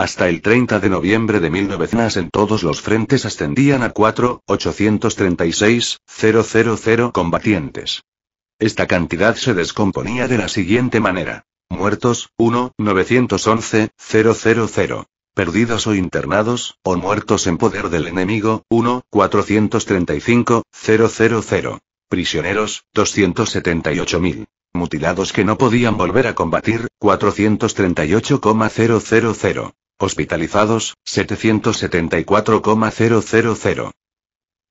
Hasta el 30 de noviembre de 1900 en todos los frentes ascendían a 4.836.000 combatientes. Esta cantidad se descomponía de la siguiente manera. Muertos, 1.911.000. Perdidos o internados, o muertos en poder del enemigo, 1.435.000. Prisioneros, 278.000. Mutilados que no podían volver a combatir, 438,000. Hospitalizados, 774,000.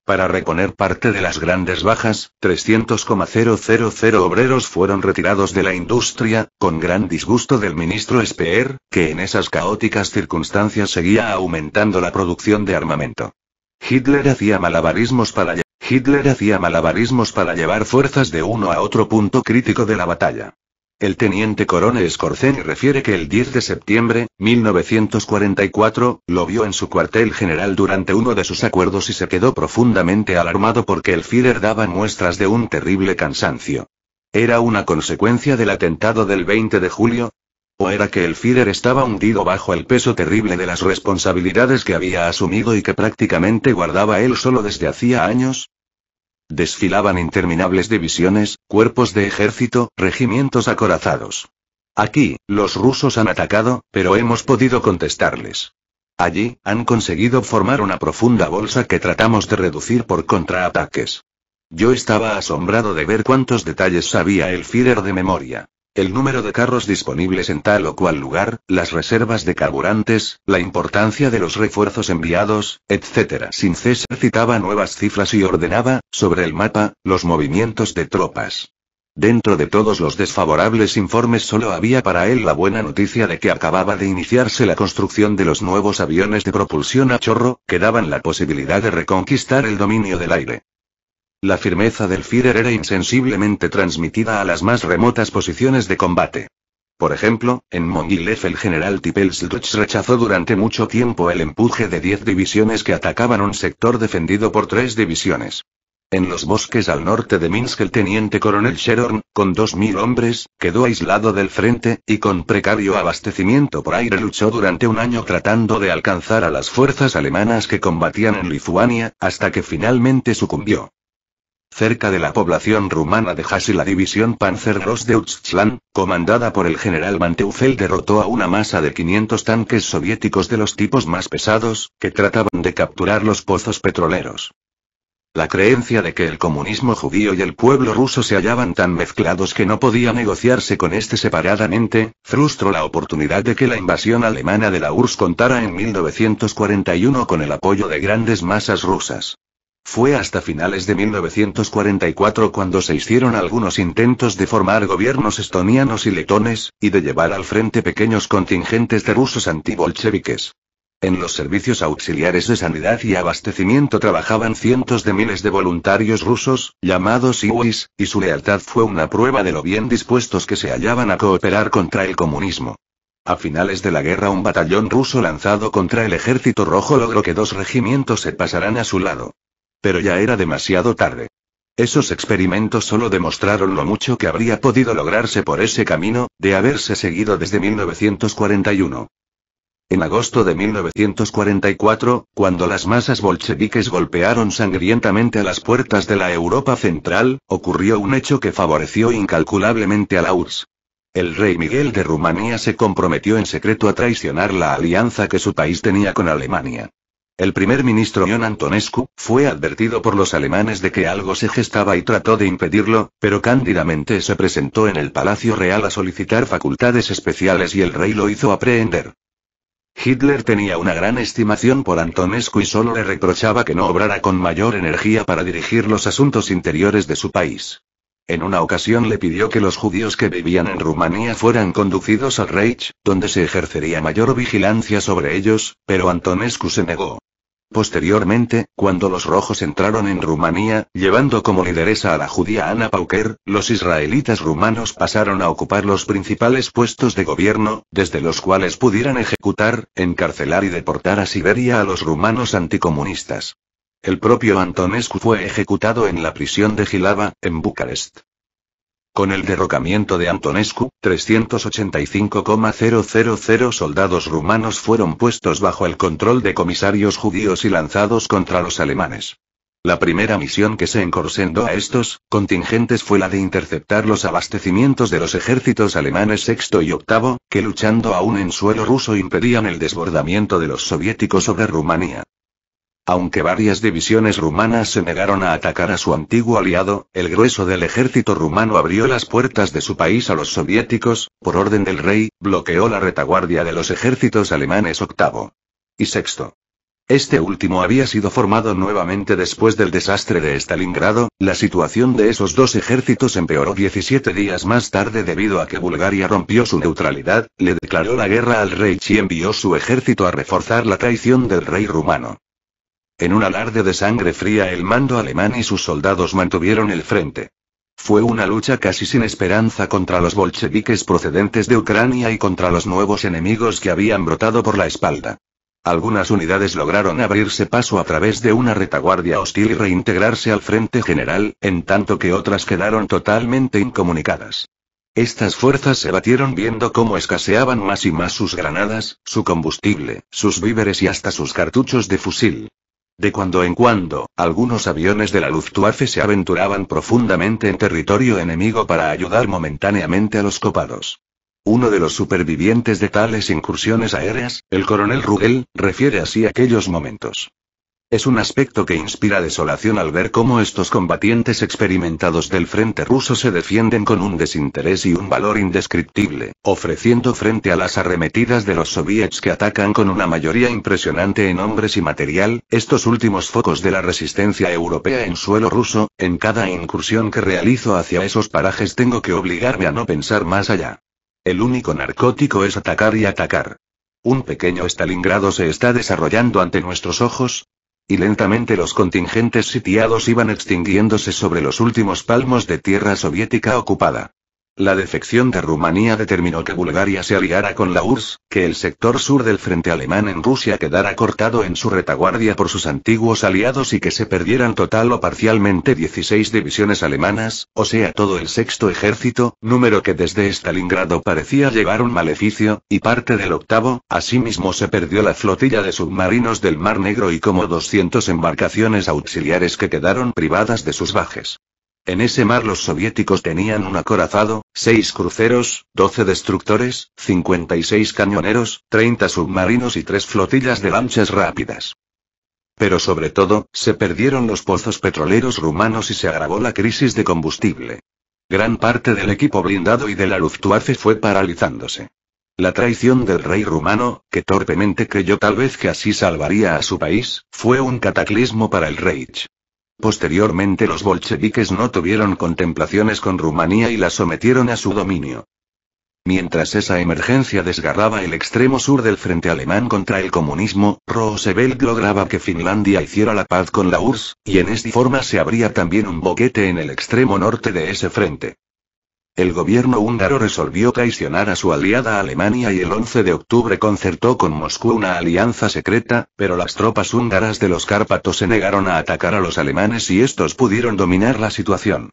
Para reponer parte de las grandes bajas, 300,000 obreros fueron retirados de la industria, con gran disgusto del ministro Speer, que en esas caóticas circunstancias seguía aumentando la producción de armamento. Hitler hacía malabarismos para Hitler hacía malabarismos para llevar fuerzas de uno a otro punto crítico de la batalla. El teniente coronel Scorzeni refiere que el 10 de septiembre, 1944, lo vio en su cuartel general durante uno de sus acuerdos y se quedó profundamente alarmado porque el Führer daba muestras de un terrible cansancio. ¿Era una consecuencia del atentado del 20 de julio? ¿O era que el Führer estaba hundido bajo el peso terrible de las responsabilidades que había asumido y que prácticamente guardaba él solo desde hacía años? Desfilaban interminables divisiones, cuerpos de ejército, regimientos acorazados. Aquí, los rusos han atacado, pero hemos podido contestarles. Allí, han conseguido formar una profunda bolsa que tratamos de reducir por contraataques. Yo estaba asombrado de ver cuántos detalles sabía el Führer de memoria el número de carros disponibles en tal o cual lugar, las reservas de carburantes, la importancia de los refuerzos enviados, etc. Sin cesar citaba nuevas cifras y ordenaba, sobre el mapa, los movimientos de tropas. Dentro de todos los desfavorables informes solo había para él la buena noticia de que acababa de iniciarse la construcción de los nuevos aviones de propulsión a chorro, que daban la posibilidad de reconquistar el dominio del aire. La firmeza del Führer era insensiblemente transmitida a las más remotas posiciones de combate. Por ejemplo, en Mongilev el general Slutsch rechazó durante mucho tiempo el empuje de 10 divisiones que atacaban un sector defendido por tres divisiones. En los bosques al norte de Minsk el teniente coronel Sherorn, con 2.000 hombres, quedó aislado del frente, y con precario abastecimiento por aire luchó durante un año tratando de alcanzar a las fuerzas alemanas que combatían en Lituania, hasta que finalmente sucumbió cerca de la población rumana de Hasi la división Panzer Ross de comandada por el general Manteufel derrotó a una masa de 500 tanques soviéticos de los tipos más pesados, que trataban de capturar los pozos petroleros. La creencia de que el comunismo judío y el pueblo ruso se hallaban tan mezclados que no podía negociarse con este separadamente, frustró la oportunidad de que la invasión alemana de la URSS contara en 1941 con el apoyo de grandes masas rusas. Fue hasta finales de 1944 cuando se hicieron algunos intentos de formar gobiernos estonianos y letones, y de llevar al frente pequeños contingentes de rusos antibolcheviques. En los servicios auxiliares de sanidad y abastecimiento trabajaban cientos de miles de voluntarios rusos, llamados IWIS, y su lealtad fue una prueba de lo bien dispuestos que se hallaban a cooperar contra el comunismo. A finales de la guerra un batallón ruso lanzado contra el ejército rojo logró que dos regimientos se pasaran a su lado. Pero ya era demasiado tarde. Esos experimentos solo demostraron lo mucho que habría podido lograrse por ese camino, de haberse seguido desde 1941. En agosto de 1944, cuando las masas bolcheviques golpearon sangrientamente a las puertas de la Europa central, ocurrió un hecho que favoreció incalculablemente a la URSS. El rey Miguel de Rumanía se comprometió en secreto a traicionar la alianza que su país tenía con Alemania. El primer ministro Ion Antonescu fue advertido por los alemanes de que algo se gestaba y trató de impedirlo, pero cándidamente se presentó en el Palacio Real a solicitar facultades especiales y el rey lo hizo aprehender. Hitler tenía una gran estimación por Antonescu y solo le reprochaba que no obrara con mayor energía para dirigir los asuntos interiores de su país. En una ocasión le pidió que los judíos que vivían en Rumanía fueran conducidos al Reich, donde se ejercería mayor vigilancia sobre ellos, pero Antonescu se negó. Posteriormente, cuando los rojos entraron en Rumanía, llevando como lideresa a la judía Ana Pauker, los israelitas rumanos pasaron a ocupar los principales puestos de gobierno, desde los cuales pudieran ejecutar, encarcelar y deportar a Siberia a los rumanos anticomunistas. El propio Antonescu fue ejecutado en la prisión de Gilava, en Bucarest. Con el derrocamiento de Antonescu, 385,000 soldados rumanos fueron puestos bajo el control de comisarios judíos y lanzados contra los alemanes. La primera misión que se encorsendó a estos contingentes fue la de interceptar los abastecimientos de los ejércitos alemanes sexto y octavo, que luchando aún en suelo ruso impedían el desbordamiento de los soviéticos sobre Rumanía. Aunque varias divisiones rumanas se negaron a atacar a su antiguo aliado, el grueso del ejército rumano abrió las puertas de su país a los soviéticos, por orden del rey, bloqueó la retaguardia de los ejércitos alemanes octavo y sexto. Este último había sido formado nuevamente después del desastre de Stalingrado, la situación de esos dos ejércitos empeoró 17 días más tarde debido a que Bulgaria rompió su neutralidad, le declaró la guerra al rey y envió su ejército a reforzar la traición del rey rumano. En un alarde de sangre fría el mando alemán y sus soldados mantuvieron el frente. Fue una lucha casi sin esperanza contra los bolcheviques procedentes de Ucrania y contra los nuevos enemigos que habían brotado por la espalda. Algunas unidades lograron abrirse paso a través de una retaguardia hostil y reintegrarse al frente general, en tanto que otras quedaron totalmente incomunicadas. Estas fuerzas se batieron viendo cómo escaseaban más y más sus granadas, su combustible, sus víveres y hasta sus cartuchos de fusil. De cuando en cuando, algunos aviones de la Luftwaffe se aventuraban profundamente en territorio enemigo para ayudar momentáneamente a los copados. Uno de los supervivientes de tales incursiones aéreas, el coronel Rugel, refiere así aquellos momentos. Es un aspecto que inspira desolación al ver cómo estos combatientes experimentados del frente ruso se defienden con un desinterés y un valor indescriptible, ofreciendo frente a las arremetidas de los soviets que atacan con una mayoría impresionante en hombres y material, estos últimos focos de la resistencia europea en suelo ruso, en cada incursión que realizo hacia esos parajes tengo que obligarme a no pensar más allá. El único narcótico es atacar y atacar. Un pequeño Stalingrado se está desarrollando ante nuestros ojos, y lentamente los contingentes sitiados iban extinguiéndose sobre los últimos palmos de tierra soviética ocupada. La defección de Rumanía determinó que Bulgaria se aliara con la URSS, que el sector sur del frente alemán en Rusia quedara cortado en su retaguardia por sus antiguos aliados y que se perdieran total o parcialmente 16 divisiones alemanas, o sea todo el sexto ejército, número que desde Stalingrado parecía llevar un maleficio, y parte del octavo, asimismo se perdió la flotilla de submarinos del Mar Negro y como 200 embarcaciones auxiliares que quedaron privadas de sus bajes. En ese mar los soviéticos tenían un acorazado, seis cruceros, doce destructores, 56 cañoneros, 30 submarinos y tres flotillas de lanchas rápidas. Pero sobre todo, se perdieron los pozos petroleros rumanos y se agravó la crisis de combustible. Gran parte del equipo blindado y de la Luftwaffe fue paralizándose. La traición del rey rumano, que torpemente creyó tal vez que así salvaría a su país, fue un cataclismo para el Reich. Posteriormente los bolcheviques no tuvieron contemplaciones con Rumanía y la sometieron a su dominio. Mientras esa emergencia desgarraba el extremo sur del frente alemán contra el comunismo, Roosevelt lograba que Finlandia hiciera la paz con la URSS, y en esta forma se abría también un boquete en el extremo norte de ese frente. El gobierno húngaro resolvió traicionar a su aliada Alemania y el 11 de octubre concertó con Moscú una alianza secreta, pero las tropas húngaras de los Cárpatos se negaron a atacar a los alemanes y estos pudieron dominar la situación.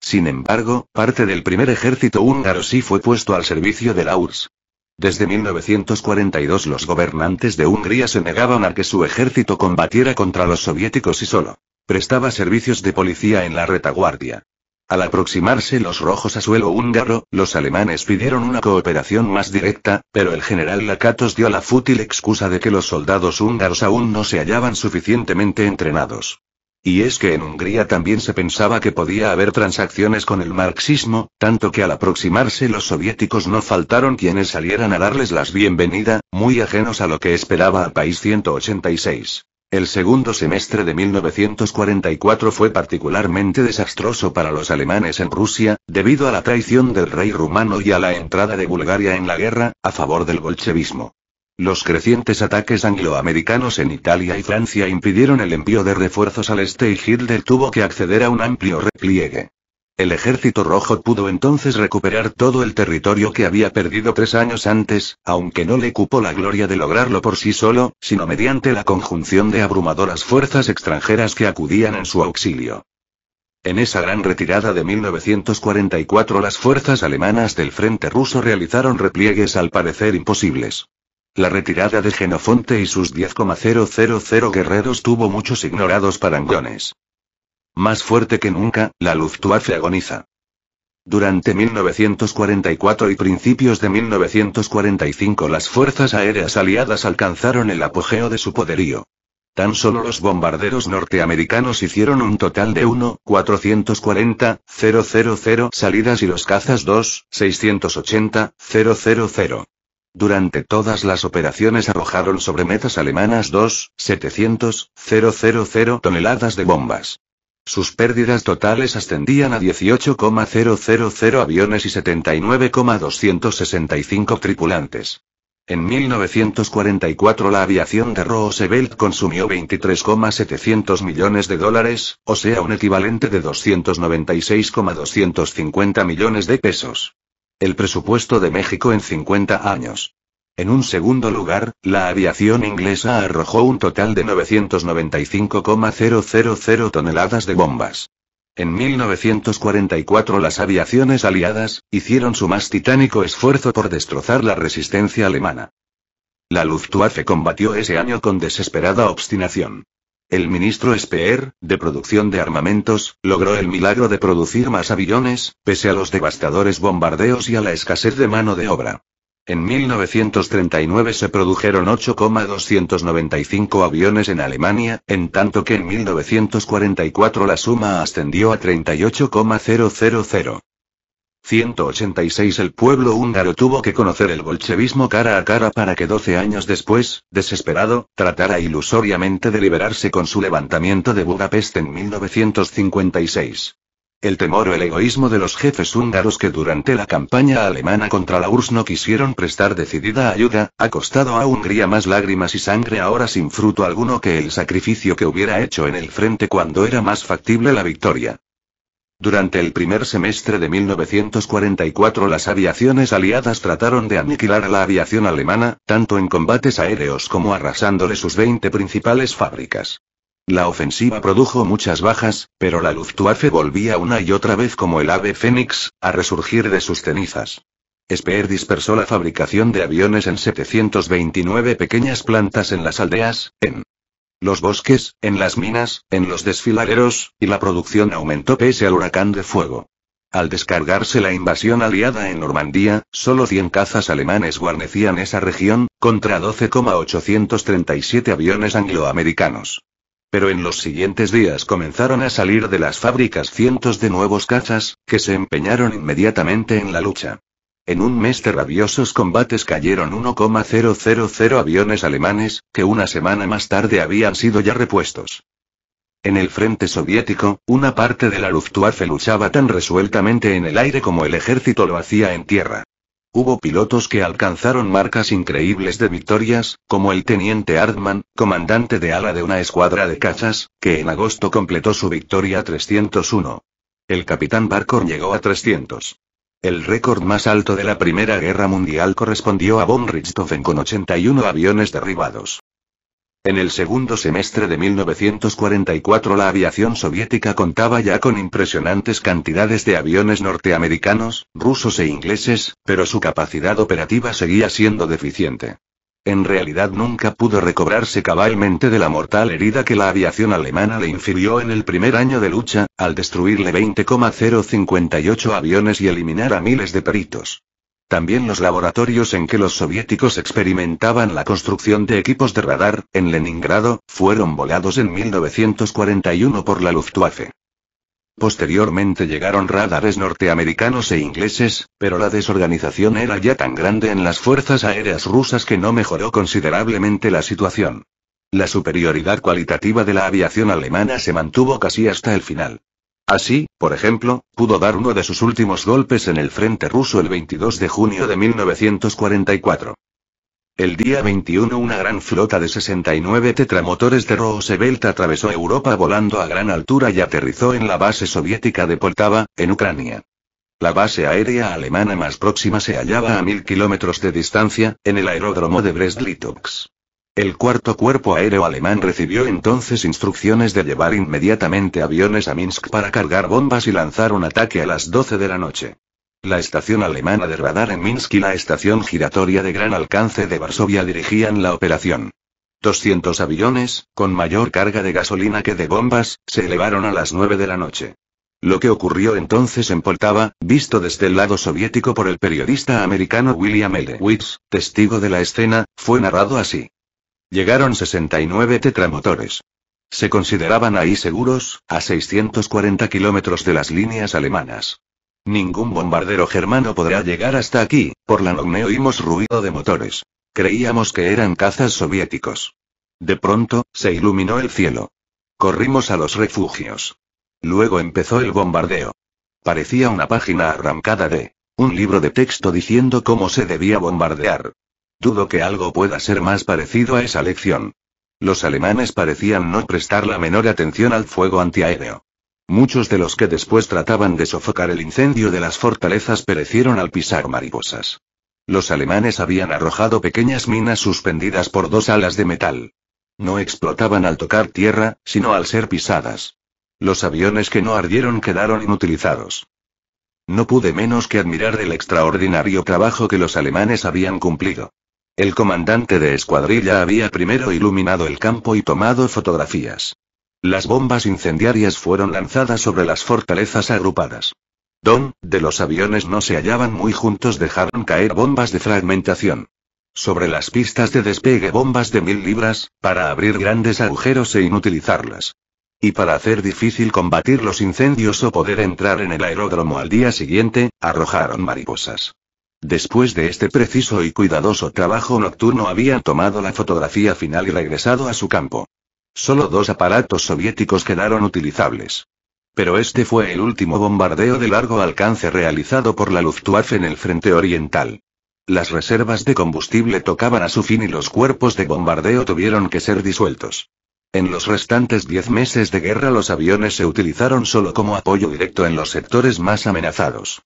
Sin embargo, parte del primer ejército húngaro sí fue puesto al servicio de la URSS. Desde 1942 los gobernantes de Hungría se negaban a que su ejército combatiera contra los soviéticos y solo prestaba servicios de policía en la retaguardia. Al aproximarse los rojos a suelo húngaro, los alemanes pidieron una cooperación más directa, pero el general Lakatos dio la fútil excusa de que los soldados húngaros aún no se hallaban suficientemente entrenados. Y es que en Hungría también se pensaba que podía haber transacciones con el marxismo, tanto que al aproximarse los soviéticos no faltaron quienes salieran a darles las bienvenida, muy ajenos a lo que esperaba a país 186. El segundo semestre de 1944 fue particularmente desastroso para los alemanes en Rusia, debido a la traición del rey rumano y a la entrada de Bulgaria en la guerra, a favor del bolchevismo. Los crecientes ataques angloamericanos en Italia y Francia impidieron el envío de refuerzos al este y Hitler tuvo que acceder a un amplio repliegue. El ejército rojo pudo entonces recuperar todo el territorio que había perdido tres años antes, aunque no le cupo la gloria de lograrlo por sí solo, sino mediante la conjunción de abrumadoras fuerzas extranjeras que acudían en su auxilio. En esa gran retirada de 1944 las fuerzas alemanas del frente ruso realizaron repliegues al parecer imposibles. La retirada de Genofonte y sus 10,000 guerreros tuvo muchos ignorados parangones. Más fuerte que nunca, la Luftwaffe agoniza. Durante 1944 y principios de 1945 las fuerzas aéreas aliadas alcanzaron el apogeo de su poderío. Tan solo los bombarderos norteamericanos hicieron un total de 1.440.000 salidas y los cazas 2.680.000. Durante todas las operaciones arrojaron sobre metas alemanas 2.700.000 toneladas de bombas. Sus pérdidas totales ascendían a 18,000 aviones y 79,265 tripulantes. En 1944 la aviación de Roosevelt consumió 23,700 millones de dólares, o sea un equivalente de 296,250 millones de pesos. El presupuesto de México en 50 años. En un segundo lugar, la aviación inglesa arrojó un total de 995,000 toneladas de bombas. En 1944 las aviaciones aliadas, hicieron su más titánico esfuerzo por destrozar la resistencia alemana. La Luftwaffe combatió ese año con desesperada obstinación. El ministro Speer, de producción de armamentos, logró el milagro de producir más aviones, pese a los devastadores bombardeos y a la escasez de mano de obra. En 1939 se produjeron 8,295 aviones en Alemania, en tanto que en 1944 la suma ascendió a 38,000. 186 El pueblo húngaro tuvo que conocer el bolchevismo cara a cara para que 12 años después, desesperado, tratara ilusoriamente de liberarse con su levantamiento de Budapest en 1956. El temor o el egoísmo de los jefes húngaros que durante la campaña alemana contra la URSS no quisieron prestar decidida ayuda, ha costado a Hungría más lágrimas y sangre ahora sin fruto alguno que el sacrificio que hubiera hecho en el frente cuando era más factible la victoria. Durante el primer semestre de 1944 las aviaciones aliadas trataron de aniquilar a la aviación alemana, tanto en combates aéreos como arrasándole sus 20 principales fábricas. La ofensiva produjo muchas bajas, pero la Luftwaffe volvía una y otra vez como el ave fénix, a resurgir de sus cenizas. Speer dispersó la fabricación de aviones en 729 pequeñas plantas en las aldeas, en los bosques, en las minas, en los desfiladeros, y la producción aumentó pese al huracán de fuego. Al descargarse la invasión aliada en Normandía, solo 100 cazas alemanes guarnecían esa región, contra 12,837 aviones angloamericanos. Pero en los siguientes días comenzaron a salir de las fábricas cientos de nuevos cazas, que se empeñaron inmediatamente en la lucha. En un mes de rabiosos combates cayeron 1,000 aviones alemanes, que una semana más tarde habían sido ya repuestos. En el frente soviético, una parte de la Luftwaffe luchaba tan resueltamente en el aire como el ejército lo hacía en tierra. Hubo pilotos que alcanzaron marcas increíbles de victorias, como el teniente Hartman, comandante de ala de una escuadra de cazas, que en agosto completó su victoria 301. El capitán Barcorn llegó a 300. El récord más alto de la Primera Guerra Mundial correspondió a von Richthofen con 81 aviones derribados. En el segundo semestre de 1944 la aviación soviética contaba ya con impresionantes cantidades de aviones norteamericanos, rusos e ingleses, pero su capacidad operativa seguía siendo deficiente. En realidad nunca pudo recobrarse cabalmente de la mortal herida que la aviación alemana le infirió en el primer año de lucha, al destruirle 20,058 aviones y eliminar a miles de peritos. También los laboratorios en que los soviéticos experimentaban la construcción de equipos de radar, en Leningrado, fueron volados en 1941 por la Luftwaffe. Posteriormente llegaron radares norteamericanos e ingleses, pero la desorganización era ya tan grande en las fuerzas aéreas rusas que no mejoró considerablemente la situación. La superioridad cualitativa de la aviación alemana se mantuvo casi hasta el final. Así, por ejemplo, pudo dar uno de sus últimos golpes en el frente ruso el 22 de junio de 1944. El día 21 una gran flota de 69 tetramotores de Roosevelt atravesó Europa volando a gran altura y aterrizó en la base soviética de Poltava, en Ucrania. La base aérea alemana más próxima se hallaba a mil kilómetros de distancia, en el aeródromo de Brest-Litovsk. El cuarto cuerpo aéreo alemán recibió entonces instrucciones de llevar inmediatamente aviones a Minsk para cargar bombas y lanzar un ataque a las 12 de la noche. La estación alemana de radar en Minsk y la estación giratoria de gran alcance de Varsovia dirigían la operación. 200 aviones, con mayor carga de gasolina que de bombas, se elevaron a las 9 de la noche. Lo que ocurrió entonces en Poltava, visto desde el lado soviético por el periodista americano William L. Witts, testigo de la escena, fue narrado así. Llegaron 69 tetramotores. Se consideraban ahí seguros, a 640 kilómetros de las líneas alemanas. Ningún bombardero germano podrá llegar hasta aquí, por la noche oímos ruido de motores. Creíamos que eran cazas soviéticos. De pronto, se iluminó el cielo. Corrimos a los refugios. Luego empezó el bombardeo. Parecía una página arrancada de un libro de texto diciendo cómo se debía bombardear. Dudo que algo pueda ser más parecido a esa lección. Los alemanes parecían no prestar la menor atención al fuego antiaéreo. Muchos de los que después trataban de sofocar el incendio de las fortalezas perecieron al pisar mariposas. Los alemanes habían arrojado pequeñas minas suspendidas por dos alas de metal. No explotaban al tocar tierra, sino al ser pisadas. Los aviones que no ardieron quedaron inutilizados. No pude menos que admirar el extraordinario trabajo que los alemanes habían cumplido. El comandante de escuadrilla había primero iluminado el campo y tomado fotografías. Las bombas incendiarias fueron lanzadas sobre las fortalezas agrupadas. Don, de los aviones no se hallaban muy juntos dejaron caer bombas de fragmentación. Sobre las pistas de despegue bombas de mil libras, para abrir grandes agujeros e inutilizarlas. Y para hacer difícil combatir los incendios o poder entrar en el aeródromo al día siguiente, arrojaron mariposas. Después de este preciso y cuidadoso trabajo nocturno habían tomado la fotografía final y regresado a su campo. Solo dos aparatos soviéticos quedaron utilizables. Pero este fue el último bombardeo de largo alcance realizado por la Luftwaffe en el frente oriental. Las reservas de combustible tocaban a su fin y los cuerpos de bombardeo tuvieron que ser disueltos. En los restantes diez meses de guerra los aviones se utilizaron solo como apoyo directo en los sectores más amenazados.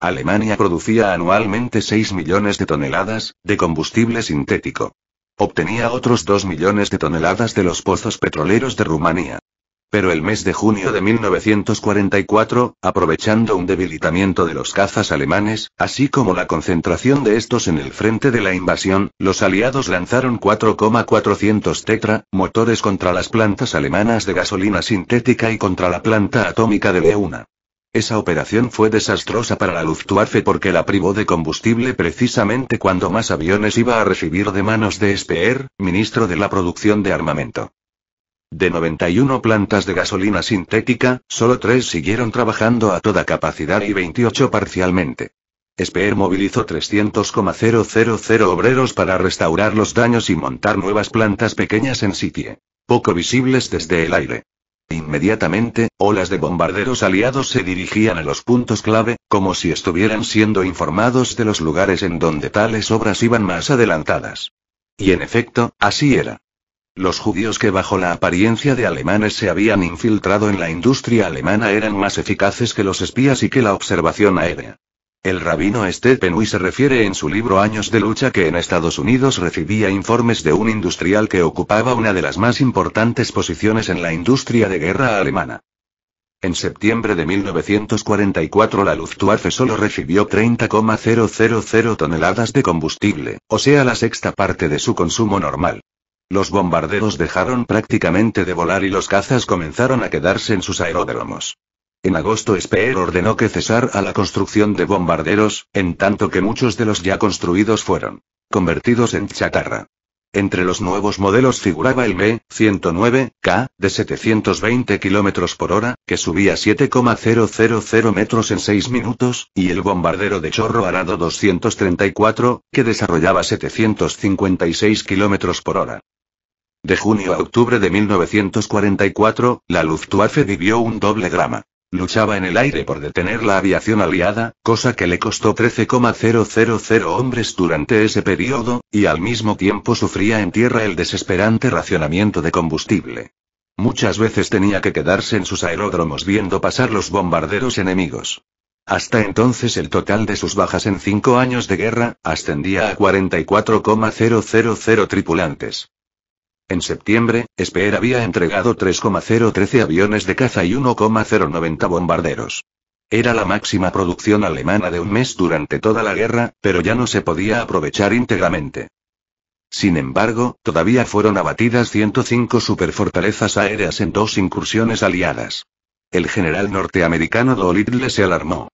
Alemania producía anualmente 6 millones de toneladas de combustible sintético. Obtenía otros 2 millones de toneladas de los pozos petroleros de Rumanía. Pero el mes de junio de 1944, aprovechando un debilitamiento de los cazas alemanes, así como la concentración de estos en el frente de la invasión, los aliados lanzaron 4,400 tetra, motores contra las plantas alemanas de gasolina sintética y contra la planta atómica de Leuna. Esa operación fue desastrosa para la Luftwaffe porque la privó de combustible precisamente cuando más aviones iba a recibir de manos de Speer, ministro de la producción de armamento. De 91 plantas de gasolina sintética, solo 3 siguieron trabajando a toda capacidad y 28 parcialmente. Speer movilizó 300,000 obreros para restaurar los daños y montar nuevas plantas pequeñas en sitio, poco visibles desde el aire. Inmediatamente, olas de bombarderos aliados se dirigían a los puntos clave, como si estuvieran siendo informados de los lugares en donde tales obras iban más adelantadas. Y en efecto, así era. Los judíos que bajo la apariencia de alemanes se habían infiltrado en la industria alemana eran más eficaces que los espías y que la observación aérea. El rabino Stepenui se refiere en su libro Años de lucha que en Estados Unidos recibía informes de un industrial que ocupaba una de las más importantes posiciones en la industria de guerra alemana. En septiembre de 1944 la Luftwaffe solo recibió 30,000 toneladas de combustible, o sea la sexta parte de su consumo normal. Los bombarderos dejaron prácticamente de volar y los cazas comenzaron a quedarse en sus aeródromos. En agosto Speer ordenó que cesara la construcción de bombarderos, en tanto que muchos de los ya construidos fueron convertidos en chatarra. Entre los nuevos modelos figuraba el B-109K, de 720 km por hora, que subía 7,000 metros en 6 minutos, y el bombardero de chorro arado 234, que desarrollaba 756 km por hora. De junio a octubre de 1944, la Luftwaffe vivió un doble drama. Luchaba en el aire por detener la aviación aliada, cosa que le costó 13,000 hombres durante ese periodo, y al mismo tiempo sufría en tierra el desesperante racionamiento de combustible. Muchas veces tenía que quedarse en sus aeródromos viendo pasar los bombarderos enemigos. Hasta entonces el total de sus bajas en cinco años de guerra ascendía a 44,000 tripulantes. En septiembre, Speer había entregado 3,013 aviones de caza y 1,090 bombarderos. Era la máxima producción alemana de un mes durante toda la guerra, pero ya no se podía aprovechar íntegramente. Sin embargo, todavía fueron abatidas 105 superfortalezas aéreas en dos incursiones aliadas. El general norteamericano Dolittle se alarmó.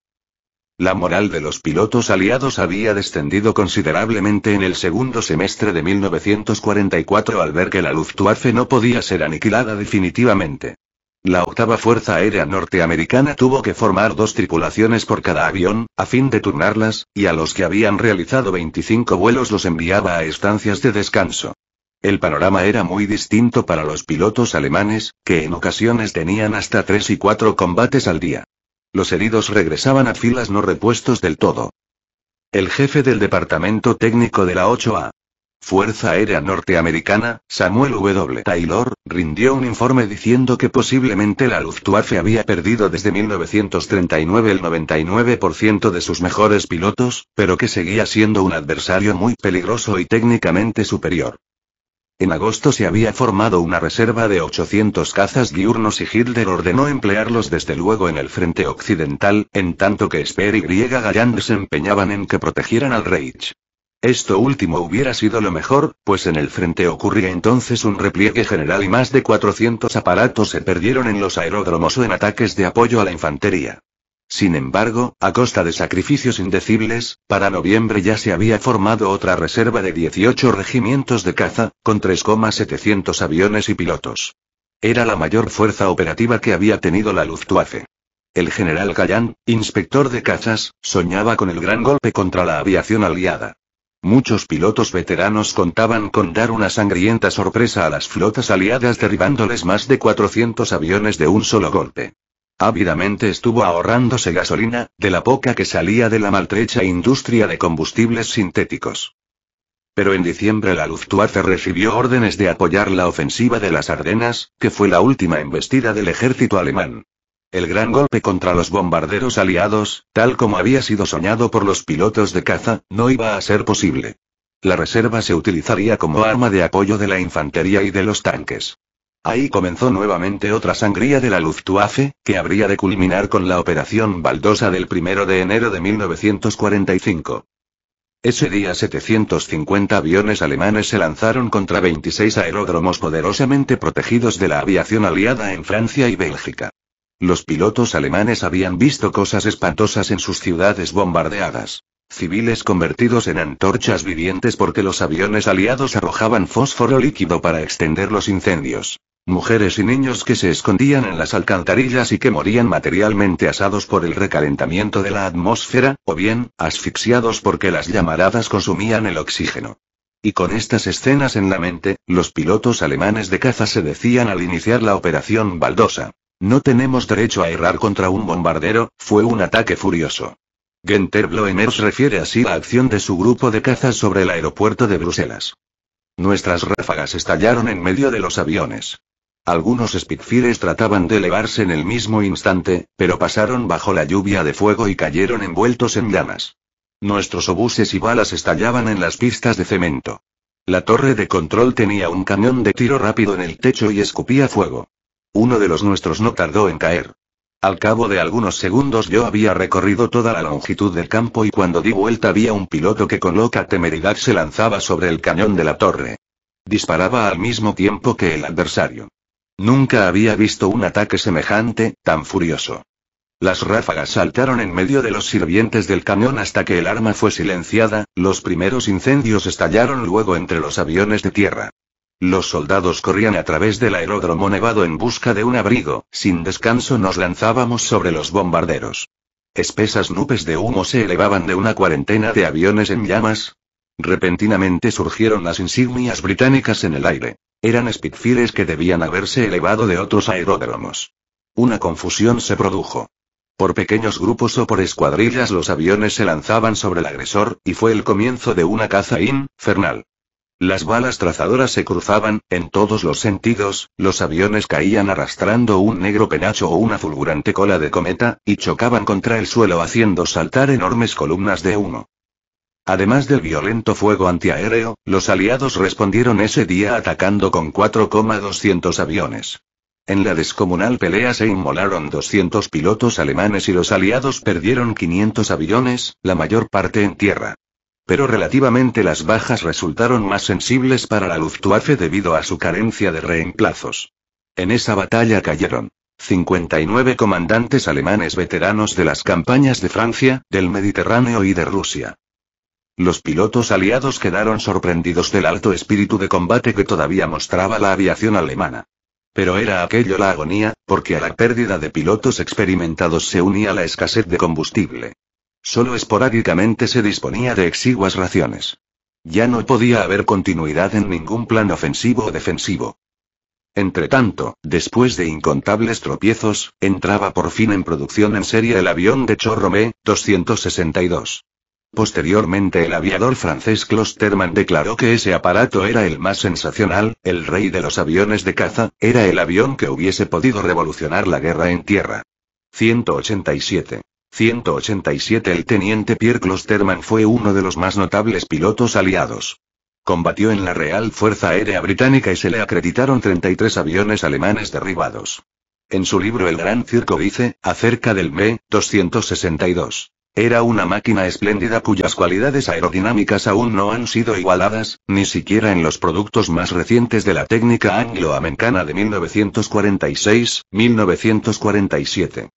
La moral de los pilotos aliados había descendido considerablemente en el segundo semestre de 1944 al ver que la Luftwaffe no podía ser aniquilada definitivamente. La octava Fuerza Aérea Norteamericana tuvo que formar dos tripulaciones por cada avión, a fin de turnarlas, y a los que habían realizado 25 vuelos los enviaba a estancias de descanso. El panorama era muy distinto para los pilotos alemanes, que en ocasiones tenían hasta tres y cuatro combates al día. Los heridos regresaban a filas no repuestos del todo. El jefe del Departamento Técnico de la 8A. Fuerza Aérea Norteamericana, Samuel W. Taylor, rindió un informe diciendo que posiblemente la Luftwaffe había perdido desde 1939 el 99% de sus mejores pilotos, pero que seguía siendo un adversario muy peligroso y técnicamente superior. En agosto se había formado una reserva de 800 cazas diurnos y Hitler ordenó emplearlos desde luego en el frente occidental, en tanto que Speer y Griega Galland se en que protegieran al Reich. Esto último hubiera sido lo mejor, pues en el frente ocurría entonces un repliegue general y más de 400 aparatos se perdieron en los aeródromos o en ataques de apoyo a la infantería. Sin embargo, a costa de sacrificios indecibles, para noviembre ya se había formado otra reserva de 18 regimientos de caza, con 3,700 aviones y pilotos. Era la mayor fuerza operativa que había tenido la Luftwaffe. El general Galland, inspector de cazas, soñaba con el gran golpe contra la aviación aliada. Muchos pilotos veteranos contaban con dar una sangrienta sorpresa a las flotas aliadas derribándoles más de 400 aviones de un solo golpe. Ávidamente estuvo ahorrándose gasolina, de la poca que salía de la maltrecha industria de combustibles sintéticos. Pero en diciembre la Luftwaffe recibió órdenes de apoyar la ofensiva de las Ardenas, que fue la última embestida del ejército alemán. El gran golpe contra los bombarderos aliados, tal como había sido soñado por los pilotos de caza, no iba a ser posible. La reserva se utilizaría como arma de apoyo de la infantería y de los tanques. Ahí comenzó nuevamente otra sangría de la Luftwaffe, que habría de culminar con la Operación Baldosa del 1 de enero de 1945. Ese día 750 aviones alemanes se lanzaron contra 26 aeródromos poderosamente protegidos de la aviación aliada en Francia y Bélgica. Los pilotos alemanes habían visto cosas espantosas en sus ciudades bombardeadas civiles convertidos en antorchas vivientes porque los aviones aliados arrojaban fósforo líquido para extender los incendios. Mujeres y niños que se escondían en las alcantarillas y que morían materialmente asados por el recalentamiento de la atmósfera, o bien, asfixiados porque las llamaradas consumían el oxígeno. Y con estas escenas en la mente, los pilotos alemanes de caza se decían al iniciar la operación Baldosa. No tenemos derecho a errar contra un bombardero, fue un ataque furioso. Genter Bloemers refiere así la acción de su grupo de cazas sobre el aeropuerto de Bruselas. Nuestras ráfagas estallaron en medio de los aviones. Algunos Spitfires trataban de elevarse en el mismo instante, pero pasaron bajo la lluvia de fuego y cayeron envueltos en llamas. Nuestros obuses y balas estallaban en las pistas de cemento. La torre de control tenía un cañón de tiro rápido en el techo y escupía fuego. Uno de los nuestros no tardó en caer. Al cabo de algunos segundos yo había recorrido toda la longitud del campo y cuando di vuelta había un piloto que con loca temeridad se lanzaba sobre el cañón de la torre. Disparaba al mismo tiempo que el adversario. Nunca había visto un ataque semejante, tan furioso. Las ráfagas saltaron en medio de los sirvientes del cañón hasta que el arma fue silenciada, los primeros incendios estallaron luego entre los aviones de tierra. Los soldados corrían a través del aeródromo nevado en busca de un abrigo, sin descanso nos lanzábamos sobre los bombarderos. Espesas nubes de humo se elevaban de una cuarentena de aviones en llamas. Repentinamente surgieron las insignias británicas en el aire. Eran Spitfires que debían haberse elevado de otros aeródromos. Una confusión se produjo. Por pequeños grupos o por escuadrillas los aviones se lanzaban sobre el agresor, y fue el comienzo de una caza infernal. Las balas trazadoras se cruzaban, en todos los sentidos, los aviones caían arrastrando un negro penacho o una fulgurante cola de cometa, y chocaban contra el suelo haciendo saltar enormes columnas de humo. Además del violento fuego antiaéreo, los aliados respondieron ese día atacando con 4,200 aviones. En la descomunal pelea se inmolaron 200 pilotos alemanes y los aliados perdieron 500 aviones, la mayor parte en tierra. Pero relativamente las bajas resultaron más sensibles para la Luftwaffe debido a su carencia de reemplazos. En esa batalla cayeron 59 comandantes alemanes veteranos de las campañas de Francia, del Mediterráneo y de Rusia. Los pilotos aliados quedaron sorprendidos del alto espíritu de combate que todavía mostraba la aviación alemana. Pero era aquello la agonía, porque a la pérdida de pilotos experimentados se unía la escasez de combustible. Solo esporádicamente se disponía de exiguas raciones. Ya no podía haber continuidad en ningún plan ofensivo o defensivo. Entretanto, después de incontables tropiezos, entraba por fin en producción en serie el avión de Chorromé, 262. Posteriormente el aviador francés Klosterman declaró que ese aparato era el más sensacional, el rey de los aviones de caza, era el avión que hubiese podido revolucionar la guerra en tierra. 187. 187 El teniente Pierre Klosterman fue uno de los más notables pilotos aliados. Combatió en la Real Fuerza Aérea Británica y se le acreditaron 33 aviones alemanes derribados. En su libro El Gran Circo dice, acerca del ME-262. Era una máquina espléndida cuyas cualidades aerodinámicas aún no han sido igualadas, ni siquiera en los productos más recientes de la técnica anglo-americana de 1946-1947.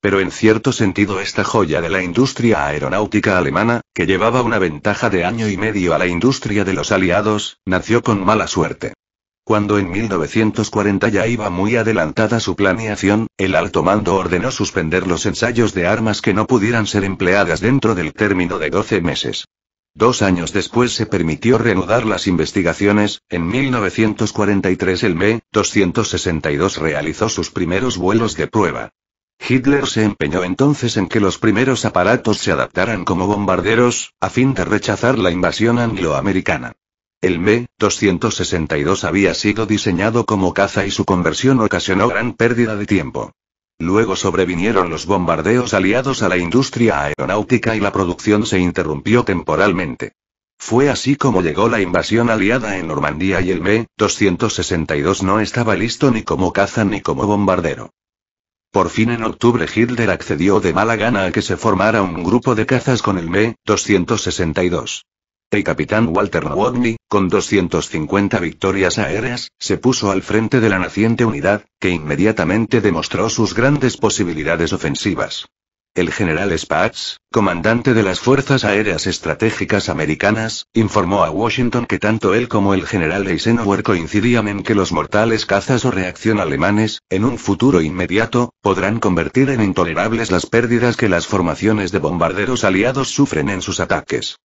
Pero en cierto sentido esta joya de la industria aeronáutica alemana, que llevaba una ventaja de año y medio a la industria de los aliados, nació con mala suerte. Cuando en 1940 ya iba muy adelantada su planeación, el alto mando ordenó suspender los ensayos de armas que no pudieran ser empleadas dentro del término de 12 meses. Dos años después se permitió reanudar las investigaciones, en 1943 el ME-262 realizó sus primeros vuelos de prueba. Hitler se empeñó entonces en que los primeros aparatos se adaptaran como bombarderos, a fin de rechazar la invasión angloamericana. El B-262 había sido diseñado como caza y su conversión ocasionó gran pérdida de tiempo. Luego sobrevinieron los bombardeos aliados a la industria aeronáutica y la producción se interrumpió temporalmente. Fue así como llegó la invasión aliada en Normandía y el B-262 no estaba listo ni como caza ni como bombardero. Por fin en octubre Hitler accedió de mala gana a que se formara un grupo de cazas con el B-262. El este capitán Walter Wadley, con 250 victorias aéreas, se puso al frente de la naciente unidad, que inmediatamente demostró sus grandes posibilidades ofensivas. El general Spatz, comandante de las Fuerzas Aéreas Estratégicas Americanas, informó a Washington que tanto él como el general Eisenhower coincidían en que los mortales cazas o reacción alemanes, en un futuro inmediato, podrán convertir en intolerables las pérdidas que las formaciones de bombarderos aliados sufren en sus ataques.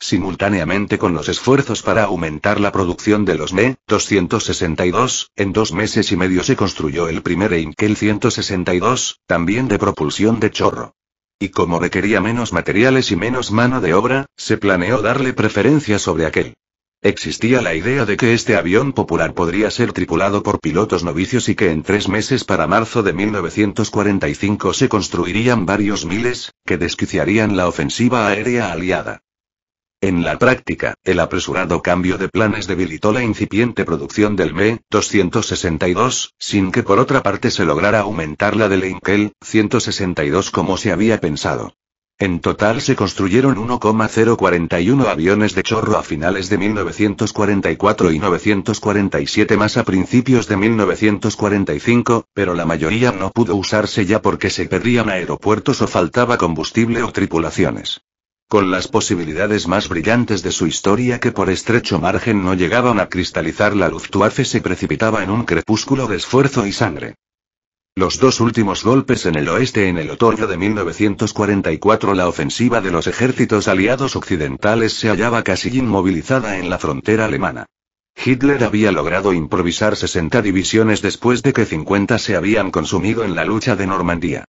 Simultáneamente con los esfuerzos para aumentar la producción de los ne 262 en dos meses y medio se construyó el primer Einkel 162, también de propulsión de chorro. Y como requería menos materiales y menos mano de obra, se planeó darle preferencia sobre aquel. Existía la idea de que este avión popular podría ser tripulado por pilotos novicios y que en tres meses para marzo de 1945 se construirían varios miles, que desquiciarían la ofensiva aérea aliada. En la práctica, el apresurado cambio de planes debilitó la incipiente producción del ME-262, sin que por otra parte se lograra aumentar la del Inkel-162 como se había pensado. En total se construyeron 1,041 aviones de chorro a finales de 1944 y 947 más a principios de 1945, pero la mayoría no pudo usarse ya porque se perdían aeropuertos o faltaba combustible o tripulaciones con las posibilidades más brillantes de su historia que por estrecho margen no llegaban a cristalizar la luz se precipitaba en un crepúsculo de esfuerzo y sangre. Los dos últimos golpes en el oeste en el otoño de 1944 la ofensiva de los ejércitos aliados occidentales se hallaba casi inmovilizada en la frontera alemana. Hitler había logrado improvisar 60 divisiones después de que 50 se habían consumido en la lucha de Normandía.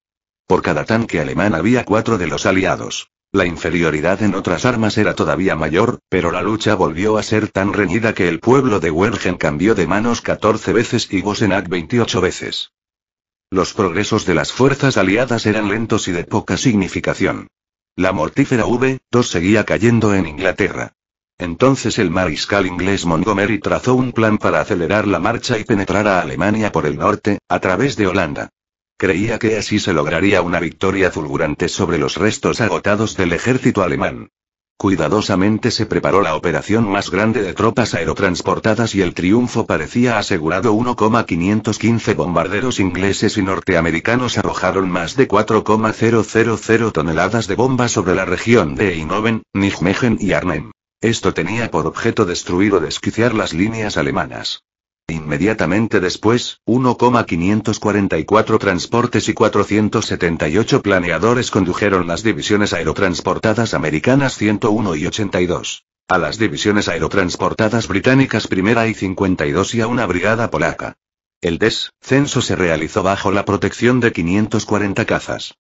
Por cada tanque alemán había cuatro de los aliados. La inferioridad en otras armas era todavía mayor, pero la lucha volvió a ser tan reñida que el pueblo de Wergen cambió de manos 14 veces y Gosenack 28 veces. Los progresos de las fuerzas aliadas eran lentos y de poca significación. La mortífera V-2 seguía cayendo en Inglaterra. Entonces el mariscal inglés Montgomery trazó un plan para acelerar la marcha y penetrar a Alemania por el norte, a través de Holanda. Creía que así se lograría una victoria fulgurante sobre los restos agotados del ejército alemán. Cuidadosamente se preparó la operación más grande de tropas aerotransportadas y el triunfo parecía asegurado. 1,515 bombarderos ingleses y norteamericanos arrojaron más de 4,000 toneladas de bombas sobre la región de Eindhoven, Nijmegen y Arnhem. Esto tenía por objeto destruir o desquiciar las líneas alemanas. Inmediatamente después, 1,544 transportes y 478 planeadores condujeron las divisiones aerotransportadas americanas 101 y 82. A las divisiones aerotransportadas británicas primera y 52 y a una brigada polaca. El descenso se realizó bajo la protección de 540 cazas.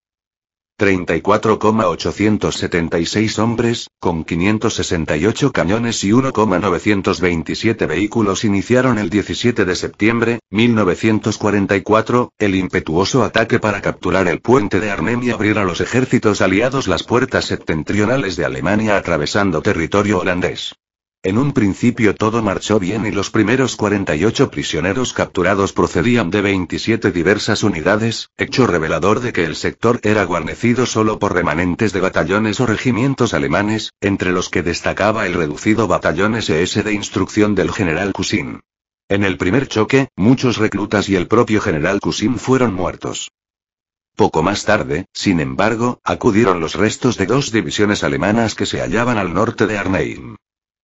34,876 hombres, con 568 cañones y 1,927 vehículos iniciaron el 17 de septiembre, 1944, el impetuoso ataque para capturar el puente de Arnhem y abrir a los ejércitos aliados las puertas septentrionales de Alemania atravesando territorio holandés. En un principio todo marchó bien y los primeros 48 prisioneros capturados procedían de 27 diversas unidades, hecho revelador de que el sector era guarnecido solo por remanentes de batallones o regimientos alemanes, entre los que destacaba el reducido batallón SS de instrucción del general Cusin. En el primer choque, muchos reclutas y el propio general Cusin fueron muertos. Poco más tarde, sin embargo, acudieron los restos de dos divisiones alemanas que se hallaban al norte de Arnheim.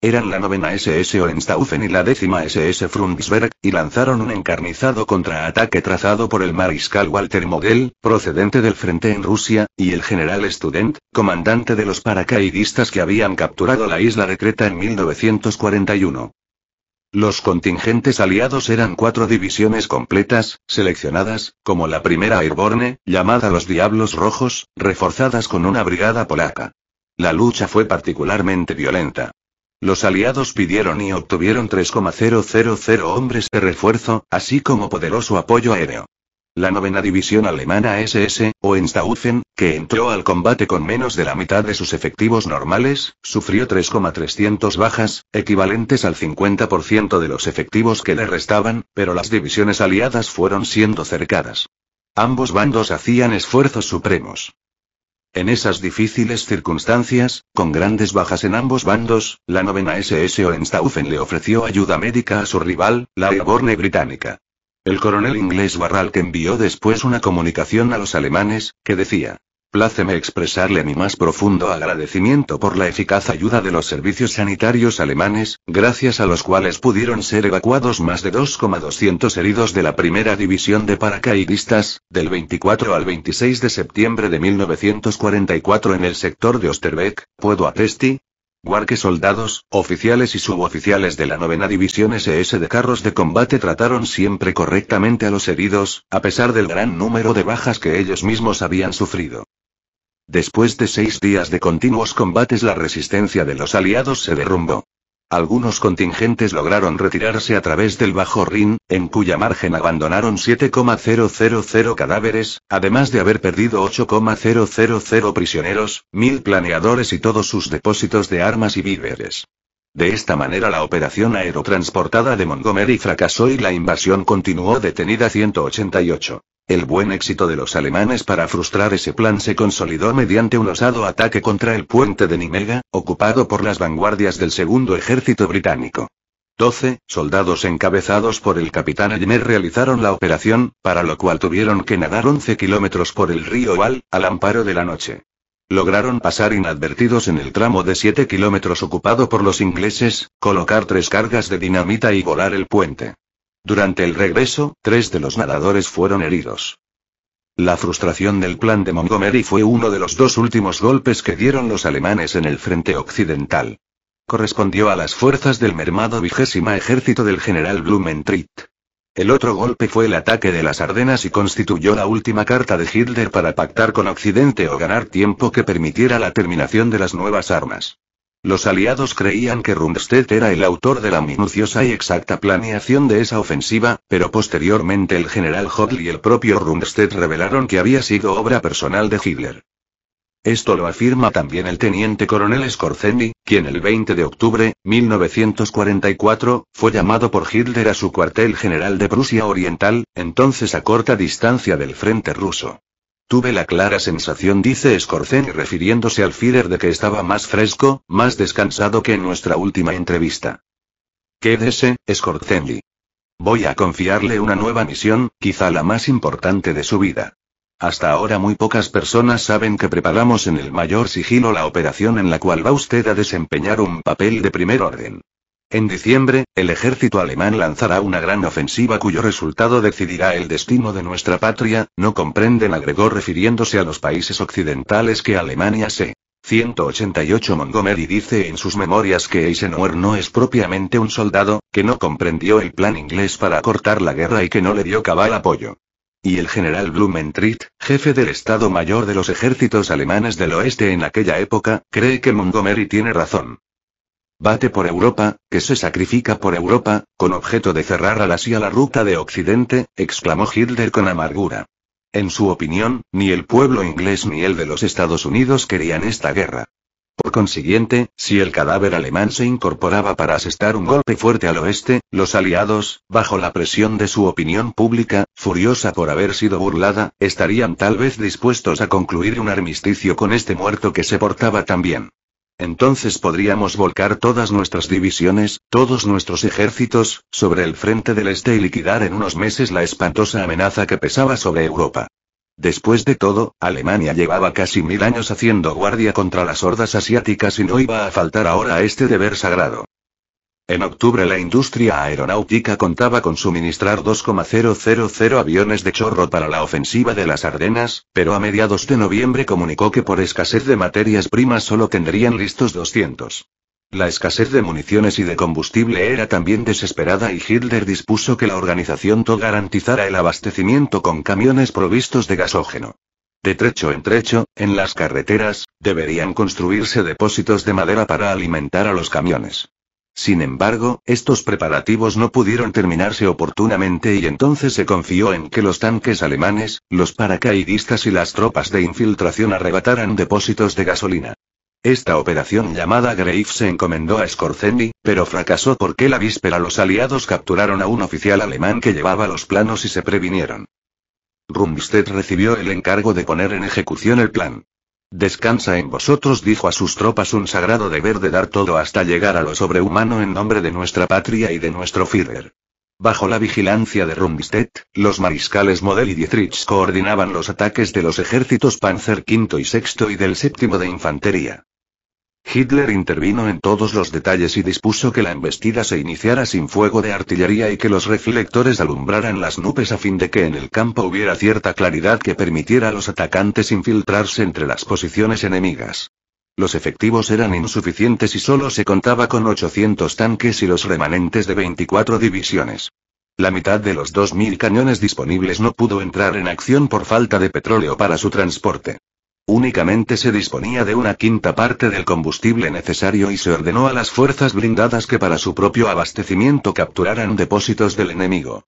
Eran la novena SS Orenstaufen y la décima SS Frundsberg, y lanzaron un encarnizado contraataque trazado por el mariscal Walter Model, procedente del frente en Rusia, y el general Student, comandante de los paracaidistas que habían capturado la isla de Creta en 1941. Los contingentes aliados eran cuatro divisiones completas, seleccionadas, como la primera Airborne, llamada los Diablos Rojos, reforzadas con una brigada polaca. La lucha fue particularmente violenta. Los aliados pidieron y obtuvieron 3,000 hombres de refuerzo, así como poderoso apoyo aéreo. La novena división alemana SS, o Oenstaufen, que entró al combate con menos de la mitad de sus efectivos normales, sufrió 3,300 bajas, equivalentes al 50% de los efectivos que le restaban, pero las divisiones aliadas fueron siendo cercadas. Ambos bandos hacían esfuerzos supremos. En esas difíciles circunstancias, con grandes bajas en ambos bandos, la novena SS Orenstaufen le ofreció ayuda médica a su rival, la Airborne británica. El coronel inglés Barral que envió después una comunicación a los alemanes, que decía, Pláceme expresarle mi más profundo agradecimiento por la eficaz ayuda de los servicios sanitarios alemanes, gracias a los cuales pudieron ser evacuados más de 2,200 heridos de la primera división de paracaidistas, del 24 al 26 de septiembre de 1944 en el sector de Osterbeck, atestiguar Guarque soldados, oficiales y suboficiales de la novena división SS de carros de combate trataron siempre correctamente a los heridos, a pesar del gran número de bajas que ellos mismos habían sufrido. Después de seis días de continuos combates la resistencia de los aliados se derrumbó. Algunos contingentes lograron retirarse a través del Bajo Rin, en cuya margen abandonaron 7,000 cadáveres, además de haber perdido 8,000 prisioneros, mil planeadores y todos sus depósitos de armas y víveres. De esta manera la operación aerotransportada de Montgomery fracasó y la invasión continuó detenida 188. El buen éxito de los alemanes para frustrar ese plan se consolidó mediante un osado ataque contra el puente de Nimega, ocupado por las vanguardias del segundo ejército británico. 12 soldados encabezados por el capitán Elmer realizaron la operación, para lo cual tuvieron que nadar 11 kilómetros por el río waal al amparo de la noche. Lograron pasar inadvertidos en el tramo de 7 kilómetros ocupado por los ingleses, colocar tres cargas de dinamita y volar el puente. Durante el regreso, tres de los nadadores fueron heridos. La frustración del plan de Montgomery fue uno de los dos últimos golpes que dieron los alemanes en el frente occidental. Correspondió a las fuerzas del mermado vigésima ejército del general Blumentritt. El otro golpe fue el ataque de las Ardenas y constituyó la última carta de Hitler para pactar con Occidente o ganar tiempo que permitiera la terminación de las nuevas armas. Los aliados creían que Rundstedt era el autor de la minuciosa y exacta planeación de esa ofensiva, pero posteriormente el general Hodley y el propio Rundstedt revelaron que había sido obra personal de Hitler. Esto lo afirma también el teniente coronel Scorzeni, quien el 20 de octubre, 1944, fue llamado por Hitler a su cuartel general de Prusia Oriental, entonces a corta distancia del frente ruso. Tuve la clara sensación, dice Scorzeni refiriéndose al Führer, de que estaba más fresco, más descansado que en nuestra última entrevista. Quédese, Scorzeni. Voy a confiarle una nueva misión, quizá la más importante de su vida. Hasta ahora muy pocas personas saben que preparamos en el mayor sigilo la operación en la cual va usted a desempeñar un papel de primer orden. En diciembre, el ejército alemán lanzará una gran ofensiva cuyo resultado decidirá el destino de nuestra patria, no comprenden agregó refiriéndose a los países occidentales que Alemania se 188 Montgomery dice en sus memorias que Eisenhower no es propiamente un soldado, que no comprendió el plan inglés para cortar la guerra y que no le dio cabal apoyo. Y el general Blumentritt, jefe del Estado Mayor de los ejércitos alemanes del oeste en aquella época, cree que Montgomery tiene razón. Bate por Europa, que se sacrifica por Europa, con objeto de cerrar a la Asia la ruta de Occidente, exclamó Hitler con amargura. En su opinión, ni el pueblo inglés ni el de los Estados Unidos querían esta guerra. Por consiguiente, si el cadáver alemán se incorporaba para asestar un golpe fuerte al oeste, los aliados, bajo la presión de su opinión pública, furiosa por haber sido burlada, estarían tal vez dispuestos a concluir un armisticio con este muerto que se portaba tan bien. Entonces podríamos volcar todas nuestras divisiones, todos nuestros ejércitos, sobre el frente del este y liquidar en unos meses la espantosa amenaza que pesaba sobre Europa. Después de todo, Alemania llevaba casi mil años haciendo guardia contra las hordas asiáticas y no iba a faltar ahora a este deber sagrado. En octubre la industria aeronáutica contaba con suministrar 2,000 aviones de chorro para la ofensiva de las Ardenas, pero a mediados de noviembre comunicó que por escasez de materias primas solo tendrían listos 200. La escasez de municiones y de combustible era también desesperada y Hitler dispuso que la organización TO garantizara el abastecimiento con camiones provistos de gasógeno. De trecho en trecho, en las carreteras, deberían construirse depósitos de madera para alimentar a los camiones. Sin embargo, estos preparativos no pudieron terminarse oportunamente y entonces se confió en que los tanques alemanes, los paracaidistas y las tropas de infiltración arrebataran depósitos de gasolina. Esta operación llamada Grave se encomendó a Scorzeni, pero fracasó porque la víspera los aliados capturaron a un oficial alemán que llevaba los planos y se previnieron. Rundstedt recibió el encargo de poner en ejecución el plan. Descansa en vosotros, dijo a sus tropas un sagrado deber de dar todo hasta llegar a lo sobrehumano en nombre de nuestra patria y de nuestro Führer. Bajo la vigilancia de Rundstedt, los mariscales Model y Dietrich coordinaban los ataques de los ejércitos Panzer V y VI y del VII de Infantería. Hitler intervino en todos los detalles y dispuso que la embestida se iniciara sin fuego de artillería y que los reflectores alumbraran las nubes a fin de que en el campo hubiera cierta claridad que permitiera a los atacantes infiltrarse entre las posiciones enemigas. Los efectivos eran insuficientes y solo se contaba con 800 tanques y los remanentes de 24 divisiones. La mitad de los 2.000 cañones disponibles no pudo entrar en acción por falta de petróleo para su transporte. Únicamente se disponía de una quinta parte del combustible necesario y se ordenó a las fuerzas blindadas que para su propio abastecimiento capturaran depósitos del enemigo.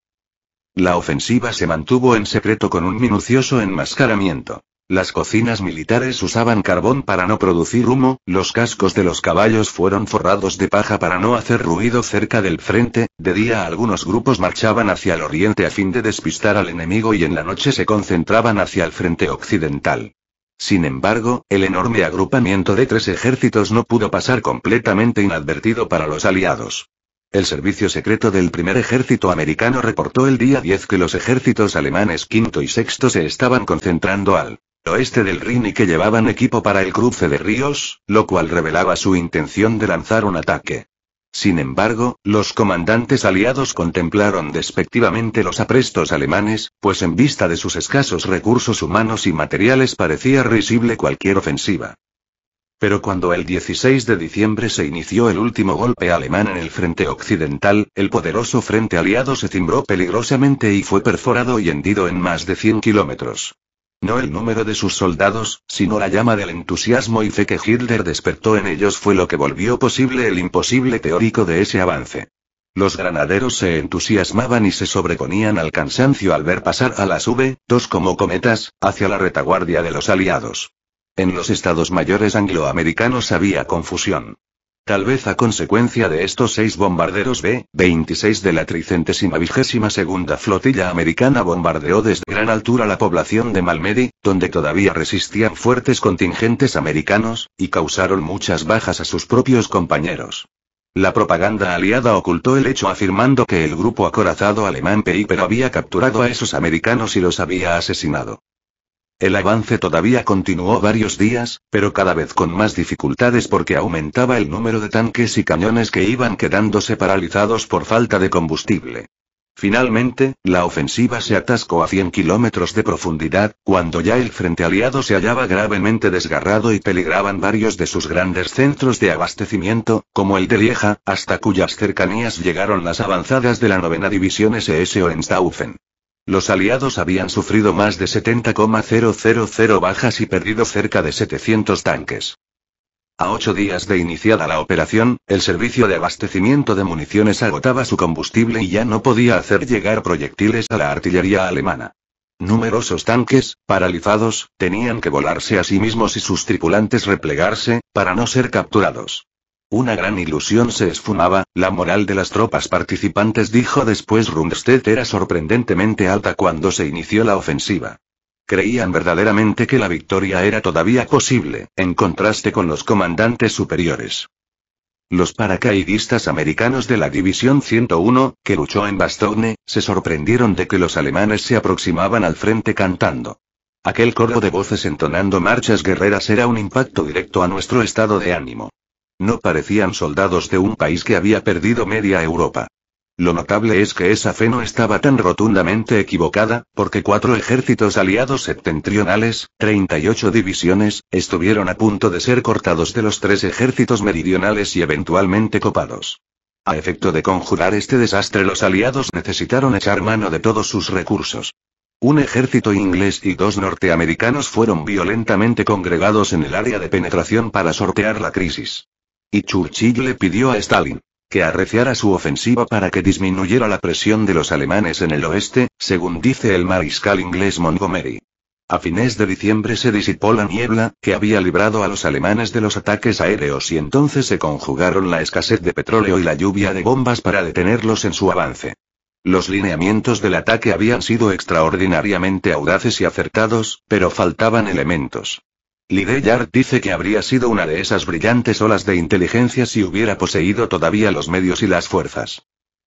La ofensiva se mantuvo en secreto con un minucioso enmascaramiento. Las cocinas militares usaban carbón para no producir humo, los cascos de los caballos fueron forrados de paja para no hacer ruido cerca del frente, de día algunos grupos marchaban hacia el oriente a fin de despistar al enemigo y en la noche se concentraban hacia el frente occidental. Sin embargo, el enorme agrupamiento de tres ejércitos no pudo pasar completamente inadvertido para los aliados. El servicio secreto del primer ejército americano reportó el día 10 que los ejércitos alemanes quinto y sexto se estaban concentrando al oeste del Rin y que llevaban equipo para el cruce de ríos, lo cual revelaba su intención de lanzar un ataque. Sin embargo, los comandantes aliados contemplaron despectivamente los aprestos alemanes, pues en vista de sus escasos recursos humanos y materiales parecía risible cualquier ofensiva. Pero cuando el 16 de diciembre se inició el último golpe alemán en el frente occidental, el poderoso frente aliado se cimbró peligrosamente y fue perforado y hendido en más de 100 kilómetros. No el número de sus soldados, sino la llama del entusiasmo y fe que Hitler despertó en ellos fue lo que volvió posible el imposible teórico de ese avance. Los granaderos se entusiasmaban y se sobreponían al cansancio al ver pasar a las V-2 como cometas, hacia la retaguardia de los aliados. En los estados mayores angloamericanos había confusión. Tal vez a consecuencia de estos seis bombarderos B-26 de la tricentésima vigésima segunda flotilla americana bombardeó desde gran altura la población de Malmedy, donde todavía resistían fuertes contingentes americanos, y causaron muchas bajas a sus propios compañeros. La propaganda aliada ocultó el hecho afirmando que el grupo acorazado alemán PIPER había capturado a esos americanos y los había asesinado. El avance todavía continuó varios días, pero cada vez con más dificultades porque aumentaba el número de tanques y cañones que iban quedándose paralizados por falta de combustible. Finalmente, la ofensiva se atascó a 100 kilómetros de profundidad, cuando ya el frente aliado se hallaba gravemente desgarrado y peligraban varios de sus grandes centros de abastecimiento, como el de Lieja, hasta cuyas cercanías llegaron las avanzadas de la novena división SS Oenstaufen. Los aliados habían sufrido más de 70,000 bajas y perdido cerca de 700 tanques. A ocho días de iniciada la operación, el servicio de abastecimiento de municiones agotaba su combustible y ya no podía hacer llegar proyectiles a la artillería alemana. Numerosos tanques, paralizados, tenían que volarse a sí mismos y sus tripulantes replegarse, para no ser capturados. Una gran ilusión se esfumaba, la moral de las tropas participantes dijo después Rundstedt era sorprendentemente alta cuando se inició la ofensiva. Creían verdaderamente que la victoria era todavía posible, en contraste con los comandantes superiores. Los paracaidistas americanos de la División 101, que luchó en Bastogne, se sorprendieron de que los alemanes se aproximaban al frente cantando. Aquel coro de voces entonando marchas guerreras era un impacto directo a nuestro estado de ánimo. No parecían soldados de un país que había perdido media Europa. Lo notable es que esa fe no estaba tan rotundamente equivocada, porque cuatro ejércitos aliados septentrionales, 38 divisiones, estuvieron a punto de ser cortados de los tres ejércitos meridionales y eventualmente copados. A efecto de conjurar este desastre los aliados necesitaron echar mano de todos sus recursos. Un ejército inglés y dos norteamericanos fueron violentamente congregados en el área de penetración para sortear la crisis. Y Churchill le pidió a Stalin que arreciara su ofensiva para que disminuyera la presión de los alemanes en el oeste, según dice el mariscal inglés Montgomery. A fines de diciembre se disipó la niebla, que había librado a los alemanes de los ataques aéreos y entonces se conjugaron la escasez de petróleo y la lluvia de bombas para detenerlos en su avance. Los lineamientos del ataque habían sido extraordinariamente audaces y acertados, pero faltaban elementos. Lideyard dice que habría sido una de esas brillantes olas de inteligencia si hubiera poseído todavía los medios y las fuerzas.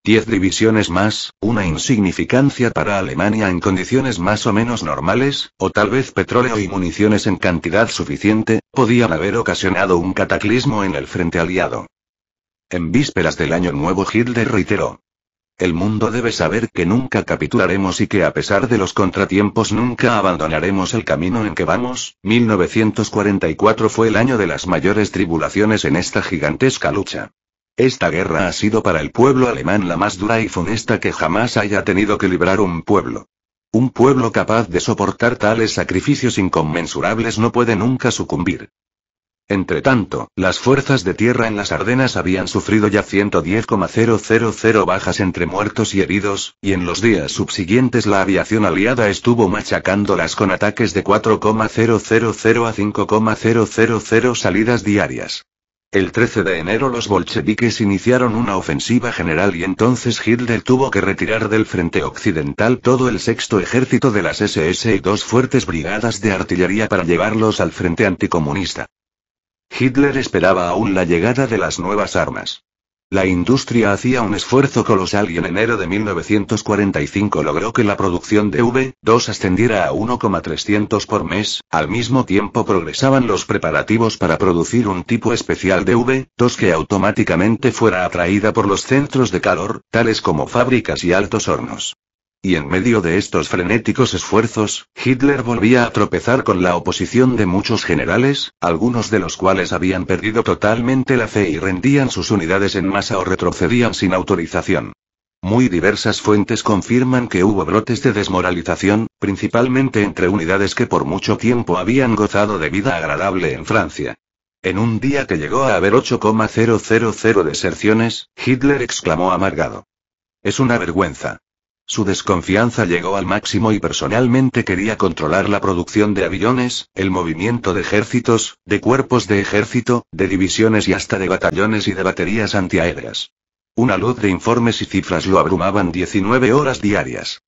Diez divisiones más, una insignificancia para Alemania en condiciones más o menos normales, o tal vez petróleo y municiones en cantidad suficiente, podían haber ocasionado un cataclismo en el frente aliado. En vísperas del Año Nuevo Hitler reiteró. El mundo debe saber que nunca capitularemos y que a pesar de los contratiempos nunca abandonaremos el camino en que vamos. 1944 fue el año de las mayores tribulaciones en esta gigantesca lucha. Esta guerra ha sido para el pueblo alemán la más dura y funesta que jamás haya tenido que librar un pueblo. Un pueblo capaz de soportar tales sacrificios inconmensurables no puede nunca sucumbir tanto, las fuerzas de tierra en las Ardenas habían sufrido ya 110,000 bajas entre muertos y heridos, y en los días subsiguientes la aviación aliada estuvo machacándolas con ataques de 4,000 a 5,000 salidas diarias. El 13 de enero los bolcheviques iniciaron una ofensiva general y entonces Hitler tuvo que retirar del frente occidental todo el sexto ejército de las SS y dos fuertes brigadas de artillería para llevarlos al frente anticomunista. Hitler esperaba aún la llegada de las nuevas armas. La industria hacía un esfuerzo colosal y en enero de 1945 logró que la producción de V2 ascendiera a 1,300 por mes, al mismo tiempo progresaban los preparativos para producir un tipo especial de V2 que automáticamente fuera atraída por los centros de calor, tales como fábricas y altos hornos. Y en medio de estos frenéticos esfuerzos, Hitler volvía a tropezar con la oposición de muchos generales, algunos de los cuales habían perdido totalmente la fe y rendían sus unidades en masa o retrocedían sin autorización. Muy diversas fuentes confirman que hubo brotes de desmoralización, principalmente entre unidades que por mucho tiempo habían gozado de vida agradable en Francia. En un día que llegó a haber 8,000 deserciones, Hitler exclamó amargado. Es una vergüenza. Su desconfianza llegó al máximo y personalmente quería controlar la producción de aviones, el movimiento de ejércitos, de cuerpos de ejército, de divisiones y hasta de batallones y de baterías antiaéreas. Una luz de informes y cifras lo abrumaban 19 horas diarias.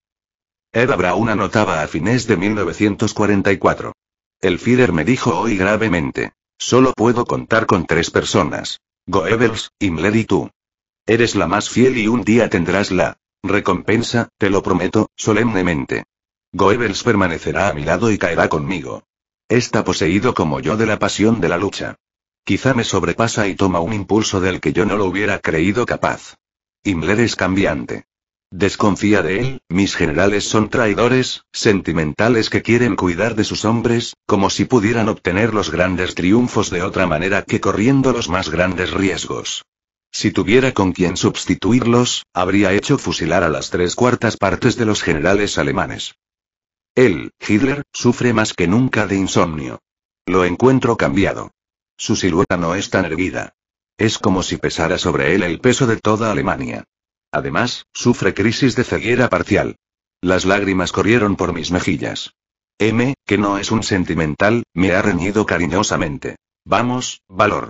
Eva Braun anotaba a fines de 1944. El Führer me dijo hoy gravemente. Solo puedo contar con tres personas. Goebbels, Himmler y tú. Eres la más fiel y un día tendrás la Recompensa, te lo prometo, solemnemente. Goebbels permanecerá a mi lado y caerá conmigo. Está poseído como yo de la pasión de la lucha. Quizá me sobrepasa y toma un impulso del que yo no lo hubiera creído capaz. Himmler es cambiante. Desconfía de él, mis generales son traidores, sentimentales que quieren cuidar de sus hombres, como si pudieran obtener los grandes triunfos de otra manera que corriendo los más grandes riesgos. Si tuviera con quien sustituirlos, habría hecho fusilar a las tres cuartas partes de los generales alemanes. Él, Hitler, sufre más que nunca de insomnio. Lo encuentro cambiado. Su silueta no es tan erguida. Es como si pesara sobre él el peso de toda Alemania. Además, sufre crisis de ceguera parcial. Las lágrimas corrieron por mis mejillas. M, que no es un sentimental, me ha reñido cariñosamente. Vamos, valor.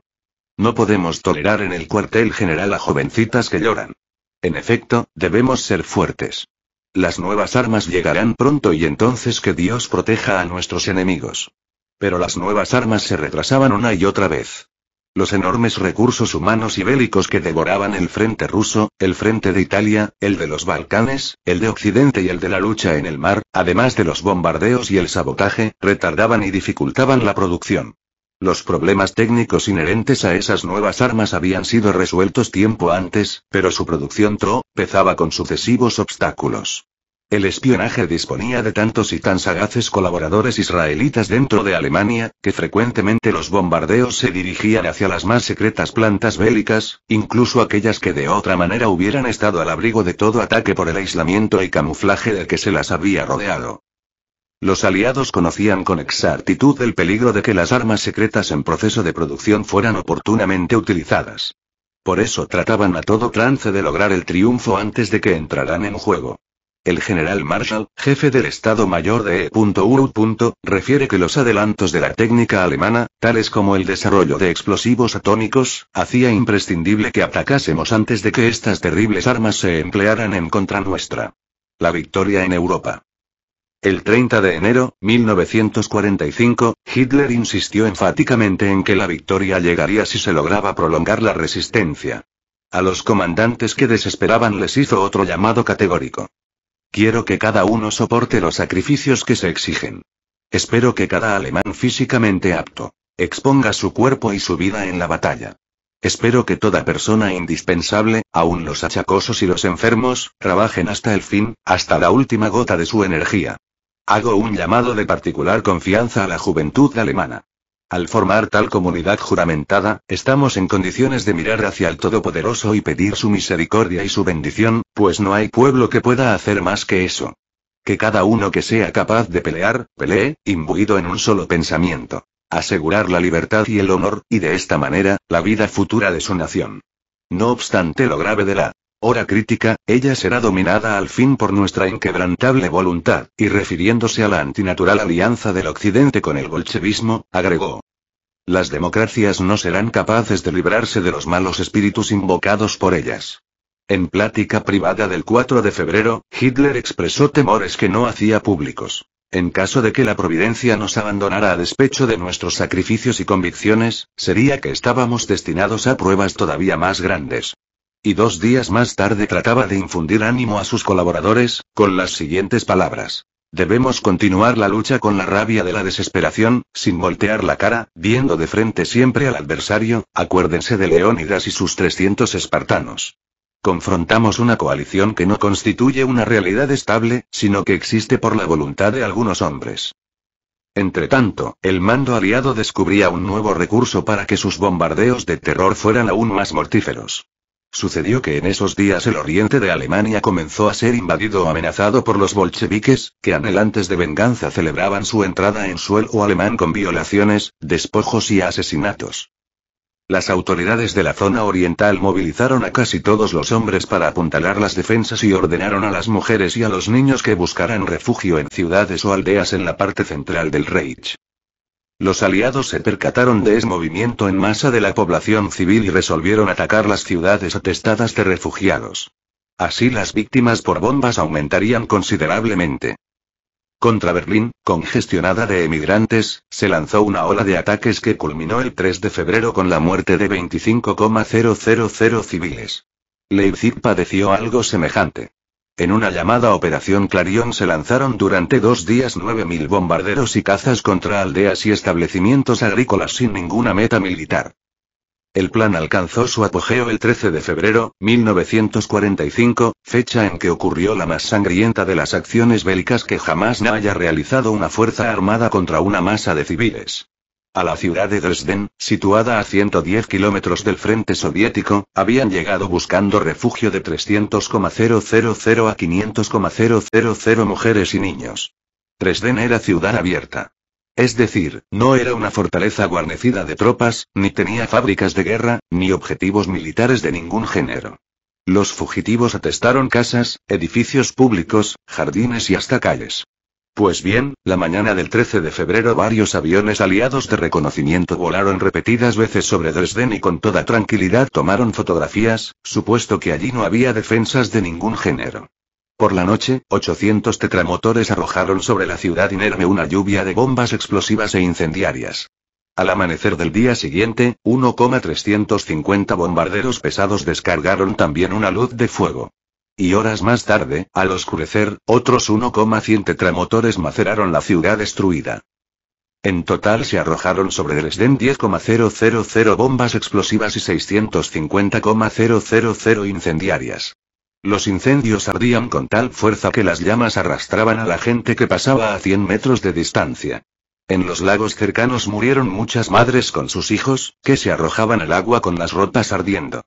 No podemos tolerar en el cuartel general a jovencitas que lloran. En efecto, debemos ser fuertes. Las nuevas armas llegarán pronto y entonces que Dios proteja a nuestros enemigos. Pero las nuevas armas se retrasaban una y otra vez. Los enormes recursos humanos y bélicos que devoraban el frente ruso, el frente de Italia, el de los Balcanes, el de Occidente y el de la lucha en el mar, además de los bombardeos y el sabotaje, retardaban y dificultaban la producción. Los problemas técnicos inherentes a esas nuevas armas habían sido resueltos tiempo antes, pero su producción tropezaba con sucesivos obstáculos. El espionaje disponía de tantos y tan sagaces colaboradores israelitas dentro de Alemania, que frecuentemente los bombardeos se dirigían hacia las más secretas plantas bélicas, incluso aquellas que de otra manera hubieran estado al abrigo de todo ataque por el aislamiento y camuflaje del que se las había rodeado. Los aliados conocían con exactitud el peligro de que las armas secretas en proceso de producción fueran oportunamente utilizadas. Por eso trataban a todo trance de lograr el triunfo antes de que entraran en juego. El general Marshall, jefe del Estado Mayor de E.U., refiere que los adelantos de la técnica alemana, tales como el desarrollo de explosivos atómicos, hacía imprescindible que atacásemos antes de que estas terribles armas se emplearan en contra nuestra. La victoria en Europa. El 30 de enero, 1945, Hitler insistió enfáticamente en que la victoria llegaría si se lograba prolongar la resistencia. A los comandantes que desesperaban les hizo otro llamado categórico. Quiero que cada uno soporte los sacrificios que se exigen. Espero que cada alemán físicamente apto exponga su cuerpo y su vida en la batalla. Espero que toda persona indispensable, aun los achacosos y los enfermos, trabajen hasta el fin, hasta la última gota de su energía. Hago un llamado de particular confianza a la juventud alemana. Al formar tal comunidad juramentada, estamos en condiciones de mirar hacia el Todopoderoso y pedir su misericordia y su bendición, pues no hay pueblo que pueda hacer más que eso. Que cada uno que sea capaz de pelear, pelee, imbuido en un solo pensamiento. Asegurar la libertad y el honor, y de esta manera, la vida futura de su nación. No obstante lo grave de la hora crítica, ella será dominada al fin por nuestra inquebrantable voluntad, y refiriéndose a la antinatural alianza del Occidente con el bolchevismo, agregó. Las democracias no serán capaces de librarse de los malos espíritus invocados por ellas. En plática privada del 4 de febrero, Hitler expresó temores que no hacía públicos. En caso de que la providencia nos abandonara a despecho de nuestros sacrificios y convicciones, sería que estábamos destinados a pruebas todavía más grandes. Y dos días más tarde trataba de infundir ánimo a sus colaboradores, con las siguientes palabras. Debemos continuar la lucha con la rabia de la desesperación, sin voltear la cara, viendo de frente siempre al adversario, acuérdense de Leónidas y sus 300 espartanos. Confrontamos una coalición que no constituye una realidad estable, sino que existe por la voluntad de algunos hombres. Entretanto, el mando aliado descubría un nuevo recurso para que sus bombardeos de terror fueran aún más mortíferos. Sucedió que en esos días el oriente de Alemania comenzó a ser invadido o amenazado por los bolcheviques, que anhelantes de venganza celebraban su entrada en suelo alemán con violaciones, despojos y asesinatos. Las autoridades de la zona oriental movilizaron a casi todos los hombres para apuntalar las defensas y ordenaron a las mujeres y a los niños que buscaran refugio en ciudades o aldeas en la parte central del Reich. Los aliados se percataron de ese movimiento en masa de la población civil y resolvieron atacar las ciudades atestadas de refugiados. Así las víctimas por bombas aumentarían considerablemente. Contra Berlín, congestionada de emigrantes, se lanzó una ola de ataques que culminó el 3 de febrero con la muerte de 25,000 civiles. Leipzig padeció algo semejante. En una llamada Operación Clarion se lanzaron durante dos días 9.000 bombarderos y cazas contra aldeas y establecimientos agrícolas sin ninguna meta militar. El plan alcanzó su apogeo el 13 de febrero, 1945, fecha en que ocurrió la más sangrienta de las acciones bélicas que jamás haya realizado una fuerza armada contra una masa de civiles. A la ciudad de Dresden, situada a 110 kilómetros del frente soviético, habían llegado buscando refugio de 300,000 a 500,000 mujeres y niños. Dresden era ciudad abierta. Es decir, no era una fortaleza guarnecida de tropas, ni tenía fábricas de guerra, ni objetivos militares de ningún género. Los fugitivos atestaron casas, edificios públicos, jardines y hasta calles. Pues bien, la mañana del 13 de febrero varios aviones aliados de reconocimiento volaron repetidas veces sobre Dresden y con toda tranquilidad tomaron fotografías, supuesto que allí no había defensas de ningún género. Por la noche, 800 tetramotores arrojaron sobre la ciudad inerme una lluvia de bombas explosivas e incendiarias. Al amanecer del día siguiente, 1,350 bombarderos pesados descargaron también una luz de fuego. Y horas más tarde, al oscurecer, otros 1,100 tramotores maceraron la ciudad destruida. En total se arrojaron sobre el Dresden 10,000 bombas explosivas y 650,000 incendiarias. Los incendios ardían con tal fuerza que las llamas arrastraban a la gente que pasaba a 100 metros de distancia. En los lagos cercanos murieron muchas madres con sus hijos, que se arrojaban al agua con las ropas ardiendo.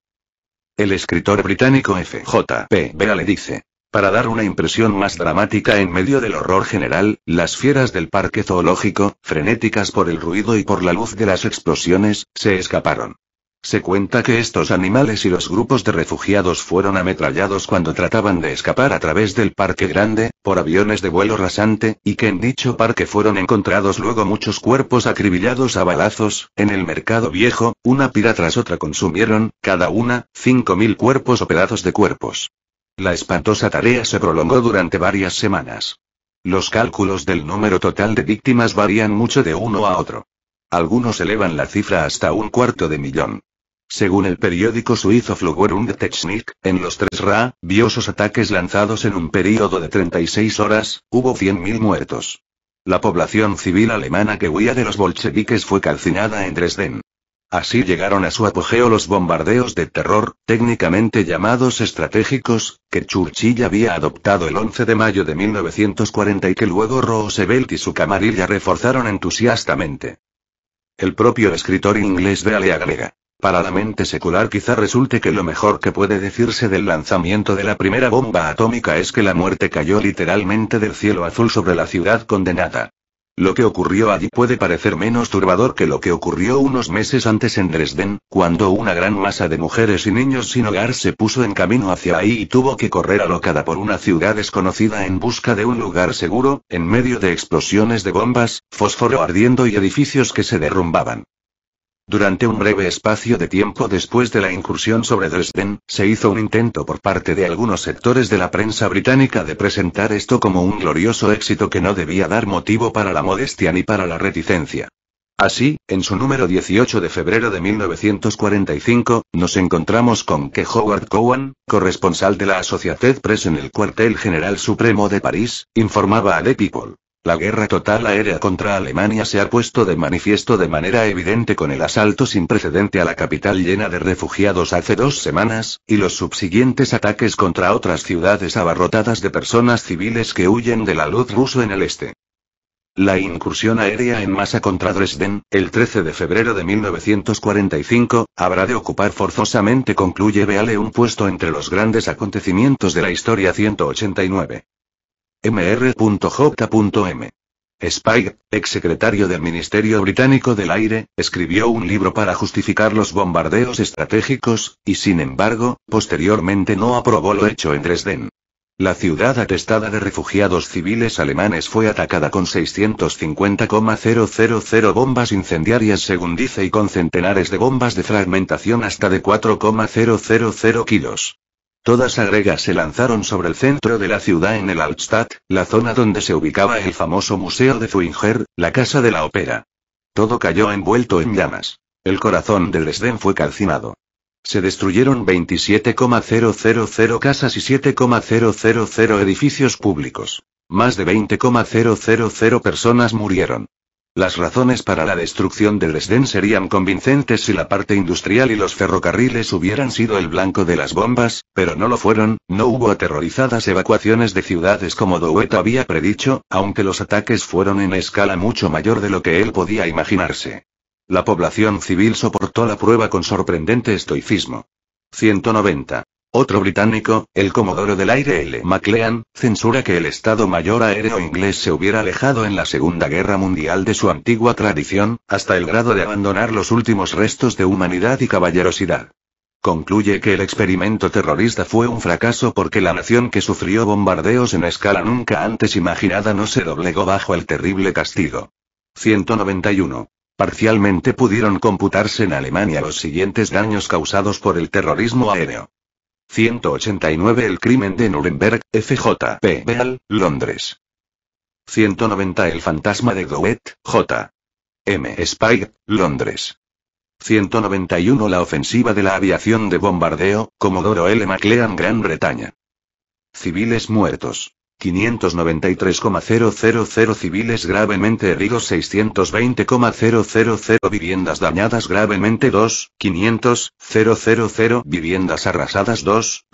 El escritor británico F.J.P. Vera le dice. Para dar una impresión más dramática en medio del horror general, las fieras del parque zoológico, frenéticas por el ruido y por la luz de las explosiones, se escaparon. Se cuenta que estos animales y los grupos de refugiados fueron ametrallados cuando trataban de escapar a través del Parque Grande, por aviones de vuelo rasante, y que en dicho parque fueron encontrados luego muchos cuerpos acribillados a balazos, en el mercado viejo, una pira tras otra consumieron, cada una, 5.000 cuerpos o pedazos de cuerpos. La espantosa tarea se prolongó durante varias semanas. Los cálculos del número total de víctimas varían mucho de uno a otro. Algunos elevan la cifra hasta un cuarto de millón. Según el periódico suizo Flugerung Technik, en los tres RA, viosos ataques lanzados en un período de 36 horas, hubo 100.000 muertos. La población civil alemana que huía de los bolcheviques fue calcinada en Dresden. Así llegaron a su apogeo los bombardeos de terror, técnicamente llamados estratégicos, que Churchill había adoptado el 11 de mayo de 1940 y que luego Roosevelt y su camarilla reforzaron entusiastamente. El propio escritor inglés Alea agrega. Para la mente secular quizá resulte que lo mejor que puede decirse del lanzamiento de la primera bomba atómica es que la muerte cayó literalmente del cielo azul sobre la ciudad condenada. Lo que ocurrió allí puede parecer menos turbador que lo que ocurrió unos meses antes en Dresden, cuando una gran masa de mujeres y niños sin hogar se puso en camino hacia ahí y tuvo que correr alocada por una ciudad desconocida en busca de un lugar seguro, en medio de explosiones de bombas, fósforo ardiendo y edificios que se derrumbaban. Durante un breve espacio de tiempo después de la incursión sobre Dresden, se hizo un intento por parte de algunos sectores de la prensa británica de presentar esto como un glorioso éxito que no debía dar motivo para la modestia ni para la reticencia. Así, en su número 18 de febrero de 1945, nos encontramos con que Howard Cowan, corresponsal de la Associated Press en el cuartel general supremo de París, informaba a The People. La guerra total aérea contra Alemania se ha puesto de manifiesto de manera evidente con el asalto sin precedente a la capital llena de refugiados hace dos semanas, y los subsiguientes ataques contra otras ciudades abarrotadas de personas civiles que huyen de la luz ruso en el este. La incursión aérea en masa contra Dresden, el 13 de febrero de 1945, habrá de ocupar forzosamente concluye Beale un puesto entre los grandes acontecimientos de la historia 189. Mr.J.M. Spike, exsecretario del Ministerio Británico del Aire, escribió un libro para justificar los bombardeos estratégicos, y sin embargo, posteriormente no aprobó lo hecho en Dresden. La ciudad atestada de refugiados civiles alemanes fue atacada con 650,000 bombas incendiarias según dice y con centenares de bombas de fragmentación hasta de 4,000 kilos. Todas agregas se lanzaron sobre el centro de la ciudad en el Altstadt, la zona donde se ubicaba el famoso Museo de Zwinger, la casa de la ópera. Todo cayó envuelto en llamas. El corazón de desdén fue calcinado. Se destruyeron 27,000 casas y 7,000 edificios públicos. Más de 20,000 personas murieron. Las razones para la destrucción del desdén serían convincentes si la parte industrial y los ferrocarriles hubieran sido el blanco de las bombas, pero no lo fueron, no hubo aterrorizadas evacuaciones de ciudades como Douet había predicho, aunque los ataques fueron en escala mucho mayor de lo que él podía imaginarse. La población civil soportó la prueba con sorprendente estoicismo. 190. Otro británico, el comodoro del aire L. MacLean, censura que el Estado Mayor Aéreo inglés se hubiera alejado en la Segunda Guerra Mundial de su antigua tradición, hasta el grado de abandonar los últimos restos de humanidad y caballerosidad. Concluye que el experimento terrorista fue un fracaso porque la nación que sufrió bombardeos en escala nunca antes imaginada no se doblegó bajo el terrible castigo. 191. Parcialmente pudieron computarse en Alemania los siguientes daños causados por el terrorismo aéreo. 189 El crimen de Nuremberg, FJP Beal, Londres. 190 El fantasma de Goethe J. M. Spike, Londres. 191 La ofensiva de la aviación de bombardeo, Comodoro L. MacLean, Gran Bretaña. Civiles muertos. 593,000 civiles gravemente heridos 620,000 viviendas dañadas gravemente 2, viviendas arrasadas 2,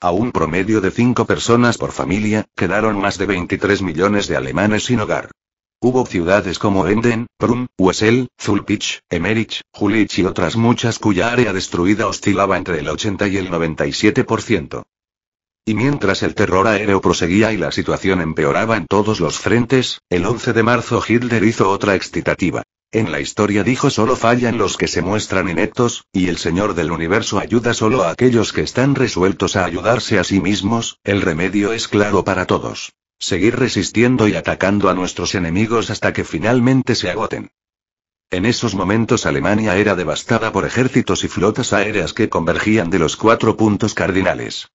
A un promedio de 5 personas por familia, quedaron más de 23 millones de alemanes sin hogar. Hubo ciudades como Emden, Prum, Wesel, Zulpich, Emerich, Julich y otras muchas cuya área destruida oscilaba entre el 80 y el 97%. Y mientras el terror aéreo proseguía y la situación empeoraba en todos los frentes, el 11 de marzo Hitler hizo otra excitativa. En la historia dijo solo fallan los que se muestran ineptos, y el Señor del Universo ayuda solo a aquellos que están resueltos a ayudarse a sí mismos, el remedio es claro para todos. Seguir resistiendo y atacando a nuestros enemigos hasta que finalmente se agoten. En esos momentos Alemania era devastada por ejércitos y flotas aéreas que convergían de los cuatro puntos cardinales.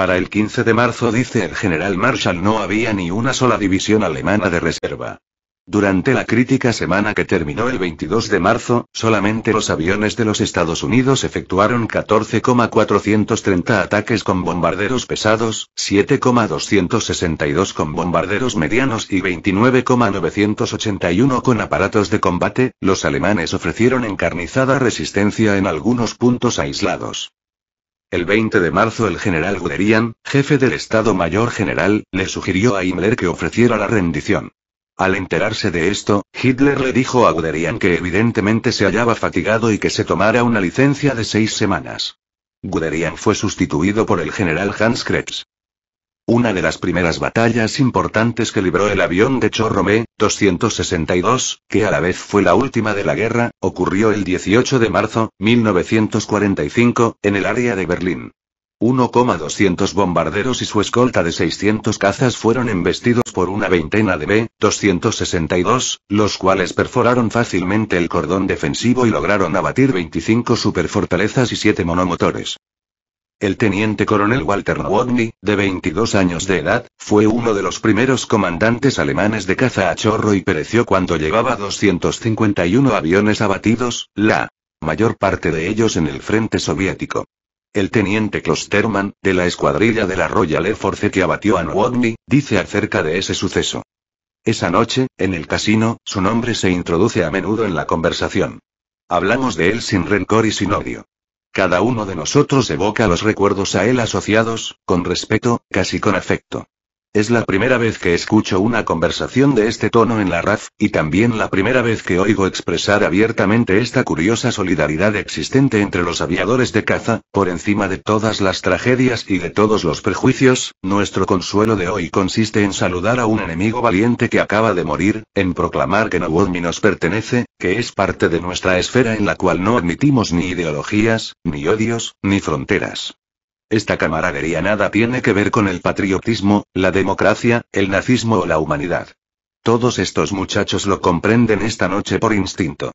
Para el 15 de marzo, dice el general Marshall, no había ni una sola división alemana de reserva. Durante la crítica semana que terminó el 22 de marzo, solamente los aviones de los Estados Unidos efectuaron 14,430 ataques con bombarderos pesados, 7,262 con bombarderos medianos y 29,981 con aparatos de combate. Los alemanes ofrecieron encarnizada resistencia en algunos puntos aislados. El 20 de marzo el general Guderian, jefe del Estado Mayor General, le sugirió a Himmler que ofreciera la rendición. Al enterarse de esto, Hitler le dijo a Guderian que evidentemente se hallaba fatigado y que se tomara una licencia de seis semanas. Guderian fue sustituido por el general Hans Krebs. Una de las primeras batallas importantes que libró el avión de chorro b 262, que a la vez fue la última de la guerra, ocurrió el 18 de marzo, 1945, en el área de Berlín. 1,200 bombarderos y su escolta de 600 cazas fueron embestidos por una veintena de B-262, los cuales perforaron fácilmente el cordón defensivo y lograron abatir 25 superfortalezas y 7 monomotores. El teniente coronel Walter Nowotny, de 22 años de edad, fue uno de los primeros comandantes alemanes de caza a chorro y pereció cuando llevaba 251 aviones abatidos, la mayor parte de ellos en el frente soviético. El teniente Klosterman, de la escuadrilla de la Royal Air Force que abatió a Nowotny, dice acerca de ese suceso. Esa noche, en el casino, su nombre se introduce a menudo en la conversación. Hablamos de él sin rencor y sin odio. Cada uno de nosotros evoca los recuerdos a él asociados, con respeto, casi con afecto. Es la primera vez que escucho una conversación de este tono en la RAF, y también la primera vez que oigo expresar abiertamente esta curiosa solidaridad existente entre los aviadores de caza, por encima de todas las tragedias y de todos los prejuicios, nuestro consuelo de hoy consiste en saludar a un enemigo valiente que acaba de morir, en proclamar que Nobodmi nos pertenece, que es parte de nuestra esfera en la cual no admitimos ni ideologías, ni odios, ni fronteras. Esta camaradería nada tiene que ver con el patriotismo, la democracia, el nazismo o la humanidad. Todos estos muchachos lo comprenden esta noche por instinto.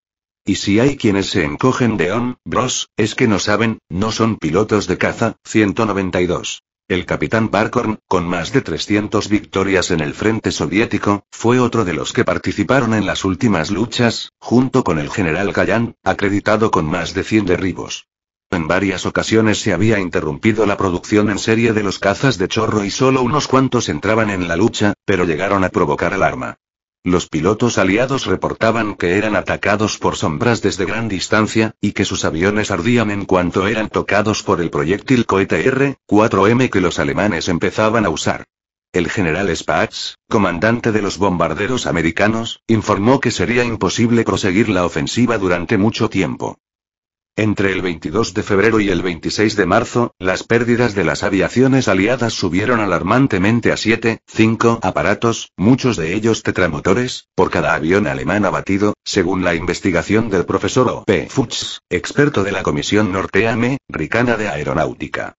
Y si hay quienes se encogen de on, bros, es que no saben, no son pilotos de caza, 192. El capitán Parkorn, con más de 300 victorias en el frente soviético, fue otro de los que participaron en las últimas luchas, junto con el general callán acreditado con más de 100 derribos. En varias ocasiones se había interrumpido la producción en serie de los cazas de chorro y solo unos cuantos entraban en la lucha, pero llegaron a provocar alarma. Los pilotos aliados reportaban que eran atacados por sombras desde gran distancia, y que sus aviones ardían en cuanto eran tocados por el proyectil cohete R-4M que los alemanes empezaban a usar. El general Spatz, comandante de los bombarderos americanos, informó que sería imposible proseguir la ofensiva durante mucho tiempo. Entre el 22 de febrero y el 26 de marzo, las pérdidas de las aviaciones aliadas subieron alarmantemente a 7, 5 aparatos, muchos de ellos tetramotores, por cada avión alemán abatido, según la investigación del profesor O. P. Fuchs, experto de la Comisión Norteame, Ricana de Aeronáutica.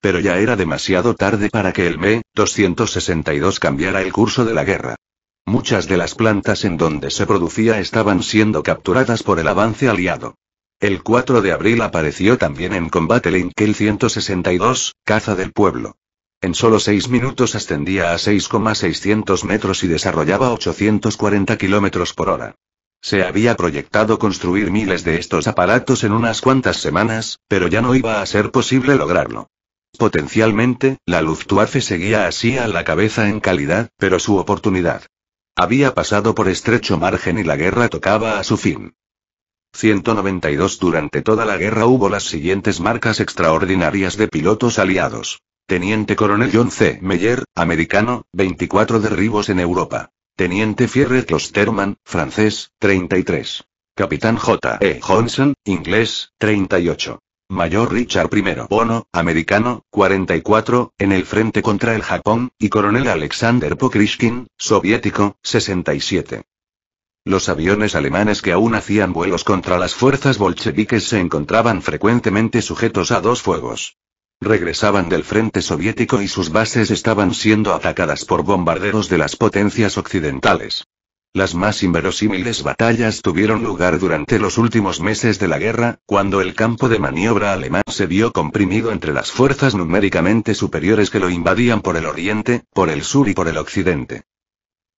Pero ya era demasiado tarde para que el ME-262 cambiara el curso de la guerra. Muchas de las plantas en donde se producía estaban siendo capturadas por el avance aliado. El 4 de abril apareció también en combate el 162, caza del pueblo. En solo 6 minutos ascendía a 6,600 metros y desarrollaba 840 kilómetros por hora. Se había proyectado construir miles de estos aparatos en unas cuantas semanas, pero ya no iba a ser posible lograrlo. Potencialmente, la Luftwaffe seguía así a la cabeza en calidad, pero su oportunidad. Había pasado por estrecho margen y la guerra tocaba a su fin. 192 Durante toda la guerra hubo las siguientes marcas extraordinarias de pilotos aliados. Teniente Coronel John C. Meyer, americano, 24 derribos en Europa. Teniente Fierre Klosterman, francés, 33. Capitán J. E. Johnson, inglés, 38. Mayor Richard I Bono, americano, 44, en el frente contra el Japón, y coronel Alexander Pokrishkin, soviético, 67. Los aviones alemanes que aún hacían vuelos contra las fuerzas bolcheviques se encontraban frecuentemente sujetos a dos fuegos. Regresaban del frente soviético y sus bases estaban siendo atacadas por bombarderos de las potencias occidentales. Las más inverosímiles batallas tuvieron lugar durante los últimos meses de la guerra, cuando el campo de maniobra alemán se vio comprimido entre las fuerzas numéricamente superiores que lo invadían por el oriente, por el sur y por el occidente.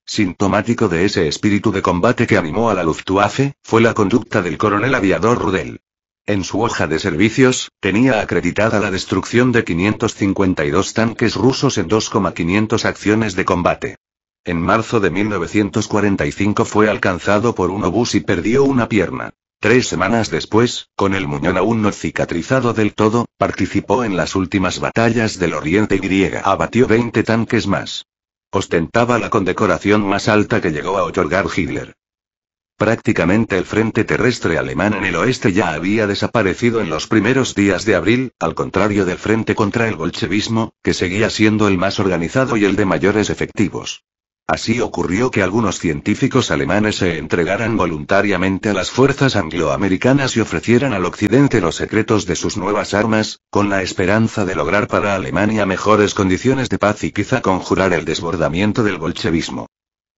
Sintomático de ese espíritu de combate que animó a la Luftwaffe, fue la conducta del coronel aviador Rudel. En su hoja de servicios, tenía acreditada la destrucción de 552 tanques rusos en 2,500 acciones de combate. En marzo de 1945 fue alcanzado por un obús y perdió una pierna. Tres semanas después, con el muñón aún no cicatrizado del todo, participó en las últimas batallas del Oriente y Abatió 20 tanques más. Ostentaba la condecoración más alta que llegó a otorgar Hitler. Prácticamente el frente terrestre alemán en el oeste ya había desaparecido en los primeros días de abril, al contrario del frente contra el bolchevismo, que seguía siendo el más organizado y el de mayores efectivos. Así ocurrió que algunos científicos alemanes se entregaran voluntariamente a las fuerzas angloamericanas y ofrecieran al occidente los secretos de sus nuevas armas, con la esperanza de lograr para Alemania mejores condiciones de paz y quizá conjurar el desbordamiento del bolchevismo.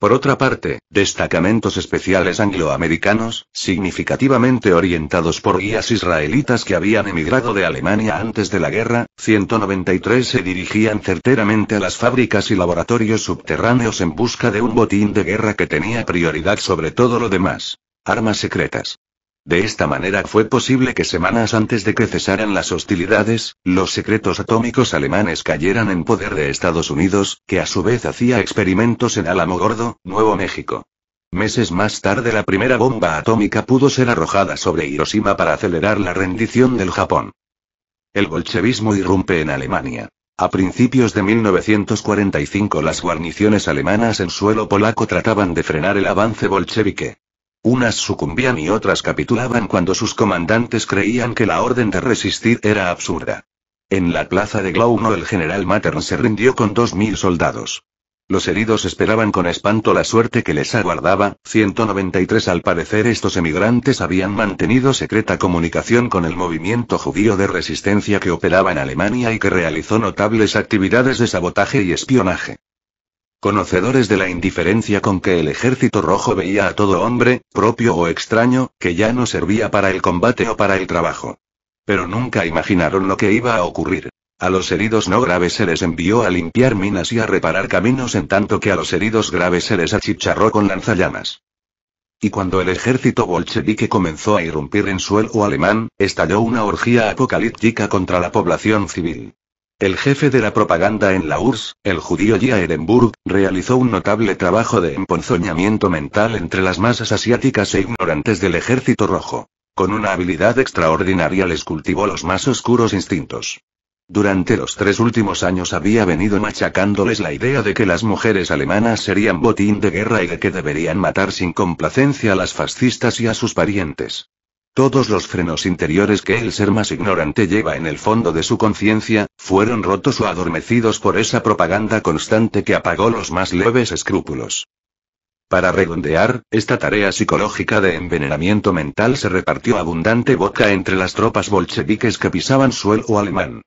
Por otra parte, destacamentos especiales angloamericanos, significativamente orientados por guías israelitas que habían emigrado de Alemania antes de la guerra, 193 se dirigían certeramente a las fábricas y laboratorios subterráneos en busca de un botín de guerra que tenía prioridad sobre todo lo demás. Armas secretas. De esta manera fue posible que semanas antes de que cesaran las hostilidades, los secretos atómicos alemanes cayeran en poder de Estados Unidos, que a su vez hacía experimentos en Álamo Gordo, Nuevo México. Meses más tarde la primera bomba atómica pudo ser arrojada sobre Hiroshima para acelerar la rendición del Japón. El bolchevismo irrumpe en Alemania. A principios de 1945 las guarniciones alemanas en suelo polaco trataban de frenar el avance bolchevique. Unas sucumbían y otras capitulaban cuando sus comandantes creían que la orden de resistir era absurda. En la plaza de Glauno el general Matern se rindió con 2.000 soldados. Los heridos esperaban con espanto la suerte que les aguardaba, 193 al parecer estos emigrantes habían mantenido secreta comunicación con el movimiento judío de resistencia que operaba en Alemania y que realizó notables actividades de sabotaje y espionaje conocedores de la indiferencia con que el ejército rojo veía a todo hombre, propio o extraño, que ya no servía para el combate o para el trabajo. Pero nunca imaginaron lo que iba a ocurrir. A los heridos no graves se les envió a limpiar minas y a reparar caminos en tanto que a los heridos graves se les achicharró con lanzallamas. Y cuando el ejército bolchevique comenzó a irrumpir en suelo alemán, estalló una orgía apocalíptica contra la población civil. El jefe de la propaganda en la URSS, el judío Gia Ehrenburg, realizó un notable trabajo de emponzoñamiento mental entre las masas asiáticas e ignorantes del ejército rojo. Con una habilidad extraordinaria les cultivó los más oscuros instintos. Durante los tres últimos años había venido machacándoles la idea de que las mujeres alemanas serían botín de guerra y de que deberían matar sin complacencia a las fascistas y a sus parientes. Todos los frenos interiores que el ser más ignorante lleva en el fondo de su conciencia, fueron rotos o adormecidos por esa propaganda constante que apagó los más leves escrúpulos. Para redondear, esta tarea psicológica de envenenamiento mental se repartió abundante boca entre las tropas bolcheviques que pisaban suelo alemán.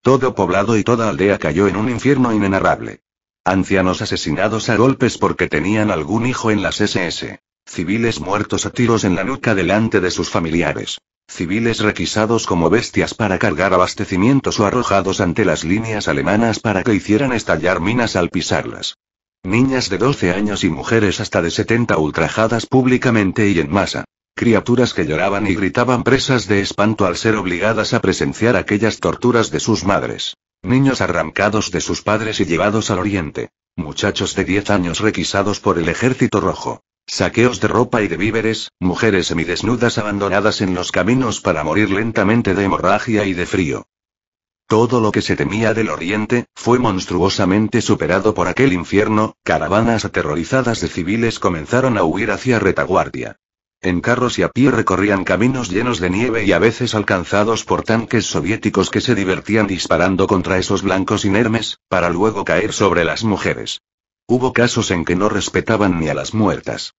Todo poblado y toda aldea cayó en un infierno inenarrable. Ancianos asesinados a golpes porque tenían algún hijo en las SS. Civiles muertos a tiros en la nuca delante de sus familiares. Civiles requisados como bestias para cargar abastecimientos o arrojados ante las líneas alemanas para que hicieran estallar minas al pisarlas. Niñas de 12 años y mujeres hasta de 70 ultrajadas públicamente y en masa. Criaturas que lloraban y gritaban presas de espanto al ser obligadas a presenciar aquellas torturas de sus madres. Niños arrancados de sus padres y llevados al oriente. Muchachos de 10 años requisados por el ejército rojo. Saqueos de ropa y de víveres, mujeres semidesnudas abandonadas en los caminos para morir lentamente de hemorragia y de frío. Todo lo que se temía del Oriente, fue monstruosamente superado por aquel infierno, caravanas aterrorizadas de civiles comenzaron a huir hacia retaguardia. En carros y a pie recorrían caminos llenos de nieve y a veces alcanzados por tanques soviéticos que se divertían disparando contra esos blancos inermes, para luego caer sobre las mujeres. Hubo casos en que no respetaban ni a las muertas.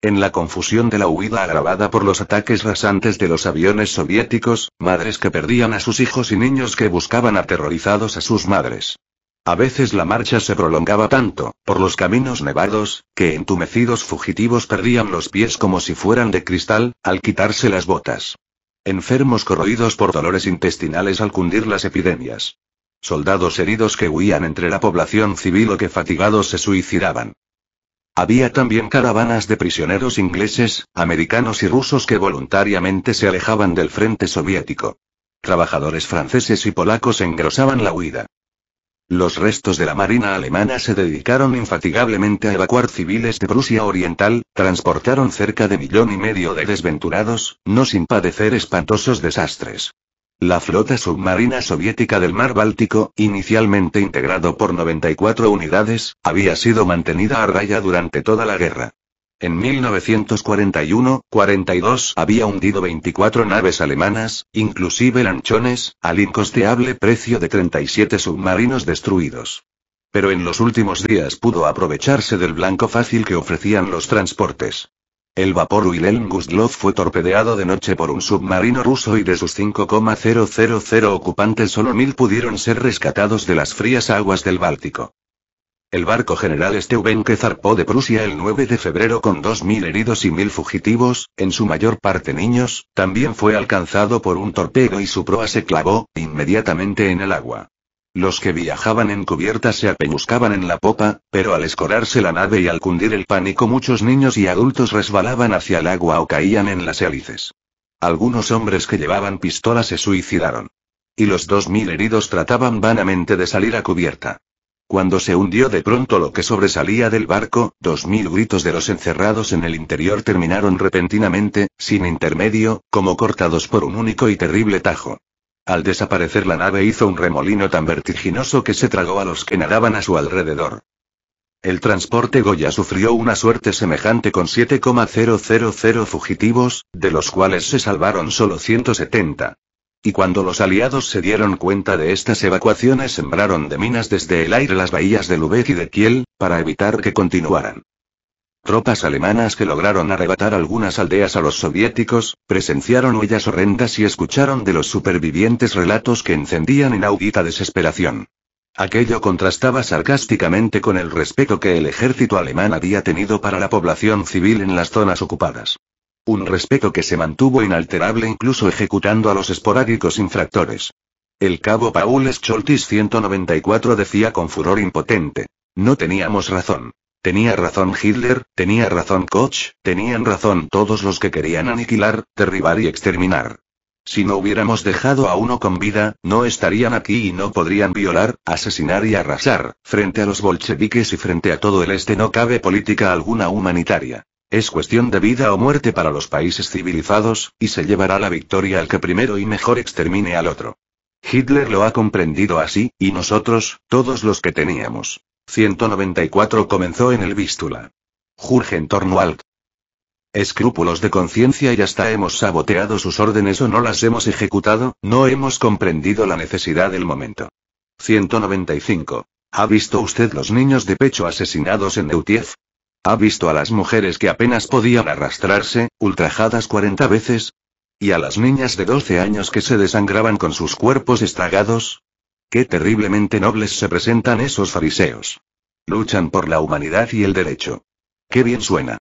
En la confusión de la huida agravada por los ataques rasantes de los aviones soviéticos, madres que perdían a sus hijos y niños que buscaban aterrorizados a sus madres. A veces la marcha se prolongaba tanto, por los caminos nevados, que entumecidos fugitivos perdían los pies como si fueran de cristal, al quitarse las botas. Enfermos corroídos por dolores intestinales al cundir las epidemias. Soldados heridos que huían entre la población civil o que fatigados se suicidaban. Había también caravanas de prisioneros ingleses, americanos y rusos que voluntariamente se alejaban del frente soviético. Trabajadores franceses y polacos engrosaban la huida. Los restos de la Marina alemana se dedicaron infatigablemente a evacuar civiles de Prusia Oriental, transportaron cerca de millón y medio de desventurados, no sin padecer espantosos desastres. La flota submarina soviética del mar Báltico, inicialmente integrado por 94 unidades, había sido mantenida a raya durante toda la guerra. En 1941-42 había hundido 24 naves alemanas, inclusive lanchones, al incosteable precio de 37 submarinos destruidos. Pero en los últimos días pudo aprovecharse del blanco fácil que ofrecían los transportes. El vapor Wilhelm Gustloff fue torpedeado de noche por un submarino ruso y de sus 5,000 ocupantes solo mil pudieron ser rescatados de las frías aguas del Báltico. El barco general Steuben que zarpó de Prusia el 9 de febrero con 2.000 heridos y 1.000 fugitivos, en su mayor parte niños, también fue alcanzado por un torpedo y su proa se clavó, inmediatamente en el agua. Los que viajaban en cubierta se apeñuscaban en la popa, pero al escorarse la nave y al cundir el pánico muchos niños y adultos resbalaban hacia el agua o caían en las hélices. Algunos hombres que llevaban pistolas se suicidaron. Y los dos mil heridos trataban vanamente de salir a cubierta. Cuando se hundió de pronto lo que sobresalía del barco, dos mil gritos de los encerrados en el interior terminaron repentinamente, sin intermedio, como cortados por un único y terrible tajo. Al desaparecer la nave hizo un remolino tan vertiginoso que se tragó a los que nadaban a su alrededor. El transporte Goya sufrió una suerte semejante con 7,000 fugitivos, de los cuales se salvaron solo 170. Y cuando los aliados se dieron cuenta de estas evacuaciones sembraron de minas desde el aire las bahías de Lubez y de Kiel, para evitar que continuaran. Tropas alemanas que lograron arrebatar algunas aldeas a los soviéticos, presenciaron huellas horrendas y escucharon de los supervivientes relatos que encendían inaudita desesperación. Aquello contrastaba sarcásticamente con el respeto que el ejército alemán había tenido para la población civil en las zonas ocupadas. Un respeto que se mantuvo inalterable incluso ejecutando a los esporádicos infractores. El cabo Paul Scholtis 194 decía con furor impotente. No teníamos razón. Tenía razón Hitler, tenía razón Koch, tenían razón todos los que querían aniquilar, derribar y exterminar. Si no hubiéramos dejado a uno con vida, no estarían aquí y no podrían violar, asesinar y arrasar. Frente a los bolcheviques y frente a todo el este no cabe política alguna humanitaria. Es cuestión de vida o muerte para los países civilizados, y se llevará la victoria al que primero y mejor extermine al otro. Hitler lo ha comprendido así, y nosotros, todos los que teníamos 194 comenzó en el Vístula. Jurgen Tornwald. escrúpulos de conciencia y hasta hemos saboteado sus órdenes o no las hemos ejecutado, no hemos comprendido la necesidad del momento. 195. ¿Ha visto usted los niños de pecho asesinados en Neutief? ¿Ha visto a las mujeres que apenas podían arrastrarse, ultrajadas 40 veces? ¿Y a las niñas de 12 años que se desangraban con sus cuerpos estragados? Qué terriblemente nobles se presentan esos fariseos. Luchan por la humanidad y el derecho. Qué bien suena.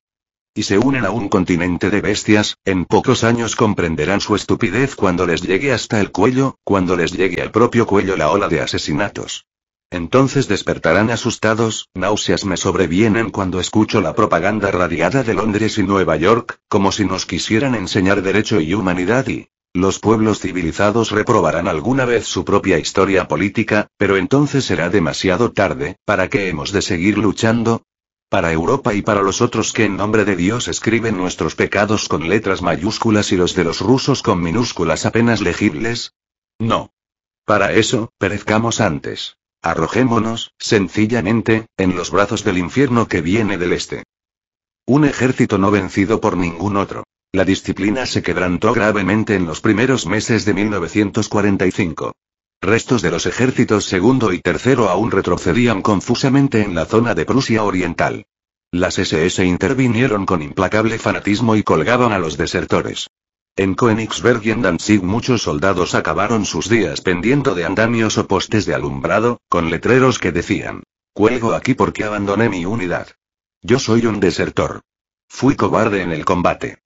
Y se unen a un continente de bestias, en pocos años comprenderán su estupidez cuando les llegue hasta el cuello, cuando les llegue al propio cuello la ola de asesinatos. Entonces despertarán asustados, náuseas me sobrevienen cuando escucho la propaganda radiada de Londres y Nueva York, como si nos quisieran enseñar derecho y humanidad y... Los pueblos civilizados reprobarán alguna vez su propia historia política, pero entonces será demasiado tarde, ¿para qué hemos de seguir luchando? Para Europa y para los otros que en nombre de Dios escriben nuestros pecados con letras mayúsculas y los de los rusos con minúsculas apenas legibles? No. Para eso, perezcamos antes. Arrojémonos, sencillamente, en los brazos del infierno que viene del este. Un ejército no vencido por ningún otro. La disciplina se quebrantó gravemente en los primeros meses de 1945. Restos de los ejércitos segundo y tercero aún retrocedían confusamente en la zona de Prusia Oriental. Las SS intervinieron con implacable fanatismo y colgaban a los desertores. En Königsberg y en Danzig muchos soldados acabaron sus días pendiendo de andamios o postes de alumbrado, con letreros que decían, cuelgo aquí porque abandoné mi unidad. Yo soy un desertor. Fui cobarde en el combate.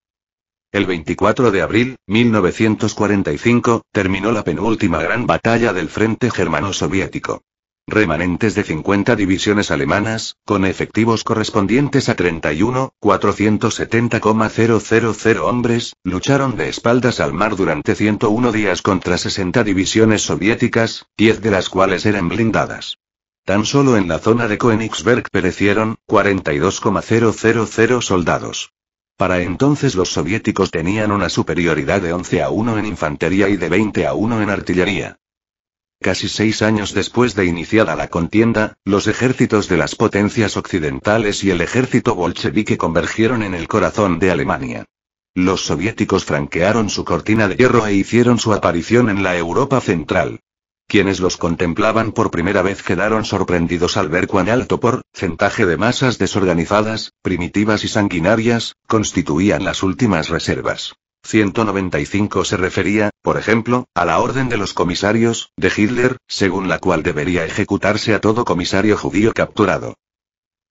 El 24 de abril, 1945, terminó la penúltima gran batalla del frente germano-soviético. Remanentes de 50 divisiones alemanas, con efectivos correspondientes a 31.470.000 hombres, lucharon de espaldas al mar durante 101 días contra 60 divisiones soviéticas, 10 de las cuales eran blindadas. Tan solo en la zona de Königsberg perecieron 42,000 soldados. Para entonces los soviéticos tenían una superioridad de 11 a 1 en infantería y de 20 a 1 en artillería. Casi seis años después de iniciada la contienda, los ejércitos de las potencias occidentales y el ejército bolchevique convergieron en el corazón de Alemania. Los soviéticos franquearon su cortina de hierro e hicieron su aparición en la Europa central. Quienes los contemplaban por primera vez quedaron sorprendidos al ver cuán alto porcentaje de masas desorganizadas, primitivas y sanguinarias, constituían las últimas reservas. 195 se refería, por ejemplo, a la orden de los comisarios, de Hitler, según la cual debería ejecutarse a todo comisario judío capturado.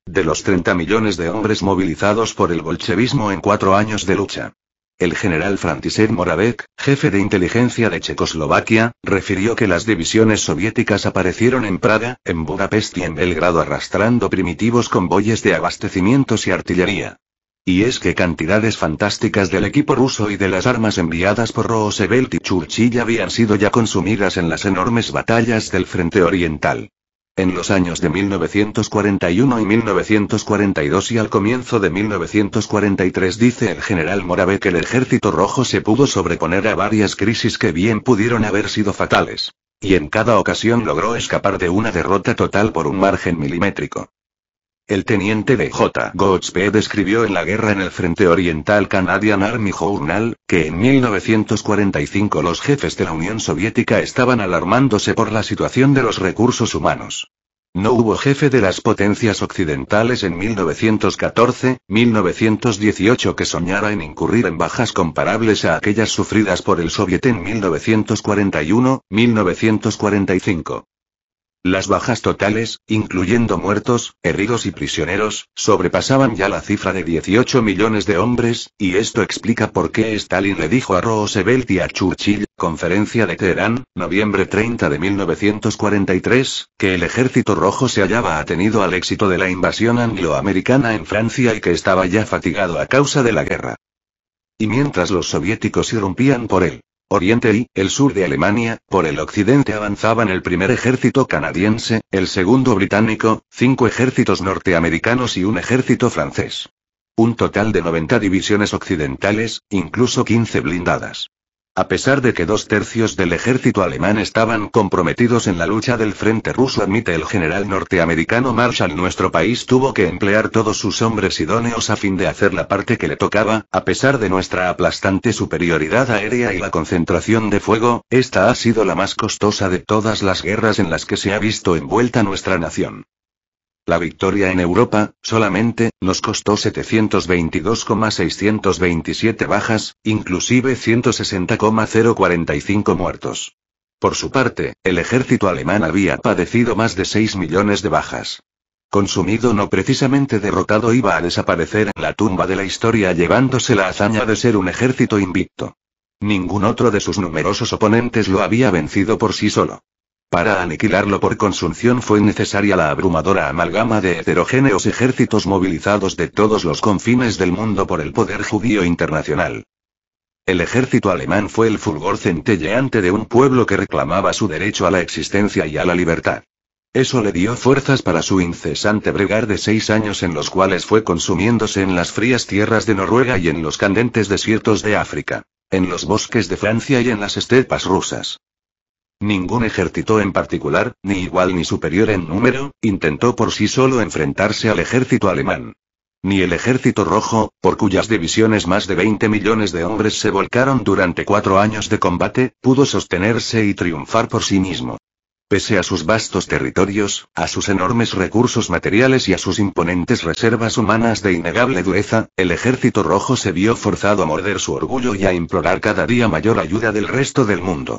De los 30 millones de hombres movilizados por el bolchevismo en cuatro años de lucha, el general František Moravec, jefe de inteligencia de Checoslovaquia, refirió que las divisiones soviéticas aparecieron en Praga, en Budapest y en Belgrado arrastrando primitivos convoyes de abastecimientos y artillería. Y es que cantidades fantásticas del equipo ruso y de las armas enviadas por Roosevelt y Churchill habían sido ya consumidas en las enormes batallas del frente oriental. En los años de 1941 y 1942 y al comienzo de 1943 dice el general Morave que el ejército rojo se pudo sobreponer a varias crisis que bien pudieron haber sido fatales. Y en cada ocasión logró escapar de una derrota total por un margen milimétrico. El teniente de J. Godspeed describió en la guerra en el Frente Oriental Canadian Army Journal, que en 1945 los jefes de la Unión Soviética estaban alarmándose por la situación de los recursos humanos. No hubo jefe de las potencias occidentales en 1914, 1918 que soñara en incurrir en bajas comparables a aquellas sufridas por el soviet en 1941, 1945. Las bajas totales, incluyendo muertos, heridos y prisioneros, sobrepasaban ya la cifra de 18 millones de hombres, y esto explica por qué Stalin le dijo a Roosevelt y a Churchill, conferencia de Teherán, noviembre 30 de 1943, que el ejército rojo se hallaba atenido al éxito de la invasión angloamericana en Francia y que estaba ya fatigado a causa de la guerra. Y mientras los soviéticos irrumpían por él, Oriente y el sur de Alemania, por el occidente avanzaban el primer ejército canadiense, el segundo británico, cinco ejércitos norteamericanos y un ejército francés. Un total de 90 divisiones occidentales, incluso 15 blindadas. A pesar de que dos tercios del ejército alemán estaban comprometidos en la lucha del frente ruso, admite el general norteamericano Marshall, nuestro país tuvo que emplear todos sus hombres idóneos a fin de hacer la parte que le tocaba, a pesar de nuestra aplastante superioridad aérea y la concentración de fuego, esta ha sido la más costosa de todas las guerras en las que se ha visto envuelta nuestra nación. La victoria en Europa, solamente, nos costó 722,627 bajas, inclusive 160,045 muertos. Por su parte, el ejército alemán había padecido más de 6 millones de bajas. Consumido no precisamente derrotado iba a desaparecer en la tumba de la historia llevándose la hazaña de ser un ejército invicto. Ningún otro de sus numerosos oponentes lo había vencido por sí solo. Para aniquilarlo por consunción fue necesaria la abrumadora amalgama de heterogéneos ejércitos movilizados de todos los confines del mundo por el poder judío internacional. El ejército alemán fue el fulgor centelleante de un pueblo que reclamaba su derecho a la existencia y a la libertad. Eso le dio fuerzas para su incesante bregar de seis años en los cuales fue consumiéndose en las frías tierras de Noruega y en los candentes desiertos de África, en los bosques de Francia y en las estepas rusas. Ningún ejército en particular, ni igual ni superior en número, intentó por sí solo enfrentarse al ejército alemán. Ni el ejército rojo, por cuyas divisiones más de 20 millones de hombres se volcaron durante cuatro años de combate, pudo sostenerse y triunfar por sí mismo. Pese a sus vastos territorios, a sus enormes recursos materiales y a sus imponentes reservas humanas de innegable dureza, el ejército rojo se vio forzado a morder su orgullo y a implorar cada día mayor ayuda del resto del mundo.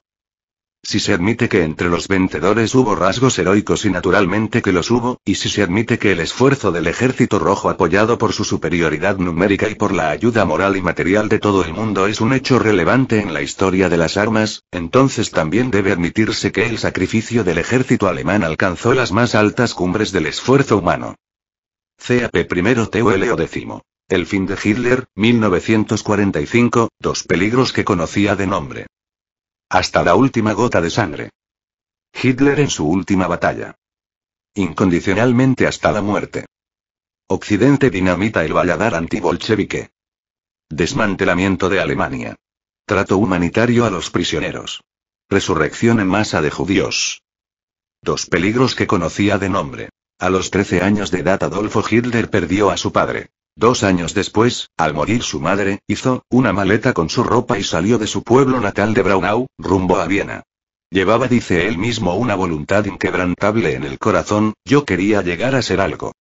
Si se admite que entre los vencedores hubo rasgos heroicos y naturalmente que los hubo, y si se admite que el esfuerzo del ejército rojo apoyado por su superioridad numérica y por la ayuda moral y material de todo el mundo es un hecho relevante en la historia de las armas, entonces también debe admitirse que el sacrificio del ejército alemán alcanzó las más altas cumbres del esfuerzo humano. CAP I TULO X. El fin de Hitler, 1945, dos peligros que conocía de nombre. Hasta la última gota de sangre. Hitler en su última batalla. Incondicionalmente hasta la muerte. Occidente dinamita el valladar antibolchevique. Desmantelamiento de Alemania. Trato humanitario a los prisioneros. Resurrección en masa de judíos. Dos peligros que conocía de nombre. A los 13 años de edad Adolfo Hitler perdió a su padre. Dos años después, al morir su madre, hizo una maleta con su ropa y salió de su pueblo natal de Braunau, rumbo a Viena. Llevaba, dice él mismo, una voluntad inquebrantable en el corazón, yo quería llegar a ser algo.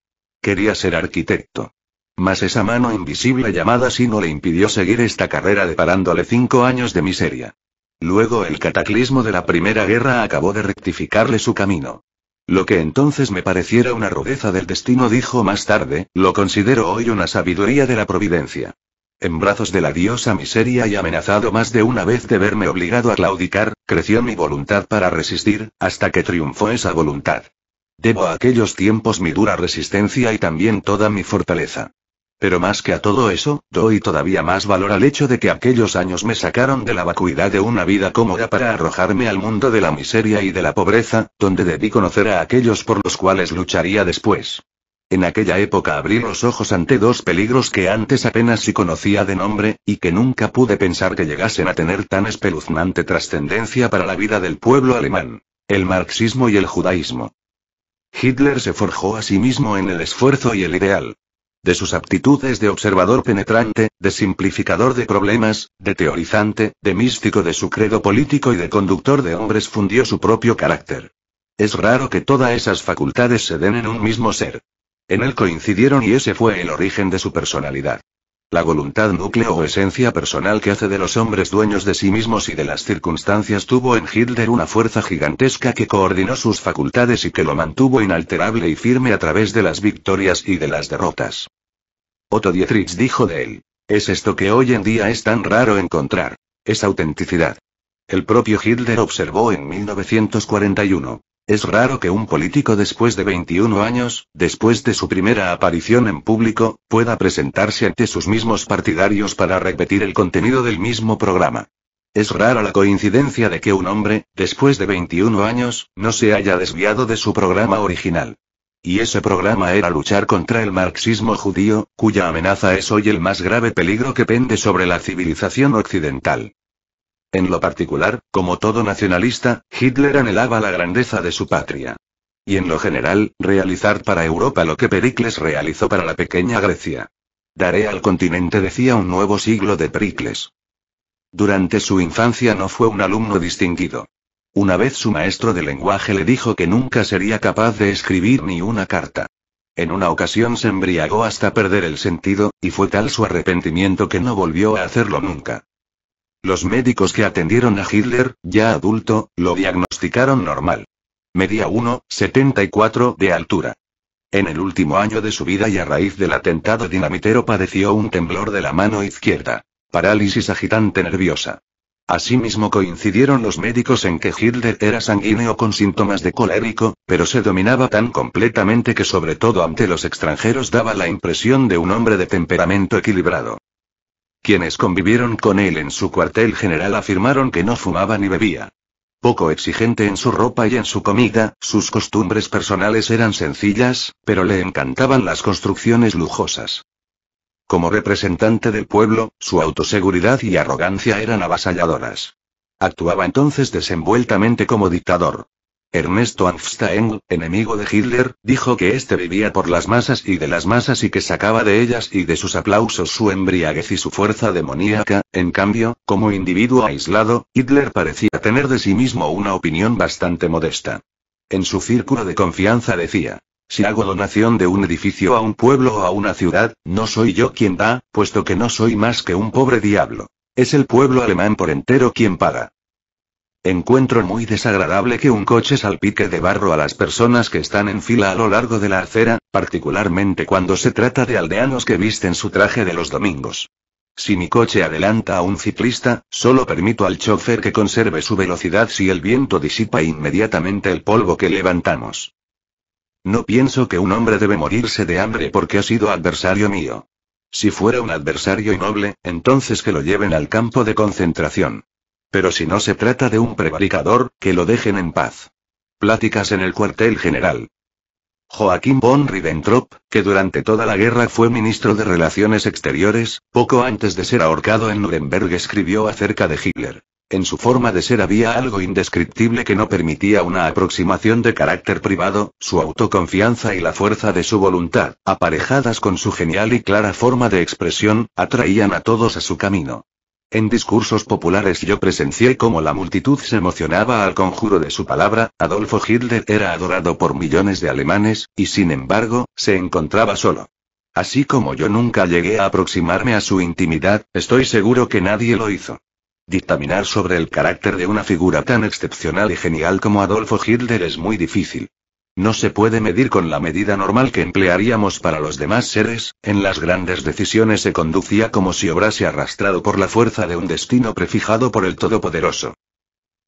Quería ser arquitecto. Mas esa mano invisible llamada sí no le impidió seguir esta carrera deparándole cinco años de miseria. Luego el cataclismo de la Primera Guerra acabó de rectificarle su camino. Lo que entonces me pareciera una rudeza del destino, dijo más tarde, lo considero hoy una sabiduría de la providencia. En brazos de la diosa miseria y amenazado más de una vez de verme obligado a claudicar, creció mi voluntad para resistir, hasta que triunfó esa voluntad. Debo a aquellos tiempos mi dura resistencia y también toda mi fortaleza. Pero más que a todo eso, doy todavía más valor al hecho de que aquellos años me sacaron de la vacuidad de una vida cómoda para arrojarme al mundo de la miseria y de la pobreza, donde debí conocer a aquellos por los cuales lucharía después. En aquella época abrí los ojos ante dos peligros que antes apenas si conocía de nombre, y que nunca pude pensar que llegasen a tener tan espeluznante trascendencia para la vida del pueblo alemán. El marxismo y el judaísmo. Hitler se forjó a sí mismo en el esfuerzo y el ideal de sus aptitudes de observador penetrante, de simplificador de problemas, de teorizante, de místico de su credo político y de conductor de hombres fundió su propio carácter. Es raro que todas esas facultades se den en un mismo ser. En él coincidieron y ese fue el origen de su personalidad. La voluntad núcleo o esencia personal que hace de los hombres dueños de sí mismos y de las circunstancias tuvo en Hitler una fuerza gigantesca que coordinó sus facultades y que lo mantuvo inalterable y firme a través de las victorias y de las derrotas. Otto Dietrich dijo de él, es esto que hoy en día es tan raro encontrar, es autenticidad. El propio Hitler observó en 1941, es raro que un político después de 21 años, después de su primera aparición en público, pueda presentarse ante sus mismos partidarios para repetir el contenido del mismo programa. Es rara la coincidencia de que un hombre, después de 21 años, no se haya desviado de su programa original. Y ese programa era luchar contra el marxismo judío, cuya amenaza es hoy el más grave peligro que pende sobre la civilización occidental. En lo particular, como todo nacionalista, Hitler anhelaba la grandeza de su patria. Y en lo general, realizar para Europa lo que Pericles realizó para la pequeña Grecia. Daré al continente, decía un nuevo siglo de Pericles. Durante su infancia no fue un alumno distinguido. Una vez su maestro de lenguaje le dijo que nunca sería capaz de escribir ni una carta. En una ocasión se embriagó hasta perder el sentido, y fue tal su arrepentimiento que no volvió a hacerlo nunca. Los médicos que atendieron a Hitler, ya adulto, lo diagnosticaron normal. Medía 1,74 de altura. En el último año de su vida y a raíz del atentado dinamitero padeció un temblor de la mano izquierda. Parálisis agitante nerviosa. Asimismo coincidieron los médicos en que Hitler era sanguíneo con síntomas de colérico, pero se dominaba tan completamente que sobre todo ante los extranjeros daba la impresión de un hombre de temperamento equilibrado. Quienes convivieron con él en su cuartel general afirmaron que no fumaba ni bebía. Poco exigente en su ropa y en su comida, sus costumbres personales eran sencillas, pero le encantaban las construcciones lujosas. Como representante del pueblo, su autoseguridad y arrogancia eran avasalladoras. Actuaba entonces desenvueltamente como dictador. Ernesto Engel, enemigo de Hitler, dijo que éste vivía por las masas y de las masas y que sacaba de ellas y de sus aplausos su embriaguez y su fuerza demoníaca, en cambio, como individuo aislado, Hitler parecía tener de sí mismo una opinión bastante modesta. En su círculo de confianza decía, si hago donación de un edificio a un pueblo o a una ciudad, no soy yo quien da, puesto que no soy más que un pobre diablo. Es el pueblo alemán por entero quien paga. Encuentro muy desagradable que un coche salpique de barro a las personas que están en fila a lo largo de la acera, particularmente cuando se trata de aldeanos que visten su traje de los domingos. Si mi coche adelanta a un ciclista, solo permito al chofer que conserve su velocidad si el viento disipa inmediatamente el polvo que levantamos. No pienso que un hombre debe morirse de hambre porque ha sido adversario mío. Si fuera un adversario noble, entonces que lo lleven al campo de concentración. Pero si no se trata de un prevaricador, que lo dejen en paz. Pláticas en el cuartel general. Joaquín von Ribbentrop, que durante toda la guerra fue ministro de Relaciones Exteriores, poco antes de ser ahorcado en Nuremberg escribió acerca de Hitler. En su forma de ser había algo indescriptible que no permitía una aproximación de carácter privado, su autoconfianza y la fuerza de su voluntad, aparejadas con su genial y clara forma de expresión, atraían a todos a su camino. En discursos populares yo presencié cómo la multitud se emocionaba al conjuro de su palabra, Adolfo Hitler era adorado por millones de alemanes, y sin embargo, se encontraba solo. Así como yo nunca llegué a aproximarme a su intimidad, estoy seguro que nadie lo hizo. Dictaminar sobre el carácter de una figura tan excepcional y genial como Adolfo Hitler es muy difícil. No se puede medir con la medida normal que emplearíamos para los demás seres, en las grandes decisiones se conducía como si obrase arrastrado por la fuerza de un destino prefijado por el Todopoderoso.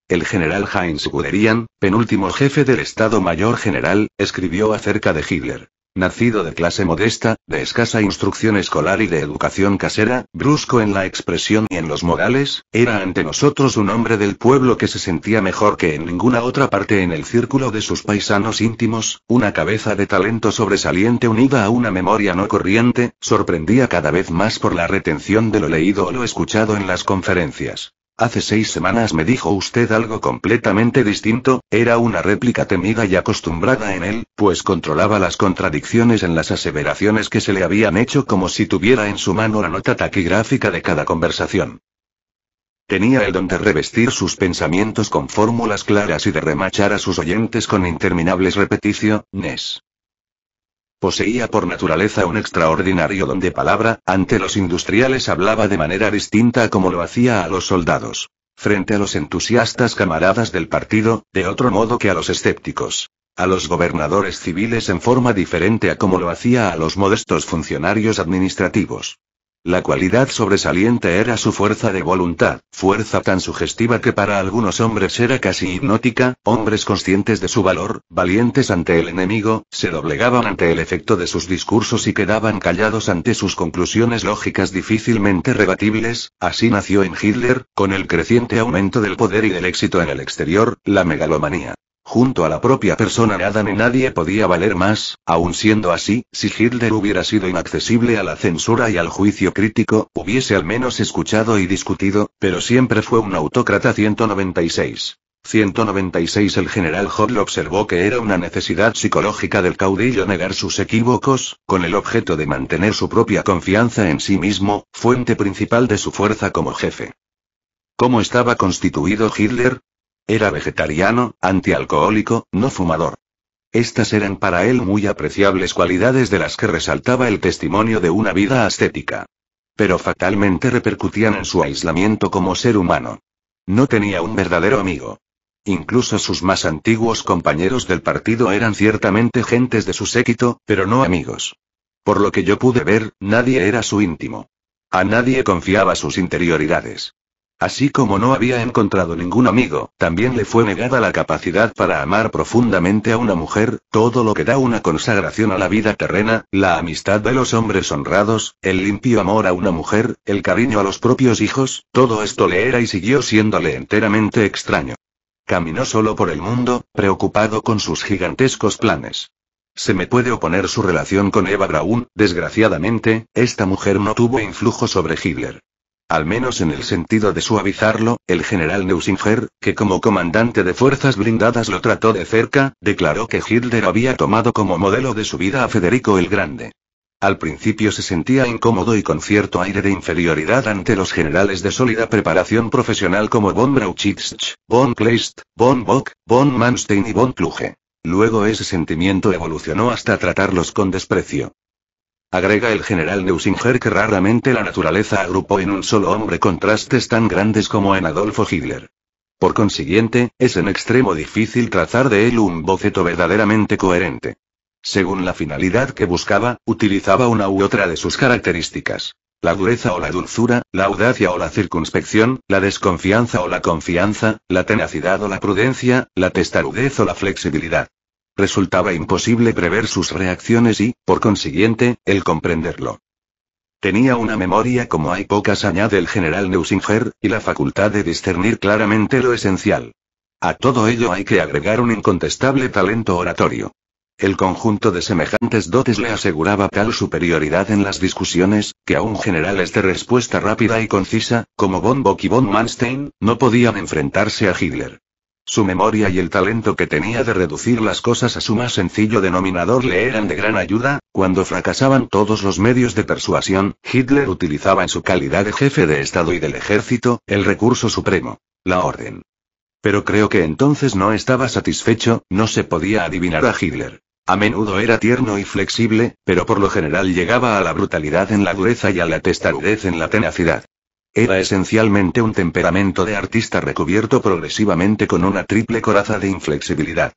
El general Heinz Guderian, penúltimo jefe del Estado Mayor General, escribió acerca de Hitler. Nacido de clase modesta, de escasa instrucción escolar y de educación casera, brusco en la expresión y en los modales, era ante nosotros un hombre del pueblo que se sentía mejor que en ninguna otra parte en el círculo de sus paisanos íntimos, una cabeza de talento sobresaliente unida a una memoria no corriente, sorprendía cada vez más por la retención de lo leído o lo escuchado en las conferencias. Hace seis semanas me dijo usted algo completamente distinto, era una réplica temida y acostumbrada en él, pues controlaba las contradicciones en las aseveraciones que se le habían hecho como si tuviera en su mano la nota taquigráfica de cada conversación. Tenía el don de revestir sus pensamientos con fórmulas claras y de remachar a sus oyentes con interminables repeticiones. Poseía por naturaleza un extraordinario don de palabra, ante los industriales hablaba de manera distinta como lo hacía a los soldados. Frente a los entusiastas camaradas del partido, de otro modo que a los escépticos. A los gobernadores civiles en forma diferente a como lo hacía a los modestos funcionarios administrativos. La cualidad sobresaliente era su fuerza de voluntad, fuerza tan sugestiva que para algunos hombres era casi hipnótica, hombres conscientes de su valor, valientes ante el enemigo, se doblegaban ante el efecto de sus discursos y quedaban callados ante sus conclusiones lógicas difícilmente rebatibles, así nació en Hitler, con el creciente aumento del poder y del éxito en el exterior, la megalomanía. Junto a la propia persona nada ni nadie podía valer más, aun siendo así, si Hitler hubiera sido inaccesible a la censura y al juicio crítico, hubiese al menos escuchado y discutido, pero siempre fue un autócrata 196. 196 El general Hodl observó que era una necesidad psicológica del caudillo negar sus equívocos, con el objeto de mantener su propia confianza en sí mismo, fuente principal de su fuerza como jefe. ¿Cómo estaba constituido Hitler? Era vegetariano, antialcohólico, no fumador. Estas eran para él muy apreciables cualidades de las que resaltaba el testimonio de una vida ascética. Pero fatalmente repercutían en su aislamiento como ser humano. No tenía un verdadero amigo. Incluso sus más antiguos compañeros del partido eran ciertamente gentes de su séquito, pero no amigos. Por lo que yo pude ver, nadie era su íntimo. A nadie confiaba sus interioridades. Así como no había encontrado ningún amigo, también le fue negada la capacidad para amar profundamente a una mujer, todo lo que da una consagración a la vida terrena, la amistad de los hombres honrados, el limpio amor a una mujer, el cariño a los propios hijos, todo esto le era y siguió siéndole enteramente extraño. Caminó solo por el mundo, preocupado con sus gigantescos planes. Se me puede oponer su relación con Eva Braun, desgraciadamente, esta mujer no tuvo influjo sobre Hitler. Al menos en el sentido de suavizarlo, el general Neusinger, que como comandante de fuerzas blindadas lo trató de cerca, declaró que Hitler había tomado como modelo de su vida a Federico el Grande. Al principio se sentía incómodo y con cierto aire de inferioridad ante los generales de sólida preparación profesional como von Brauchitsch, von Kleist, von Bock, von Manstein y von Kluge. Luego ese sentimiento evolucionó hasta tratarlos con desprecio. Agrega el general Neusinger que raramente la naturaleza agrupó en un solo hombre contrastes tan grandes como en Adolfo Hitler. Por consiguiente, es en extremo difícil trazar de él un boceto verdaderamente coherente. Según la finalidad que buscaba, utilizaba una u otra de sus características. La dureza o la dulzura, la audacia o la circunspección, la desconfianza o la confianza, la tenacidad o la prudencia, la testarudez o la flexibilidad. Resultaba imposible prever sus reacciones y, por consiguiente, el comprenderlo. Tenía una memoria como hay pocas, añade el general Neusinger, y la facultad de discernir claramente lo esencial. A todo ello hay que agregar un incontestable talento oratorio. El conjunto de semejantes dotes le aseguraba tal superioridad en las discusiones, que a un general de respuesta rápida y concisa, como von Bock y von Manstein, no podían enfrentarse a Hitler. Su memoria y el talento que tenía de reducir las cosas a su más sencillo denominador le eran de gran ayuda, cuando fracasaban todos los medios de persuasión, Hitler utilizaba en su calidad de jefe de Estado y del ejército, el recurso supremo, la orden. Pero creo que entonces no estaba satisfecho, no se podía adivinar a Hitler. A menudo era tierno y flexible, pero por lo general llegaba a la brutalidad en la dureza y a la testarudez en la tenacidad. Era esencialmente un temperamento de artista recubierto progresivamente con una triple coraza de inflexibilidad.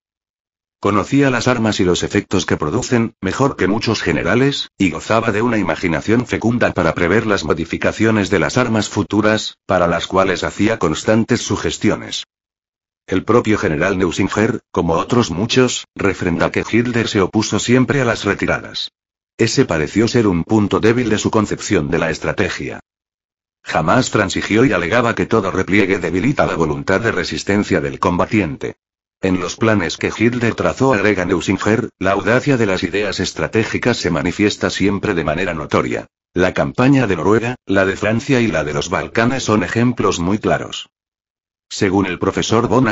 Conocía las armas y los efectos que producen, mejor que muchos generales, y gozaba de una imaginación fecunda para prever las modificaciones de las armas futuras, para las cuales hacía constantes sugestiones. El propio general Neusinger, como otros muchos, refrenda que Hitler se opuso siempre a las retiradas. Ese pareció ser un punto débil de su concepción de la estrategia. Jamás transigió y alegaba que todo repliegue debilita la voluntad de resistencia del combatiente. En los planes que Hitler trazó a agrega Neusinger, la audacia de las ideas estratégicas se manifiesta siempre de manera notoria. La campaña de Noruega, la de Francia y la de los Balcanes son ejemplos muy claros. Según el profesor von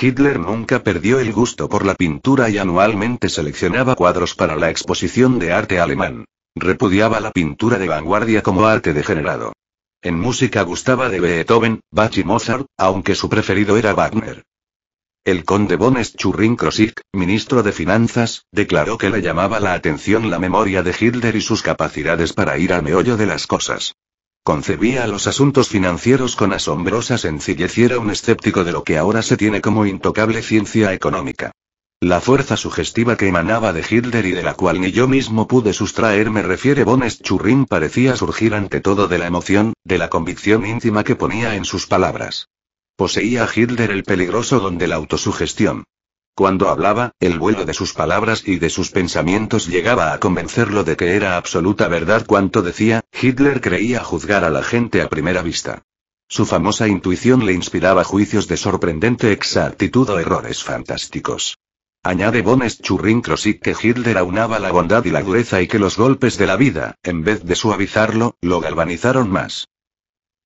Hitler nunca perdió el gusto por la pintura y anualmente seleccionaba cuadros para la exposición de arte alemán. Repudiaba la pintura de vanguardia como arte degenerado. En música gustaba de Beethoven, Bach y Mozart, aunque su preferido era Wagner. El conde von Schurring krosik ministro de Finanzas, declaró que le llamaba la atención la memoria de Hitler y sus capacidades para ir al meollo de las cosas. Concebía los asuntos financieros con asombrosa sencillez y era un escéptico de lo que ahora se tiene como intocable ciencia económica. La fuerza sugestiva que emanaba de Hitler y de la cual ni yo mismo pude sustraerme refiere Bones Schurrin parecía surgir ante todo de la emoción, de la convicción íntima que ponía en sus palabras. Poseía Hitler el peligroso don de la autosugestión. Cuando hablaba, el vuelo de sus palabras y de sus pensamientos llegaba a convencerlo de que era absoluta verdad cuanto decía, Hitler creía juzgar a la gente a primera vista. Su famosa intuición le inspiraba juicios de sorprendente exactitud o errores fantásticos. Añade Bones Churrin que Hitler aunaba la bondad y la dureza y que los golpes de la vida, en vez de suavizarlo, lo galvanizaron más.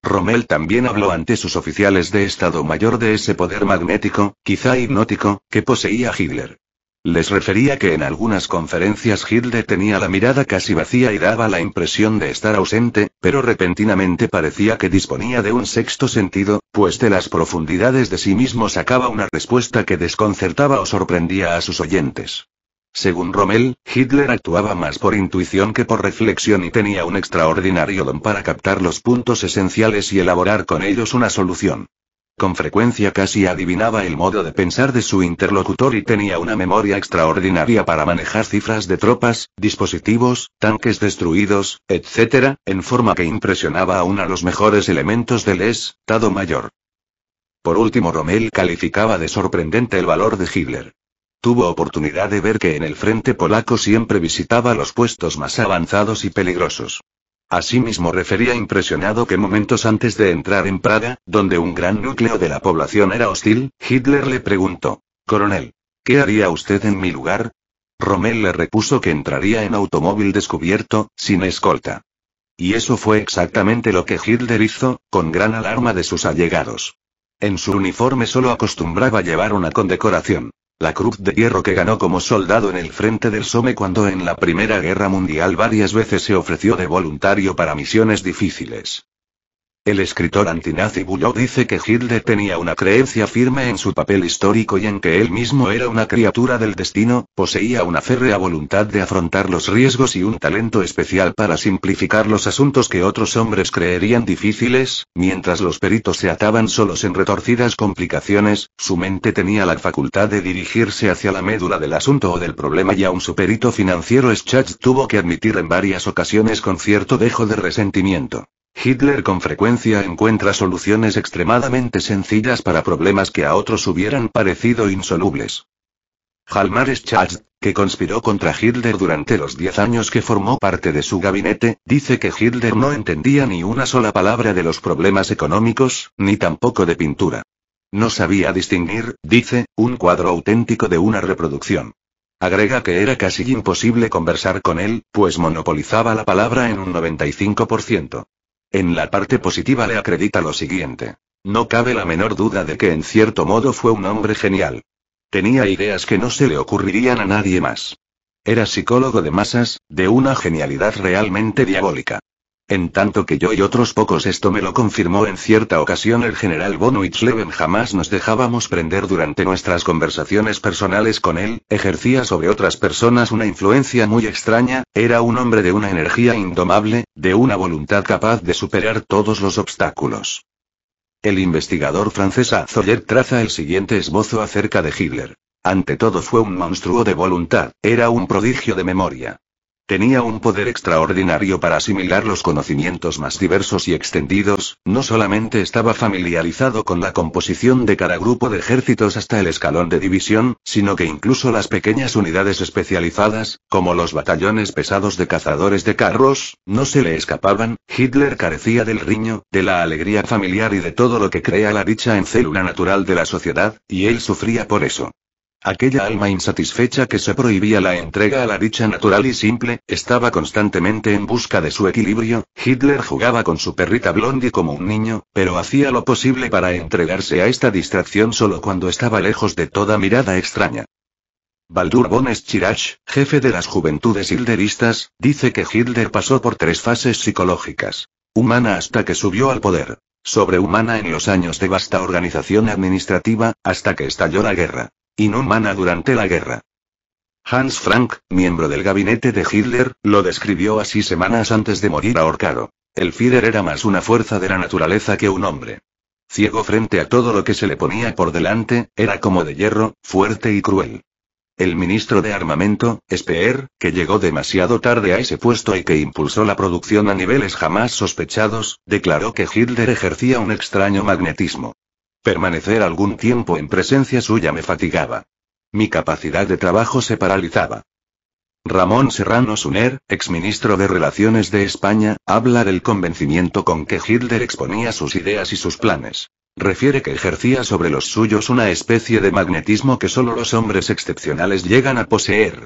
Rommel también habló ante sus oficiales de Estado Mayor de ese poder magnético, quizá hipnótico, que poseía Hitler. Les refería que en algunas conferencias Hitler tenía la mirada casi vacía y daba la impresión de estar ausente, pero repentinamente parecía que disponía de un sexto sentido, pues de las profundidades de sí mismo sacaba una respuesta que desconcertaba o sorprendía a sus oyentes. Según Rommel, Hitler actuaba más por intuición que por reflexión y tenía un extraordinario don para captar los puntos esenciales y elaborar con ellos una solución. Con frecuencia casi adivinaba el modo de pensar de su interlocutor y tenía una memoria extraordinaria para manejar cifras de tropas, dispositivos, tanques destruidos, etc., en forma que impresionaba aún a los mejores elementos del Estado Mayor. Por último, Rommel calificaba de sorprendente el valor de Hitler. Tuvo oportunidad de ver que en el frente polaco siempre visitaba los puestos más avanzados y peligrosos. Asimismo refería impresionado que momentos antes de entrar en Praga, donde un gran núcleo de la población era hostil, Hitler le preguntó, Coronel, ¿qué haría usted en mi lugar? Rommel le repuso que entraría en automóvil descubierto, sin escolta. Y eso fue exactamente lo que Hitler hizo, con gran alarma de sus allegados. En su uniforme solo acostumbraba llevar una condecoración la cruz de hierro que ganó como soldado en el frente del Somme cuando en la Primera Guerra Mundial varias veces se ofreció de voluntario para misiones difíciles. El escritor antinazi Bullock dice que Hitler tenía una creencia firme en su papel histórico y en que él mismo era una criatura del destino, poseía una férrea voluntad de afrontar los riesgos y un talento especial para simplificar los asuntos que otros hombres creerían difíciles, mientras los peritos se ataban solos en retorcidas complicaciones, su mente tenía la facultad de dirigirse hacia la médula del asunto o del problema y aun su perito financiero Schatz tuvo que admitir en varias ocasiones con cierto dejo de resentimiento Hitler con frecuencia encuentra soluciones extremadamente sencillas para problemas que a otros hubieran parecido insolubles. Halmar Schatz, que conspiró contra Hitler durante los diez años que formó parte de su gabinete, dice que Hitler no entendía ni una sola palabra de los problemas económicos, ni tampoco de pintura. No sabía distinguir, dice, un cuadro auténtico de una reproducción. Agrega que era casi imposible conversar con él, pues monopolizaba la palabra en un 95%. En la parte positiva le acredita lo siguiente. No cabe la menor duda de que en cierto modo fue un hombre genial. Tenía ideas que no se le ocurrirían a nadie más. Era psicólogo de masas, de una genialidad realmente diabólica. En tanto que yo y otros pocos esto me lo confirmó en cierta ocasión el general Von Witzleben. jamás nos dejábamos prender durante nuestras conversaciones personales con él, ejercía sobre otras personas una influencia muy extraña, era un hombre de una energía indomable, de una voluntad capaz de superar todos los obstáculos. El investigador francés Zoller traza el siguiente esbozo acerca de Hitler. Ante todo fue un monstruo de voluntad, era un prodigio de memoria. Tenía un poder extraordinario para asimilar los conocimientos más diversos y extendidos, no solamente estaba familiarizado con la composición de cada grupo de ejércitos hasta el escalón de división, sino que incluso las pequeñas unidades especializadas, como los batallones pesados de cazadores de carros, no se le escapaban, Hitler carecía del riño, de la alegría familiar y de todo lo que crea la dicha en célula natural de la sociedad, y él sufría por eso. Aquella alma insatisfecha que se prohibía la entrega a la dicha natural y simple, estaba constantemente en busca de su equilibrio. Hitler jugaba con su perrita Blondie como un niño, pero hacía lo posible para entregarse a esta distracción solo cuando estaba lejos de toda mirada extraña. Baldur Boneschirach, jefe de las juventudes hilderistas, dice que Hitler pasó por tres fases psicológicas. Humana hasta que subió al poder. Sobrehumana en los años de vasta organización administrativa, hasta que estalló la guerra inhumana durante la guerra. Hans Frank, miembro del gabinete de Hitler, lo describió así semanas antes de morir ahorcado. El Führer era más una fuerza de la naturaleza que un hombre. Ciego frente a todo lo que se le ponía por delante, era como de hierro, fuerte y cruel. El ministro de armamento, Speer, que llegó demasiado tarde a ese puesto y que impulsó la producción a niveles jamás sospechados, declaró que Hitler ejercía un extraño magnetismo. Permanecer algún tiempo en presencia suya me fatigaba. Mi capacidad de trabajo se paralizaba. Ramón Serrano Suner, exministro de Relaciones de España, habla del convencimiento con que Hitler exponía sus ideas y sus planes. Refiere que ejercía sobre los suyos una especie de magnetismo que solo los hombres excepcionales llegan a poseer.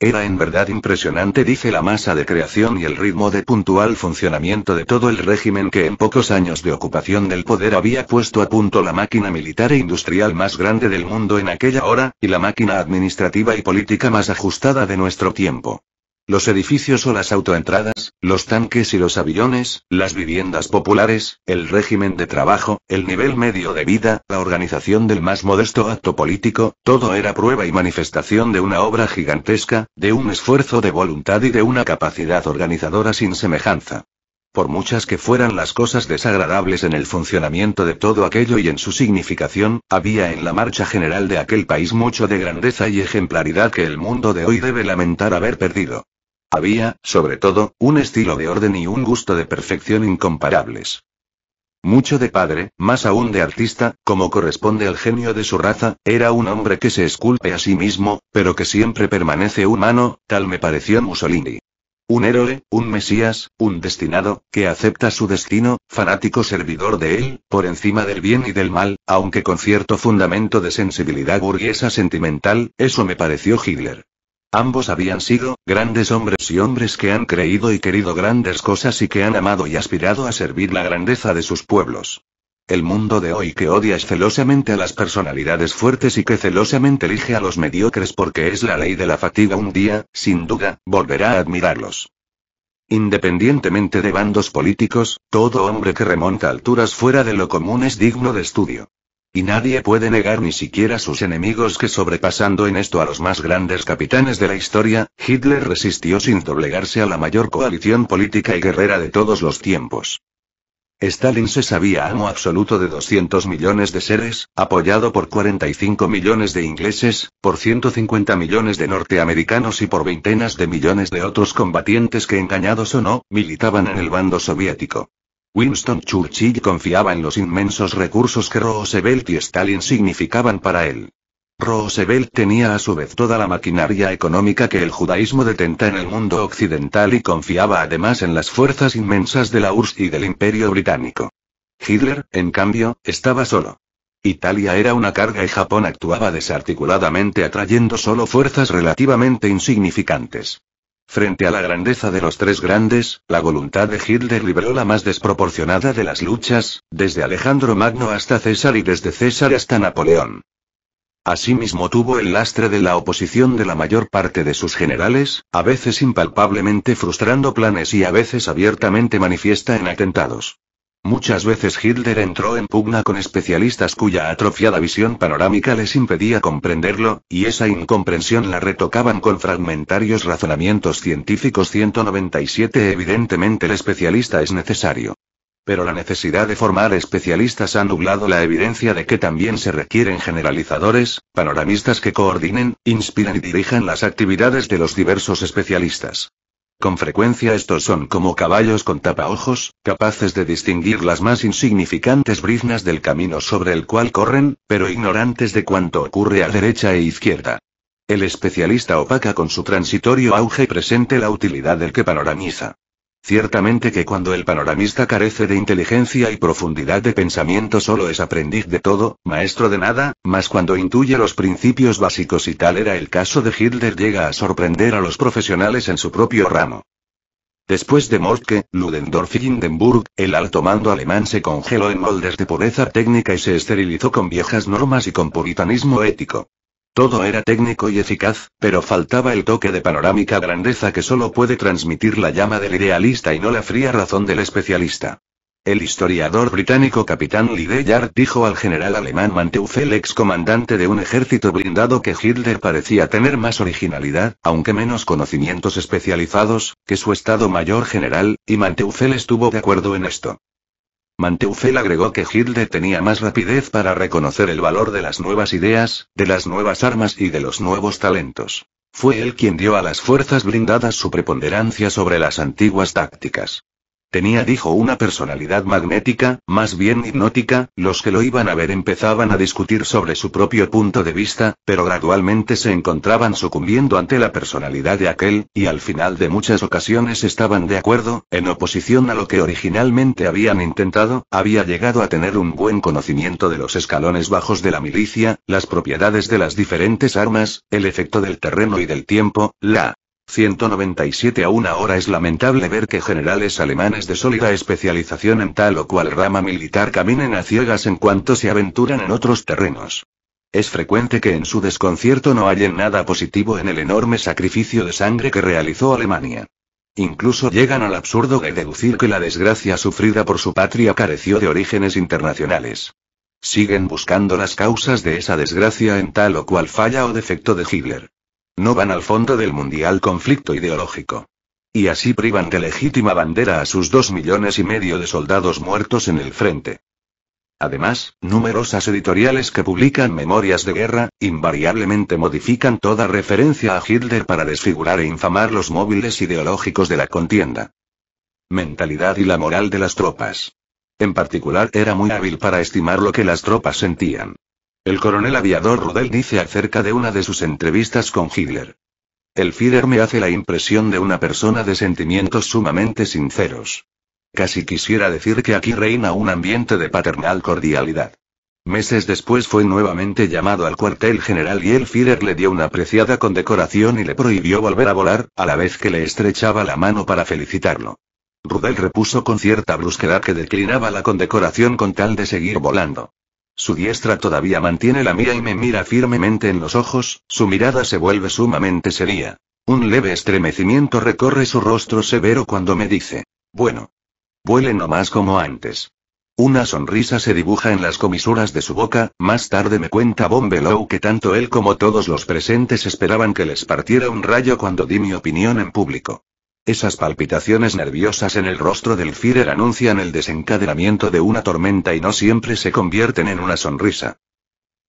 Era en verdad impresionante, dice la masa de creación y el ritmo de puntual funcionamiento de todo el régimen que en pocos años de ocupación del poder había puesto a punto la máquina militar e industrial más grande del mundo en aquella hora, y la máquina administrativa y política más ajustada de nuestro tiempo. Los edificios o las autoentradas, los tanques y los aviones, las viviendas populares, el régimen de trabajo, el nivel medio de vida, la organización del más modesto acto político, todo era prueba y manifestación de una obra gigantesca, de un esfuerzo de voluntad y de una capacidad organizadora sin semejanza. Por muchas que fueran las cosas desagradables en el funcionamiento de todo aquello y en su significación, había en la marcha general de aquel país mucho de grandeza y ejemplaridad que el mundo de hoy debe lamentar haber perdido. Había, sobre todo, un estilo de orden y un gusto de perfección incomparables. Mucho de padre, más aún de artista, como corresponde al genio de su raza, era un hombre que se esculpe a sí mismo, pero que siempre permanece humano, tal me pareció Mussolini. Un héroe, un mesías, un destinado, que acepta su destino, fanático servidor de él, por encima del bien y del mal, aunque con cierto fundamento de sensibilidad burguesa sentimental, eso me pareció Hitler. Ambos habían sido, grandes hombres y hombres que han creído y querido grandes cosas y que han amado y aspirado a servir la grandeza de sus pueblos. El mundo de hoy que odia celosamente a las personalidades fuertes y que celosamente elige a los mediocres porque es la ley de la fatiga un día, sin duda, volverá a admirarlos. Independientemente de bandos políticos, todo hombre que remonta alturas fuera de lo común es digno de estudio. Y nadie puede negar ni siquiera sus enemigos que sobrepasando en esto a los más grandes capitanes de la historia, Hitler resistió sin doblegarse a la mayor coalición política y guerrera de todos los tiempos. Stalin se sabía amo absoluto de 200 millones de seres, apoyado por 45 millones de ingleses, por 150 millones de norteamericanos y por veintenas de millones de otros combatientes que engañados o no, militaban en el bando soviético. Winston Churchill confiaba en los inmensos recursos que Roosevelt y Stalin significaban para él. Roosevelt tenía a su vez toda la maquinaria económica que el judaísmo detenta en el mundo occidental y confiaba además en las fuerzas inmensas de la URSS y del Imperio Británico. Hitler, en cambio, estaba solo. Italia era una carga y Japón actuaba desarticuladamente atrayendo solo fuerzas relativamente insignificantes. Frente a la grandeza de los tres grandes, la voluntad de Hitler libró la más desproporcionada de las luchas, desde Alejandro Magno hasta César y desde César hasta Napoleón. Asimismo tuvo el lastre de la oposición de la mayor parte de sus generales, a veces impalpablemente frustrando planes y a veces abiertamente manifiesta en atentados. Muchas veces Hitler entró en pugna con especialistas cuya atrofiada visión panorámica les impedía comprenderlo, y esa incomprensión la retocaban con fragmentarios razonamientos científicos 197 Evidentemente el especialista es necesario. Pero la necesidad de formar especialistas ha nublado la evidencia de que también se requieren generalizadores, panoramistas que coordinen, inspiren y dirijan las actividades de los diversos especialistas. Con frecuencia estos son como caballos con tapaojos, capaces de distinguir las más insignificantes briznas del camino sobre el cual corren, pero ignorantes de cuanto ocurre a derecha e izquierda. El especialista opaca con su transitorio auge presente la utilidad del que panoramiza. Ciertamente que cuando el panoramista carece de inteligencia y profundidad de pensamiento solo es aprendiz de todo, maestro de nada, mas cuando intuye los principios básicos y tal era el caso de Hitler llega a sorprender a los profesionales en su propio ramo. Después de Moltke, Ludendorff y Hindenburg, el alto mando alemán se congeló en moldes de pureza técnica y se esterilizó con viejas normas y con puritanismo ético. Todo era técnico y eficaz, pero faltaba el toque de panorámica grandeza que solo puede transmitir la llama del idealista y no la fría razón del especialista. El historiador británico capitán Lideyard dijo al general alemán Manteuffel, ex comandante de un ejército blindado, que Hitler parecía tener más originalidad, aunque menos conocimientos especializados, que su estado mayor general, y Manteuffel estuvo de acuerdo en esto. Manteufel agregó que Hitler tenía más rapidez para reconocer el valor de las nuevas ideas, de las nuevas armas y de los nuevos talentos. Fue él quien dio a las fuerzas blindadas su preponderancia sobre las antiguas tácticas. Tenía, dijo, una personalidad magnética, más bien hipnótica, los que lo iban a ver empezaban a discutir sobre su propio punto de vista, pero gradualmente se encontraban sucumbiendo ante la personalidad de aquel, y al final de muchas ocasiones estaban de acuerdo, en oposición a lo que originalmente habían intentado, había llegado a tener un buen conocimiento de los escalones bajos de la milicia, las propiedades de las diferentes armas, el efecto del terreno y del tiempo, la 197 a una hora es lamentable ver que generales alemanes de sólida especialización en tal o cual rama militar caminen a ciegas en cuanto se aventuran en otros terrenos. Es frecuente que en su desconcierto no hallen nada positivo en el enorme sacrificio de sangre que realizó Alemania. Incluso llegan al absurdo de deducir que la desgracia sufrida por su patria careció de orígenes internacionales. Siguen buscando las causas de esa desgracia en tal o cual falla o defecto de Hitler. No van al fondo del mundial conflicto ideológico. Y así privan de legítima bandera a sus dos millones y medio de soldados muertos en el frente. Además, numerosas editoriales que publican memorias de guerra, invariablemente modifican toda referencia a Hitler para desfigurar e infamar los móviles ideológicos de la contienda. Mentalidad y la moral de las tropas. En particular era muy hábil para estimar lo que las tropas sentían. El coronel aviador Rudel dice acerca de una de sus entrevistas con Hitler. El Führer me hace la impresión de una persona de sentimientos sumamente sinceros. Casi quisiera decir que aquí reina un ambiente de paternal cordialidad. Meses después fue nuevamente llamado al cuartel general y el Führer le dio una apreciada condecoración y le prohibió volver a volar, a la vez que le estrechaba la mano para felicitarlo. Rudel repuso con cierta brusquedad que declinaba la condecoración con tal de seguir volando. Su diestra todavía mantiene la mía y me mira firmemente en los ojos, su mirada se vuelve sumamente seria. Un leve estremecimiento recorre su rostro severo cuando me dice, bueno. Vuele nomás como antes. Una sonrisa se dibuja en las comisuras de su boca, más tarde me cuenta Bombelow que tanto él como todos los presentes esperaban que les partiera un rayo cuando di mi opinión en público. Esas palpitaciones nerviosas en el rostro del Führer anuncian el desencadenamiento de una tormenta y no siempre se convierten en una sonrisa.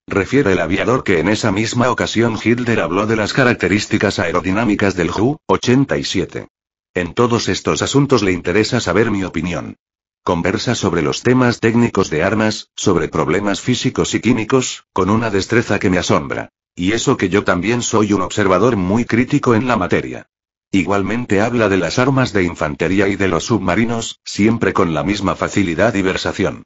Refiere el aviador que en esa misma ocasión Hitler habló de las características aerodinámicas del Ju-87. En todos estos asuntos le interesa saber mi opinión. Conversa sobre los temas técnicos de armas, sobre problemas físicos y químicos, con una destreza que me asombra. Y eso que yo también soy un observador muy crítico en la materia. Igualmente habla de las armas de infantería y de los submarinos, siempre con la misma facilidad y versación.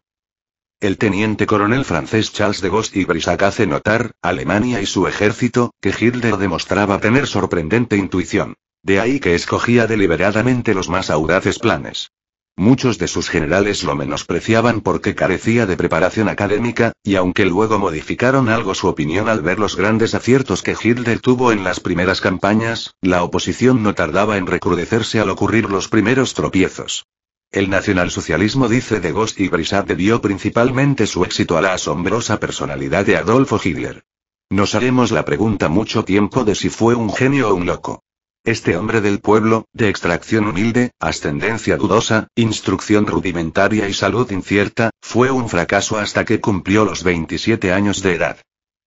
El teniente coronel francés Charles de Gaulle y Brissac hace notar, Alemania y su ejército, que Hitler demostraba tener sorprendente intuición. De ahí que escogía deliberadamente los más audaces planes. Muchos de sus generales lo menospreciaban porque carecía de preparación académica, y aunque luego modificaron algo su opinión al ver los grandes aciertos que Hitler tuvo en las primeras campañas, la oposición no tardaba en recrudecerse al ocurrir los primeros tropiezos. El nacionalsocialismo dice de Goss y Brissat debió principalmente su éxito a la asombrosa personalidad de Adolfo Hitler. Nos haremos la pregunta mucho tiempo de si fue un genio o un loco. Este hombre del pueblo, de extracción humilde, ascendencia dudosa, instrucción rudimentaria y salud incierta, fue un fracaso hasta que cumplió los 27 años de edad.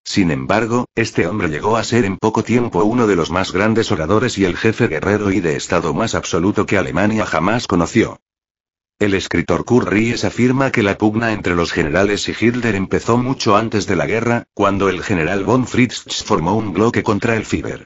Sin embargo, este hombre llegó a ser en poco tiempo uno de los más grandes oradores y el jefe guerrero y de Estado más absoluto que Alemania jamás conoció. El escritor Kurt afirma que la pugna entre los generales y Hitler empezó mucho antes de la guerra, cuando el general von Fritz formó un bloque contra el Führer.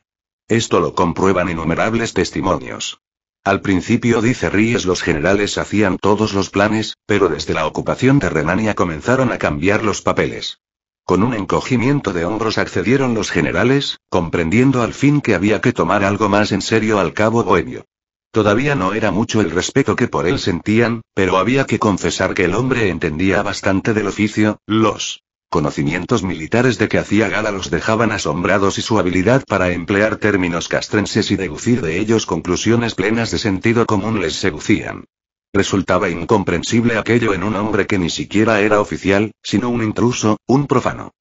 Esto lo comprueban innumerables testimonios. Al principio, dice Ries, los generales hacían todos los planes, pero desde la ocupación de Renania comenzaron a cambiar los papeles. Con un encogimiento de hombros accedieron los generales, comprendiendo al fin que había que tomar algo más en serio al cabo bohemio. Todavía no era mucho el respeto que por él sentían, pero había que confesar que el hombre entendía bastante del oficio, los conocimientos militares de que hacía gala los dejaban asombrados y su habilidad para emplear términos castrenses y deducir de ellos conclusiones plenas de sentido común les seducían. Resultaba incomprensible aquello en un hombre que ni siquiera era oficial, sino un intruso, un profano.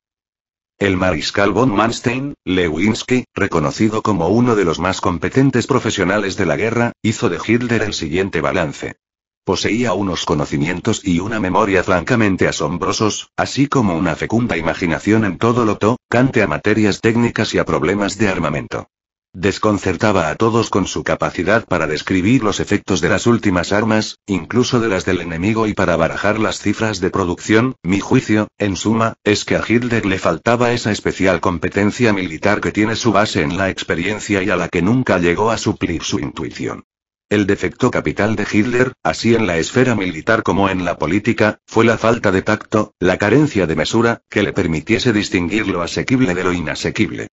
El mariscal von Manstein, Lewinsky, reconocido como uno de los más competentes profesionales de la guerra, hizo de Hitler el siguiente balance. Poseía unos conocimientos y una memoria francamente asombrosos, así como una fecunda imaginación en todo lo tocante a materias técnicas y a problemas de armamento. Desconcertaba a todos con su capacidad para describir los efectos de las últimas armas, incluso de las del enemigo y para barajar las cifras de producción, mi juicio, en suma, es que a Hitler le faltaba esa especial competencia militar que tiene su base en la experiencia y a la que nunca llegó a suplir su intuición. El defecto capital de Hitler, así en la esfera militar como en la política, fue la falta de tacto, la carencia de mesura, que le permitiese distinguir lo asequible de lo inasequible.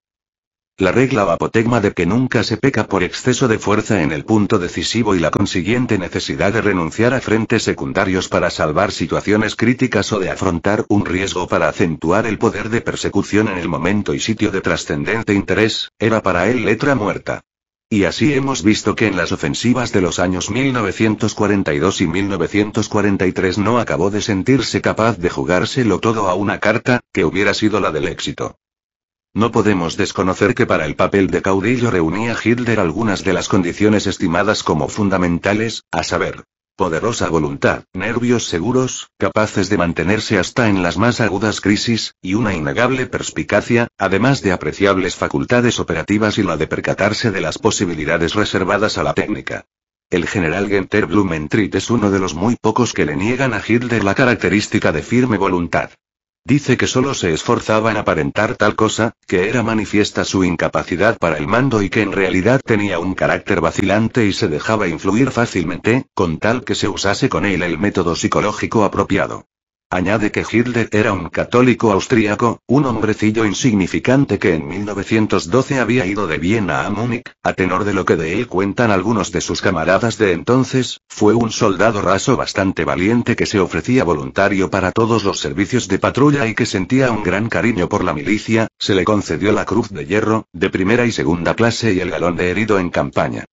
La regla o apotegma de que nunca se peca por exceso de fuerza en el punto decisivo y la consiguiente necesidad de renunciar a frentes secundarios para salvar situaciones críticas o de afrontar un riesgo para acentuar el poder de persecución en el momento y sitio de trascendente interés, era para él letra muerta. Y así hemos visto que en las ofensivas de los años 1942 y 1943 no acabó de sentirse capaz de jugárselo todo a una carta, que hubiera sido la del éxito. No podemos desconocer que para el papel de caudillo reunía Hitler algunas de las condiciones estimadas como fundamentales, a saber, Poderosa voluntad, nervios seguros, capaces de mantenerse hasta en las más agudas crisis, y una innegable perspicacia, además de apreciables facultades operativas y la de percatarse de las posibilidades reservadas a la técnica. El general Genter Blumentritt es uno de los muy pocos que le niegan a Hitler la característica de firme voluntad. Dice que solo se esforzaba en aparentar tal cosa, que era manifiesta su incapacidad para el mando y que en realidad tenía un carácter vacilante y se dejaba influir fácilmente, con tal que se usase con él el método psicológico apropiado. Añade que Hitler era un católico austríaco, un hombrecillo insignificante que en 1912 había ido de Viena a Múnich, a tenor de lo que de él cuentan algunos de sus camaradas de entonces, fue un soldado raso bastante valiente que se ofrecía voluntario para todos los servicios de patrulla y que sentía un gran cariño por la milicia, se le concedió la Cruz de Hierro, de primera y segunda clase y el galón de herido en campaña.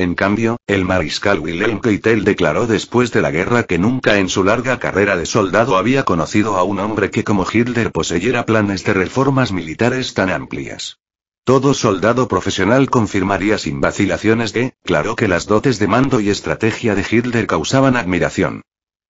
En cambio, el mariscal Wilhelm Keitel declaró después de la guerra que nunca en su larga carrera de soldado había conocido a un hombre que como Hitler poseyera planes de reformas militares tan amplias. Todo soldado profesional confirmaría sin vacilaciones que, claro que las dotes de mando y estrategia de Hitler causaban admiración.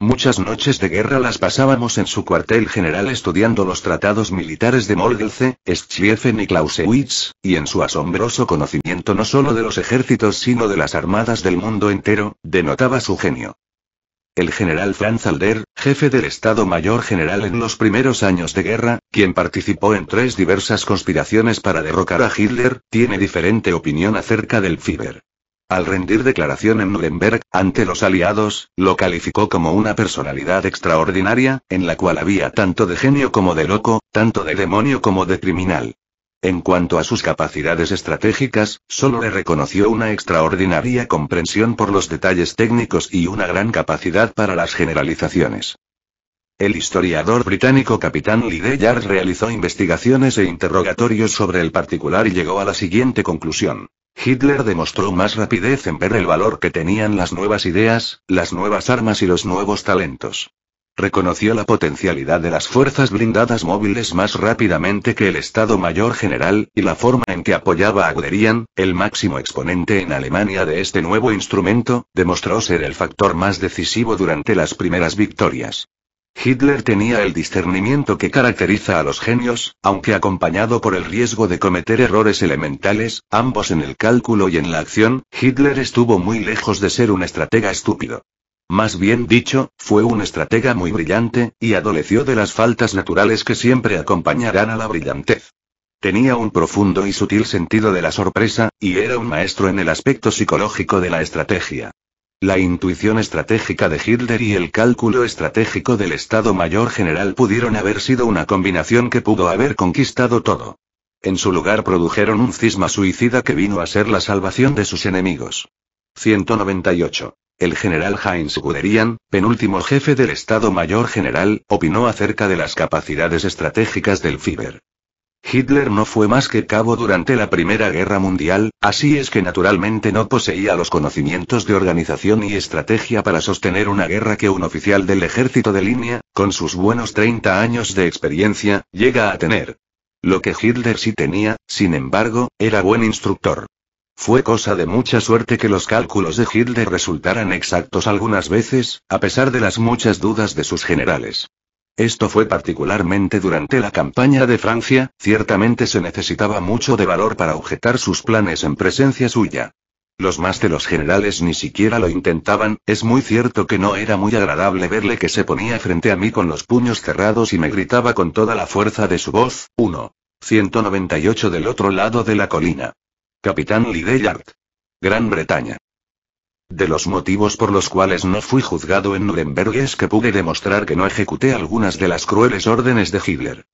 Muchas noches de guerra las pasábamos en su cuartel general estudiando los tratados militares de Morgelse, Schlieffen y Clausewitz, y en su asombroso conocimiento no solo de los ejércitos sino de las armadas del mundo entero, denotaba su genio. El general Franz Alder, jefe del Estado Mayor General en los primeros años de guerra, quien participó en tres diversas conspiraciones para derrocar a Hitler, tiene diferente opinión acerca del Fieber. Al rendir declaración en Nuremberg, ante los aliados, lo calificó como una personalidad extraordinaria, en la cual había tanto de genio como de loco, tanto de demonio como de criminal. En cuanto a sus capacidades estratégicas, solo le reconoció una extraordinaria comprensión por los detalles técnicos y una gran capacidad para las generalizaciones. El historiador británico Capitán Lideyard realizó investigaciones e interrogatorios sobre el particular y llegó a la siguiente conclusión. Hitler demostró más rapidez en ver el valor que tenían las nuevas ideas, las nuevas armas y los nuevos talentos. Reconoció la potencialidad de las fuerzas blindadas móviles más rápidamente que el Estado Mayor General, y la forma en que apoyaba a Guderian, el máximo exponente en Alemania de este nuevo instrumento, demostró ser el factor más decisivo durante las primeras victorias. Hitler tenía el discernimiento que caracteriza a los genios, aunque acompañado por el riesgo de cometer errores elementales, ambos en el cálculo y en la acción, Hitler estuvo muy lejos de ser un estratega estúpido. Más bien dicho, fue un estratega muy brillante, y adoleció de las faltas naturales que siempre acompañarán a la brillantez. Tenía un profundo y sutil sentido de la sorpresa, y era un maestro en el aspecto psicológico de la estrategia. La intuición estratégica de Hitler y el cálculo estratégico del Estado Mayor General pudieron haber sido una combinación que pudo haber conquistado todo. En su lugar produjeron un cisma suicida que vino a ser la salvación de sus enemigos. 198. El general Heinz Guderian, penúltimo jefe del Estado Mayor General, opinó acerca de las capacidades estratégicas del FIBER. Hitler no fue más que cabo durante la Primera Guerra Mundial, así es que naturalmente no poseía los conocimientos de organización y estrategia para sostener una guerra que un oficial del ejército de línea, con sus buenos 30 años de experiencia, llega a tener. Lo que Hitler sí tenía, sin embargo, era buen instructor. Fue cosa de mucha suerte que los cálculos de Hitler resultaran exactos algunas veces, a pesar de las muchas dudas de sus generales. Esto fue particularmente durante la campaña de Francia, ciertamente se necesitaba mucho de valor para objetar sus planes en presencia suya. Los más de los generales ni siquiera lo intentaban, es muy cierto que no era muy agradable verle que se ponía frente a mí con los puños cerrados y me gritaba con toda la fuerza de su voz, 1. 198 del otro lado de la colina. Capitán Lidellard. Gran Bretaña. De los motivos por los cuales no fui juzgado en Nuremberg es que pude demostrar que no ejecuté algunas de las crueles órdenes de Hitler.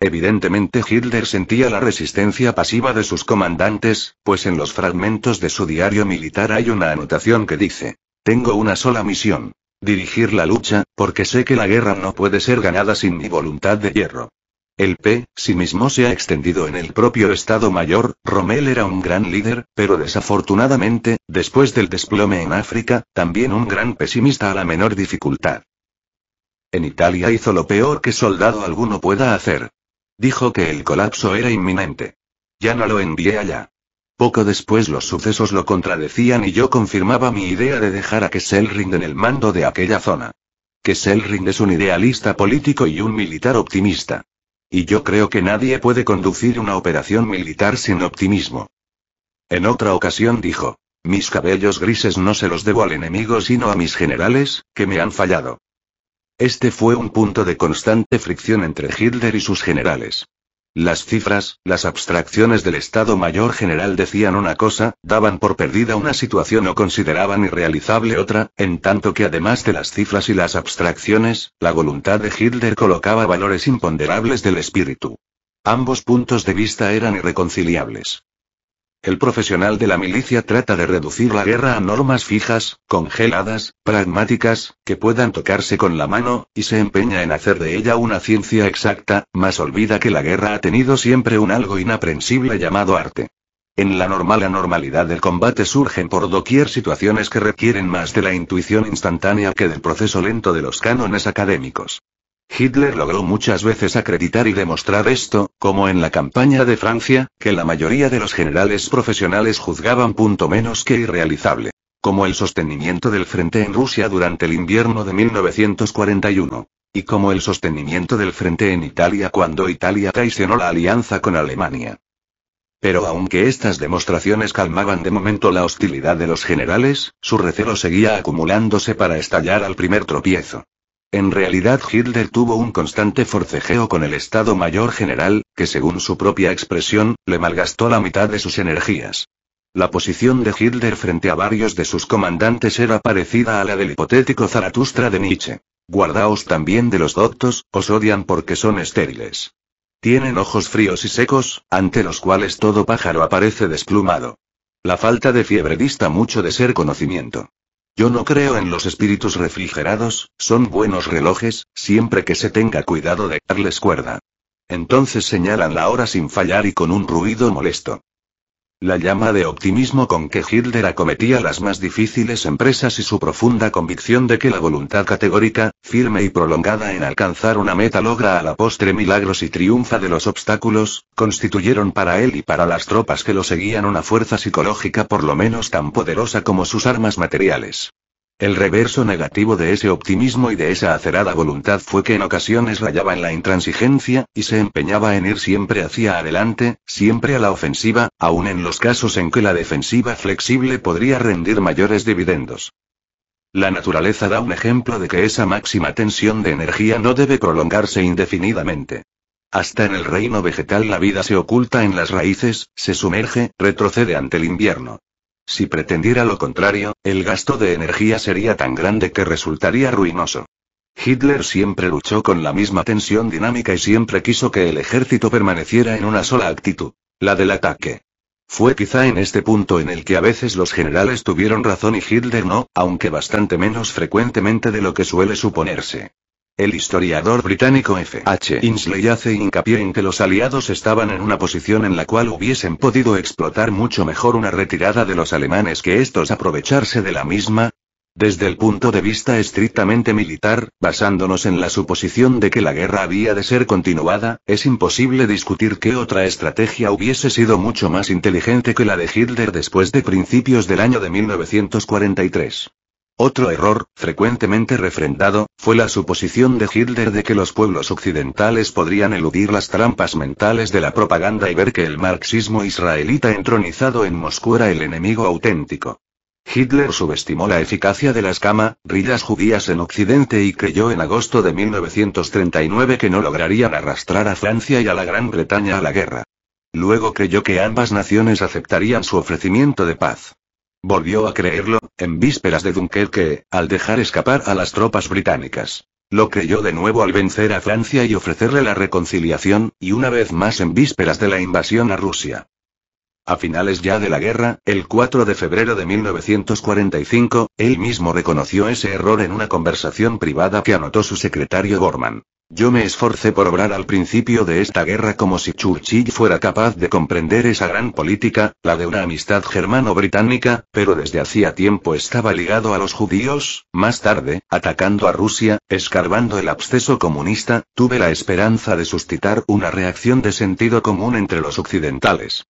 Evidentemente Hitler sentía la resistencia pasiva de sus comandantes, pues en los fragmentos de su diario militar hay una anotación que dice, tengo una sola misión, dirigir la lucha, porque sé que la guerra no puede ser ganada sin mi voluntad de hierro. El P, sí mismo se ha extendido en el propio Estado Mayor, Rommel era un gran líder, pero desafortunadamente, después del desplome en África, también un gran pesimista a la menor dificultad. En Italia hizo lo peor que soldado alguno pueda hacer. Dijo que el colapso era inminente. Ya no lo envié allá. Poco después los sucesos lo contradecían y yo confirmaba mi idea de dejar a Kesselring en el mando de aquella zona. Kesselring es un idealista político y un militar optimista. Y yo creo que nadie puede conducir una operación militar sin optimismo. En otra ocasión dijo, mis cabellos grises no se los debo al enemigo sino a mis generales, que me han fallado. Este fue un punto de constante fricción entre Hitler y sus generales. Las cifras, las abstracciones del Estado Mayor General decían una cosa, daban por perdida una situación o consideraban irrealizable otra, en tanto que además de las cifras y las abstracciones, la voluntad de Hitler colocaba valores imponderables del espíritu. Ambos puntos de vista eran irreconciliables. El profesional de la milicia trata de reducir la guerra a normas fijas, congeladas, pragmáticas, que puedan tocarse con la mano, y se empeña en hacer de ella una ciencia exacta, mas olvida que la guerra ha tenido siempre un algo inaprensible llamado arte. En la normal anormalidad del combate surgen por doquier situaciones que requieren más de la intuición instantánea que del proceso lento de los cánones académicos. Hitler logró muchas veces acreditar y demostrar esto, como en la campaña de Francia, que la mayoría de los generales profesionales juzgaban punto menos que irrealizable. Como el sostenimiento del frente en Rusia durante el invierno de 1941. Y como el sostenimiento del frente en Italia cuando Italia traicionó la alianza con Alemania. Pero aunque estas demostraciones calmaban de momento la hostilidad de los generales, su recelo seguía acumulándose para estallar al primer tropiezo. En realidad Hitler tuvo un constante forcejeo con el Estado Mayor General, que según su propia expresión, le malgastó la mitad de sus energías. La posición de Hitler frente a varios de sus comandantes era parecida a la del hipotético Zaratustra de Nietzsche. Guardaos también de los doctos, os odian porque son estériles. Tienen ojos fríos y secos, ante los cuales todo pájaro aparece desplumado. La falta de fiebre dista mucho de ser conocimiento. Yo no creo en los espíritus refrigerados, son buenos relojes, siempre que se tenga cuidado de darles cuerda. Entonces señalan la hora sin fallar y con un ruido molesto. La llama de optimismo con que Hitler acometía las más difíciles empresas y su profunda convicción de que la voluntad categórica, firme y prolongada en alcanzar una meta logra a la postre milagros y triunfa de los obstáculos, constituyeron para él y para las tropas que lo seguían una fuerza psicológica por lo menos tan poderosa como sus armas materiales. El reverso negativo de ese optimismo y de esa acerada voluntad fue que en ocasiones rayaba en la intransigencia, y se empeñaba en ir siempre hacia adelante, siempre a la ofensiva, aun en los casos en que la defensiva flexible podría rendir mayores dividendos. La naturaleza da un ejemplo de que esa máxima tensión de energía no debe prolongarse indefinidamente. Hasta en el reino vegetal la vida se oculta en las raíces, se sumerge, retrocede ante el invierno. Si pretendiera lo contrario, el gasto de energía sería tan grande que resultaría ruinoso. Hitler siempre luchó con la misma tensión dinámica y siempre quiso que el ejército permaneciera en una sola actitud, la del ataque. Fue quizá en este punto en el que a veces los generales tuvieron razón y Hitler no, aunque bastante menos frecuentemente de lo que suele suponerse. El historiador británico F. H. Insley hace hincapié en que los aliados estaban en una posición en la cual hubiesen podido explotar mucho mejor una retirada de los alemanes que estos aprovecharse de la misma, desde el punto de vista estrictamente militar, basándonos en la suposición de que la guerra había de ser continuada, es imposible discutir qué otra estrategia hubiese sido mucho más inteligente que la de Hitler después de principios del año de 1943. Otro error, frecuentemente refrendado, fue la suposición de Hitler de que los pueblos occidentales podrían eludir las trampas mentales de la propaganda y ver que el marxismo israelita entronizado en Moscú era el enemigo auténtico. Hitler subestimó la eficacia de las cama, rillas judías en Occidente y creyó en agosto de 1939 que no lograrían arrastrar a Francia y a la Gran Bretaña a la guerra. Luego creyó que ambas naciones aceptarían su ofrecimiento de paz. Volvió a creerlo, en vísperas de Dunkerque, al dejar escapar a las tropas británicas. Lo creyó de nuevo al vencer a Francia y ofrecerle la reconciliación, y una vez más en vísperas de la invasión a Rusia. A finales ya de la guerra, el 4 de febrero de 1945, él mismo reconoció ese error en una conversación privada que anotó su secretario Gorman. Yo me esforcé por obrar al principio de esta guerra como si Churchill fuera capaz de comprender esa gran política, la de una amistad germano-británica, pero desde hacía tiempo estaba ligado a los judíos, más tarde, atacando a Rusia, escarbando el absceso comunista, tuve la esperanza de suscitar una reacción de sentido común entre los occidentales.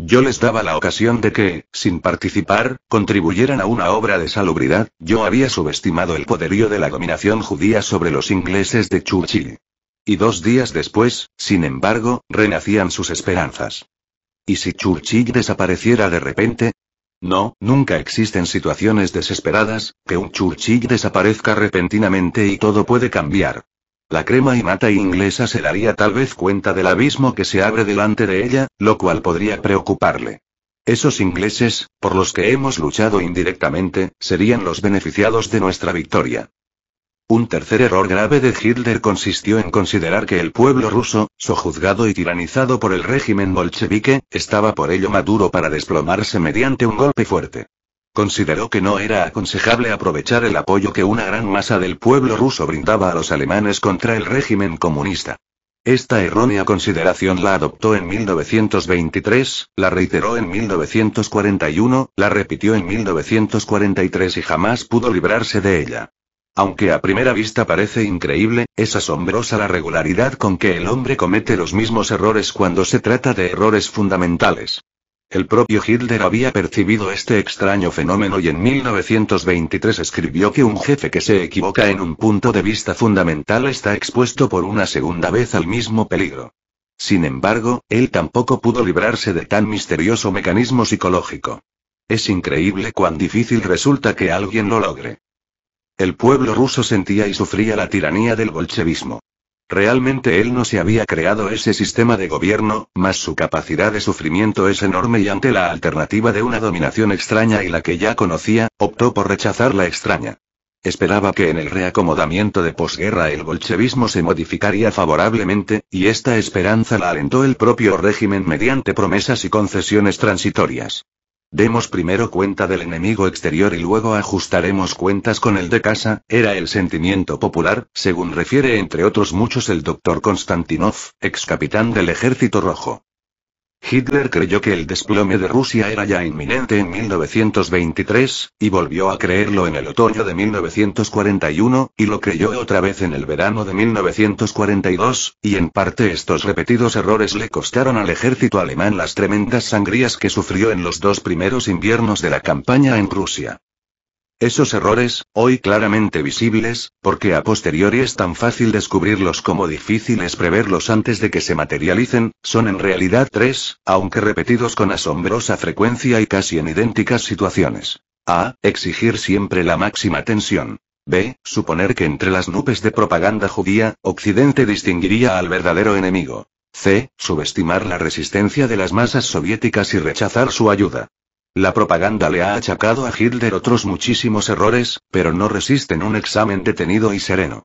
Yo les daba la ocasión de que, sin participar, contribuyeran a una obra de salubridad, yo había subestimado el poderío de la dominación judía sobre los ingleses de Churchill. Y dos días después, sin embargo, renacían sus esperanzas. ¿Y si Churchill desapareciera de repente? No, nunca existen situaciones desesperadas, que un Churchill desaparezca repentinamente y todo puede cambiar. La crema y mata inglesa se daría tal vez cuenta del abismo que se abre delante de ella, lo cual podría preocuparle. Esos ingleses, por los que hemos luchado indirectamente, serían los beneficiados de nuestra victoria. Un tercer error grave de Hitler consistió en considerar que el pueblo ruso, sojuzgado y tiranizado por el régimen bolchevique, estaba por ello maduro para desplomarse mediante un golpe fuerte consideró que no era aconsejable aprovechar el apoyo que una gran masa del pueblo ruso brindaba a los alemanes contra el régimen comunista. Esta errónea consideración la adoptó en 1923, la reiteró en 1941, la repitió en 1943 y jamás pudo librarse de ella. Aunque a primera vista parece increíble, es asombrosa la regularidad con que el hombre comete los mismos errores cuando se trata de errores fundamentales. El propio Hitler había percibido este extraño fenómeno y en 1923 escribió que un jefe que se equivoca en un punto de vista fundamental está expuesto por una segunda vez al mismo peligro. Sin embargo, él tampoco pudo librarse de tan misterioso mecanismo psicológico. Es increíble cuán difícil resulta que alguien lo logre. El pueblo ruso sentía y sufría la tiranía del bolchevismo. Realmente él no se había creado ese sistema de gobierno, mas su capacidad de sufrimiento es enorme y ante la alternativa de una dominación extraña y la que ya conocía, optó por rechazar la extraña. Esperaba que en el reacomodamiento de posguerra el bolchevismo se modificaría favorablemente, y esta esperanza la alentó el propio régimen mediante promesas y concesiones transitorias. Demos primero cuenta del enemigo exterior y luego ajustaremos cuentas con el de casa, era el sentimiento popular, según refiere entre otros muchos el doctor Konstantinov, ex capitán del Ejército Rojo. Hitler creyó que el desplome de Rusia era ya inminente en 1923, y volvió a creerlo en el otoño de 1941, y lo creyó otra vez en el verano de 1942, y en parte estos repetidos errores le costaron al ejército alemán las tremendas sangrías que sufrió en los dos primeros inviernos de la campaña en Rusia. Esos errores, hoy claramente visibles, porque a posteriori es tan fácil descubrirlos como difícil es preverlos antes de que se materialicen, son en realidad tres, aunque repetidos con asombrosa frecuencia y casi en idénticas situaciones. A. Exigir siempre la máxima tensión. B. Suponer que entre las nubes de propaganda judía, Occidente distinguiría al verdadero enemigo. C. Subestimar la resistencia de las masas soviéticas y rechazar su ayuda. La propaganda le ha achacado a Hitler otros muchísimos errores, pero no resisten un examen detenido y sereno.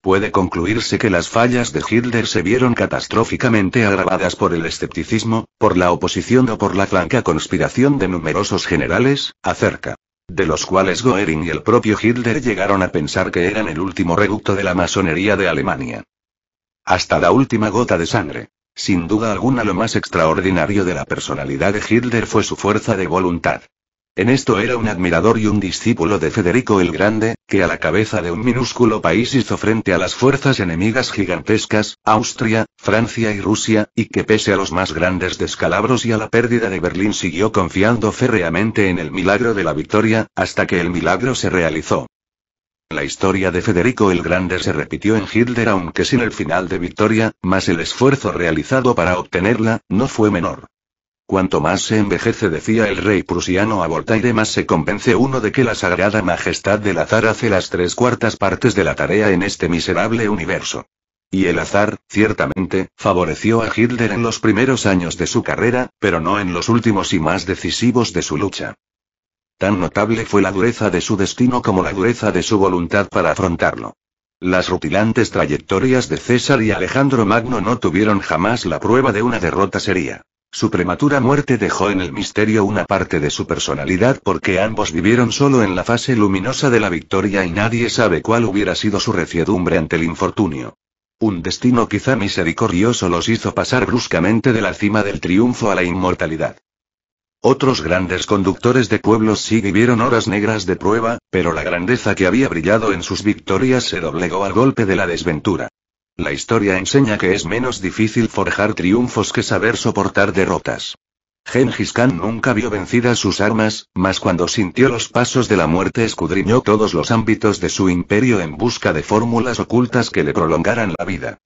Puede concluirse que las fallas de Hitler se vieron catastróficamente agravadas por el escepticismo, por la oposición o por la franca conspiración de numerosos generales, acerca de los cuales Goering y el propio Hitler llegaron a pensar que eran el último reducto de la masonería de Alemania. Hasta la última gota de sangre. Sin duda alguna lo más extraordinario de la personalidad de Hitler fue su fuerza de voluntad. En esto era un admirador y un discípulo de Federico el Grande, que a la cabeza de un minúsculo país hizo frente a las fuerzas enemigas gigantescas, Austria, Francia y Rusia, y que pese a los más grandes descalabros y a la pérdida de Berlín siguió confiando férreamente en el milagro de la victoria, hasta que el milagro se realizó. La historia de Federico el Grande se repitió en Hitler aunque sin el final de victoria, más el esfuerzo realizado para obtenerla, no fue menor. Cuanto más se envejece, decía el rey prusiano a Voltaire, más se convence uno de que la sagrada majestad del azar hace las tres cuartas partes de la tarea en este miserable universo. Y el azar, ciertamente, favoreció a Hitler en los primeros años de su carrera, pero no en los últimos y más decisivos de su lucha. Tan notable fue la dureza de su destino como la dureza de su voluntad para afrontarlo. Las rutilantes trayectorias de César y Alejandro Magno no tuvieron jamás la prueba de una derrota seria. Su prematura muerte dejó en el misterio una parte de su personalidad porque ambos vivieron solo en la fase luminosa de la victoria y nadie sabe cuál hubiera sido su reciedumbre ante el infortunio. Un destino quizá misericordioso los hizo pasar bruscamente de la cima del triunfo a la inmortalidad. Otros grandes conductores de pueblos sí vivieron horas negras de prueba, pero la grandeza que había brillado en sus victorias se doblegó al golpe de la desventura. La historia enseña que es menos difícil forjar triunfos que saber soportar derrotas. Genghis Khan nunca vio vencidas sus armas, mas cuando sintió los pasos de la muerte escudriñó todos los ámbitos de su imperio en busca de fórmulas ocultas que le prolongaran la vida.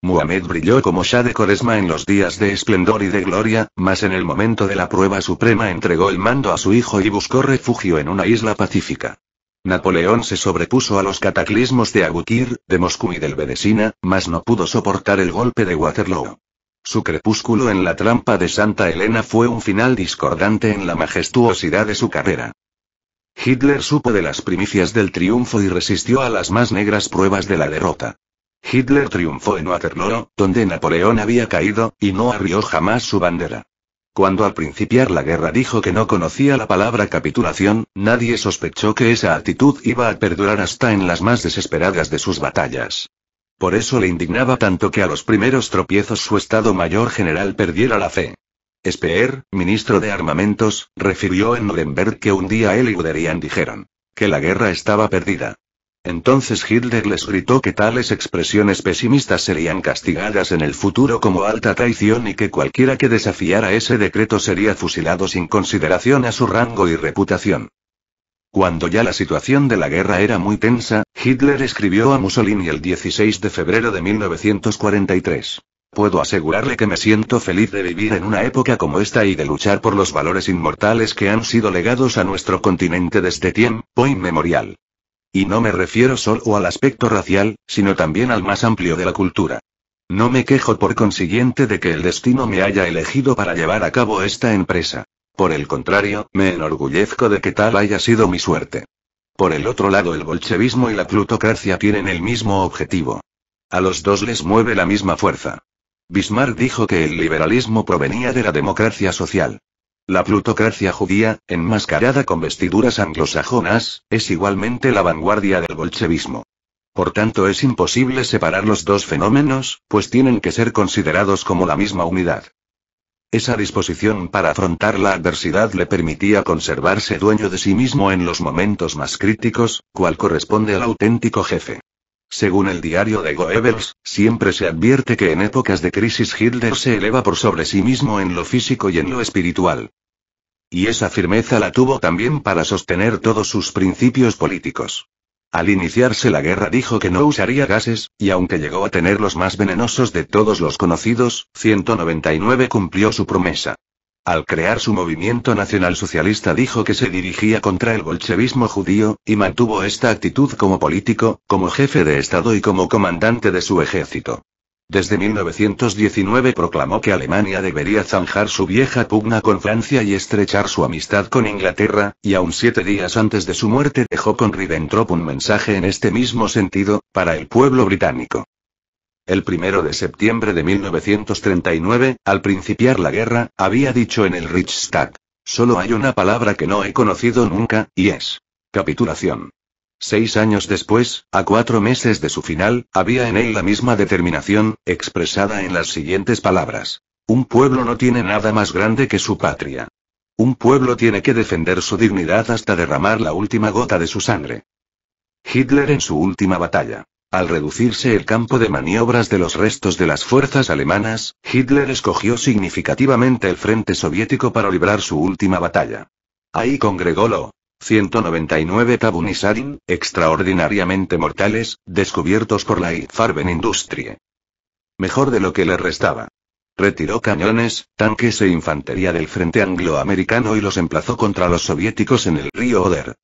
Muhammad brilló como Shah de Coresma en los días de esplendor y de gloria, mas en el momento de la prueba suprema entregó el mando a su hijo y buscó refugio en una isla pacífica. Napoleón se sobrepuso a los cataclismos de Abukir, de Moscú y del Bedesina, mas no pudo soportar el golpe de Waterloo. Su crepúsculo en la trampa de Santa Elena fue un final discordante en la majestuosidad de su carrera. Hitler supo de las primicias del triunfo y resistió a las más negras pruebas de la derrota. Hitler triunfó en Waterloo, donde Napoleón había caído, y no arrió jamás su bandera. Cuando al principiar la guerra dijo que no conocía la palabra capitulación, nadie sospechó que esa actitud iba a perdurar hasta en las más desesperadas de sus batallas. Por eso le indignaba tanto que a los primeros tropiezos su Estado Mayor General perdiera la fe. Speer, ministro de Armamentos, refirió en Nuremberg que un día él y Guderian dijeron que la guerra estaba perdida. Entonces Hitler les gritó que tales expresiones pesimistas serían castigadas en el futuro como alta traición y que cualquiera que desafiara ese decreto sería fusilado sin consideración a su rango y reputación. Cuando ya la situación de la guerra era muy tensa, Hitler escribió a Mussolini el 16 de febrero de 1943. Puedo asegurarle que me siento feliz de vivir en una época como esta y de luchar por los valores inmortales que han sido legados a nuestro continente desde tiempo inmemorial. Y no me refiero solo al aspecto racial, sino también al más amplio de la cultura. No me quejo por consiguiente de que el destino me haya elegido para llevar a cabo esta empresa. Por el contrario, me enorgullezco de que tal haya sido mi suerte. Por el otro lado, el bolchevismo y la plutocracia tienen el mismo objetivo. A los dos les mueve la misma fuerza. Bismarck dijo que el liberalismo provenía de la democracia social. La plutocracia judía, enmascarada con vestiduras anglosajonas, es igualmente la vanguardia del bolchevismo. Por tanto, es imposible separar los dos fenómenos, pues tienen que ser considerados como la misma unidad. Esa disposición para afrontar la adversidad le permitía conservarse dueño de sí mismo en los momentos más críticos, cual corresponde al auténtico jefe. Según el diario de Goebbels, siempre se advierte que en épocas de crisis Hitler se eleva por sobre sí mismo en lo físico y en lo espiritual. Y esa firmeza la tuvo también para sostener todos sus principios políticos. Al iniciarse la guerra dijo que no usaría gases, y aunque llegó a tener los más venenosos de todos los conocidos, 199 cumplió su promesa. Al crear su movimiento nacional socialista dijo que se dirigía contra el bolchevismo judío, y mantuvo esta actitud como político, como jefe de Estado y como comandante de su ejército. Desde 1919 proclamó que Alemania debería zanjar su vieja pugna con Francia y estrechar su amistad con Inglaterra, y aún siete días antes de su muerte dejó con Ribbentrop un mensaje en este mismo sentido, para el pueblo británico el primero de septiembre de 1939, al principiar la guerra, había dicho en el Reichstag. Solo hay una palabra que no he conocido nunca, y es capitulación. Seis años después, a cuatro meses de su final, había en él la misma determinación, expresada en las siguientes palabras. Un pueblo no tiene nada más grande que su patria. Un pueblo tiene que defender su dignidad hasta derramar la última gota de su sangre. Hitler en su última batalla. Al reducirse el campo de maniobras de los restos de las fuerzas alemanas, Hitler escogió significativamente el frente soviético para librar su última batalla. Ahí congregó lo 199 Tabunisarin, extraordinariamente mortales, descubiertos por la Farben Industrie. Mejor de lo que le restaba. Retiró cañones, tanques e infantería del frente angloamericano y los emplazó contra los soviéticos en el río Oder.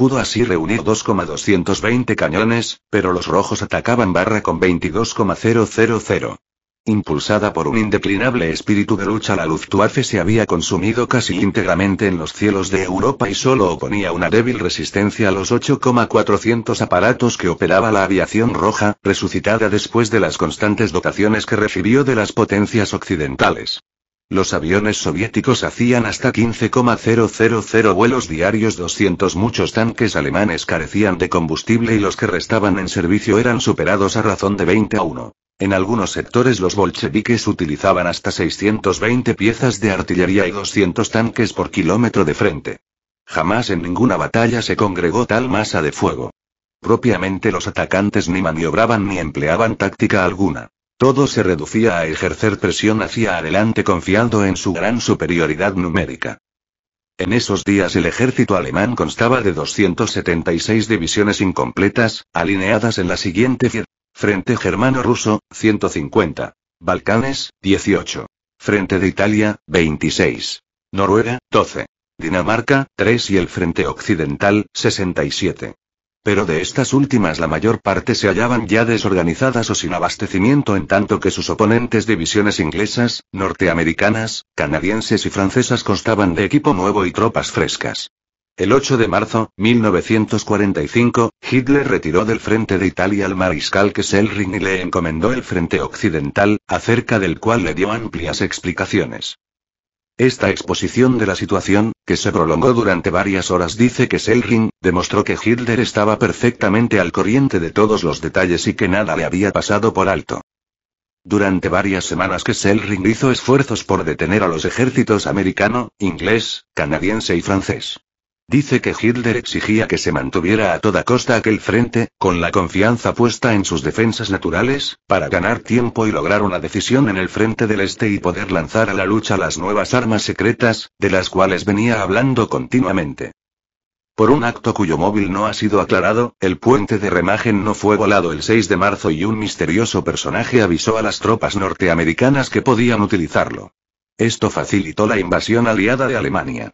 Pudo así reunir 2,220 cañones, pero los rojos atacaban barra con 22,000. Impulsada por un indeclinable espíritu de lucha, la Luftwaffe se había consumido casi íntegramente en los cielos de Europa y solo oponía una débil resistencia a los 8,400 aparatos que operaba la aviación roja, resucitada después de las constantes dotaciones que recibió de las potencias occidentales. Los aviones soviéticos hacían hasta 15,000 vuelos diarios 200 muchos tanques alemanes carecían de combustible y los que restaban en servicio eran superados a razón de 20 a 1. En algunos sectores los bolcheviques utilizaban hasta 620 piezas de artillería y 200 tanques por kilómetro de frente. Jamás en ninguna batalla se congregó tal masa de fuego. Propiamente los atacantes ni maniobraban ni empleaban táctica alguna. Todo se reducía a ejercer presión hacia adelante confiando en su gran superioridad numérica. En esos días el ejército alemán constaba de 276 divisiones incompletas, alineadas en la siguiente Frente germano-ruso, 150. Balcanes, 18. Frente de Italia, 26. Noruega, 12. Dinamarca, 3 y el Frente Occidental, 67. Pero de estas últimas la mayor parte se hallaban ya desorganizadas o sin abastecimiento en tanto que sus oponentes divisiones inglesas, norteamericanas, canadienses y francesas constaban de equipo nuevo y tropas frescas. El 8 de marzo, 1945, Hitler retiró del frente de Italia al mariscal Kesselring y le encomendó el frente occidental, acerca del cual le dio amplias explicaciones. Esta exposición de la situación, que se prolongó durante varias horas, dice que Selring, demostró que Hitler estaba perfectamente al corriente de todos los detalles y que nada le había pasado por alto. Durante varias semanas que Selring hizo esfuerzos por detener a los ejércitos americano, inglés, canadiense y francés. Dice que Hitler exigía que se mantuviera a toda costa aquel frente, con la confianza puesta en sus defensas naturales, para ganar tiempo y lograr una decisión en el frente del este y poder lanzar a la lucha las nuevas armas secretas, de las cuales venía hablando continuamente. Por un acto cuyo móvil no ha sido aclarado, el puente de remagen no fue volado el 6 de marzo y un misterioso personaje avisó a las tropas norteamericanas que podían utilizarlo. Esto facilitó la invasión aliada de Alemania.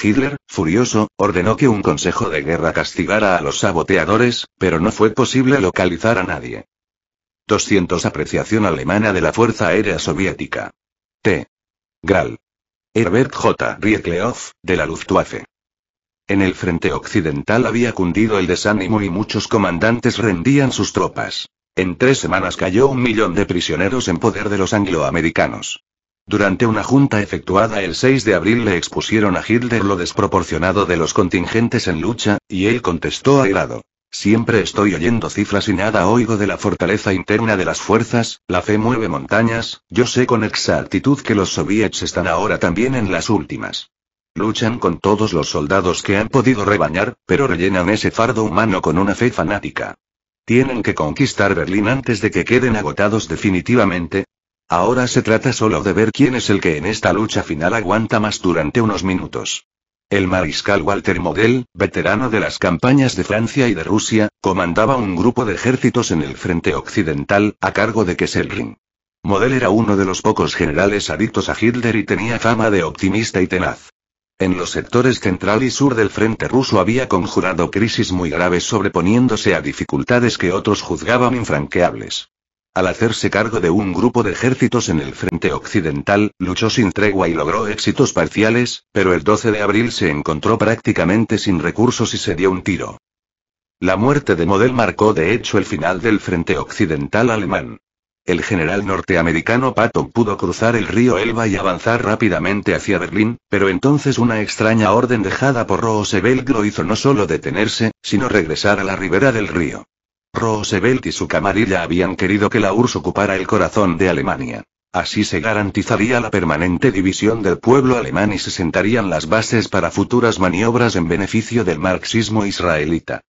Hitler, furioso, ordenó que un consejo de guerra castigara a los saboteadores, pero no fue posible localizar a nadie. 200 Apreciación alemana de la Fuerza Aérea Soviética. T. Gral. Herbert J. Rietleov, de la Luftwaffe. En el frente occidental había cundido el desánimo y muchos comandantes rendían sus tropas. En tres semanas cayó un millón de prisioneros en poder de los angloamericanos. Durante una junta efectuada el 6 de abril le expusieron a Hitler lo desproporcionado de los contingentes en lucha, y él contestó airado. Siempre estoy oyendo cifras y nada oigo de la fortaleza interna de las fuerzas, la fe mueve montañas, yo sé con exactitud que los soviets están ahora también en las últimas. Luchan con todos los soldados que han podido rebañar, pero rellenan ese fardo humano con una fe fanática. Tienen que conquistar Berlín antes de que queden agotados definitivamente, Ahora se trata solo de ver quién es el que en esta lucha final aguanta más durante unos minutos. El mariscal Walter Model, veterano de las campañas de Francia y de Rusia, comandaba un grupo de ejércitos en el frente occidental, a cargo de Kesselring. Model era uno de los pocos generales adictos a Hitler y tenía fama de optimista y tenaz. En los sectores central y sur del frente ruso había conjurado crisis muy graves sobreponiéndose a dificultades que otros juzgaban infranqueables. Al hacerse cargo de un grupo de ejércitos en el frente occidental, luchó sin tregua y logró éxitos parciales, pero el 12 de abril se encontró prácticamente sin recursos y se dio un tiro. La muerte de Model marcó de hecho el final del frente occidental alemán. El general norteamericano Patton pudo cruzar el río Elba y avanzar rápidamente hacia Berlín, pero entonces una extraña orden dejada por Roosevelt lo hizo no solo detenerse, sino regresar a la ribera del río. Roosevelt y su camarilla habían querido que la URSS ocupara el corazón de Alemania. Así se garantizaría la permanente división del pueblo alemán y se sentarían las bases para futuras maniobras en beneficio del marxismo israelita.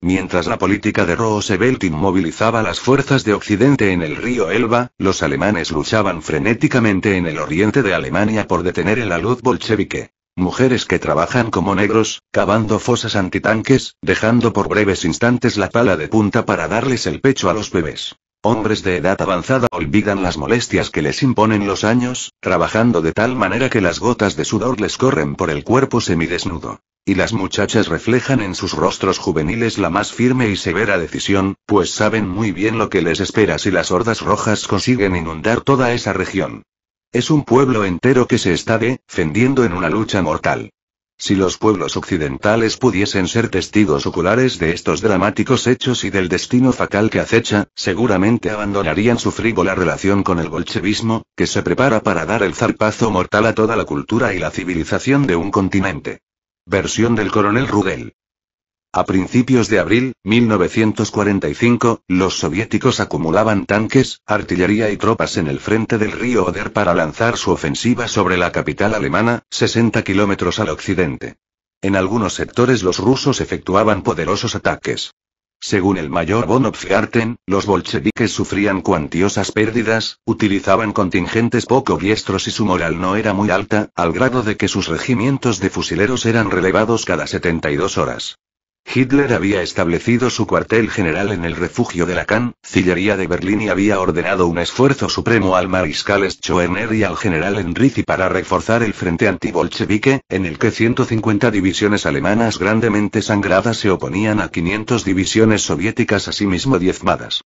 Mientras la política de Roosevelt inmovilizaba las fuerzas de Occidente en el río Elba, los alemanes luchaban frenéticamente en el oriente de Alemania por detener el alud bolchevique. Mujeres que trabajan como negros, cavando fosas antitanques, dejando por breves instantes la pala de punta para darles el pecho a los bebés. Hombres de edad avanzada olvidan las molestias que les imponen los años, trabajando de tal manera que las gotas de sudor les corren por el cuerpo semidesnudo. Y las muchachas reflejan en sus rostros juveniles la más firme y severa decisión, pues saben muy bien lo que les espera si las hordas rojas consiguen inundar toda esa región. Es un pueblo entero que se está defendiendo en una lucha mortal. Si los pueblos occidentales pudiesen ser testigos oculares de estos dramáticos hechos y del destino fatal que acecha, seguramente abandonarían su frívola relación con el bolchevismo, que se prepara para dar el zarpazo mortal a toda la cultura y la civilización de un continente. Versión del coronel Rudel. A principios de abril, 1945, los soviéticos acumulaban tanques, artillería y tropas en el frente del río Oder para lanzar su ofensiva sobre la capital alemana, 60 kilómetros al occidente. En algunos sectores los rusos efectuaban poderosos ataques. Según el mayor von los bolcheviques sufrían cuantiosas pérdidas, utilizaban contingentes poco diestros y su moral no era muy alta, al grado de que sus regimientos de fusileros eran relevados cada 72 horas. Hitler había establecido su cuartel general en el refugio de la Cancillería de Berlín y había ordenado un esfuerzo supremo al mariscal Schoener y al general Enrici para reforzar el frente antibolchevique, en el que 150 divisiones alemanas grandemente sangradas se oponían a 500 divisiones soviéticas asimismo diezmadas.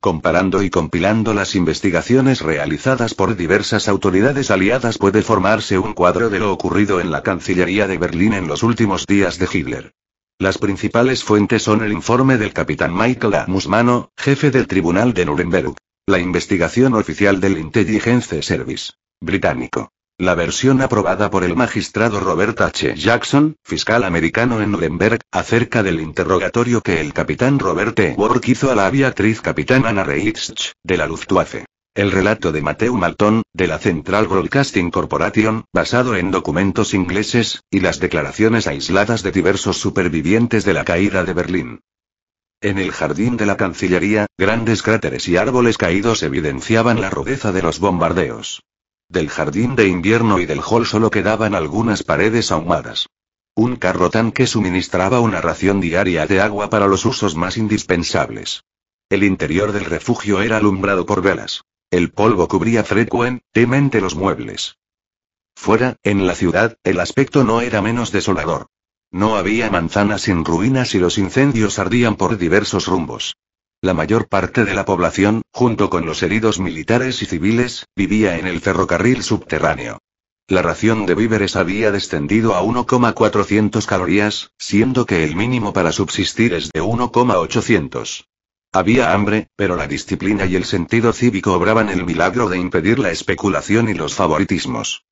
Comparando y compilando las investigaciones realizadas por diversas autoridades aliadas puede formarse un cuadro de lo ocurrido en la Cancillería de Berlín en los últimos días de Hitler. Las principales fuentes son el informe del capitán Michael A. Musmano, jefe del Tribunal de Nuremberg. La investigación oficial del Intelligence Service británico. La versión aprobada por el magistrado Robert H. Jackson, fiscal americano en Nuremberg, acerca del interrogatorio que el capitán Robert E. Work hizo a la aviatriz capitán Anna de la Luftwaffe. El relato de Mateo Maltón, de la Central Broadcasting Corporation, basado en documentos ingleses, y las declaraciones aisladas de diversos supervivientes de la caída de Berlín. En el jardín de la Cancillería, grandes cráteres y árboles caídos evidenciaban la rudeza de los bombardeos. Del jardín de invierno y del hall solo quedaban algunas paredes ahumadas. Un carro tanque suministraba una ración diaria de agua para los usos más indispensables. El interior del refugio era alumbrado por velas. El polvo cubría frecuentemente los muebles. Fuera, en la ciudad, el aspecto no era menos desolador. No había manzanas sin ruinas y los incendios ardían por diversos rumbos. La mayor parte de la población, junto con los heridos militares y civiles, vivía en el ferrocarril subterráneo. La ración de víveres había descendido a 1,400 calorías, siendo que el mínimo para subsistir es de 1,800. Había hambre, pero la disciplina y el sentido cívico obraban el milagro de impedir la especulación y los favoritismos.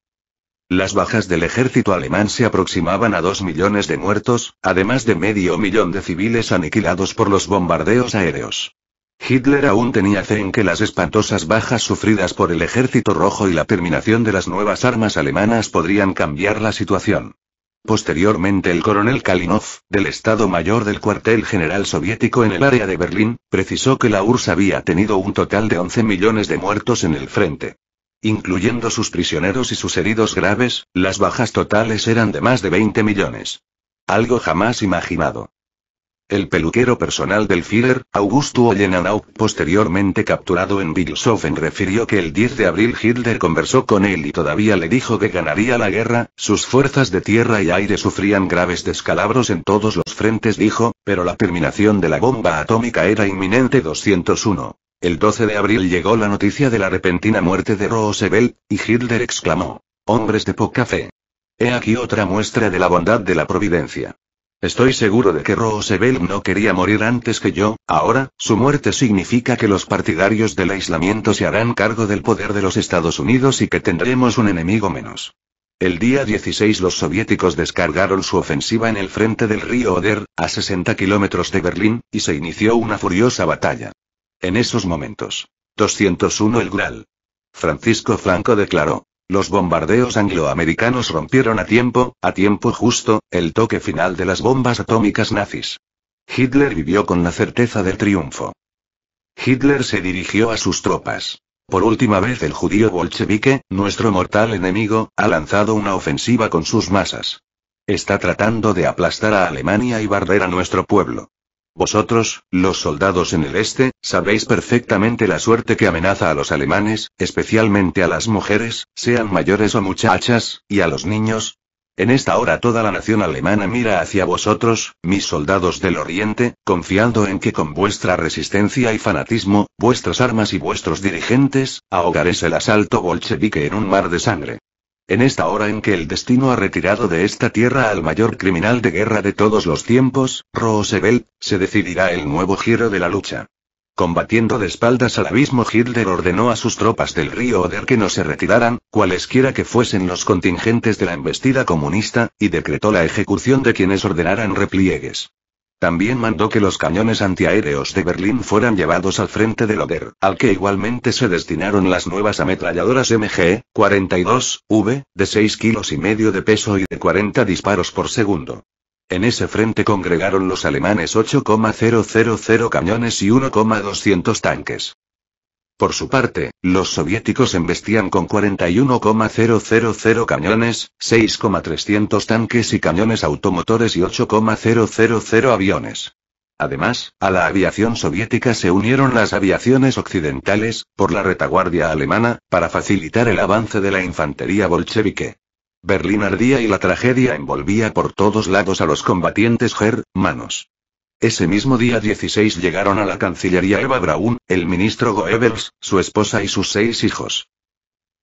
Las bajas del ejército alemán se aproximaban a dos millones de muertos, además de medio millón de civiles aniquilados por los bombardeos aéreos. Hitler aún tenía fe en que las espantosas bajas sufridas por el ejército rojo y la terminación de las nuevas armas alemanas podrían cambiar la situación. Posteriormente el coronel Kalinov, del Estado Mayor del cuartel general soviético en el área de Berlín, precisó que la URSS había tenido un total de 11 millones de muertos en el frente. Incluyendo sus prisioneros y sus heridos graves, las bajas totales eran de más de 20 millones. Algo jamás imaginado. El peluquero personal del Führer, Augusto Ollenanau, posteriormente capturado en Wilshofen, refirió que el 10 de abril Hitler conversó con él y todavía le dijo que ganaría la guerra, sus fuerzas de tierra y aire sufrían graves descalabros en todos los frentes, dijo, pero la terminación de la bomba atómica era inminente 201. El 12 de abril llegó la noticia de la repentina muerte de Roosevelt, y Hitler exclamó, hombres de poca fe. He aquí otra muestra de la bondad de la providencia. Estoy seguro de que Roosevelt no quería morir antes que yo, ahora, su muerte significa que los partidarios del aislamiento se harán cargo del poder de los Estados Unidos y que tendremos un enemigo menos. El día 16 los soviéticos descargaron su ofensiva en el frente del río Oder, a 60 kilómetros de Berlín, y se inició una furiosa batalla. En esos momentos. 201 El Gral. Francisco Franco declaró. Los bombardeos angloamericanos rompieron a tiempo, a tiempo justo, el toque final de las bombas atómicas nazis. Hitler vivió con la certeza del triunfo. Hitler se dirigió a sus tropas. Por última vez el judío bolchevique, nuestro mortal enemigo, ha lanzado una ofensiva con sus masas. Está tratando de aplastar a Alemania y barrer a nuestro pueblo. Vosotros, los soldados en el este, sabéis perfectamente la suerte que amenaza a los alemanes, especialmente a las mujeres, sean mayores o muchachas, y a los niños. En esta hora toda la nación alemana mira hacia vosotros, mis soldados del Oriente, confiando en que con vuestra resistencia y fanatismo, vuestras armas y vuestros dirigentes, ahogaréis el asalto bolchevique en un mar de sangre. En esta hora en que el destino ha retirado de esta tierra al mayor criminal de guerra de todos los tiempos, Roosevelt, se decidirá el nuevo giro de la lucha. Combatiendo de espaldas al abismo, Hitler ordenó a sus tropas del río Oder que no se retiraran, cualesquiera que fuesen los contingentes de la embestida comunista, y decretó la ejecución de quienes ordenaran repliegues. También mandó que los cañones antiaéreos de Berlín fueran llevados al frente del Oder, al que igualmente se destinaron las nuevas ametralladoras MG 42 V de 6 kilos y medio de peso y de 40 disparos por segundo. En ese frente congregaron los alemanes 8,000 cañones y 1,200 tanques. Por su parte, los soviéticos embestían con 41,000 cañones, 6,300 tanques y cañones automotores y 8,000 aviones. Además, a la aviación soviética se unieron las aviaciones occidentales, por la retaguardia alemana, para facilitar el avance de la infantería bolchevique. Berlín ardía y la tragedia envolvía por todos lados a los combatientes germanos. Ese mismo día 16 llegaron a la Cancillería Eva Braun, el ministro Goebbels, su esposa y sus seis hijos.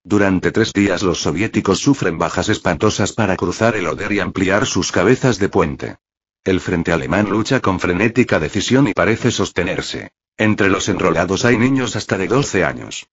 Durante tres días los soviéticos sufren bajas espantosas para cruzar el Oder y ampliar sus cabezas de puente. El frente alemán lucha con frenética decisión y parece sostenerse. Entre los enrolados hay niños hasta de 12 años.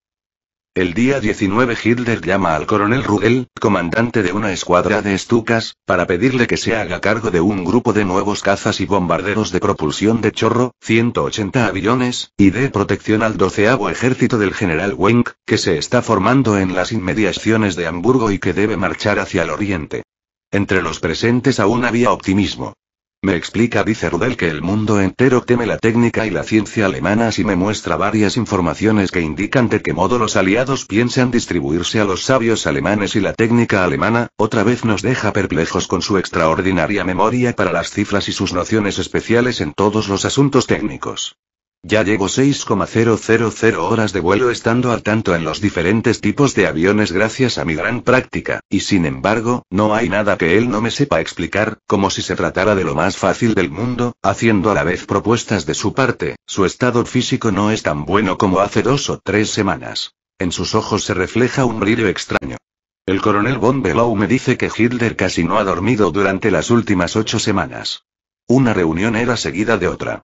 El día 19 Hitler llama al coronel Rudel, comandante de una escuadra de estucas, para pedirle que se haga cargo de un grupo de nuevos cazas y bombarderos de propulsión de chorro, 180 aviones, y de protección al doceavo ejército del general Wenck, que se está formando en las inmediaciones de Hamburgo y que debe marchar hacia el oriente. Entre los presentes aún había optimismo. Me explica dice Rudel que el mundo entero teme la técnica y la ciencia alemanas y me muestra varias informaciones que indican de qué modo los aliados piensan distribuirse a los sabios alemanes y la técnica alemana, otra vez nos deja perplejos con su extraordinaria memoria para las cifras y sus nociones especiales en todos los asuntos técnicos. Ya llevo 6,000 horas de vuelo estando al tanto en los diferentes tipos de aviones gracias a mi gran práctica, y sin embargo, no hay nada que él no me sepa explicar, como si se tratara de lo más fácil del mundo, haciendo a la vez propuestas de su parte, su estado físico no es tan bueno como hace dos o tres semanas. En sus ojos se refleja un brillo extraño. El coronel Von Below me dice que Hitler casi no ha dormido durante las últimas ocho semanas. Una reunión era seguida de otra.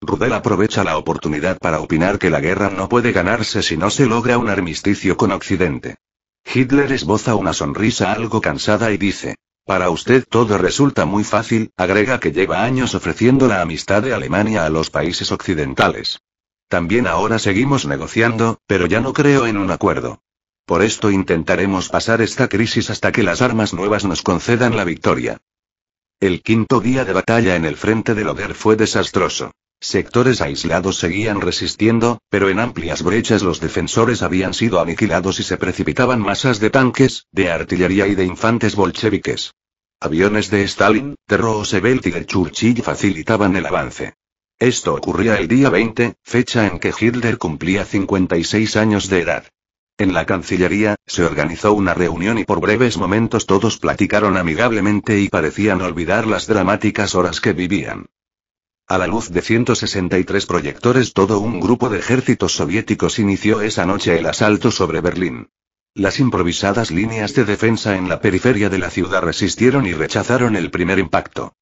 Rudel aprovecha la oportunidad para opinar que la guerra no puede ganarse si no se logra un armisticio con Occidente. Hitler esboza una sonrisa algo cansada y dice, para usted todo resulta muy fácil, agrega que lleva años ofreciendo la amistad de Alemania a los países occidentales. También ahora seguimos negociando, pero ya no creo en un acuerdo. Por esto intentaremos pasar esta crisis hasta que las armas nuevas nos concedan la victoria. El quinto día de batalla en el frente del Oder fue desastroso. Sectores aislados seguían resistiendo, pero en amplias brechas los defensores habían sido aniquilados y se precipitaban masas de tanques, de artillería y de infantes bolcheviques. Aviones de Stalin, de Roosevelt y de Churchill facilitaban el avance. Esto ocurría el día 20, fecha en que Hitler cumplía 56 años de edad. En la Cancillería, se organizó una reunión y por breves momentos todos platicaron amigablemente y parecían olvidar las dramáticas horas que vivían. A la luz de 163 proyectores todo un grupo de ejércitos soviéticos inició esa noche el asalto sobre Berlín. Las improvisadas líneas de defensa en la periferia de la ciudad resistieron y rechazaron el primer impacto.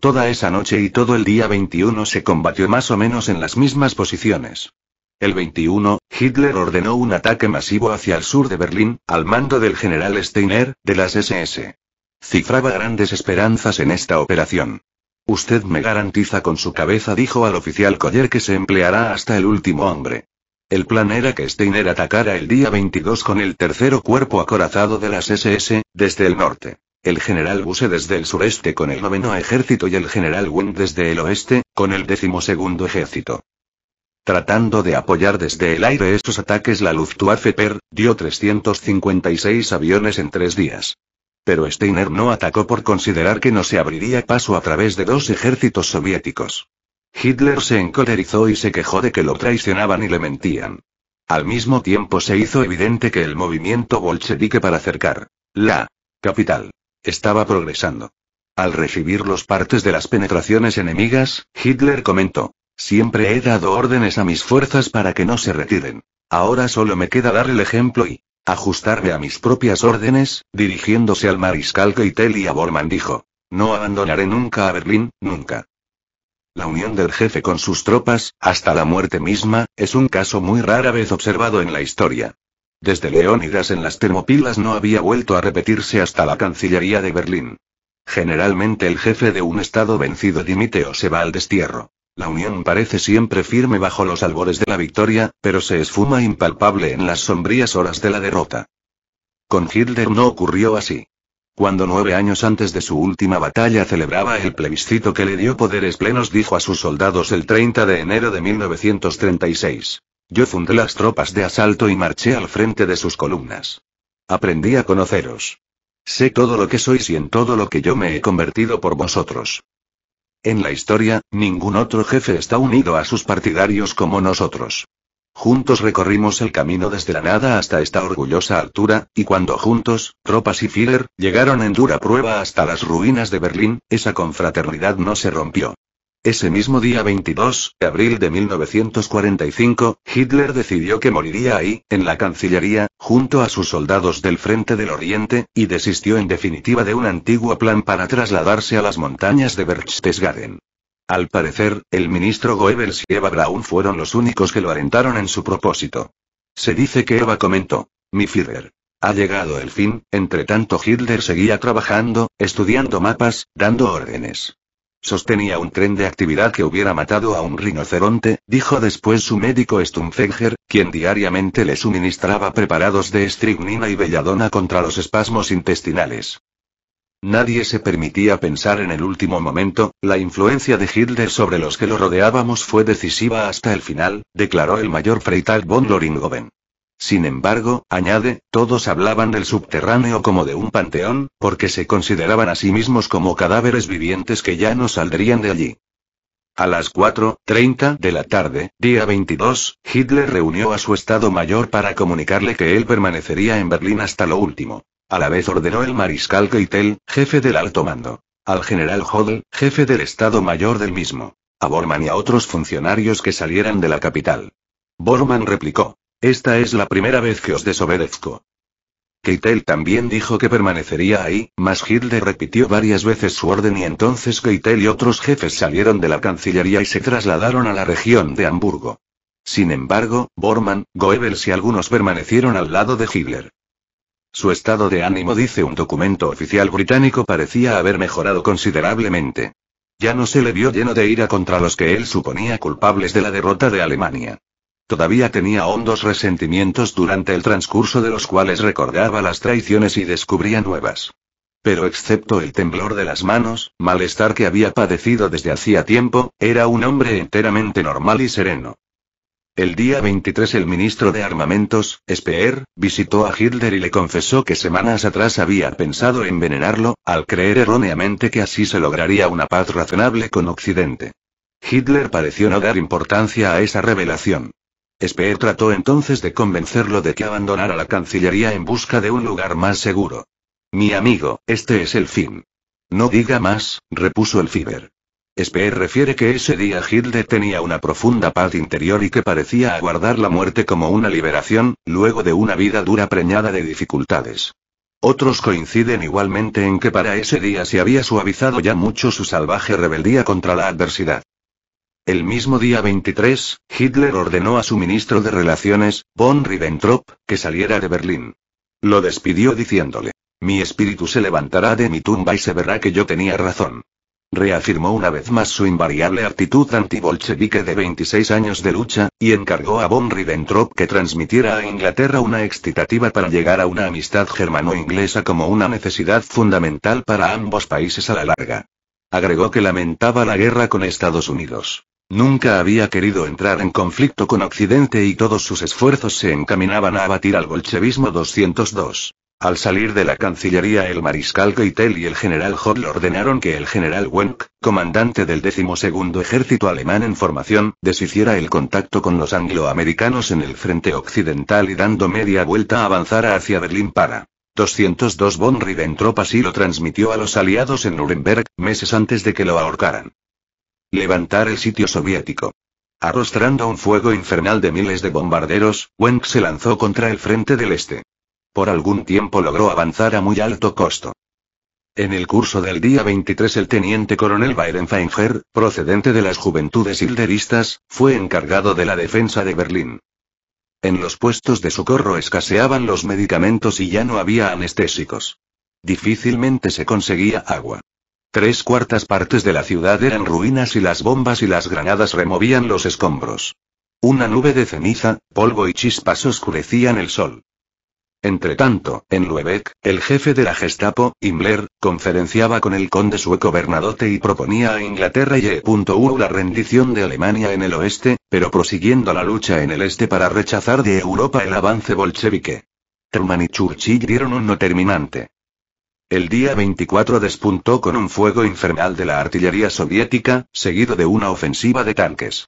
Toda esa noche y todo el día 21 se combatió más o menos en las mismas posiciones. El 21, Hitler ordenó un ataque masivo hacia el sur de Berlín, al mando del general Steiner, de las SS. Cifraba grandes esperanzas en esta operación. Usted me garantiza con su cabeza, dijo al oficial Coller que se empleará hasta el último hombre. El plan era que Steiner atacara el día 22 con el tercero cuerpo acorazado de las SS, desde el norte. El general Buse desde el sureste con el noveno ejército y el general Wund desde el oeste, con el decimosegundo ejército. Tratando de apoyar desde el aire estos ataques, la Luftwaffe PER dio 356 aviones en tres días. Pero Steiner no atacó por considerar que no se abriría paso a través de dos ejércitos soviéticos. Hitler se encolerizó y se quejó de que lo traicionaban y le mentían. Al mismo tiempo se hizo evidente que el movimiento bolchevique para acercar la capital estaba progresando. Al recibir los partes de las penetraciones enemigas, Hitler comentó, siempre he dado órdenes a mis fuerzas para que no se retiren. Ahora solo me queda dar el ejemplo y Ajustarme a mis propias órdenes, dirigiéndose al mariscal Keitel y a Bormann dijo. No abandonaré nunca a Berlín, nunca. La unión del jefe con sus tropas, hasta la muerte misma, es un caso muy rara vez observado en la historia. Desde Leónidas en las Termopilas no había vuelto a repetirse hasta la Cancillería de Berlín. Generalmente el jefe de un estado vencido dimite o se va al destierro. La unión parece siempre firme bajo los albores de la victoria, pero se esfuma impalpable en las sombrías horas de la derrota. Con Hitler no ocurrió así. Cuando nueve años antes de su última batalla celebraba el plebiscito que le dio poderes plenos, dijo a sus soldados el 30 de enero de 1936. Yo fundé las tropas de asalto y marché al frente de sus columnas. Aprendí a conoceros. Sé todo lo que sois y en todo lo que yo me he convertido por vosotros. En la historia, ningún otro jefe está unido a sus partidarios como nosotros. Juntos recorrimos el camino desde la nada hasta esta orgullosa altura, y cuando juntos, tropas y filler, llegaron en dura prueba hasta las ruinas de Berlín, esa confraternidad no se rompió. Ese mismo día 22 de abril de 1945, Hitler decidió que moriría ahí, en la Cancillería, junto a sus soldados del Frente del Oriente, y desistió en definitiva de un antiguo plan para trasladarse a las montañas de Berchtesgaden. Al parecer, el ministro Goebbels y Eva Braun fueron los únicos que lo alentaron en su propósito. Se dice que Eva comentó, mi Führer. Ha llegado el fin, entre tanto Hitler seguía trabajando, estudiando mapas, dando órdenes. Sostenía un tren de actividad que hubiera matado a un rinoceronte, dijo después su médico Stumfenger, quien diariamente le suministraba preparados de estrignina y belladona contra los espasmos intestinales. Nadie se permitía pensar en el último momento, la influencia de Hitler sobre los que lo rodeábamos fue decisiva hasta el final, declaró el mayor Freital von Loringoven. Sin embargo, añade, todos hablaban del subterráneo como de un panteón, porque se consideraban a sí mismos como cadáveres vivientes que ya no saldrían de allí. A las 4.30 de la tarde, día 22, Hitler reunió a su Estado Mayor para comunicarle que él permanecería en Berlín hasta lo último. A la vez ordenó el mariscal Keitel, jefe del alto mando, al general Hodel, jefe del Estado Mayor del mismo, a Bormann y a otros funcionarios que salieran de la capital. Bormann replicó, esta es la primera vez que os desobedezco. Keitel también dijo que permanecería ahí, mas Hitler repitió varias veces su orden y entonces Keitel y otros jefes salieron de la Cancillería y se trasladaron a la región de Hamburgo. Sin embargo, Bormann, Goebbels y algunos permanecieron al lado de Hitler. Su estado de ánimo, dice un documento oficial británico, parecía haber mejorado considerablemente. Ya no se le vio lleno de ira contra los que él suponía culpables de la derrota de Alemania. Todavía tenía hondos resentimientos durante el transcurso de los cuales recordaba las traiciones y descubría nuevas. Pero excepto el temblor de las manos, malestar que había padecido desde hacía tiempo, era un hombre enteramente normal y sereno. El día 23 el ministro de Armamentos, Speer, visitó a Hitler y le confesó que semanas atrás había pensado envenenarlo, al creer erróneamente que así se lograría una paz razonable con Occidente. Hitler pareció no dar importancia a esa revelación. Speer trató entonces de convencerlo de que abandonara la Cancillería en busca de un lugar más seguro. Mi amigo, este es el fin. No diga más, repuso el Fieber. Speer refiere que ese día Hilde tenía una profunda paz interior y que parecía aguardar la muerte como una liberación, luego de una vida dura preñada de dificultades. Otros coinciden igualmente en que para ese día se había suavizado ya mucho su salvaje rebeldía contra la adversidad. El mismo día 23, Hitler ordenó a su ministro de Relaciones, von Ribbentrop, que saliera de Berlín. Lo despidió diciéndole, mi espíritu se levantará de mi tumba y se verá que yo tenía razón. Reafirmó una vez más su invariable actitud antibolchevique de 26 años de lucha, y encargó a von Ribbentrop que transmitiera a Inglaterra una excitativa para llegar a una amistad germano-inglesa como una necesidad fundamental para ambos países a la larga. Agregó que lamentaba la guerra con Estados Unidos. Nunca había querido entrar en conflicto con Occidente y todos sus esfuerzos se encaminaban a abatir al bolchevismo 202. Al salir de la Cancillería el mariscal Keitel y el general Hodl ordenaron que el general Wenck, comandante del 12 Ejército Alemán en formación, deshiciera el contacto con los angloamericanos en el frente occidental y dando media vuelta avanzara hacia Berlín para 202 von tropas y lo transmitió a los aliados en Nuremberg, meses antes de que lo ahorcaran. Levantar el sitio soviético. Arrostrando un fuego infernal de miles de bombarderos, Wenck se lanzó contra el frente del este. Por algún tiempo logró avanzar a muy alto costo. En el curso del día 23 el teniente coronel Baerenfeinger, procedente de las juventudes hilderistas, fue encargado de la defensa de Berlín. En los puestos de socorro escaseaban los medicamentos y ya no había anestésicos. Difícilmente se conseguía agua. Tres cuartas partes de la ciudad eran ruinas y las bombas y las granadas removían los escombros. Una nube de ceniza, polvo y chispas oscurecían el sol. Entretanto, en Lübeck, el jefe de la Gestapo, Himmler, conferenciaba con el conde sueco Bernadotte y proponía a Inglaterra y E.U. la rendición de Alemania en el oeste, pero prosiguiendo la lucha en el este para rechazar de Europa el avance bolchevique. Truman y Churchill dieron un no terminante. El día 24 despuntó con un fuego infernal de la artillería soviética, seguido de una ofensiva de tanques.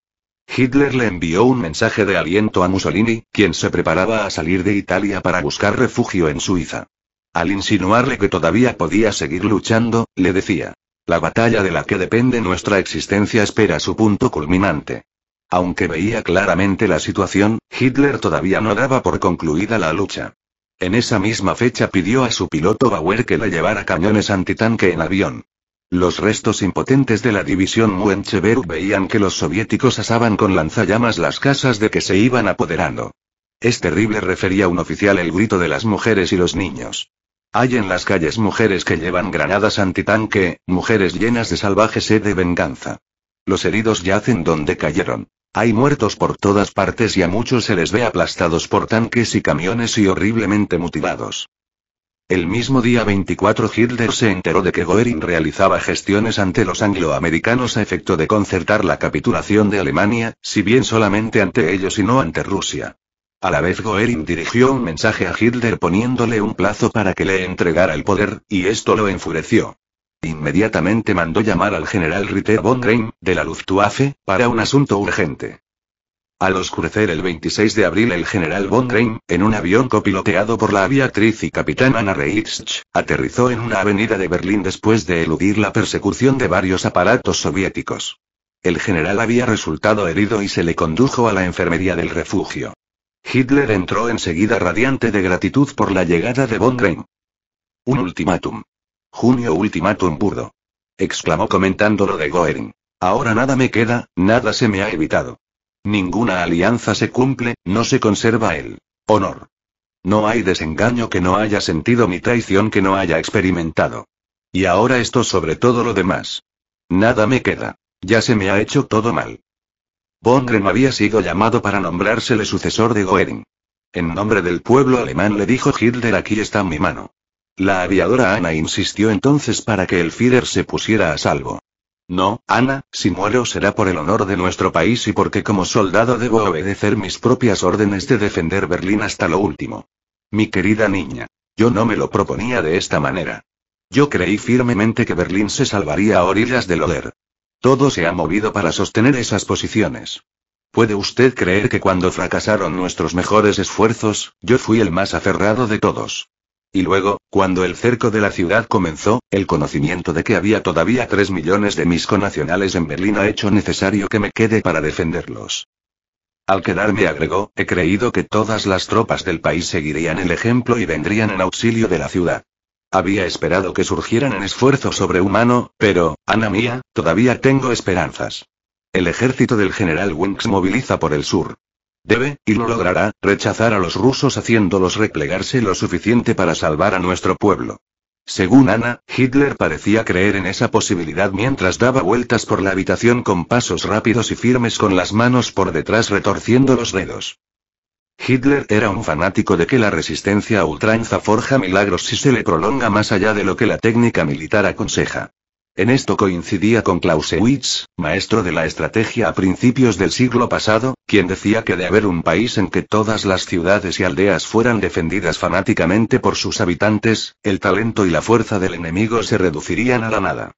Hitler le envió un mensaje de aliento a Mussolini, quien se preparaba a salir de Italia para buscar refugio en Suiza. Al insinuarle que todavía podía seguir luchando, le decía, la batalla de la que depende nuestra existencia espera su punto culminante. Aunque veía claramente la situación, Hitler todavía no daba por concluida la lucha. En esa misma fecha pidió a su piloto Bauer que le llevara cañones antitanque en avión. Los restos impotentes de la división Muencheberg veían que los soviéticos asaban con lanzallamas las casas de que se iban apoderando. Es terrible, refería un oficial el grito de las mujeres y los niños. Hay en las calles mujeres que llevan granadas antitanque, mujeres llenas de salvaje sed de venganza. Los heridos yacen donde cayeron. Hay muertos por todas partes y a muchos se les ve aplastados por tanques y camiones y horriblemente mutilados. El mismo día 24 Hitler se enteró de que Goering realizaba gestiones ante los angloamericanos a efecto de concertar la capitulación de Alemania, si bien solamente ante ellos y no ante Rusia. A la vez Goering dirigió un mensaje a Hitler poniéndole un plazo para que le entregara el poder, y esto lo enfureció. Inmediatamente mandó llamar al general Ritter von Reim, de la Luftwaffe, para un asunto urgente. Al oscurecer el 26 de abril, el general von Reim, en un avión copiloteado por la aviatriz y capitán Anna Reitsch, aterrizó en una avenida de Berlín después de eludir la persecución de varios aparatos soviéticos. El general había resultado herido y se le condujo a la enfermería del refugio. Hitler entró enseguida radiante de gratitud por la llegada de von Reim. Un ultimátum. Junio ultimátum burdo. Exclamó comentando lo de Goering. Ahora nada me queda, nada se me ha evitado. Ninguna alianza se cumple, no se conserva el honor. No hay desengaño que no haya sentido mi traición que no haya experimentado. Y ahora esto sobre todo lo demás. Nada me queda. Ya se me ha hecho todo mal. no había sido llamado para nombrársele sucesor de Goering. En nombre del pueblo alemán le dijo Hitler aquí está mi mano. La aviadora Ana insistió entonces para que el Führer se pusiera a salvo. No, Ana, si muero será por el honor de nuestro país y porque como soldado debo obedecer mis propias órdenes de defender Berlín hasta lo último. Mi querida niña. Yo no me lo proponía de esta manera. Yo creí firmemente que Berlín se salvaría a orillas del Oder. Todo se ha movido para sostener esas posiciones. ¿Puede usted creer que cuando fracasaron nuestros mejores esfuerzos, yo fui el más aferrado de todos? Y luego, cuando el cerco de la ciudad comenzó, el conocimiento de que había todavía tres millones de mis conacionales en Berlín ha hecho necesario que me quede para defenderlos. Al quedarme agregó, he creído que todas las tropas del país seguirían el ejemplo y vendrían en auxilio de la ciudad. Había esperado que surgieran en esfuerzo sobrehumano, pero, Ana mía, todavía tengo esperanzas. El ejército del general Winks moviliza por el sur. Debe, y lo logrará, rechazar a los rusos haciéndolos replegarse lo suficiente para salvar a nuestro pueblo. Según Ana, Hitler parecía creer en esa posibilidad mientras daba vueltas por la habitación con pasos rápidos y firmes con las manos por detrás retorciendo los dedos. Hitler era un fanático de que la resistencia a ultranza forja milagros si se le prolonga más allá de lo que la técnica militar aconseja. En esto coincidía con Clausewitz, maestro de la estrategia a principios del siglo pasado, quien decía que de haber un país en que todas las ciudades y aldeas fueran defendidas fanáticamente por sus habitantes, el talento y la fuerza del enemigo se reducirían a la nada.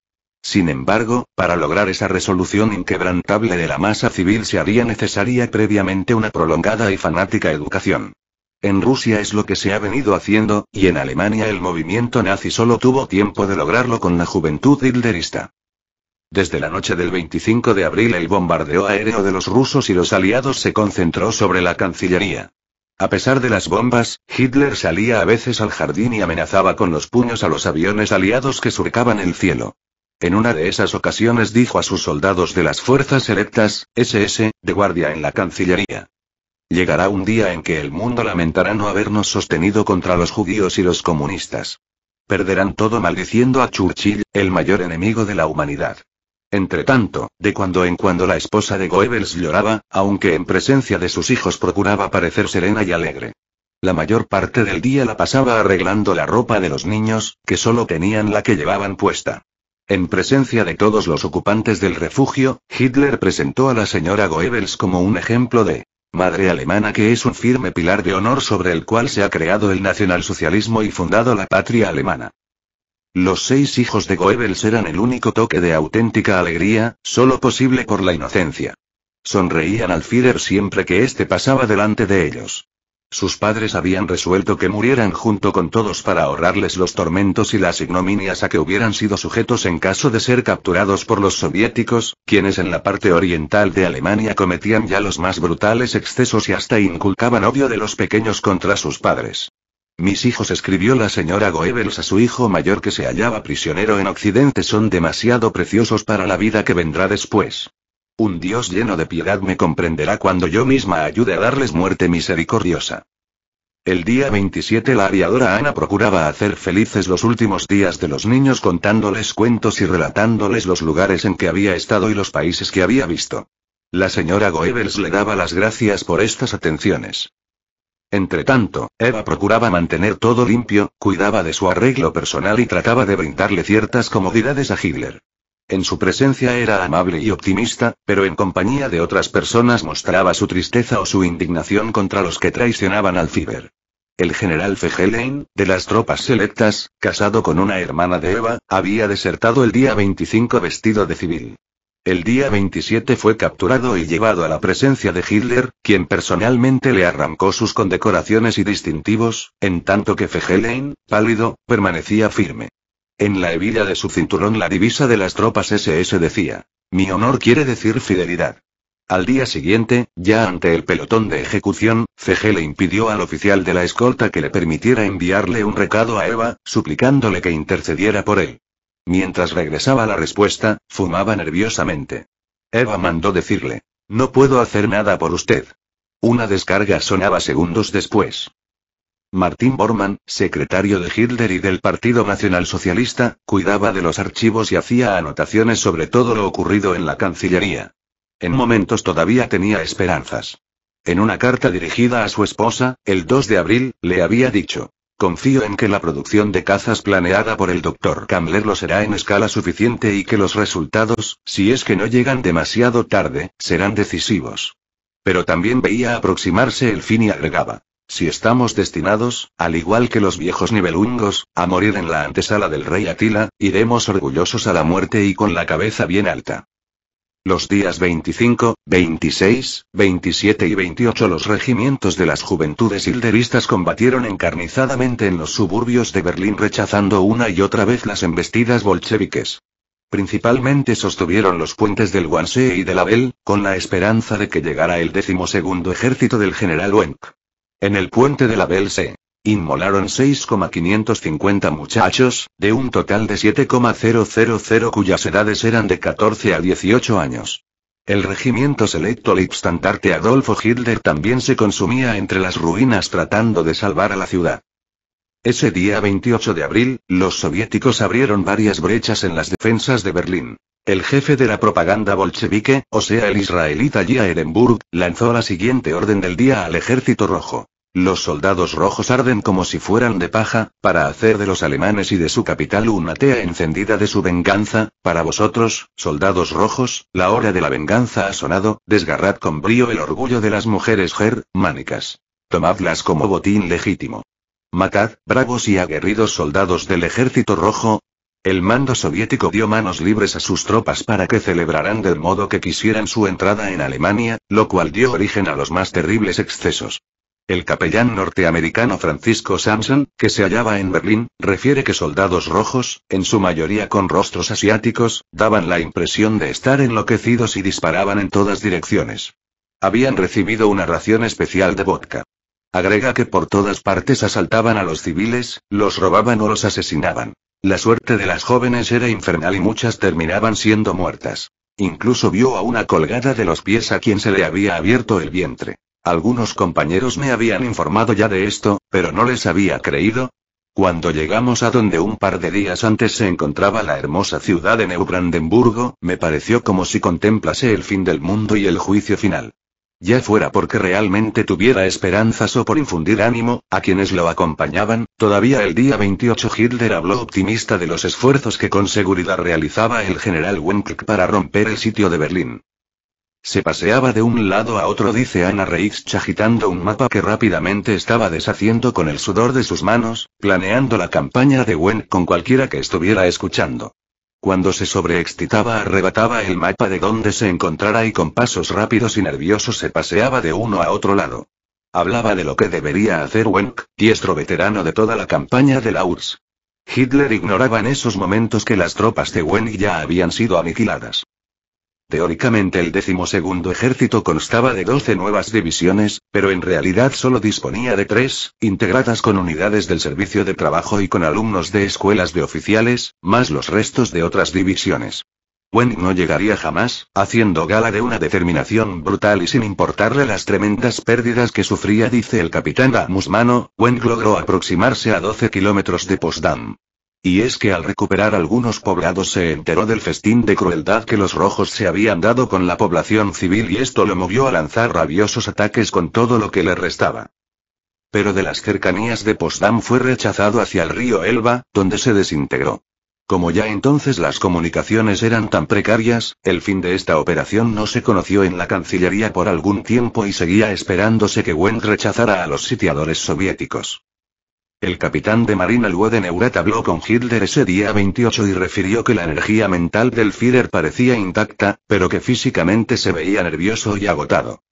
Sin embargo, para lograr esa resolución inquebrantable de la masa civil se haría necesaria previamente una prolongada y fanática educación. En Rusia es lo que se ha venido haciendo, y en Alemania el movimiento nazi solo tuvo tiempo de lograrlo con la juventud hitlerista. Desde la noche del 25 de abril el bombardeo aéreo de los rusos y los aliados se concentró sobre la Cancillería. A pesar de las bombas, Hitler salía a veces al jardín y amenazaba con los puños a los aviones aliados que surcaban el cielo. En una de esas ocasiones dijo a sus soldados de las fuerzas electas, SS, de guardia en la Cancillería. Llegará un día en que el mundo lamentará no habernos sostenido contra los judíos y los comunistas. Perderán todo maldiciendo a Churchill, el mayor enemigo de la humanidad. Entretanto, de cuando en cuando la esposa de Goebbels lloraba, aunque en presencia de sus hijos procuraba parecer serena y alegre. La mayor parte del día la pasaba arreglando la ropa de los niños, que solo tenían la que llevaban puesta. En presencia de todos los ocupantes del refugio, Hitler presentó a la señora Goebbels como un ejemplo de Madre alemana que es un firme pilar de honor sobre el cual se ha creado el nacionalsocialismo y fundado la patria alemana. Los seis hijos de Goebbels eran el único toque de auténtica alegría, solo posible por la inocencia. Sonreían al Führer siempre que éste pasaba delante de ellos. Sus padres habían resuelto que murieran junto con todos para ahorrarles los tormentos y las ignominias a que hubieran sido sujetos en caso de ser capturados por los soviéticos, quienes en la parte oriental de Alemania cometían ya los más brutales excesos y hasta inculcaban odio de los pequeños contra sus padres. Mis hijos, escribió la señora Goebbels a su hijo mayor que se hallaba prisionero en Occidente, son demasiado preciosos para la vida que vendrá después. Un Dios lleno de piedad me comprenderá cuando yo misma ayude a darles muerte misericordiosa. El día 27 la aviadora Ana procuraba hacer felices los últimos días de los niños contándoles cuentos y relatándoles los lugares en que había estado y los países que había visto. La señora Goebbels le daba las gracias por estas atenciones. Entretanto, Eva procuraba mantener todo limpio, cuidaba de su arreglo personal y trataba de brindarle ciertas comodidades a Hitler. En su presencia era amable y optimista, pero en compañía de otras personas mostraba su tristeza o su indignación contra los que traicionaban al Ciber. El general Fegelein, de las tropas selectas, casado con una hermana de Eva, había desertado el día 25 vestido de civil. El día 27 fue capturado y llevado a la presencia de Hitler, quien personalmente le arrancó sus condecoraciones y distintivos, en tanto que Fegelein, pálido, permanecía firme. En la hebilla de su cinturón la divisa de las tropas SS decía, mi honor quiere decir fidelidad. Al día siguiente, ya ante el pelotón de ejecución, CG le impidió al oficial de la escolta que le permitiera enviarle un recado a Eva, suplicándole que intercediera por él. Mientras regresaba la respuesta, fumaba nerviosamente. Eva mandó decirle, no puedo hacer nada por usted. Una descarga sonaba segundos después. Martín Bormann, secretario de Hitler y del Partido Nacional Socialista, cuidaba de los archivos y hacía anotaciones sobre todo lo ocurrido en la Cancillería. En momentos todavía tenía esperanzas. En una carta dirigida a su esposa, el 2 de abril, le había dicho, Confío en que la producción de cazas planeada por el doctor Kamler lo será en escala suficiente y que los resultados, si es que no llegan demasiado tarde, serán decisivos. Pero también veía aproximarse el fin y agregaba. Si estamos destinados, al igual que los viejos nivelungos, a morir en la antesala del rey Atila, iremos orgullosos a la muerte y con la cabeza bien alta. Los días 25, 26, 27 y 28 los regimientos de las juventudes hilderistas combatieron encarnizadamente en los suburbios de Berlín rechazando una y otra vez las embestidas bolcheviques. Principalmente sostuvieron los puentes del guanse y de la Bel, con la esperanza de que llegara el decimosegundo ejército del general Wenck. En el puente de la Belse, inmolaron 6,550 muchachos, de un total de 7,000 cuyas edades eran de 14 a 18 años. El regimiento selecto Lipstandarte Adolfo Hitler también se consumía entre las ruinas tratando de salvar a la ciudad. Ese día 28 de abril, los soviéticos abrieron varias brechas en las defensas de Berlín. El jefe de la propaganda bolchevique, o sea el israelita Gia Ehrenburg, lanzó la siguiente orden del día al Ejército Rojo. Los soldados rojos arden como si fueran de paja, para hacer de los alemanes y de su capital una tea encendida de su venganza, para vosotros, soldados rojos, la hora de la venganza ha sonado, desgarrad con brío el orgullo de las mujeres germánicas. Tomadlas como botín legítimo. Matad, bravos y aguerridos soldados del ejército rojo, el mando soviético dio manos libres a sus tropas para que celebraran del modo que quisieran su entrada en Alemania, lo cual dio origen a los más terribles excesos. El capellán norteamericano Francisco Samson, que se hallaba en Berlín, refiere que soldados rojos, en su mayoría con rostros asiáticos, daban la impresión de estar enloquecidos y disparaban en todas direcciones. Habían recibido una ración especial de vodka. Agrega que por todas partes asaltaban a los civiles, los robaban o los asesinaban. La suerte de las jóvenes era infernal y muchas terminaban siendo muertas. Incluso vio a una colgada de los pies a quien se le había abierto el vientre. Algunos compañeros me habían informado ya de esto, pero no les había creído. Cuando llegamos a donde un par de días antes se encontraba la hermosa ciudad de Neubrandenburgo, me pareció como si contemplase el fin del mundo y el juicio final. Ya fuera porque realmente tuviera esperanzas o por infundir ánimo, a quienes lo acompañaban, todavía el día 28 Hitler habló optimista de los esfuerzos que con seguridad realizaba el general Wenck para romper el sitio de Berlín. Se paseaba de un lado a otro, dice Anna Reich agitando un mapa que rápidamente estaba deshaciendo con el sudor de sus manos, planeando la campaña de Wenck con cualquiera que estuviera escuchando. Cuando se sobreexcitaba arrebataba el mapa de donde se encontrara y con pasos rápidos y nerviosos se paseaba de uno a otro lado. Hablaba de lo que debería hacer Wenck, diestro veterano de toda la campaña de la URSS. Hitler ignoraba en esos momentos que las tropas de Wenck ya habían sido aniquiladas. Teóricamente el decimosegundo ejército constaba de 12 nuevas divisiones, pero en realidad solo disponía de tres, integradas con unidades del servicio de trabajo y con alumnos de escuelas de oficiales, más los restos de otras divisiones. Wen no llegaría jamás, haciendo gala de una determinación brutal y sin importarle las tremendas pérdidas que sufría, dice el capitán Musmano, Wen logró aproximarse a 12 kilómetros de Potsdam. Y es que al recuperar algunos poblados se enteró del festín de crueldad que los rojos se habían dado con la población civil y esto lo movió a lanzar rabiosos ataques con todo lo que le restaba. Pero de las cercanías de Potsdam fue rechazado hacia el río Elba, donde se desintegró. Como ya entonces las comunicaciones eran tan precarias, el fin de esta operación no se conoció en la Cancillería por algún tiempo y seguía esperándose que Wendt rechazara a los sitiadores soviéticos. El capitán de Marina de habló con Hitler ese día 28 y refirió que la energía mental del Führer parecía intacta, pero que físicamente se veía nervioso y agotado.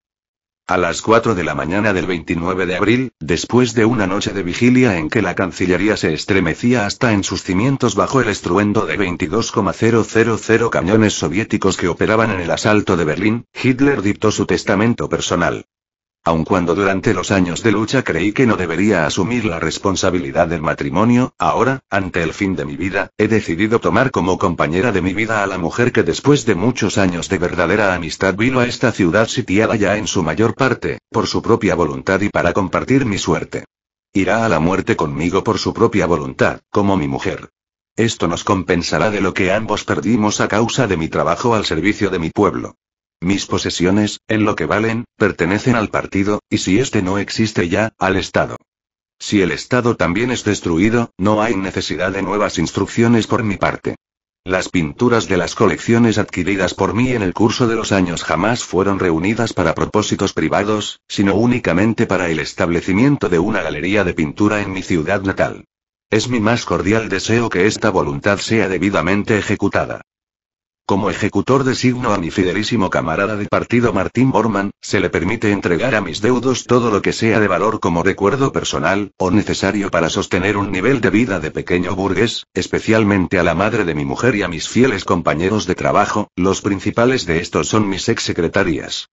A las 4 de la mañana del 29 de abril, después de una noche de vigilia en que la Cancillería se estremecía hasta en sus cimientos bajo el estruendo de 22,000 cañones soviéticos que operaban en el asalto de Berlín, Hitler dictó su testamento personal. Aun cuando durante los años de lucha creí que no debería asumir la responsabilidad del matrimonio, ahora, ante el fin de mi vida, he decidido tomar como compañera de mi vida a la mujer que después de muchos años de verdadera amistad vino a esta ciudad sitiada ya en su mayor parte, por su propia voluntad y para compartir mi suerte. Irá a la muerte conmigo por su propia voluntad, como mi mujer. Esto nos compensará de lo que ambos perdimos a causa de mi trabajo al servicio de mi pueblo. Mis posesiones, en lo que valen, pertenecen al partido, y si este no existe ya, al Estado. Si el Estado también es destruido, no hay necesidad de nuevas instrucciones por mi parte. Las pinturas de las colecciones adquiridas por mí en el curso de los años jamás fueron reunidas para propósitos privados, sino únicamente para el establecimiento de una galería de pintura en mi ciudad natal. Es mi más cordial deseo que esta voluntad sea debidamente ejecutada. Como ejecutor designo a mi fidelísimo camarada de partido Martín Borman, se le permite entregar a mis deudos todo lo que sea de valor como recuerdo personal, o necesario para sostener un nivel de vida de pequeño burgués, especialmente a la madre de mi mujer y a mis fieles compañeros de trabajo, los principales de estos son mis ex secretarias.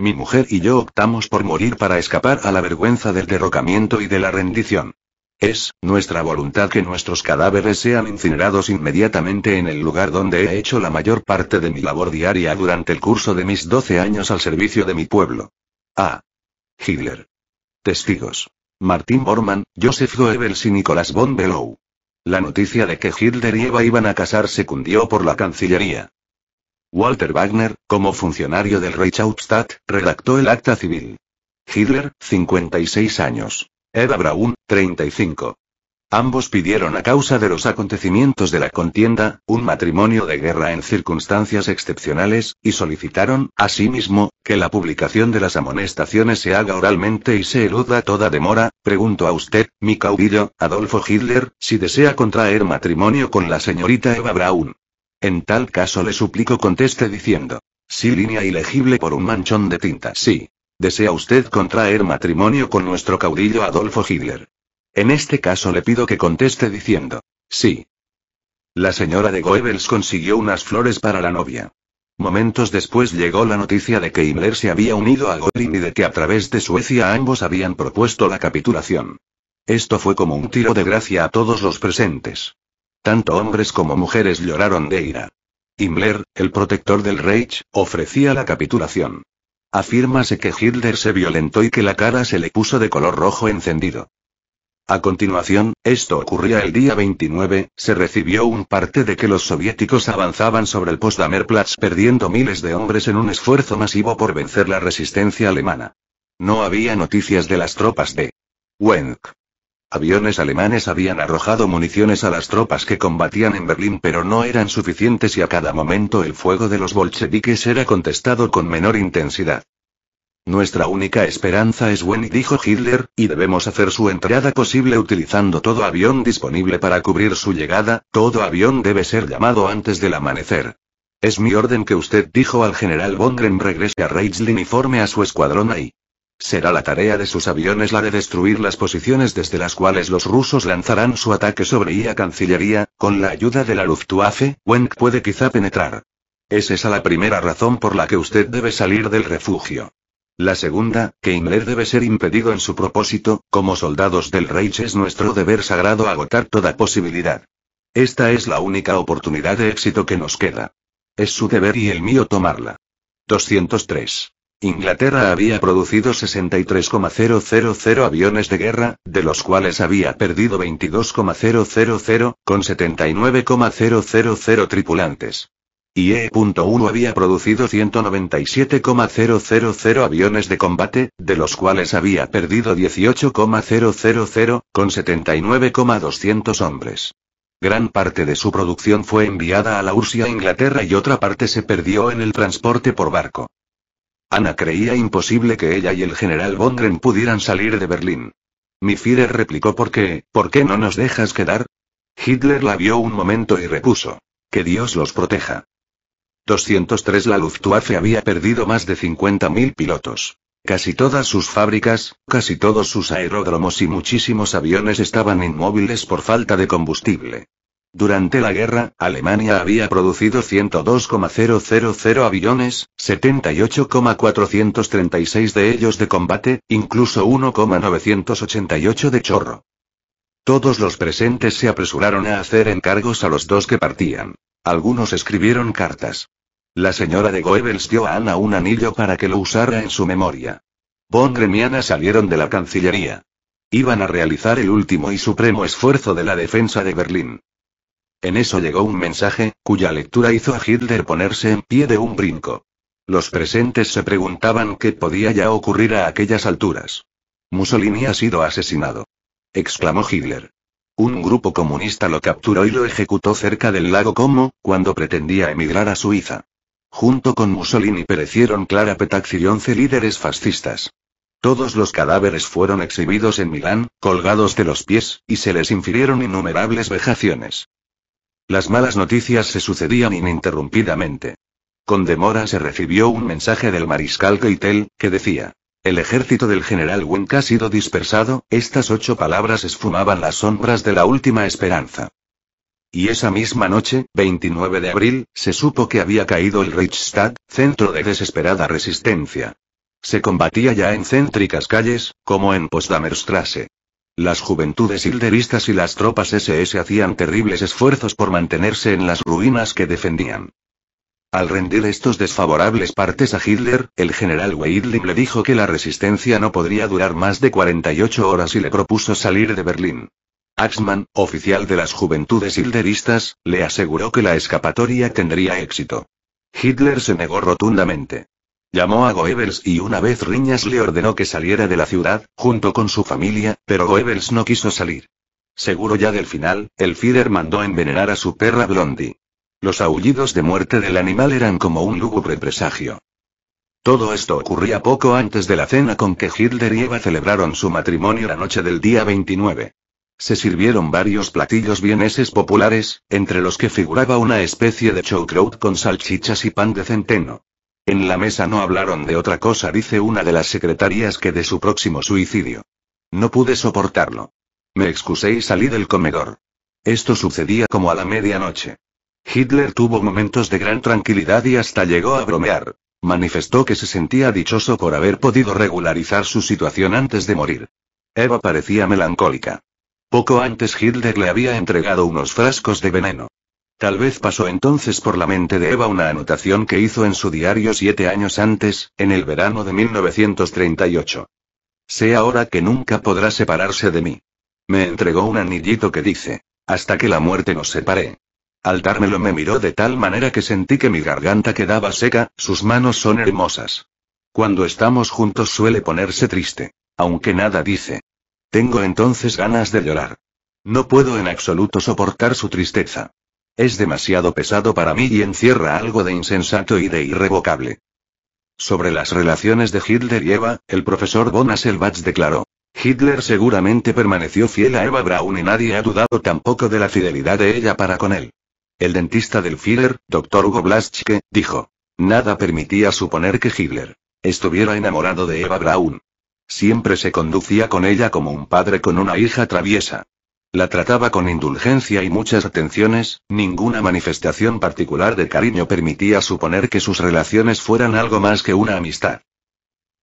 Mi mujer y yo optamos por morir para escapar a la vergüenza del derrocamiento y de la rendición. Es nuestra voluntad que nuestros cadáveres sean incinerados inmediatamente en el lugar donde he hecho la mayor parte de mi labor diaria durante el curso de mis 12 años al servicio de mi pueblo. A. Hitler. Testigos. Martín Bormann, Joseph Goebbels y Nicolás von Below. La noticia de que Hitler y Eva iban a casar se cundió por la Cancillería. Walter Wagner, como funcionario del Reichstag, redactó el acta civil. Hitler, 56 años. Eva Braun, 35. Ambos pidieron a causa de los acontecimientos de la contienda, un matrimonio de guerra en circunstancias excepcionales, y solicitaron, asimismo, que la publicación de las amonestaciones se haga oralmente y se eluda toda demora. Pregunto a usted, mi caudillo, Adolfo Hitler, si desea contraer matrimonio con la señorita Eva Braun. En tal caso le suplico conteste diciendo. Sí, línea ilegible por un manchón de tinta. Sí. ¿Desea usted contraer matrimonio con nuestro caudillo Adolfo Hitler? En este caso le pido que conteste diciendo, sí. La señora de Goebbels consiguió unas flores para la novia. Momentos después llegó la noticia de que Himmler se había unido a Göring y de que a través de Suecia ambos habían propuesto la capitulación. Esto fue como un tiro de gracia a todos los presentes. Tanto hombres como mujeres lloraron de ira. Himmler, el protector del Reich, ofrecía la capitulación. Afírmase que Hitler se violentó y que la cara se le puso de color rojo encendido. A continuación, esto ocurría el día 29, se recibió un parte de que los soviéticos avanzaban sobre el postdamerplatz perdiendo miles de hombres en un esfuerzo masivo por vencer la resistencia alemana. No había noticias de las tropas de Wenck. Aviones alemanes habían arrojado municiones a las tropas que combatían en Berlín pero no eran suficientes y a cada momento el fuego de los bolcheviques era contestado con menor intensidad. Nuestra única esperanza es Wenny, dijo Hitler, y debemos hacer su entrada posible utilizando todo avión disponible para cubrir su llegada, todo avión debe ser llamado antes del amanecer. Es mi orden que usted dijo al general Bongren regrese a y forme a su escuadrón ahí. Será la tarea de sus aviones la de destruir las posiciones desde las cuales los rusos lanzarán su ataque sobre IA Cancillería, con la ayuda de la Luftwaffe, Wenck puede quizá penetrar. Es esa la primera razón por la que usted debe salir del refugio. La segunda, que Himmler debe ser impedido en su propósito, como soldados del Reich es nuestro deber sagrado agotar toda posibilidad. Esta es la única oportunidad de éxito que nos queda. Es su deber y el mío tomarla. 203. Inglaterra había producido 63,000 aviones de guerra, de los cuales había perdido 22,000, con 79,000 tripulantes. Y E.1 había producido 197,000 aviones de combate, de los cuales había perdido 18,000, con 79,200 hombres. Gran parte de su producción fue enviada a la URSS e Inglaterra y otra parte se perdió en el transporte por barco. Ana creía imposible que ella y el general Bondren pudieran salir de Berlín. Mi replicó ¿Por qué? ¿Por qué no nos dejas quedar? Hitler la vio un momento y repuso. Que Dios los proteja. 203 La Luftwaffe había perdido más de 50.000 pilotos. Casi todas sus fábricas, casi todos sus aeródromos y muchísimos aviones estaban inmóviles por falta de combustible. Durante la guerra, Alemania había producido 102,000 aviones, 78,436 de ellos de combate, incluso 1,988 de chorro. Todos los presentes se apresuraron a hacer encargos a los dos que partían. Algunos escribieron cartas. La señora de Goebbels dio a Ana un anillo para que lo usara en su memoria. Von Gremiana salieron de la Cancillería. Iban a realizar el último y supremo esfuerzo de la defensa de Berlín. En eso llegó un mensaje, cuya lectura hizo a Hitler ponerse en pie de un brinco. Los presentes se preguntaban qué podía ya ocurrir a aquellas alturas. Mussolini ha sido asesinado. exclamó Hitler. Un grupo comunista lo capturó y lo ejecutó cerca del lago Como, cuando pretendía emigrar a Suiza. Junto con Mussolini perecieron Clara Petaxi y once líderes fascistas. Todos los cadáveres fueron exhibidos en Milán, colgados de los pies, y se les infirieron innumerables vejaciones. Las malas noticias se sucedían ininterrumpidamente. Con demora se recibió un mensaje del mariscal Keitel, que decía, el ejército del general Wenck ha sido dispersado, estas ocho palabras esfumaban las sombras de la última esperanza. Y esa misma noche, 29 de abril, se supo que había caído el Reichstag, centro de desesperada resistencia. Se combatía ya en céntricas calles, como en Potsdamer las juventudes hilderistas y las tropas SS hacían terribles esfuerzos por mantenerse en las ruinas que defendían. Al rendir estos desfavorables partes a Hitler, el general Weidling le dijo que la resistencia no podría durar más de 48 horas y le propuso salir de Berlín. Axman, oficial de las juventudes hilderistas, le aseguró que la escapatoria tendría éxito. Hitler se negó rotundamente. Llamó a Goebbels y una vez Riñas le ordenó que saliera de la ciudad, junto con su familia, pero Goebbels no quiso salir. Seguro ya del final, el Führer mandó envenenar a su perra Blondie. Los aullidos de muerte del animal eran como un lúgubre presagio. Todo esto ocurría poco antes de la cena con que Hitler y Eva celebraron su matrimonio la noche del día 29. Se sirvieron varios platillos bieneses populares, entre los que figuraba una especie de choucroute con salchichas y pan de centeno. En la mesa no hablaron de otra cosa, dice una de las secretarias, que de su próximo suicidio. No pude soportarlo. Me excusé y salí del comedor. Esto sucedía como a la medianoche. Hitler tuvo momentos de gran tranquilidad y hasta llegó a bromear. Manifestó que se sentía dichoso por haber podido regularizar su situación antes de morir. Eva parecía melancólica. Poco antes Hitler le había entregado unos frascos de veneno. Tal vez pasó entonces por la mente de Eva una anotación que hizo en su diario siete años antes, en el verano de 1938. Sé ahora que nunca podrá separarse de mí. Me entregó un anillito que dice, hasta que la muerte nos separe. Al dármelo me miró de tal manera que sentí que mi garganta quedaba seca, sus manos son hermosas. Cuando estamos juntos suele ponerse triste, aunque nada dice. Tengo entonces ganas de llorar. No puedo en absoluto soportar su tristeza. Es demasiado pesado para mí y encierra algo de insensato y de irrevocable. Sobre las relaciones de Hitler y Eva, el profesor von declaró. Hitler seguramente permaneció fiel a Eva Braun y nadie ha dudado tampoco de la fidelidad de ella para con él. El dentista del Führer, Dr. Hugo Blaschke, dijo. Nada permitía suponer que Hitler estuviera enamorado de Eva Braun. Siempre se conducía con ella como un padre con una hija traviesa. La trataba con indulgencia y muchas atenciones, ninguna manifestación particular de cariño permitía suponer que sus relaciones fueran algo más que una amistad.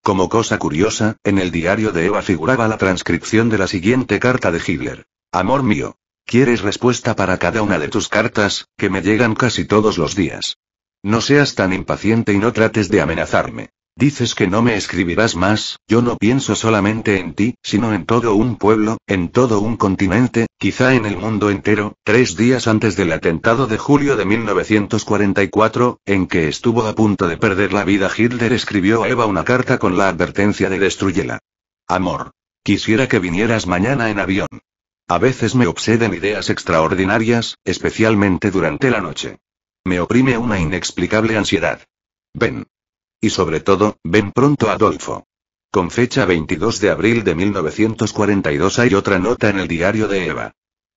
Como cosa curiosa, en el diario de Eva figuraba la transcripción de la siguiente carta de Hitler. Amor mío. Quieres respuesta para cada una de tus cartas, que me llegan casi todos los días. No seas tan impaciente y no trates de amenazarme. Dices que no me escribirás más, yo no pienso solamente en ti, sino en todo un pueblo, en todo un continente, quizá en el mundo entero, tres días antes del atentado de julio de 1944, en que estuvo a punto de perder la vida Hitler escribió a Eva una carta con la advertencia de destruyela. Amor. Quisiera que vinieras mañana en avión. A veces me obseden ideas extraordinarias, especialmente durante la noche. Me oprime una inexplicable ansiedad. Ven. Y sobre todo, ven pronto Adolfo. Con fecha 22 de abril de 1942 hay otra nota en el diario de Eva.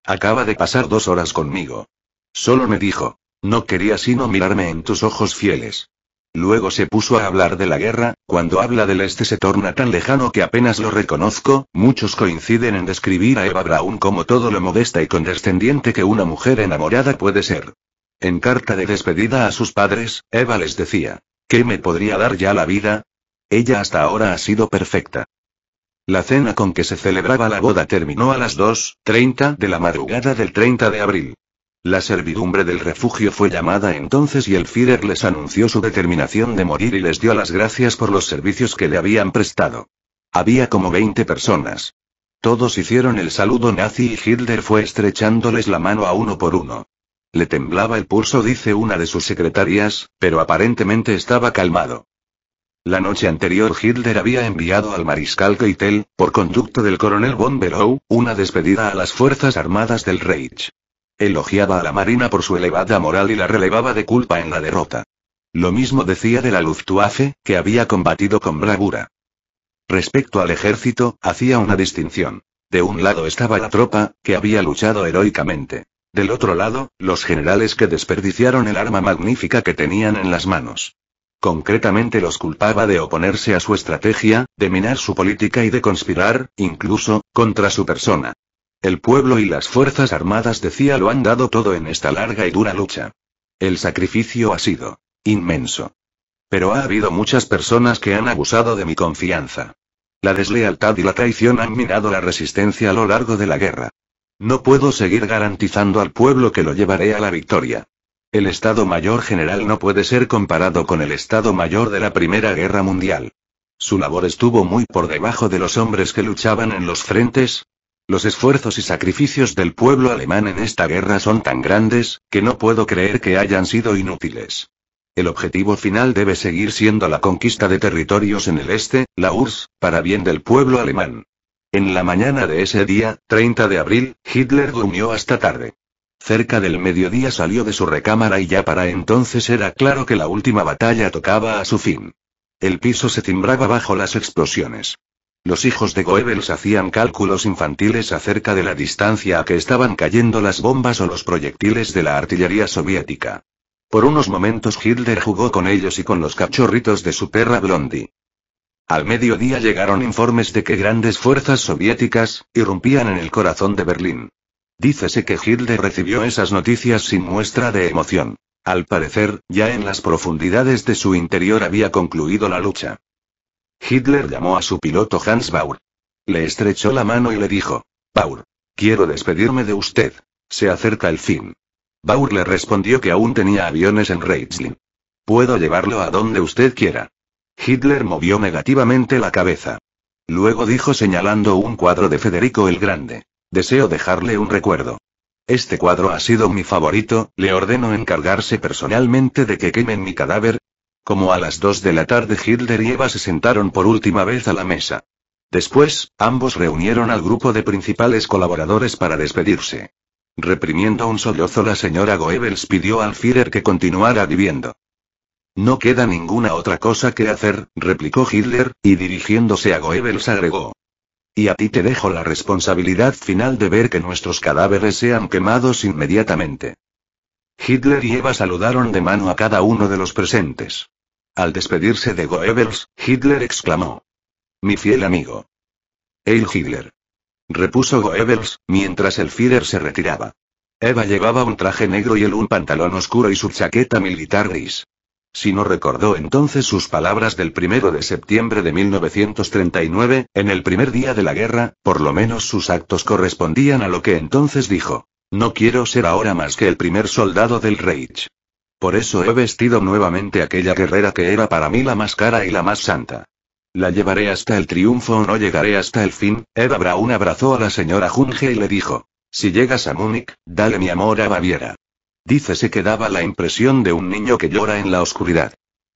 Acaba de pasar dos horas conmigo. Solo me dijo. No quería sino mirarme en tus ojos fieles. Luego se puso a hablar de la guerra, cuando habla del este se torna tan lejano que apenas lo reconozco, muchos coinciden en describir a Eva Braun como todo lo modesta y condescendiente que una mujer enamorada puede ser. En carta de despedida a sus padres, Eva les decía, ¿Qué me podría dar ya la vida? Ella hasta ahora ha sido perfecta. La cena con que se celebraba la boda terminó a las 2.30 de la madrugada del 30 de abril. La servidumbre del refugio fue llamada entonces y el Führer les anunció su determinación de morir y les dio las gracias por los servicios que le habían prestado. Había como 20 personas. Todos hicieron el saludo nazi y Hitler fue estrechándoles la mano a uno por uno. Le temblaba el pulso, dice una de sus secretarias, pero aparentemente estaba calmado. La noche anterior Hitler había enviado al mariscal Keitel, por conducto del coronel von Below, una despedida a las Fuerzas Armadas del Reich. Elogiaba a la Marina por su elevada moral y la relevaba de culpa en la derrota. Lo mismo decía de la Luftwaffe, que había combatido con bravura. Respecto al ejército, hacía una distinción. De un lado estaba la tropa, que había luchado heroicamente. Del otro lado, los generales que desperdiciaron el arma magnífica que tenían en las manos. Concretamente los culpaba de oponerse a su estrategia, de minar su política y de conspirar, incluso, contra su persona. El pueblo y las Fuerzas Armadas decía lo han dado todo en esta larga y dura lucha. El sacrificio ha sido inmenso. Pero ha habido muchas personas que han abusado de mi confianza. La deslealtad y la traición han minado la resistencia a lo largo de la guerra. No puedo seguir garantizando al pueblo que lo llevaré a la victoria. El Estado Mayor General no puede ser comparado con el Estado Mayor de la Primera Guerra Mundial. Su labor estuvo muy por debajo de los hombres que luchaban en los frentes. Los esfuerzos y sacrificios del pueblo alemán en esta guerra son tan grandes, que no puedo creer que hayan sido inútiles. El objetivo final debe seguir siendo la conquista de territorios en el este, la URSS, para bien del pueblo alemán. En la mañana de ese día, 30 de abril, Hitler durmió hasta tarde. Cerca del mediodía salió de su recámara y ya para entonces era claro que la última batalla tocaba a su fin. El piso se timbraba bajo las explosiones. Los hijos de Goebbels hacían cálculos infantiles acerca de la distancia a que estaban cayendo las bombas o los proyectiles de la artillería soviética. Por unos momentos Hitler jugó con ellos y con los cachorritos de su perra Blondie. Al mediodía llegaron informes de que grandes fuerzas soviéticas irrumpían en el corazón de Berlín. Dícese que Hitler recibió esas noticias sin muestra de emoción. Al parecer, ya en las profundidades de su interior había concluido la lucha. Hitler llamó a su piloto Hans Baur. Le estrechó la mano y le dijo, Baur, quiero despedirme de usted. Se acerca el fin. Baur le respondió que aún tenía aviones en Reitzlin. Puedo llevarlo a donde usted quiera. Hitler movió negativamente la cabeza. Luego dijo señalando un cuadro de Federico el Grande. Deseo dejarle un recuerdo. Este cuadro ha sido mi favorito, le ordeno encargarse personalmente de que quemen mi cadáver. Como a las dos de la tarde Hitler y Eva se sentaron por última vez a la mesa. Después, ambos reunieron al grupo de principales colaboradores para despedirse. Reprimiendo un sollozo la señora Goebbels pidió al Führer que continuara viviendo. No queda ninguna otra cosa que hacer, replicó Hitler, y dirigiéndose a Goebbels agregó. Y a ti te dejo la responsabilidad final de ver que nuestros cadáveres sean quemados inmediatamente. Hitler y Eva saludaron de mano a cada uno de los presentes. Al despedirse de Goebbels, Hitler exclamó. Mi fiel amigo. El Hitler. Repuso Goebbels, mientras el Führer se retiraba. Eva llevaba un traje negro y él un pantalón oscuro y su chaqueta militar gris si no recordó entonces sus palabras del 1 de septiembre de 1939, en el primer día de la guerra, por lo menos sus actos correspondían a lo que entonces dijo. No quiero ser ahora más que el primer soldado del Reich. Por eso he vestido nuevamente aquella guerrera que era para mí la más cara y la más santa. La llevaré hasta el triunfo o no llegaré hasta el fin. Eva Braun abrazó a la señora Junge y le dijo: Si llegas a Múnich, dale mi amor a Baviera se que daba la impresión de un niño que llora en la oscuridad.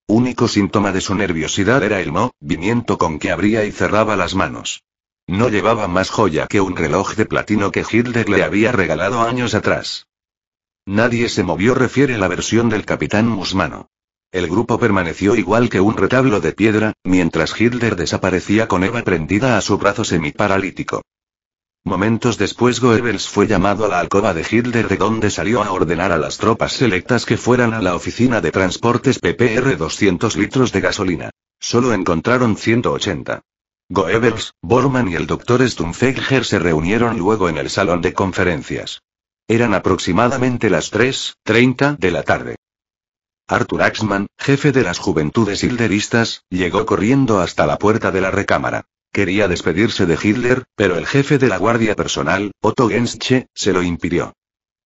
Único síntoma de su nerviosidad era el movimiento con que abría y cerraba las manos. No llevaba más joya que un reloj de platino que Hitler le había regalado años atrás. Nadie se movió, refiere la versión del capitán Musmano. El grupo permaneció igual que un retablo de piedra, mientras Hitler desaparecía con Eva prendida a su brazo semiparalítico. Momentos después Goebbels fue llamado a la alcoba de Hitler de donde salió a ordenar a las tropas selectas que fueran a la oficina de transportes PPR 200 litros de gasolina. Solo encontraron 180. Goebbels, Bormann y el doctor Stumfegger se reunieron luego en el salón de conferencias. Eran aproximadamente las 3.30 de la tarde. Arthur Axman, jefe de las juventudes hilderistas, llegó corriendo hasta la puerta de la recámara. Quería despedirse de Hitler, pero el jefe de la guardia personal, Otto Gensche, se lo impidió.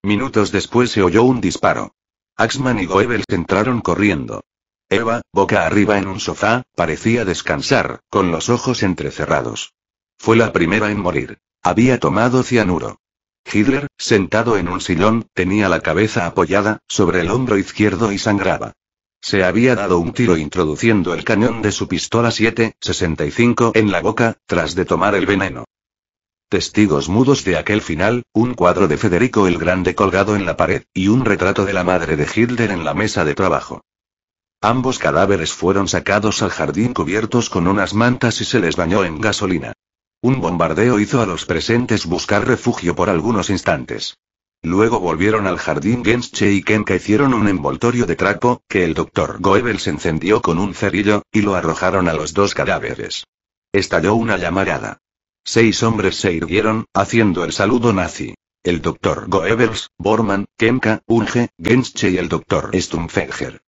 Minutos después se oyó un disparo. Axman y Goebbels entraron corriendo. Eva, boca arriba en un sofá, parecía descansar, con los ojos entrecerrados. Fue la primera en morir. Había tomado cianuro. Hitler, sentado en un sillón, tenía la cabeza apoyada sobre el hombro izquierdo y sangraba. Se había dado un tiro introduciendo el cañón de su pistola 7.65 en la boca, tras de tomar el veneno. Testigos mudos de aquel final, un cuadro de Federico el Grande colgado en la pared, y un retrato de la madre de Hitler en la mesa de trabajo. Ambos cadáveres fueron sacados al jardín cubiertos con unas mantas y se les bañó en gasolina. Un bombardeo hizo a los presentes buscar refugio por algunos instantes. Luego volvieron al jardín Gensche y Kenka hicieron un envoltorio de trapo, que el doctor Goebbels encendió con un cerillo, y lo arrojaron a los dos cadáveres. Estalló una llamarada. Seis hombres se hirvieron, haciendo el saludo nazi. El doctor Goebbels, Bormann, Kenka, Unge, Gensche y el doctor Stumpfegger.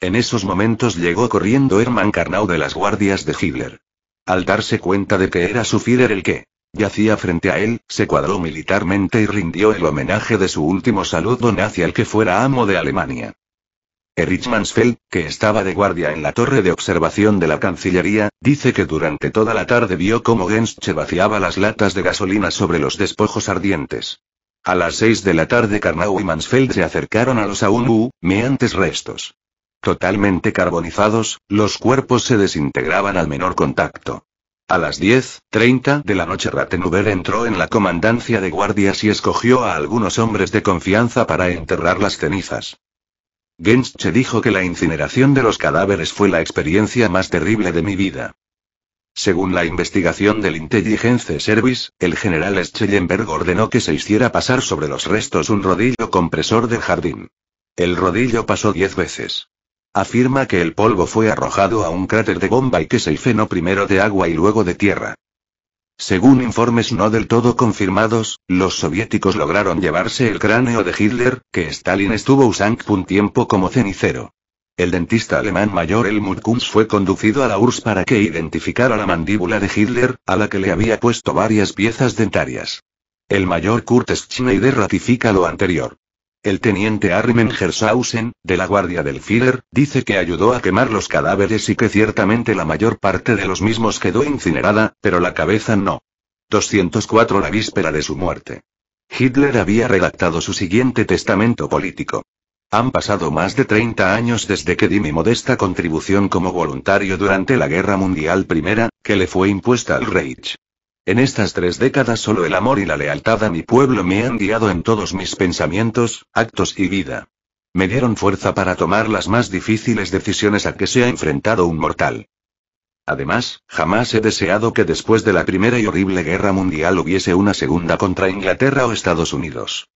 En esos momentos llegó corriendo Hermann Karnau de las guardias de Hitler. Al darse cuenta de que era su Führer el que Yacía frente a él, se cuadró militarmente y rindió el homenaje de su último saludo hacia el que fuera amo de Alemania. Erich Mansfeld, que estaba de guardia en la torre de observación de la Cancillería, dice que durante toda la tarde vio cómo Gensche vaciaba las latas de gasolina sobre los despojos ardientes. A las seis de la tarde Carnau y Mansfeld se acercaron a los aún meantes restos. Totalmente carbonizados, los cuerpos se desintegraban al menor contacto. A las 10.30 de la noche Rattenuber entró en la comandancia de guardias y escogió a algunos hombres de confianza para enterrar las cenizas. Gensche dijo que la incineración de los cadáveres fue la experiencia más terrible de mi vida. Según la investigación del Intelligence Service, el general Schellenberg ordenó que se hiciera pasar sobre los restos un rodillo compresor del jardín. El rodillo pasó diez veces. Afirma que el polvo fue arrojado a un cráter de bomba y que se llenó primero de agua y luego de tierra. Según informes no del todo confirmados, los soviéticos lograron llevarse el cráneo de Hitler, que Stalin estuvo usando un tiempo como cenicero. El dentista alemán mayor Helmut Kunz fue conducido a la URSS para que identificara la mandíbula de Hitler, a la que le había puesto varias piezas dentarias. El mayor Kurt Schneider ratifica lo anterior. El teniente Armin Gershausen, de la guardia del Führer, dice que ayudó a quemar los cadáveres y que ciertamente la mayor parte de los mismos quedó incinerada, pero la cabeza no. 204 La víspera de su muerte. Hitler había redactado su siguiente testamento político. Han pasado más de 30 años desde que di mi modesta contribución como voluntario durante la Guerra Mundial I, que le fue impuesta al Reich. En estas tres décadas solo el amor y la lealtad a mi pueblo me han guiado en todos mis pensamientos, actos y vida. Me dieron fuerza para tomar las más difíciles decisiones a que se ha enfrentado un mortal. Además, jamás he deseado que después de la Primera y horrible Guerra Mundial hubiese una segunda contra Inglaterra o Estados Unidos.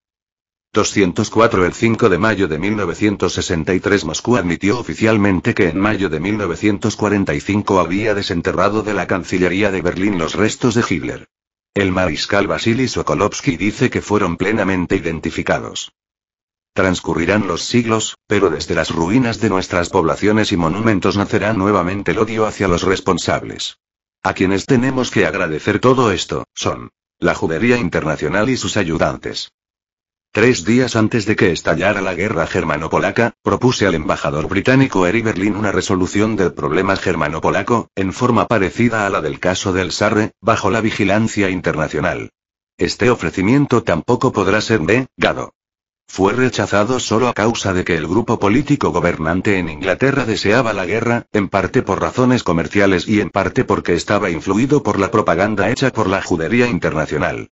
204 El 5 de mayo de 1963 Moscú admitió oficialmente que en mayo de 1945 había desenterrado de la Cancillería de Berlín los restos de Hitler. El mariscal Vasily Sokolovsky dice que fueron plenamente identificados. Transcurrirán los siglos, pero desde las ruinas de nuestras poblaciones y monumentos nacerá nuevamente el odio hacia los responsables. A quienes tenemos que agradecer todo esto, son la Judería Internacional y sus ayudantes. Tres días antes de que estallara la guerra germano-polaca, propuse al embajador británico Eri Berlin una resolución del problema germano-polaco, en forma parecida a la del caso del Sarre, bajo la vigilancia internacional. Este ofrecimiento tampoco podrá ser negado. Fue rechazado solo a causa de que el grupo político gobernante en Inglaterra deseaba la guerra, en parte por razones comerciales y en parte porque estaba influido por la propaganda hecha por la Judería Internacional.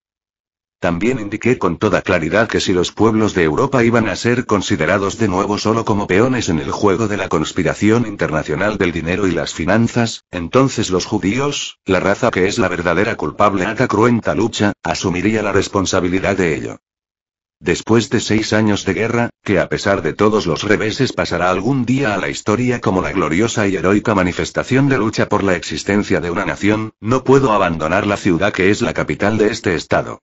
También indiqué con toda claridad que si los pueblos de Europa iban a ser considerados de nuevo solo como peones en el juego de la conspiración internacional del dinero y las finanzas, entonces los judíos, la raza que es la verdadera culpable la cruenta lucha, asumiría la responsabilidad de ello. Después de seis años de guerra, que a pesar de todos los reveses pasará algún día a la historia como la gloriosa y heroica manifestación de lucha por la existencia de una nación, no puedo abandonar la ciudad que es la capital de este estado.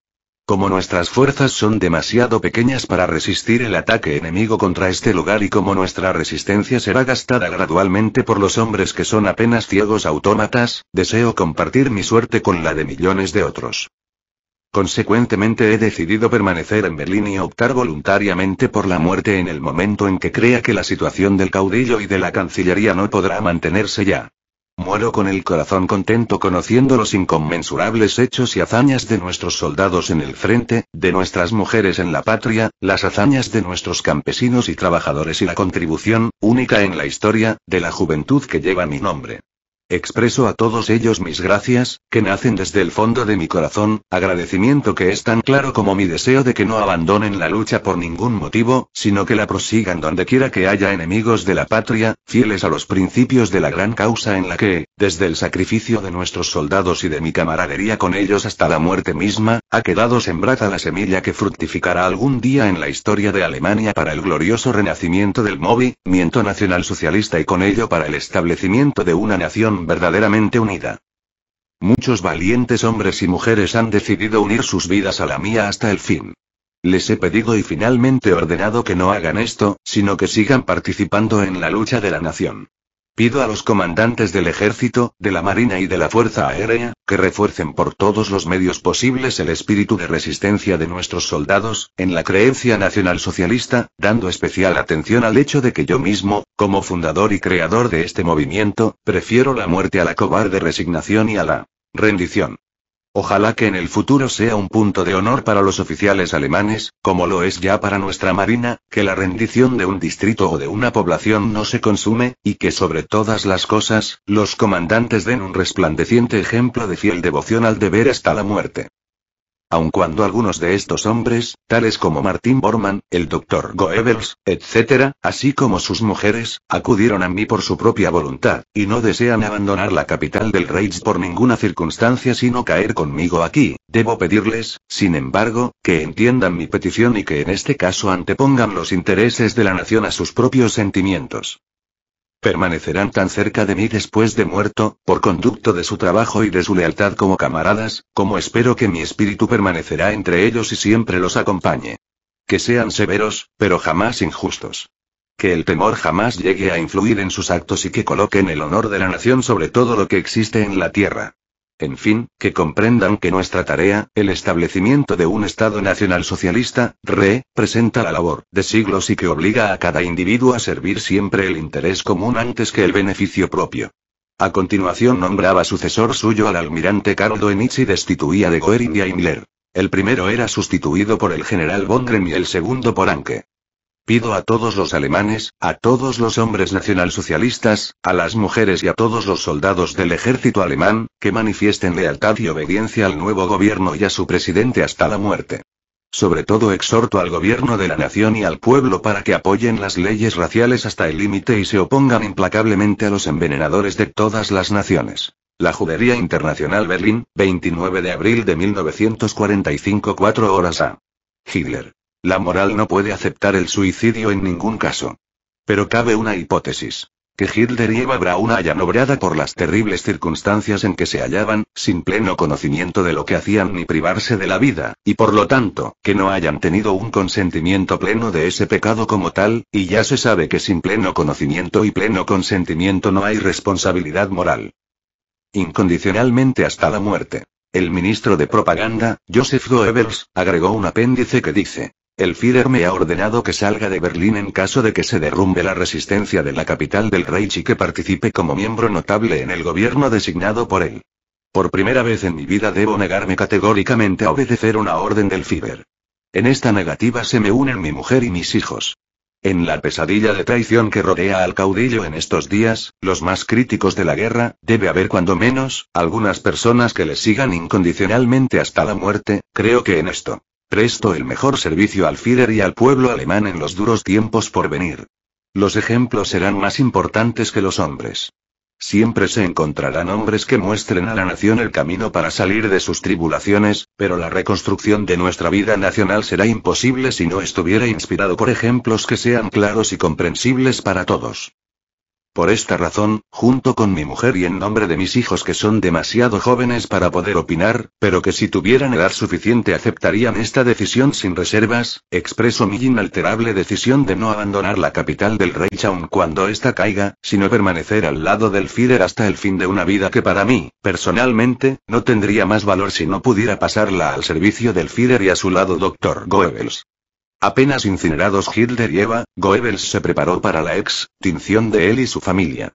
Como nuestras fuerzas son demasiado pequeñas para resistir el ataque enemigo contra este lugar y como nuestra resistencia será gastada gradualmente por los hombres que son apenas ciegos autómatas, deseo compartir mi suerte con la de millones de otros. Consecuentemente he decidido permanecer en Berlín y optar voluntariamente por la muerte en el momento en que crea que la situación del caudillo y de la Cancillería no podrá mantenerse ya. Muero con el corazón contento conociendo los inconmensurables hechos y hazañas de nuestros soldados en el frente, de nuestras mujeres en la patria, las hazañas de nuestros campesinos y trabajadores y la contribución, única en la historia, de la juventud que lleva mi nombre. Expreso a todos ellos mis gracias, que nacen desde el fondo de mi corazón, agradecimiento que es tan claro como mi deseo de que no abandonen la lucha por ningún motivo, sino que la prosigan donde quiera que haya enemigos de la patria, fieles a los principios de la gran causa en la que, desde el sacrificio de nuestros soldados y de mi camaradería con ellos hasta la muerte misma, ha quedado sembrada la semilla que fructificará algún día en la historia de Alemania para el glorioso renacimiento del movimiento socialista y con ello para el establecimiento de una nación verdaderamente unida. Muchos valientes hombres y mujeres han decidido unir sus vidas a la mía hasta el fin. Les he pedido y finalmente ordenado que no hagan esto, sino que sigan participando en la lucha de la nación. Pido a los comandantes del ejército, de la marina y de la fuerza aérea, que refuercen por todos los medios posibles el espíritu de resistencia de nuestros soldados, en la creencia nacional socialista, dando especial atención al hecho de que yo mismo, como fundador y creador de este movimiento, prefiero la muerte a la cobarde resignación y a la rendición. Ojalá que en el futuro sea un punto de honor para los oficiales alemanes, como lo es ya para nuestra Marina, que la rendición de un distrito o de una población no se consume, y que sobre todas las cosas, los comandantes den un resplandeciente ejemplo de fiel devoción al deber hasta la muerte. Aun cuando algunos de estos hombres, tales como Martin Borman, el Dr. Goebbels, etc., así como sus mujeres, acudieron a mí por su propia voluntad, y no desean abandonar la capital del Reich por ninguna circunstancia sino caer conmigo aquí, debo pedirles, sin embargo, que entiendan mi petición y que en este caso antepongan los intereses de la nación a sus propios sentimientos. Permanecerán tan cerca de mí después de muerto, por conducto de su trabajo y de su lealtad como camaradas, como espero que mi espíritu permanecerá entre ellos y siempre los acompañe. Que sean severos, pero jamás injustos. Que el temor jamás llegue a influir en sus actos y que coloquen el honor de la nación sobre todo lo que existe en la tierra en fin, que comprendan que nuestra tarea, el establecimiento de un Estado socialista, re, presenta la labor de siglos y que obliga a cada individuo a servir siempre el interés común antes que el beneficio propio. A continuación nombraba sucesor suyo al almirante carlo Doenitz y destituía de Goering y Himmler. El primero era sustituido por el general Von y el segundo por Anke. Pido a todos los alemanes, a todos los hombres nacionalsocialistas, a las mujeres y a todos los soldados del ejército alemán, que manifiesten lealtad y obediencia al nuevo gobierno y a su presidente hasta la muerte. Sobre todo exhorto al gobierno de la nación y al pueblo para que apoyen las leyes raciales hasta el límite y se opongan implacablemente a los envenenadores de todas las naciones. La Judería Internacional Berlín, 29 de abril de 1945 4 horas a. Hitler. La moral no puede aceptar el suicidio en ningún caso. Pero cabe una hipótesis. Que Hitler y Eva Braun hayan obrada por las terribles circunstancias en que se hallaban, sin pleno conocimiento de lo que hacían ni privarse de la vida, y por lo tanto, que no hayan tenido un consentimiento pleno de ese pecado como tal, y ya se sabe que sin pleno conocimiento y pleno consentimiento no hay responsabilidad moral. Incondicionalmente hasta la muerte. El ministro de propaganda, Joseph Goebbels, agregó un apéndice que dice, el Führer me ha ordenado que salga de Berlín en caso de que se derrumbe la resistencia de la capital del Reich y que participe como miembro notable en el gobierno designado por él. Por primera vez en mi vida debo negarme categóricamente a obedecer una orden del Führer. En esta negativa se me unen mi mujer y mis hijos. En la pesadilla de traición que rodea al caudillo en estos días, los más críticos de la guerra, debe haber cuando menos, algunas personas que le sigan incondicionalmente hasta la muerte, creo que en esto. Presto el mejor servicio al Führer y al pueblo alemán en los duros tiempos por venir. Los ejemplos serán más importantes que los hombres. Siempre se encontrarán hombres que muestren a la nación el camino para salir de sus tribulaciones, pero la reconstrucción de nuestra vida nacional será imposible si no estuviera inspirado por ejemplos que sean claros y comprensibles para todos. Por esta razón, junto con mi mujer y en nombre de mis hijos que son demasiado jóvenes para poder opinar, pero que si tuvieran edad suficiente aceptarían esta decisión sin reservas, expreso mi inalterable decisión de no abandonar la capital del Reich aun cuando ésta caiga, sino permanecer al lado del Führer hasta el fin de una vida que para mí, personalmente, no tendría más valor si no pudiera pasarla al servicio del Führer y a su lado Dr. Goebbels. Apenas incinerados Hitler y Eva, Goebbels se preparó para la extinción de él y su familia.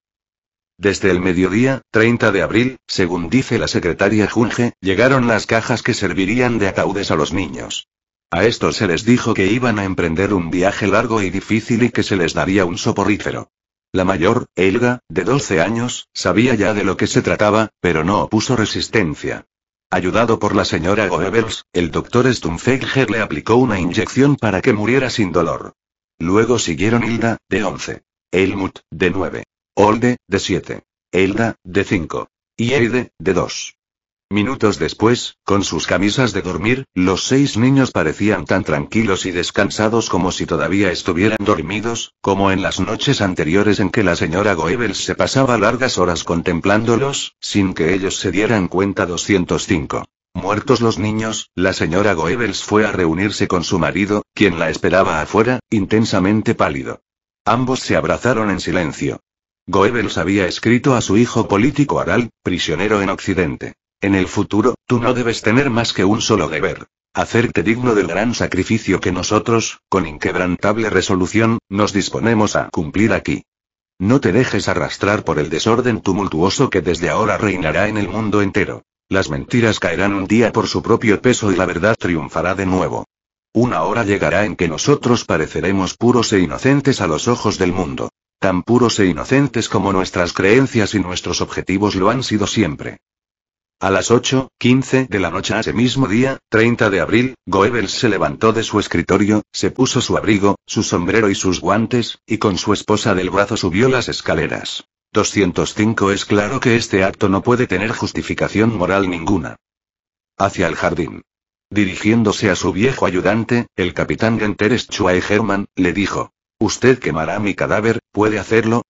Desde el mediodía, 30 de abril, según dice la secretaria Junge, llegaron las cajas que servirían de ataúdes a los niños. A estos se les dijo que iban a emprender un viaje largo y difícil y que se les daría un soporífero. La mayor, Helga, de 12 años, sabía ya de lo que se trataba, pero no opuso resistencia. Ayudado por la señora Goebbels, el doctor Stumfegger le aplicó una inyección para que muriera sin dolor. Luego siguieron Hilda, de 11. Helmut, de 9. Olde, de 7. Hilda, de 5. Y Eide, de 2. Minutos después, con sus camisas de dormir, los seis niños parecían tan tranquilos y descansados como si todavía estuvieran dormidos, como en las noches anteriores en que la señora Goebbels se pasaba largas horas contemplándolos, sin que ellos se dieran cuenta 205. Muertos los niños, la señora Goebbels fue a reunirse con su marido, quien la esperaba afuera, intensamente pálido. Ambos se abrazaron en silencio. Goebbels había escrito a su hijo político Aral, prisionero en Occidente. En el futuro, tú no debes tener más que un solo deber. Hacerte digno del gran sacrificio que nosotros, con inquebrantable resolución, nos disponemos a cumplir aquí. No te dejes arrastrar por el desorden tumultuoso que desde ahora reinará en el mundo entero. Las mentiras caerán un día por su propio peso y la verdad triunfará de nuevo. Una hora llegará en que nosotros pareceremos puros e inocentes a los ojos del mundo. Tan puros e inocentes como nuestras creencias y nuestros objetivos lo han sido siempre. A las 8.15 de la noche ese mismo día, 30 de abril, Goebbels se levantó de su escritorio, se puso su abrigo, su sombrero y sus guantes, y con su esposa del brazo subió las escaleras. 205 Es claro que este acto no puede tener justificación moral ninguna. Hacia el jardín. Dirigiéndose a su viejo ayudante, el capitán Genter Schweigerman, le dijo. Usted quemará mi cadáver, ¿puede hacerlo?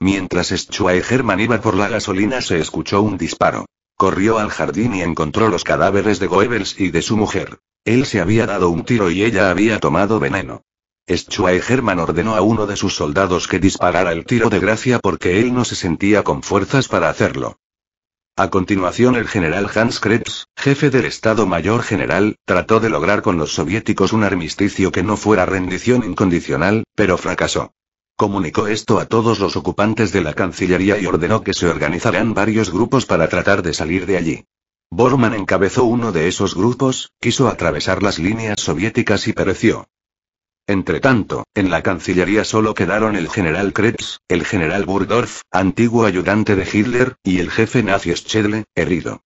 Mientras Schweigerman iba por la gasolina se escuchó un disparo. Corrió al jardín y encontró los cadáveres de Goebbels y de su mujer. Él se había dado un tiro y ella había tomado veneno. Schweigerman ordenó a uno de sus soldados que disparara el tiro de gracia porque él no se sentía con fuerzas para hacerlo. A continuación el general Hans Krebs, jefe del Estado Mayor General, trató de lograr con los soviéticos un armisticio que no fuera rendición incondicional, pero fracasó. Comunicó esto a todos los ocupantes de la Cancillería y ordenó que se organizaran varios grupos para tratar de salir de allí. Bormann encabezó uno de esos grupos, quiso atravesar las líneas soviéticas y pereció. Entretanto, en la Cancillería solo quedaron el general Krebs, el general Burdorf, antiguo ayudante de Hitler, y el jefe nazi Schedle, herido.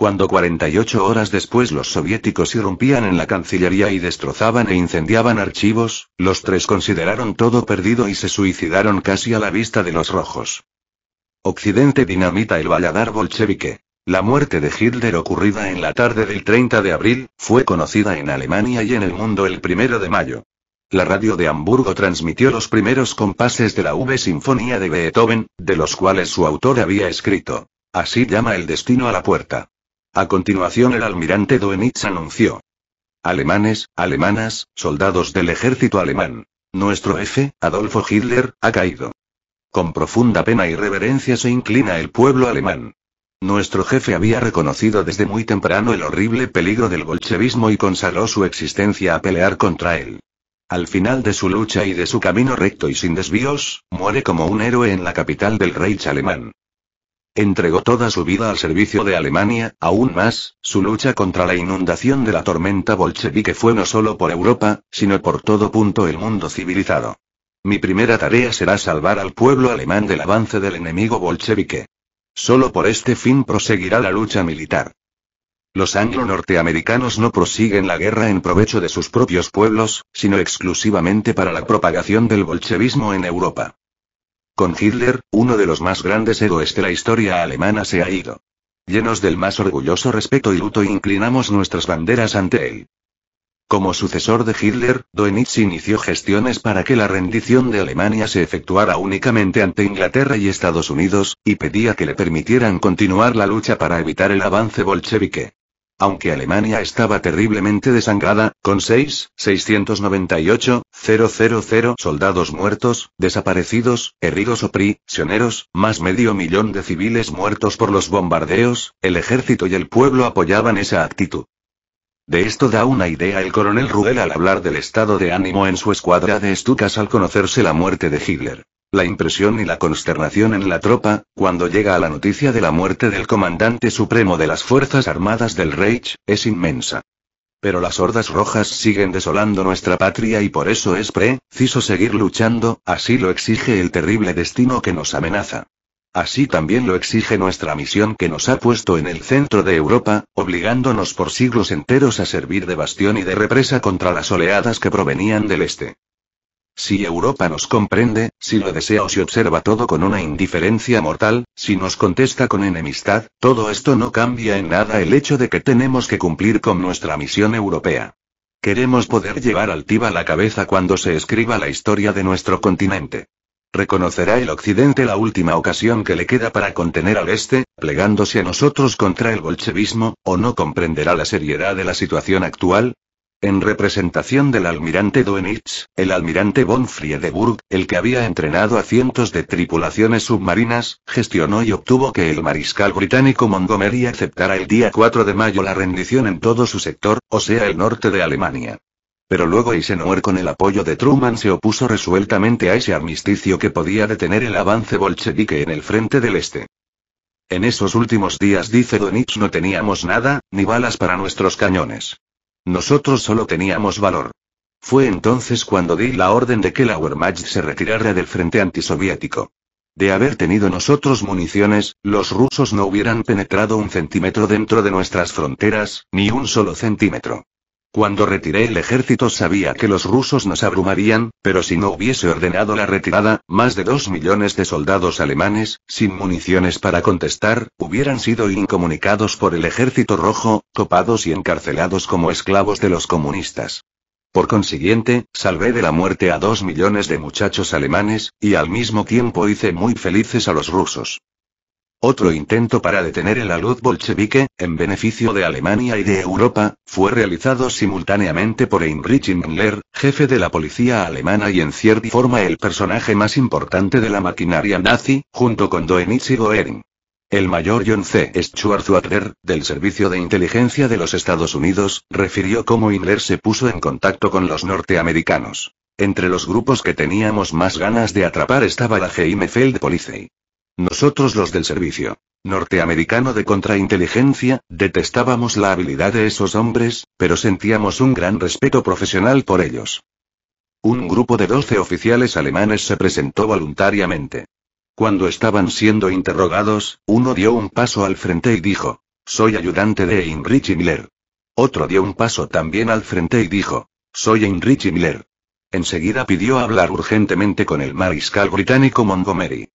Cuando 48 horas después los soviéticos irrumpían en la Cancillería y destrozaban e incendiaban archivos, los tres consideraron todo perdido y se suicidaron casi a la vista de los rojos. Occidente dinamita el valladar bolchevique. La muerte de Hitler ocurrida en la tarde del 30 de abril, fue conocida en Alemania y en el mundo el 1 de mayo. La radio de Hamburgo transmitió los primeros compases de la V Sinfonía de Beethoven, de los cuales su autor había escrito. Así llama el destino a la puerta. A continuación el almirante Doenitz anunció. Alemanes, alemanas, soldados del ejército alemán. Nuestro jefe, Adolfo Hitler, ha caído. Con profunda pena y reverencia se inclina el pueblo alemán. Nuestro jefe había reconocido desde muy temprano el horrible peligro del bolchevismo y consagró su existencia a pelear contra él. Al final de su lucha y de su camino recto y sin desvíos, muere como un héroe en la capital del Reich alemán. Entregó toda su vida al servicio de Alemania, aún más, su lucha contra la inundación de la tormenta bolchevique fue no solo por Europa, sino por todo punto el mundo civilizado. Mi primera tarea será salvar al pueblo alemán del avance del enemigo bolchevique. Solo por este fin proseguirá la lucha militar. Los anglo-norteamericanos no prosiguen la guerra en provecho de sus propios pueblos, sino exclusivamente para la propagación del bolchevismo en Europa. Con Hitler, uno de los más grandes héroes de la historia alemana se ha ido. Llenos del más orgulloso respeto y luto inclinamos nuestras banderas ante él. Como sucesor de Hitler, Doenitz inició gestiones para que la rendición de Alemania se efectuara únicamente ante Inglaterra y Estados Unidos, y pedía que le permitieran continuar la lucha para evitar el avance bolchevique aunque Alemania estaba terriblemente desangrada, con 6,698,000 soldados muertos, desaparecidos, heridos o prisioneros, más medio millón de civiles muertos por los bombardeos, el ejército y el pueblo apoyaban esa actitud. De esto da una idea el coronel Ruel al hablar del estado de ánimo en su escuadra de estucas al conocerse la muerte de Hitler. La impresión y la consternación en la tropa, cuando llega a la noticia de la muerte del comandante supremo de las Fuerzas Armadas del Reich, es inmensa. Pero las hordas rojas siguen desolando nuestra patria y por eso es preciso seguir luchando, así lo exige el terrible destino que nos amenaza. Así también lo exige nuestra misión que nos ha puesto en el centro de Europa, obligándonos por siglos enteros a servir de bastión y de represa contra las oleadas que provenían del este. Si Europa nos comprende, si lo desea o si observa todo con una indiferencia mortal, si nos contesta con enemistad, todo esto no cambia en nada el hecho de que tenemos que cumplir con nuestra misión europea. Queremos poder llevar altiva la cabeza cuando se escriba la historia de nuestro continente. Reconocerá el Occidente la última ocasión que le queda para contener al Este, plegándose a nosotros contra el bolchevismo, o no comprenderá la seriedad de la situación actual, en representación del almirante Doenitz, el almirante von Friedeburg, el que había entrenado a cientos de tripulaciones submarinas, gestionó y obtuvo que el mariscal británico Montgomery aceptara el día 4 de mayo la rendición en todo su sector, o sea el norte de Alemania. Pero luego Eisenhower con el apoyo de Truman se opuso resueltamente a ese armisticio que podía detener el avance bolchevique en el frente del este. En esos últimos días dice Donitz no teníamos nada, ni balas para nuestros cañones. Nosotros solo teníamos valor. Fue entonces cuando di la orden de que la Wehrmacht se retirara del frente antisoviético. De haber tenido nosotros municiones, los rusos no hubieran penetrado un centímetro dentro de nuestras fronteras, ni un solo centímetro. Cuando retiré el ejército sabía que los rusos nos abrumarían, pero si no hubiese ordenado la retirada, más de dos millones de soldados alemanes, sin municiones para contestar, hubieran sido incomunicados por el ejército rojo, topados y encarcelados como esclavos de los comunistas. Por consiguiente, salvé de la muerte a dos millones de muchachos alemanes, y al mismo tiempo hice muy felices a los rusos. Otro intento para detener el alud bolchevique, en beneficio de Alemania y de Europa, fue realizado simultáneamente por Heinrich Himmler, jefe de la policía alemana y en cierta forma el personaje más importante de la maquinaria nazi, junto con Doenitz y Goering. El mayor John C. Schwarzwater, del Servicio de Inteligencia de los Estados Unidos, refirió cómo Himmler se puso en contacto con los norteamericanos. Entre los grupos que teníamos más ganas de atrapar estaba la Heimefeld Polizei. Nosotros los del servicio norteamericano de contrainteligencia, detestábamos la habilidad de esos hombres, pero sentíamos un gran respeto profesional por ellos. Un grupo de 12 oficiales alemanes se presentó voluntariamente. Cuando estaban siendo interrogados, uno dio un paso al frente y dijo, soy ayudante de Heinrich Miller. Otro dio un paso también al frente y dijo, soy Heinrich Miller. Enseguida pidió hablar urgentemente con el mariscal británico Montgomery.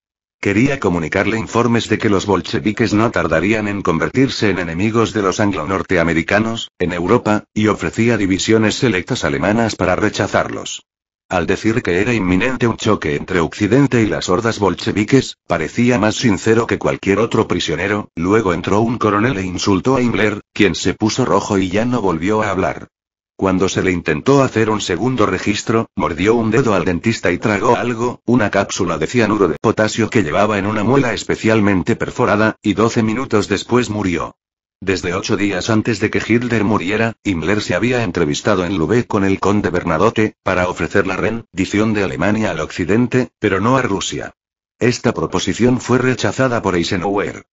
Quería comunicarle informes de que los bolcheviques no tardarían en convertirse en enemigos de los anglo-norteamericanos, en Europa, y ofrecía divisiones selectas alemanas para rechazarlos. Al decir que era inminente un choque entre Occidente y las hordas bolcheviques, parecía más sincero que cualquier otro prisionero, luego entró un coronel e insultó a Himmler, quien se puso rojo y ya no volvió a hablar. Cuando se le intentó hacer un segundo registro, mordió un dedo al dentista y tragó algo, una cápsula de cianuro de potasio que llevaba en una muela especialmente perforada, y 12 minutos después murió. Desde ocho días antes de que Hitler muriera, Himmler se había entrevistado en Lübeck con el conde Bernadotte, para ofrecer la rendición de Alemania al occidente, pero no a Rusia. Esta proposición fue rechazada por Eisenhower.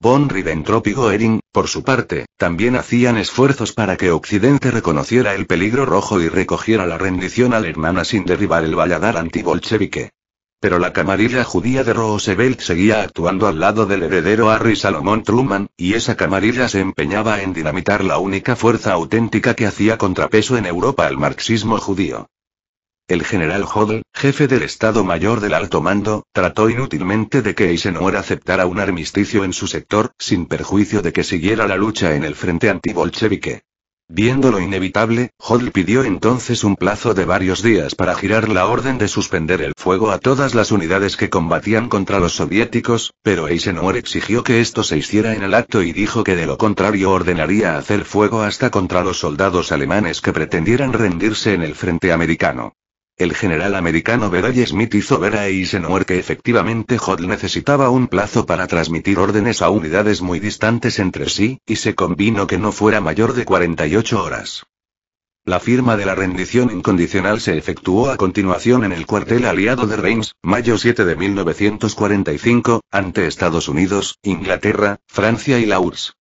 Von Ribbentrop y Goering, por su parte, también hacían esfuerzos para que Occidente reconociera el peligro rojo y recogiera la rendición alemana sin derribar el valladar antibolchevique. Pero la camarilla judía de Roosevelt seguía actuando al lado del heredero Harry Salomón Truman, y esa camarilla se empeñaba en dinamitar la única fuerza auténtica que hacía contrapeso en Europa al marxismo judío. El general Hodl, jefe del Estado Mayor del Alto Mando, trató inútilmente de que Eisenhower aceptara un armisticio en su sector, sin perjuicio de que siguiera la lucha en el frente antibolchevique. Viendo lo inevitable, Hodl pidió entonces un plazo de varios días para girar la orden de suspender el fuego a todas las unidades que combatían contra los soviéticos, pero Eisenhower exigió que esto se hiciera en el acto y dijo que de lo contrario ordenaría hacer fuego hasta contra los soldados alemanes que pretendieran rendirse en el frente americano. El general americano Bedell Smith hizo ver a Eisenhower que efectivamente HODL necesitaba un plazo para transmitir órdenes a unidades muy distantes entre sí, y se convino que no fuera mayor de 48 horas. La firma de la rendición incondicional se efectuó a continuación en el cuartel aliado de Reims, mayo 7 de 1945, ante Estados Unidos, Inglaterra, Francia y la URSS.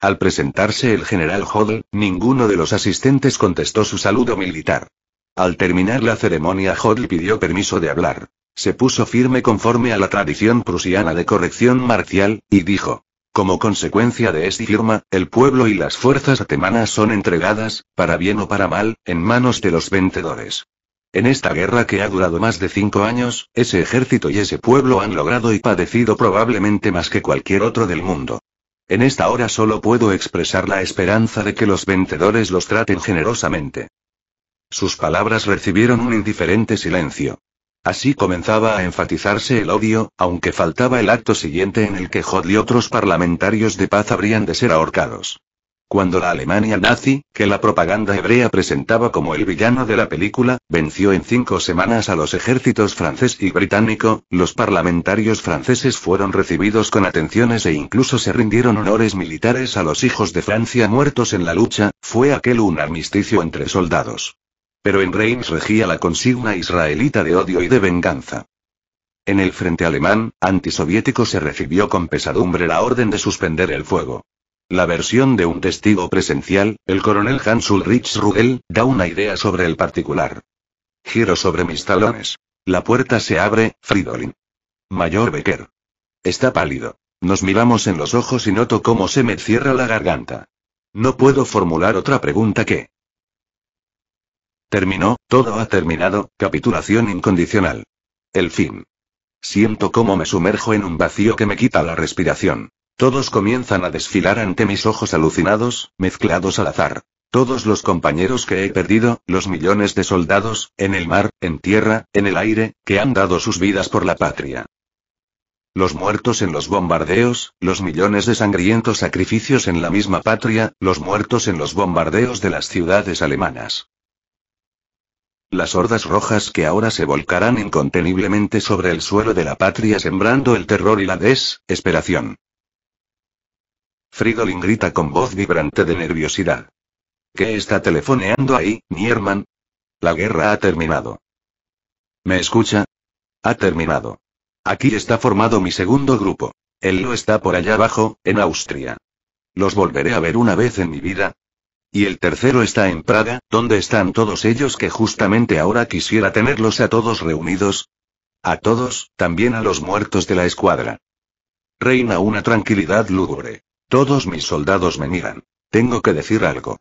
Al presentarse el general HODL, ninguno de los asistentes contestó su saludo militar. Al terminar la ceremonia Hodl pidió permiso de hablar. Se puso firme conforme a la tradición prusiana de corrección marcial, y dijo. Como consecuencia de esta firma, el pueblo y las fuerzas atemanas son entregadas, para bien o para mal, en manos de los vencedores. En esta guerra que ha durado más de cinco años, ese ejército y ese pueblo han logrado y padecido probablemente más que cualquier otro del mundo. En esta hora solo puedo expresar la esperanza de que los vencedores los traten generosamente. Sus palabras recibieron un indiferente silencio. Así comenzaba a enfatizarse el odio, aunque faltaba el acto siguiente en el que Jod y otros parlamentarios de paz habrían de ser ahorcados. Cuando la Alemania nazi, que la propaganda hebrea presentaba como el villano de la película, venció en cinco semanas a los ejércitos francés y británico, los parlamentarios franceses fueron recibidos con atenciones e incluso se rindieron honores militares a los hijos de Francia muertos en la lucha, fue aquel un armisticio entre soldados. Pero en Reims regía la consigna israelita de odio y de venganza. En el frente alemán, antisoviético se recibió con pesadumbre la orden de suspender el fuego. La versión de un testigo presencial, el coronel Hans Ulrich Rugel, da una idea sobre el particular. Giro sobre mis talones. La puerta se abre, Fridolin. Mayor Becker. Está pálido. Nos miramos en los ojos y noto cómo se me cierra la garganta. No puedo formular otra pregunta que, Terminó, todo ha terminado, capitulación incondicional. El fin. Siento cómo me sumerjo en un vacío que me quita la respiración. Todos comienzan a desfilar ante mis ojos alucinados, mezclados al azar. Todos los compañeros que he perdido, los millones de soldados, en el mar, en tierra, en el aire, que han dado sus vidas por la patria. Los muertos en los bombardeos, los millones de sangrientos sacrificios en la misma patria, los muertos en los bombardeos de las ciudades alemanas. Las hordas rojas que ahora se volcarán inconteniblemente sobre el suelo de la patria sembrando el terror y la desesperación. Fridolin grita con voz vibrante de nerviosidad. ¿Qué está telefoneando ahí, Nierman? La guerra ha terminado. ¿Me escucha? Ha terminado. Aquí está formado mi segundo grupo. Él lo está por allá abajo, en Austria. Los volveré a ver una vez en mi vida, y el tercero está en Praga, donde están todos ellos que justamente ahora quisiera tenerlos a todos reunidos. A todos, también a los muertos de la escuadra. Reina una tranquilidad lúgubre. Todos mis soldados me miran. Tengo que decir algo.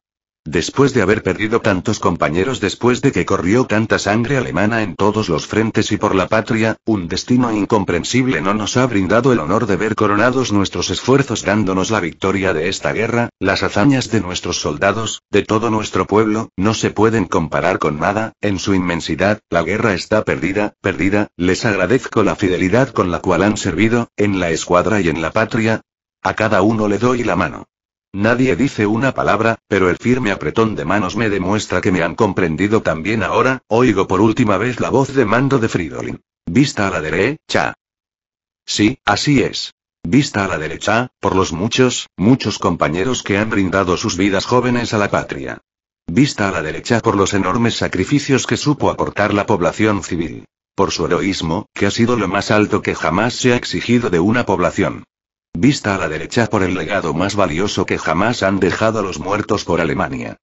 Después de haber perdido tantos compañeros, después de que corrió tanta sangre alemana en todos los frentes y por la patria, un destino incomprensible no nos ha brindado el honor de ver coronados nuestros esfuerzos dándonos la victoria de esta guerra, las hazañas de nuestros soldados, de todo nuestro pueblo, no se pueden comparar con nada, en su inmensidad, la guerra está perdida, perdida, les agradezco la fidelidad con la cual han servido, en la escuadra y en la patria. A cada uno le doy la mano. Nadie dice una palabra, pero el firme apretón de manos me demuestra que me han comprendido también ahora, oigo por última vez la voz de mando de Fridolin. Vista a la derecha. Sí, así es. Vista a la derecha, por los muchos, muchos compañeros que han brindado sus vidas jóvenes a la patria. Vista a la derecha por los enormes sacrificios que supo aportar la población civil. Por su heroísmo, que ha sido lo más alto que jamás se ha exigido de una población. Vista a la derecha por el legado más valioso que jamás han dejado los muertos por Alemania.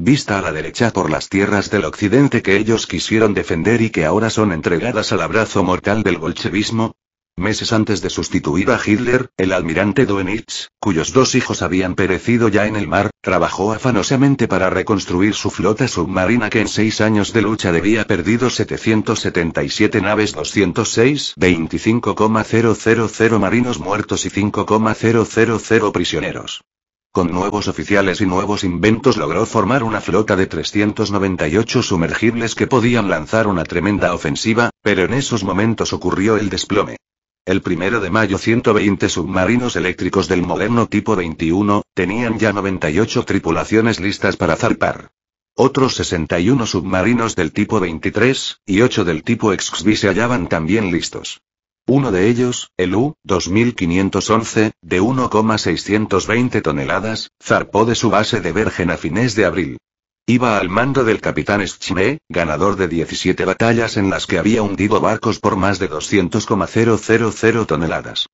Vista a la derecha por las tierras del occidente que ellos quisieron defender y que ahora son entregadas al abrazo mortal del bolchevismo, Meses antes de sustituir a Hitler, el almirante Doenitz, cuyos dos hijos habían perecido ya en el mar, trabajó afanosamente para reconstruir su flota submarina que en seis años de lucha debía perdido 777 naves 206, 25,000 marinos muertos y 5,000 prisioneros. Con nuevos oficiales y nuevos inventos logró formar una flota de 398 sumergibles que podían lanzar una tremenda ofensiva, pero en esos momentos ocurrió el desplome. El primero de mayo 120 submarinos eléctricos del moderno tipo 21, tenían ya 98 tripulaciones listas para zarpar. Otros 61 submarinos del tipo 23, y 8 del tipo XB se hallaban también listos. Uno de ellos, el U-2511, de 1,620 toneladas, zarpó de su base de Bergen a fines de abril. Iba al mando del capitán Schme, ganador de 17 batallas en las que había hundido barcos por más de 200,000 toneladas.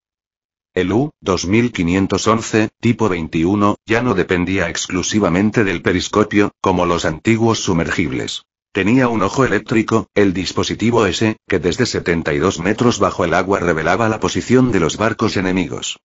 El U-2511, tipo 21, ya no dependía exclusivamente del periscopio, como los antiguos sumergibles. Tenía un ojo eléctrico, el dispositivo S, que desde 72 metros bajo el agua revelaba la posición de los barcos enemigos.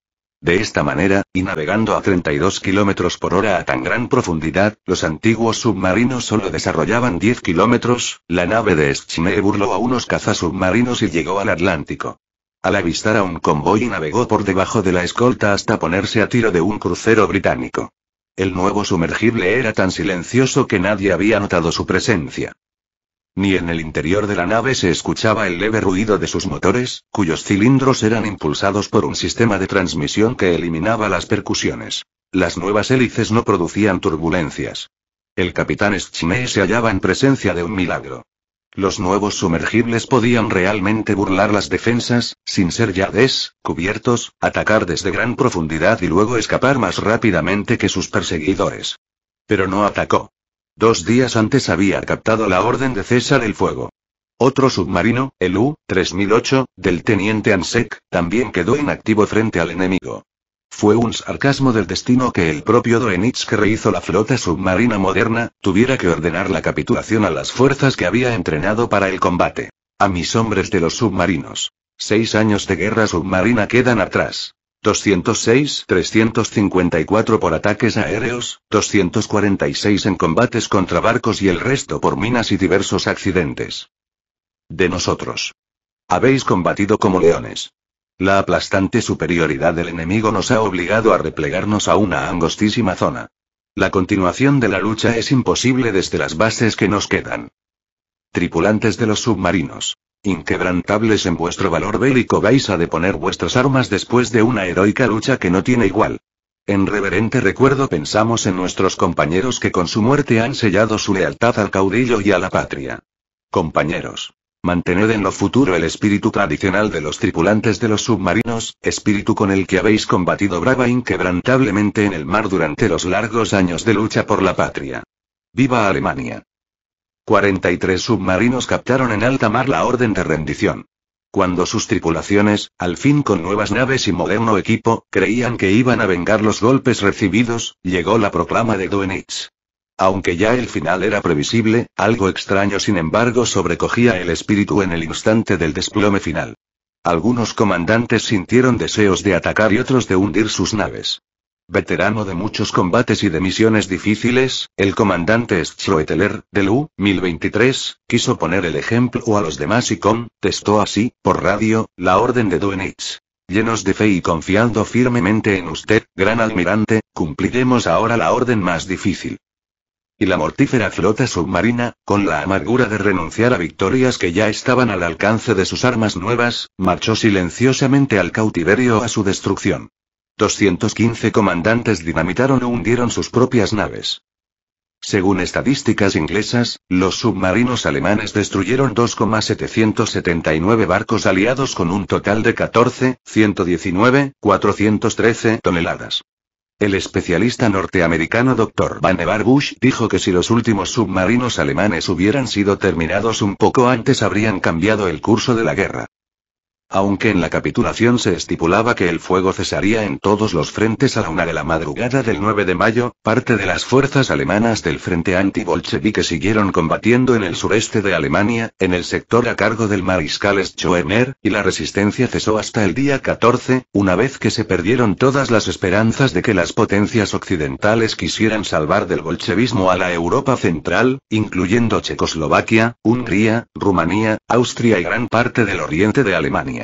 De esta manera, y navegando a 32 km por hora a tan gran profundidad, los antiguos submarinos solo desarrollaban 10 kilómetros, la nave de Schnee burló a unos cazas submarinos y llegó al Atlántico. Al avistar a un convoy navegó por debajo de la escolta hasta ponerse a tiro de un crucero británico. El nuevo sumergible era tan silencioso que nadie había notado su presencia. Ni en el interior de la nave se escuchaba el leve ruido de sus motores, cuyos cilindros eran impulsados por un sistema de transmisión que eliminaba las percusiones. Las nuevas hélices no producían turbulencias. El capitán Schneer se hallaba en presencia de un milagro. Los nuevos sumergibles podían realmente burlar las defensas, sin ser ya descubiertos, atacar desde gran profundidad y luego escapar más rápidamente que sus perseguidores. Pero no atacó. Dos días antes había captado la orden de César el Fuego. Otro submarino, el U-3008, del teniente Ansek, también quedó inactivo frente al enemigo. Fue un sarcasmo del destino que el propio Doenitz que rehizo la flota submarina moderna, tuviera que ordenar la capitulación a las fuerzas que había entrenado para el combate. A mis hombres de los submarinos. Seis años de guerra submarina quedan atrás. 206-354 por ataques aéreos, 246 en combates contra barcos y el resto por minas y diversos accidentes. De nosotros. Habéis combatido como leones. La aplastante superioridad del enemigo nos ha obligado a replegarnos a una angostísima zona. La continuación de la lucha es imposible desde las bases que nos quedan. Tripulantes de los submarinos. Inquebrantables en vuestro valor bélico vais a deponer vuestras armas después de una heroica lucha que no tiene igual. En reverente recuerdo pensamos en nuestros compañeros que con su muerte han sellado su lealtad al caudillo y a la patria. Compañeros. Mantened en lo futuro el espíritu tradicional de los tripulantes de los submarinos, espíritu con el que habéis combatido brava e inquebrantablemente en el mar durante los largos años de lucha por la patria. ¡Viva Alemania! 43 submarinos captaron en alta mar la orden de rendición. Cuando sus tripulaciones, al fin con nuevas naves y moderno equipo, creían que iban a vengar los golpes recibidos, llegó la proclama de Duenitz. Aunque ya el final era previsible, algo extraño sin embargo sobrecogía el espíritu en el instante del desplome final. Algunos comandantes sintieron deseos de atacar y otros de hundir sus naves. Veterano de muchos combates y de misiones difíciles, el comandante Schroeteler, del U-1023, quiso poner el ejemplo a los demás y contestó así, por radio, la orden de Duenitz. Llenos de fe y confiando firmemente en usted, gran almirante, cumpliremos ahora la orden más difícil. Y la mortífera flota submarina, con la amargura de renunciar a victorias que ya estaban al alcance de sus armas nuevas, marchó silenciosamente al cautiverio a su destrucción. 215 comandantes dinamitaron o hundieron sus propias naves. Según estadísticas inglesas, los submarinos alemanes destruyeron 2,779 barcos aliados con un total de 14, 119, 413 toneladas. El especialista norteamericano Dr. Vannevar Bush dijo que si los últimos submarinos alemanes hubieran sido terminados un poco antes habrían cambiado el curso de la guerra aunque en la capitulación se estipulaba que el fuego cesaría en todos los frentes a la una de la madrugada del 9 de mayo, parte de las fuerzas alemanas del frente antibolchevique siguieron combatiendo en el sureste de Alemania, en el sector a cargo del mariscal Schoener, y la resistencia cesó hasta el día 14, una vez que se perdieron todas las esperanzas de que las potencias occidentales quisieran salvar del bolchevismo a la Europa central, incluyendo Checoslovaquia, Hungría, Rumanía, Austria y gran parte del oriente de Alemania.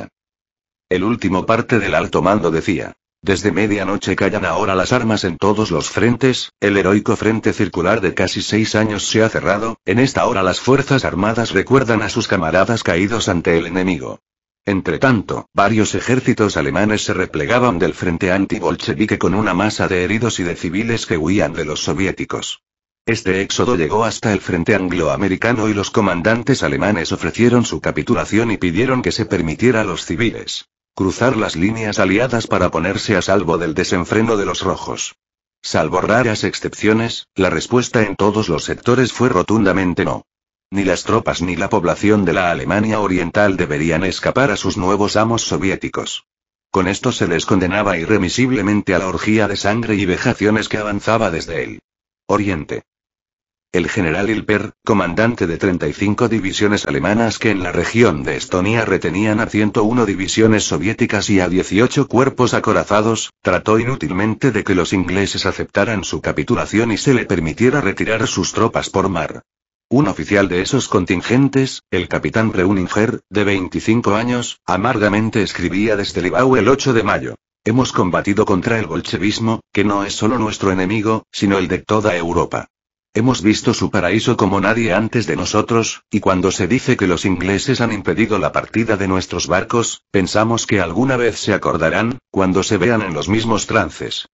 El último parte del alto mando decía. Desde medianoche callan ahora las armas en todos los frentes, el heroico frente circular de casi seis años se ha cerrado, en esta hora las Fuerzas Armadas recuerdan a sus camaradas caídos ante el enemigo. Entretanto, varios ejércitos alemanes se replegaban del frente antibolchevique con una masa de heridos y de civiles que huían de los soviéticos. Este éxodo llegó hasta el frente angloamericano y los comandantes alemanes ofrecieron su capitulación y pidieron que se permitiera a los civiles Cruzar las líneas aliadas para ponerse a salvo del desenfreno de los rojos. Salvo raras excepciones, la respuesta en todos los sectores fue rotundamente no. Ni las tropas ni la población de la Alemania Oriental deberían escapar a sus nuevos amos soviéticos. Con esto se les condenaba irremisiblemente a la orgía de sangre y vejaciones que avanzaba desde el Oriente. El general Ilper, comandante de 35 divisiones alemanas que en la región de Estonia retenían a 101 divisiones soviéticas y a 18 cuerpos acorazados, trató inútilmente de que los ingleses aceptaran su capitulación y se le permitiera retirar sus tropas por mar. Un oficial de esos contingentes, el capitán Reuninger, de 25 años, amargamente escribía desde Libau el 8 de mayo. Hemos combatido contra el bolchevismo, que no es solo nuestro enemigo, sino el de toda Europa. Hemos visto su paraíso como nadie antes de nosotros, y cuando se dice que los ingleses han impedido la partida de nuestros barcos, pensamos que alguna vez se acordarán, cuando se vean en los mismos trances.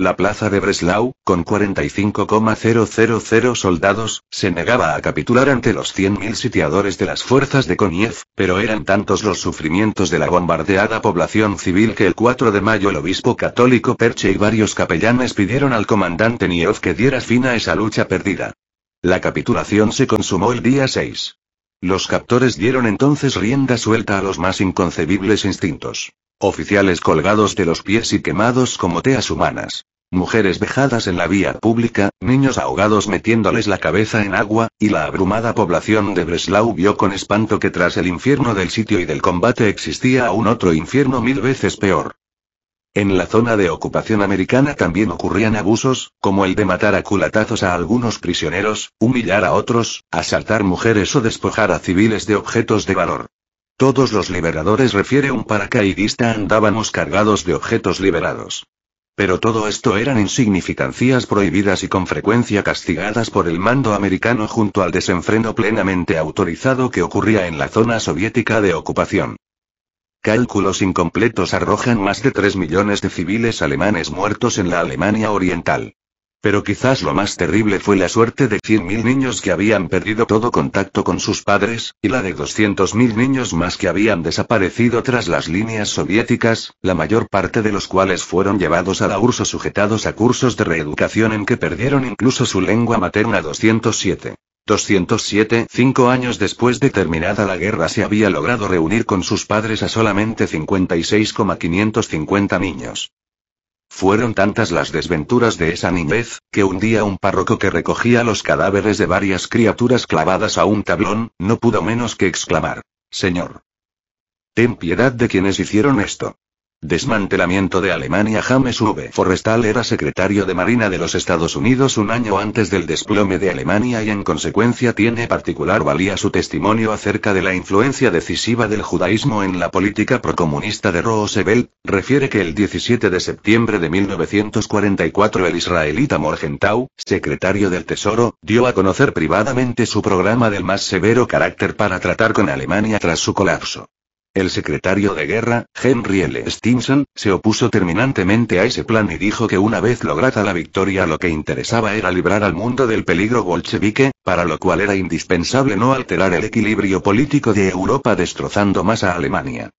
La plaza de Breslau, con 45,000 soldados, se negaba a capitular ante los 100.000 sitiadores de las fuerzas de Koniev, pero eran tantos los sufrimientos de la bombardeada población civil que el 4 de mayo el obispo católico Perche y varios capellanes pidieron al comandante Niev que diera fin a esa lucha perdida. La capitulación se consumó el día 6. Los captores dieron entonces rienda suelta a los más inconcebibles instintos. Oficiales colgados de los pies y quemados como teas humanas. Mujeres vejadas en la vía pública, niños ahogados metiéndoles la cabeza en agua, y la abrumada población de Breslau vio con espanto que tras el infierno del sitio y del combate existía aún otro infierno mil veces peor. En la zona de ocupación americana también ocurrían abusos, como el de matar a culatazos a algunos prisioneros, humillar a otros, asaltar mujeres o despojar a civiles de objetos de valor. Todos los liberadores refiere un paracaidista andábamos cargados de objetos liberados. Pero todo esto eran insignificancias prohibidas y con frecuencia castigadas por el mando americano junto al desenfreno plenamente autorizado que ocurría en la zona soviética de ocupación. Cálculos incompletos arrojan más de 3 millones de civiles alemanes muertos en la Alemania Oriental. Pero quizás lo más terrible fue la suerte de 100.000 niños que habían perdido todo contacto con sus padres, y la de 200.000 niños más que habían desaparecido tras las líneas soviéticas, la mayor parte de los cuales fueron llevados a la URSS o sujetados a cursos de reeducación en que perdieron incluso su lengua materna 207. 207 Cinco años después de terminada la guerra se había logrado reunir con sus padres a solamente 56,550 niños. Fueron tantas las desventuras de esa niñez, que un día un párroco que recogía los cadáveres de varias criaturas clavadas a un tablón, no pudo menos que exclamar, Señor. Ten piedad de quienes hicieron esto. Desmantelamiento de Alemania James V. Forrestal era secretario de Marina de los Estados Unidos un año antes del desplome de Alemania y en consecuencia tiene particular valía su testimonio acerca de la influencia decisiva del judaísmo en la política procomunista de Roosevelt, refiere que el 17 de septiembre de 1944 el israelita Morgenthau, secretario del Tesoro, dio a conocer privadamente su programa del más severo carácter para tratar con Alemania tras su colapso. El secretario de guerra, Henry L. Stinson, se opuso terminantemente a ese plan y dijo que una vez lograda la victoria lo que interesaba era librar al mundo del peligro bolchevique, para lo cual era indispensable no alterar el equilibrio político de Europa destrozando más a Alemania.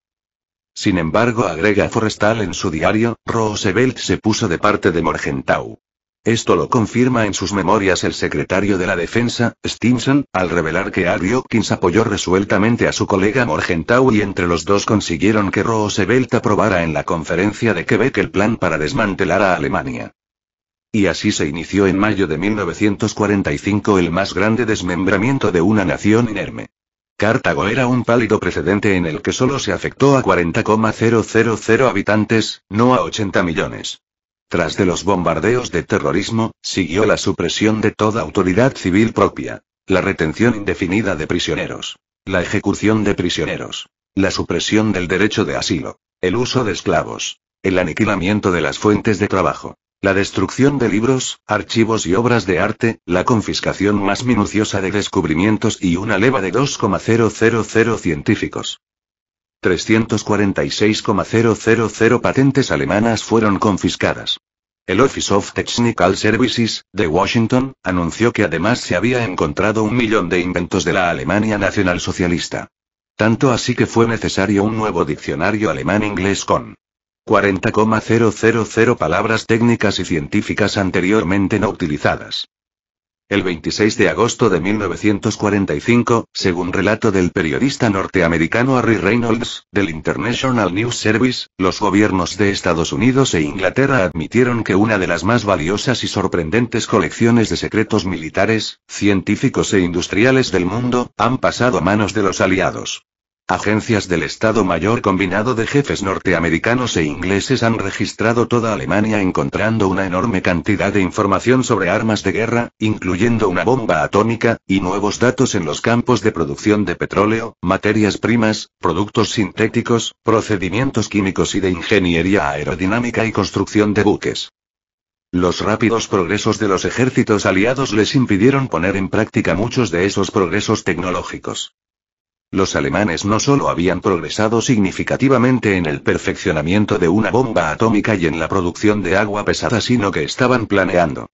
Sin embargo, agrega Forrestal en su diario, Roosevelt se puso de parte de Morgenthau. Esto lo confirma en sus memorias el secretario de la Defensa, Stimson, al revelar que Harry Hopkins apoyó resueltamente a su colega Morgenthau y entre los dos consiguieron que Roosevelt aprobara en la conferencia de Quebec el plan para desmantelar a Alemania. Y así se inició en mayo de 1945 el más grande desmembramiento de una nación inerme. Cartago era un pálido precedente en el que solo se afectó a 40,000 habitantes, no a 80 millones. Tras de los bombardeos de terrorismo, siguió la supresión de toda autoridad civil propia, la retención indefinida de prisioneros, la ejecución de prisioneros, la supresión del derecho de asilo, el uso de esclavos, el aniquilamiento de las fuentes de trabajo, la destrucción de libros, archivos y obras de arte, la confiscación más minuciosa de descubrimientos y una leva de 2,000 científicos. 346,000 patentes alemanas fueron confiscadas. El Office of Technical Services, de Washington, anunció que además se había encontrado un millón de inventos de la Alemania nacionalsocialista. Tanto así que fue necesario un nuevo diccionario alemán-inglés con 40,000 palabras técnicas y científicas anteriormente no utilizadas. El 26 de agosto de 1945, según relato del periodista norteamericano Harry Reynolds, del International News Service, los gobiernos de Estados Unidos e Inglaterra admitieron que una de las más valiosas y sorprendentes colecciones de secretos militares, científicos e industriales del mundo, han pasado a manos de los aliados. Agencias del Estado Mayor Combinado de jefes norteamericanos e ingleses han registrado toda Alemania encontrando una enorme cantidad de información sobre armas de guerra, incluyendo una bomba atómica, y nuevos datos en los campos de producción de petróleo, materias primas, productos sintéticos, procedimientos químicos y de ingeniería aerodinámica y construcción de buques. Los rápidos progresos de los ejércitos aliados les impidieron poner en práctica muchos de esos progresos tecnológicos. Los alemanes no solo habían progresado significativamente en el perfeccionamiento de una bomba atómica y en la producción de agua pesada, sino que estaban planeando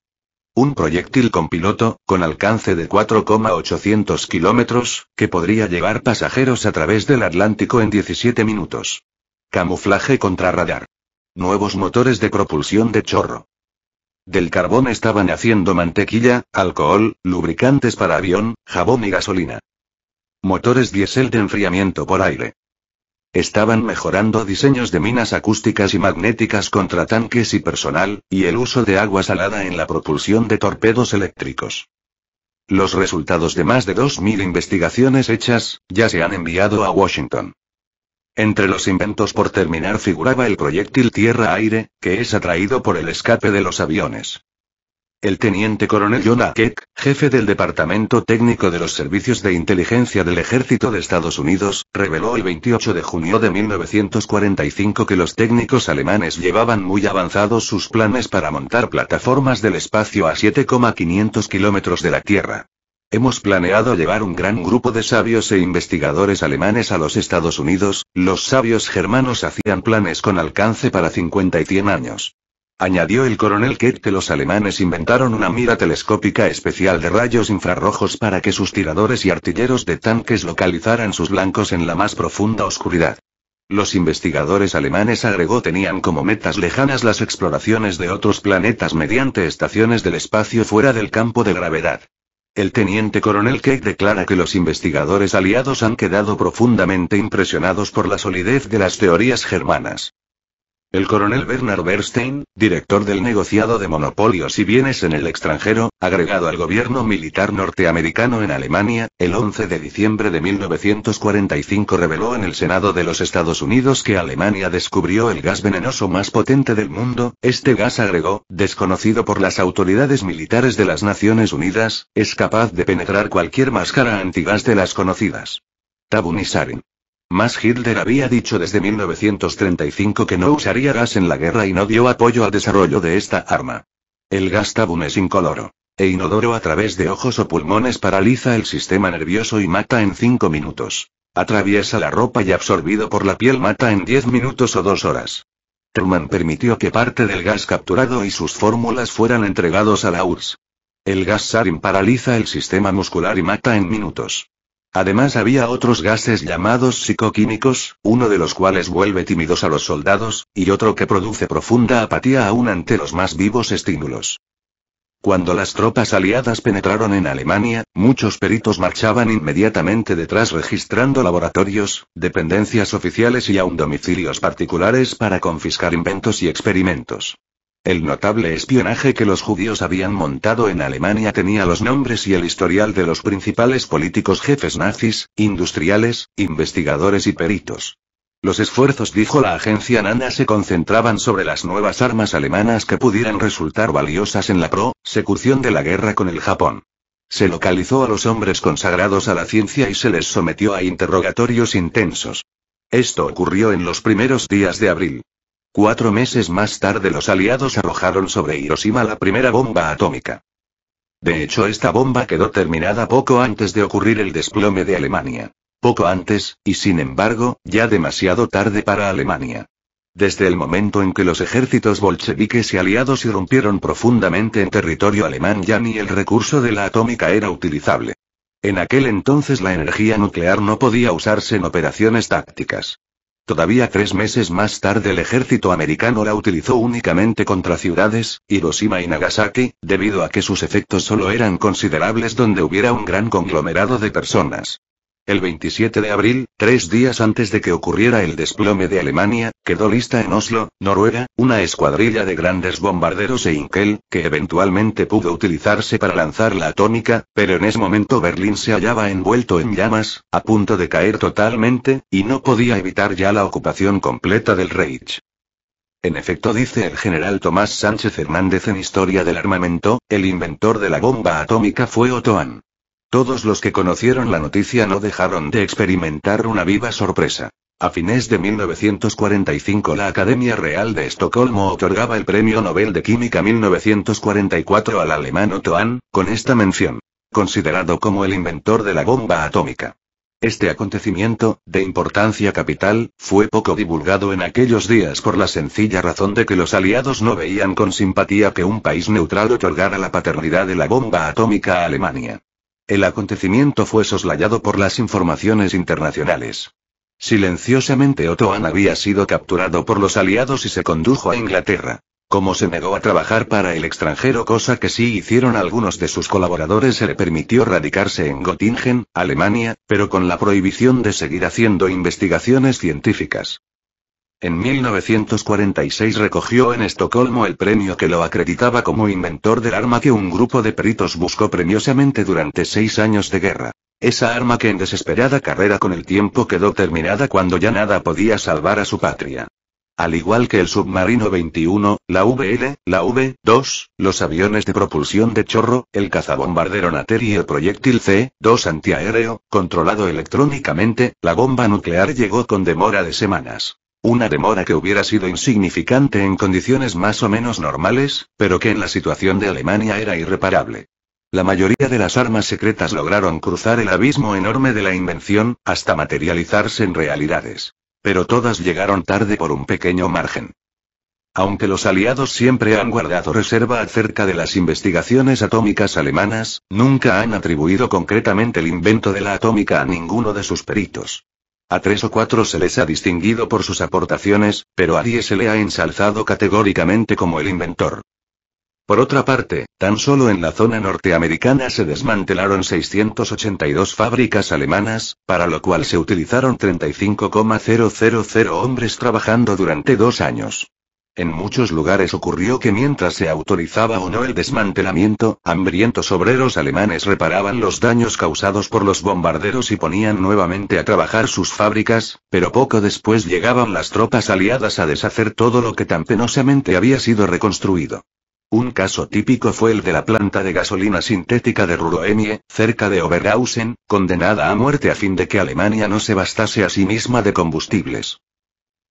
un proyectil con piloto, con alcance de 4,800 kilómetros, que podría llevar pasajeros a través del Atlántico en 17 minutos. Camuflaje contra radar. Nuevos motores de propulsión de chorro. Del carbón estaban haciendo mantequilla, alcohol, lubricantes para avión, jabón y gasolina motores diésel de enfriamiento por aire. Estaban mejorando diseños de minas acústicas y magnéticas contra tanques y personal, y el uso de agua salada en la propulsión de torpedos eléctricos. Los resultados de más de 2.000 investigaciones hechas, ya se han enviado a Washington. Entre los inventos por terminar figuraba el proyectil tierra-aire, que es atraído por el escape de los aviones. El teniente coronel Jonah Keck, jefe del Departamento Técnico de los Servicios de Inteligencia del Ejército de Estados Unidos, reveló el 28 de junio de 1945 que los técnicos alemanes llevaban muy avanzados sus planes para montar plataformas del espacio a 7,500 kilómetros de la Tierra. Hemos planeado llevar un gran grupo de sabios e investigadores alemanes a los Estados Unidos, los sabios germanos hacían planes con alcance para 50 y 100 años. Añadió el coronel Keck que los alemanes inventaron una mira telescópica especial de rayos infrarrojos para que sus tiradores y artilleros de tanques localizaran sus blancos en la más profunda oscuridad. Los investigadores alemanes agregó tenían como metas lejanas las exploraciones de otros planetas mediante estaciones del espacio fuera del campo de gravedad. El teniente coronel Keck declara que los investigadores aliados han quedado profundamente impresionados por la solidez de las teorías germanas. El coronel Bernard Bernstein, director del negociado de monopolios y bienes en el extranjero, agregado al gobierno militar norteamericano en Alemania, el 11 de diciembre de 1945 reveló en el Senado de los Estados Unidos que Alemania descubrió el gas venenoso más potente del mundo, este gas agregó, desconocido por las autoridades militares de las Naciones Unidas, es capaz de penetrar cualquier máscara antigas de las conocidas. Tabunisaren. Mas Hitler había dicho desde 1935 que no usaría gas en la guerra y no dio apoyo al desarrollo de esta arma. El gas tabún es incoloro e inodoro a través de ojos o pulmones paraliza el sistema nervioso y mata en 5 minutos. Atraviesa la ropa y absorbido por la piel mata en 10 minutos o 2 horas. Truman permitió que parte del gas capturado y sus fórmulas fueran entregados a la URSS. El gas sarin paraliza el sistema muscular y mata en minutos. Además había otros gases llamados psicoquímicos, uno de los cuales vuelve tímidos a los soldados, y otro que produce profunda apatía aún ante los más vivos estímulos. Cuando las tropas aliadas penetraron en Alemania, muchos peritos marchaban inmediatamente detrás registrando laboratorios, dependencias oficiales y aun domicilios particulares para confiscar inventos y experimentos. El notable espionaje que los judíos habían montado en Alemania tenía los nombres y el historial de los principales políticos jefes nazis, industriales, investigadores y peritos. Los esfuerzos, dijo la agencia Nana, se concentraban sobre las nuevas armas alemanas que pudieran resultar valiosas en la prosecución de la guerra con el Japón. Se localizó a los hombres consagrados a la ciencia y se les sometió a interrogatorios intensos. Esto ocurrió en los primeros días de abril. Cuatro meses más tarde los aliados arrojaron sobre Hiroshima la primera bomba atómica. De hecho, esta bomba quedó terminada poco antes de ocurrir el desplome de Alemania. Poco antes, y sin embargo, ya demasiado tarde para Alemania. Desde el momento en que los ejércitos bolcheviques y aliados irrumpieron profundamente en territorio alemán ya ni el recurso de la atómica era utilizable. En aquel entonces la energía nuclear no podía usarse en operaciones tácticas. Todavía tres meses más tarde el ejército americano la utilizó únicamente contra ciudades, Hiroshima y Nagasaki, debido a que sus efectos solo eran considerables donde hubiera un gran conglomerado de personas. El 27 de abril, tres días antes de que ocurriera el desplome de Alemania, quedó lista en Oslo, Noruega, una escuadrilla de grandes bombarderos e Inkel, que eventualmente pudo utilizarse para lanzar la atómica, pero en ese momento Berlín se hallaba envuelto en llamas, a punto de caer totalmente, y no podía evitar ya la ocupación completa del Reich. En efecto, dice el general Tomás Sánchez Hernández en Historia del Armamento, el inventor de la bomba atómica fue Otto todos los que conocieron la noticia no dejaron de experimentar una viva sorpresa. A fines de 1945 la Academia Real de Estocolmo otorgaba el Premio Nobel de Química 1944 al alemán Otto Hahn, con esta mención. Considerado como el inventor de la bomba atómica. Este acontecimiento, de importancia capital, fue poco divulgado en aquellos días por la sencilla razón de que los aliados no veían con simpatía que un país neutral otorgara la paternidad de la bomba atómica a Alemania. El acontecimiento fue soslayado por las informaciones internacionales. Silenciosamente Hahn había sido capturado por los aliados y se condujo a Inglaterra. Como se negó a trabajar para el extranjero, cosa que sí hicieron algunos de sus colaboradores, se le permitió radicarse en Göttingen, Alemania, pero con la prohibición de seguir haciendo investigaciones científicas. En 1946 recogió en Estocolmo el premio que lo acreditaba como inventor del arma que un grupo de peritos buscó premiosamente durante seis años de guerra. Esa arma que en desesperada carrera con el tiempo quedó terminada cuando ya nada podía salvar a su patria. Al igual que el submarino 21, la VL, la V-2, los aviones de propulsión de chorro, el cazabombardero Nater y el proyectil C-2 antiaéreo, controlado electrónicamente, la bomba nuclear llegó con demora de semanas. Una demora que hubiera sido insignificante en condiciones más o menos normales, pero que en la situación de Alemania era irreparable. La mayoría de las armas secretas lograron cruzar el abismo enorme de la invención, hasta materializarse en realidades. Pero todas llegaron tarde por un pequeño margen. Aunque los aliados siempre han guardado reserva acerca de las investigaciones atómicas alemanas, nunca han atribuido concretamente el invento de la atómica a ninguno de sus peritos. A tres o cuatro se les ha distinguido por sus aportaciones, pero a diez se le ha ensalzado categóricamente como el inventor. Por otra parte, tan solo en la zona norteamericana se desmantelaron 682 fábricas alemanas, para lo cual se utilizaron 35,000 hombres trabajando durante dos años. En muchos lugares ocurrió que mientras se autorizaba o no el desmantelamiento, hambrientos obreros alemanes reparaban los daños causados por los bombarderos y ponían nuevamente a trabajar sus fábricas, pero poco después llegaban las tropas aliadas a deshacer todo lo que tan penosamente había sido reconstruido. Un caso típico fue el de la planta de gasolina sintética de Ruroemie, cerca de Oberhausen, condenada a muerte a fin de que Alemania no se bastase a sí misma de combustibles.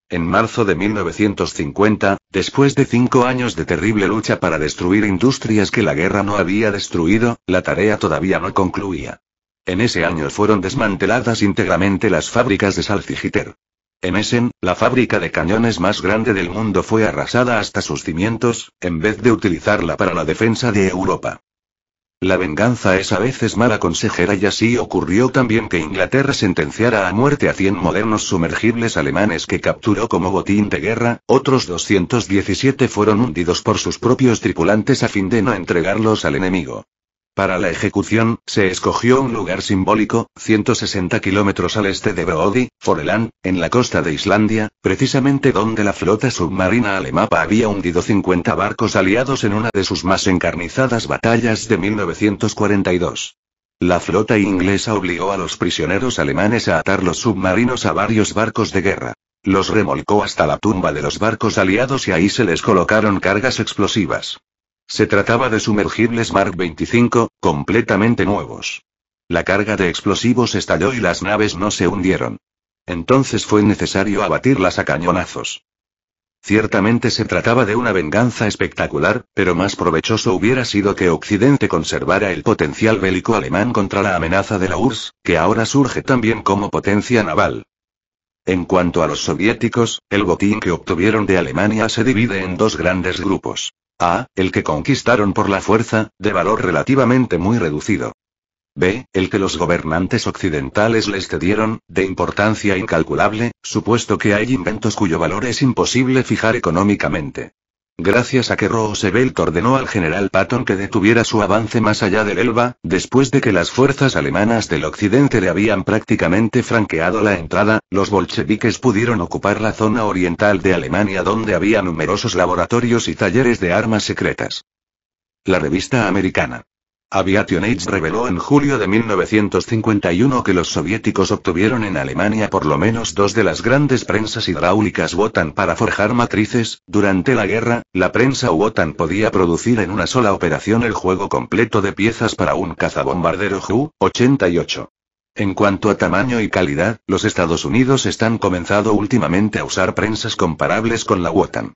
En marzo de 1950, después de cinco años de terrible lucha para destruir industrias que la guerra no había destruido, la tarea todavía no concluía. En ese año fueron desmanteladas íntegramente las fábricas de Salzgitter. En Essen, la fábrica de cañones más grande del mundo fue arrasada hasta sus cimientos, en vez de utilizarla para la defensa de Europa. La venganza es a veces mala consejera y así ocurrió también que Inglaterra sentenciara a muerte a 100 modernos sumergibles alemanes que capturó como botín de guerra, otros 217 fueron hundidos por sus propios tripulantes a fin de no entregarlos al enemigo. Para la ejecución, se escogió un lugar simbólico, 160 kilómetros al este de Brody, Foreland, en la costa de Islandia, precisamente donde la flota submarina alemapa había hundido 50 barcos aliados en una de sus más encarnizadas batallas de 1942. La flota inglesa obligó a los prisioneros alemanes a atar los submarinos a varios barcos de guerra. Los remolcó hasta la tumba de los barcos aliados y ahí se les colocaron cargas explosivas. Se trataba de sumergibles Mark 25, completamente nuevos. La carga de explosivos estalló y las naves no se hundieron. Entonces fue necesario abatirlas a cañonazos. Ciertamente se trataba de una venganza espectacular, pero más provechoso hubiera sido que Occidente conservara el potencial bélico alemán contra la amenaza de la URSS, que ahora surge también como potencia naval. En cuanto a los soviéticos, el botín que obtuvieron de Alemania se divide en dos grandes grupos. A. El que conquistaron por la fuerza, de valor relativamente muy reducido. B. El que los gobernantes occidentales les cedieron, de importancia incalculable, supuesto que hay inventos cuyo valor es imposible fijar económicamente. Gracias a que Roosevelt ordenó al general Patton que detuviera su avance más allá del Elba, después de que las fuerzas alemanas del occidente le habían prácticamente franqueado la entrada, los bolcheviques pudieron ocupar la zona oriental de Alemania donde había numerosos laboratorios y talleres de armas secretas. La revista americana Aviation Age reveló en julio de 1951 que los soviéticos obtuvieron en Alemania por lo menos dos de las grandes prensas hidráulicas Wotan para forjar matrices. Durante la guerra, la prensa Wotan podía producir en una sola operación el juego completo de piezas para un cazabombardero Ju-88. En cuanto a tamaño y calidad, los Estados Unidos están comenzando últimamente a usar prensas comparables con la Wotan.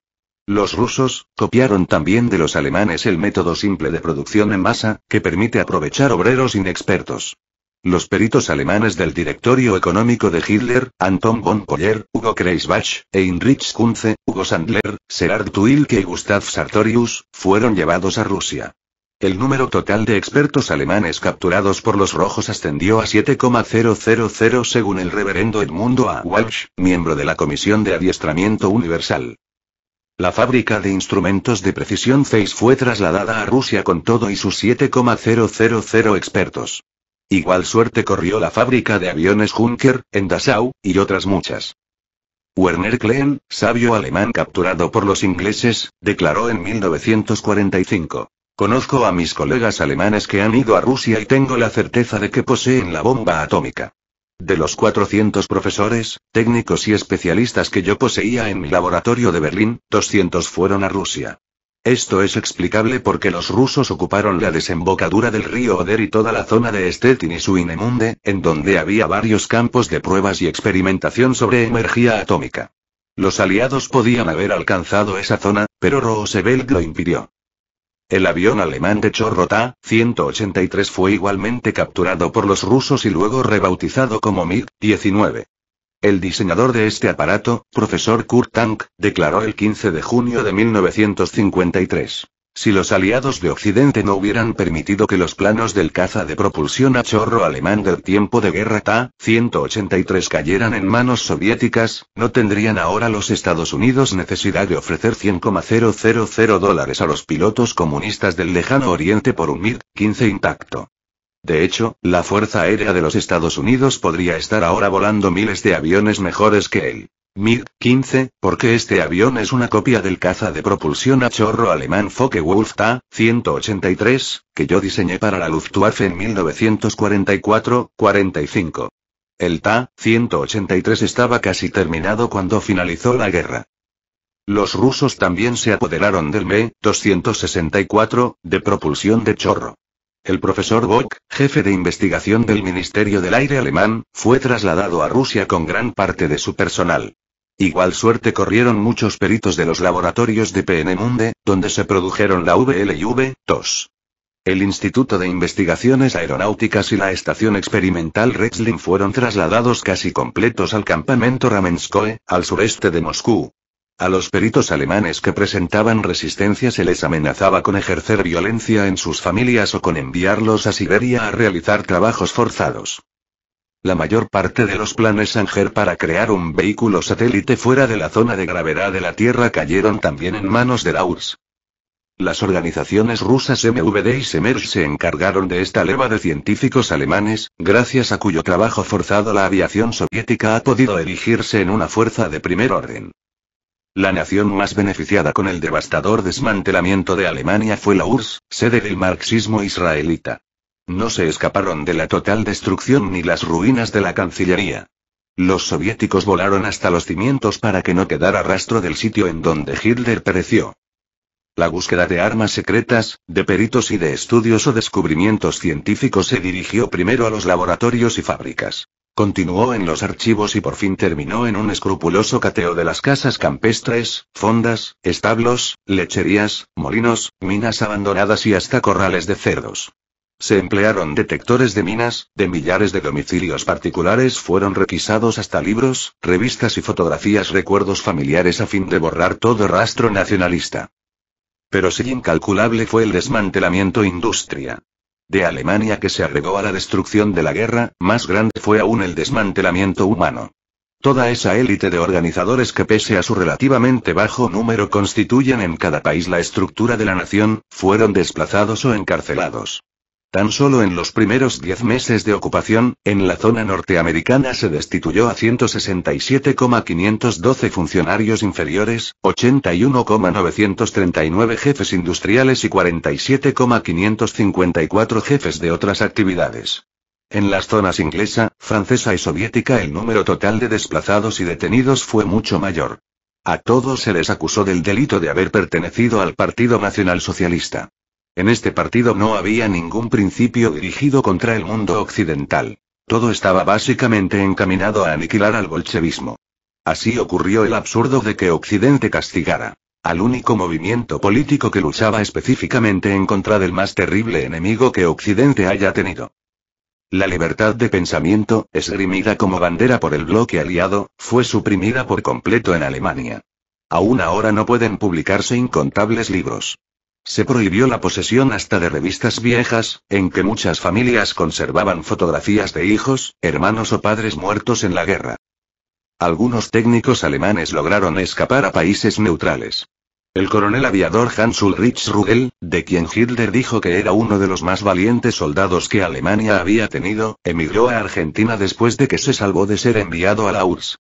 Los rusos, copiaron también de los alemanes el método simple de producción en masa, que permite aprovechar obreros inexpertos. Los peritos alemanes del Directorio Económico de Hitler, Anton von Koller, Hugo Kreisbach, e Heinrich Kunze, Hugo Sandler, Serard Tuilke y Gustav Sartorius, fueron llevados a Rusia. El número total de expertos alemanes capturados por los rojos ascendió a 7,000 según el reverendo Edmundo A. Walsh, miembro de la Comisión de Adiestramiento Universal. La fábrica de instrumentos de precisión Zeiss fue trasladada a Rusia con todo y sus 7,000 expertos. Igual suerte corrió la fábrica de aviones Junker, en Dachau, y otras muchas. Werner Kleen, sabio alemán capturado por los ingleses, declaró en 1945. Conozco a mis colegas alemanes que han ido a Rusia y tengo la certeza de que poseen la bomba atómica. De los 400 profesores, técnicos y especialistas que yo poseía en mi laboratorio de Berlín, 200 fueron a Rusia. Esto es explicable porque los rusos ocuparon la desembocadura del río Oder y toda la zona de Stettin y Suinemunde, en donde había varios campos de pruebas y experimentación sobre energía atómica. Los aliados podían haber alcanzado esa zona, pero Roosevelt lo impidió. El avión alemán de Chorrota, 183 fue igualmente capturado por los rusos y luego rebautizado como MiG-19. El diseñador de este aparato, profesor Kurt Tank, declaró el 15 de junio de 1953. Si los aliados de Occidente no hubieran permitido que los planos del caza de propulsión a chorro alemán del tiempo de guerra Ta-183 cayeran en manos soviéticas, no tendrían ahora los Estados Unidos necesidad de ofrecer 100,000 dólares a los pilotos comunistas del lejano oriente por un MiG-15 intacto. De hecho, la Fuerza Aérea de los Estados Unidos podría estar ahora volando miles de aviones mejores que él. MiG-15, porque este avión es una copia del caza de propulsión a chorro alemán Focke Wulf Ta 183 que yo diseñé para la Luftwaffe en 1944-45. El TA-183 estaba casi terminado cuando finalizó la guerra. Los rusos también se apoderaron del Me-264, de propulsión de chorro. El profesor Bock, jefe de investigación del Ministerio del Aire alemán, fue trasladado a Rusia con gran parte de su personal. Igual suerte corrieron muchos peritos de los laboratorios de PnMunde, donde se produjeron la VLV, 2 El Instituto de Investigaciones Aeronáuticas y la Estación Experimental Rexlin fueron trasladados casi completos al campamento Ramenskoe, al sureste de Moscú, a los peritos alemanes que presentaban resistencia se les amenazaba con ejercer violencia en sus familias o con enviarlos a Siberia a realizar trabajos forzados. La mayor parte de los planes Sanger para crear un vehículo satélite fuera de la zona de gravedad de la Tierra cayeron también en manos de la URSS. Las organizaciones rusas MVD y SEMERS se encargaron de esta leva de científicos alemanes, gracias a cuyo trabajo forzado la aviación soviética ha podido erigirse en una fuerza de primer orden. La nación más beneficiada con el devastador desmantelamiento de Alemania fue la URSS, sede del marxismo israelita. No se escaparon de la total destrucción ni las ruinas de la Cancillería. Los soviéticos volaron hasta los cimientos para que no quedara rastro del sitio en donde Hitler pereció. La búsqueda de armas secretas, de peritos y de estudios o descubrimientos científicos se dirigió primero a los laboratorios y fábricas. Continuó en los archivos y por fin terminó en un escrupuloso cateo de las casas campestres, fondas, establos, lecherías, molinos, minas abandonadas y hasta corrales de cerdos. Se emplearon detectores de minas, de millares de domicilios particulares fueron requisados hasta libros, revistas y fotografías recuerdos familiares a fin de borrar todo rastro nacionalista. Pero sí incalculable fue el desmantelamiento industria de Alemania que se agregó a la destrucción de la guerra, más grande fue aún el desmantelamiento humano. Toda esa élite de organizadores que pese a su relativamente bajo número constituyen en cada país la estructura de la nación, fueron desplazados o encarcelados. Tan solo en los primeros 10 meses de ocupación, en la zona norteamericana se destituyó a 167,512 funcionarios inferiores, 81,939 jefes industriales y 47,554 jefes de otras actividades. En las zonas inglesa, francesa y soviética el número total de desplazados y detenidos fue mucho mayor. A todos se les acusó del delito de haber pertenecido al Partido Nacional Socialista. En este partido no había ningún principio dirigido contra el mundo occidental. Todo estaba básicamente encaminado a aniquilar al bolchevismo. Así ocurrió el absurdo de que Occidente castigara al único movimiento político que luchaba específicamente en contra del más terrible enemigo que Occidente haya tenido. La libertad de pensamiento, esgrimida como bandera por el bloque aliado, fue suprimida por completo en Alemania. Aún ahora no pueden publicarse incontables libros. Se prohibió la posesión hasta de revistas viejas, en que muchas familias conservaban fotografías de hijos, hermanos o padres muertos en la guerra. Algunos técnicos alemanes lograron escapar a países neutrales. El coronel aviador Hans Ulrich Rugel, de quien Hitler dijo que era uno de los más valientes soldados que Alemania había tenido, emigró a Argentina después de que se salvó de ser enviado a la URSS.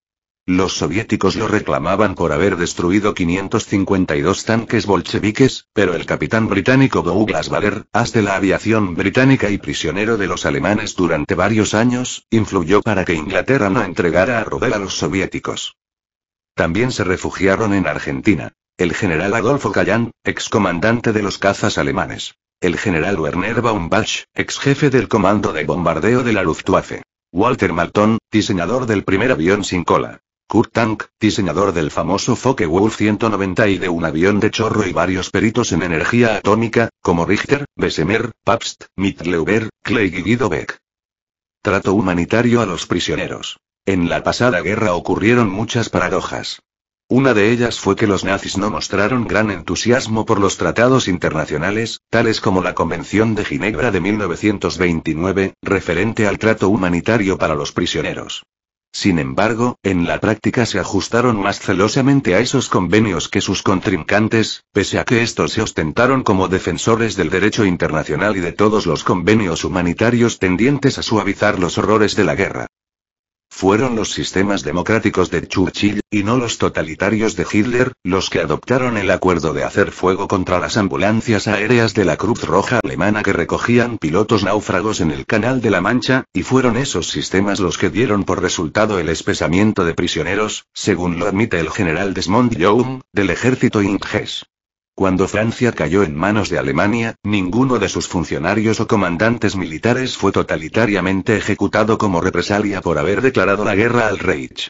Los soviéticos lo reclamaban por haber destruido 552 tanques bolcheviques, pero el capitán británico Douglas Bader, hasta la aviación británica y prisionero de los alemanes durante varios años, influyó para que Inglaterra no entregara a Rodel a los soviéticos. También se refugiaron en Argentina. El general Adolfo Callán, excomandante de los cazas alemanes. El general Werner Baumbach, ex jefe del comando de bombardeo de la Luftwaffe. Walter Malton, diseñador del primer avión sin cola. Kurt Tank, diseñador del famoso Focke-Wulf 190 y de un avión de chorro y varios peritos en energía atómica, como Richter, Bessemer, Pabst, Mitleuber, Kleig y Guido Beck. Trato humanitario a los prisioneros. En la pasada guerra ocurrieron muchas paradojas. Una de ellas fue que los nazis no mostraron gran entusiasmo por los tratados internacionales, tales como la Convención de Ginebra de 1929, referente al trato humanitario para los prisioneros. Sin embargo, en la práctica se ajustaron más celosamente a esos convenios que sus contrincantes, pese a que estos se ostentaron como defensores del derecho internacional y de todos los convenios humanitarios tendientes a suavizar los horrores de la guerra. Fueron los sistemas democráticos de Churchill, y no los totalitarios de Hitler, los que adoptaron el acuerdo de hacer fuego contra las ambulancias aéreas de la Cruz Roja alemana que recogían pilotos náufragos en el Canal de la Mancha, y fueron esos sistemas los que dieron por resultado el espesamiento de prisioneros, según lo admite el general Desmond Young, del ejército inglés. Cuando Francia cayó en manos de Alemania, ninguno de sus funcionarios o comandantes militares fue totalitariamente ejecutado como represalia por haber declarado la guerra al Reich.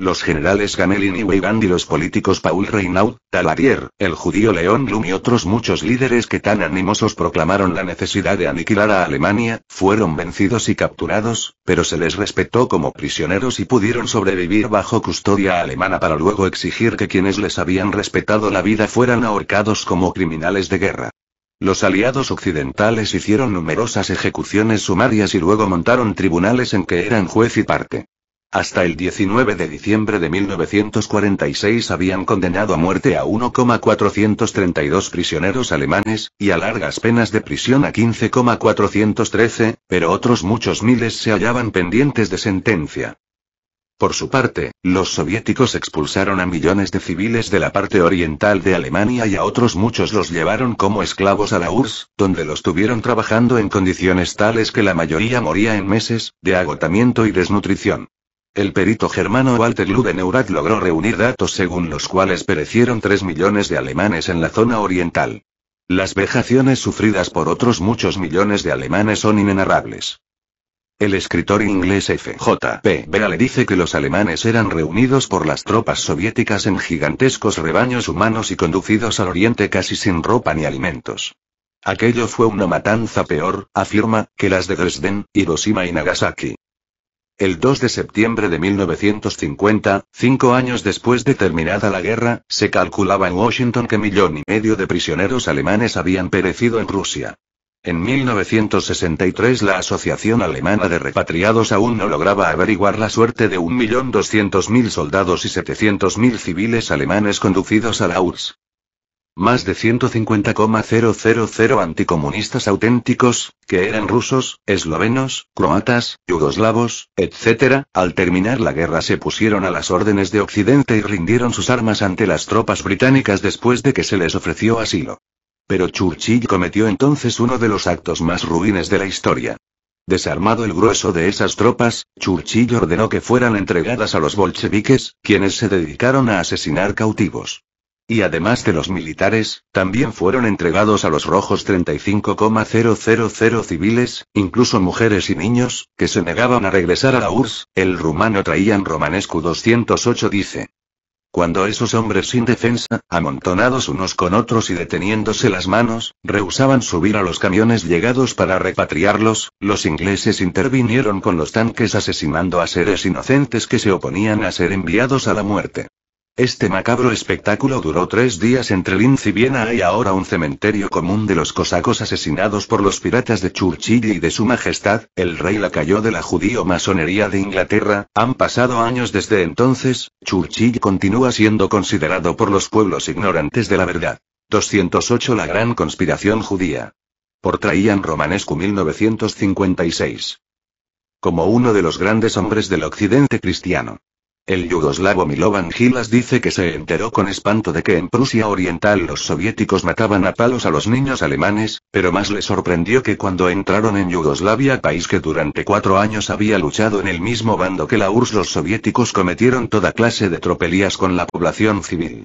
Los generales Gamelin y Weigand y los políticos Paul Reinaud, Taladier, el judío León Blum y otros muchos líderes que tan animosos proclamaron la necesidad de aniquilar a Alemania, fueron vencidos y capturados, pero se les respetó como prisioneros y pudieron sobrevivir bajo custodia alemana para luego exigir que quienes les habían respetado la vida fueran ahorcados como criminales de guerra. Los aliados occidentales hicieron numerosas ejecuciones sumarias y luego montaron tribunales en que eran juez y parte. Hasta el 19 de diciembre de 1946 habían condenado a muerte a 1,432 prisioneros alemanes, y a largas penas de prisión a 15,413, pero otros muchos miles se hallaban pendientes de sentencia. Por su parte, los soviéticos expulsaron a millones de civiles de la parte oriental de Alemania y a otros muchos los llevaron como esclavos a la URSS, donde los tuvieron trabajando en condiciones tales que la mayoría moría en meses, de agotamiento y desnutrición. El perito germano Walter Neurath logró reunir datos según los cuales perecieron 3 millones de alemanes en la zona oriental. Las vejaciones sufridas por otros muchos millones de alemanes son inenarrables. El escritor inglés F.J.P. le dice que los alemanes eran reunidos por las tropas soviéticas en gigantescos rebaños humanos y conducidos al oriente casi sin ropa ni alimentos. Aquello fue una matanza peor, afirma, que las de Dresden, Hiroshima y Nagasaki. El 2 de septiembre de 1950, cinco años después de terminada la guerra, se calculaba en Washington que millón y medio de prisioneros alemanes habían perecido en Rusia. En 1963 la Asociación Alemana de Repatriados aún no lograba averiguar la suerte de 1.200.000 soldados y 700.000 civiles alemanes conducidos a la URSS más de 150,000 anticomunistas auténticos, que eran rusos, eslovenos, croatas, yugoslavos, etc., al terminar la guerra se pusieron a las órdenes de Occidente y rindieron sus armas ante las tropas británicas después de que se les ofreció asilo. Pero Churchill cometió entonces uno de los actos más ruines de la historia. Desarmado el grueso de esas tropas, Churchill ordenó que fueran entregadas a los bolcheviques, quienes se dedicaron a asesinar cautivos. Y además de los militares, también fueron entregados a los rojos 35,000 civiles, incluso mujeres y niños, que se negaban a regresar a la URSS, el rumano traían Romanescu 208 dice. Cuando esos hombres sin defensa, amontonados unos con otros y deteniéndose las manos, rehusaban subir a los camiones llegados para repatriarlos, los ingleses intervinieron con los tanques asesinando a seres inocentes que se oponían a ser enviados a la muerte. Este macabro espectáculo duró tres días entre Linz y Viena. y ahora un cementerio común de los cosacos asesinados por los piratas de Churchill y de su majestad, el rey lacayo de la judío masonería de Inglaterra. Han pasado años desde entonces, Churchill continúa siendo considerado por los pueblos ignorantes de la verdad. 208 La gran conspiración judía. Por Romanescu 1956. Como uno de los grandes hombres del occidente cristiano. El yugoslavo Milovan Gilas dice que se enteró con espanto de que en Prusia Oriental los soviéticos mataban a palos a los niños alemanes, pero más le sorprendió que cuando entraron en Yugoslavia, país que durante cuatro años había luchado en el mismo bando que la URSS, los soviéticos cometieron toda clase de tropelías con la población civil.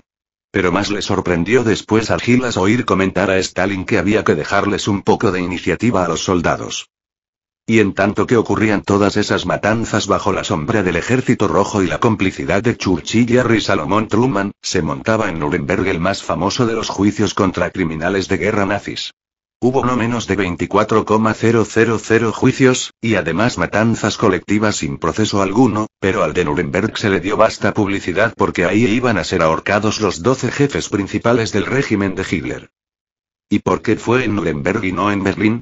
Pero más le sorprendió después a Gilas oír comentar a Stalin que había que dejarles un poco de iniciativa a los soldados. Y en tanto que ocurrían todas esas matanzas bajo la sombra del Ejército Rojo y la complicidad de Churchill y Salomón Truman, se montaba en Nuremberg el más famoso de los juicios contra criminales de guerra nazis. Hubo no menos de 24,000 juicios, y además matanzas colectivas sin proceso alguno, pero al de Nuremberg se le dio vasta publicidad porque ahí iban a ser ahorcados los 12 jefes principales del régimen de Hitler. ¿Y por qué fue en Nuremberg y no en Berlín?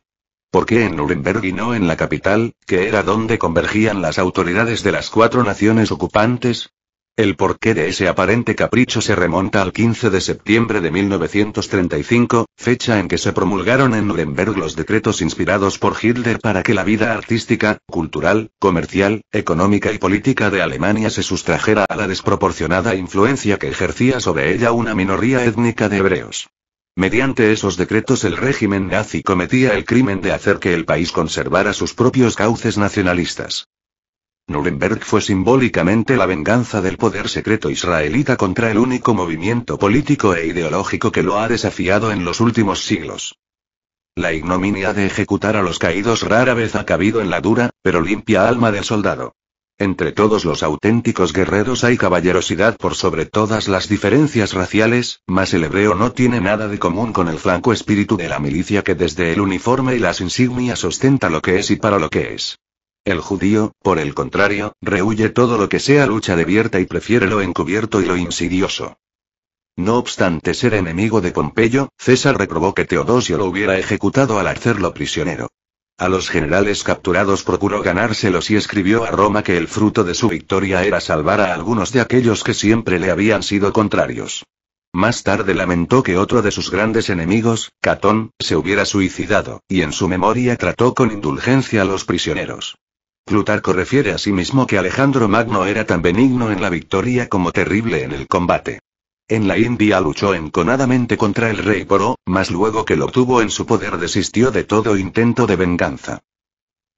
¿Por qué en Nuremberg y no en la capital, que era donde convergían las autoridades de las cuatro naciones ocupantes? El porqué de ese aparente capricho se remonta al 15 de septiembre de 1935, fecha en que se promulgaron en Nuremberg los decretos inspirados por Hitler para que la vida artística, cultural, comercial, económica y política de Alemania se sustrajera a la desproporcionada influencia que ejercía sobre ella una minoría étnica de hebreos. Mediante esos decretos el régimen nazi cometía el crimen de hacer que el país conservara sus propios cauces nacionalistas. Nuremberg fue simbólicamente la venganza del poder secreto israelita contra el único movimiento político e ideológico que lo ha desafiado en los últimos siglos. La ignominia de ejecutar a los caídos rara vez ha cabido en la dura, pero limpia alma del soldado. Entre todos los auténticos guerreros hay caballerosidad por sobre todas las diferencias raciales, mas el hebreo no tiene nada de común con el franco espíritu de la milicia que desde el uniforme y las insignias ostenta lo que es y para lo que es. El judío, por el contrario, rehuye todo lo que sea lucha debierta y prefiere lo encubierto y lo insidioso. No obstante ser enemigo de Pompeyo, César reprobó que Teodosio lo hubiera ejecutado al hacerlo prisionero. A los generales capturados procuró ganárselos y escribió a Roma que el fruto de su victoria era salvar a algunos de aquellos que siempre le habían sido contrarios. Más tarde lamentó que otro de sus grandes enemigos, Catón, se hubiera suicidado, y en su memoria trató con indulgencia a los prisioneros. Plutarco refiere a sí mismo que Alejandro Magno era tan benigno en la victoria como terrible en el combate. En la India luchó enconadamente contra el rey Poro, mas luego que lo tuvo en su poder desistió de todo intento de venganza.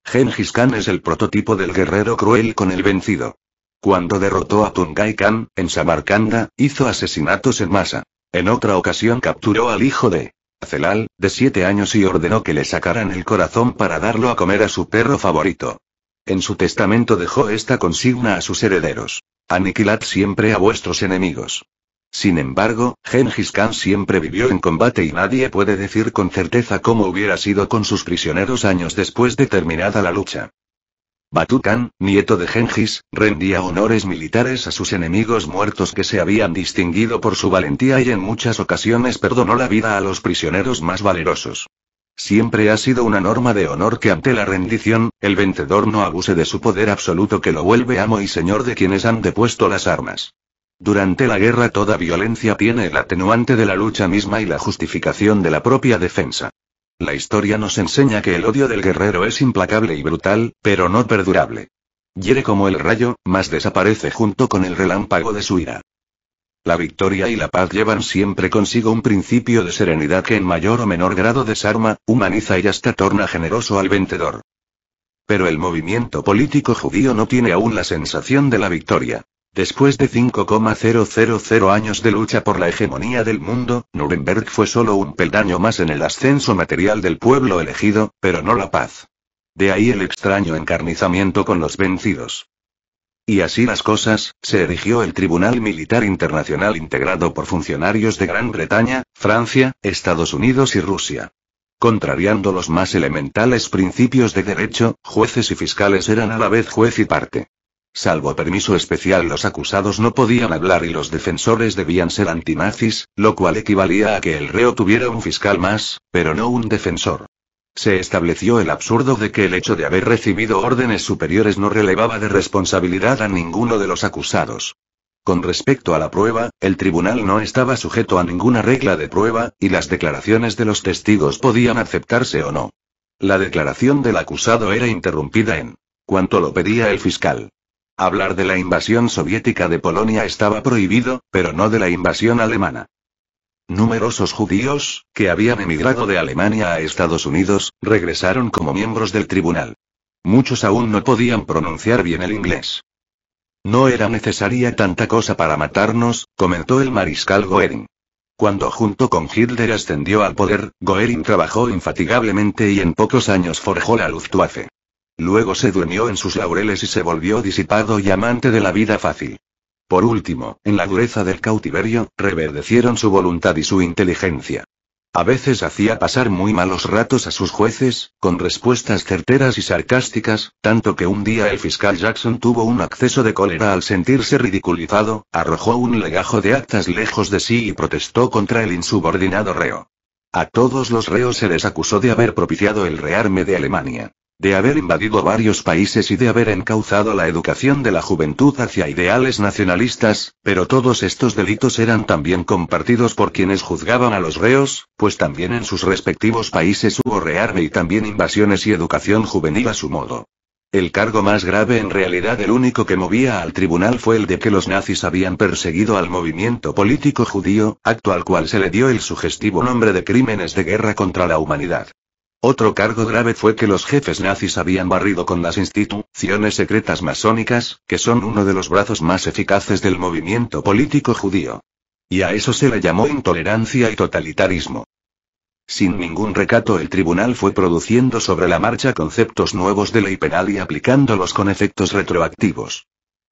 Genghis Khan es el prototipo del guerrero cruel con el vencido. Cuando derrotó a Tungay Khan, en Samarcanda, hizo asesinatos en masa. En otra ocasión capturó al hijo de Celal, de siete años y ordenó que le sacaran el corazón para darlo a comer a su perro favorito. En su testamento dejó esta consigna a sus herederos. Aniquilad siempre a vuestros enemigos. Sin embargo, Genghis Khan siempre vivió en combate y nadie puede decir con certeza cómo hubiera sido con sus prisioneros años después de terminada la lucha. Batu Khan, nieto de Genghis, rendía honores militares a sus enemigos muertos que se habían distinguido por su valentía y en muchas ocasiones perdonó la vida a los prisioneros más valerosos. Siempre ha sido una norma de honor que ante la rendición, el vencedor no abuse de su poder absoluto que lo vuelve amo y señor de quienes han depuesto las armas. Durante la guerra toda violencia tiene el atenuante de la lucha misma y la justificación de la propia defensa. La historia nos enseña que el odio del guerrero es implacable y brutal, pero no perdurable. Hiere como el rayo, mas desaparece junto con el relámpago de su ira. La victoria y la paz llevan siempre consigo un principio de serenidad que en mayor o menor grado desarma, humaniza y hasta torna generoso al vencedor. Pero el movimiento político judío no tiene aún la sensación de la victoria. Después de 5,000 años de lucha por la hegemonía del mundo, Nuremberg fue solo un peldaño más en el ascenso material del pueblo elegido, pero no la paz. De ahí el extraño encarnizamiento con los vencidos. Y así las cosas, se erigió el Tribunal Militar Internacional integrado por funcionarios de Gran Bretaña, Francia, Estados Unidos y Rusia. Contrariando los más elementales principios de derecho, jueces y fiscales eran a la vez juez y parte. Salvo permiso especial los acusados no podían hablar y los defensores debían ser antinazis, lo cual equivalía a que el reo tuviera un fiscal más, pero no un defensor. Se estableció el absurdo de que el hecho de haber recibido órdenes superiores no relevaba de responsabilidad a ninguno de los acusados. Con respecto a la prueba, el tribunal no estaba sujeto a ninguna regla de prueba, y las declaraciones de los testigos podían aceptarse o no. La declaración del acusado era interrumpida en cuanto lo pedía el fiscal. Hablar de la invasión soviética de Polonia estaba prohibido, pero no de la invasión alemana. Numerosos judíos, que habían emigrado de Alemania a Estados Unidos, regresaron como miembros del tribunal. Muchos aún no podían pronunciar bien el inglés. No era necesaria tanta cosa para matarnos, comentó el mariscal Goering. Cuando junto con Hitler ascendió al poder, Goering trabajó infatigablemente y en pocos años forjó la Luftwaffe. Luego se durmió en sus laureles y se volvió disipado y amante de la vida fácil. Por último, en la dureza del cautiverio, reverdecieron su voluntad y su inteligencia. A veces hacía pasar muy malos ratos a sus jueces, con respuestas certeras y sarcásticas, tanto que un día el fiscal Jackson tuvo un acceso de cólera al sentirse ridiculizado, arrojó un legajo de actas lejos de sí y protestó contra el insubordinado reo. A todos los reos se les acusó de haber propiciado el rearme de Alemania de haber invadido varios países y de haber encauzado la educación de la juventud hacia ideales nacionalistas, pero todos estos delitos eran también compartidos por quienes juzgaban a los reos, pues también en sus respectivos países hubo rearme y también invasiones y educación juvenil a su modo. El cargo más grave en realidad el único que movía al tribunal fue el de que los nazis habían perseguido al movimiento político judío, acto al cual se le dio el sugestivo nombre de crímenes de guerra contra la humanidad. Otro cargo grave fue que los jefes nazis habían barrido con las instituciones secretas masónicas, que son uno de los brazos más eficaces del movimiento político judío. Y a eso se le llamó intolerancia y totalitarismo. Sin ningún recato el tribunal fue produciendo sobre la marcha conceptos nuevos de ley penal y aplicándolos con efectos retroactivos.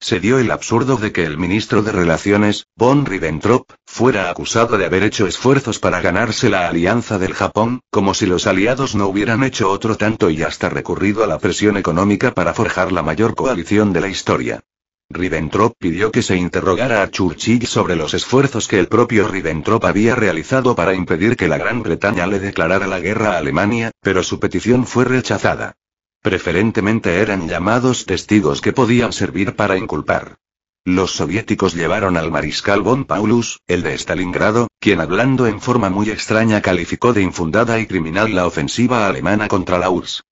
Se dio el absurdo de que el ministro de Relaciones, von Ribbentrop, fuera acusado de haber hecho esfuerzos para ganarse la alianza del Japón, como si los aliados no hubieran hecho otro tanto y hasta recurrido a la presión económica para forjar la mayor coalición de la historia. Ribbentrop pidió que se interrogara a Churchill sobre los esfuerzos que el propio Ribbentrop había realizado para impedir que la Gran Bretaña le declarara la guerra a Alemania, pero su petición fue rechazada. Preferentemente eran llamados testigos que podían servir para inculpar. Los soviéticos llevaron al mariscal von Paulus, el de Stalingrado, quien hablando en forma muy extraña calificó de infundada y criminal la ofensiva alemana contra la URSS.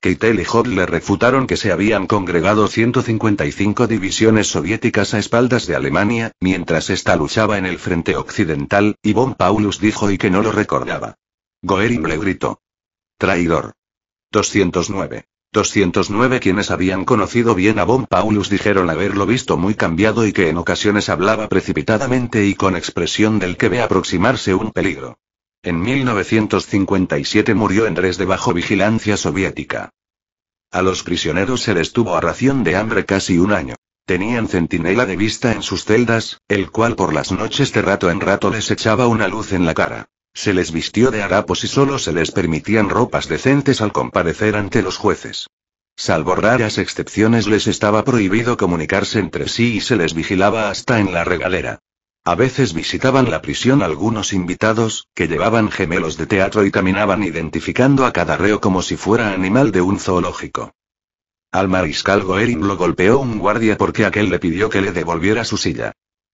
Keitel y Hod le refutaron que se habían congregado 155 divisiones soviéticas a espaldas de Alemania, mientras esta luchaba en el frente occidental, y von Paulus dijo y que no lo recordaba. Goering le gritó. Traidor. 209. 209 quienes habían conocido bien a Von Paulus dijeron haberlo visto muy cambiado y que en ocasiones hablaba precipitadamente y con expresión del que ve aproximarse un peligro. En 1957 murió Andrés de bajo vigilancia soviética. A los prisioneros se les tuvo a ración de hambre casi un año. Tenían centinela de vista en sus celdas, el cual por las noches de rato en rato les echaba una luz en la cara. Se les vistió de harapos y solo se les permitían ropas decentes al comparecer ante los jueces. Salvo raras excepciones les estaba prohibido comunicarse entre sí y se les vigilaba hasta en la regalera. A veces visitaban la prisión algunos invitados, que llevaban gemelos de teatro y caminaban identificando a cada reo como si fuera animal de un zoológico. Al mariscal Goering lo golpeó un guardia porque aquel le pidió que le devolviera su silla.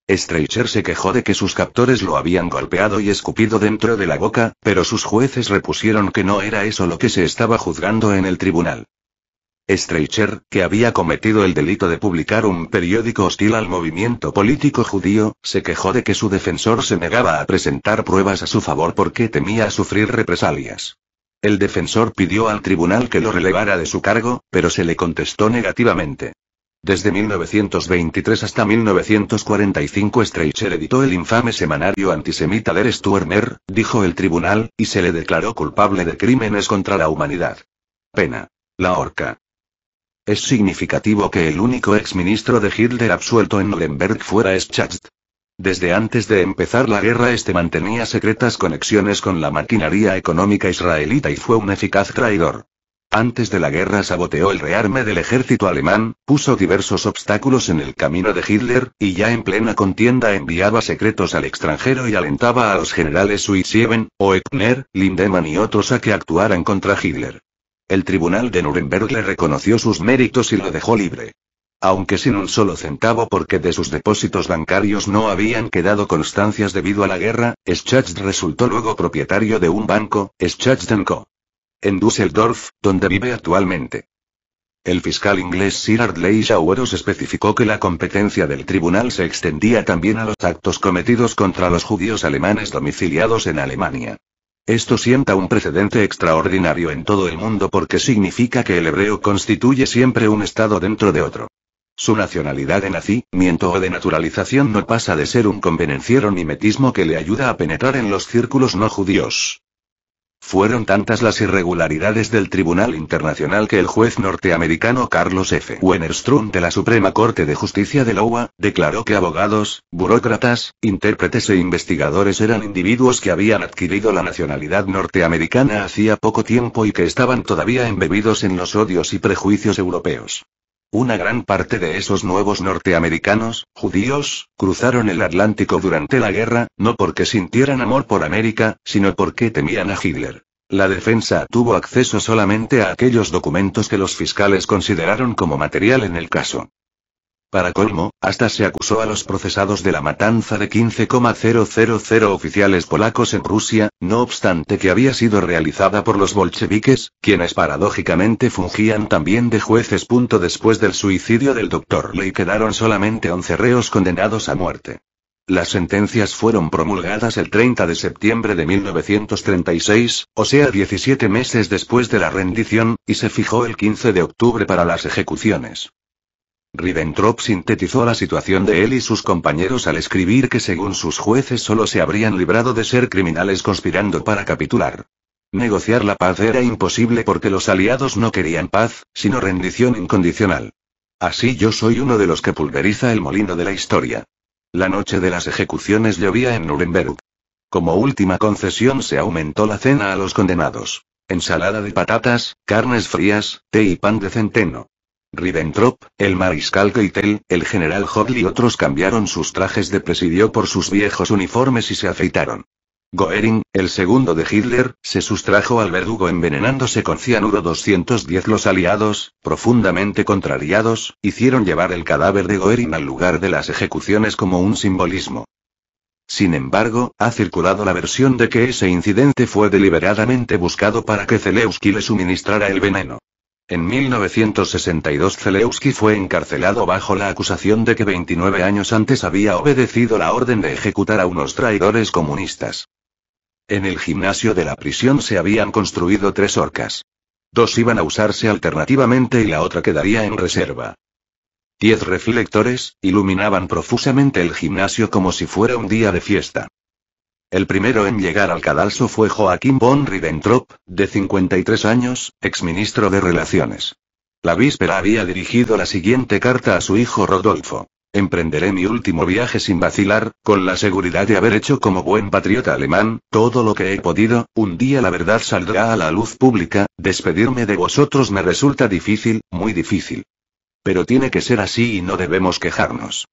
Streicher se quejó de que sus captores lo habían golpeado y escupido dentro de la boca, pero sus jueces repusieron que no era eso lo que se estaba juzgando en el tribunal. Streicher, que había cometido el delito de publicar un periódico hostil al movimiento político judío, se quejó de que su defensor se negaba a presentar pruebas a su favor porque temía sufrir represalias. El defensor pidió al tribunal que lo relevara de su cargo, pero se le contestó negativamente. Desde 1923 hasta 1945 Streicher editó el infame semanario antisemita Der Sturmer, dijo el tribunal, y se le declaró culpable de crímenes contra la humanidad. Pena. La horca. Es significativo que el único exministro de Hitler absuelto en Nuremberg fuera Schacht. Desde antes de empezar la guerra este mantenía secretas conexiones con la maquinaria económica israelita y fue un eficaz traidor. Antes de la guerra saboteó el rearme del ejército alemán, puso diversos obstáculos en el camino de Hitler, y ya en plena contienda enviaba secretos al extranjero y alentaba a los generales suisseven Oeckner, Lindemann y otros a que actuaran contra Hitler. El tribunal de Nuremberg le reconoció sus méritos y lo dejó libre aunque sin un solo centavo porque de sus depósitos bancarios no habían quedado constancias debido a la guerra, Schatz resultó luego propietario de un banco, Schatz en Düsseldorf, donde vive actualmente. El fiscal inglés Sir Ardley Shaweros especificó que la competencia del tribunal se extendía también a los actos cometidos contra los judíos alemanes domiciliados en Alemania. Esto sienta un precedente extraordinario en todo el mundo porque significa que el hebreo constituye siempre un estado dentro de otro. Su nacionalidad de nacimiento o de naturalización no pasa de ser un convenenciero mimetismo que le ayuda a penetrar en los círculos no judíos. Fueron tantas las irregularidades del Tribunal Internacional que el juez norteamericano Carlos F. Wennerström de la Suprema Corte de Justicia de Iowa declaró que abogados, burócratas, intérpretes e investigadores eran individuos que habían adquirido la nacionalidad norteamericana hacía poco tiempo y que estaban todavía embebidos en los odios y prejuicios europeos. Una gran parte de esos nuevos norteamericanos, judíos, cruzaron el Atlántico durante la guerra, no porque sintieran amor por América, sino porque temían a Hitler. La defensa tuvo acceso solamente a aquellos documentos que los fiscales consideraron como material en el caso. Para colmo, hasta se acusó a los procesados de la matanza de 15,000 oficiales polacos en Rusia, no obstante que había sido realizada por los bolcheviques, quienes paradójicamente fungían también de jueces. Después del suicidio del doctor Ley quedaron solamente 11 reos condenados a muerte. Las sentencias fueron promulgadas el 30 de septiembre de 1936, o sea 17 meses después de la rendición, y se fijó el 15 de octubre para las ejecuciones. Ribbentrop sintetizó la situación de él y sus compañeros al escribir que según sus jueces solo se habrían librado de ser criminales conspirando para capitular. Negociar la paz era imposible porque los aliados no querían paz, sino rendición incondicional. Así yo soy uno de los que pulveriza el molino de la historia. La noche de las ejecuciones llovía en Nuremberg. Como última concesión se aumentó la cena a los condenados. Ensalada de patatas, carnes frías, té y pan de centeno. Ribbentrop, el mariscal Keitel, el general Hodley y otros cambiaron sus trajes de presidio por sus viejos uniformes y se afeitaron. Goering, el segundo de Hitler, se sustrajo al verdugo envenenándose con cianuro 210. Los aliados, profundamente contrariados, hicieron llevar el cadáver de Goering al lugar de las ejecuciones como un simbolismo. Sin embargo, ha circulado la versión de que ese incidente fue deliberadamente buscado para que Zelewski le suministrara el veneno. En 1962 Zelewski fue encarcelado bajo la acusación de que 29 años antes había obedecido la orden de ejecutar a unos traidores comunistas. En el gimnasio de la prisión se habían construido tres orcas. Dos iban a usarse alternativamente y la otra quedaría en reserva. Diez reflectores, iluminaban profusamente el gimnasio como si fuera un día de fiesta. El primero en llegar al cadalso fue Joaquín von Ribbentrop, de 53 años, exministro de Relaciones. La víspera había dirigido la siguiente carta a su hijo Rodolfo. Emprenderé mi último viaje sin vacilar, con la seguridad de haber hecho como buen patriota alemán, todo lo que he podido, un día la verdad saldrá a la luz pública, despedirme de vosotros me resulta difícil, muy difícil. Pero tiene que ser así y no debemos quejarnos.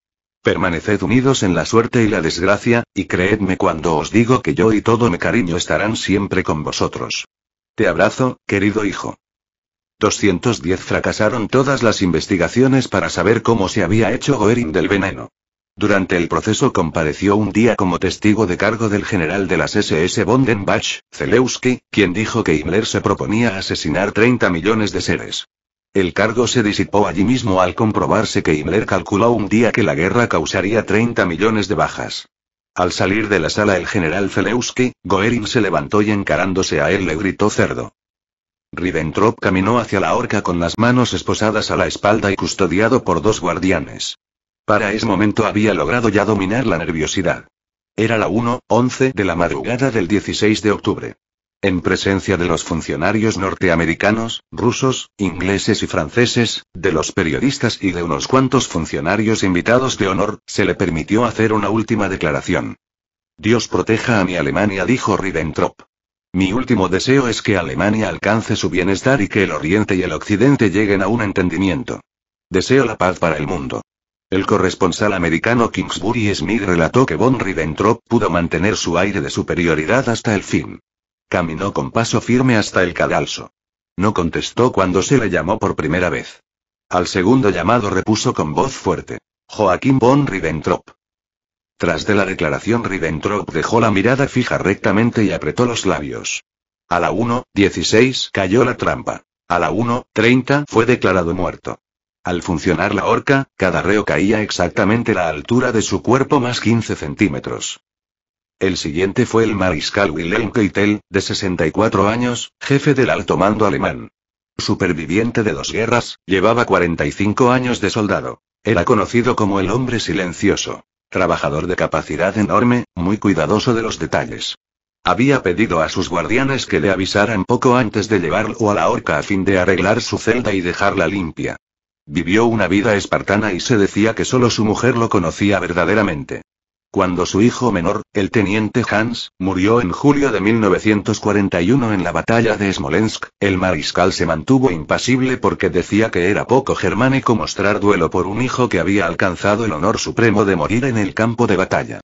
Permaneced unidos en la suerte y la desgracia, y creedme cuando os digo que yo y todo mi cariño estarán siempre con vosotros. Te abrazo, querido hijo. 210 fracasaron todas las investigaciones para saber cómo se había hecho Goering del veneno. Durante el proceso compareció un día como testigo de cargo del general de las SS Bondenbach, Zelewski, quien dijo que Himmler se proponía asesinar 30 millones de seres. El cargo se disipó allí mismo al comprobarse que Himmler calculó un día que la guerra causaría 30 millones de bajas. Al salir de la sala el general Zelewski, Goering se levantó y encarándose a él le gritó cerdo. Ribbentrop caminó hacia la horca con las manos esposadas a la espalda y custodiado por dos guardianes. Para ese momento había logrado ya dominar la nerviosidad. Era la 1.11 de la madrugada del 16 de octubre en presencia de los funcionarios norteamericanos, rusos, ingleses y franceses, de los periodistas y de unos cuantos funcionarios invitados de honor, se le permitió hacer una última declaración. Dios proteja a mi Alemania, dijo Ribbentrop. Mi último deseo es que Alemania alcance su bienestar y que el Oriente y el Occidente lleguen a un entendimiento. Deseo la paz para el mundo. El corresponsal americano Kingsbury Smith relató que von Ribbentrop pudo mantener su aire de superioridad hasta el fin. Caminó con paso firme hasta el cadalso. No contestó cuando se le llamó por primera vez. Al segundo llamado repuso con voz fuerte. Joaquín von Ribbentrop. Tras de la declaración Ribbentrop dejó la mirada fija rectamente y apretó los labios. A la 1.16 cayó la trampa. A la 1.30 fue declarado muerto. Al funcionar la horca, cada reo caía exactamente la altura de su cuerpo más 15 centímetros. El siguiente fue el mariscal Wilhelm Keitel, de 64 años, jefe del alto mando alemán. Superviviente de dos guerras, llevaba 45 años de soldado. Era conocido como el hombre silencioso. Trabajador de capacidad enorme, muy cuidadoso de los detalles. Había pedido a sus guardianes que le avisaran poco antes de llevarlo a la horca a fin de arreglar su celda y dejarla limpia. Vivió una vida espartana y se decía que solo su mujer lo conocía verdaderamente cuando su hijo menor, el teniente Hans, murió en julio de 1941 en la batalla de Smolensk, el mariscal se mantuvo impasible porque decía que era poco germánico mostrar duelo por un hijo que había alcanzado el honor supremo de morir en el campo de batalla.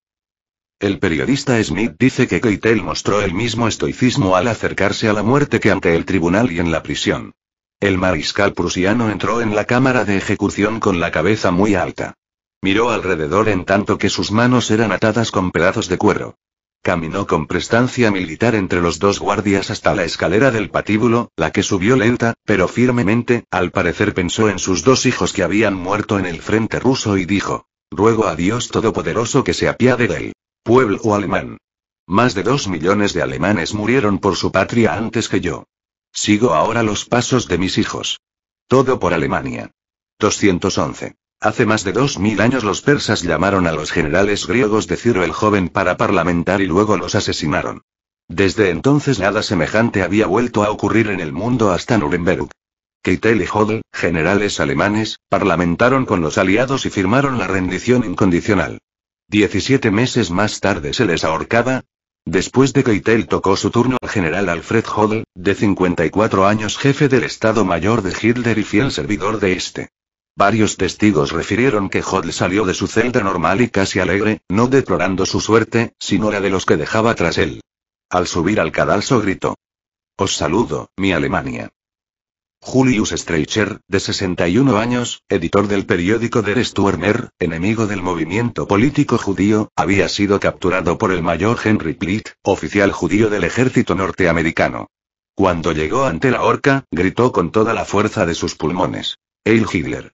El periodista Smith dice que Keitel mostró el mismo estoicismo al acercarse a la muerte que ante el tribunal y en la prisión. El mariscal prusiano entró en la cámara de ejecución con la cabeza muy alta. Miró alrededor en tanto que sus manos eran atadas con pedazos de cuero. Caminó con prestancia militar entre los dos guardias hasta la escalera del patíbulo, la que subió lenta, pero firmemente, al parecer pensó en sus dos hijos que habían muerto en el frente ruso y dijo, ruego a Dios Todopoderoso que se apiade del pueblo alemán. Más de dos millones de alemanes murieron por su patria antes que yo. Sigo ahora los pasos de mis hijos. Todo por Alemania. 211. Hace más de 2.000 años los persas llamaron a los generales griegos de Ciro el joven para parlamentar y luego los asesinaron. Desde entonces nada semejante había vuelto a ocurrir en el mundo hasta Nuremberg. Keitel y Hodel, generales alemanes, parlamentaron con los aliados y firmaron la rendición incondicional. Diecisiete meses más tarde se les ahorcaba. Después de Keitel tocó su turno al general Alfred Hodel, de 54 años jefe del Estado Mayor de Hitler y fiel servidor de este. Varios testigos refirieron que Hoddle salió de su celda normal y casi alegre, no deplorando su suerte, sino la de los que dejaba tras él. Al subir al cadalso gritó. Os saludo, mi Alemania. Julius Streicher, de 61 años, editor del periódico Der Sturmer, enemigo del movimiento político judío, había sido capturado por el mayor Henry Plitt, oficial judío del ejército norteamericano. Cuando llegó ante la horca, gritó con toda la fuerza de sus pulmones. "Eil Hitler.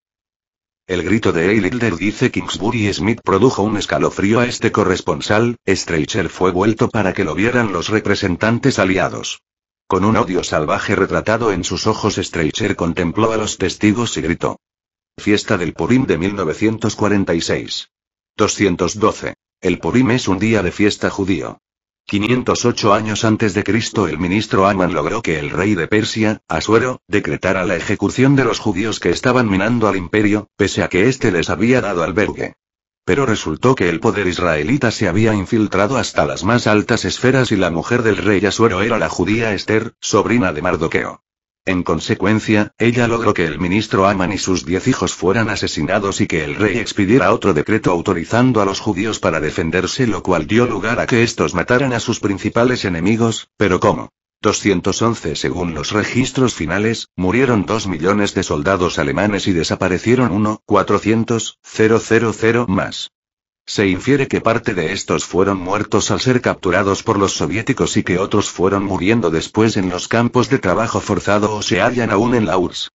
El grito de Hey dice Kingsbury Smith produjo un escalofrío a este corresponsal, Streicher fue vuelto para que lo vieran los representantes aliados. Con un odio salvaje retratado en sus ojos Streicher contempló a los testigos y gritó. Fiesta del Purim de 1946. 212. El Purim es un día de fiesta judío. 508 años antes de Cristo el ministro Aman logró que el rey de Persia, Asuero, decretara la ejecución de los judíos que estaban minando al imperio, pese a que éste les había dado albergue. Pero resultó que el poder israelita se había infiltrado hasta las más altas esferas y la mujer del rey Asuero era la judía Esther, sobrina de Mardoqueo. En consecuencia, ella logró que el ministro Aman y sus diez hijos fueran asesinados y que el rey expidiera otro decreto autorizando a los judíos para defenderse, lo cual dio lugar a que estos mataran a sus principales enemigos, pero ¿cómo? 211 Según los registros finales, murieron 2 millones de soldados alemanes y desaparecieron 1.400.000 más. Se infiere que parte de estos fueron muertos al ser capturados por los soviéticos y que otros fueron muriendo después en los campos de trabajo forzado o se hallan aún en la URSS.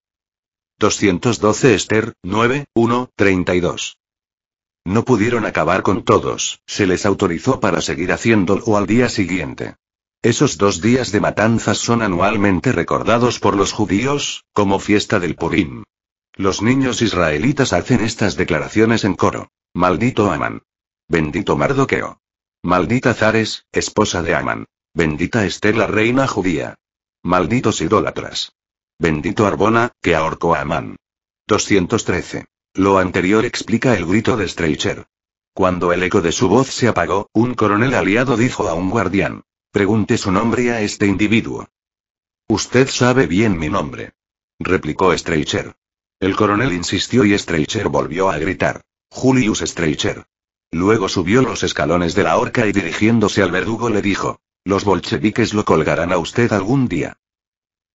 212 Esther, 9, 1, 32. No pudieron acabar con todos, se les autorizó para seguir haciéndolo al día siguiente. Esos dos días de matanzas son anualmente recordados por los judíos, como fiesta del Purim. Los niños israelitas hacen estas declaraciones en coro. Maldito Amán. Bendito Mardoqueo. Maldita Zares, esposa de Amán. Bendita estela la reina judía. Malditos idólatras. Bendito Arbona, que ahorcó a Amán. 213. Lo anterior explica el grito de Streicher. Cuando el eco de su voz se apagó, un coronel aliado dijo a un guardián. Pregunte su nombre a este individuo. Usted sabe bien mi nombre. Replicó Streicher. El coronel insistió y Streicher volvió a gritar. Julius Streicher. Luego subió los escalones de la horca y dirigiéndose al verdugo le dijo, los bolcheviques lo colgarán a usted algún día.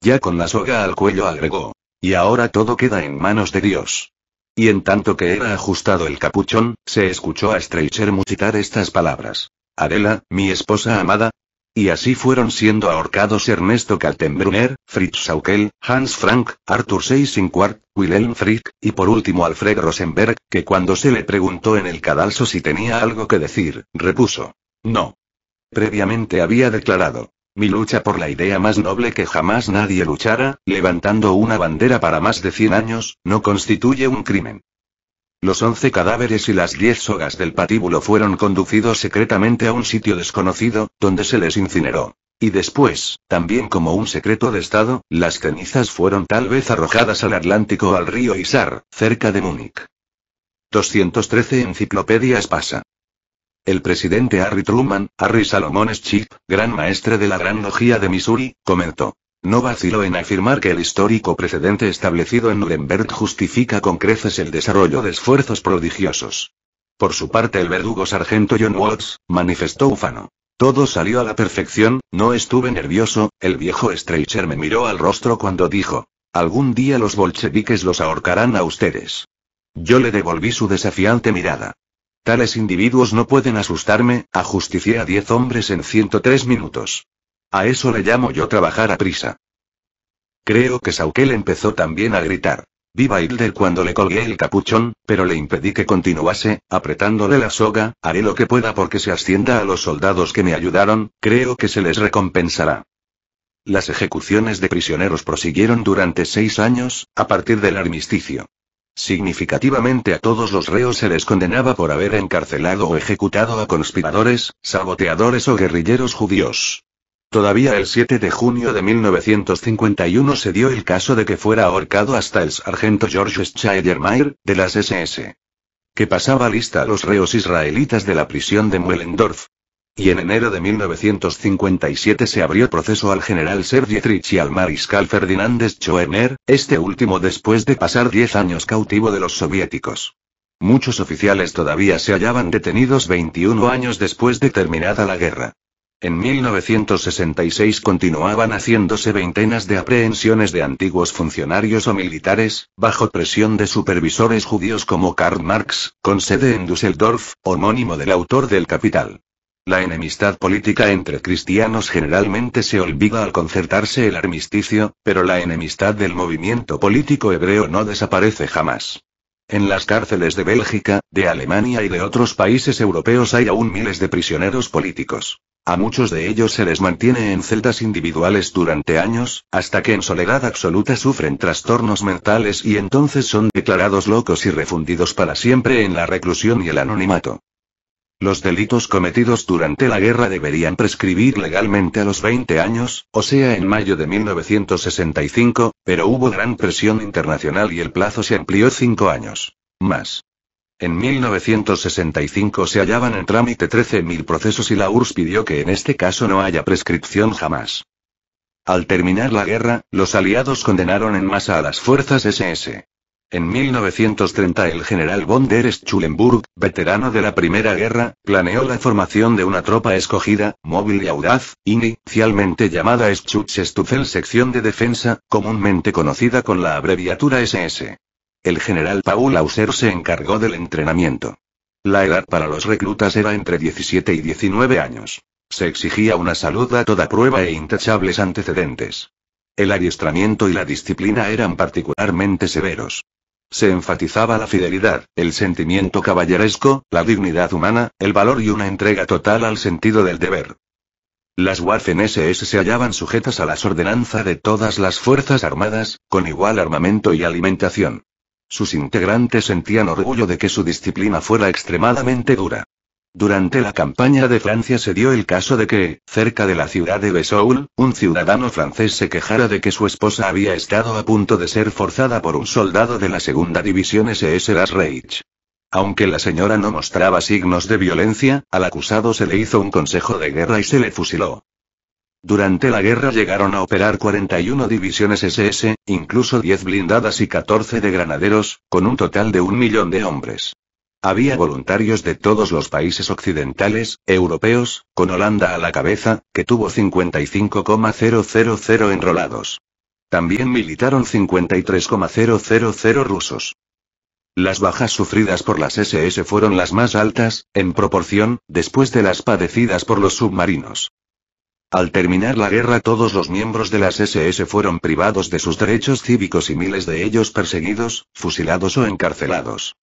Ya con la soga al cuello agregó, y ahora todo queda en manos de Dios. Y en tanto que era ajustado el capuchón, se escuchó a Streicher musitar estas palabras. Adela, mi esposa amada, y así fueron siendo ahorcados Ernesto Kaltenbrunner, Fritz Saukel, Hans Frank, Arthur Seyss-Inquart, Wilhelm Frick, y por último Alfred Rosenberg, que cuando se le preguntó en el cadalso si tenía algo que decir, repuso. No. Previamente había declarado. Mi lucha por la idea más noble que jamás nadie luchara, levantando una bandera para más de 100 años, no constituye un crimen. Los once cadáveres y las diez sogas del patíbulo fueron conducidos secretamente a un sitio desconocido, donde se les incineró. Y después, también como un secreto de Estado, las cenizas fueron tal vez arrojadas al Atlántico o al río Isar, cerca de Múnich. 213 Enciclopedias pasa. El presidente Harry Truman, Harry Salomón Schip, gran maestre de la Gran Logía de Missouri, comentó. No vaciló en afirmar que el histórico precedente establecido en Nuremberg justifica con creces el desarrollo de esfuerzos prodigiosos. Por su parte, el verdugo sargento John Watts manifestó ufano. Todo salió a la perfección, no estuve nervioso, el viejo Streicher me miró al rostro cuando dijo, algún día los bolcheviques los ahorcarán a ustedes. Yo le devolví su desafiante mirada. Tales individuos no pueden asustarme, ajusticié a 10 hombres en 103 minutos. A eso le llamo yo trabajar a prisa. Creo que Sauquel empezó también a gritar. Viva Hilde cuando le colgué el capuchón, pero le impedí que continuase, apretándole la soga, haré lo que pueda porque se ascienda a los soldados que me ayudaron, creo que se les recompensará. Las ejecuciones de prisioneros prosiguieron durante seis años, a partir del armisticio. Significativamente a todos los reos se les condenaba por haber encarcelado o ejecutado a conspiradores, saboteadores o guerrilleros judíos. Todavía el 7 de junio de 1951 se dio el caso de que fuera ahorcado hasta el sargento George Scheidermeier, de las SS. Que pasaba lista a los reos israelitas de la prisión de Muellendorf. Y en enero de 1957 se abrió proceso al general Serge y al mariscal Ferdinandes Schoener, este último después de pasar 10 años cautivo de los soviéticos. Muchos oficiales todavía se hallaban detenidos 21 años después de terminada la guerra. En 1966 continuaban haciéndose veintenas de aprehensiones de antiguos funcionarios o militares, bajo presión de supervisores judíos como Karl Marx, con sede en Düsseldorf, homónimo del autor del Capital. La enemistad política entre cristianos generalmente se olvida al concertarse el armisticio, pero la enemistad del movimiento político hebreo no desaparece jamás. En las cárceles de Bélgica, de Alemania y de otros países europeos hay aún miles de prisioneros políticos. A muchos de ellos se les mantiene en celdas individuales durante años, hasta que en soledad absoluta sufren trastornos mentales y entonces son declarados locos y refundidos para siempre en la reclusión y el anonimato. Los delitos cometidos durante la guerra deberían prescribir legalmente a los 20 años, o sea en mayo de 1965, pero hubo gran presión internacional y el plazo se amplió cinco años. Más. En 1965 se hallaban en trámite 13.000 procesos y la URSS pidió que en este caso no haya prescripción jamás. Al terminar la guerra, los aliados condenaron en masa a las fuerzas SS. En 1930 el general von der Schulenburg, veterano de la Primera Guerra, planeó la formación de una tropa escogida, móvil y audaz, inicialmente llamada Stufel Sección de Defensa, comúnmente conocida con la abreviatura SS. El general Paul Auser se encargó del entrenamiento. La edad para los reclutas era entre 17 y 19 años. Se exigía una salud a toda prueba e intachables antecedentes. El adiestramiento y la disciplina eran particularmente severos. Se enfatizaba la fidelidad, el sentimiento caballeresco, la dignidad humana, el valor y una entrega total al sentido del deber. Las Waffen-SS se hallaban sujetas a las ordenanzas de todas las Fuerzas Armadas, con igual armamento y alimentación. Sus integrantes sentían orgullo de que su disciplina fuera extremadamente dura. Durante la campaña de Francia se dio el caso de que, cerca de la ciudad de Besoul, un ciudadano francés se quejara de que su esposa había estado a punto de ser forzada por un soldado de la segunda división SS Das Reich. Aunque la señora no mostraba signos de violencia, al acusado se le hizo un consejo de guerra y se le fusiló. Durante la guerra llegaron a operar 41 divisiones SS, incluso 10 blindadas y 14 de granaderos, con un total de un millón de hombres. Había voluntarios de todos los países occidentales, europeos, con Holanda a la cabeza, que tuvo 55,000 enrolados. También militaron 53,000 rusos. Las bajas sufridas por las SS fueron las más altas, en proporción, después de las padecidas por los submarinos. Al terminar la guerra todos los miembros de las SS fueron privados de sus derechos cívicos y miles de ellos perseguidos, fusilados o encarcelados.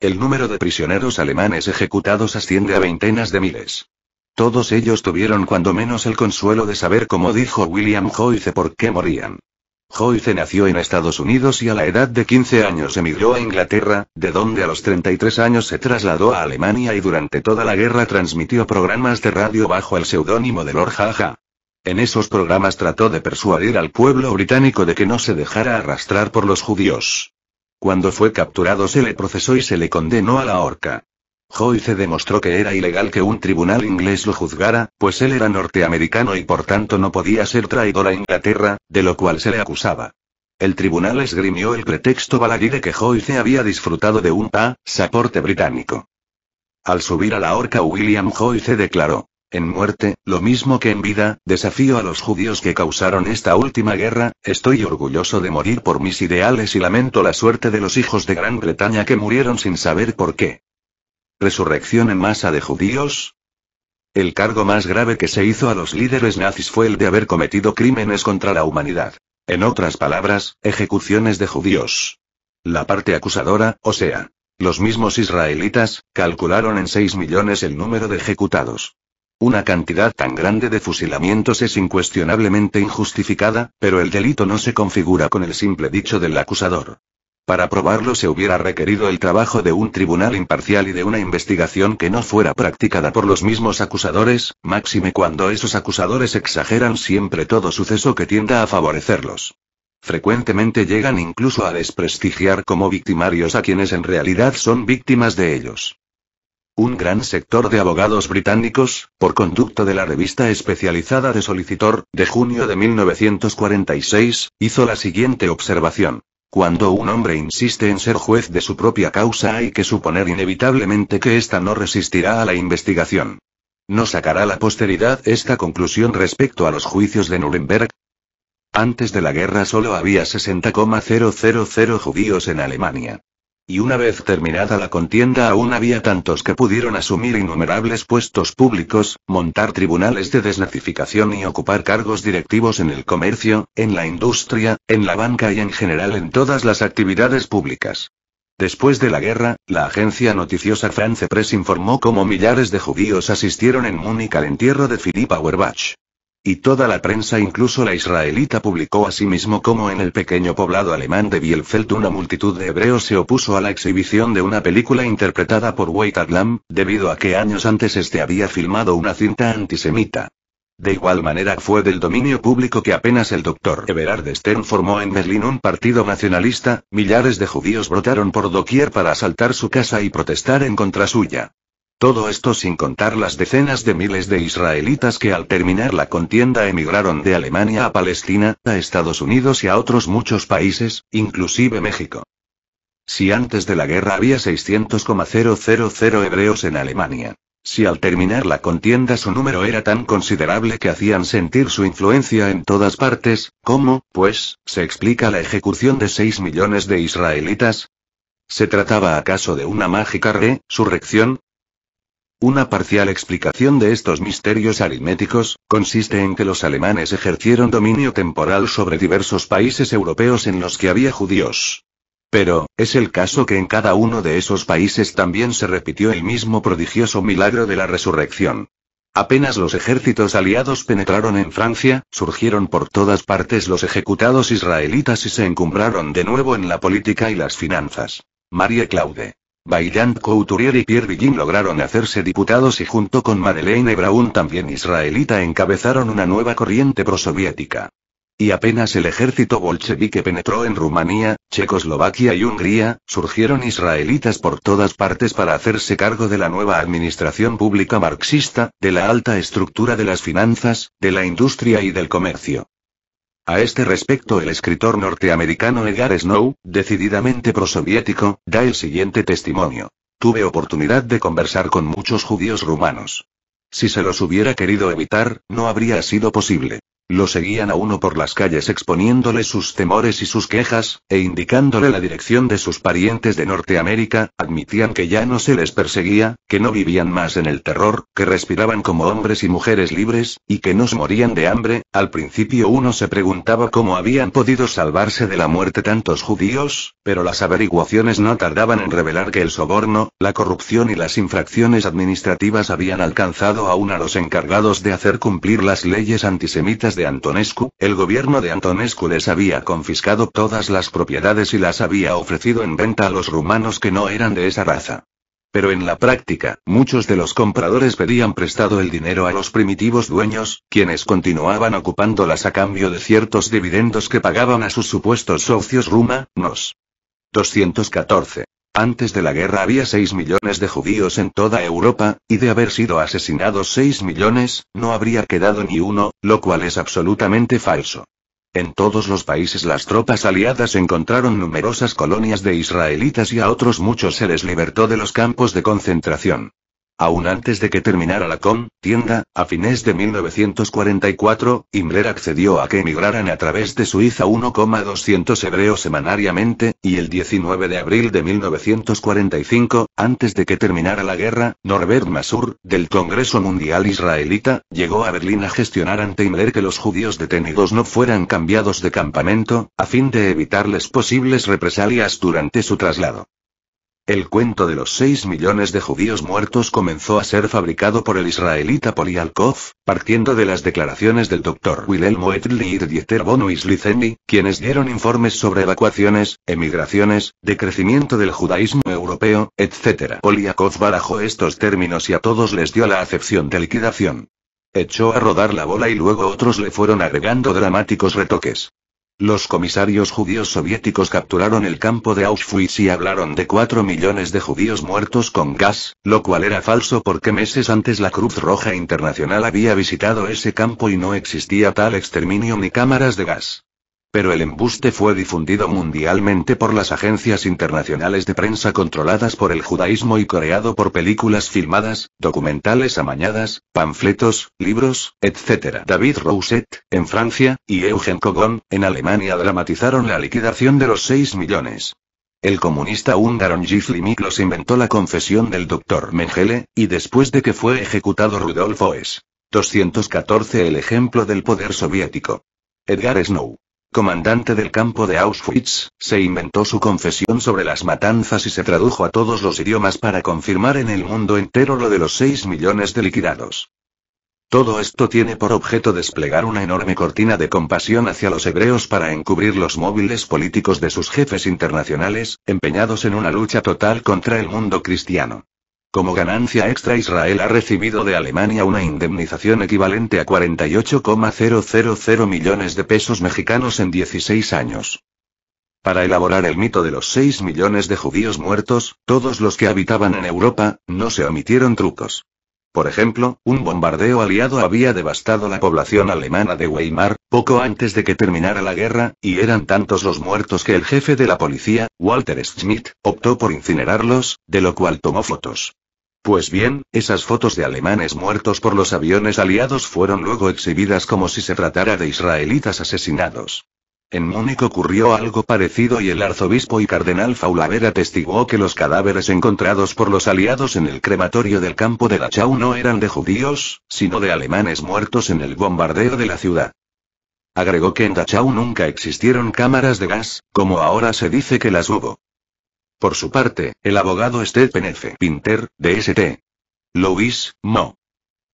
El número de prisioneros alemanes ejecutados asciende a veintenas de miles. Todos ellos tuvieron cuando menos el consuelo de saber, como dijo William Joyce, por qué morían. Joyce nació en Estados Unidos y a la edad de 15 años emigró a Inglaterra, de donde a los 33 años se trasladó a Alemania y durante toda la guerra transmitió programas de radio bajo el seudónimo de Lord Jaja. En esos programas trató de persuadir al pueblo británico de que no se dejara arrastrar por los judíos. Cuando fue capturado se le procesó y se le condenó a la horca. Joyce demostró que era ilegal que un tribunal inglés lo juzgara, pues él era norteamericano y por tanto no podía ser traído a Inglaterra, de lo cual se le acusaba. El tribunal esgrimió el pretexto baladí de que Joyce había disfrutado de un saporte británico. Al subir a la horca William Joyce declaró, en muerte, lo mismo que en vida, desafío a los judíos que causaron esta última guerra, estoy orgulloso de morir por mis ideales y lamento la suerte de los hijos de Gran Bretaña que murieron sin saber por qué. ¿Resurrección en masa de judíos? El cargo más grave que se hizo a los líderes nazis fue el de haber cometido crímenes contra la humanidad. En otras palabras, ejecuciones de judíos. La parte acusadora, o sea, los mismos israelitas, calcularon en 6 millones el número de ejecutados. Una cantidad tan grande de fusilamientos es incuestionablemente injustificada, pero el delito no se configura con el simple dicho del acusador. Para probarlo se hubiera requerido el trabajo de un tribunal imparcial y de una investigación que no fuera practicada por los mismos acusadores, máxime cuando esos acusadores exageran siempre todo suceso que tienda a favorecerlos. Frecuentemente llegan incluso a desprestigiar como victimarios a quienes en realidad son víctimas de ellos. Un gran sector de abogados británicos, por conducto de la revista especializada de Solicitor, de junio de 1946, hizo la siguiente observación. Cuando un hombre insiste en ser juez de su propia causa hay que suponer inevitablemente que ésta no resistirá a la investigación. ¿No sacará la posteridad esta conclusión respecto a los juicios de Nuremberg? Antes de la guerra solo había 60,000 judíos en Alemania. Y una vez terminada la contienda aún había tantos que pudieron asumir innumerables puestos públicos, montar tribunales de desnazificación y ocupar cargos directivos en el comercio, en la industria, en la banca y en general en todas las actividades públicas. Después de la guerra, la agencia noticiosa France Press informó cómo millares de judíos asistieron en Múnich al entierro de Philippe Auerbach. Y toda la prensa, incluso la israelita, publicó asimismo cómo en el pequeño poblado alemán de Bielfeld una multitud de hebreos se opuso a la exhibición de una película interpretada por Wait Lam, debido a que años antes este había filmado una cinta antisemita. De igual manera fue del dominio público que apenas el doctor Everard Stern formó en Berlín un partido nacionalista, millares de judíos brotaron por doquier para asaltar su casa y protestar en contra suya. Todo esto sin contar las decenas de miles de israelitas que al terminar la contienda emigraron de Alemania a Palestina, a Estados Unidos y a otros muchos países, inclusive México. Si antes de la guerra había 600,000 hebreos en Alemania. Si al terminar la contienda su número era tan considerable que hacían sentir su influencia en todas partes, ¿cómo, pues, se explica la ejecución de 6 millones de israelitas? ¿Se trataba acaso de una mágica resurrección? Una parcial explicación de estos misterios aritméticos, consiste en que los alemanes ejercieron dominio temporal sobre diversos países europeos en los que había judíos. Pero, es el caso que en cada uno de esos países también se repitió el mismo prodigioso milagro de la resurrección. Apenas los ejércitos aliados penetraron en Francia, surgieron por todas partes los ejecutados israelitas y se encumbraron de nuevo en la política y las finanzas. María Claude. Bayant Couturier y Pierre Villin lograron hacerse diputados y junto con Madeleine Braun también israelita encabezaron una nueva corriente prosoviética. Y apenas el ejército bolchevique penetró en Rumanía, Checoslovaquia y Hungría, surgieron israelitas por todas partes para hacerse cargo de la nueva administración pública marxista, de la alta estructura de las finanzas, de la industria y del comercio. A este respecto, el escritor norteamericano Edgar Snow, decididamente prosoviético, da el siguiente testimonio. Tuve oportunidad de conversar con muchos judíos rumanos. Si se los hubiera querido evitar, no habría sido posible. Lo seguían a uno por las calles exponiéndole sus temores y sus quejas, e indicándole la dirección de sus parientes de Norteamérica, admitían que ya no se les perseguía, que no vivían más en el terror, que respiraban como hombres y mujeres libres, y que no se morían de hambre. Al principio uno se preguntaba cómo habían podido salvarse de la muerte tantos judíos, pero las averiguaciones no tardaban en revelar que el soborno, la corrupción y las infracciones administrativas habían alcanzado aún a los encargados de hacer cumplir las leyes antisemitas de Antonescu, el gobierno de Antonescu les había confiscado todas las propiedades y las había ofrecido en venta a los rumanos que no eran de esa raza. Pero en la práctica, muchos de los compradores pedían prestado el dinero a los primitivos dueños, quienes continuaban ocupándolas a cambio de ciertos dividendos que pagaban a sus supuestos socios rumanos. 214. Antes de la guerra había 6 millones de judíos en toda Europa, y de haber sido asesinados 6 millones, no habría quedado ni uno, lo cual es absolutamente falso. En todos los países las tropas aliadas encontraron numerosas colonias de israelitas y a otros muchos se les libertó de los campos de concentración. Aún antes de que terminara la tienda, a fines de 1944, Himmler accedió a que emigraran a través de Suiza 1,200 hebreos semanariamente, y el 19 de abril de 1945, antes de que terminara la guerra, Norbert Masur, del Congreso Mundial Israelita, llegó a Berlín a gestionar ante Himmler que los judíos detenidos no fueran cambiados de campamento, a fin de evitarles posibles represalias durante su traslado. El cuento de los 6 millones de judíos muertos comenzó a ser fabricado por el israelita Polialkov, partiendo de las declaraciones del doctor Wilhelm Etli y Dieter Bonuis Liceni, quienes dieron informes sobre evacuaciones, emigraciones, decrecimiento del judaísmo europeo, etc. Poliakov barajó estos términos y a todos les dio la acepción de liquidación. Echó a rodar la bola y luego otros le fueron agregando dramáticos retoques. Los comisarios judíos soviéticos capturaron el campo de Auschwitz y hablaron de 4 millones de judíos muertos con gas, lo cual era falso porque meses antes la Cruz Roja Internacional había visitado ese campo y no existía tal exterminio ni cámaras de gas. Pero el embuste fue difundido mundialmente por las agencias internacionales de prensa controladas por el judaísmo y coreado por películas filmadas, documentales amañadas, panfletos, libros, etc. David Rousset, en Francia, y Eugen Kogon, en Alemania dramatizaron la liquidación de los 6 millones. El comunista húngaro Gifli Miklos inventó la confesión del doctor Mengele, y después de que fue ejecutado Rudolf Hess. 214 El ejemplo del poder soviético. Edgar Snow comandante del campo de Auschwitz, se inventó su confesión sobre las matanzas y se tradujo a todos los idiomas para confirmar en el mundo entero lo de los 6 millones de liquidados. Todo esto tiene por objeto desplegar una enorme cortina de compasión hacia los hebreos para encubrir los móviles políticos de sus jefes internacionales, empeñados en una lucha total contra el mundo cristiano. Como ganancia extra Israel ha recibido de Alemania una indemnización equivalente a 48,000 millones de pesos mexicanos en 16 años. Para elaborar el mito de los 6 millones de judíos muertos, todos los que habitaban en Europa, no se omitieron trucos. Por ejemplo, un bombardeo aliado había devastado la población alemana de Weimar, poco antes de que terminara la guerra, y eran tantos los muertos que el jefe de la policía, Walter Schmidt, optó por incinerarlos, de lo cual tomó fotos. Pues bien, esas fotos de alemanes muertos por los aviones aliados fueron luego exhibidas como si se tratara de israelitas asesinados. En Múnich ocurrió algo parecido y el arzobispo y cardenal Faulavera atestiguó que los cadáveres encontrados por los aliados en el crematorio del campo de Dachau no eran de judíos, sino de alemanes muertos en el bombardeo de la ciudad. Agregó que en Dachau nunca existieron cámaras de gas, como ahora se dice que las hubo. Por su parte, el abogado Stephen F. Pinter, de St. Louis, Mo.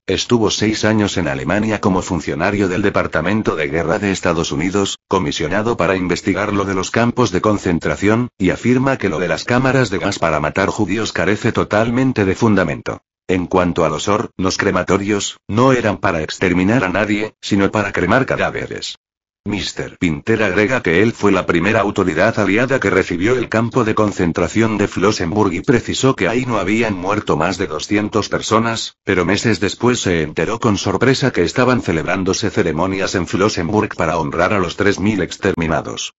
Estuvo seis años en Alemania como funcionario del Departamento de Guerra de Estados Unidos, comisionado para investigar lo de los campos de concentración, y afirma que lo de las cámaras de gas para matar judíos carece totalmente de fundamento. En cuanto a los or, los crematorios, no eran para exterminar a nadie, sino para cremar cadáveres. Mr. Pinter agrega que él fue la primera autoridad aliada que recibió el campo de concentración de Flossenburg y precisó que ahí no habían muerto más de 200 personas, pero meses después se enteró con sorpresa que estaban celebrándose ceremonias en Flossenburg para honrar a los 3.000 exterminados.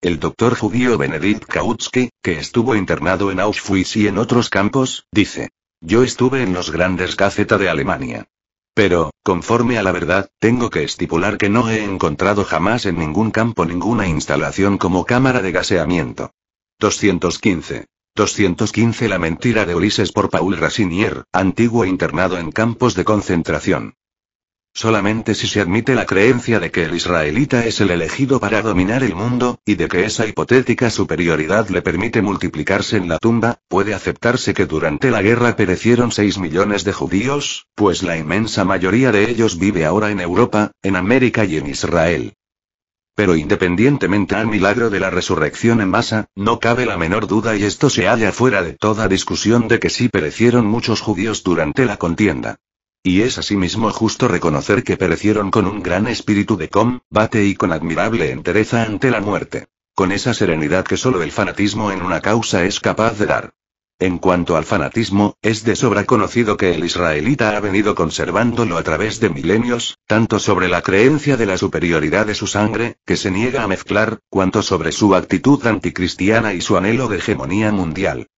El doctor judío Benedict Kautsky, que estuvo internado en Auschwitz y en otros campos, dice. Yo estuve en los grandes gazeta de Alemania. Pero, conforme a la verdad, tengo que estipular que no he encontrado jamás en ningún campo ninguna instalación como cámara de gaseamiento. 215. 215 La mentira de Ulises por Paul Racinier, antiguo internado en campos de concentración solamente si se admite la creencia de que el israelita es el elegido para dominar el mundo, y de que esa hipotética superioridad le permite multiplicarse en la tumba, puede aceptarse que durante la guerra perecieron 6 millones de judíos, pues la inmensa mayoría de ellos vive ahora en Europa, en América y en Israel. Pero independientemente al milagro de la resurrección en masa, no cabe la menor duda y esto se halla fuera de toda discusión de que sí perecieron muchos judíos durante la contienda. Y es asimismo justo reconocer que perecieron con un gran espíritu de combate y con admirable entereza ante la muerte. Con esa serenidad que solo el fanatismo en una causa es capaz de dar. En cuanto al fanatismo, es de sobra conocido que el israelita ha venido conservándolo a través de milenios, tanto sobre la creencia de la superioridad de su sangre, que se niega a mezclar, cuanto sobre su actitud anticristiana y su anhelo de hegemonía mundial.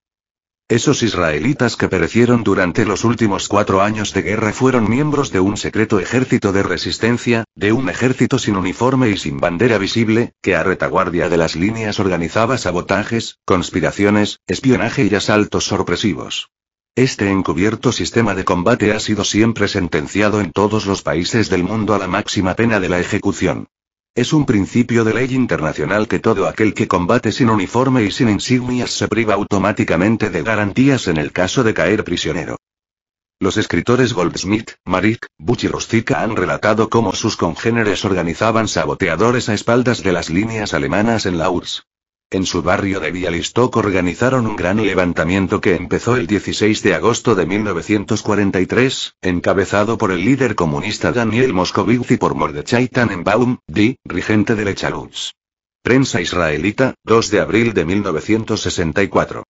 Esos israelitas que perecieron durante los últimos cuatro años de guerra fueron miembros de un secreto ejército de resistencia, de un ejército sin uniforme y sin bandera visible, que a retaguardia de las líneas organizaba sabotajes, conspiraciones, espionaje y asaltos sorpresivos. Este encubierto sistema de combate ha sido siempre sentenciado en todos los países del mundo a la máxima pena de la ejecución. Es un principio de ley internacional que todo aquel que combate sin uniforme y sin insignias se priva automáticamente de garantías en el caso de caer prisionero. Los escritores Goldsmith, Marik, Buchi y Rustica han relatado cómo sus congéneres organizaban saboteadores a espaldas de las líneas alemanas en la URSS. En su barrio de Bialystok organizaron un gran levantamiento que empezó el 16 de agosto de 1943, encabezado por el líder comunista Daniel Moscovici y por Mordechai Tannenbaum, D., regente de Lechalutz. Prensa israelita, 2 de abril de 1964.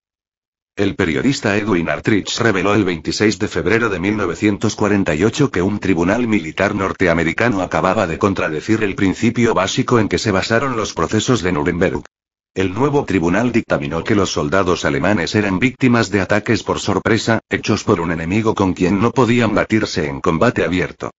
El periodista Edwin Artrich reveló el 26 de febrero de 1948 que un tribunal militar norteamericano acababa de contradecir el principio básico en que se basaron los procesos de Nuremberg. El nuevo tribunal dictaminó que los soldados alemanes eran víctimas de ataques por sorpresa, hechos por un enemigo con quien no podían batirse en combate abierto.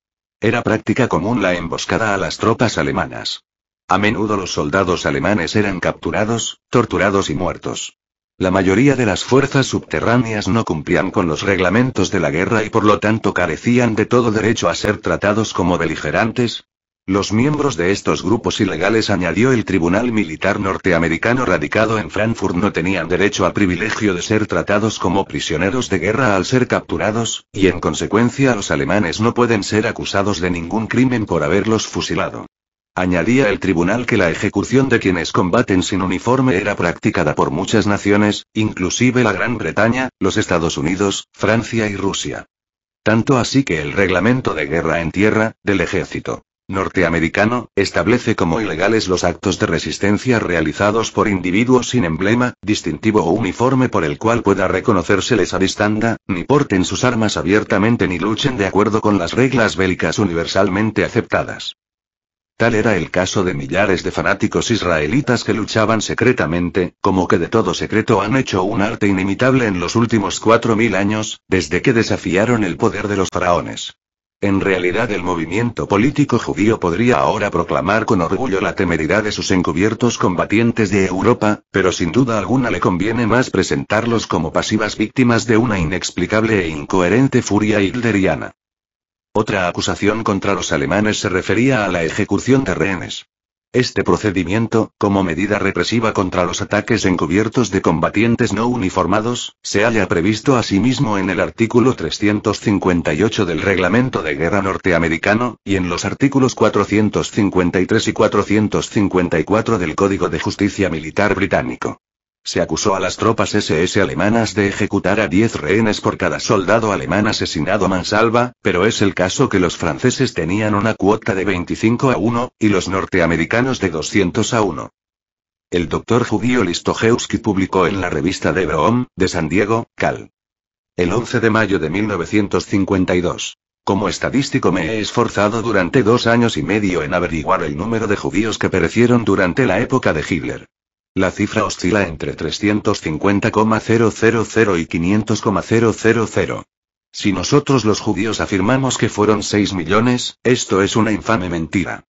Era práctica común la emboscada a las tropas alemanas. A menudo los soldados alemanes eran capturados, torturados y muertos. La mayoría de las fuerzas subterráneas no cumplían con los reglamentos de la guerra y por lo tanto carecían de todo derecho a ser tratados como beligerantes, los miembros de estos grupos ilegales, añadió el Tribunal Militar Norteamericano radicado en Frankfurt, no tenían derecho al privilegio de ser tratados como prisioneros de guerra al ser capturados, y en consecuencia los alemanes no pueden ser acusados de ningún crimen por haberlos fusilado. Añadía el tribunal que la ejecución de quienes combaten sin uniforme era practicada por muchas naciones, inclusive la Gran Bretaña, los Estados Unidos, Francia y Rusia. Tanto así que el reglamento de guerra en tierra, del ejército norteamericano, establece como ilegales los actos de resistencia realizados por individuos sin emblema, distintivo o uniforme por el cual pueda reconocérseles a distancia, ni porten sus armas abiertamente ni luchen de acuerdo con las reglas bélicas universalmente aceptadas. Tal era el caso de millares de fanáticos israelitas que luchaban secretamente, como que de todo secreto han hecho un arte inimitable en los últimos cuatro mil años, desde que desafiaron el poder de los faraones. En realidad el movimiento político judío podría ahora proclamar con orgullo la temeridad de sus encubiertos combatientes de Europa, pero sin duda alguna le conviene más presentarlos como pasivas víctimas de una inexplicable e incoherente furia hitleriana. Otra acusación contra los alemanes se refería a la ejecución de rehenes. Este procedimiento, como medida represiva contra los ataques encubiertos de combatientes no uniformados, se halla previsto asimismo en el artículo 358 del Reglamento de Guerra Norteamericano, y en los artículos 453 y 454 del Código de Justicia Militar Británico. Se acusó a las tropas SS alemanas de ejecutar a 10 rehenes por cada soldado alemán asesinado a mansalva, pero es el caso que los franceses tenían una cuota de 25 a 1, y los norteamericanos de 200 a 1. El doctor judío Listojewski publicó en la revista de Broome, de San Diego, Cal. El 11 de mayo de 1952. Como estadístico me he esforzado durante dos años y medio en averiguar el número de judíos que perecieron durante la época de Hitler. La cifra oscila entre 350,000 y 500,000. Si nosotros los judíos afirmamos que fueron 6 millones, esto es una infame mentira.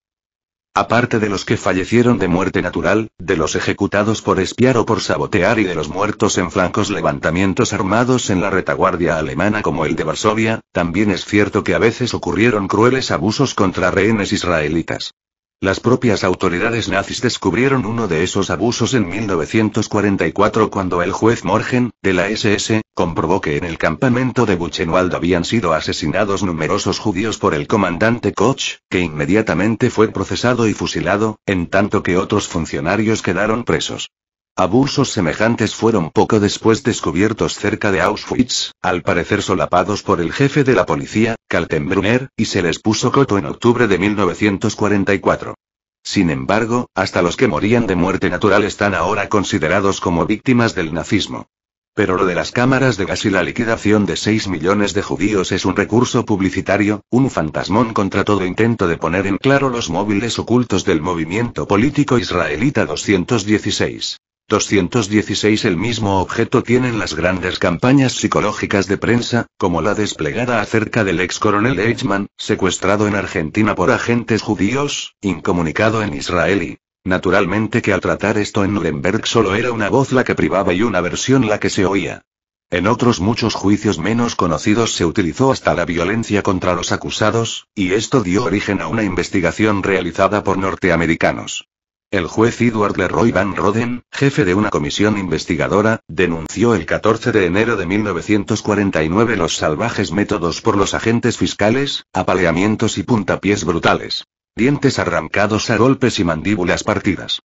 Aparte de los que fallecieron de muerte natural, de los ejecutados por espiar o por sabotear y de los muertos en flancos levantamientos armados en la retaguardia alemana como el de Varsovia, también es cierto que a veces ocurrieron crueles abusos contra rehenes israelitas. Las propias autoridades nazis descubrieron uno de esos abusos en 1944 cuando el juez Morgen, de la SS, comprobó que en el campamento de Buchenwald habían sido asesinados numerosos judíos por el comandante Koch, que inmediatamente fue procesado y fusilado, en tanto que otros funcionarios quedaron presos. Abusos semejantes fueron poco después descubiertos cerca de Auschwitz, al parecer solapados por el jefe de la policía, Kaltenbrunner, y se les puso coto en octubre de 1944. Sin embargo, hasta los que morían de muerte natural están ahora considerados como víctimas del nazismo. Pero lo de las cámaras de gas y la liquidación de 6 millones de judíos es un recurso publicitario, un fantasmón contra todo intento de poner en claro los móviles ocultos del movimiento político israelita 216. 216 El mismo objeto tienen las grandes campañas psicológicas de prensa, como la desplegada acerca del ex coronel Eichmann, secuestrado en Argentina por agentes judíos, incomunicado en Israel y, naturalmente que al tratar esto en Nuremberg solo era una voz la que privaba y una versión la que se oía. En otros muchos juicios menos conocidos se utilizó hasta la violencia contra los acusados, y esto dio origen a una investigación realizada por norteamericanos. El juez Edward Leroy Van Roden, jefe de una comisión investigadora, denunció el 14 de enero de 1949 los salvajes métodos por los agentes fiscales, apaleamientos y puntapiés brutales. Dientes arrancados a golpes y mandíbulas partidas.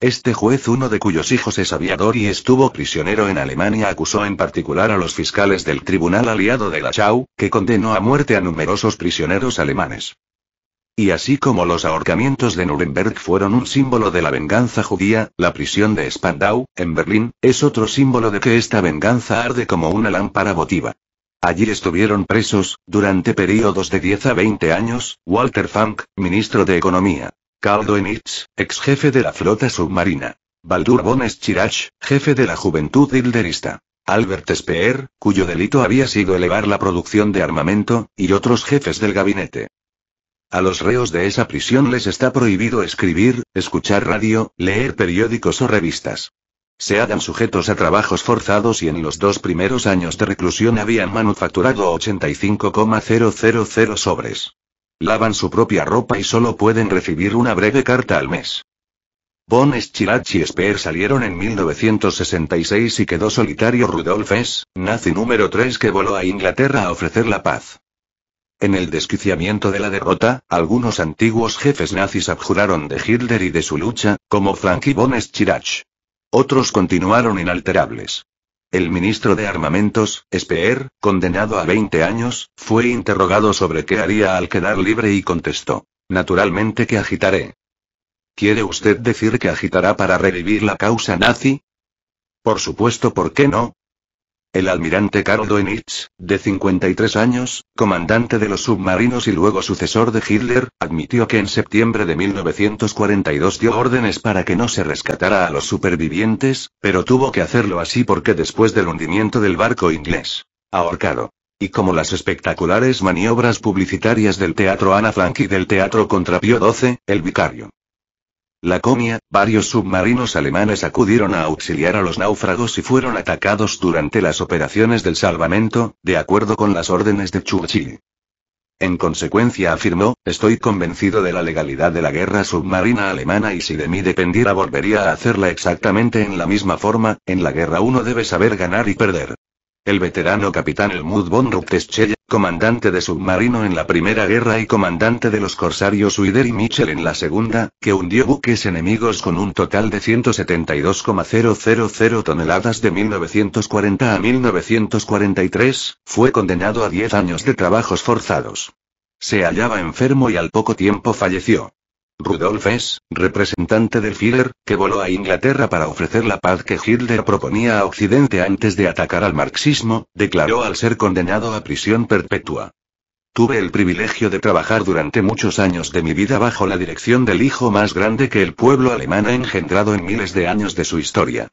Este juez, uno de cuyos hijos es aviador y estuvo prisionero en Alemania, acusó en particular a los fiscales del Tribunal Aliado de la Chau, que condenó a muerte a numerosos prisioneros alemanes. Y así como los ahorcamientos de Nuremberg fueron un símbolo de la venganza judía, la prisión de Spandau, en Berlín, es otro símbolo de que esta venganza arde como una lámpara votiva. Allí estuvieron presos, durante períodos de 10 a 20 años, Walter Funk, ministro de Economía. Karl Doenitz, ex jefe de la flota submarina. Baldur von Schirach, jefe de la juventud hilderista. Albert Speer, cuyo delito había sido elevar la producción de armamento, y otros jefes del gabinete. A los reos de esa prisión les está prohibido escribir, escuchar radio, leer periódicos o revistas. Se hagan sujetos a trabajos forzados y en los dos primeros años de reclusión habían manufacturado 85,000 sobres. Lavan su propia ropa y solo pueden recibir una breve carta al mes. Von Schirach y Speer salieron en 1966 y quedó solitario Rudolf S., nazi número 3 que voló a Inglaterra a ofrecer la paz. En el desquiciamiento de la derrota, algunos antiguos jefes nazis abjuraron de Hitler y de su lucha, como Frankie von Schirach. Otros continuaron inalterables. El ministro de Armamentos, Speer, condenado a 20 años, fue interrogado sobre qué haría al quedar libre y contestó, naturalmente que agitaré. ¿Quiere usted decir que agitará para revivir la causa nazi? Por supuesto, ¿por qué no? El almirante Karl Doenitz, de 53 años, comandante de los submarinos y luego sucesor de Hitler, admitió que en septiembre de 1942 dio órdenes para que no se rescatara a los supervivientes, pero tuvo que hacerlo así porque después del hundimiento del barco inglés, ahorcado. Y como las espectaculares maniobras publicitarias del Teatro Ana Frank y del Teatro Contrapío 12, el vicario la Comia, varios submarinos alemanes acudieron a auxiliar a los náufragos y fueron atacados durante las operaciones del salvamento, de acuerdo con las órdenes de Churchill. En consecuencia afirmó, estoy convencido de la legalidad de la guerra submarina alemana y si de mí dependiera volvería a hacerla exactamente en la misma forma, en la guerra uno debe saber ganar y perder. El veterano capitán Helmut von comandante de submarino en la Primera Guerra y comandante de los corsarios Wider y Mitchell en la Segunda, que hundió buques enemigos con un total de 172,000 toneladas de 1940 a 1943, fue condenado a 10 años de trabajos forzados. Se hallaba enfermo y al poco tiempo falleció. Rudolf S., representante del Führer, que voló a Inglaterra para ofrecer la paz que Hitler proponía a Occidente antes de atacar al marxismo, declaró al ser condenado a prisión perpetua. Tuve el privilegio de trabajar durante muchos años de mi vida bajo la dirección del hijo más grande que el pueblo alemán ha engendrado en miles de años de su historia.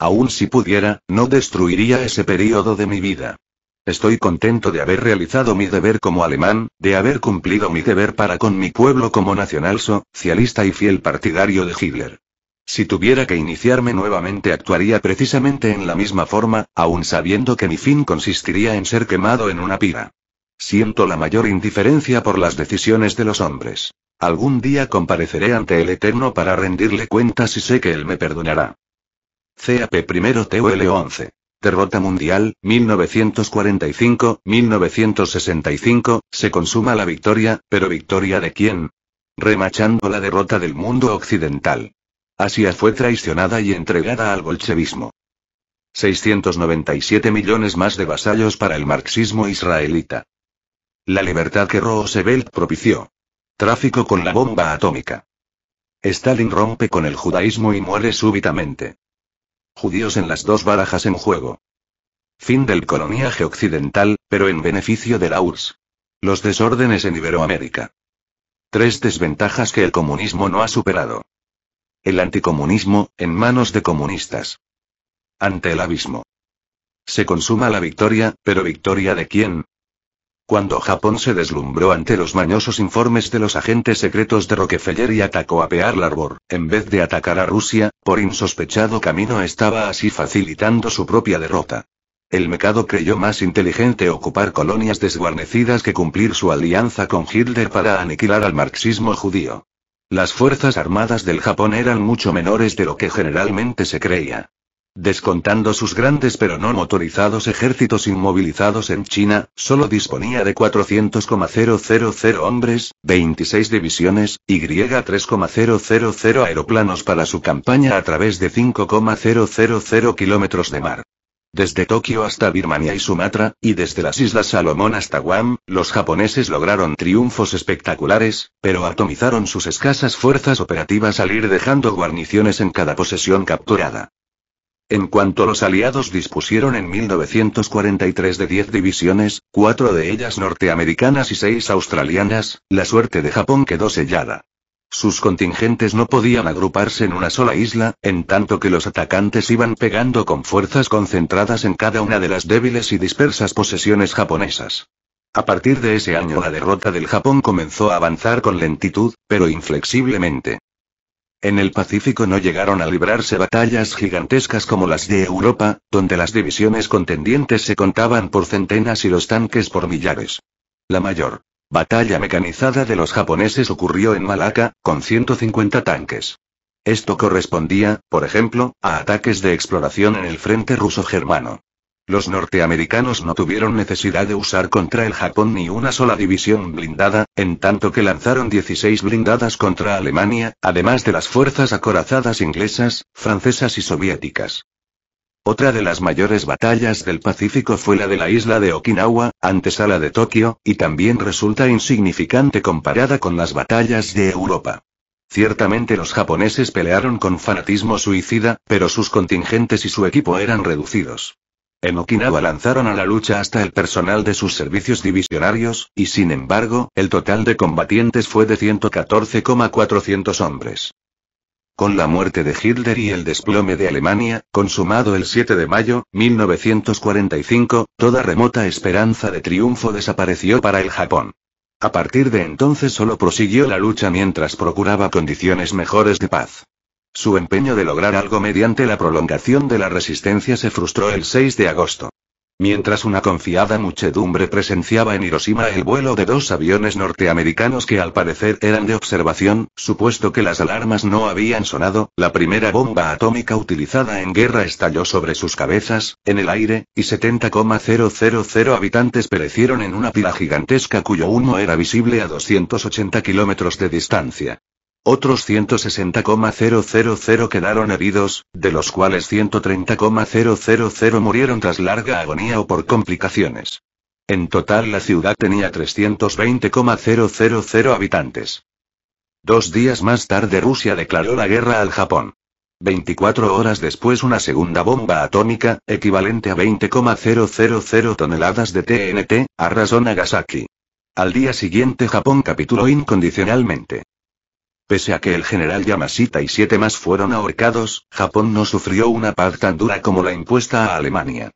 Aún si pudiera, no destruiría ese período de mi vida. Estoy contento de haber realizado mi deber como alemán, de haber cumplido mi deber para con mi pueblo como nacional socialista y fiel partidario de Hitler. Si tuviera que iniciarme nuevamente actuaría precisamente en la misma forma, aun sabiendo que mi fin consistiría en ser quemado en una pira. Siento la mayor indiferencia por las decisiones de los hombres. Algún día compareceré ante el Eterno para rendirle cuentas y sé que él me perdonará. CAP I. TOL 11 Derrota Mundial, 1945-1965, se consuma la victoria, pero ¿victoria de quién? Remachando la derrota del mundo occidental. Asia fue traicionada y entregada al bolchevismo. 697 millones más de vasallos para el marxismo israelita. La libertad que Roosevelt propició. Tráfico con la bomba atómica. Stalin rompe con el judaísmo y muere súbitamente. Judíos en las dos barajas en juego. Fin del coloniaje occidental, pero en beneficio de la URSS. Los desórdenes en Iberoamérica. Tres desventajas que el comunismo no ha superado. El anticomunismo, en manos de comunistas. Ante el abismo. Se consuma la victoria, pero victoria de quién? Cuando Japón se deslumbró ante los mañosos informes de los agentes secretos de Rockefeller y atacó a Pearl Harbor, en vez de atacar a Rusia, por insospechado camino estaba así facilitando su propia derrota. El mercado creyó más inteligente ocupar colonias desguarnecidas que cumplir su alianza con Hitler para aniquilar al marxismo judío. Las fuerzas armadas del Japón eran mucho menores de lo que generalmente se creía. Descontando sus grandes pero no motorizados ejércitos inmovilizados en China, solo disponía de 400,000 hombres, 26 divisiones, y 3,000 aeroplanos para su campaña a través de 5,000 kilómetros de mar. Desde Tokio hasta Birmania y Sumatra, y desde las Islas Salomón hasta Guam, los japoneses lograron triunfos espectaculares, pero atomizaron sus escasas fuerzas operativas al ir dejando guarniciones en cada posesión capturada. En cuanto los aliados dispusieron en 1943 de 10 divisiones, cuatro de ellas norteamericanas y seis australianas, la suerte de Japón quedó sellada. Sus contingentes no podían agruparse en una sola isla, en tanto que los atacantes iban pegando con fuerzas concentradas en cada una de las débiles y dispersas posesiones japonesas. A partir de ese año la derrota del Japón comenzó a avanzar con lentitud, pero inflexiblemente. En el Pacífico no llegaron a librarse batallas gigantescas como las de Europa, donde las divisiones contendientes se contaban por centenas y los tanques por millares. La mayor batalla mecanizada de los japoneses ocurrió en Malaca, con 150 tanques. Esto correspondía, por ejemplo, a ataques de exploración en el frente ruso-germano. Los norteamericanos no tuvieron necesidad de usar contra el Japón ni una sola división blindada, en tanto que lanzaron 16 blindadas contra Alemania, además de las fuerzas acorazadas inglesas, francesas y soviéticas. Otra de las mayores batallas del Pacífico fue la de la isla de Okinawa, antesala de Tokio, y también resulta insignificante comparada con las batallas de Europa. Ciertamente los japoneses pelearon con fanatismo suicida, pero sus contingentes y su equipo eran reducidos. En Okinawa lanzaron a la lucha hasta el personal de sus servicios divisionarios, y sin embargo, el total de combatientes fue de 114,400 hombres. Con la muerte de Hitler y el desplome de Alemania, consumado el 7 de mayo, 1945, toda remota esperanza de triunfo desapareció para el Japón. A partir de entonces solo prosiguió la lucha mientras procuraba condiciones mejores de paz. Su empeño de lograr algo mediante la prolongación de la resistencia se frustró el 6 de agosto. Mientras una confiada muchedumbre presenciaba en Hiroshima el vuelo de dos aviones norteamericanos que al parecer eran de observación, supuesto que las alarmas no habían sonado, la primera bomba atómica utilizada en guerra estalló sobre sus cabezas, en el aire, y 70,000 habitantes perecieron en una pila gigantesca cuyo humo era visible a 280 kilómetros de distancia. Otros 160,000 quedaron heridos, de los cuales 130,000 murieron tras larga agonía o por complicaciones. En total la ciudad tenía 320,000 habitantes. Dos días más tarde Rusia declaró la guerra al Japón. 24 horas después una segunda bomba atómica, equivalente a 20,000 toneladas de TNT, arrasó Nagasaki. Al día siguiente Japón capituló incondicionalmente. Pese a que el general Yamashita y siete más fueron ahorcados, Japón no sufrió una paz tan dura como la impuesta a Alemania.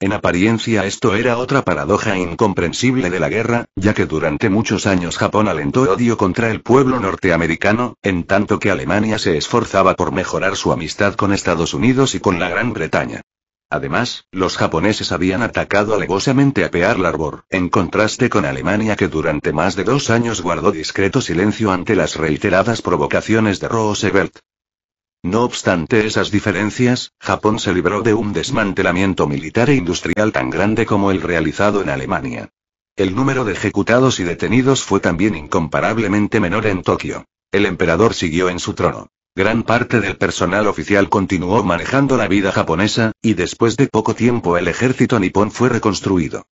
En apariencia esto era otra paradoja incomprensible de la guerra, ya que durante muchos años Japón alentó odio contra el pueblo norteamericano, en tanto que Alemania se esforzaba por mejorar su amistad con Estados Unidos y con la Gran Bretaña. Además, los japoneses habían atacado alegosamente a Pearl Harbor, en contraste con Alemania que durante más de dos años guardó discreto silencio ante las reiteradas provocaciones de Roosevelt. No obstante esas diferencias, Japón se libró de un desmantelamiento militar e industrial tan grande como el realizado en Alemania. El número de ejecutados y detenidos fue también incomparablemente menor en Tokio. El emperador siguió en su trono. Gran parte del personal oficial continuó manejando la vida japonesa, y después de poco tiempo el ejército nipón fue reconstruido.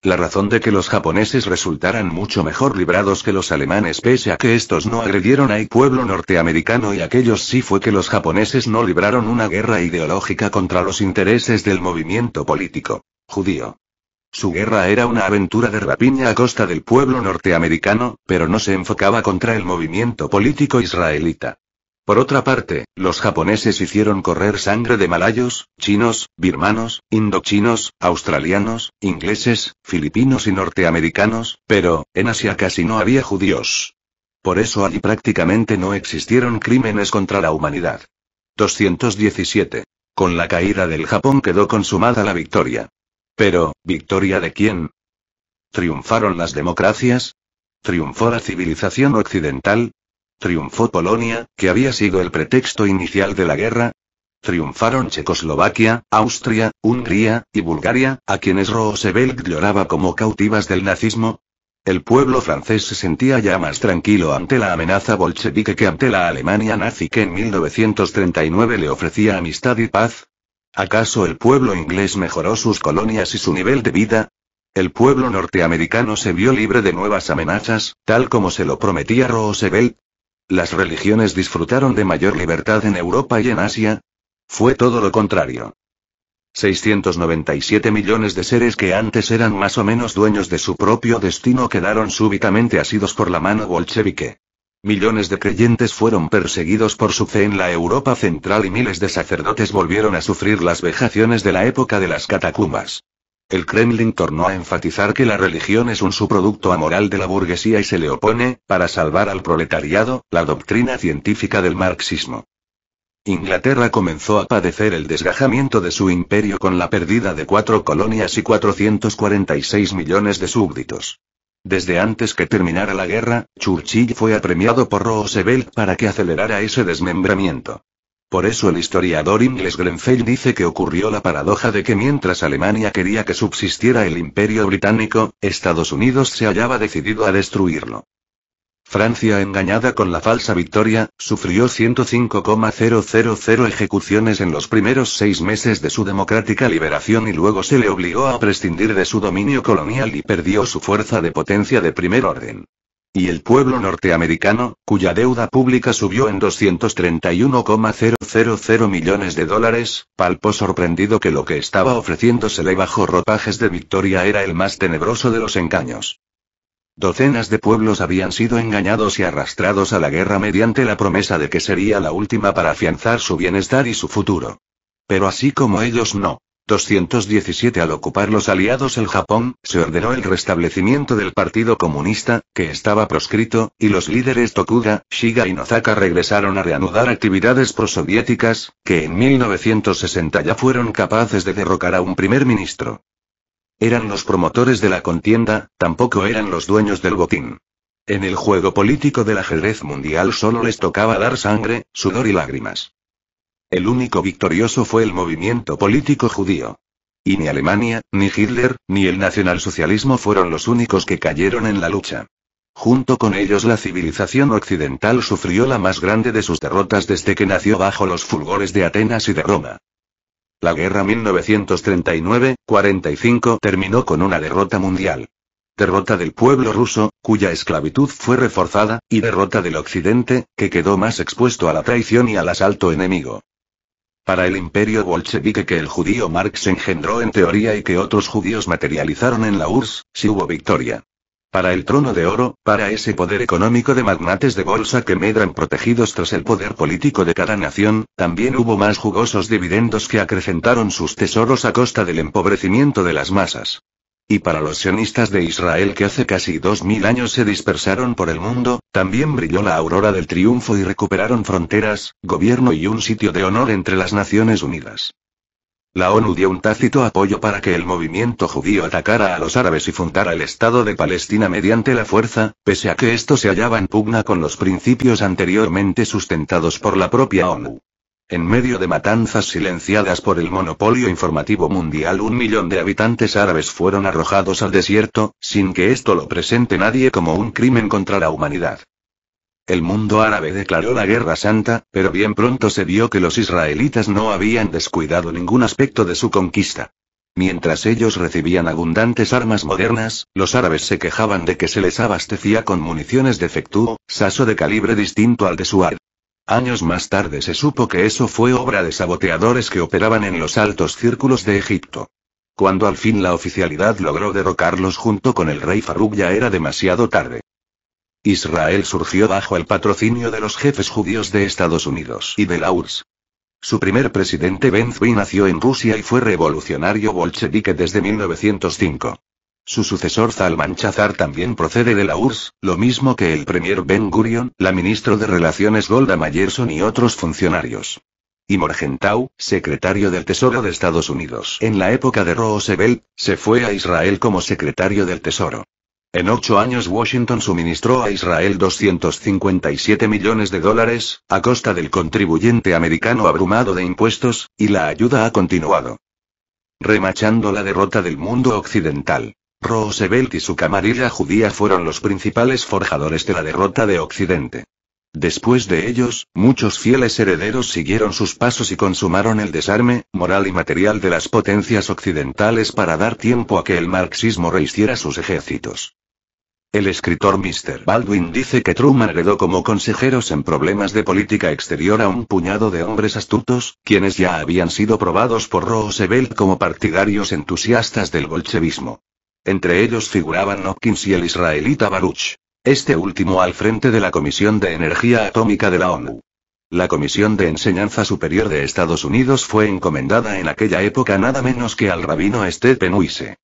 La razón de que los japoneses resultaran mucho mejor librados que los alemanes pese a que estos no agredieron al pueblo norteamericano y aquellos sí fue que los japoneses no libraron una guerra ideológica contra los intereses del movimiento político judío. Su guerra era una aventura de rapiña a costa del pueblo norteamericano, pero no se enfocaba contra el movimiento político israelita. Por otra parte, los japoneses hicieron correr sangre de malayos, chinos, birmanos, indochinos, australianos, ingleses, filipinos y norteamericanos, pero, en Asia casi no había judíos. Por eso allí prácticamente no existieron crímenes contra la humanidad. 217. Con la caída del Japón quedó consumada la victoria. Pero, ¿victoria de quién? ¿Triunfaron las democracias? ¿Triunfó la civilización occidental? Triunfó Polonia, que había sido el pretexto inicial de la guerra. Triunfaron Checoslovaquia, Austria, Hungría, y Bulgaria, a quienes Roosevelt lloraba como cautivas del nazismo. El pueblo francés se sentía ya más tranquilo ante la amenaza bolchevique que ante la Alemania nazi que en 1939 le ofrecía amistad y paz. ¿Acaso el pueblo inglés mejoró sus colonias y su nivel de vida? El pueblo norteamericano se vio libre de nuevas amenazas, tal como se lo prometía Roosevelt. Las religiones disfrutaron de mayor libertad en Europa y en Asia. Fue todo lo contrario. 697 millones de seres que antes eran más o menos dueños de su propio destino quedaron súbitamente asidos por la mano bolchevique. Millones de creyentes fueron perseguidos por su fe en la Europa central y miles de sacerdotes volvieron a sufrir las vejaciones de la época de las catacumbas. El Kremlin tornó a enfatizar que la religión es un subproducto amoral de la burguesía y se le opone, para salvar al proletariado, la doctrina científica del marxismo. Inglaterra comenzó a padecer el desgajamiento de su imperio con la pérdida de cuatro colonias y 446 millones de súbditos. Desde antes que terminara la guerra, Churchill fue apremiado por Roosevelt para que acelerara ese desmembramiento. Por eso el historiador inglés Grenfell dice que ocurrió la paradoja de que mientras Alemania quería que subsistiera el imperio británico, Estados Unidos se hallaba decidido a destruirlo. Francia engañada con la falsa victoria, sufrió 105,000 ejecuciones en los primeros seis meses de su democrática liberación y luego se le obligó a prescindir de su dominio colonial y perdió su fuerza de potencia de primer orden. Y el pueblo norteamericano, cuya deuda pública subió en 231,000 millones de dólares, palpó sorprendido que lo que estaba ofreciéndosele bajo ropajes de victoria era el más tenebroso de los engaños. Docenas de pueblos habían sido engañados y arrastrados a la guerra mediante la promesa de que sería la última para afianzar su bienestar y su futuro. Pero así como ellos no. 217 Al ocupar los aliados el Japón, se ordenó el restablecimiento del Partido Comunista, que estaba proscrito, y los líderes Tokuda, Shiga y Nozaka regresaron a reanudar actividades prosoviéticas, que en 1960 ya fueron capaces de derrocar a un primer ministro. Eran los promotores de la contienda, tampoco eran los dueños del botín. En el juego político del ajedrez mundial solo les tocaba dar sangre, sudor y lágrimas. El único victorioso fue el movimiento político judío. Y ni Alemania, ni Hitler, ni el nacionalsocialismo fueron los únicos que cayeron en la lucha. Junto con ellos la civilización occidental sufrió la más grande de sus derrotas desde que nació bajo los fulgores de Atenas y de Roma. La guerra 1939-45 terminó con una derrota mundial. Derrota del pueblo ruso, cuya esclavitud fue reforzada, y derrota del occidente, que quedó más expuesto a la traición y al asalto enemigo. Para el imperio bolchevique que el judío Marx engendró en teoría y que otros judíos materializaron en la URSS, sí hubo victoria. Para el trono de oro, para ese poder económico de magnates de bolsa que medran protegidos tras el poder político de cada nación, también hubo más jugosos dividendos que acrecentaron sus tesoros a costa del empobrecimiento de las masas. Y para los sionistas de Israel que hace casi dos mil años se dispersaron por el mundo, también brilló la aurora del triunfo y recuperaron fronteras, gobierno y un sitio de honor entre las Naciones Unidas. La ONU dio un tácito apoyo para que el movimiento judío atacara a los árabes y fundara el Estado de Palestina mediante la fuerza, pese a que esto se hallaba en pugna con los principios anteriormente sustentados por la propia ONU. En medio de matanzas silenciadas por el monopolio informativo mundial, un millón de habitantes árabes fueron arrojados al desierto, sin que esto lo presente nadie como un crimen contra la humanidad. El mundo árabe declaró la guerra santa, pero bien pronto se vio que los israelitas no habían descuidado ningún aspecto de su conquista. Mientras ellos recibían abundantes armas modernas, los árabes se quejaban de que se les abastecía con municiones de saso de calibre distinto al de Suar. Años más tarde se supo que eso fue obra de saboteadores que operaban en los altos círculos de Egipto. Cuando al fin la oficialidad logró derrocarlos junto con el rey Farouk ya era demasiado tarde. Israel surgió bajo el patrocinio de los jefes judíos de Estados Unidos y de la URSS. Su primer presidente Ben Zvi nació en Rusia y fue revolucionario bolchevique desde 1905. Su sucesor Zalman Chazar también procede de la URSS, lo mismo que el premier Ben Gurion, la ministro de Relaciones Golda Mayerson y otros funcionarios. Y Morgenthau, secretario del Tesoro de Estados Unidos en la época de Roosevelt, se fue a Israel como secretario del Tesoro. En ocho años Washington suministró a Israel 257 millones de dólares, a costa del contribuyente americano abrumado de impuestos, y la ayuda ha continuado remachando la derrota del mundo occidental. Roosevelt y su camarilla judía fueron los principales forjadores de la derrota de Occidente. Después de ellos, muchos fieles herederos siguieron sus pasos y consumaron el desarme, moral y material de las potencias occidentales para dar tiempo a que el marxismo rehiciera sus ejércitos. El escritor Mr. Baldwin dice que Truman heredó como consejeros en problemas de política exterior a un puñado de hombres astutos, quienes ya habían sido probados por Roosevelt como partidarios entusiastas del bolchevismo. Entre ellos figuraban Hopkins y el israelita Baruch. Este último al frente de la Comisión de Energía Atómica de la ONU. La Comisión de Enseñanza Superior de Estados Unidos fue encomendada en aquella época nada menos que al rabino Stephen Huise.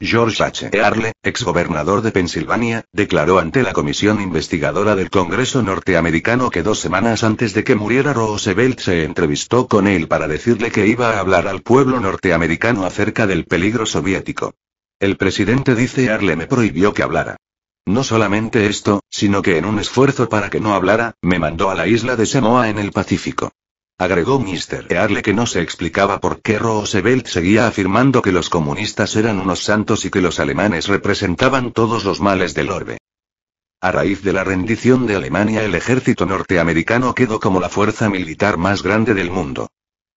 George H. Arle, exgobernador de Pensilvania, declaró ante la Comisión Investigadora del Congreso norteamericano que dos semanas antes de que muriera Roosevelt se entrevistó con él para decirle que iba a hablar al pueblo norteamericano acerca del peligro soviético. El presidente dice Arle me prohibió que hablara. No solamente esto, sino que en un esfuerzo para que no hablara, me mandó a la isla de Samoa en el Pacífico. Agregó Mr. Earle que no se explicaba por qué Roosevelt seguía afirmando que los comunistas eran unos santos y que los alemanes representaban todos los males del orbe. A raíz de la rendición de Alemania el ejército norteamericano quedó como la fuerza militar más grande del mundo.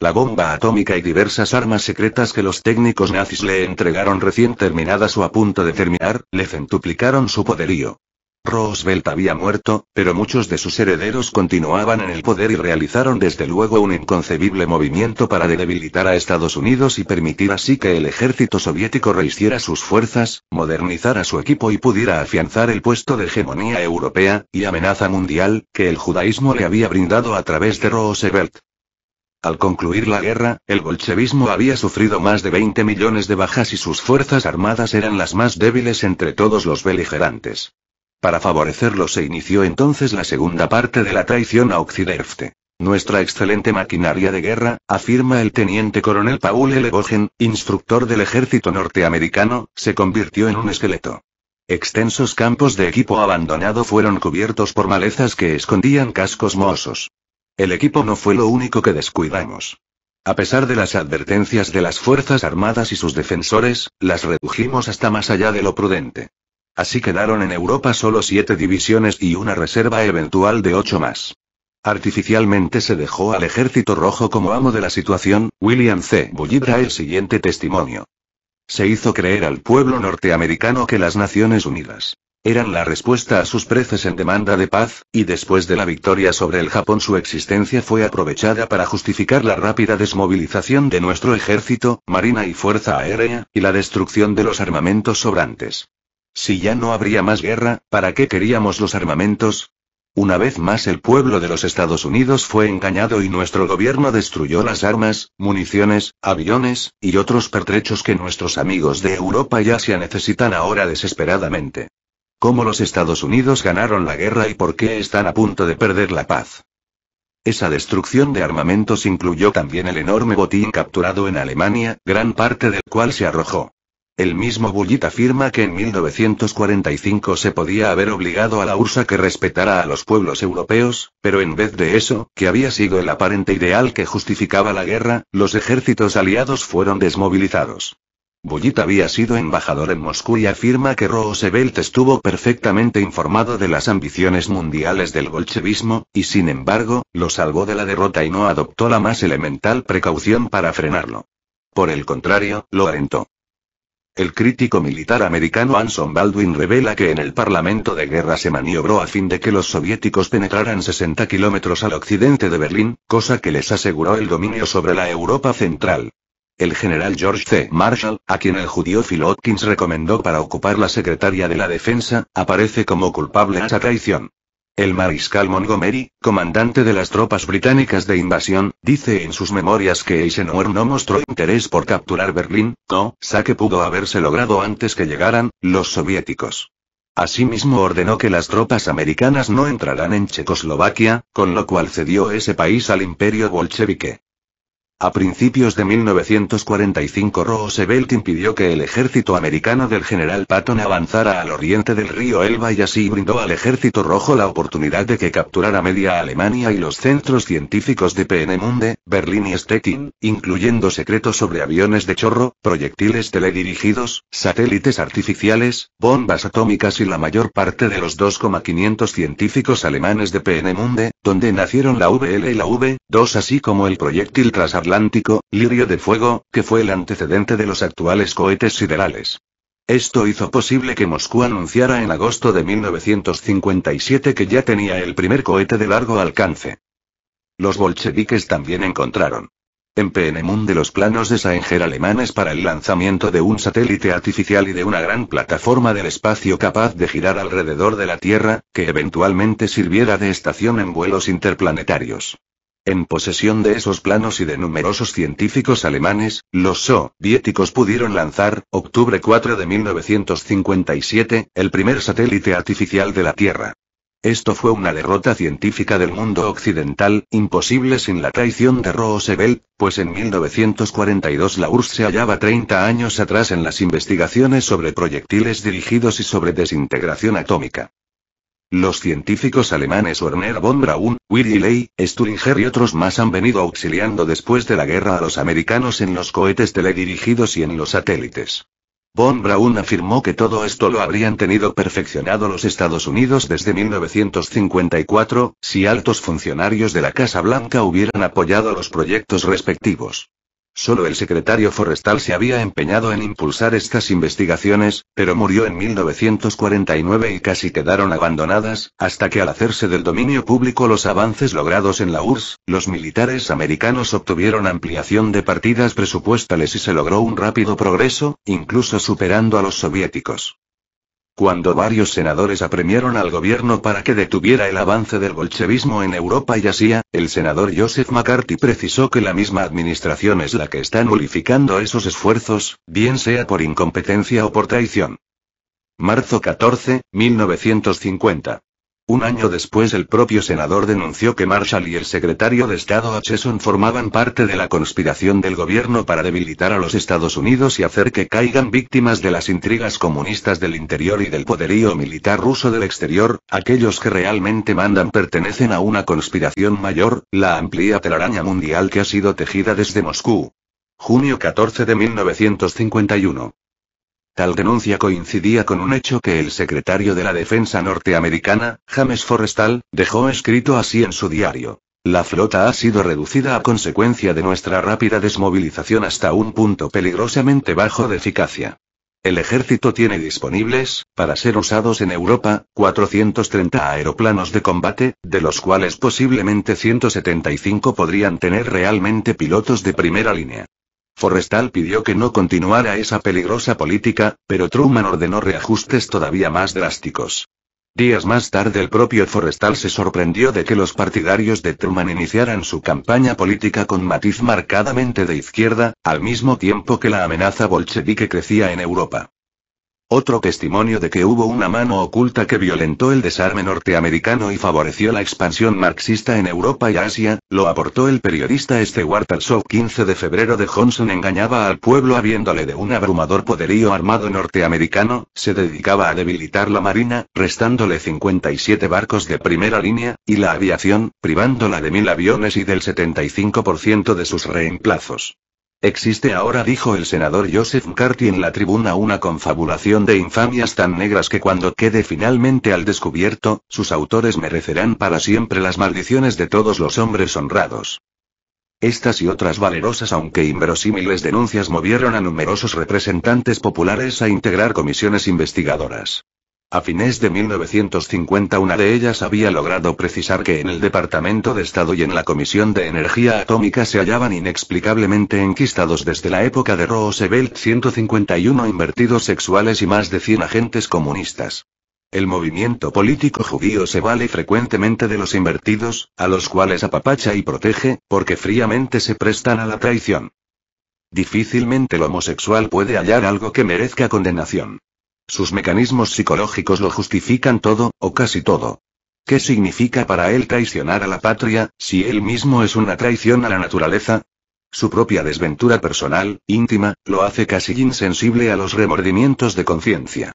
La bomba atómica y diversas armas secretas que los técnicos nazis le entregaron recién terminadas o a punto de terminar, le centuplicaron su poderío. Roosevelt había muerto, pero muchos de sus herederos continuaban en el poder y realizaron desde luego un inconcebible movimiento para debilitar a Estados Unidos y permitir así que el ejército soviético rehiciera sus fuerzas, modernizara su equipo y pudiera afianzar el puesto de hegemonía europea, y amenaza mundial, que el judaísmo le había brindado a través de Roosevelt. Al concluir la guerra, el bolchevismo había sufrido más de 20 millones de bajas y sus fuerzas armadas eran las más débiles entre todos los beligerantes. Para favorecerlo se inició entonces la segunda parte de la traición a Occidente. Nuestra excelente maquinaria de guerra, afirma el teniente coronel Paul L. Bogen, instructor del ejército norteamericano, se convirtió en un esqueleto. Extensos campos de equipo abandonado fueron cubiertos por malezas que escondían cascos mohosos. El equipo no fue lo único que descuidamos. A pesar de las advertencias de las Fuerzas Armadas y sus defensores, las redujimos hasta más allá de lo prudente. Así quedaron en Europa solo siete divisiones y una reserva eventual de ocho más. Artificialmente se dejó al ejército rojo como amo de la situación, William C. da el siguiente testimonio. Se hizo creer al pueblo norteamericano que las Naciones Unidas eran la respuesta a sus preces en demanda de paz, y después de la victoria sobre el Japón su existencia fue aprovechada para justificar la rápida desmovilización de nuestro ejército, marina y fuerza aérea, y la destrucción de los armamentos sobrantes. Si ya no habría más guerra, ¿para qué queríamos los armamentos? Una vez más el pueblo de los Estados Unidos fue engañado y nuestro gobierno destruyó las armas, municiones, aviones, y otros pertrechos que nuestros amigos de Europa y Asia necesitan ahora desesperadamente. ¿Cómo los Estados Unidos ganaron la guerra y por qué están a punto de perder la paz? Esa destrucción de armamentos incluyó también el enorme botín capturado en Alemania, gran parte del cual se arrojó. El mismo Bullitt afirma que en 1945 se podía haber obligado a la URSA que respetara a los pueblos europeos, pero en vez de eso, que había sido el aparente ideal que justificaba la guerra, los ejércitos aliados fueron desmovilizados. Bullit había sido embajador en Moscú y afirma que Roosevelt estuvo perfectamente informado de las ambiciones mundiales del bolchevismo, y sin embargo, lo salvó de la derrota y no adoptó la más elemental precaución para frenarlo. Por el contrario, lo alentó. El crítico militar americano Anson Baldwin revela que en el Parlamento de Guerra se maniobró a fin de que los soviéticos penetraran 60 kilómetros al occidente de Berlín, cosa que les aseguró el dominio sobre la Europa central el general George C. Marshall, a quien el judío Phil Hopkins recomendó para ocupar la secretaría de la defensa, aparece como culpable de esa traición. El mariscal Montgomery, comandante de las tropas británicas de invasión, dice en sus memorias que Eisenhower no mostró interés por capturar Berlín, no, saque pudo haberse logrado antes que llegaran los soviéticos. Asimismo ordenó que las tropas americanas no entrarán en Checoslovaquia, con lo cual cedió ese país al imperio bolchevique. A principios de 1945 Roosevelt impidió que el ejército americano del general Patton avanzara al oriente del río Elba y así brindó al ejército rojo la oportunidad de que capturara media Alemania y los centros científicos de Peenemünde, Berlín y Stettin, incluyendo secretos sobre aviones de chorro, proyectiles teledirigidos, satélites artificiales, bombas atómicas y la mayor parte de los 2,500 científicos alemanes de Peenemünde, donde nacieron la VL y la V, 2 así como el proyectil Atlántico, Lirio de Fuego, que fue el antecedente de los actuales cohetes siderales. Esto hizo posible que Moscú anunciara en agosto de 1957 que ya tenía el primer cohete de largo alcance. Los bolcheviques también encontraron en un de los planos de Sanger alemanes para el lanzamiento de un satélite artificial y de una gran plataforma del espacio capaz de girar alrededor de la Tierra, que eventualmente sirviera de estación en vuelos interplanetarios. En posesión de esos planos y de numerosos científicos alemanes, los soviéticos pudieron lanzar, octubre 4 de 1957, el primer satélite artificial de la Tierra. Esto fue una derrota científica del mundo occidental, imposible sin la traición de Roosevelt, pues en 1942 la URSS se hallaba 30 años atrás en las investigaciones sobre proyectiles dirigidos y sobre desintegración atómica. Los científicos alemanes Werner von Braun, Willy Ley, Sturinger y otros más han venido auxiliando después de la guerra a los americanos en los cohetes teledirigidos y en los satélites. Von Braun afirmó que todo esto lo habrían tenido perfeccionado los Estados Unidos desde 1954, si altos funcionarios de la Casa Blanca hubieran apoyado los proyectos respectivos. Solo el secretario forestal se había empeñado en impulsar estas investigaciones, pero murió en 1949 y casi quedaron abandonadas, hasta que al hacerse del dominio público los avances logrados en la URSS, los militares americanos obtuvieron ampliación de partidas presupuestales y se logró un rápido progreso, incluso superando a los soviéticos cuando varios senadores apremiaron al gobierno para que detuviera el avance del bolchevismo en Europa y Asia, el senador Joseph McCarthy precisó que la misma administración es la que está nulificando esos esfuerzos, bien sea por incompetencia o por traición. Marzo 14, 1950. Un año después el propio senador denunció que Marshall y el secretario de Estado Acheson formaban parte de la conspiración del gobierno para debilitar a los Estados Unidos y hacer que caigan víctimas de las intrigas comunistas del interior y del poderío militar ruso del exterior, aquellos que realmente mandan pertenecen a una conspiración mayor, la amplia telaraña mundial que ha sido tejida desde Moscú. Junio 14 de 1951. Tal denuncia coincidía con un hecho que el secretario de la Defensa norteamericana, James Forrestal, dejó escrito así en su diario. La flota ha sido reducida a consecuencia de nuestra rápida desmovilización hasta un punto peligrosamente bajo de eficacia. El ejército tiene disponibles, para ser usados en Europa, 430 aeroplanos de combate, de los cuales posiblemente 175 podrían tener realmente pilotos de primera línea. Forrestal pidió que no continuara esa peligrosa política, pero Truman ordenó reajustes todavía más drásticos. Días más tarde el propio Forrestal se sorprendió de que los partidarios de Truman iniciaran su campaña política con matiz marcadamente de izquierda, al mismo tiempo que la amenaza bolchevique crecía en Europa. Otro testimonio de que hubo una mano oculta que violentó el desarme norteamericano y favoreció la expansión marxista en Europa y Asia, lo aportó el periodista Stewart Alsop 15 de febrero de Johnson engañaba al pueblo habiéndole de un abrumador poderío armado norteamericano, se dedicaba a debilitar la marina, restándole 57 barcos de primera línea, y la aviación, privándola de mil aviones y del 75% de sus reemplazos. Existe ahora, dijo el senador Joseph McCarthy en la tribuna, una confabulación de infamias tan negras que cuando quede finalmente al descubierto, sus autores merecerán para siempre las maldiciones de todos los hombres honrados. Estas y otras valerosas aunque inverosímiles denuncias movieron a numerosos representantes populares a integrar comisiones investigadoras. A fines de 1950 una de ellas había logrado precisar que en el Departamento de Estado y en la Comisión de Energía Atómica se hallaban inexplicablemente enquistados desde la época de Roosevelt 151 invertidos sexuales y más de 100 agentes comunistas. El movimiento político judío se vale frecuentemente de los invertidos, a los cuales apapacha y protege, porque fríamente se prestan a la traición. Difícilmente el homosexual puede hallar algo que merezca condenación. Sus mecanismos psicológicos lo justifican todo, o casi todo. ¿Qué significa para él traicionar a la patria, si él mismo es una traición a la naturaleza? Su propia desventura personal, íntima, lo hace casi insensible a los remordimientos de conciencia.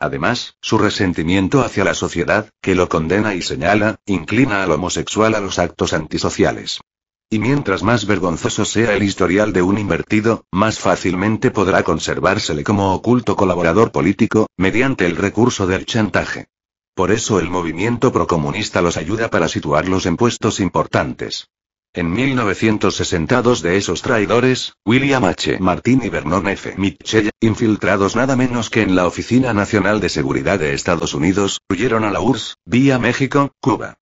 Además, su resentimiento hacia la sociedad, que lo condena y señala, inclina al homosexual a los actos antisociales. Y mientras más vergonzoso sea el historial de un invertido, más fácilmente podrá conservársele como oculto colaborador político, mediante el recurso del chantaje. Por eso el movimiento procomunista los ayuda para situarlos en puestos importantes. En 1962 de esos traidores, William H. Martin y Vernon F. Mitchell, infiltrados nada menos que en la Oficina Nacional de Seguridad de Estados Unidos, huyeron a la URSS, vía México, Cuba.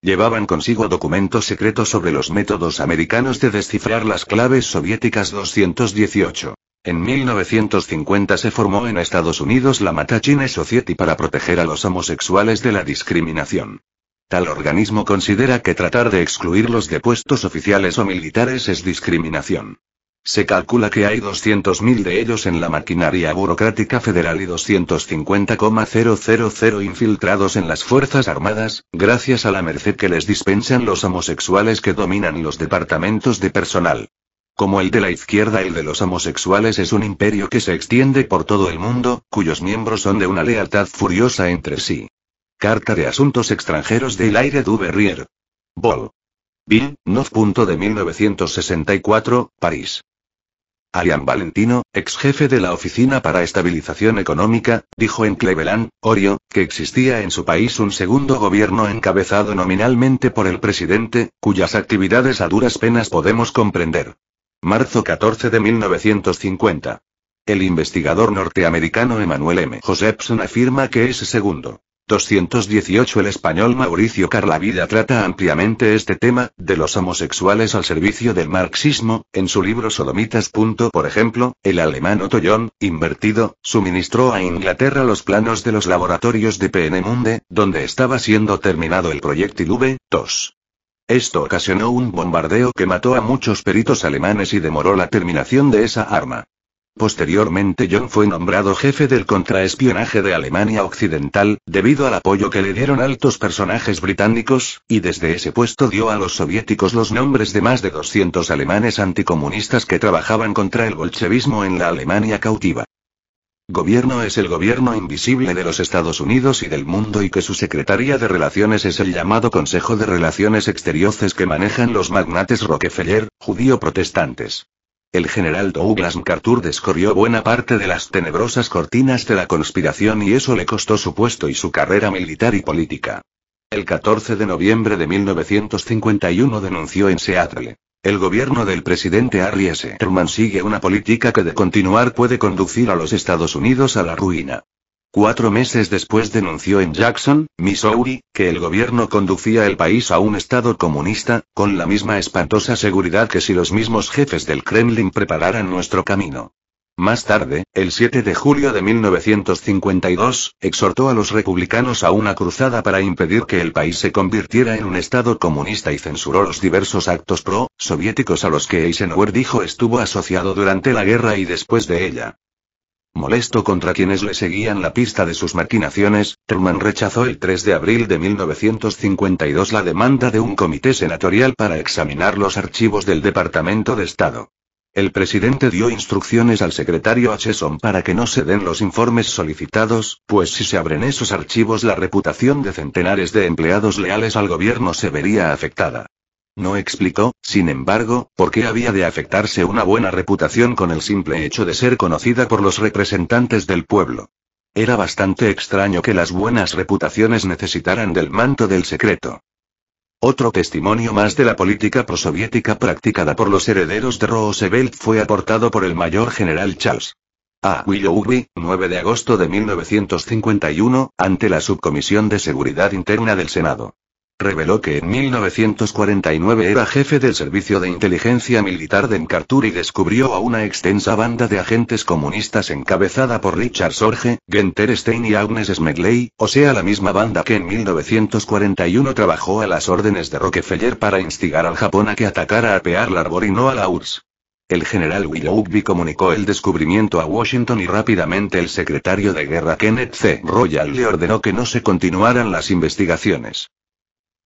Llevaban consigo documentos secretos sobre los métodos americanos de descifrar las claves soviéticas 218. En 1950 se formó en Estados Unidos la Matachine Society para proteger a los homosexuales de la discriminación. Tal organismo considera que tratar de excluirlos de puestos oficiales o militares es discriminación. Se calcula que hay 200.000 de ellos en la maquinaria burocrática federal y 250,000 infiltrados en las Fuerzas Armadas, gracias a la merced que les dispensan los homosexuales que dominan los departamentos de personal. Como el de la izquierda, el de los homosexuales es un imperio que se extiende por todo el mundo, cuyos miembros son de una lealtad furiosa entre sí. Carta de Asuntos Extranjeros del aire Duverrier. Vol. Bill, Nov. de 1964, París. Alian Valentino, ex jefe de la Oficina para Estabilización Económica, dijo en Cleveland, Ohio, que existía en su país un segundo gobierno encabezado nominalmente por el presidente, cuyas actividades a duras penas podemos comprender. Marzo 14 de 1950. El investigador norteamericano Emanuel M. Josephson afirma que ese segundo 218 El español Mauricio Carlavida trata ampliamente este tema, de los homosexuales al servicio del marxismo, en su libro Sodomitas. Por ejemplo, el alemán otollón invertido, suministró a Inglaterra los planos de los laboratorios de Peenemunde, donde estaba siendo terminado el proyectil V-2. Esto ocasionó un bombardeo que mató a muchos peritos alemanes y demoró la terminación de esa arma. Posteriormente John fue nombrado jefe del contraespionaje de Alemania Occidental, debido al apoyo que le dieron altos personajes británicos, y desde ese puesto dio a los soviéticos los nombres de más de 200 alemanes anticomunistas que trabajaban contra el bolchevismo en la Alemania cautiva. Gobierno es el gobierno invisible de los Estados Unidos y del mundo y que su Secretaría de Relaciones es el llamado Consejo de Relaciones Exteriores que manejan los magnates Rockefeller, judío protestantes. El general Douglas MacArthur descorrió buena parte de las tenebrosas cortinas de la conspiración y eso le costó su puesto y su carrera militar y política. El 14 de noviembre de 1951 denunció en Seattle. El gobierno del presidente Harry S. Truman sigue una política que de continuar puede conducir a los Estados Unidos a la ruina. Cuatro meses después denunció en Jackson, Missouri, que el gobierno conducía el país a un estado comunista, con la misma espantosa seguridad que si los mismos jefes del Kremlin prepararan nuestro camino. Más tarde, el 7 de julio de 1952, exhortó a los republicanos a una cruzada para impedir que el país se convirtiera en un estado comunista y censuró los diversos actos pro-soviéticos a los que Eisenhower dijo estuvo asociado durante la guerra y después de ella. Molesto contra quienes le seguían la pista de sus maquinaciones, Truman rechazó el 3 de abril de 1952 la demanda de un comité senatorial para examinar los archivos del Departamento de Estado. El presidente dio instrucciones al secretario Acheson para que no se den los informes solicitados, pues si se abren esos archivos la reputación de centenares de empleados leales al gobierno se vería afectada. No explicó, sin embargo, por qué había de afectarse una buena reputación con el simple hecho de ser conocida por los representantes del pueblo. Era bastante extraño que las buenas reputaciones necesitaran del manto del secreto. Otro testimonio más de la política prosoviética practicada por los herederos de Roosevelt fue aportado por el mayor general Charles. A. Willoughby, 9 de agosto de 1951, ante la Subcomisión de Seguridad Interna del Senado reveló que en 1949 era jefe del Servicio de Inteligencia Militar de Encartur y descubrió a una extensa banda de agentes comunistas encabezada por Richard Sorge, Genter Stein y Agnes Smedley, o sea la misma banda que en 1941 trabajó a las órdenes de Rockefeller para instigar al Japón a que atacara a Pearl Harbor y no a la URSS. El general Willoughby comunicó el descubrimiento a Washington y rápidamente el secretario de guerra Kenneth C. Royal le ordenó que no se continuaran las investigaciones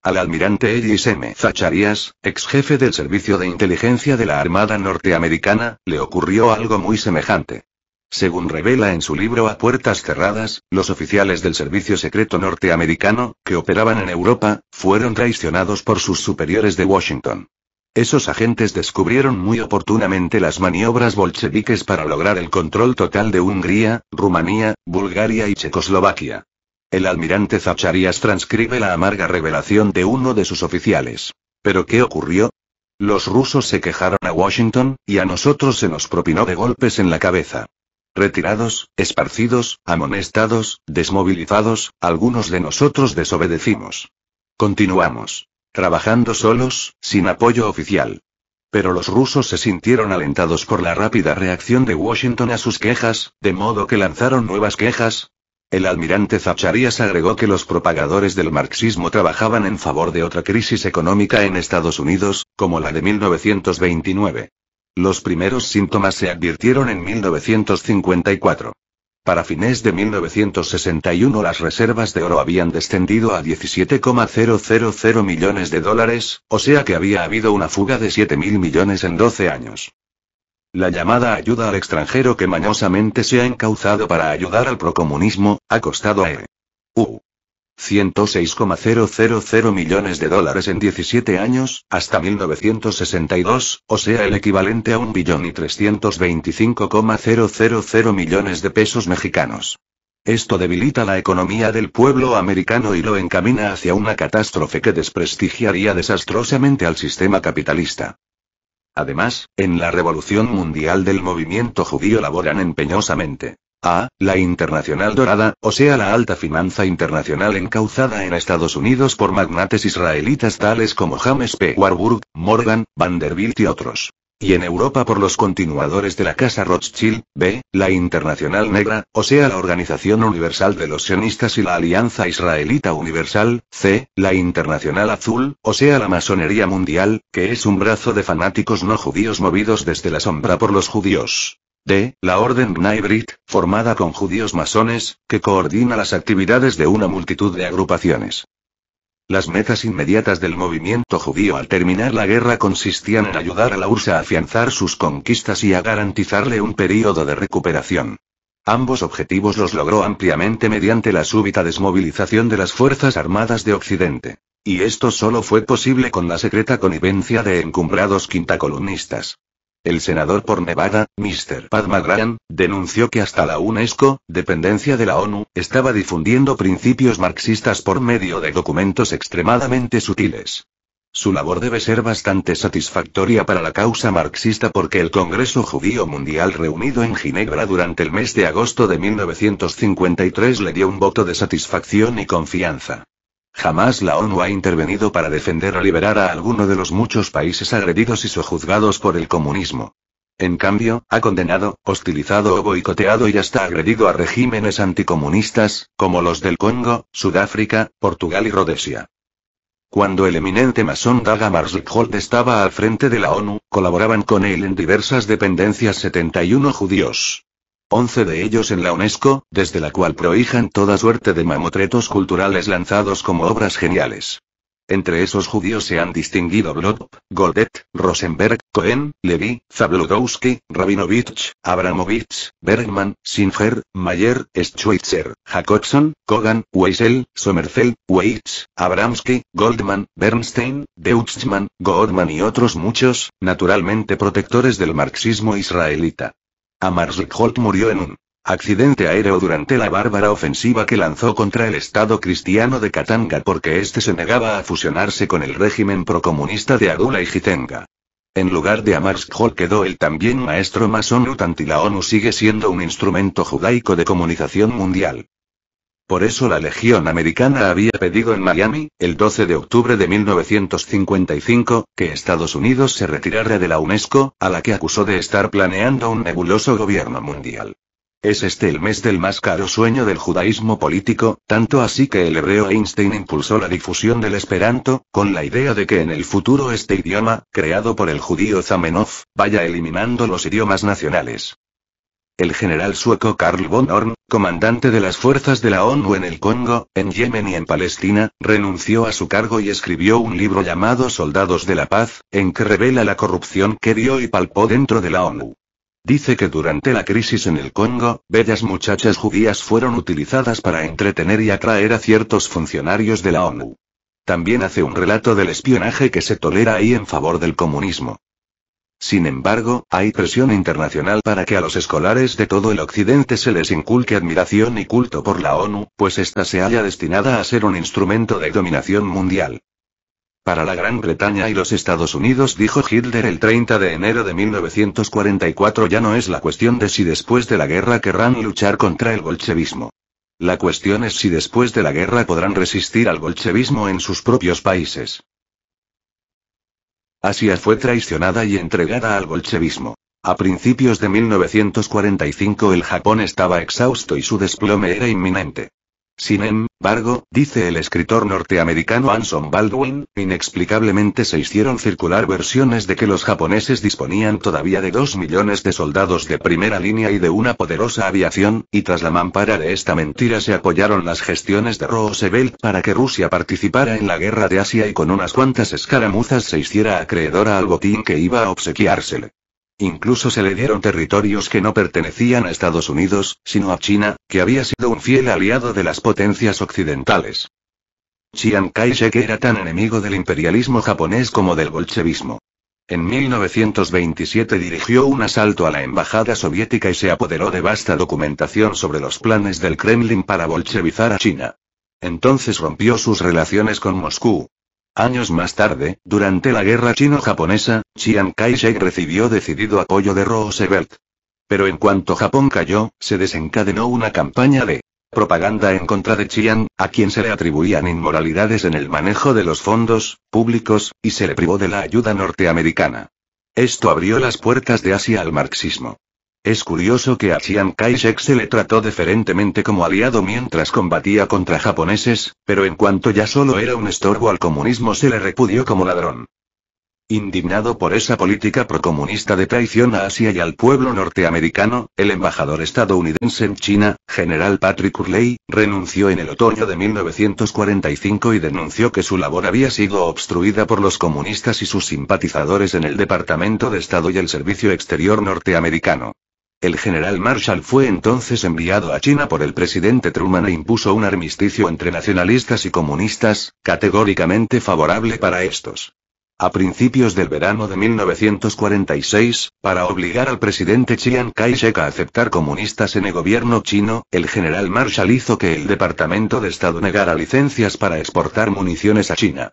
al almirante Ellis M. Zacharias, ex jefe del Servicio de Inteligencia de la Armada Norteamericana, le ocurrió algo muy semejante. Según revela en su libro A Puertas Cerradas, los oficiales del Servicio Secreto Norteamericano, que operaban en Europa, fueron traicionados por sus superiores de Washington. Esos agentes descubrieron muy oportunamente las maniobras bolcheviques para lograr el control total de Hungría, Rumanía, Bulgaria y Checoslovaquia. El almirante Zacharias transcribe la amarga revelación de uno de sus oficiales. ¿Pero qué ocurrió? Los rusos se quejaron a Washington, y a nosotros se nos propinó de golpes en la cabeza. Retirados, esparcidos, amonestados, desmovilizados, algunos de nosotros desobedecimos. Continuamos. Trabajando solos, sin apoyo oficial. Pero los rusos se sintieron alentados por la rápida reacción de Washington a sus quejas, de modo que lanzaron nuevas quejas, el almirante Zacharias agregó que los propagadores del marxismo trabajaban en favor de otra crisis económica en Estados Unidos, como la de 1929. Los primeros síntomas se advirtieron en 1954. Para fines de 1961 las reservas de oro habían descendido a 17,000 millones de dólares, o sea que había habido una fuga de 7.000 millones en 12 años. La llamada ayuda al extranjero que mañosamente se ha encauzado para ayudar al procomunismo, ha costado a U. 106,000 millones de dólares en 17 años, hasta 1962, o sea el equivalente a 1 billón y 325,000 millones de pesos mexicanos. Esto debilita la economía del pueblo americano y lo encamina hacia una catástrofe que desprestigiaría desastrosamente al sistema capitalista. Además, en la Revolución Mundial del Movimiento Judío laboran empeñosamente. A. La Internacional Dorada, o sea la alta finanza internacional encauzada en Estados Unidos por magnates israelitas tales como James P. Warburg, Morgan, Vanderbilt y otros y en Europa por los continuadores de la Casa Rothschild, B, la Internacional Negra, o sea la Organización Universal de los Sionistas y la Alianza Israelita Universal, C, la Internacional Azul, o sea la Masonería Mundial, que es un brazo de fanáticos no judíos movidos desde la sombra por los judíos. D. La Orden Gnaibrit, formada con judíos masones, que coordina las actividades de una multitud de agrupaciones. Las metas inmediatas del movimiento judío al terminar la guerra consistían en ayudar a la URSS a afianzar sus conquistas y a garantizarle un período de recuperación. Ambos objetivos los logró ampliamente mediante la súbita desmovilización de las Fuerzas Armadas de Occidente. Y esto solo fue posible con la secreta connivencia de encumbrados quintacolumnistas. El senador por Nevada, Mr. Padma denunció que hasta la UNESCO, dependencia de la ONU, estaba difundiendo principios marxistas por medio de documentos extremadamente sutiles. Su labor debe ser bastante satisfactoria para la causa marxista porque el Congreso Judío Mundial reunido en Ginebra durante el mes de agosto de 1953 le dio un voto de satisfacción y confianza. Jamás la ONU ha intervenido para defender o liberar a alguno de los muchos países agredidos y sojuzgados por el comunismo. En cambio, ha condenado, hostilizado o boicoteado y hasta agredido a regímenes anticomunistas, como los del Congo, Sudáfrica, Portugal y Rhodesia. Cuando el eminente masón Dagmar estaba al frente de la ONU, colaboraban con él en diversas dependencias 71 judíos once de ellos en la UNESCO, desde la cual prohijan toda suerte de mamotretos culturales lanzados como obras geniales. Entre esos judíos se han distinguido Blob, Goldet, Rosenberg, Cohen, Levy, Zabludowski, Rabinovich, Abramovich, Bergman, Singer, Mayer, Schweitzer, Jacobson, Kogan, Weisel, Sommerfeld, Weitz, Abramsky, Goldman, Bernstein, Deutschman, Goldman y otros muchos, naturalmente protectores del marxismo israelita. Amarzik Holt murió en un accidente aéreo durante la bárbara ofensiva que lanzó contra el Estado cristiano de Katanga porque éste se negaba a fusionarse con el régimen procomunista de Agula y Jitenga. En lugar de Amarsk Hall quedó el también maestro masón y la ONU sigue siendo un instrumento judaico de comunicación mundial. Por eso la Legión Americana había pedido en Miami, el 12 de octubre de 1955, que Estados Unidos se retirara de la UNESCO, a la que acusó de estar planeando un nebuloso gobierno mundial. Es este el mes del más caro sueño del judaísmo político, tanto así que el hebreo Einstein impulsó la difusión del esperanto, con la idea de que en el futuro este idioma, creado por el judío Zamenhof, vaya eliminando los idiomas nacionales. El general sueco Karl von Horn, comandante de las fuerzas de la ONU en el Congo, en Yemen y en Palestina, renunció a su cargo y escribió un libro llamado Soldados de la Paz, en que revela la corrupción que dio y palpó dentro de la ONU. Dice que durante la crisis en el Congo, bellas muchachas judías fueron utilizadas para entretener y atraer a ciertos funcionarios de la ONU. También hace un relato del espionaje que se tolera ahí en favor del comunismo. Sin embargo, hay presión internacional para que a los escolares de todo el Occidente se les inculque admiración y culto por la ONU, pues ésta se halla destinada a ser un instrumento de dominación mundial. Para la Gran Bretaña y los Estados Unidos, dijo Hitler el 30 de enero de 1944, ya no es la cuestión de si después de la guerra querrán luchar contra el bolchevismo. La cuestión es si después de la guerra podrán resistir al bolchevismo en sus propios países. Asia fue traicionada y entregada al bolchevismo. A principios de 1945 el Japón estaba exhausto y su desplome era inminente. Sin embargo, dice el escritor norteamericano Anson Baldwin, inexplicablemente se hicieron circular versiones de que los japoneses disponían todavía de dos millones de soldados de primera línea y de una poderosa aviación, y tras la mampara de esta mentira se apoyaron las gestiones de Roosevelt para que Rusia participara en la guerra de Asia y con unas cuantas escaramuzas se hiciera acreedora al botín que iba a obsequiársele. Incluso se le dieron territorios que no pertenecían a Estados Unidos, sino a China, que había sido un fiel aliado de las potencias occidentales. Chiang Kai-shek era tan enemigo del imperialismo japonés como del bolchevismo. En 1927 dirigió un asalto a la embajada soviética y se apoderó de vasta documentación sobre los planes del Kremlin para bolchevizar a China. Entonces rompió sus relaciones con Moscú, Años más tarde, durante la guerra chino-japonesa, Chiang Kai-shek recibió decidido apoyo de Roosevelt. Pero en cuanto Japón cayó, se desencadenó una campaña de propaganda en contra de Chiang, a quien se le atribuían inmoralidades en el manejo de los fondos públicos, y se le privó de la ayuda norteamericana. Esto abrió las puertas de Asia al marxismo. Es curioso que a Chiang Kai-shek se le trató deferentemente como aliado mientras combatía contra japoneses, pero en cuanto ya solo era un estorbo al comunismo se le repudió como ladrón. Indignado por esa política procomunista de traición a Asia y al pueblo norteamericano, el embajador estadounidense en China, general Patrick Curley, renunció en el otoño de 1945 y denunció que su labor había sido obstruida por los comunistas y sus simpatizadores en el Departamento de Estado y el Servicio Exterior norteamericano. El general Marshall fue entonces enviado a China por el presidente Truman e impuso un armisticio entre nacionalistas y comunistas, categóricamente favorable para estos. A principios del verano de 1946, para obligar al presidente Chiang Kai-shek a aceptar comunistas en el gobierno chino, el general Marshall hizo que el Departamento de Estado negara licencias para exportar municiones a China.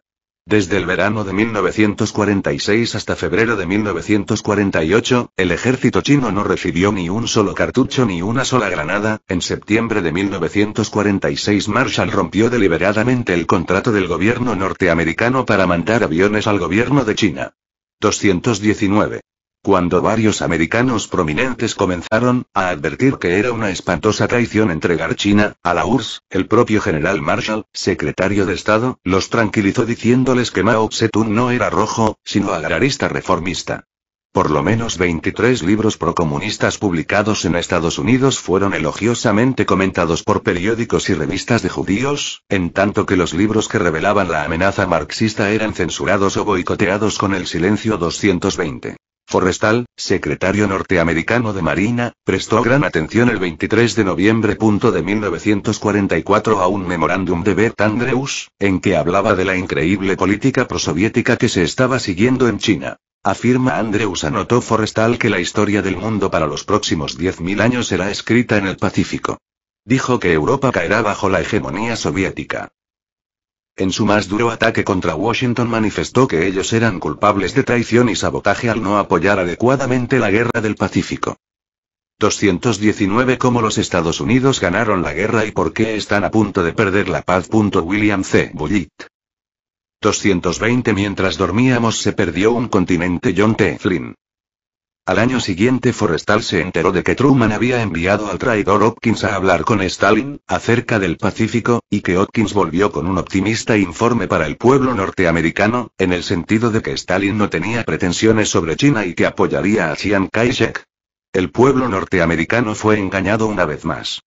Desde el verano de 1946 hasta febrero de 1948, el ejército chino no recibió ni un solo cartucho ni una sola granada. En septiembre de 1946 Marshall rompió deliberadamente el contrato del gobierno norteamericano para mandar aviones al gobierno de China. 219. Cuando varios americanos prominentes comenzaron a advertir que era una espantosa traición entregar China a la URSS, el propio general Marshall, secretario de Estado, los tranquilizó diciéndoles que Mao Zedong no era rojo, sino agrarista reformista. Por lo menos 23 libros procomunistas publicados en Estados Unidos fueron elogiosamente comentados por periódicos y revistas de judíos, en tanto que los libros que revelaban la amenaza marxista eran censurados o boicoteados con el silencio 220. Forrestal, secretario norteamericano de Marina, prestó gran atención el 23 de noviembre de 1944 a un memorándum de Bert Andreus, en que hablaba de la increíble política prosoviética que se estaba siguiendo en China. Afirma Andreus anotó Forrestal que la historia del mundo para los próximos 10.000 años será escrita en el Pacífico. Dijo que Europa caerá bajo la hegemonía soviética. En su más duro ataque contra Washington manifestó que ellos eran culpables de traición y sabotaje al no apoyar adecuadamente la guerra del Pacífico. 219 Cómo los Estados Unidos ganaron la guerra y por qué están a punto de perder la paz. William C. Bullitt. 220 Mientras dormíamos se perdió un continente John T. Flynn. Al año siguiente Forrestal se enteró de que Truman había enviado al traidor Hopkins a hablar con Stalin, acerca del Pacífico, y que Hopkins volvió con un optimista informe para el pueblo norteamericano, en el sentido de que Stalin no tenía pretensiones sobre China y que apoyaría a Chiang Kai-shek. El pueblo norteamericano fue engañado una vez más.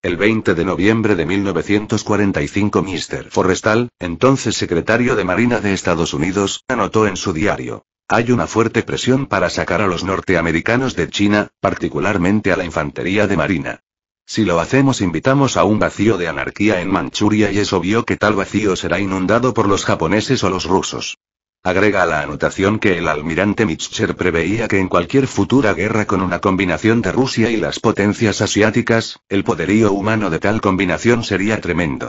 El 20 de noviembre de 1945 Mr. Forrestal, entonces secretario de Marina de Estados Unidos, anotó en su diario. Hay una fuerte presión para sacar a los norteamericanos de China, particularmente a la infantería de marina. Si lo hacemos invitamos a un vacío de anarquía en Manchuria y es obvio que tal vacío será inundado por los japoneses o los rusos. Agrega la anotación que el almirante Mitscher preveía que en cualquier futura guerra con una combinación de Rusia y las potencias asiáticas, el poderío humano de tal combinación sería tremendo.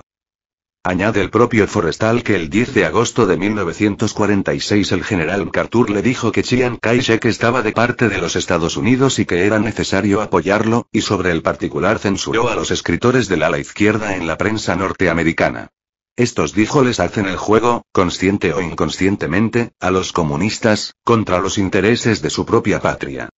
Añade el propio Forestal que el 10 de agosto de 1946 el general MacArthur le dijo que Chiang Kai-shek estaba de parte de los Estados Unidos y que era necesario apoyarlo, y sobre el particular censuró a los escritores del ala izquierda en la prensa norteamericana. Estos dijo les hacen el juego, consciente o inconscientemente, a los comunistas, contra los intereses de su propia patria.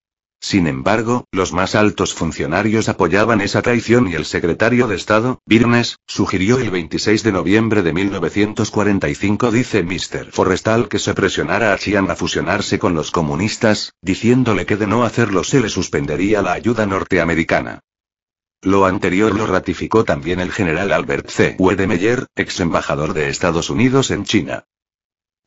Sin embargo, los más altos funcionarios apoyaban esa traición y el secretario de Estado, Birnes, sugirió el 26 de noviembre de 1945, dice Mr. Forrestal, que se presionara a Chiang a fusionarse con los comunistas, diciéndole que de no hacerlo se le suspendería la ayuda norteamericana. Lo anterior lo ratificó también el general Albert C. Wedemeyer, ex embajador de Estados Unidos en China.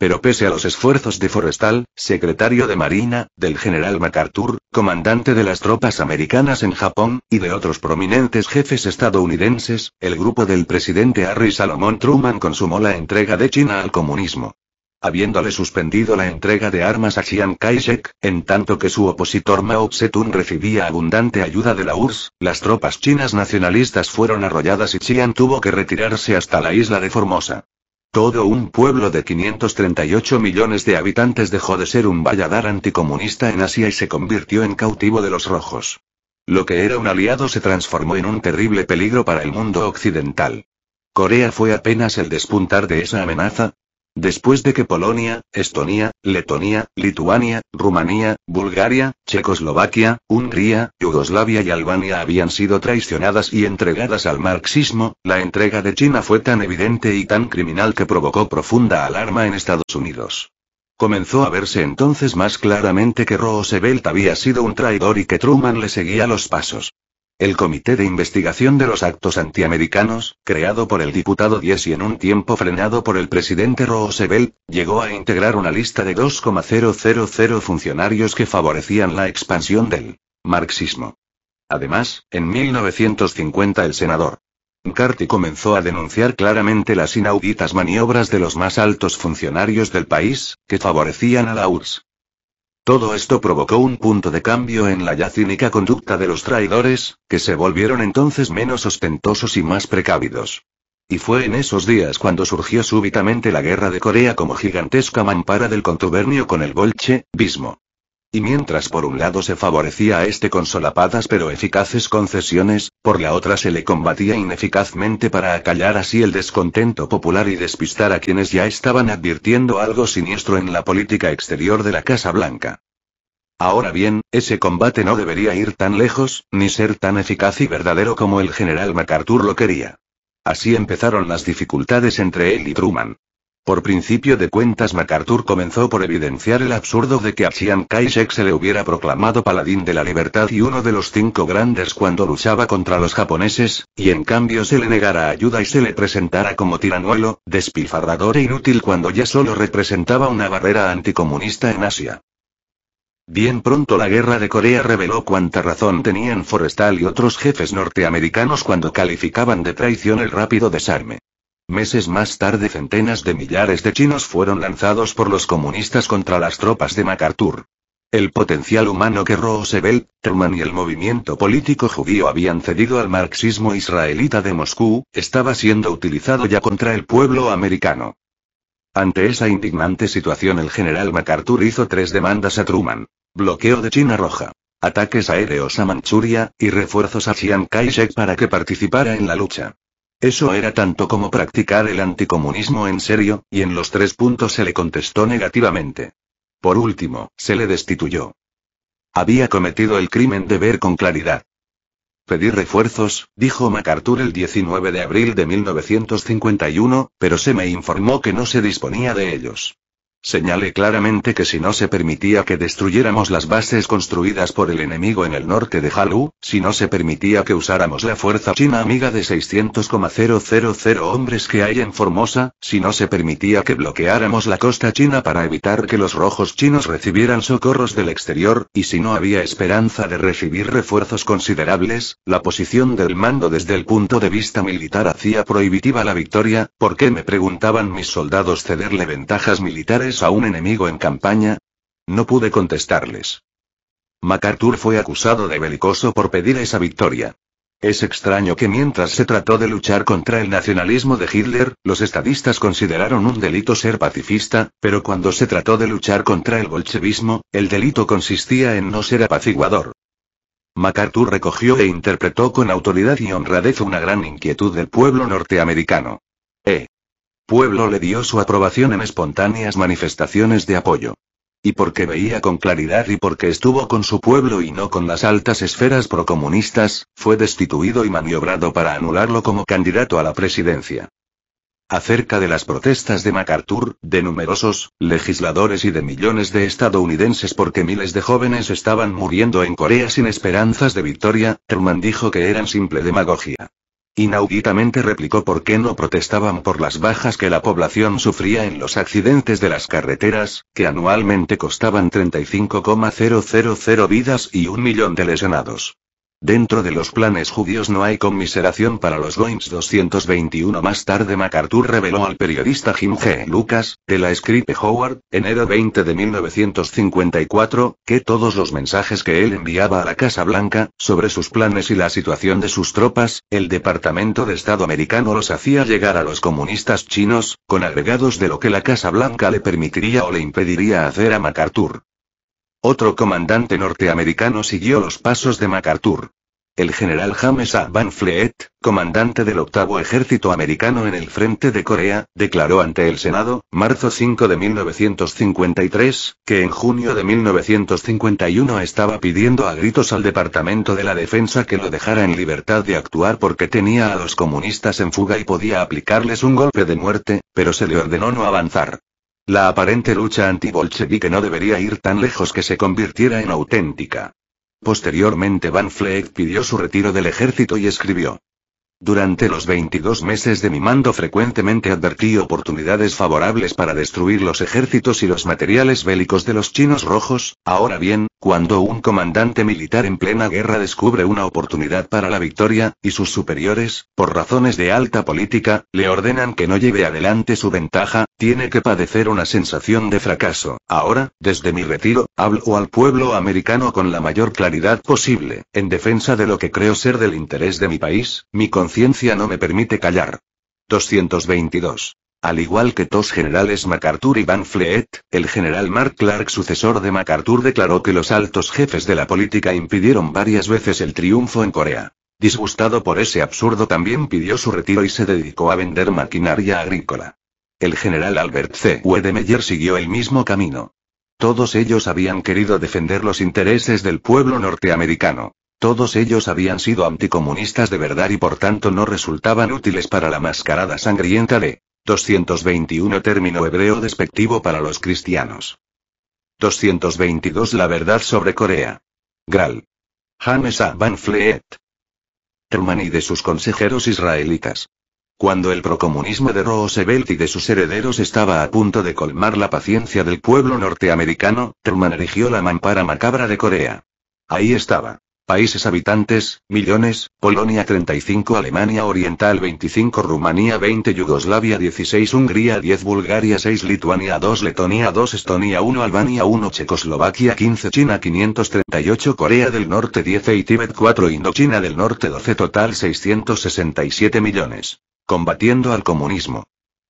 Pero pese a los esfuerzos de Forestal, secretario de Marina, del general MacArthur, comandante de las tropas americanas en Japón, y de otros prominentes jefes estadounidenses, el grupo del presidente Harry Salomón Truman consumó la entrega de China al comunismo. Habiéndole suspendido la entrega de armas a Chiang Kai-shek, en tanto que su opositor Mao Zedong recibía abundante ayuda de la URSS, las tropas chinas nacionalistas fueron arrolladas y Chiang tuvo que retirarse hasta la isla de Formosa. Todo un pueblo de 538 millones de habitantes dejó de ser un valladar anticomunista en Asia y se convirtió en cautivo de los rojos. Lo que era un aliado se transformó en un terrible peligro para el mundo occidental. Corea fue apenas el despuntar de esa amenaza, Después de que Polonia, Estonia, Letonia, Lituania, Rumanía, Bulgaria, Checoslovaquia, Hungría, Yugoslavia y Albania habían sido traicionadas y entregadas al marxismo, la entrega de China fue tan evidente y tan criminal que provocó profunda alarma en Estados Unidos. Comenzó a verse entonces más claramente que Roosevelt había sido un traidor y que Truman le seguía los pasos. El Comité de Investigación de los Actos Antiamericanos, creado por el diputado Diez y en un tiempo frenado por el presidente Roosevelt, llegó a integrar una lista de 2,000 funcionarios que favorecían la expansión del marxismo. Además, en 1950 el senador McCarthy comenzó a denunciar claramente las inauditas maniobras de los más altos funcionarios del país, que favorecían a la URSS. Todo esto provocó un punto de cambio en la ya cínica conducta de los traidores, que se volvieron entonces menos ostentosos y más precavidos. Y fue en esos días cuando surgió súbitamente la guerra de Corea como gigantesca mampara del contubernio con el Bolche, bismo. Y mientras por un lado se favorecía a este con solapadas pero eficaces concesiones, por la otra se le combatía ineficazmente para acallar así el descontento popular y despistar a quienes ya estaban advirtiendo algo siniestro en la política exterior de la Casa Blanca. Ahora bien, ese combate no debería ir tan lejos, ni ser tan eficaz y verdadero como el general MacArthur lo quería. Así empezaron las dificultades entre él y Truman. Por principio de cuentas MacArthur comenzó por evidenciar el absurdo de que a Chiang Kai-shek se le hubiera proclamado paladín de la libertad y uno de los cinco grandes cuando luchaba contra los japoneses, y en cambio se le negara ayuda y se le presentara como tiranuelo, despilfarrador e inútil cuando ya solo representaba una barrera anticomunista en Asia. Bien pronto la guerra de Corea reveló cuánta razón tenían Forrestal y otros jefes norteamericanos cuando calificaban de traición el rápido desarme. Meses más tarde centenas de millares de chinos fueron lanzados por los comunistas contra las tropas de MacArthur. El potencial humano que Roosevelt, Truman y el movimiento político judío habían cedido al marxismo israelita de Moscú, estaba siendo utilizado ya contra el pueblo americano. Ante esa indignante situación el general MacArthur hizo tres demandas a Truman. Bloqueo de China Roja. Ataques aéreos a Manchuria, y refuerzos a Chiang Kai-shek para que participara en la lucha. Eso era tanto como practicar el anticomunismo en serio, y en los tres puntos se le contestó negativamente. Por último, se le destituyó. Había cometido el crimen de ver con claridad. Pedir refuerzos, dijo MacArthur el 19 de abril de 1951, pero se me informó que no se disponía de ellos. Señale claramente que si no se permitía que destruyéramos las bases construidas por el enemigo en el norte de Halu, si no se permitía que usáramos la fuerza china amiga de 600,000 hombres que hay en Formosa, si no se permitía que bloqueáramos la costa china para evitar que los rojos chinos recibieran socorros del exterior, y si no había esperanza de recibir refuerzos considerables, la posición del mando desde el punto de vista militar hacía prohibitiva la victoria, ¿por qué me preguntaban mis soldados cederle ventajas militares? a un enemigo en campaña? No pude contestarles. MacArthur fue acusado de belicoso por pedir esa victoria. Es extraño que mientras se trató de luchar contra el nacionalismo de Hitler, los estadistas consideraron un delito ser pacifista, pero cuando se trató de luchar contra el bolchevismo, el delito consistía en no ser apaciguador. MacArthur recogió e interpretó con autoridad y honradez una gran inquietud del pueblo norteamericano. E. Pueblo le dio su aprobación en espontáneas manifestaciones de apoyo. Y porque veía con claridad y porque estuvo con su pueblo y no con las altas esferas procomunistas, fue destituido y maniobrado para anularlo como candidato a la presidencia. Acerca de las protestas de MacArthur, de numerosos legisladores y de millones de estadounidenses porque miles de jóvenes estaban muriendo en Corea sin esperanzas de victoria, Truman dijo que eran simple demagogia. Inauditamente replicó por qué no protestaban por las bajas que la población sufría en los accidentes de las carreteras, que anualmente costaban 35,000 vidas y un millón de lesionados. Dentro de los planes judíos no hay conmiseración para los Goins 221. Más tarde MacArthur reveló al periodista Jim G. Lucas, de la scripps Howard, enero 20 de 1954, que todos los mensajes que él enviaba a la Casa Blanca, sobre sus planes y la situación de sus tropas, el Departamento de Estado americano los hacía llegar a los comunistas chinos, con agregados de lo que la Casa Blanca le permitiría o le impediría hacer a MacArthur. Otro comandante norteamericano siguió los pasos de MacArthur. El general James A. Van Fleet, comandante del octavo ejército americano en el frente de Corea, declaró ante el Senado, marzo 5 de 1953, que en junio de 1951 estaba pidiendo a gritos al Departamento de la Defensa que lo dejara en libertad de actuar porque tenía a los comunistas en fuga y podía aplicarles un golpe de muerte, pero se le ordenó no avanzar. La aparente lucha antibolchevique no debería ir tan lejos que se convirtiera en auténtica. Posteriormente Van Fleck pidió su retiro del ejército y escribió. Durante los 22 meses de mi mando frecuentemente advertí oportunidades favorables para destruir los ejércitos y los materiales bélicos de los chinos rojos, ahora bien, cuando un comandante militar en plena guerra descubre una oportunidad para la victoria, y sus superiores, por razones de alta política, le ordenan que no lleve adelante su ventaja, tiene que padecer una sensación de fracaso. Ahora, desde mi retiro, hablo al pueblo americano con la mayor claridad posible, en defensa de lo que creo ser del interés de mi país, mi conciencia no me permite callar. 222. Al igual que dos generales MacArthur y Van Fleet, el general Mark Clark, sucesor de MacArthur, declaró que los altos jefes de la política impidieron varias veces el triunfo en Corea. Disgustado por ese absurdo, también pidió su retiro y se dedicó a vender maquinaria agrícola. El general Albert C. Wedemeyer siguió el mismo camino. Todos ellos habían querido defender los intereses del pueblo norteamericano. Todos ellos habían sido anticomunistas de verdad y por tanto no resultaban útiles para la mascarada sangrienta de 221 término hebreo despectivo para los cristianos. 222 La verdad sobre Corea. Gral. James A. Van Fleet. Truman y de sus consejeros israelitas. Cuando el procomunismo de Roosevelt y de sus herederos estaba a punto de colmar la paciencia del pueblo norteamericano, Truman erigió la mampara macabra de Corea. Ahí estaba. Países habitantes, millones, Polonia 35, Alemania Oriental 25, Rumanía 20, Yugoslavia 16, Hungría 10, Bulgaria 6, Lituania 2, Letonia 2, Estonia 1, Albania 1, Checoslovaquia 15, China 538, Corea del Norte 10 y Tíbet 4, Indochina del Norte 12, total 667 millones. Combatiendo al comunismo.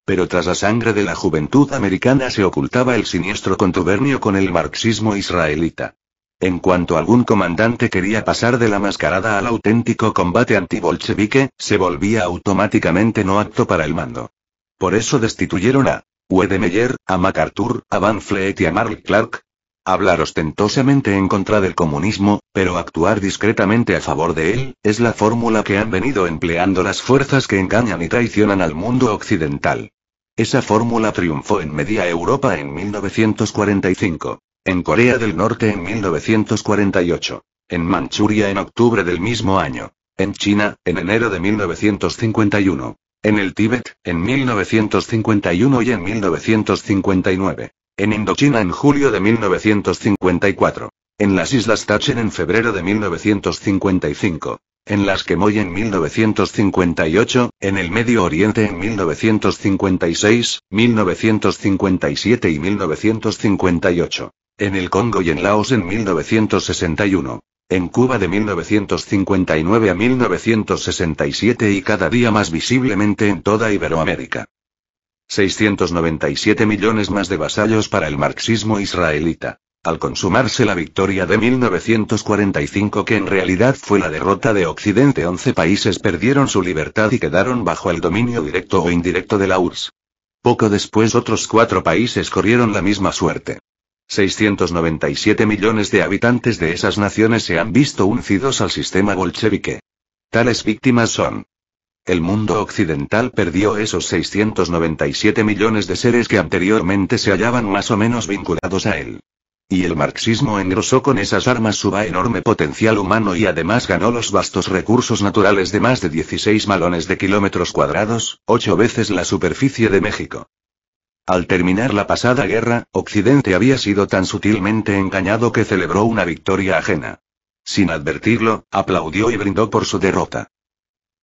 Pero tras la sangre de la juventud americana se ocultaba el siniestro contubernio con el marxismo israelita. En cuanto algún comandante quería pasar de la mascarada al auténtico combate antibolchevique, se volvía automáticamente no apto para el mando. Por eso destituyeron a Wedemeyer, a MacArthur, a Van Fleet y a Marl Clark. Hablar ostentosamente en contra del comunismo, pero actuar discretamente a favor de él, es la fórmula que han venido empleando las fuerzas que engañan y traicionan al mundo occidental. Esa fórmula triunfó en media Europa en 1945. En Corea del Norte en 1948. En Manchuria en octubre del mismo año. En China, en enero de 1951. En el Tíbet, en 1951 y en 1959. En Indochina en julio de 1954. En las Islas Tachen en febrero de 1955. En las Kemoy en 1958, en el Medio Oriente en 1956, 1957 y 1958. En el Congo y en Laos en 1961. En Cuba de 1959 a 1967 y cada día más visiblemente en toda Iberoamérica. 697 millones más de vasallos para el marxismo israelita. Al consumarse la victoria de 1945 que en realidad fue la derrota de Occidente, 11 países perdieron su libertad y quedaron bajo el dominio directo o indirecto de la URSS. Poco después otros cuatro países corrieron la misma suerte. 697 millones de habitantes de esas naciones se han visto uncidos al sistema bolchevique. Tales víctimas son. El mundo occidental perdió esos 697 millones de seres que anteriormente se hallaban más o menos vinculados a él. Y el marxismo engrosó con esas armas su enorme potencial humano y además ganó los vastos recursos naturales de más de 16 malones de kilómetros cuadrados, ocho veces la superficie de México. Al terminar la pasada guerra, Occidente había sido tan sutilmente engañado que celebró una victoria ajena. Sin advertirlo, aplaudió y brindó por su derrota.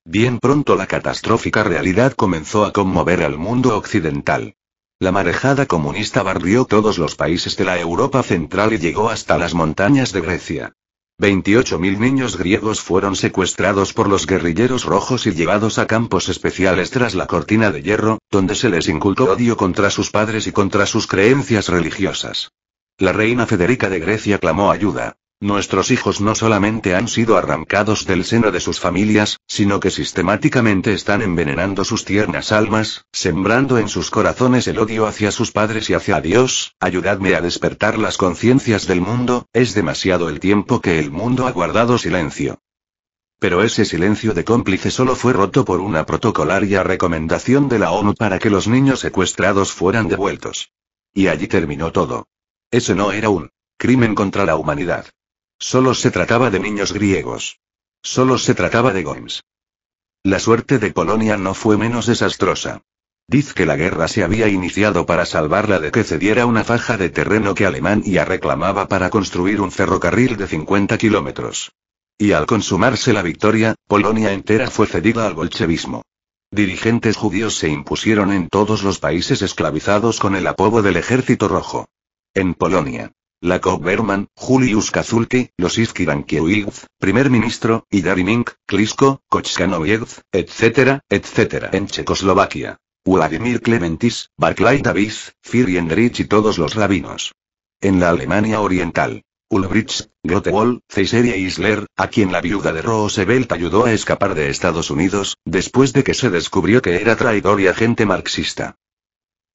Bien pronto la catastrófica realidad comenzó a conmover al mundo occidental. La marejada comunista barrió todos los países de la Europa central y llegó hasta las montañas de Grecia. 28.000 niños griegos fueron secuestrados por los guerrilleros rojos y llevados a campos especiales tras la cortina de hierro, donde se les inculcó odio contra sus padres y contra sus creencias religiosas. La reina Federica de Grecia clamó ayuda. Nuestros hijos no solamente han sido arrancados del seno de sus familias, sino que sistemáticamente están envenenando sus tiernas almas, sembrando en sus corazones el odio hacia sus padres y hacia Dios, ayudadme a despertar las conciencias del mundo, es demasiado el tiempo que el mundo ha guardado silencio. Pero ese silencio de cómplice solo fue roto por una protocolaria recomendación de la ONU para que los niños secuestrados fueran devueltos. Y allí terminó todo. Eso no era un crimen contra la humanidad. Solo se trataba de niños griegos. Solo se trataba de goims. La suerte de Polonia no fue menos desastrosa. Diz que la guerra se había iniciado para salvarla de que cediera una faja de terreno que Alemania reclamaba para construir un ferrocarril de 50 kilómetros. Y al consumarse la victoria, Polonia entera fue cedida al bolchevismo. Dirigentes judíos se impusieron en todos los países esclavizados con el apodo del Ejército Rojo. En Polonia. Lako Berman, Julius Kazulki, Losif Kiewig, primer ministro, y Mink, Klisko, etcétera, etc., etc. En Checoslovaquia. Vladimir Clementis, Barclay Davis, Firi y todos los rabinos. En la Alemania Oriental. Ulbricht, Grotewall, Ceiseria Isler, a quien la viuda de Roosevelt ayudó a escapar de Estados Unidos, después de que se descubrió que era traidor y agente marxista.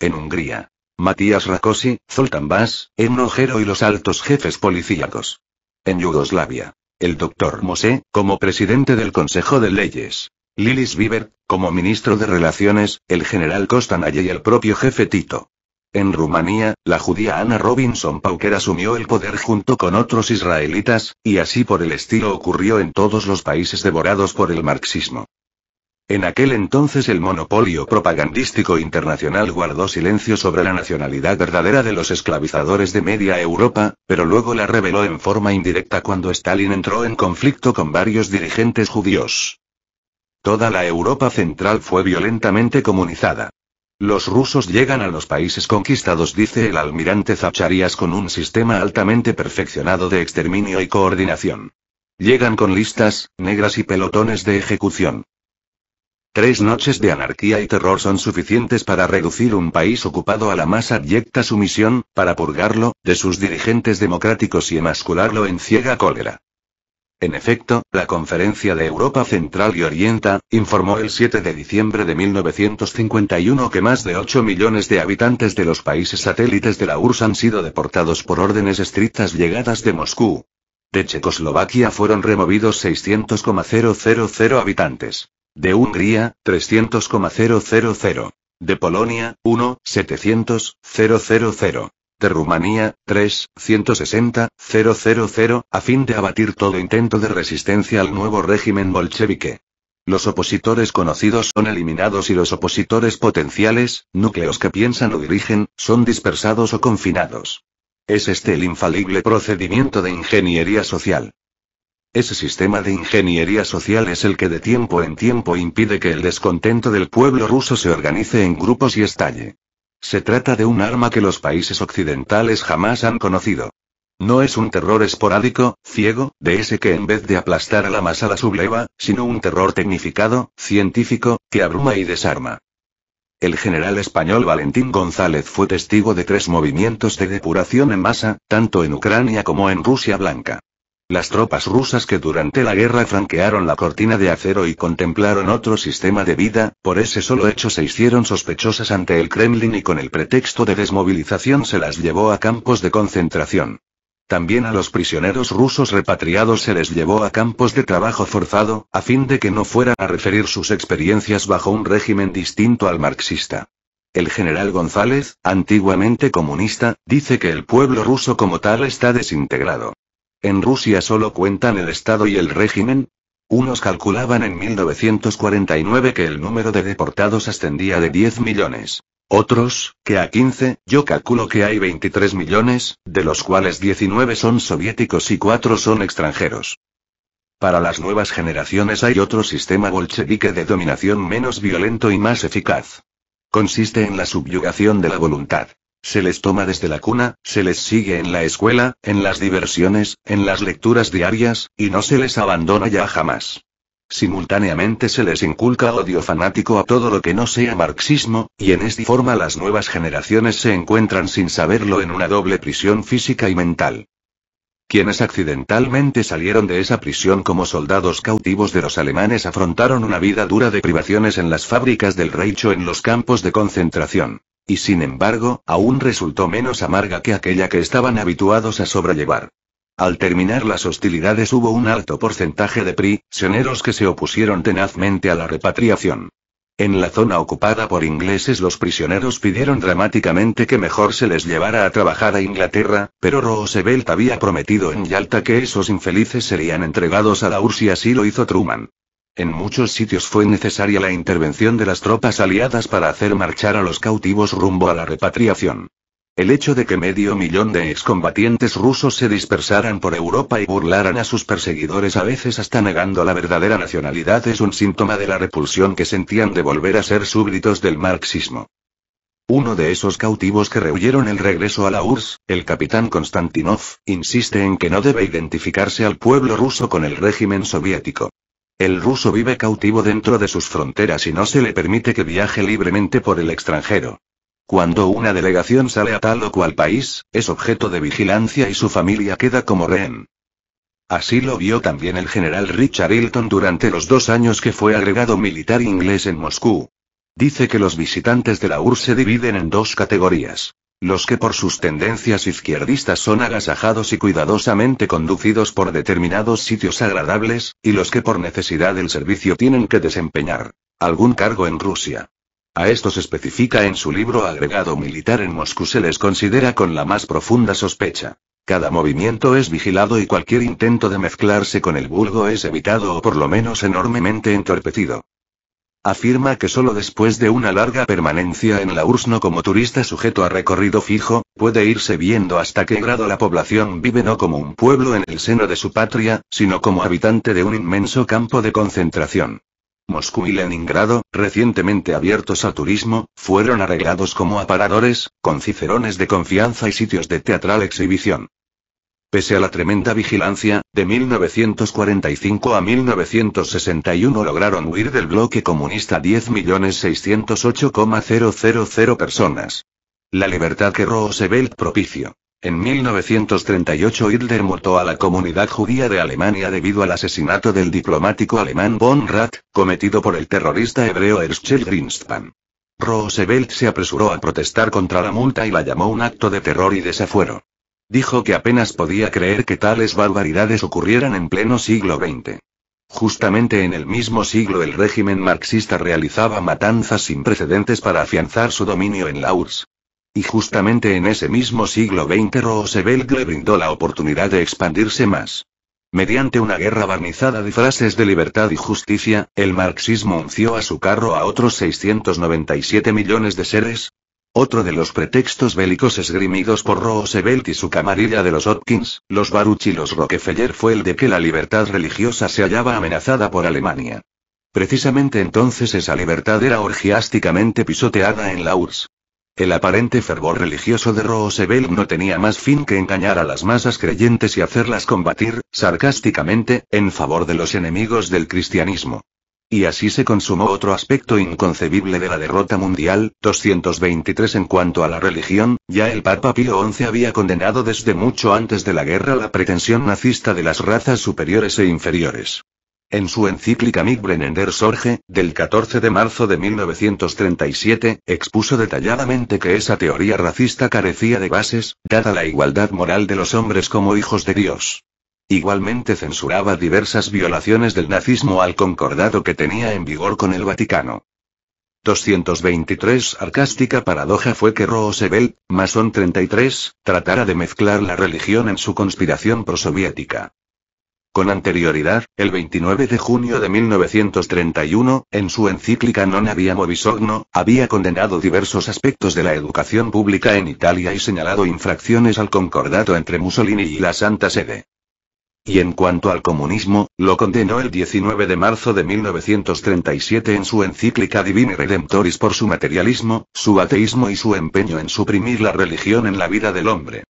En Hungría. Matías Rakosi, Zoltán Bas, Ojero y los altos jefes policíacos. En Yugoslavia. El doctor Mosé, como presidente del Consejo de Leyes. Lilis Bieber, como ministro de Relaciones, el general Costanaya y el propio jefe Tito. En Rumanía, la judía Ana Robinson Pauker asumió el poder junto con otros israelitas, y así por el estilo ocurrió en todos los países devorados por el marxismo. En aquel entonces el monopolio propagandístico internacional guardó silencio sobre la nacionalidad verdadera de los esclavizadores de media Europa, pero luego la reveló en forma indirecta cuando Stalin entró en conflicto con varios dirigentes judíos. Toda la Europa central fue violentamente comunizada. Los rusos llegan a los países conquistados, dice el almirante Zacharias con un sistema altamente perfeccionado de exterminio y coordinación. Llegan con listas, negras y pelotones de ejecución. Tres noches de anarquía y terror son suficientes para reducir un país ocupado a la más abyecta sumisión, para purgarlo, de sus dirigentes democráticos y emascularlo en ciega cólera. En efecto, la Conferencia de Europa Central y Orienta, informó el 7 de diciembre de 1951 que más de 8 millones de habitantes de los países satélites de la URSS han sido deportados por órdenes estrictas llegadas de Moscú. De Checoslovaquia fueron removidos 600,000 habitantes. De Hungría, 300,000. De Polonia, 1, De Rumanía, 3, a fin de abatir todo intento de resistencia al nuevo régimen bolchevique. Los opositores conocidos son eliminados y los opositores potenciales, núcleos que piensan o dirigen, son dispersados o confinados. Es este el infalible procedimiento de ingeniería social. Ese sistema de ingeniería social es el que de tiempo en tiempo impide que el descontento del pueblo ruso se organice en grupos y estalle. Se trata de un arma que los países occidentales jamás han conocido. No es un terror esporádico, ciego, de ese que en vez de aplastar a la masa la subleva, sino un terror tecnificado, científico, que abruma y desarma. El general español Valentín González fue testigo de tres movimientos de depuración en masa, tanto en Ucrania como en Rusia Blanca. Las tropas rusas que durante la guerra franquearon la cortina de acero y contemplaron otro sistema de vida, por ese solo hecho se hicieron sospechosas ante el Kremlin y con el pretexto de desmovilización se las llevó a campos de concentración. También a los prisioneros rusos repatriados se les llevó a campos de trabajo forzado, a fin de que no fueran a referir sus experiencias bajo un régimen distinto al marxista. El general González, antiguamente comunista, dice que el pueblo ruso como tal está desintegrado. En Rusia solo cuentan el Estado y el régimen. Unos calculaban en 1949 que el número de deportados ascendía de 10 millones. Otros, que a 15, yo calculo que hay 23 millones, de los cuales 19 son soviéticos y 4 son extranjeros. Para las nuevas generaciones hay otro sistema bolchevique de dominación menos violento y más eficaz. Consiste en la subyugación de la voluntad. Se les toma desde la cuna, se les sigue en la escuela, en las diversiones, en las lecturas diarias, y no se les abandona ya jamás. Simultáneamente se les inculca odio fanático a todo lo que no sea marxismo, y en esta forma las nuevas generaciones se encuentran sin saberlo en una doble prisión física y mental. Quienes accidentalmente salieron de esa prisión como soldados cautivos de los alemanes afrontaron una vida dura de privaciones en las fábricas del o en los campos de concentración. Y sin embargo, aún resultó menos amarga que aquella que estaban habituados a sobrellevar. Al terminar las hostilidades hubo un alto porcentaje de prisioneros que se opusieron tenazmente a la repatriación. En la zona ocupada por ingleses los prisioneros pidieron dramáticamente que mejor se les llevara a trabajar a Inglaterra, pero Roosevelt había prometido en Yalta que esos infelices serían entregados a la URSS y así lo hizo Truman. En muchos sitios fue necesaria la intervención de las tropas aliadas para hacer marchar a los cautivos rumbo a la repatriación. El hecho de que medio millón de excombatientes rusos se dispersaran por Europa y burlaran a sus perseguidores a veces hasta negando la verdadera nacionalidad es un síntoma de la repulsión que sentían de volver a ser súbditos del marxismo. Uno de esos cautivos que rehuyeron el regreso a la URSS, el capitán Konstantinov, insiste en que no debe identificarse al pueblo ruso con el régimen soviético. El ruso vive cautivo dentro de sus fronteras y no se le permite que viaje libremente por el extranjero. Cuando una delegación sale a tal o cual país, es objeto de vigilancia y su familia queda como rehén. Así lo vio también el general Richard Hilton durante los dos años que fue agregado militar inglés en Moscú. Dice que los visitantes de la URSS se dividen en dos categorías. Los que por sus tendencias izquierdistas son agasajados y cuidadosamente conducidos por determinados sitios agradables, y los que por necesidad del servicio tienen que desempeñar algún cargo en Rusia. A estos especifica en su libro agregado militar en Moscú se les considera con la más profunda sospecha. Cada movimiento es vigilado y cualquier intento de mezclarse con el vulgo es evitado o por lo menos enormemente entorpecido. Afirma que solo después de una larga permanencia en la URSS como turista sujeto a recorrido fijo, puede irse viendo hasta qué grado la población vive no como un pueblo en el seno de su patria, sino como habitante de un inmenso campo de concentración. Moscú y Leningrado, recientemente abiertos a turismo, fueron arreglados como aparadores, con cicerones de confianza y sitios de teatral exhibición. Pese a la tremenda vigilancia, de 1945 a 1961 lograron huir del bloque comunista 10.608,000 personas. La libertad que Roosevelt propició. En 1938 Hitler mutó a la comunidad judía de Alemania debido al asesinato del diplomático alemán von Rath, cometido por el terrorista hebreo Herschel Greenspan. Roosevelt se apresuró a protestar contra la multa y la llamó un acto de terror y desafuero. Dijo que apenas podía creer que tales barbaridades ocurrieran en pleno siglo XX. Justamente en el mismo siglo el régimen marxista realizaba matanzas sin precedentes para afianzar su dominio en la URSS. Y justamente en ese mismo siglo XX Roosevelt le brindó la oportunidad de expandirse más. Mediante una guerra barnizada de frases de libertad y justicia, el marxismo unció a su carro a otros 697 millones de seres, otro de los pretextos bélicos esgrimidos por Roosevelt y su camarilla de los Hopkins, los Baruch y los Rockefeller fue el de que la libertad religiosa se hallaba amenazada por Alemania. Precisamente entonces esa libertad era orgiásticamente pisoteada en la URSS. El aparente fervor religioso de Roosevelt no tenía más fin que engañar a las masas creyentes y hacerlas combatir, sarcásticamente, en favor de los enemigos del cristianismo. Y así se consumó otro aspecto inconcebible de la derrota mundial, 223 en cuanto a la religión, ya el Papa Pío XI había condenado desde mucho antes de la guerra la pretensión nazista de las razas superiores e inferiores. En su encíclica Brennender Sorge, del 14 de marzo de 1937, expuso detalladamente que esa teoría racista carecía de bases, dada la igualdad moral de los hombres como hijos de Dios. Igualmente censuraba diversas violaciones del nazismo al concordado que tenía en vigor con el Vaticano. 223 Arcástica paradoja fue que Roosevelt, masón 33, tratara de mezclar la religión en su conspiración prosoviética. Con anterioridad, el 29 de junio de 1931, en su encíclica Non había bisogno, había condenado diversos aspectos de la educación pública en Italia y señalado infracciones al concordato entre Mussolini y la Santa Sede. Y en cuanto al comunismo, lo condenó el 19 de marzo de 1937 en su encíclica Divini Redemptoris por su materialismo, su ateísmo y su empeño en suprimir la religión en la vida del hombre.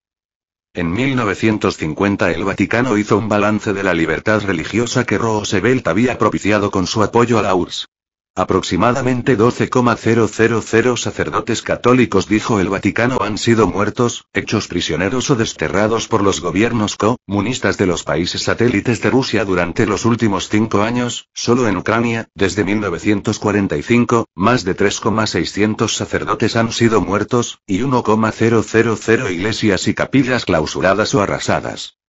En 1950 el Vaticano hizo un balance de la libertad religiosa que Roosevelt había propiciado con su apoyo a la URSS. Aproximadamente 12,000 sacerdotes católicos, dijo el Vaticano, han sido muertos, hechos prisioneros o desterrados por los gobiernos comunistas de los países satélites de Rusia durante los últimos cinco años, solo en Ucrania, desde 1945, más de 3,600 sacerdotes han sido muertos, y 1,000 iglesias y capillas clausuradas o arrasadas.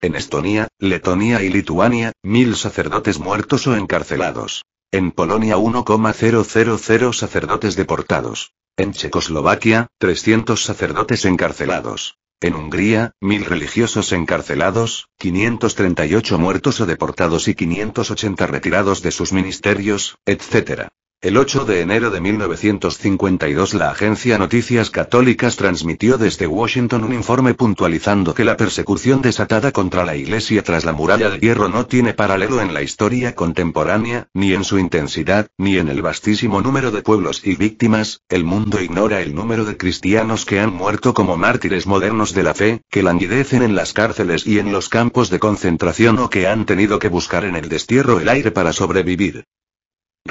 En Estonia, Letonia y Lituania, mil sacerdotes muertos o encarcelados. En Polonia 1,000 sacerdotes deportados. En Checoslovaquia, 300 sacerdotes encarcelados. En Hungría, 1.000 religiosos encarcelados, 538 muertos o deportados y 580 retirados de sus ministerios, etc. El 8 de enero de 1952 la agencia Noticias Católicas transmitió desde Washington un informe puntualizando que la persecución desatada contra la Iglesia tras la muralla de hierro no tiene paralelo en la historia contemporánea, ni en su intensidad, ni en el vastísimo número de pueblos y víctimas, el mundo ignora el número de cristianos que han muerto como mártires modernos de la fe, que languidecen en las cárceles y en los campos de concentración o que han tenido que buscar en el destierro el aire para sobrevivir.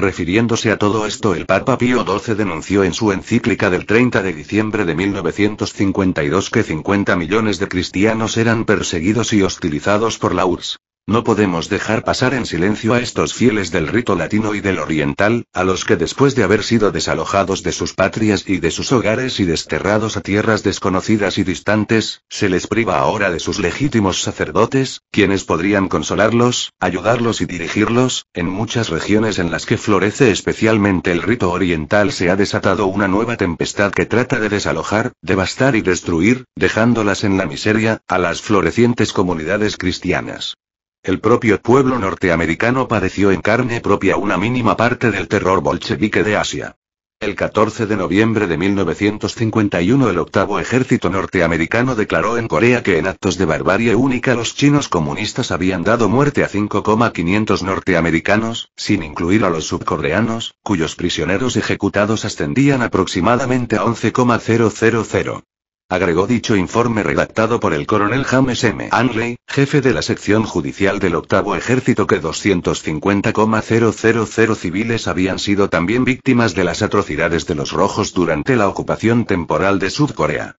Refiriéndose a todo esto, el Papa Pío XII denunció en su encíclica del 30 de diciembre de 1952 que 50 millones de cristianos eran perseguidos y hostilizados por la URSS. No podemos dejar pasar en silencio a estos fieles del rito latino y del oriental, a los que después de haber sido desalojados de sus patrias y de sus hogares y desterrados a tierras desconocidas y distantes, se les priva ahora de sus legítimos sacerdotes, quienes podrían consolarlos, ayudarlos y dirigirlos. En muchas regiones en las que florece especialmente el rito oriental se ha desatado una nueva tempestad que trata de desalojar, devastar y destruir, dejándolas en la miseria, a las florecientes comunidades cristianas. El propio pueblo norteamericano padeció en carne propia una mínima parte del terror bolchevique de Asia. El 14 de noviembre de 1951 el octavo ejército norteamericano declaró en Corea que en actos de barbarie única los chinos comunistas habían dado muerte a 5,500 norteamericanos, sin incluir a los subcoreanos, cuyos prisioneros ejecutados ascendían aproximadamente a 11,000 agregó dicho informe redactado por el coronel James M. Anley, jefe de la sección judicial del octavo ejército que 250,000 civiles habían sido también víctimas de las atrocidades de los rojos durante la ocupación temporal de Sudcorea.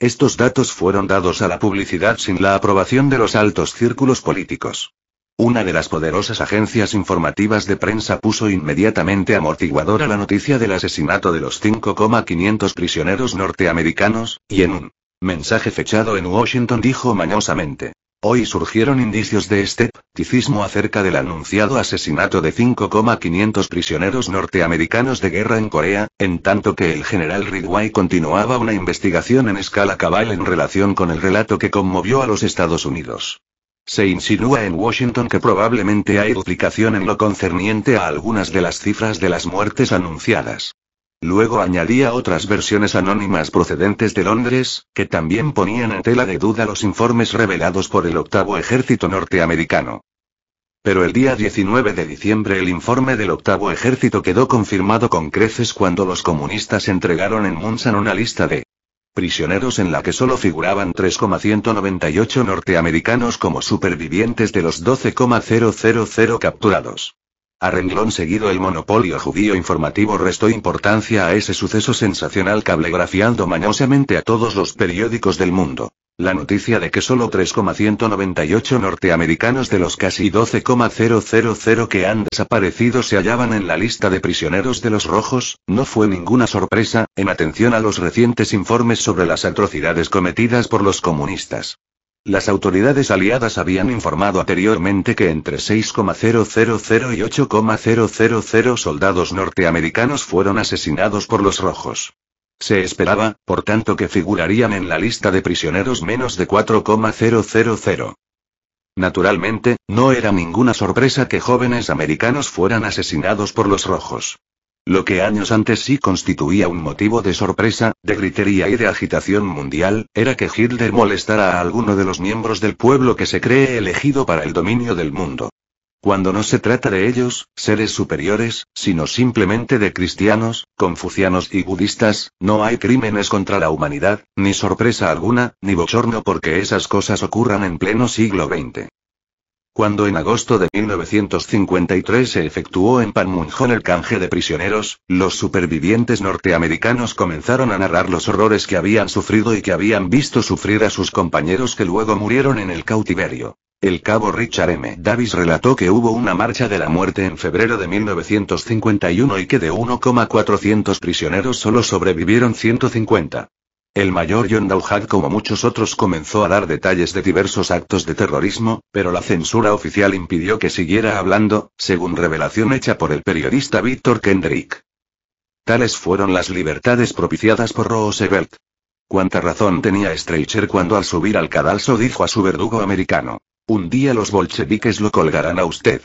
Estos datos fueron dados a la publicidad sin la aprobación de los altos círculos políticos. Una de las poderosas agencias informativas de prensa puso inmediatamente amortiguadora la noticia del asesinato de los 5,500 prisioneros norteamericanos, y en un mensaje fechado en Washington dijo mañosamente. Hoy surgieron indicios de escepticismo acerca del anunciado asesinato de 5,500 prisioneros norteamericanos de guerra en Corea, en tanto que el general Ridway continuaba una investigación en escala cabal en relación con el relato que conmovió a los Estados Unidos. Se insinúa en Washington que probablemente hay duplicación en lo concerniente a algunas de las cifras de las muertes anunciadas. Luego añadía otras versiones anónimas procedentes de Londres, que también ponían en tela de duda los informes revelados por el octavo ejército norteamericano. Pero el día 19 de diciembre el informe del octavo ejército quedó confirmado con creces cuando los comunistas entregaron en Munsan una lista de prisioneros en la que solo figuraban 3,198 norteamericanos como supervivientes de los 12,000 capturados. A renglón seguido el monopolio judío informativo restó importancia a ese suceso sensacional cablegrafiando mañosamente a todos los periódicos del mundo. La noticia de que solo 3,198 norteamericanos de los casi 12,000 que han desaparecido se hallaban en la lista de prisioneros de los rojos, no fue ninguna sorpresa, en atención a los recientes informes sobre las atrocidades cometidas por los comunistas. Las autoridades aliadas habían informado anteriormente que entre 6,000 y 8,000 soldados norteamericanos fueron asesinados por los rojos. Se esperaba, por tanto, que figurarían en la lista de prisioneros menos de 4,000. Naturalmente, no era ninguna sorpresa que jóvenes americanos fueran asesinados por los rojos. Lo que años antes sí constituía un motivo de sorpresa, de gritería y de agitación mundial, era que Hitler molestara a alguno de los miembros del pueblo que se cree elegido para el dominio del mundo. Cuando no se trata de ellos, seres superiores, sino simplemente de cristianos, confucianos y budistas, no hay crímenes contra la humanidad, ni sorpresa alguna, ni bochorno porque esas cosas ocurran en pleno siglo XX. Cuando en agosto de 1953 se efectuó en Panmunjom el canje de prisioneros, los supervivientes norteamericanos comenzaron a narrar los horrores que habían sufrido y que habían visto sufrir a sus compañeros que luego murieron en el cautiverio. El cabo Richard M. Davis relató que hubo una marcha de la muerte en febrero de 1951 y que de 1,400 prisioneros solo sobrevivieron 150. El mayor John Dowhat, como muchos otros, comenzó a dar detalles de diversos actos de terrorismo, pero la censura oficial impidió que siguiera hablando, según revelación hecha por el periodista Víctor Kendrick. Tales fueron las libertades propiciadas por Roosevelt. Cuánta razón tenía Streicher cuando al subir al cadalso dijo a su verdugo americano, un día los bolcheviques lo colgarán a usted.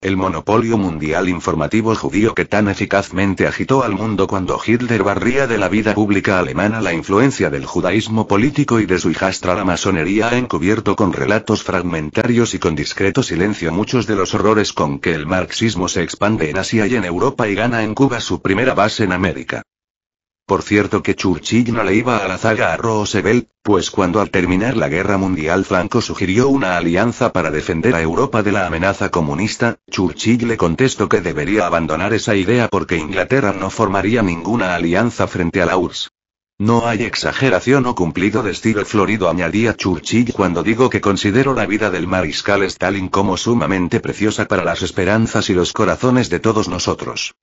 El monopolio mundial informativo judío que tan eficazmente agitó al mundo cuando Hitler barría de la vida pública alemana la influencia del judaísmo político y de su hijastra la masonería ha encubierto con relatos fragmentarios y con discreto silencio muchos de los horrores con que el marxismo se expande en Asia y en Europa y gana en Cuba su primera base en América. Por cierto que Churchill no le iba a la zaga a Roosevelt, pues cuando al terminar la guerra mundial Franco sugirió una alianza para defender a Europa de la amenaza comunista, Churchill le contestó que debería abandonar esa idea porque Inglaterra no formaría ninguna alianza frente a la URSS. No hay exageración o cumplido de estilo florido, añadía Churchill cuando digo que considero la vida del mariscal Stalin como sumamente preciosa para las esperanzas y los corazones de todos nosotros.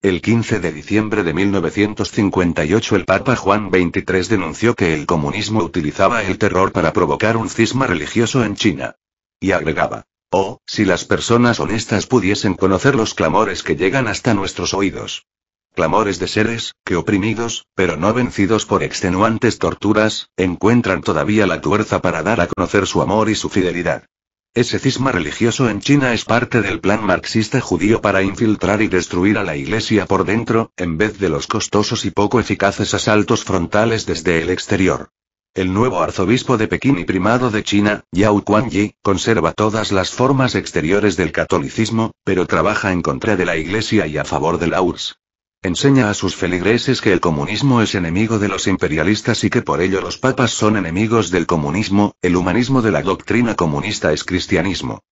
El 15 de diciembre de 1958 el Papa Juan XXIII denunció que el comunismo utilizaba el terror para provocar un cisma religioso en China. Y agregaba, oh, si las personas honestas pudiesen conocer los clamores que llegan hasta nuestros oídos. Clamores de seres, que oprimidos, pero no vencidos por extenuantes torturas, encuentran todavía la tuerza para dar a conocer su amor y su fidelidad. Ese cisma religioso en China es parte del plan marxista judío para infiltrar y destruir a la Iglesia por dentro, en vez de los costosos y poco eficaces asaltos frontales desde el exterior. El nuevo arzobispo de Pekín y primado de China, Yao Kuan-yi, conserva todas las formas exteriores del catolicismo, pero trabaja en contra de la Iglesia y a favor de la URSS. Enseña a sus feligreses que el comunismo es enemigo de los imperialistas y que por ello los papas son enemigos del comunismo, el humanismo de la doctrina comunista es cristianismo.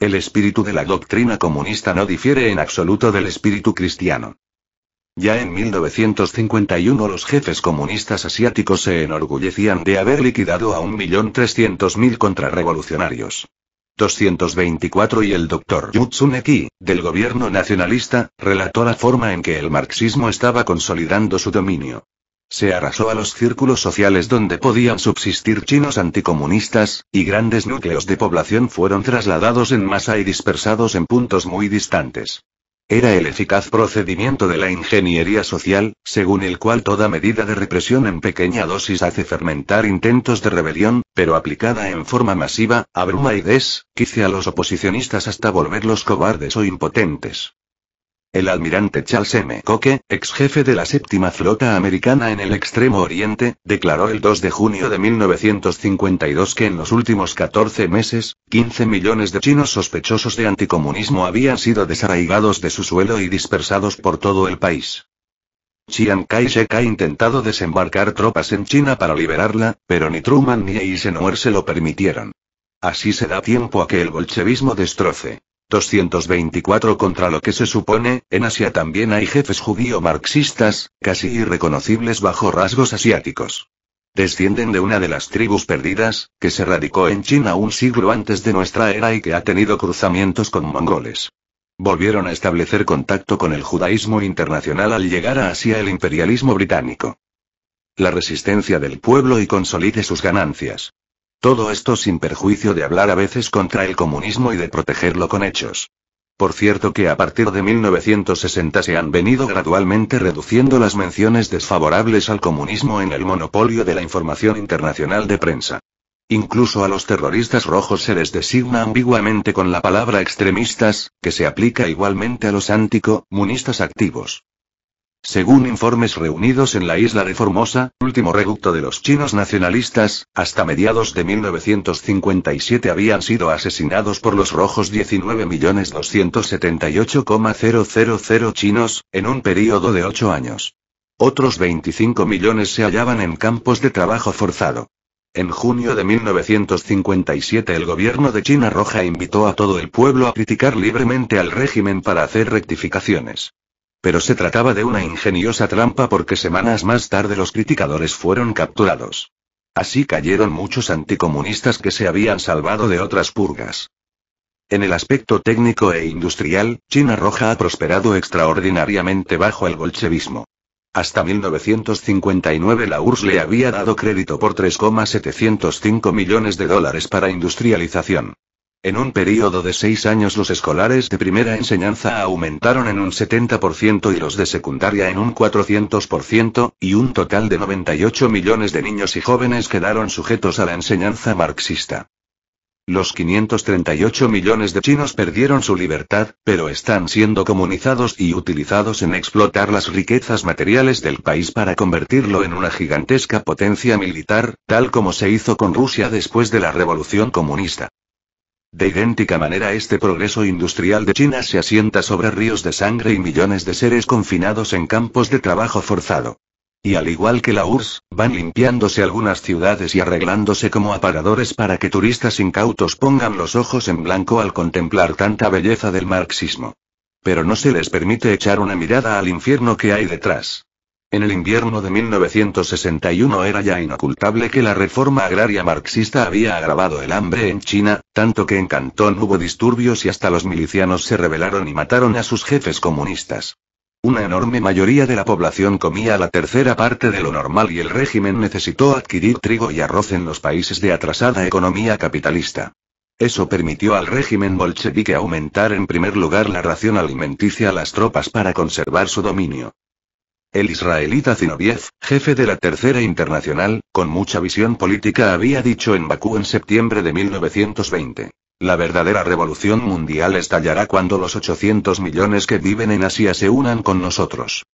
El espíritu de la doctrina comunista no difiere en absoluto del espíritu cristiano. Ya en 1951 los jefes comunistas asiáticos se enorgullecían de haber liquidado a 1.300.000 contrarrevolucionarios. 224 y el doctor Yutsuneki, del gobierno nacionalista, relató la forma en que el marxismo estaba consolidando su dominio. Se arrasó a los círculos sociales donde podían subsistir chinos anticomunistas, y grandes núcleos de población fueron trasladados en masa y dispersados en puntos muy distantes. Era el eficaz procedimiento de la ingeniería social, según el cual toda medida de represión en pequeña dosis hace fermentar intentos de rebelión, pero aplicada en forma masiva, abruma y quise a los oposicionistas hasta volverlos cobardes o impotentes. El almirante Charles M. Coque, ex jefe de la séptima flota americana en el Extremo Oriente, declaró el 2 de junio de 1952 que en los últimos 14 meses, 15 millones de chinos sospechosos de anticomunismo habían sido desarraigados de su suelo y dispersados por todo el país. Chiang Kai-shek ha intentado desembarcar tropas en China para liberarla, pero ni Truman ni Eisenhower se lo permitieron. Así se da tiempo a que el bolchevismo destroce 224 contra lo que se supone, en Asia también hay jefes judío-marxistas, casi irreconocibles bajo rasgos asiáticos. Descienden de una de las tribus perdidas, que se radicó en China un siglo antes de nuestra era y que ha tenido cruzamientos con mongoles. Volvieron a establecer contacto con el judaísmo internacional al llegar a Asia el imperialismo británico. La resistencia del pueblo y consolide sus ganancias. Todo esto sin perjuicio de hablar a veces contra el comunismo y de protegerlo con hechos. Por cierto que a partir de 1960 se han venido gradualmente reduciendo las menciones desfavorables al comunismo en el monopolio de la información internacional de prensa. Incluso a los terroristas rojos se les designa ambiguamente con la palabra extremistas, que se aplica igualmente a los anticomunistas activos. Según informes reunidos en la isla de Formosa, último reducto de los chinos nacionalistas, hasta mediados de 1957 habían sido asesinados por los rojos 19.278,000 chinos, en un período de ocho años. Otros 25 millones se hallaban en campos de trabajo forzado. En junio de 1957 el gobierno de China Roja invitó a todo el pueblo a criticar libremente al régimen para hacer rectificaciones pero se trataba de una ingeniosa trampa porque semanas más tarde los criticadores fueron capturados. Así cayeron muchos anticomunistas que se habían salvado de otras purgas. En el aspecto técnico e industrial, China Roja ha prosperado extraordinariamente bajo el bolchevismo. Hasta 1959 la URSS le había dado crédito por 3,705 millones de dólares para industrialización. En un período de seis años los escolares de primera enseñanza aumentaron en un 70% y los de secundaria en un 400%, y un total de 98 millones de niños y jóvenes quedaron sujetos a la enseñanza marxista. Los 538 millones de chinos perdieron su libertad, pero están siendo comunizados y utilizados en explotar las riquezas materiales del país para convertirlo en una gigantesca potencia militar, tal como se hizo con Rusia después de la Revolución Comunista. De idéntica manera este progreso industrial de China se asienta sobre ríos de sangre y millones de seres confinados en campos de trabajo forzado. Y al igual que la URSS, van limpiándose algunas ciudades y arreglándose como aparadores para que turistas incautos pongan los ojos en blanco al contemplar tanta belleza del marxismo. Pero no se les permite echar una mirada al infierno que hay detrás. En el invierno de 1961 era ya inocultable que la reforma agraria marxista había agravado el hambre en China, tanto que en Cantón hubo disturbios y hasta los milicianos se rebelaron y mataron a sus jefes comunistas. Una enorme mayoría de la población comía la tercera parte de lo normal y el régimen necesitó adquirir trigo y arroz en los países de atrasada economía capitalista. Eso permitió al régimen bolchevique aumentar en primer lugar la ración alimenticia a las tropas para conservar su dominio. El israelita Zinoviev, jefe de la Tercera Internacional, con mucha visión política había dicho en Bakú en septiembre de 1920. La verdadera revolución mundial estallará cuando los 800 millones que viven en Asia se unan con nosotros.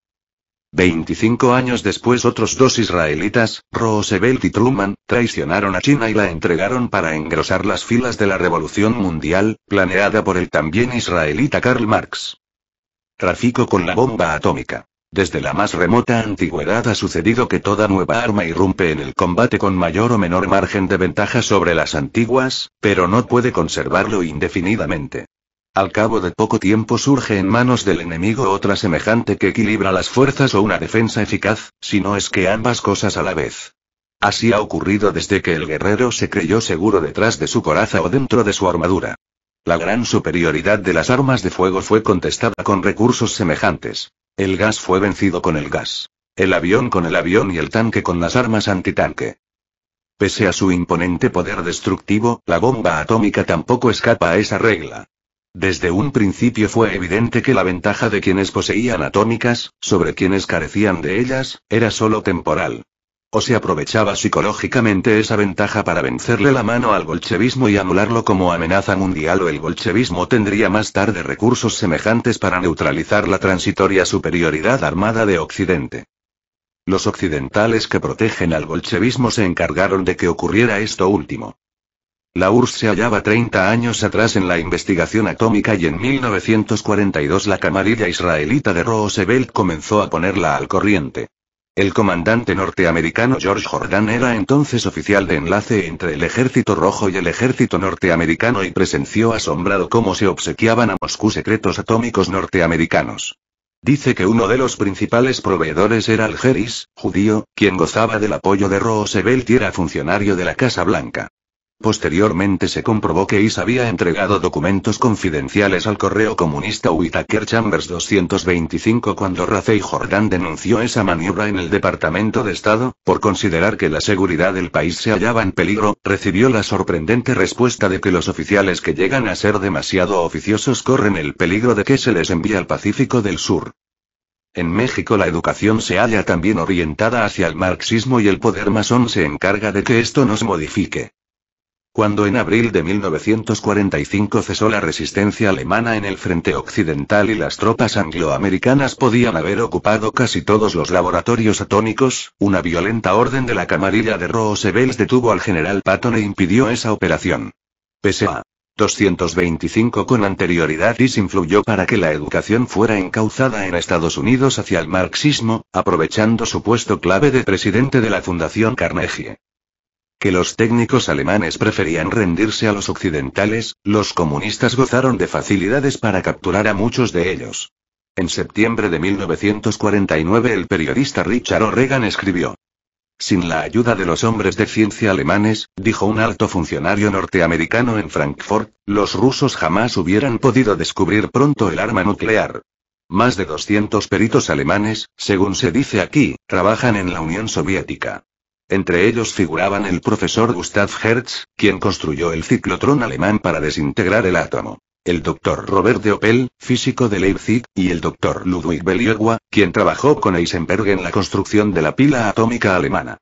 25 años después otros dos israelitas, Roosevelt y Truman, traicionaron a China y la entregaron para engrosar las filas de la Revolución Mundial, planeada por el también israelita Karl Marx. Tráfico con la bomba atómica. Desde la más remota antigüedad ha sucedido que toda nueva arma irrumpe en el combate con mayor o menor margen de ventaja sobre las antiguas, pero no puede conservarlo indefinidamente. Al cabo de poco tiempo surge en manos del enemigo otra semejante que equilibra las fuerzas o una defensa eficaz, si no es que ambas cosas a la vez. Así ha ocurrido desde que el guerrero se creyó seguro detrás de su coraza o dentro de su armadura. La gran superioridad de las armas de fuego fue contestada con recursos semejantes. El gas fue vencido con el gas. El avión con el avión y el tanque con las armas antitanque. Pese a su imponente poder destructivo, la bomba atómica tampoco escapa a esa regla. Desde un principio fue evidente que la ventaja de quienes poseían atómicas, sobre quienes carecían de ellas, era solo temporal. O se aprovechaba psicológicamente esa ventaja para vencerle la mano al bolchevismo y anularlo como amenaza mundial o el bolchevismo tendría más tarde recursos semejantes para neutralizar la transitoria superioridad armada de Occidente. Los occidentales que protegen al bolchevismo se encargaron de que ocurriera esto último. La URSS se hallaba 30 años atrás en la investigación atómica y en 1942 la camarilla israelita de Roosevelt comenzó a ponerla al corriente. El comandante norteamericano George Jordan era entonces oficial de enlace entre el ejército rojo y el ejército norteamericano y presenció asombrado cómo se obsequiaban a Moscú secretos atómicos norteamericanos. Dice que uno de los principales proveedores era Algeris, judío, quien gozaba del apoyo de Roosevelt y era funcionario de la Casa Blanca. Posteriormente se comprobó que IS había entregado documentos confidenciales al correo comunista Whitaker Chambers 225 cuando Rafael Jordán denunció esa maniobra en el Departamento de Estado, por considerar que la seguridad del país se hallaba en peligro, recibió la sorprendente respuesta de que los oficiales que llegan a ser demasiado oficiosos corren el peligro de que se les envíe al Pacífico del Sur. En México la educación se halla también orientada hacia el marxismo y el poder masón se encarga de que esto nos modifique. Cuando en abril de 1945 cesó la resistencia alemana en el frente occidental y las tropas angloamericanas podían haber ocupado casi todos los laboratorios atómicos, una violenta orden de la camarilla de Roosevelt detuvo al general Patton e impidió esa operación. Pese a 225 con anterioridad y influyó para que la educación fuera encauzada en Estados Unidos hacia el marxismo, aprovechando su puesto clave de presidente de la Fundación Carnegie que los técnicos alemanes preferían rendirse a los occidentales, los comunistas gozaron de facilidades para capturar a muchos de ellos. En septiembre de 1949 el periodista Richard O'Regan escribió. Sin la ayuda de los hombres de ciencia alemanes, dijo un alto funcionario norteamericano en Frankfurt, los rusos jamás hubieran podido descubrir pronto el arma nuclear. Más de 200 peritos alemanes, según se dice aquí, trabajan en la Unión Soviética. Entre ellos figuraban el profesor Gustav Hertz, quien construyó el ciclotrón alemán para desintegrar el átomo el doctor Robert de Opel, físico de Leipzig, y el doctor Ludwig Beliewa, quien trabajó con Eisenberg en la construcción de la pila atómica alemana.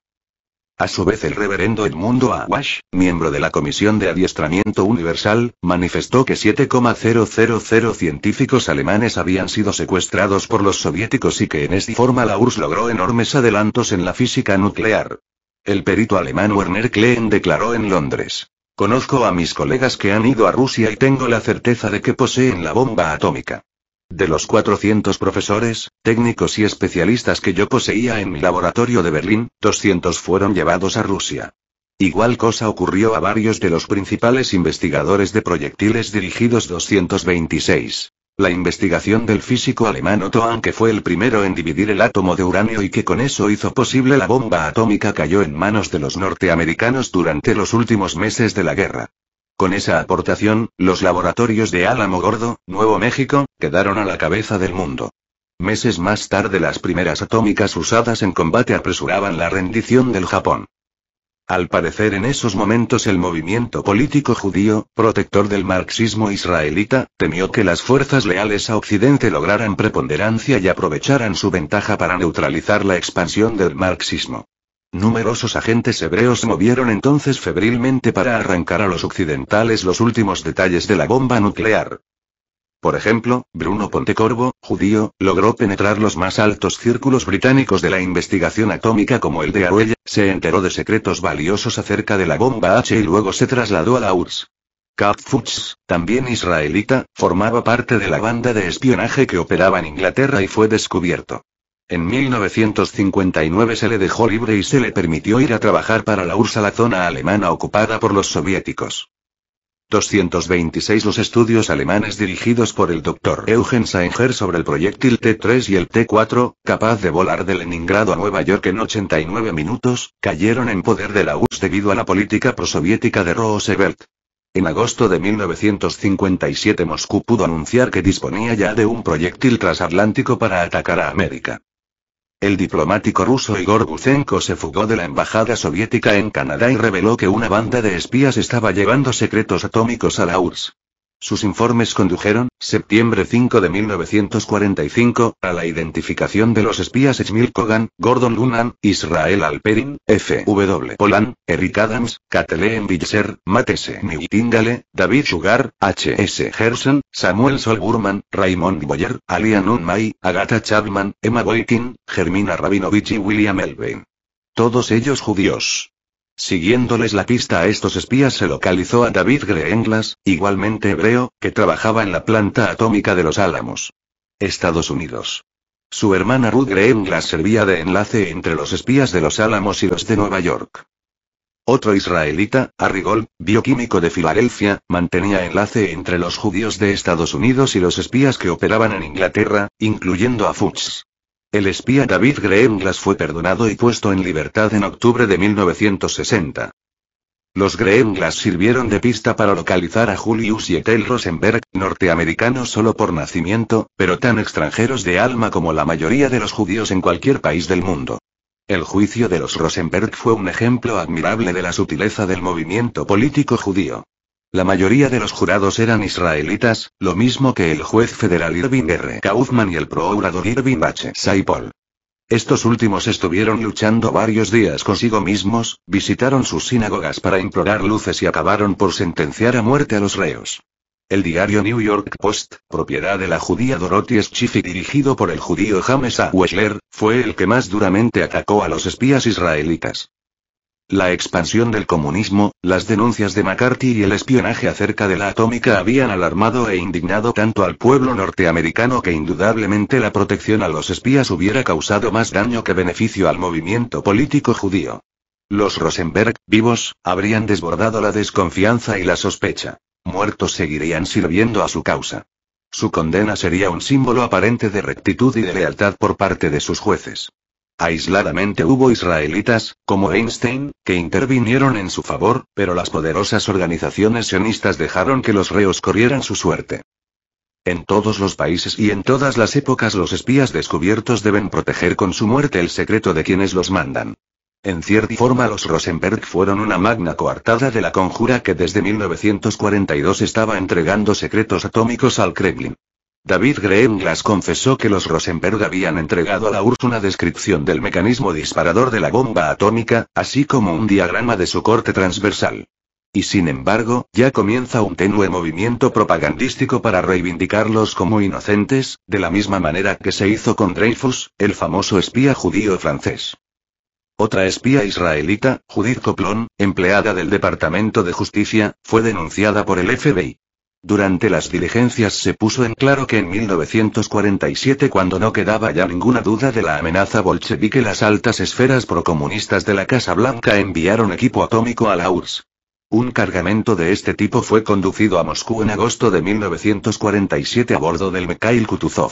A su vez el reverendo Edmundo Awash, miembro de la Comisión de Adiestramiento Universal, manifestó que 7,000 científicos alemanes habían sido secuestrados por los soviéticos y que en esta forma la URSS logró enormes adelantos en la física nuclear. El perito alemán Werner Klein declaró en Londres. Conozco a mis colegas que han ido a Rusia y tengo la certeza de que poseen la bomba atómica. De los 400 profesores, técnicos y especialistas que yo poseía en mi laboratorio de Berlín, 200 fueron llevados a Rusia. Igual cosa ocurrió a varios de los principales investigadores de proyectiles dirigidos 226. La investigación del físico alemán Otto Hahn que fue el primero en dividir el átomo de uranio y que con eso hizo posible la bomba atómica cayó en manos de los norteamericanos durante los últimos meses de la guerra. Con esa aportación, los laboratorios de Álamo Gordo, Nuevo México, quedaron a la cabeza del mundo. Meses más tarde las primeras atómicas usadas en combate apresuraban la rendición del Japón. Al parecer en esos momentos el movimiento político judío, protector del marxismo israelita, temió que las fuerzas leales a Occidente lograran preponderancia y aprovecharan su ventaja para neutralizar la expansión del marxismo. Numerosos agentes hebreos se movieron entonces febrilmente para arrancar a los occidentales los últimos detalles de la bomba nuclear. Por ejemplo, Bruno Pontecorvo, judío, logró penetrar los más altos círculos británicos de la investigación atómica como el de Aruella, se enteró de secretos valiosos acerca de la bomba H y luego se trasladó a la URSS. Fuchs, también israelita, formaba parte de la banda de espionaje que operaba en Inglaterra y fue descubierto. En 1959 se le dejó libre y se le permitió ir a trabajar para la URSS a la zona alemana ocupada por los soviéticos. 226 Los estudios alemanes dirigidos por el doctor Eugen Sanger sobre el proyectil T-3 y el T-4, capaz de volar de Leningrado a Nueva York en 89 minutos, cayeron en poder de la URSS debido a la política prosoviética de Roosevelt. En agosto de 1957 Moscú pudo anunciar que disponía ya de un proyectil transatlántico para atacar a América. El diplomático ruso Igor Gutsenko se fugó de la embajada soviética en Canadá y reveló que una banda de espías estaba llevando secretos atómicos a la URSS. Sus informes condujeron, septiembre 5 de 1945, a la identificación de los espías Emil Kogan, Gordon Lunan, Israel Alperin, F.W. Polan, Eric Adams, Kathleen Matt Matese Newtingale, David Sugar, H.S. Gerson, Samuel Solgurman, Raymond Boyer, Alian Unmay, Agatha Chapman, Emma Boykin, Germina Rabinovich y William Elvin. Todos ellos judíos. Siguiéndoles la pista a estos espías se localizó a David Greenglass, igualmente hebreo, que trabajaba en la planta atómica de Los Álamos. Estados Unidos. Su hermana Ruth Greenglas servía de enlace entre los espías de Los Álamos y los de Nueva York. Otro israelita, Arrigol, bioquímico de Filadelfia, mantenía enlace entre los judíos de Estados Unidos y los espías que operaban en Inglaterra, incluyendo a Fuchs. El espía David Greenglas fue perdonado y puesto en libertad en octubre de 1960. Los Greenglass sirvieron de pista para localizar a Julius y Ethel Rosenberg, norteamericanos solo por nacimiento, pero tan extranjeros de alma como la mayoría de los judíos en cualquier país del mundo. El juicio de los Rosenberg fue un ejemplo admirable de la sutileza del movimiento político judío. La mayoría de los jurados eran israelitas, lo mismo que el juez federal Irving R. Kaufman y el procurador Irving Bache Saipol. Estos últimos estuvieron luchando varios días consigo mismos, visitaron sus sinagogas para implorar luces y acabaron por sentenciar a muerte a los reos. El diario New York Post, propiedad de la judía Dorothy Schiff y dirigido por el judío James A. Wechler, fue el que más duramente atacó a los espías israelitas. La expansión del comunismo, las denuncias de McCarthy y el espionaje acerca de la atómica habían alarmado e indignado tanto al pueblo norteamericano que indudablemente la protección a los espías hubiera causado más daño que beneficio al movimiento político judío. Los Rosenberg, vivos, habrían desbordado la desconfianza y la sospecha. Muertos seguirían sirviendo a su causa. Su condena sería un símbolo aparente de rectitud y de lealtad por parte de sus jueces. Aisladamente hubo israelitas, como Einstein, que intervinieron en su favor, pero las poderosas organizaciones sionistas dejaron que los reos corrieran su suerte. En todos los países y en todas las épocas los espías descubiertos deben proteger con su muerte el secreto de quienes los mandan. En cierta forma los Rosenberg fueron una magna coartada de la conjura que desde 1942 estaba entregando secretos atómicos al Kremlin. David Graham confesó que los Rosenberg habían entregado a la URSS una descripción del mecanismo disparador de la bomba atómica, así como un diagrama de su corte transversal. Y sin embargo, ya comienza un tenue movimiento propagandístico para reivindicarlos como inocentes, de la misma manera que se hizo con Dreyfus, el famoso espía judío francés. Otra espía israelita, Judith Coplon, empleada del Departamento de Justicia, fue denunciada por el FBI. Durante las diligencias se puso en claro que en 1947 cuando no quedaba ya ninguna duda de la amenaza bolchevique las altas esferas procomunistas de la Casa Blanca enviaron equipo atómico a la URSS. Un cargamento de este tipo fue conducido a Moscú en agosto de 1947 a bordo del Mikhail Kutuzov.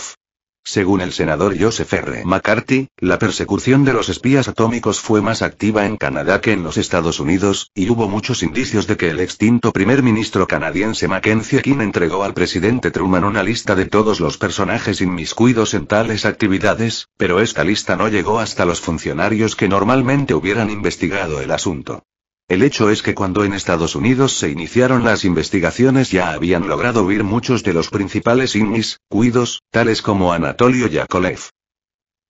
Según el senador Joseph R. McCarthy, la persecución de los espías atómicos fue más activa en Canadá que en los Estados Unidos, y hubo muchos indicios de que el extinto primer ministro canadiense Mackenzie King entregó al presidente Truman una lista de todos los personajes inmiscuidos en tales actividades, pero esta lista no llegó hasta los funcionarios que normalmente hubieran investigado el asunto. El hecho es que cuando en Estados Unidos se iniciaron las investigaciones ya habían logrado huir muchos de los principales inmis, cuidos, tales como Anatolio Yakolev.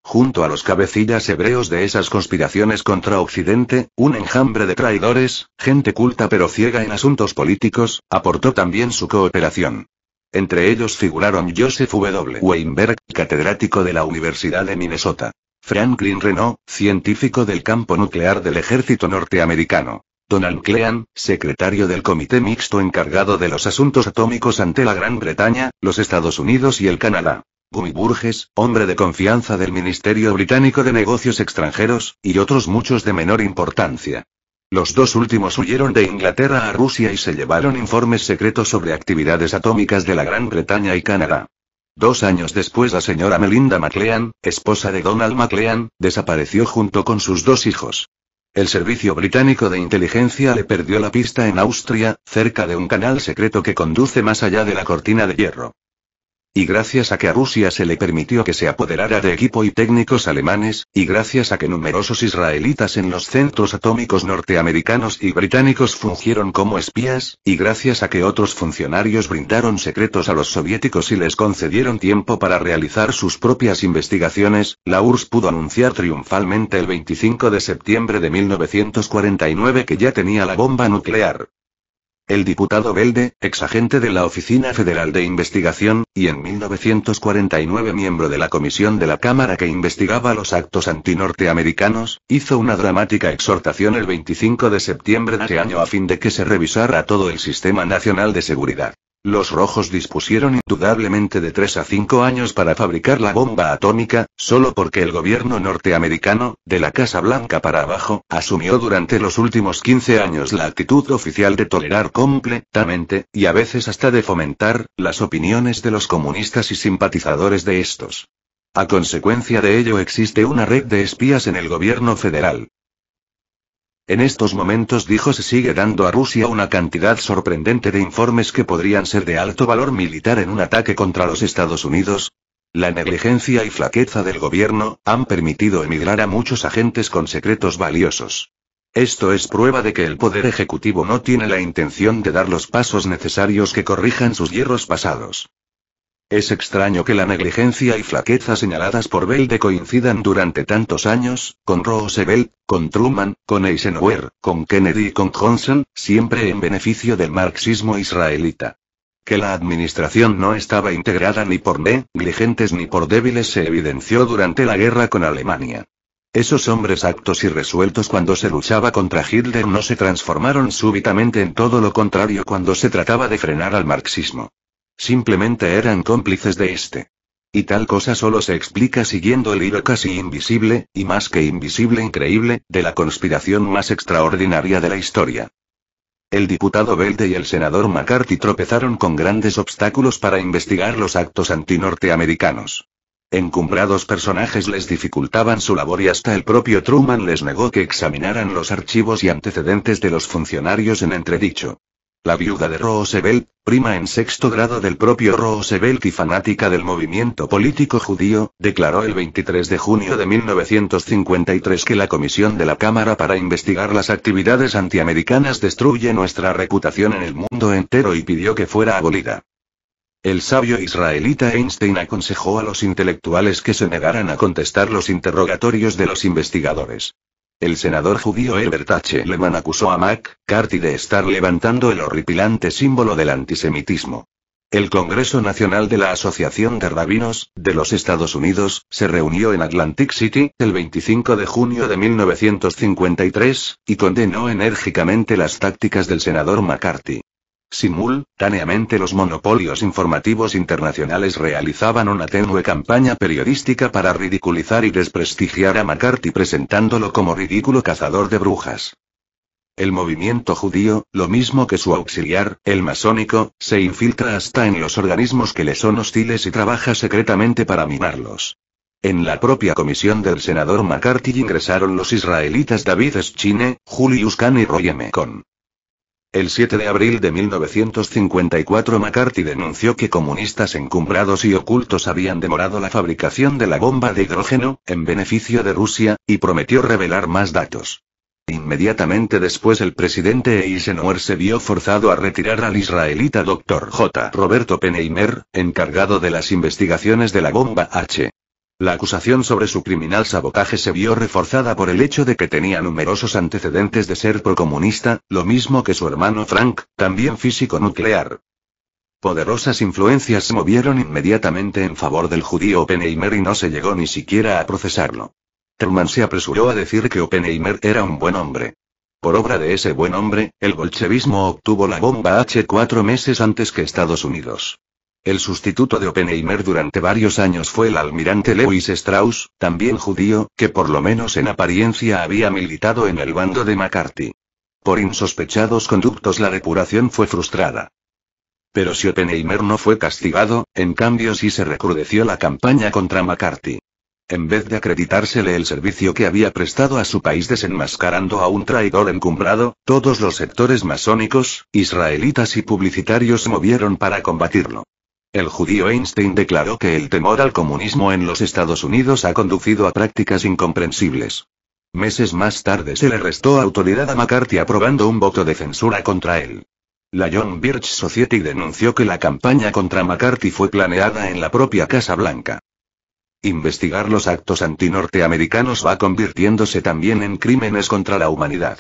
Junto a los cabecillas hebreos de esas conspiraciones contra Occidente, un enjambre de traidores, gente culta pero ciega en asuntos políticos, aportó también su cooperación. Entre ellos figuraron Joseph W. Weinberg, catedrático de la Universidad de Minnesota. Franklin Renault, científico del campo nuclear del ejército norteamericano. Donald McLean, secretario del Comité Mixto encargado de los asuntos atómicos ante la Gran Bretaña, los Estados Unidos y el Canadá. Gumi Burgess, hombre de confianza del Ministerio Británico de Negocios Extranjeros, y otros muchos de menor importancia. Los dos últimos huyeron de Inglaterra a Rusia y se llevaron informes secretos sobre actividades atómicas de la Gran Bretaña y Canadá. Dos años después la señora Melinda McLean, esposa de Donald McLean, desapareció junto con sus dos hijos. El servicio británico de inteligencia le perdió la pista en Austria, cerca de un canal secreto que conduce más allá de la cortina de hierro. Y gracias a que a Rusia se le permitió que se apoderara de equipo y técnicos alemanes, y gracias a que numerosos israelitas en los centros atómicos norteamericanos y británicos fungieron como espías, y gracias a que otros funcionarios brindaron secretos a los soviéticos y les concedieron tiempo para realizar sus propias investigaciones, la URSS pudo anunciar triunfalmente el 25 de septiembre de 1949 que ya tenía la bomba nuclear el diputado Belde, exagente de la Oficina Federal de Investigación, y en 1949 miembro de la comisión de la Cámara que investigaba los actos antinorteamericanos, hizo una dramática exhortación el 25 de septiembre de ese año a fin de que se revisara todo el sistema nacional de seguridad. Los rojos dispusieron indudablemente de tres a cinco años para fabricar la bomba atómica, solo porque el gobierno norteamericano, de la Casa Blanca para abajo, asumió durante los últimos 15 años la actitud oficial de tolerar completamente, y a veces hasta de fomentar, las opiniones de los comunistas y simpatizadores de estos. A consecuencia de ello existe una red de espías en el gobierno federal. En estos momentos dijo se sigue dando a Rusia una cantidad sorprendente de informes que podrían ser de alto valor militar en un ataque contra los Estados Unidos. La negligencia y flaqueza del gobierno han permitido emigrar a muchos agentes con secretos valiosos. Esto es prueba de que el Poder Ejecutivo no tiene la intención de dar los pasos necesarios que corrijan sus hierros pasados. Es extraño que la negligencia y flaqueza señaladas por Belde coincidan durante tantos años, con Roosevelt, con Truman, con Eisenhower, con Kennedy y con Johnson, siempre en beneficio del marxismo israelita. Que la administración no estaba integrada ni por negligentes ni por débiles se evidenció durante la guerra con Alemania. Esos hombres actos y resueltos cuando se luchaba contra Hitler no se transformaron súbitamente en todo lo contrario cuando se trataba de frenar al marxismo. Simplemente eran cómplices de este. Y tal cosa solo se explica siguiendo el hilo casi invisible, y más que invisible increíble, de la conspiración más extraordinaria de la historia. El diputado Belde y el senador McCarthy tropezaron con grandes obstáculos para investigar los actos antinorteamericanos. Encumbrados personajes les dificultaban su labor y hasta el propio Truman les negó que examinaran los archivos y antecedentes de los funcionarios en entredicho. La viuda de Roosevelt, prima en sexto grado del propio Roosevelt y fanática del movimiento político judío, declaró el 23 de junio de 1953 que la Comisión de la Cámara para investigar las actividades antiamericanas destruye nuestra reputación en el mundo entero y pidió que fuera abolida. El sabio israelita Einstein aconsejó a los intelectuales que se negaran a contestar los interrogatorios de los investigadores. El senador judío Herbert H. Lehman acusó a McCarthy de estar levantando el horripilante símbolo del antisemitismo. El Congreso Nacional de la Asociación de Rabinos, de los Estados Unidos, se reunió en Atlantic City, el 25 de junio de 1953, y condenó enérgicamente las tácticas del senador McCarthy. Simultáneamente los monopolios informativos internacionales realizaban una tenue campaña periodística para ridiculizar y desprestigiar a McCarthy presentándolo como ridículo cazador de brujas. El movimiento judío, lo mismo que su auxiliar, el masónico, se infiltra hasta en los organismos que le son hostiles y trabaja secretamente para minarlos. En la propia comisión del senador McCarthy ingresaron los israelitas David Schine, Julius Kahn y Roy M. El 7 de abril de 1954 McCarthy denunció que comunistas encumbrados y ocultos habían demorado la fabricación de la bomba de hidrógeno, en beneficio de Rusia, y prometió revelar más datos. Inmediatamente después el presidente Eisenhower se vio forzado a retirar al israelita Dr. J. Roberto Peneimer, encargado de las investigaciones de la bomba H. La acusación sobre su criminal sabotaje se vio reforzada por el hecho de que tenía numerosos antecedentes de ser procomunista, lo mismo que su hermano Frank, también físico nuclear. Poderosas influencias se movieron inmediatamente en favor del judío Oppenheimer y no se llegó ni siquiera a procesarlo. Truman se apresuró a decir que Oppenheimer era un buen hombre. Por obra de ese buen hombre, el bolchevismo obtuvo la bomba H cuatro meses antes que Estados Unidos. El sustituto de Oppenheimer durante varios años fue el almirante Lewis Strauss, también judío, que por lo menos en apariencia había militado en el bando de McCarthy. Por insospechados conductos la depuración fue frustrada. Pero si Oppenheimer no fue castigado, en cambio sí se recrudeció la campaña contra McCarthy. En vez de acreditársele el servicio que había prestado a su país desenmascarando a un traidor encumbrado, todos los sectores masónicos, israelitas y publicitarios movieron para combatirlo. El judío Einstein declaró que el temor al comunismo en los Estados Unidos ha conducido a prácticas incomprensibles. Meses más tarde se le restó autoridad a McCarthy aprobando un voto de censura contra él. La John Birch Society denunció que la campaña contra McCarthy fue planeada en la propia Casa Blanca. Investigar los actos antinorteamericanos va convirtiéndose también en crímenes contra la humanidad.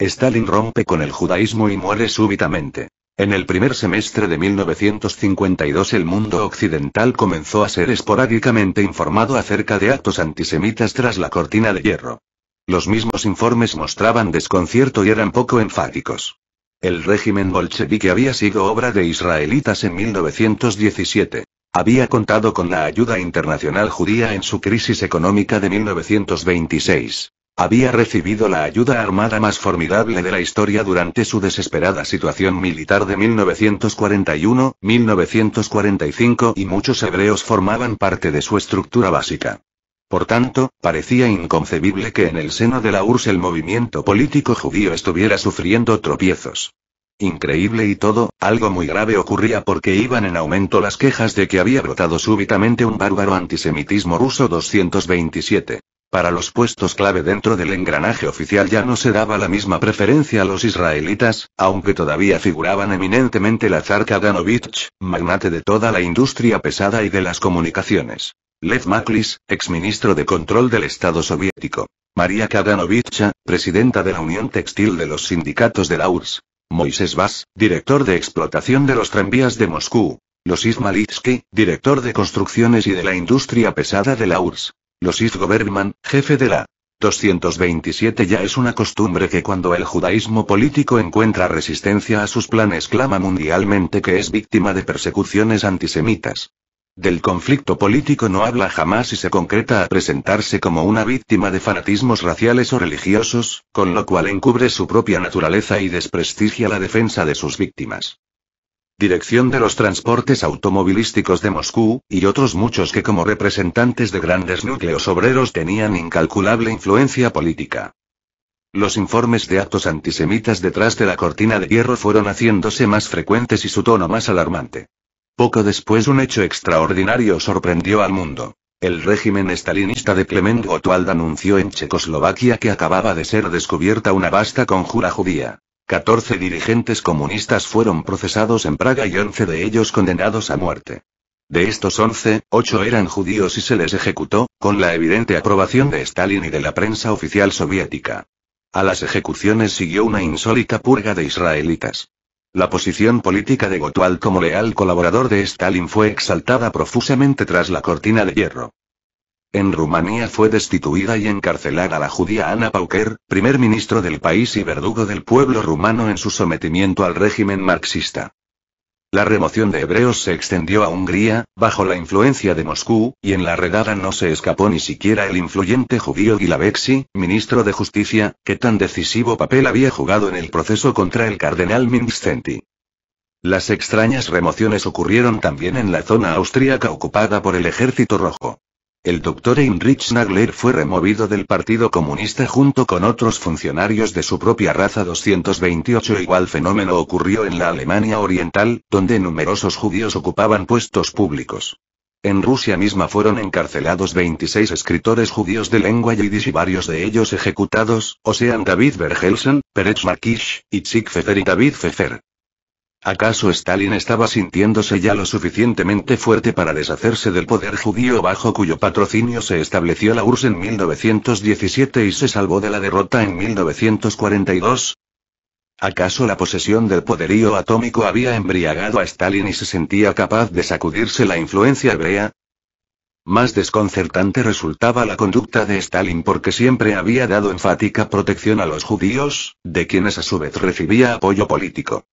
Stalin rompe con el judaísmo y muere súbitamente. En el primer semestre de 1952 el mundo occidental comenzó a ser esporádicamente informado acerca de actos antisemitas tras la cortina de hierro. Los mismos informes mostraban desconcierto y eran poco enfáticos. El régimen bolchevique había sido obra de israelitas en 1917. Había contado con la ayuda internacional judía en su crisis económica de 1926. Había recibido la ayuda armada más formidable de la historia durante su desesperada situación militar de 1941, 1945 y muchos hebreos formaban parte de su estructura básica. Por tanto, parecía inconcebible que en el seno de la URSS el movimiento político judío estuviera sufriendo tropiezos. Increíble y todo, algo muy grave ocurría porque iban en aumento las quejas de que había brotado súbitamente un bárbaro antisemitismo ruso 227. Para los puestos clave dentro del engranaje oficial ya no se daba la misma preferencia a los israelitas, aunque todavía figuraban eminentemente Lazar Kaganovich, magnate de toda la industria pesada y de las comunicaciones. Lev Maklis, exministro de Control del Estado soviético. María Kaganovicha, presidenta de la Unión Textil de los Sindicatos de la URSS. Moisés Vaz, director de explotación de los tranvías de Moscú. Los Malitsky, director de construcciones y de la industria pesada de la URSS. Los Goberman, jefe de la 227 ya es una costumbre que cuando el judaísmo político encuentra resistencia a sus planes clama mundialmente que es víctima de persecuciones antisemitas. Del conflicto político no habla jamás y se concreta a presentarse como una víctima de fanatismos raciales o religiosos, con lo cual encubre su propia naturaleza y desprestigia la defensa de sus víctimas. Dirección de los Transportes Automovilísticos de Moscú, y otros muchos que como representantes de grandes núcleos obreros tenían incalculable influencia política. Los informes de actos antisemitas detrás de la cortina de hierro fueron haciéndose más frecuentes y su tono más alarmante. Poco después un hecho extraordinario sorprendió al mundo. El régimen estalinista de Clement Gottwald anunció en Checoslovaquia que acababa de ser descubierta una vasta conjura judía. 14 dirigentes comunistas fueron procesados en Praga y 11 de ellos condenados a muerte. De estos 11, 8 eran judíos y se les ejecutó, con la evidente aprobación de Stalin y de la prensa oficial soviética. A las ejecuciones siguió una insólita purga de israelitas. La posición política de Gotwald como leal colaborador de Stalin fue exaltada profusamente tras la cortina de hierro. En Rumanía fue destituida y encarcelada la judía Ana Pauker, primer ministro del país y verdugo del pueblo rumano en su sometimiento al régimen marxista. La remoción de hebreos se extendió a Hungría, bajo la influencia de Moscú, y en la redada no se escapó ni siquiera el influyente judío Gilabexi, ministro de Justicia, que tan decisivo papel había jugado en el proceso contra el cardenal Mincenti. Las extrañas remociones ocurrieron también en la zona austríaca ocupada por el Ejército Rojo. El doctor Heinrich Nagler fue removido del Partido Comunista junto con otros funcionarios de su propia raza 228. Igual fenómeno ocurrió en la Alemania Oriental, donde numerosos judíos ocupaban puestos públicos. En Rusia misma fueron encarcelados 26 escritores judíos de lengua yiddish y varios de ellos ejecutados, o sean David Bergelsen, Peretz Markish, Itzik Fefer y David Fefer. ¿Acaso Stalin estaba sintiéndose ya lo suficientemente fuerte para deshacerse del poder judío bajo cuyo patrocinio se estableció la URSS en 1917 y se salvó de la derrota en 1942? ¿Acaso la posesión del poderío atómico había embriagado a Stalin y se sentía capaz de sacudirse la influencia hebrea? Más desconcertante resultaba la conducta de Stalin porque siempre había dado enfática protección a los judíos, de quienes a su vez recibía apoyo político.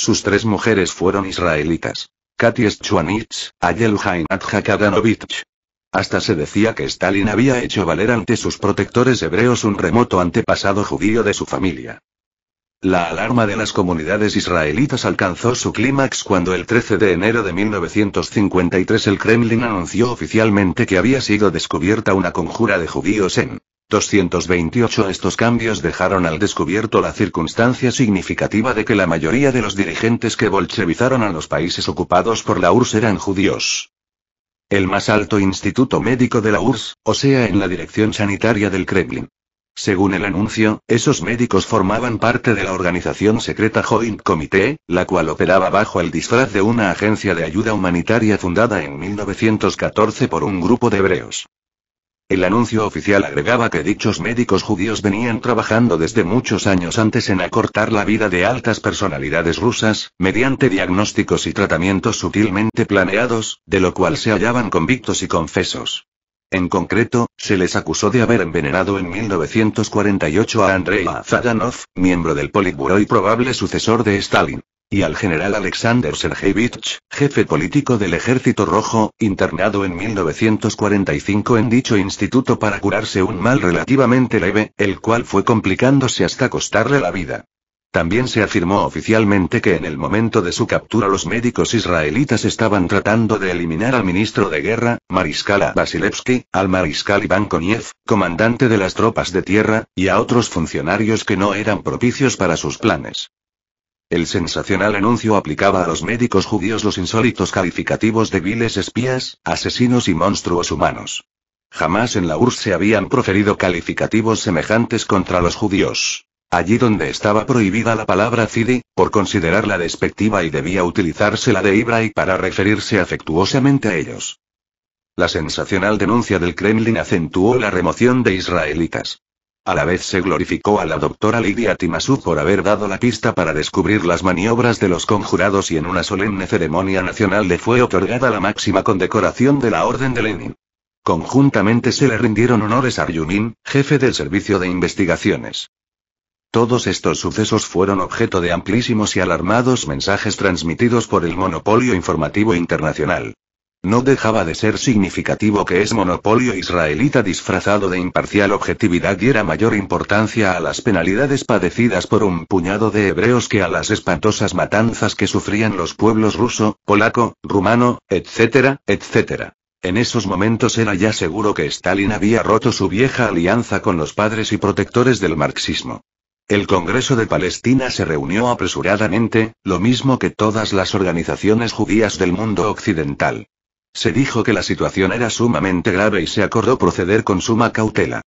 Sus tres mujeres fueron israelitas. Katy Schwanitz, Ayel Hainat Hakadanovich. Hasta se decía que Stalin había hecho valer ante sus protectores hebreos un remoto antepasado judío de su familia. La alarma de las comunidades israelitas alcanzó su clímax cuando el 13 de enero de 1953 el Kremlin anunció oficialmente que había sido descubierta una conjura de judíos en 228 Estos cambios dejaron al descubierto la circunstancia significativa de que la mayoría de los dirigentes que bolchevizaron a los países ocupados por la URSS eran judíos. El más alto instituto médico de la URSS, o sea, en la Dirección Sanitaria del Kremlin. Según el anuncio, esos médicos formaban parte de la organización secreta Joint Committee, la cual operaba bajo el disfraz de una agencia de ayuda humanitaria fundada en 1914 por un grupo de hebreos. El anuncio oficial agregaba que dichos médicos judíos venían trabajando desde muchos años antes en acortar la vida de altas personalidades rusas, mediante diagnósticos y tratamientos sutilmente planeados, de lo cual se hallaban convictos y confesos. En concreto, se les acusó de haber envenenado en 1948 a Andrei Zaganov, miembro del Politburo y probable sucesor de Stalin y al general Alexander Sergeyevich, jefe político del Ejército Rojo, internado en 1945 en dicho instituto para curarse un mal relativamente leve, el cual fue complicándose hasta costarle la vida. También se afirmó oficialmente que en el momento de su captura los médicos israelitas estaban tratando de eliminar al ministro de guerra, Mariscal Basilevsky, al mariscal Iván Koniev, comandante de las tropas de tierra, y a otros funcionarios que no eran propicios para sus planes. El sensacional anuncio aplicaba a los médicos judíos los insólitos calificativos de viles espías, asesinos y monstruos humanos. Jamás en la URSS se habían proferido calificativos semejantes contra los judíos. Allí donde estaba prohibida la palabra CIDI, por considerarla despectiva y debía utilizarse la de Ibrahim para referirse afectuosamente a ellos. La sensacional denuncia del Kremlin acentuó la remoción de israelitas. A la vez se glorificó a la doctora Lidia Timasú por haber dado la pista para descubrir las maniobras de los conjurados y en una solemne ceremonia nacional le fue otorgada la máxima condecoración de la Orden de Lenin. Conjuntamente se le rindieron honores a Ryumin, jefe del Servicio de Investigaciones. Todos estos sucesos fueron objeto de amplísimos y alarmados mensajes transmitidos por el monopolio informativo internacional. No dejaba de ser significativo que ese monopolio israelita disfrazado de imparcial objetividad diera mayor importancia a las penalidades padecidas por un puñado de hebreos que a las espantosas matanzas que sufrían los pueblos ruso, polaco, rumano, etcétera, etcétera. En esos momentos era ya seguro que Stalin había roto su vieja alianza con los padres y protectores del marxismo. El Congreso de Palestina se reunió apresuradamente, lo mismo que todas las organizaciones judías del mundo occidental. Se dijo que la situación era sumamente grave y se acordó proceder con suma cautela.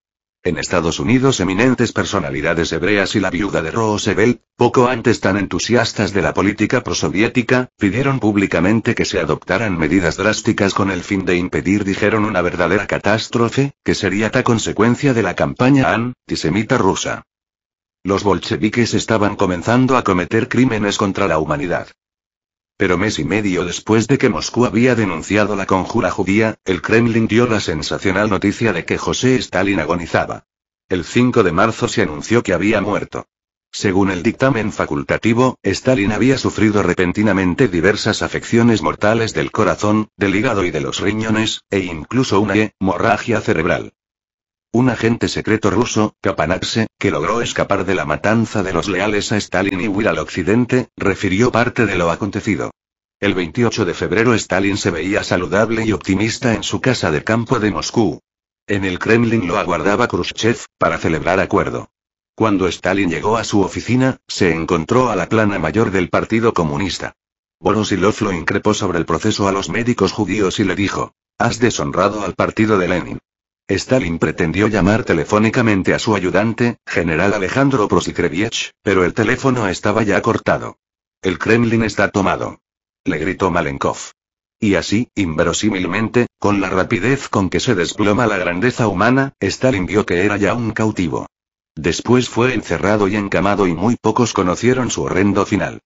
En Estados Unidos eminentes personalidades hebreas y la viuda de Roosevelt, poco antes tan entusiastas de la política prosoviética, pidieron públicamente que se adoptaran medidas drásticas con el fin de impedir, dijeron, una verdadera catástrofe, que sería ta consecuencia de la campaña antisemita rusa. Los bolcheviques estaban comenzando a cometer crímenes contra la humanidad. Pero mes y medio después de que Moscú había denunciado la conjura judía, el Kremlin dio la sensacional noticia de que José Stalin agonizaba. El 5 de marzo se anunció que había muerto. Según el dictamen facultativo, Stalin había sufrido repentinamente diversas afecciones mortales del corazón, del hígado y de los riñones, e incluso una hemorragia cerebral. Un agente secreto ruso, Kapanakse, que logró escapar de la matanza de los leales a Stalin y huir al occidente, refirió parte de lo acontecido. El 28 de febrero Stalin se veía saludable y optimista en su casa de campo de Moscú. En el Kremlin lo aguardaba Khrushchev, para celebrar acuerdo. Cuando Stalin llegó a su oficina, se encontró a la plana mayor del Partido Comunista. Borosilov lo increpó sobre el proceso a los médicos judíos y le dijo, Has deshonrado al partido de Lenin. Stalin pretendió llamar telefónicamente a su ayudante, general Alejandro Prosikrevich, pero el teléfono estaba ya cortado. El Kremlin está tomado. Le gritó Malenkov. Y así, inverosímilmente, con la rapidez con que se desploma la grandeza humana, Stalin vio que era ya un cautivo. Después fue encerrado y encamado y muy pocos conocieron su horrendo final.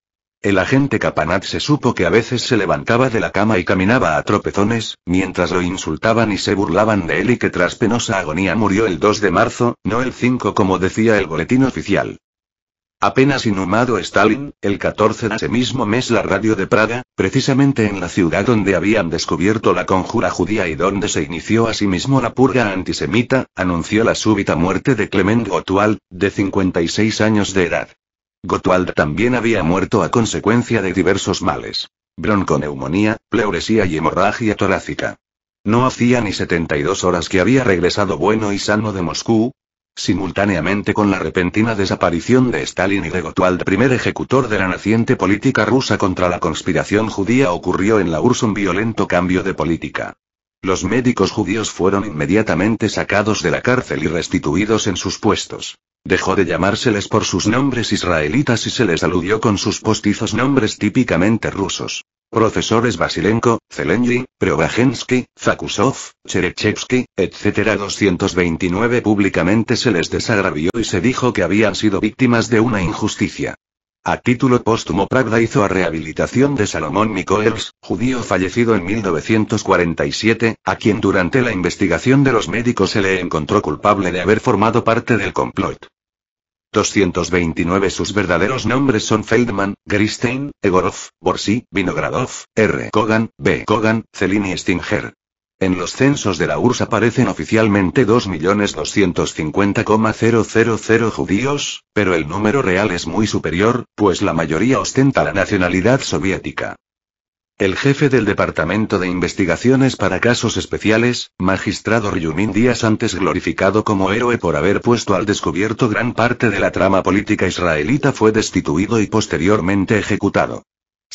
El agente Capanat se supo que a veces se levantaba de la cama y caminaba a tropezones, mientras lo insultaban y se burlaban de él y que tras penosa agonía murió el 2 de marzo, no el 5 como decía el boletín oficial. Apenas inhumado Stalin, el 14 de ese mismo mes la radio de Praga, precisamente en la ciudad donde habían descubierto la conjura judía y donde se inició asimismo la purga antisemita, anunció la súbita muerte de Clement Gotual, de 56 años de edad. Gotwald también había muerto a consecuencia de diversos males. Bronconeumonía, pleuresía y hemorragia torácica. No hacía ni 72 horas que había regresado bueno y sano de Moscú, simultáneamente con la repentina desaparición de Stalin y de Gotwald, primer ejecutor de la naciente política rusa contra la conspiración judía, ocurrió en la URSS un violento cambio de política. Los médicos judíos fueron inmediatamente sacados de la cárcel y restituidos en sus puestos. Dejó de llamárseles por sus nombres israelitas y se les aludió con sus postizos nombres típicamente rusos. Profesores Basilenko, Zelenyi, Preobajensky, Zakusov, Cherechevsky, etc. 229 públicamente se les desagravió y se dijo que habían sido víctimas de una injusticia. A título póstumo Pravda hizo a rehabilitación de Salomón Mikhoels, judío fallecido en 1947, a quien durante la investigación de los médicos se le encontró culpable de haber formado parte del complot. 229 Sus verdaderos nombres son Feldman, Gristein, Egorov, Borsi, Vinogradov, R. Kogan, B. Kogan, Celini Stinger. En los censos de la URSS aparecen oficialmente 2.250,000 judíos, pero el número real es muy superior, pues la mayoría ostenta la nacionalidad soviética. El jefe del Departamento de Investigaciones para Casos Especiales, magistrado Ryumin Díaz antes glorificado como héroe por haber puesto al descubierto gran parte de la trama política israelita, fue destituido y posteriormente ejecutado.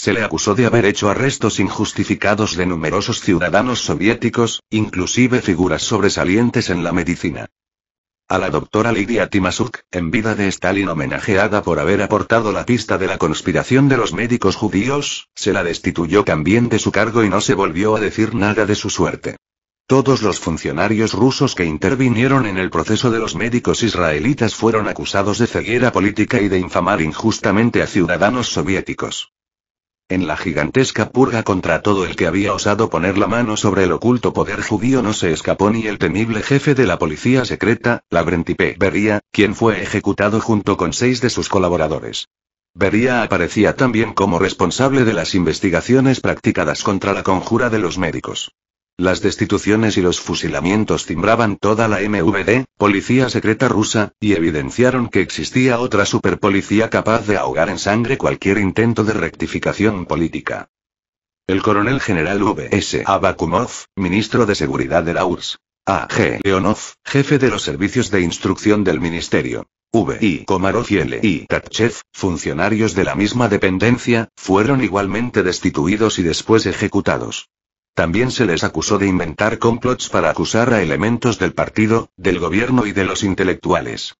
Se le acusó de haber hecho arrestos injustificados de numerosos ciudadanos soviéticos, inclusive figuras sobresalientes en la medicina. A la doctora Lidia Timasuk, en vida de Stalin homenajeada por haber aportado la pista de la conspiración de los médicos judíos, se la destituyó también de su cargo y no se volvió a decir nada de su suerte. Todos los funcionarios rusos que intervinieron en el proceso de los médicos israelitas fueron acusados de ceguera política y de infamar injustamente a ciudadanos soviéticos. En la gigantesca purga contra todo el que había osado poner la mano sobre el oculto poder judío no se escapó ni el temible jefe de la policía secreta, Labrentipe Beria, quien fue ejecutado junto con seis de sus colaboradores. Beria aparecía también como responsable de las investigaciones practicadas contra la conjura de los médicos. Las destituciones y los fusilamientos timbraban toda la MVD, policía secreta rusa, y evidenciaron que existía otra superpolicía capaz de ahogar en sangre cualquier intento de rectificación política. El coronel general V.S. Abakumov, ministro de Seguridad de la URSS. A.G. Leonov, jefe de los servicios de instrucción del ministerio. V.I. Komarov y L.I. Tatchev, funcionarios de la misma dependencia, fueron igualmente destituidos y después ejecutados. También se les acusó de inventar complots para acusar a elementos del partido, del gobierno y de los intelectuales.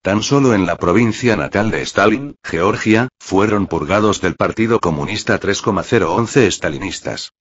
Tan solo en la provincia natal de Stalin, Georgia, fueron purgados del Partido Comunista 3,011 stalinistas.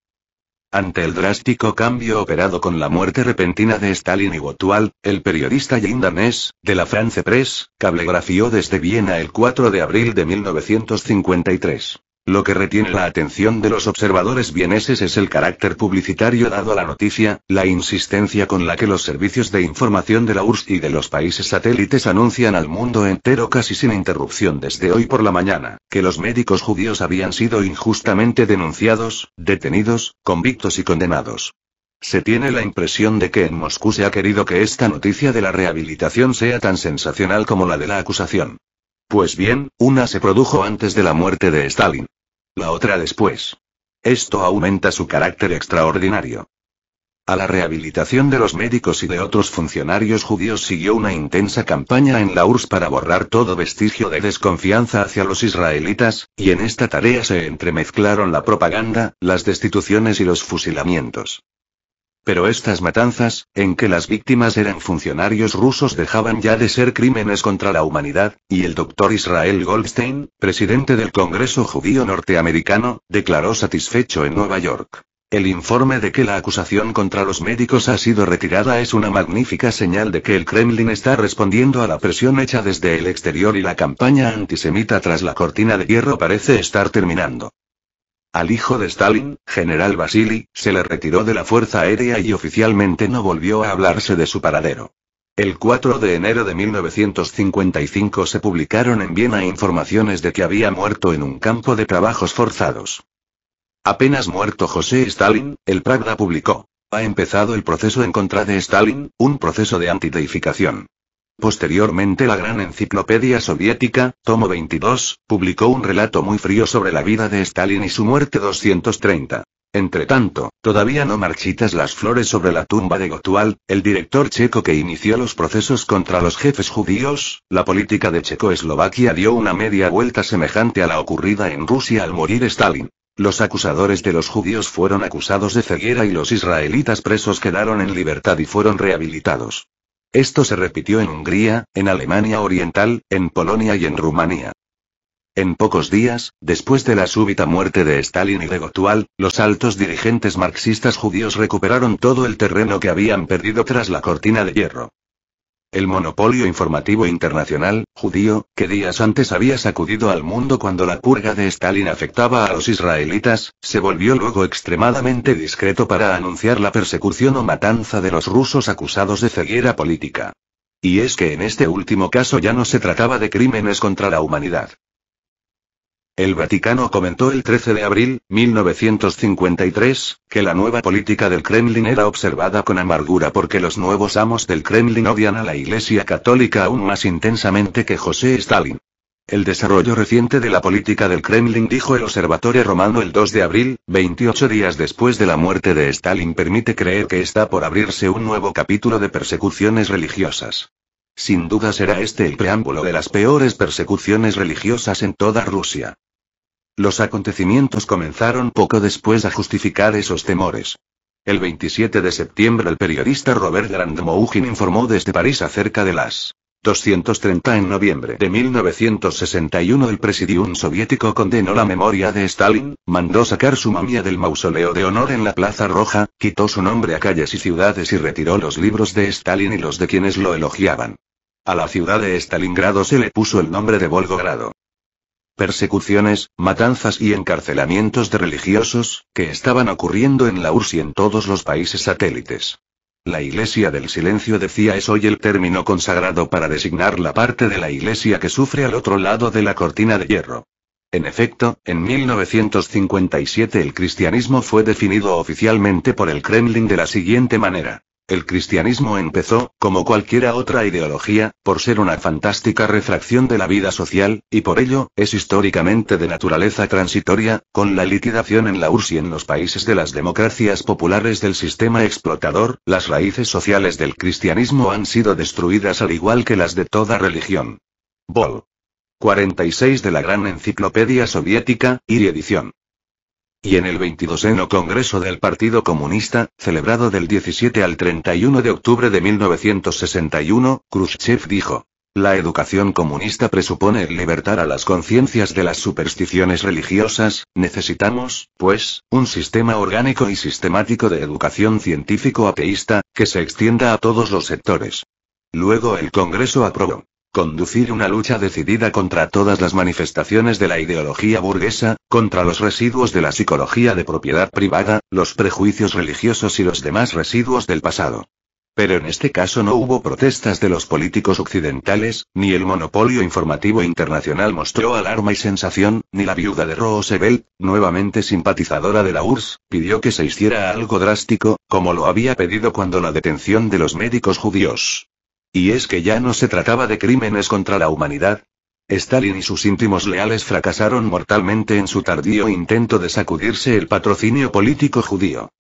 Ante el drástico cambio operado con la muerte repentina de Stalin y Botual, el periodista Jean de la France Press, cablegrafió desde Viena el 4 de abril de 1953. Lo que retiene la atención de los observadores vieneses es el carácter publicitario dado a la noticia, la insistencia con la que los servicios de información de la URSS y de los países satélites anuncian al mundo entero casi sin interrupción desde hoy por la mañana, que los médicos judíos habían sido injustamente denunciados, detenidos, convictos y condenados. Se tiene la impresión de que en Moscú se ha querido que esta noticia de la rehabilitación sea tan sensacional como la de la acusación. Pues bien, una se produjo antes de la muerte de Stalin. La otra después. Esto aumenta su carácter extraordinario. A la rehabilitación de los médicos y de otros funcionarios judíos siguió una intensa campaña en la URSS para borrar todo vestigio de desconfianza hacia los israelitas, y en esta tarea se entremezclaron la propaganda, las destituciones y los fusilamientos. Pero estas matanzas, en que las víctimas eran funcionarios rusos, dejaban ya de ser crímenes contra la humanidad, y el doctor Israel Goldstein, presidente del Congreso Judío Norteamericano, declaró satisfecho en Nueva York. El informe de que la acusación contra los médicos ha sido retirada es una magnífica señal de que el Kremlin está respondiendo a la presión hecha desde el exterior y la campaña antisemita tras la cortina de hierro parece estar terminando. Al hijo de Stalin, general Vasily, se le retiró de la Fuerza Aérea y oficialmente no volvió a hablarse de su paradero. El 4 de enero de 1955 se publicaron en Viena informaciones de que había muerto en un campo de trabajos forzados. Apenas muerto José Stalin, el Pravda publicó. Ha empezado el proceso en contra de Stalin, un proceso de antideificación. Posteriormente la Gran Enciclopedia Soviética, tomo 22, publicó un relato muy frío sobre la vida de Stalin y su muerte 230. tanto, todavía no marchitas las flores sobre la tumba de Gotual, el director checo que inició los procesos contra los jefes judíos, la política de Checoslovaquia dio una media vuelta semejante a la ocurrida en Rusia al morir Stalin. Los acusadores de los judíos fueron acusados de ceguera y los israelitas presos quedaron en libertad y fueron rehabilitados. Esto se repitió en Hungría, en Alemania Oriental, en Polonia y en Rumanía. En pocos días, después de la súbita muerte de Stalin y de Gotual, los altos dirigentes marxistas judíos recuperaron todo el terreno que habían perdido tras la cortina de hierro el monopolio informativo internacional, judío, que días antes había sacudido al mundo cuando la purga de Stalin afectaba a los israelitas, se volvió luego extremadamente discreto para anunciar la persecución o matanza de los rusos acusados de ceguera política. Y es que en este último caso ya no se trataba de crímenes contra la humanidad. El Vaticano comentó el 13 de abril, 1953, que la nueva política del Kremlin era observada con amargura porque los nuevos amos del Kremlin odian a la Iglesia Católica aún más intensamente que José Stalin. El desarrollo reciente de la política del Kremlin dijo el Observatorio Romano el 2 de abril, 28 días después de la muerte de Stalin permite creer que está por abrirse un nuevo capítulo de persecuciones religiosas. Sin duda será este el preámbulo de las peores persecuciones religiosas en toda Rusia. Los acontecimientos comenzaron poco después a justificar esos temores. El 27 de septiembre el periodista Robert Grandmougin informó desde París acerca de las 230 En noviembre de 1961 el presidium soviético condenó la memoria de Stalin, mandó sacar su momia del mausoleo de honor en la Plaza Roja, quitó su nombre a calles y ciudades y retiró los libros de Stalin y los de quienes lo elogiaban. A la ciudad de Stalingrado se le puso el nombre de Volgogrado. Persecuciones, matanzas y encarcelamientos de religiosos, que estaban ocurriendo en la URSS y en todos los países satélites. La Iglesia del Silencio decía es hoy el término consagrado para designar la parte de la Iglesia que sufre al otro lado de la cortina de hierro. En efecto, en 1957 el cristianismo fue definido oficialmente por el Kremlin de la siguiente manera. El cristianismo empezó, como cualquiera otra ideología, por ser una fantástica refracción de la vida social, y por ello, es históricamente de naturaleza transitoria, con la liquidación en la URSS y en los países de las democracias populares del sistema explotador, las raíces sociales del cristianismo han sido destruidas al igual que las de toda religión. Vol. 46 de la Gran Enciclopedia Soviética, IRI edición y en el 22 Congreso del Partido Comunista, celebrado del 17 al 31 de octubre de 1961, Khrushchev dijo, la educación comunista presupone el libertar a las conciencias de las supersticiones religiosas, necesitamos, pues, un sistema orgánico y sistemático de educación científico ateísta, que se extienda a todos los sectores. Luego el Congreso aprobó Conducir una lucha decidida contra todas las manifestaciones de la ideología burguesa, contra los residuos de la psicología de propiedad privada, los prejuicios religiosos y los demás residuos del pasado. Pero en este caso no hubo protestas de los políticos occidentales, ni el monopolio informativo internacional mostró alarma y sensación, ni la viuda de Roosevelt, nuevamente simpatizadora de la URSS, pidió que se hiciera algo drástico, como lo había pedido cuando la detención de los médicos judíos y es que ya no se trataba de crímenes contra la humanidad. Stalin y sus íntimos leales fracasaron mortalmente en su tardío intento de sacudirse el patrocinio político judío.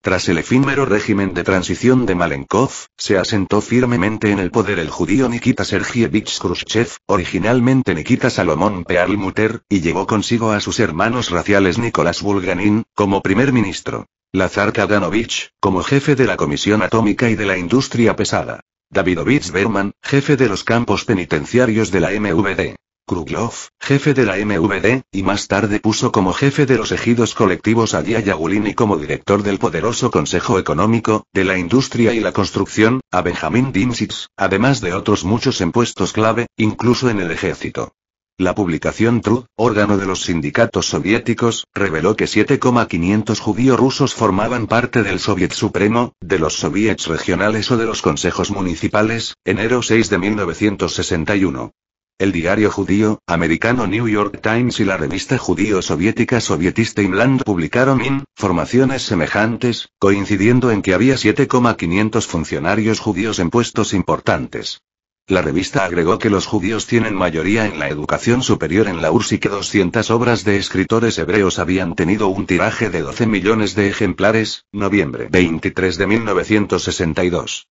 Tras el efímero régimen de transición de Malenkov, se asentó firmemente en el poder el judío Nikita Sergeyevich Khrushchev, originalmente Nikita Salomón Pearlmutter, y llevó consigo a sus hermanos raciales Nicolás Bulganin, como primer ministro, Lazar Kaganovich, como jefe de la Comisión Atómica y de la Industria Pesada, Davidovich Berman, jefe de los campos penitenciarios de la MVD. Kruglov, jefe de la MVD, y más tarde puso como jefe de los ejidos colectivos a y como director del poderoso Consejo Económico, de la Industria y la Construcción, a Benjamin Dimsitz, además de otros muchos en puestos clave, incluso en el ejército. La publicación TRU, órgano de los sindicatos soviéticos, reveló que 7,500 judíos rusos formaban parte del Soviet Supremo, de los soviets regionales o de los consejos municipales, enero 6 de 1961. El diario judío, americano New York Times y la revista judío soviética Sovietista Inland publicaron informaciones semejantes, coincidiendo en que había 7,500 funcionarios judíos en puestos importantes. La revista agregó que los judíos tienen mayoría en la educación superior en la URSS y que 200 obras de escritores hebreos habían tenido un tiraje de 12 millones de ejemplares, noviembre 23 de 1962.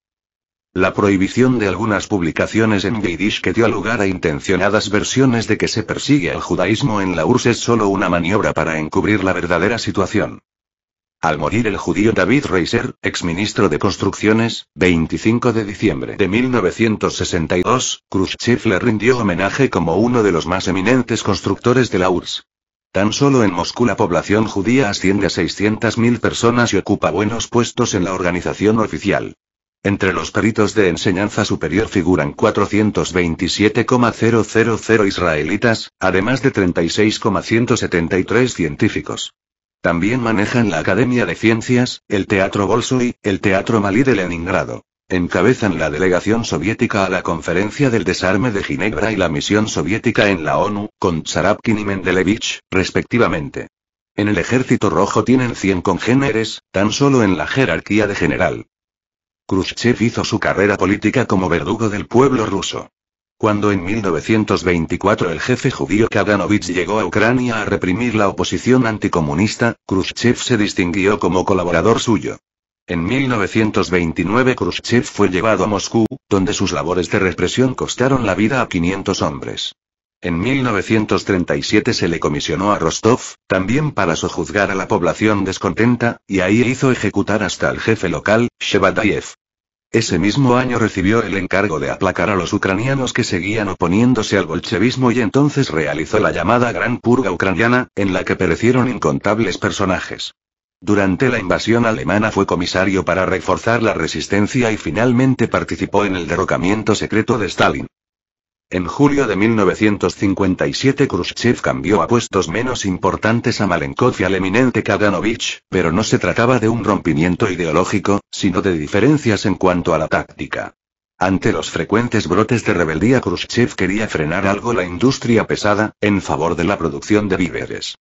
La prohibición de algunas publicaciones en Yiddish que dio lugar a intencionadas versiones de que se persigue al judaísmo en la URSS es solo una maniobra para encubrir la verdadera situación. Al morir el judío David Reiser, exministro de Construcciones, 25 de diciembre de 1962, Khrushchev le rindió homenaje como uno de los más eminentes constructores de la URSS. Tan solo en Moscú la población judía asciende a 600.000 personas y ocupa buenos puestos en la organización oficial. Entre los peritos de enseñanza superior figuran 427,000 israelitas, además de 36,173 científicos. También manejan la Academia de Ciencias, el Teatro Bolshoi, el Teatro Malí de Leningrado. Encabezan la delegación soviética a la Conferencia del Desarme de Ginebra y la misión soviética en la ONU, con Tsarapkin y Mendelevich, respectivamente. En el Ejército Rojo tienen 100 congéneres, tan solo en la jerarquía de general. Khrushchev hizo su carrera política como verdugo del pueblo ruso. Cuando en 1924 el jefe judío Kaganovich llegó a Ucrania a reprimir la oposición anticomunista, Khrushchev se distinguió como colaborador suyo. En 1929 Khrushchev fue llevado a Moscú, donde sus labores de represión costaron la vida a 500 hombres. En 1937 se le comisionó a Rostov, también para sojuzgar a la población descontenta, y ahí hizo ejecutar hasta el jefe local, Shevadayev. Ese mismo año recibió el encargo de aplacar a los ucranianos que seguían oponiéndose al bolchevismo y entonces realizó la llamada Gran Purga Ucraniana, en la que perecieron incontables personajes. Durante la invasión alemana fue comisario para reforzar la resistencia y finalmente participó en el derrocamiento secreto de Stalin. En julio de 1957 Khrushchev cambió a puestos menos importantes a Malenkov y al eminente Kaganovich, pero no se trataba de un rompimiento ideológico, sino de diferencias en cuanto a la táctica. Ante los frecuentes brotes de rebeldía Khrushchev quería frenar algo la industria pesada, en favor de la producción de víveres.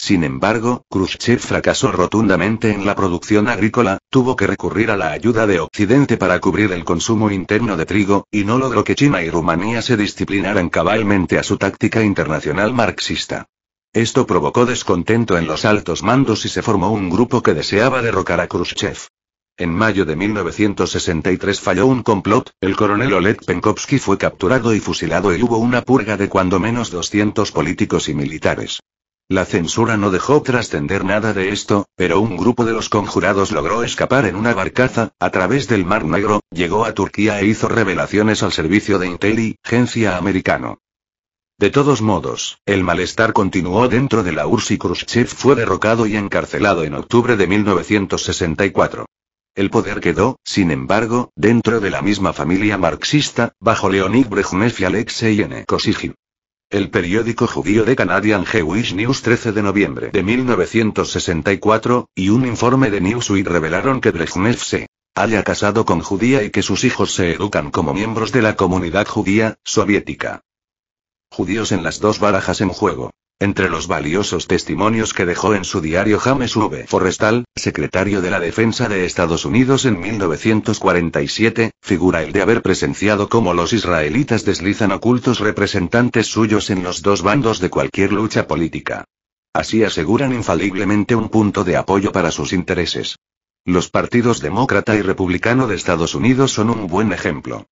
Sin embargo, Khrushchev fracasó rotundamente en la producción agrícola, tuvo que recurrir a la ayuda de Occidente para cubrir el consumo interno de trigo, y no logró que China y Rumanía se disciplinaran cabalmente a su táctica internacional marxista. Esto provocó descontento en los altos mandos y se formó un grupo que deseaba derrocar a Khrushchev. En mayo de 1963 falló un complot, el coronel Oleg Penkovsky fue capturado y fusilado y hubo una purga de cuando menos 200 políticos y militares. La censura no dejó trascender nada de esto, pero un grupo de los conjurados logró escapar en una barcaza, a través del Mar Negro, llegó a Turquía e hizo revelaciones al servicio de inteligencia americano. De todos modos, el malestar continuó dentro de la URSS y Khrushchev fue derrocado y encarcelado en octubre de 1964. El poder quedó, sin embargo, dentro de la misma familia marxista, bajo Leonid Brezhnev y Alexei N. Kosygin. El periódico judío de Canadian Jewish News 13 de noviembre de 1964, y un informe de Newsweek revelaron que Brezhnev se haya casado con judía y que sus hijos se educan como miembros de la comunidad judía, soviética. Judíos en las dos barajas en juego. Entre los valiosos testimonios que dejó en su diario James V. Forrestal, secretario de la Defensa de Estados Unidos en 1947, figura el de haber presenciado cómo los israelitas deslizan ocultos representantes suyos en los dos bandos de cualquier lucha política. Así aseguran infaliblemente un punto de apoyo para sus intereses. Los partidos demócrata y republicano de Estados Unidos son un buen ejemplo.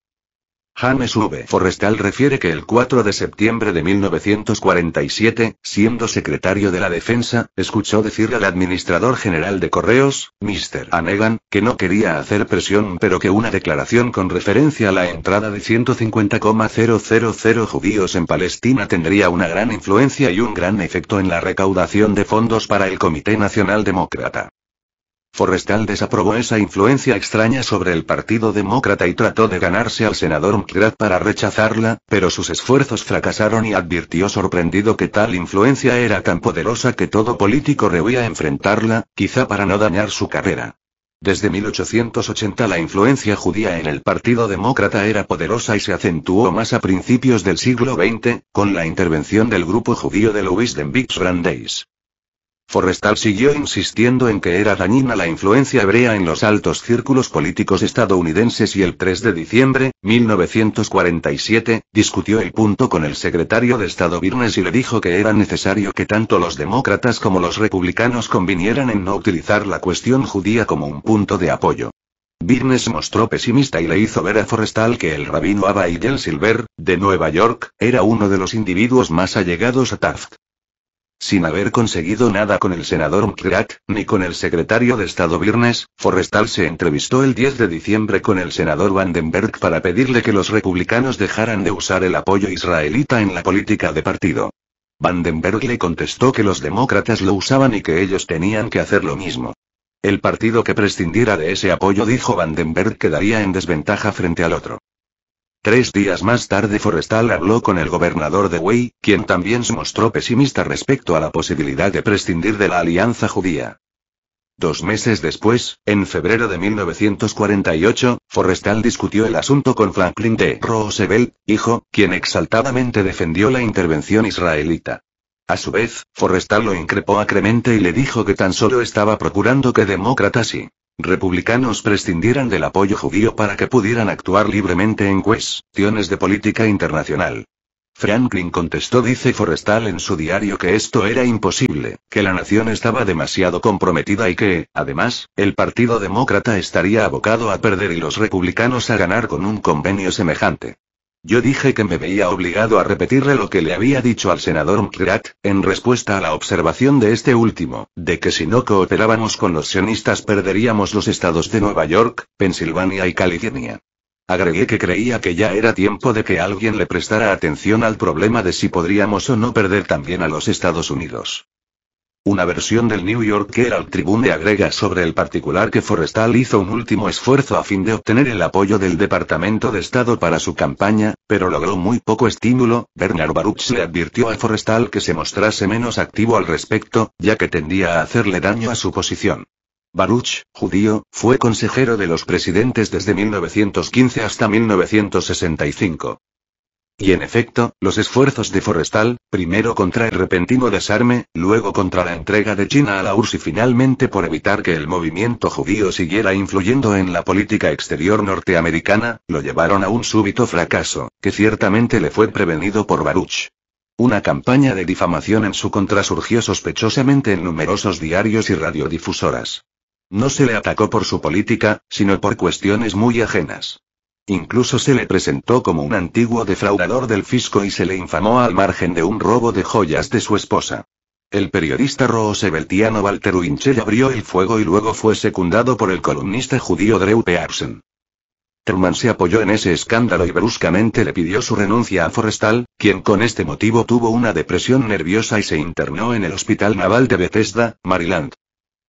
James V. Forrestal refiere que el 4 de septiembre de 1947, siendo secretario de la Defensa, escuchó decir al administrador general de Correos, Mr. Anegan, que no quería hacer presión pero que una declaración con referencia a la entrada de 150,000 judíos en Palestina tendría una gran influencia y un gran efecto en la recaudación de fondos para el Comité Nacional Demócrata. Forrestal desaprobó esa influencia extraña sobre el Partido Demócrata y trató de ganarse al senador McGrath para rechazarla, pero sus esfuerzos fracasaron y advirtió sorprendido que tal influencia era tan poderosa que todo político rehuía enfrentarla, quizá para no dañar su carrera. Desde 1880 la influencia judía en el Partido Demócrata era poderosa y se acentuó más a principios del siglo XX, con la intervención del grupo judío de Louis Mbix Brandeis. Forrestal siguió insistiendo en que era dañina la influencia hebrea en los altos círculos políticos estadounidenses y el 3 de diciembre, 1947, discutió el punto con el secretario de Estado Birnes y le dijo que era necesario que tanto los demócratas como los republicanos convinieran en no utilizar la cuestión judía como un punto de apoyo. Birnes mostró pesimista y le hizo ver a Forrestal que el rabino Abba Silver, de Nueva York, era uno de los individuos más allegados a Taft. Sin haber conseguido nada con el senador McGrath, ni con el secretario de Estado Birnes, Forrestal se entrevistó el 10 de diciembre con el senador Vandenberg para pedirle que los republicanos dejaran de usar el apoyo israelita en la política de partido. Vandenberg le contestó que los demócratas lo usaban y que ellos tenían que hacer lo mismo. El partido que prescindiera de ese apoyo dijo Vandenberg quedaría en desventaja frente al otro. Tres días más tarde Forrestal habló con el gobernador de Wei, quien también se mostró pesimista respecto a la posibilidad de prescindir de la alianza judía. Dos meses después, en febrero de 1948, Forrestal discutió el asunto con Franklin D. Roosevelt, hijo, quien exaltadamente defendió la intervención israelita. A su vez, Forrestal lo increpó acremente y le dijo que tan solo estaba procurando que demócratas y republicanos prescindieran del apoyo judío para que pudieran actuar libremente en cuestiones de política internacional. Franklin contestó, dice Forestal en su diario, que esto era imposible, que la nación estaba demasiado comprometida y que, además, el Partido Demócrata estaría abocado a perder y los republicanos a ganar con un convenio semejante. Yo dije que me veía obligado a repetirle lo que le había dicho al senador Mkrat, en respuesta a la observación de este último, de que si no cooperábamos con los sionistas perderíamos los estados de Nueva York, Pensilvania y California. Agregué que creía que ya era tiempo de que alguien le prestara atención al problema de si podríamos o no perder también a los Estados Unidos. Una versión del New York Herald Tribune agrega sobre el particular que Forrestal hizo un último esfuerzo a fin de obtener el apoyo del Departamento de Estado para su campaña, pero logró muy poco estímulo. Bernard Baruch le advirtió a Forrestal que se mostrase menos activo al respecto, ya que tendía a hacerle daño a su posición. Baruch, judío, fue consejero de los presidentes desde 1915 hasta 1965. Y en efecto, los esfuerzos de Forestal, primero contra el repentino desarme, luego contra la entrega de China a la URSS y finalmente por evitar que el movimiento judío siguiera influyendo en la política exterior norteamericana, lo llevaron a un súbito fracaso, que ciertamente le fue prevenido por Baruch. Una campaña de difamación en su contra surgió sospechosamente en numerosos diarios y radiodifusoras. No se le atacó por su política, sino por cuestiones muy ajenas. Incluso se le presentó como un antiguo defraudador del fisco y se le infamó al margen de un robo de joyas de su esposa. El periodista rooseveltiano Walter Winchell abrió el fuego y luego fue secundado por el columnista judío Drew Pearson. Truman se apoyó en ese escándalo y bruscamente le pidió su renuncia a Forrestal, quien con este motivo tuvo una depresión nerviosa y se internó en el Hospital Naval de Bethesda, Maryland.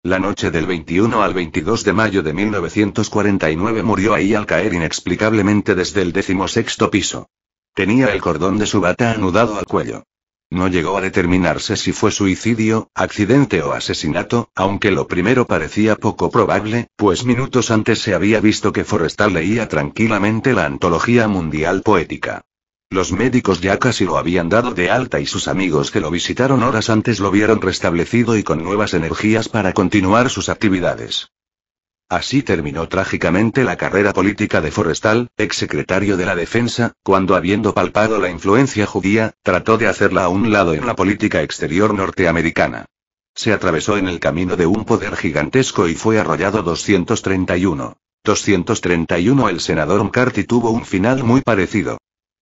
La noche del 21 al 22 de mayo de 1949 murió ahí al caer inexplicablemente desde el decimosexto piso. Tenía el cordón de su bata anudado al cuello. No llegó a determinarse si fue suicidio, accidente o asesinato, aunque lo primero parecía poco probable, pues minutos antes se había visto que Forrestal leía tranquilamente la Antología Mundial Poética. Los médicos ya casi lo habían dado de alta y sus amigos que lo visitaron horas antes lo vieron restablecido y con nuevas energías para continuar sus actividades. Así terminó trágicamente la carrera política de Forestal, exsecretario de la Defensa, cuando habiendo palpado la influencia judía, trató de hacerla a un lado en la política exterior norteamericana. Se atravesó en el camino de un poder gigantesco y fue arrollado 231. 231 El senador McCarthy tuvo un final muy parecido.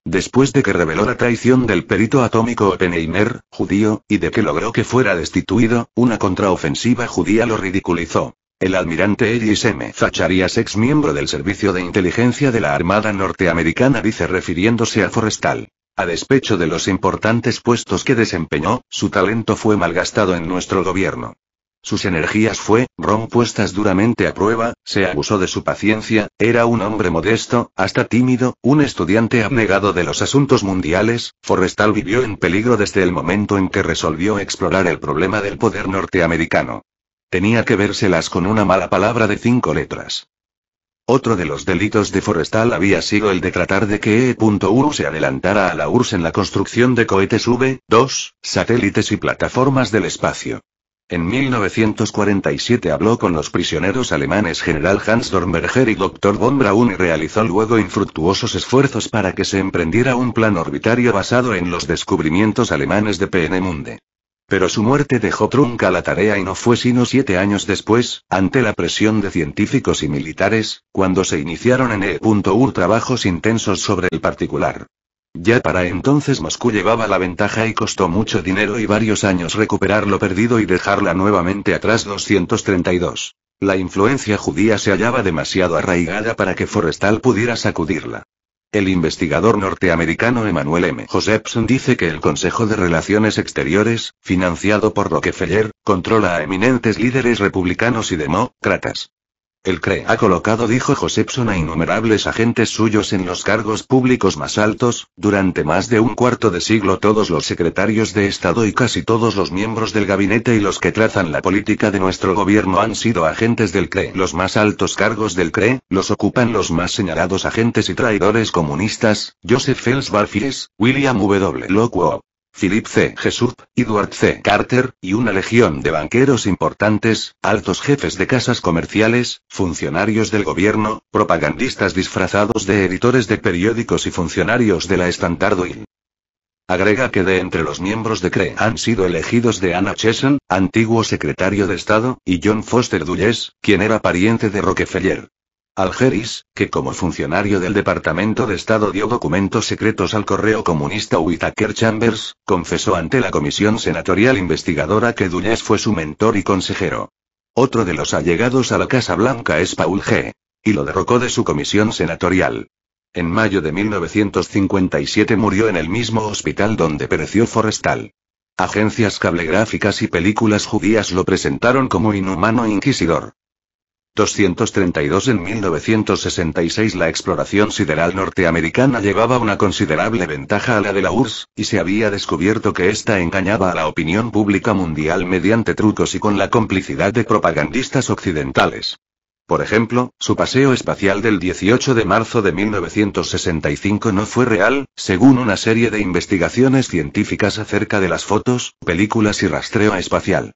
Después de que reveló la traición del perito atómico Oppenheimer, judío, y de que logró que fuera destituido, una contraofensiva judía lo ridiculizó. El almirante Ellis M. Zacharias, ex miembro del Servicio de Inteligencia de la Armada Norteamericana, dice refiriéndose a Forestal. A despecho de los importantes puestos que desempeñó, su talento fue malgastado en nuestro gobierno. Sus energías fue, rompuestas duramente a prueba, se abusó de su paciencia, era un hombre modesto, hasta tímido, un estudiante abnegado de los asuntos mundiales, Forrestal vivió en peligro desde el momento en que resolvió explorar el problema del poder norteamericano. Tenía que vérselas con una mala palabra de cinco letras. Otro de los delitos de Forrestal había sido el de tratar de que E.U. se adelantara a la URSS en la construcción de cohetes V-2, satélites y plataformas del espacio. En 1947 habló con los prisioneros alemanes general Hans Dornberger y Dr. von Braun y realizó luego infructuosos esfuerzos para que se emprendiera un plan orbitario basado en los descubrimientos alemanes de Munde. Pero su muerte dejó trunca la tarea y no fue sino siete años después, ante la presión de científicos y militares, cuando se iniciaron en E.U. trabajos intensos sobre el particular. Ya para entonces Moscú llevaba la ventaja y costó mucho dinero y varios años recuperar lo perdido y dejarla nuevamente atrás 232. La influencia judía se hallaba demasiado arraigada para que Forestal pudiera sacudirla. El investigador norteamericano Emanuel M. Josephson dice que el Consejo de Relaciones Exteriores, financiado por Rockefeller, controla a eminentes líderes republicanos y demócratas. El CRE ha colocado, dijo Josepson, a innumerables agentes suyos en los cargos públicos más altos, durante más de un cuarto de siglo todos los secretarios de Estado y casi todos los miembros del gabinete y los que trazan la política de nuestro gobierno han sido agentes del CRE. Los más altos cargos del CRE, los ocupan los más señalados agentes y traidores comunistas, Joseph Fels William W. Locuo, Philip C. Jesup, Edward C. Carter, y una legión de banqueros importantes, altos jefes de casas comerciales, funcionarios del gobierno, propagandistas disfrazados de editores de periódicos y funcionarios de la Standard Agrega que de entre los miembros de CRE han sido elegidos de Anna Chesson, antiguo secretario de Estado, y John Foster Dulles, quien era pariente de Rockefeller. Algeris, que como funcionario del Departamento de Estado dio documentos secretos al correo comunista Whitaker Chambers, confesó ante la comisión senatorial investigadora que Dulles fue su mentor y consejero. Otro de los allegados a la Casa Blanca es Paul G. Y lo derrocó de su comisión senatorial. En mayo de 1957 murió en el mismo hospital donde pereció Forestal. Agencias cablegráficas y películas judías lo presentaron como inhumano inquisidor. 232 En 1966 la exploración sideral norteamericana llevaba una considerable ventaja a la de la URSS, y se había descubierto que ésta engañaba a la opinión pública mundial mediante trucos y con la complicidad de propagandistas occidentales. Por ejemplo, su paseo espacial del 18 de marzo de 1965 no fue real, según una serie de investigaciones científicas acerca de las fotos, películas y rastreo espacial.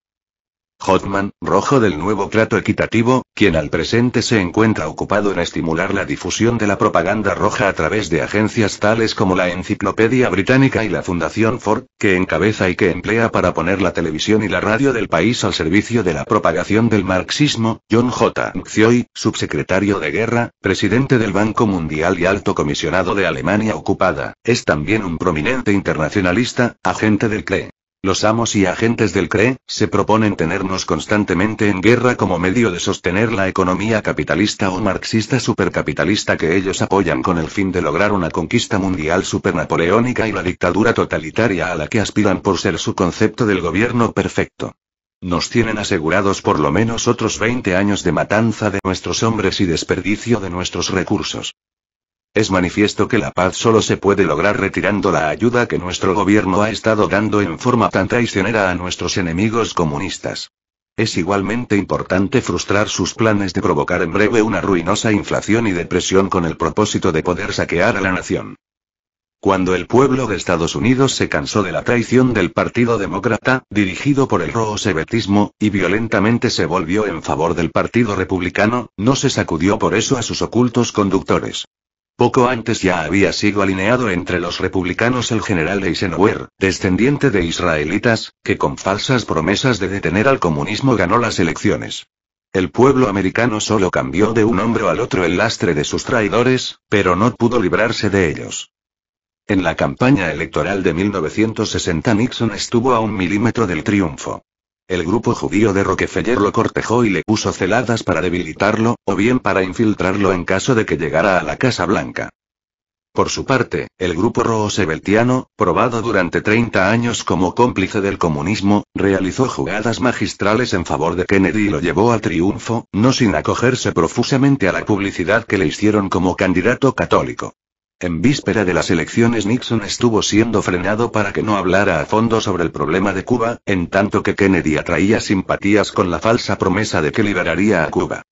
Hotman, rojo del nuevo trato equitativo, quien al presente se encuentra ocupado en estimular la difusión de la propaganda roja a través de agencias tales como la Enciclopedia Británica y la Fundación Ford, que encabeza y que emplea para poner la televisión y la radio del país al servicio de la propagación del marxismo, John J. Xioy, subsecretario de Guerra, presidente del Banco Mundial y alto comisionado de Alemania ocupada, es también un prominente internacionalista, agente del CLE. Los amos y agentes del CRE, se proponen tenernos constantemente en guerra como medio de sostener la economía capitalista o marxista supercapitalista que ellos apoyan con el fin de lograr una conquista mundial supernapoleónica y la dictadura totalitaria a la que aspiran por ser su concepto del gobierno perfecto. Nos tienen asegurados por lo menos otros 20 años de matanza de nuestros hombres y desperdicio de nuestros recursos. Es manifiesto que la paz solo se puede lograr retirando la ayuda que nuestro gobierno ha estado dando en forma tan traicionera a nuestros enemigos comunistas. Es igualmente importante frustrar sus planes de provocar en breve una ruinosa inflación y depresión con el propósito de poder saquear a la nación. Cuando el pueblo de Estados Unidos se cansó de la traición del Partido Demócrata, dirigido por el rooseveltismo, y violentamente se volvió en favor del Partido Republicano, no se sacudió por eso a sus ocultos conductores. Poco antes ya había sido alineado entre los republicanos el general Eisenhower, descendiente de israelitas, que con falsas promesas de detener al comunismo ganó las elecciones. El pueblo americano solo cambió de un hombro al otro el lastre de sus traidores, pero no pudo librarse de ellos. En la campaña electoral de 1960 Nixon estuvo a un milímetro del triunfo. El grupo judío de Rockefeller lo cortejó y le puso celadas para debilitarlo, o bien para infiltrarlo en caso de que llegara a la Casa Blanca. Por su parte, el grupo rooseveltiano, probado durante 30 años como cómplice del comunismo, realizó jugadas magistrales en favor de Kennedy y lo llevó al triunfo, no sin acogerse profusamente a la publicidad que le hicieron como candidato católico. En víspera de las elecciones Nixon estuvo siendo frenado para que no hablara a fondo sobre el problema de Cuba, en tanto que Kennedy atraía simpatías con la falsa promesa de que liberaría a Cuba.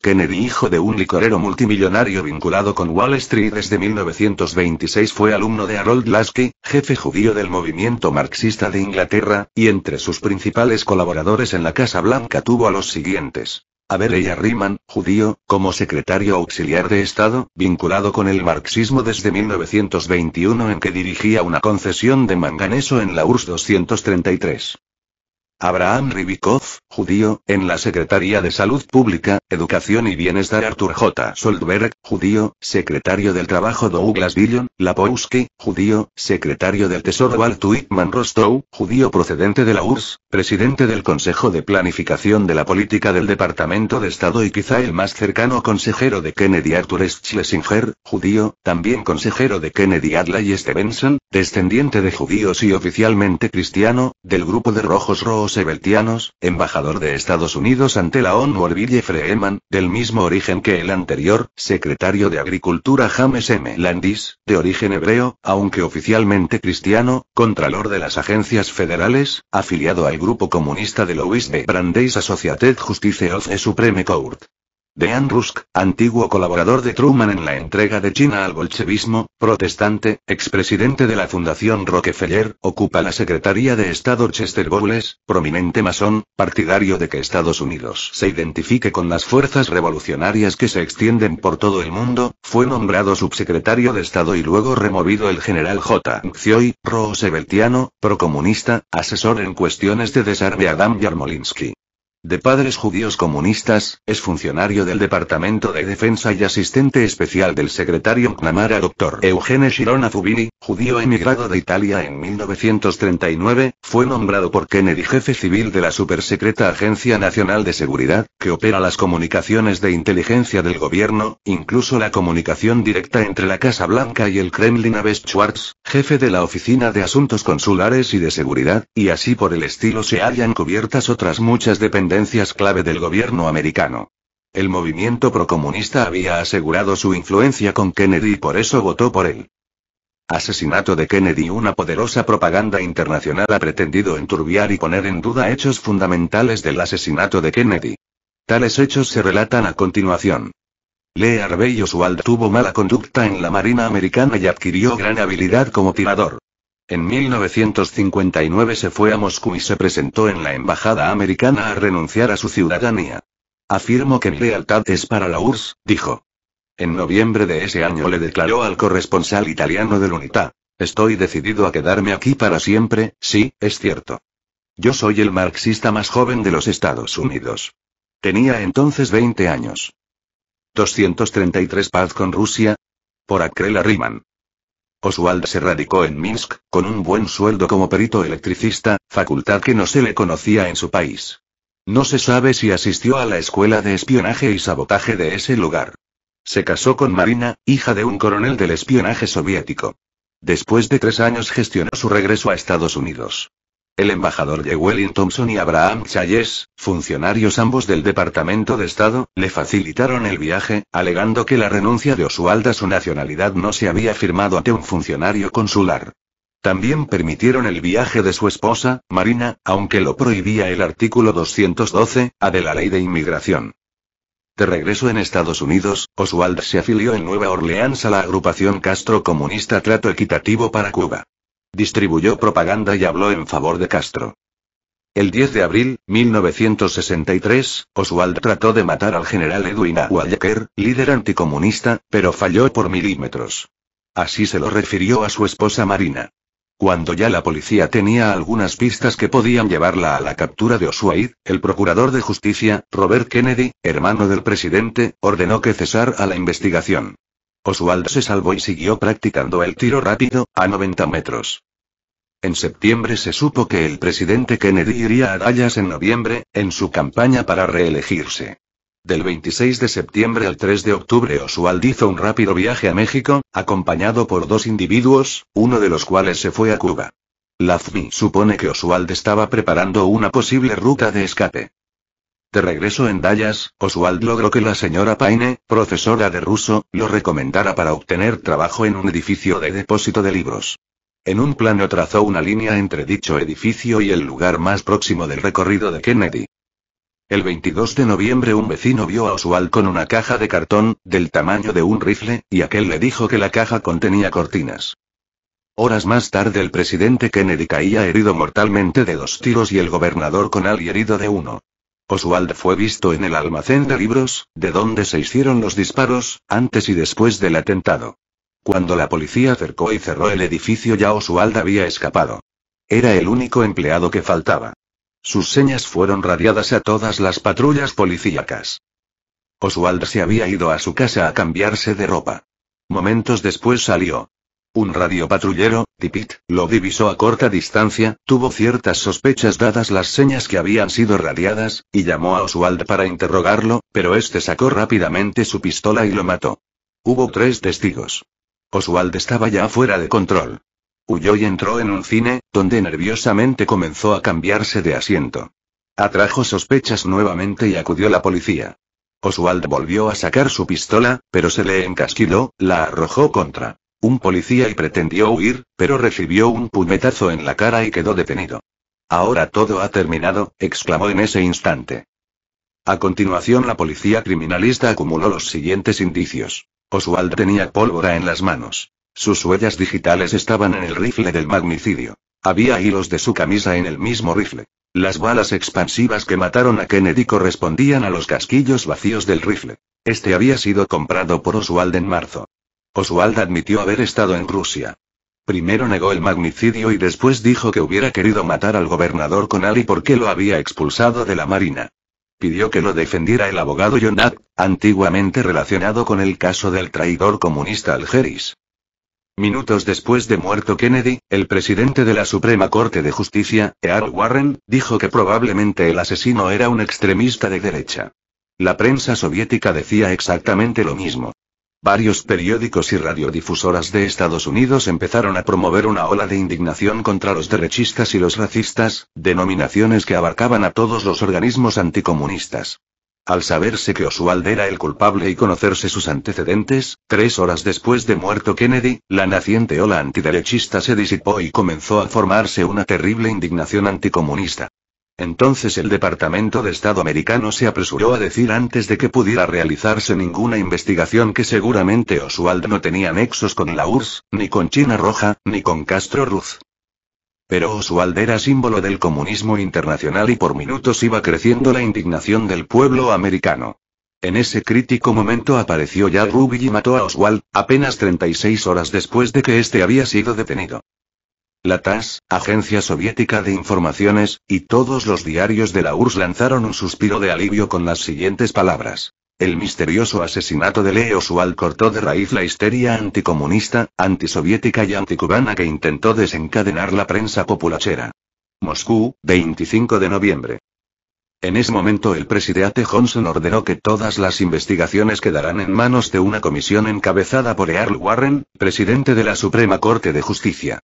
Kennedy, hijo de un licorero multimillonario vinculado con Wall Street desde 1926, fue alumno de Harold Lasky, jefe judío del movimiento marxista de Inglaterra, y entre sus principales colaboradores en la Casa Blanca tuvo a los siguientes. A ver Riemann, judío, como secretario auxiliar de Estado, vinculado con el marxismo desde 1921 en que dirigía una concesión de manganeso en la URSS 233. Abraham Ribikov, judío, en la Secretaría de Salud Pública, Educación y Bienestar Arthur J. Soldberg, judío, secretario del Trabajo Douglas Dillon, Lapowski, judío, secretario del Tesoro Walt Whitman Rostow, judío procedente de la URSS, presidente del Consejo de Planificación de la Política del Departamento de Estado y quizá el más cercano consejero de Kennedy Arthur Schlesinger, judío, también consejero de Kennedy Adlai Stevenson, descendiente de judíos y oficialmente cristiano, del grupo de Rojos Rojos. Sebeltianos, embajador de Estados Unidos ante la ONU Orville Freeman, del mismo origen que el anterior, secretario de Agricultura James M. Landis, de origen hebreo, aunque oficialmente cristiano, contralor de las agencias federales, afiliado al grupo comunista de Louis B. Brandeis Associated Justice of the Supreme Court. Dean Rusk, antiguo colaborador de Truman en la entrega de China al bolchevismo, protestante, expresidente de la Fundación Rockefeller, ocupa la Secretaría de Estado Chester Bowles, prominente masón, partidario de que Estados Unidos se identifique con las fuerzas revolucionarias que se extienden por todo el mundo, fue nombrado subsecretario de Estado y luego removido el general J. Xioy, rooseveltiano, procomunista, asesor en cuestiones de desarme Adam Yarmolinsky de padres judíos comunistas, es funcionario del Departamento de Defensa y asistente especial del secretario McNamara Dr. Eugene Shirona Fubini, judío emigrado de Italia en 1939, fue nombrado por Kennedy jefe civil de la supersecreta Agencia Nacional de Seguridad, que opera las comunicaciones de inteligencia del gobierno, incluso la comunicación directa entre la Casa Blanca y el Kremlin Aves Schwartz, jefe de la Oficina de Asuntos Consulares y de Seguridad, y así por el estilo se hallan cubiertas otras muchas dependencias clave del gobierno americano. El movimiento procomunista había asegurado su influencia con Kennedy y por eso votó por él. Asesinato de Kennedy Una poderosa propaganda internacional ha pretendido enturbiar y poner en duda hechos fundamentales del asesinato de Kennedy. Tales hechos se relatan a continuación. Lee Harvey Oswald tuvo mala conducta en la Marina Americana y adquirió gran habilidad como tirador. En 1959 se fue a Moscú y se presentó en la embajada americana a renunciar a su ciudadanía. Afirmo que mi lealtad es para la URSS, dijo. En noviembre de ese año le declaró al corresponsal italiano del Unità: Estoy decidido a quedarme aquí para siempre, sí, es cierto. Yo soy el marxista más joven de los Estados Unidos. Tenía entonces 20 años. 233 Paz con Rusia. Por Akrela Riemann. Oswald se radicó en Minsk, con un buen sueldo como perito electricista, facultad que no se le conocía en su país. No se sabe si asistió a la escuela de espionaje y sabotaje de ese lugar. Se casó con Marina, hija de un coronel del espionaje soviético. Después de tres años gestionó su regreso a Estados Unidos. El embajador de Thompson y Abraham Chayes, funcionarios ambos del Departamento de Estado, le facilitaron el viaje, alegando que la renuncia de Oswald a su nacionalidad no se había firmado ante un funcionario consular. También permitieron el viaje de su esposa, Marina, aunque lo prohibía el artículo 212, A de la Ley de Inmigración. De regreso en Estados Unidos, Oswald se afilió en Nueva Orleans a la agrupación Castro Comunista Trato Equitativo para Cuba. Distribuyó propaganda y habló en favor de Castro. El 10 de abril, 1963, Oswald trató de matar al general Edwin A. líder anticomunista, pero falló por milímetros. Así se lo refirió a su esposa Marina. Cuando ya la policía tenía algunas pistas que podían llevarla a la captura de Oswald, el procurador de justicia, Robert Kennedy, hermano del presidente, ordenó que cesara la investigación. Oswald se salvó y siguió practicando el tiro rápido, a 90 metros. En septiembre se supo que el presidente Kennedy iría a Dallas en noviembre, en su campaña para reelegirse. Del 26 de septiembre al 3 de octubre Oswald hizo un rápido viaje a México, acompañado por dos individuos, uno de los cuales se fue a Cuba. LazMI supone que Oswald estaba preparando una posible ruta de escape. De regreso en Dallas, Oswald logró que la señora Paine, profesora de ruso, lo recomendara para obtener trabajo en un edificio de depósito de libros. En un plano trazó una línea entre dicho edificio y el lugar más próximo del recorrido de Kennedy. El 22 de noviembre un vecino vio a Oswald con una caja de cartón, del tamaño de un rifle, y aquel le dijo que la caja contenía cortinas. Horas más tarde el presidente Kennedy caía herido mortalmente de dos tiros y el gobernador Conal herido de uno. Oswald fue visto en el almacén de libros, de donde se hicieron los disparos, antes y después del atentado. Cuando la policía acercó y cerró el edificio ya Oswald había escapado. Era el único empleado que faltaba. Sus señas fueron radiadas a todas las patrullas policíacas. Oswald se había ido a su casa a cambiarse de ropa. Momentos después salió. Un radiopatrullero, Tipit, lo divisó a corta distancia, tuvo ciertas sospechas dadas las señas que habían sido radiadas, y llamó a Oswald para interrogarlo, pero este sacó rápidamente su pistola y lo mató. Hubo tres testigos. Oswald estaba ya fuera de control. Huyó y entró en un cine, donde nerviosamente comenzó a cambiarse de asiento. Atrajo sospechas nuevamente y acudió la policía. Oswald volvió a sacar su pistola, pero se le encasquiló, la arrojó contra un policía y pretendió huir, pero recibió un puñetazo en la cara y quedó detenido. Ahora todo ha terminado, exclamó en ese instante. A continuación la policía criminalista acumuló los siguientes indicios. Oswald tenía pólvora en las manos. Sus huellas digitales estaban en el rifle del magnicidio. Había hilos de su camisa en el mismo rifle. Las balas expansivas que mataron a Kennedy correspondían a los casquillos vacíos del rifle. Este había sido comprado por Oswald en marzo. Oswald admitió haber estado en Rusia. Primero negó el magnicidio y después dijo que hubiera querido matar al gobernador y porque lo había expulsado de la Marina. Pidió que lo defendiera el abogado Jonathan, antiguamente relacionado con el caso del traidor comunista Algeris. Minutos después de muerto Kennedy, el presidente de la Suprema Corte de Justicia, Earl Warren, dijo que probablemente el asesino era un extremista de derecha. La prensa soviética decía exactamente lo mismo. Varios periódicos y radiodifusoras de Estados Unidos empezaron a promover una ola de indignación contra los derechistas y los racistas, denominaciones que abarcaban a todos los organismos anticomunistas. Al saberse que Oswald era el culpable y conocerse sus antecedentes, tres horas después de muerto Kennedy, la naciente ola antiderechista se disipó y comenzó a formarse una terrible indignación anticomunista. Entonces el Departamento de Estado americano se apresuró a decir antes de que pudiera realizarse ninguna investigación que seguramente Oswald no tenía nexos con la URSS, ni con China Roja, ni con Castro Ruz. Pero Oswald era símbolo del comunismo internacional y por minutos iba creciendo la indignación del pueblo americano. En ese crítico momento apareció ya Ruby y mató a Oswald, apenas 36 horas después de que este había sido detenido. La TAS, Agencia Soviética de Informaciones, y todos los diarios de la URSS lanzaron un suspiro de alivio con las siguientes palabras. El misterioso asesinato de Leo Sual cortó de raíz la histeria anticomunista, antisoviética y anticubana que intentó desencadenar la prensa populachera. Moscú, 25 de noviembre. En ese momento el presidente Johnson ordenó que todas las investigaciones quedarán en manos de una comisión encabezada por Earl Warren, presidente de la Suprema Corte de Justicia.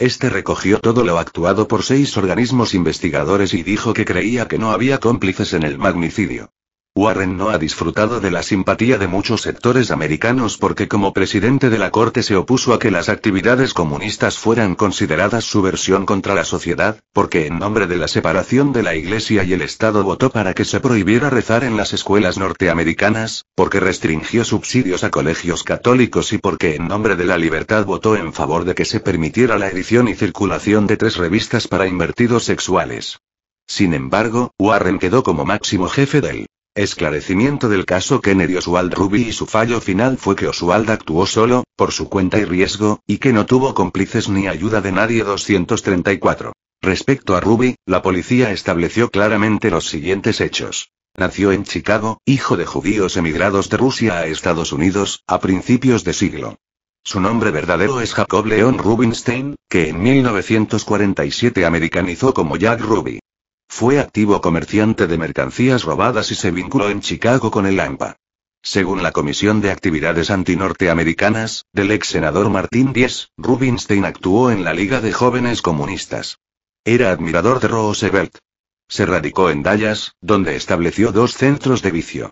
Este recogió todo lo actuado por seis organismos investigadores y dijo que creía que no había cómplices en el magnicidio. Warren no ha disfrutado de la simpatía de muchos sectores americanos porque como presidente de la Corte se opuso a que las actividades comunistas fueran consideradas subversión contra la sociedad, porque en nombre de la separación de la Iglesia y el Estado votó para que se prohibiera rezar en las escuelas norteamericanas, porque restringió subsidios a colegios católicos y porque en nombre de la libertad votó en favor de que se permitiera la edición y circulación de tres revistas para invertidos sexuales. Sin embargo, Warren quedó como máximo jefe del Esclarecimiento del caso Kennedy Oswald Ruby y su fallo final fue que Oswald actuó solo, por su cuenta y riesgo, y que no tuvo cómplices ni ayuda de nadie 234. Respecto a Ruby, la policía estableció claramente los siguientes hechos. Nació en Chicago, hijo de judíos emigrados de Rusia a Estados Unidos, a principios de siglo. Su nombre verdadero es Jacob Leon Rubinstein, que en 1947 americanizó como Jack Ruby. Fue activo comerciante de mercancías robadas y se vinculó en Chicago con el AMPA. Según la Comisión de Actividades Antinorteamericanas, del ex senador Martín Díez, Rubinstein actuó en la Liga de Jóvenes Comunistas. Era admirador de Roosevelt. Se radicó en Dallas, donde estableció dos centros de vicio.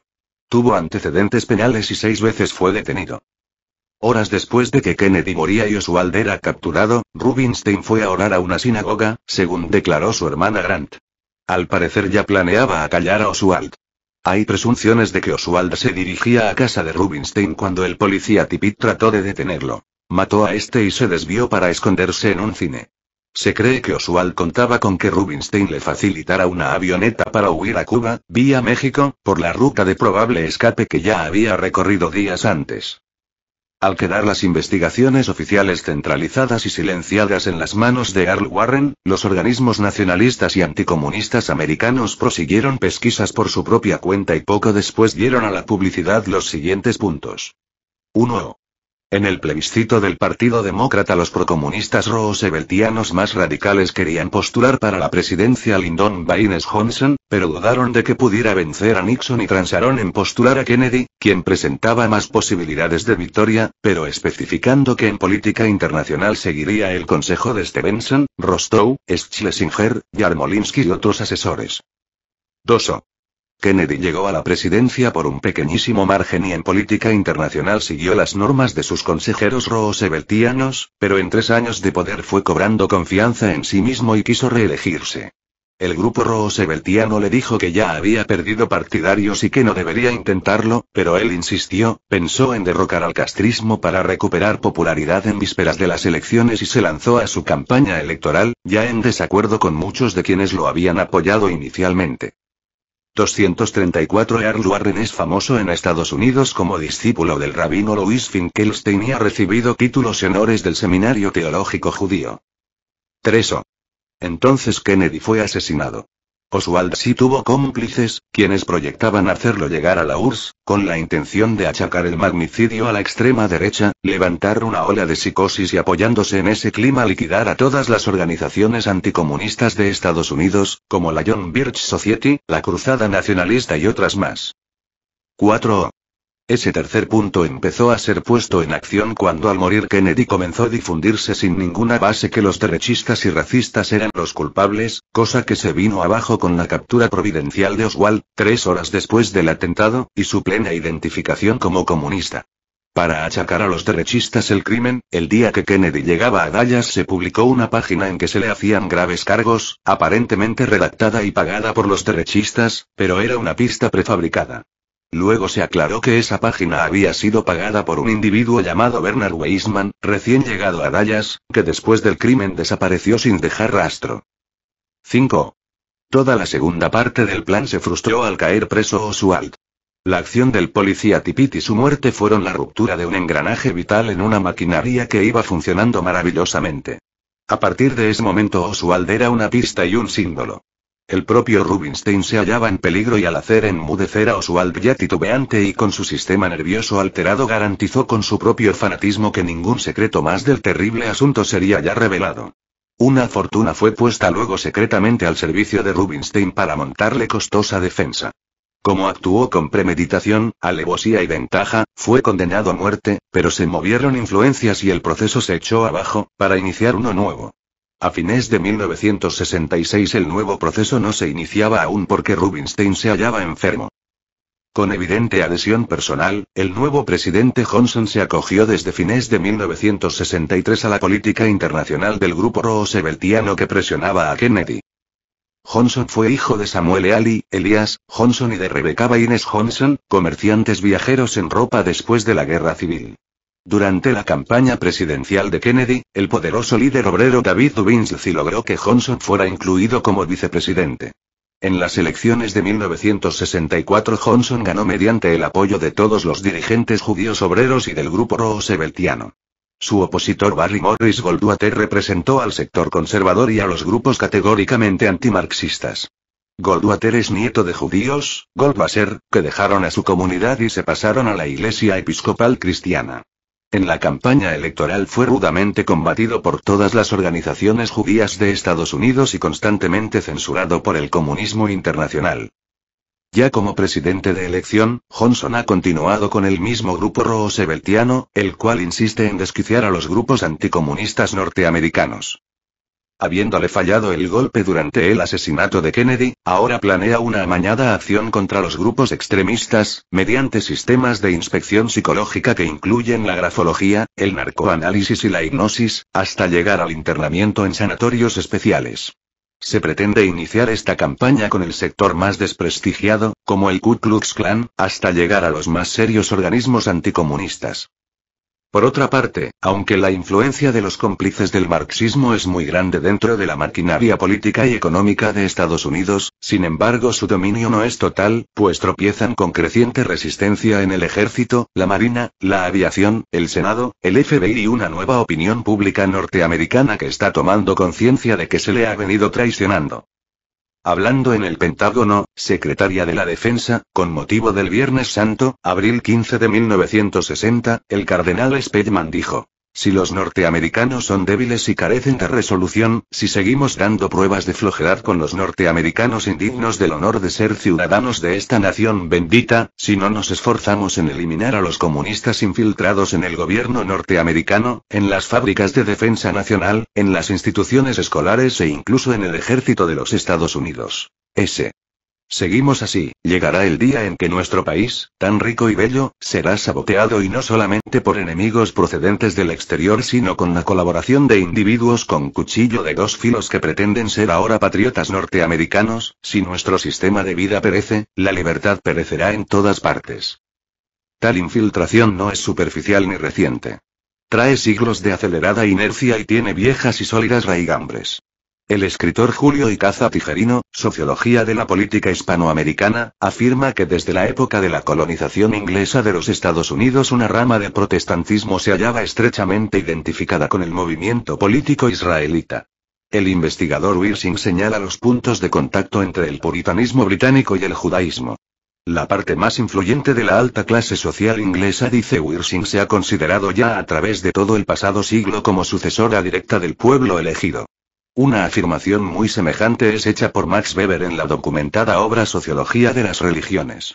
Tuvo antecedentes penales y seis veces fue detenido. Horas después de que Kennedy moría y Oswald era capturado, Rubinstein fue a orar a una sinagoga, según declaró su hermana Grant. Al parecer ya planeaba acallar a Oswald. Hay presunciones de que Oswald se dirigía a casa de Rubinstein cuando el policía Tipit trató de detenerlo. Mató a este y se desvió para esconderse en un cine. Se cree que Oswald contaba con que Rubinstein le facilitara una avioneta para huir a Cuba, vía México, por la ruta de probable escape que ya había recorrido días antes. Al quedar las investigaciones oficiales centralizadas y silenciadas en las manos de Earl Warren, los organismos nacionalistas y anticomunistas americanos prosiguieron pesquisas por su propia cuenta y poco después dieron a la publicidad los siguientes puntos. 1. En el plebiscito del Partido Demócrata los procomunistas rooseveltianos más radicales querían postular para la presidencia Lyndon Baines Johnson, pero dudaron de que pudiera vencer a Nixon y transaron en postular a Kennedy, quien presentaba más posibilidades de victoria, pero especificando que en política internacional seguiría el consejo de Stevenson, Rostow, Schlesinger, Yarmolinsky y otros asesores. 2. Kennedy llegó a la presidencia por un pequeñísimo margen y en política internacional siguió las normas de sus consejeros rooseveltianos, pero en tres años de poder fue cobrando confianza en sí mismo y quiso reelegirse. El grupo rooseveltiano le dijo que ya había perdido partidarios y que no debería intentarlo, pero él insistió, pensó en derrocar al castrismo para recuperar popularidad en vísperas de las elecciones y se lanzó a su campaña electoral, ya en desacuerdo con muchos de quienes lo habían apoyado inicialmente. 234 Earl Warren es famoso en Estados Unidos como discípulo del rabino Louis Finkelstein y ha recibido títulos y honores del Seminario Teológico Judío. 3. Entonces Kennedy fue asesinado. Oswald sí tuvo cómplices, quienes proyectaban hacerlo llegar a la URSS, con la intención de achacar el magnicidio a la extrema derecha, levantar una ola de psicosis y apoyándose en ese clima liquidar a todas las organizaciones anticomunistas de Estados Unidos, como la John Birch Society, la Cruzada Nacionalista y otras más. 4. Ese tercer punto empezó a ser puesto en acción cuando al morir Kennedy comenzó a difundirse sin ninguna base que los derechistas y racistas eran los culpables, cosa que se vino abajo con la captura providencial de Oswald, tres horas después del atentado, y su plena identificación como comunista. Para achacar a los derechistas el crimen, el día que Kennedy llegaba a Dallas se publicó una página en que se le hacían graves cargos, aparentemente redactada y pagada por los derechistas, pero era una pista prefabricada. Luego se aclaró que esa página había sido pagada por un individuo llamado Bernard Weisman, recién llegado a Dallas, que después del crimen desapareció sin dejar rastro. 5. Toda la segunda parte del plan se frustró al caer preso Oswald. La acción del policía Tipit y su muerte fueron la ruptura de un engranaje vital en una maquinaria que iba funcionando maravillosamente. A partir de ese momento Oswald era una pista y un símbolo. El propio Rubinstein se hallaba en peligro y al hacer enmudecer a Oswald ya titubeante y con su sistema nervioso alterado garantizó con su propio fanatismo que ningún secreto más del terrible asunto sería ya revelado. Una fortuna fue puesta luego secretamente al servicio de Rubinstein para montarle costosa defensa. Como actuó con premeditación, alevosía y ventaja, fue condenado a muerte, pero se movieron influencias y el proceso se echó abajo, para iniciar uno nuevo. A fines de 1966 el nuevo proceso no se iniciaba aún porque Rubinstein se hallaba enfermo. Con evidente adhesión personal, el nuevo presidente Johnson se acogió desde fines de 1963 a la política internacional del grupo rooseveltiano que presionaba a Kennedy. Johnson fue hijo de Samuel E. Ali, Elias Johnson y de Rebecca Baines Johnson, comerciantes viajeros en ropa después de la Guerra Civil. Durante la campaña presidencial de Kennedy, el poderoso líder obrero David Dubinsky logró que Johnson fuera incluido como vicepresidente. En las elecciones de 1964 Johnson ganó mediante el apoyo de todos los dirigentes judíos obreros y del grupo Rooseveltiano. Su opositor Barry Morris Goldwater representó al sector conservador y a los grupos categóricamente antimarxistas. Goldwater es nieto de judíos, Goldwasser, que dejaron a su comunidad y se pasaron a la Iglesia Episcopal Cristiana. En la campaña electoral fue rudamente combatido por todas las organizaciones judías de Estados Unidos y constantemente censurado por el comunismo internacional. Ya como presidente de elección, Johnson ha continuado con el mismo grupo sebeltiano el cual insiste en desquiciar a los grupos anticomunistas norteamericanos. Habiéndole fallado el golpe durante el asesinato de Kennedy, ahora planea una amañada acción contra los grupos extremistas, mediante sistemas de inspección psicológica que incluyen la grafología, el narcoanálisis y la hipnosis, hasta llegar al internamiento en sanatorios especiales. Se pretende iniciar esta campaña con el sector más desprestigiado, como el Ku Klux Klan, hasta llegar a los más serios organismos anticomunistas. Por otra parte, aunque la influencia de los cómplices del marxismo es muy grande dentro de la maquinaria política y económica de Estados Unidos, sin embargo su dominio no es total, pues tropiezan con creciente resistencia en el ejército, la marina, la aviación, el Senado, el FBI y una nueva opinión pública norteamericana que está tomando conciencia de que se le ha venido traicionando. Hablando en el Pentágono, secretaria de la Defensa, con motivo del Viernes Santo, abril 15 de 1960, el cardenal Spellman dijo. Si los norteamericanos son débiles y carecen de resolución, si seguimos dando pruebas de flojedad con los norteamericanos indignos del honor de ser ciudadanos de esta nación bendita, si no nos esforzamos en eliminar a los comunistas infiltrados en el gobierno norteamericano, en las fábricas de defensa nacional, en las instituciones escolares e incluso en el ejército de los Estados Unidos. S seguimos así, llegará el día en que nuestro país, tan rico y bello, será saboteado y no solamente por enemigos procedentes del exterior, sino con la colaboración de individuos con cuchillo de dos filos que pretenden ser ahora patriotas norteamericanos, si nuestro sistema de vida perece, la libertad perecerá en todas partes. Tal infiltración no es superficial ni reciente. Trae siglos de acelerada inercia y tiene viejas y sólidas raigambres. El escritor Julio Icaza Tijerino, Sociología de la Política Hispanoamericana, afirma que desde la época de la colonización inglesa de los Estados Unidos una rama del protestantismo se hallaba estrechamente identificada con el movimiento político israelita. El investigador Wirsing señala los puntos de contacto entre el puritanismo británico y el judaísmo. La parte más influyente de la alta clase social inglesa, dice Wirsing, se ha considerado ya a través de todo el pasado siglo como sucesora directa del pueblo elegido. Una afirmación muy semejante es hecha por Max Weber en la documentada obra Sociología de las Religiones.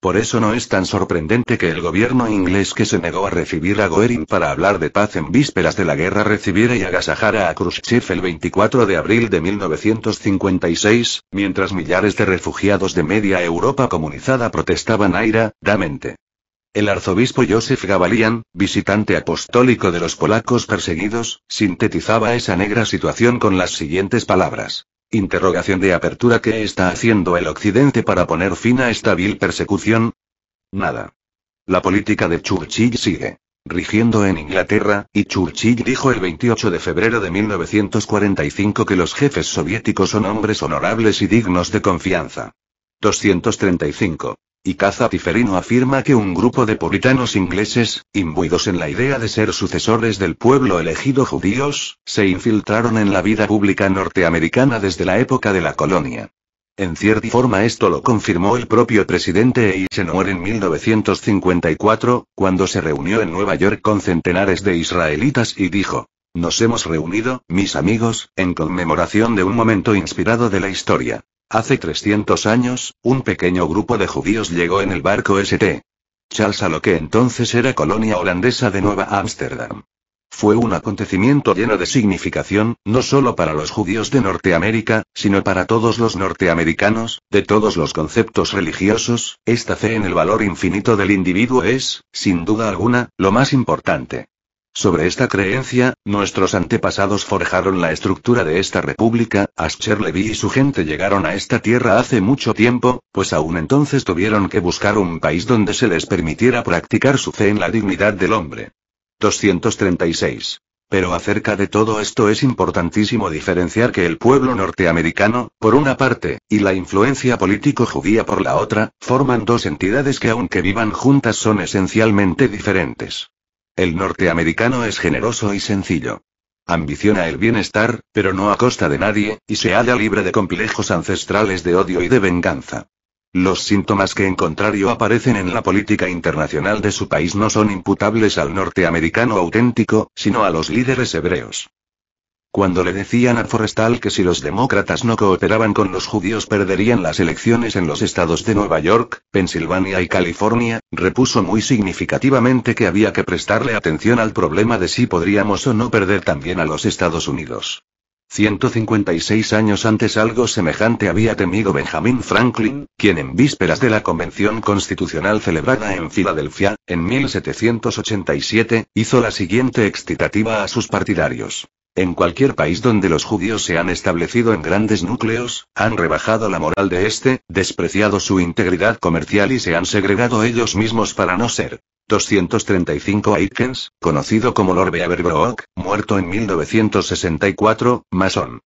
Por eso no es tan sorprendente que el gobierno inglés que se negó a recibir a Goering para hablar de paz en vísperas de la guerra recibiera y agasajara a Khrushchev el 24 de abril de 1956, mientras millares de refugiados de media Europa comunizada protestaban aira, damente. El arzobispo Joseph Gavalian, visitante apostólico de los polacos perseguidos, sintetizaba esa negra situación con las siguientes palabras. Interrogación de apertura ¿Qué está haciendo el Occidente para poner fin a esta vil persecución? Nada. La política de Churchill sigue rigiendo en Inglaterra, y Churchill dijo el 28 de febrero de 1945 que los jefes soviéticos son hombres honorables y dignos de confianza. 235. Y Caza Tiferino afirma que un grupo de puritanos ingleses, imbuidos en la idea de ser sucesores del pueblo elegido judíos, se infiltraron en la vida pública norteamericana desde la época de la colonia. En cierta forma esto lo confirmó el propio presidente Eisenhower en 1954, cuando se reunió en Nueva York con centenares de israelitas y dijo, nos hemos reunido, mis amigos, en conmemoración de un momento inspirado de la historia. Hace 300 años, un pequeño grupo de judíos llegó en el barco St. Charles a lo que entonces era colonia holandesa de Nueva Ámsterdam. Fue un acontecimiento lleno de significación, no solo para los judíos de Norteamérica, sino para todos los norteamericanos, de todos los conceptos religiosos, esta fe en el valor infinito del individuo es, sin duda alguna, lo más importante. Sobre esta creencia, nuestros antepasados forjaron la estructura de esta república, Asher Levy y su gente llegaron a esta tierra hace mucho tiempo, pues aún entonces tuvieron que buscar un país donde se les permitiera practicar su fe en la dignidad del hombre. 236. Pero acerca de todo esto es importantísimo diferenciar que el pueblo norteamericano, por una parte, y la influencia político judía por la otra, forman dos entidades que aunque vivan juntas son esencialmente diferentes. El norteamericano es generoso y sencillo. Ambiciona el bienestar, pero no a costa de nadie, y se halla libre de complejos ancestrales de odio y de venganza. Los síntomas que en contrario aparecen en la política internacional de su país no son imputables al norteamericano auténtico, sino a los líderes hebreos. Cuando le decían a Forrestal que si los demócratas no cooperaban con los judíos perderían las elecciones en los estados de Nueva York, Pensilvania y California, repuso muy significativamente que había que prestarle atención al problema de si podríamos o no perder también a los Estados Unidos. 156 años antes algo semejante había temido Benjamin Franklin, quien en vísperas de la Convención Constitucional celebrada en Filadelfia, en 1787, hizo la siguiente excitativa a sus partidarios. En cualquier país donde los judíos se han establecido en grandes núcleos, han rebajado la moral de este, despreciado su integridad comercial y se han segregado ellos mismos para no ser. 235 Aitkens, conocido como Lord Beaverbrook, muerto en 1964, masón.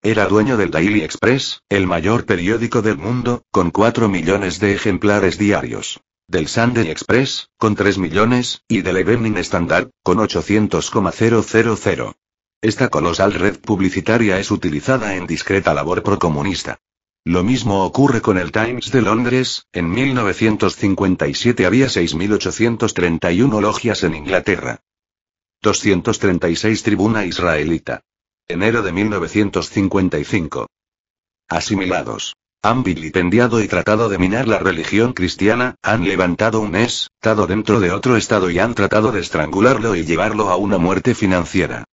Era dueño del Daily Express, el mayor periódico del mundo, con 4 millones de ejemplares diarios del Sunday Express, con 3 millones, y del Evening Standard, con 800,000. Esta colosal red publicitaria es utilizada en discreta labor procomunista. Lo mismo ocurre con el Times de Londres, en 1957 había 6.831 logias en Inglaterra. 236 Tribuna Israelita. Enero de 1955. Asimilados. Han vilipendiado y tratado de minar la religión cristiana, han levantado un Estado dentro de otro Estado y han tratado de estrangularlo y llevarlo a una muerte financiera.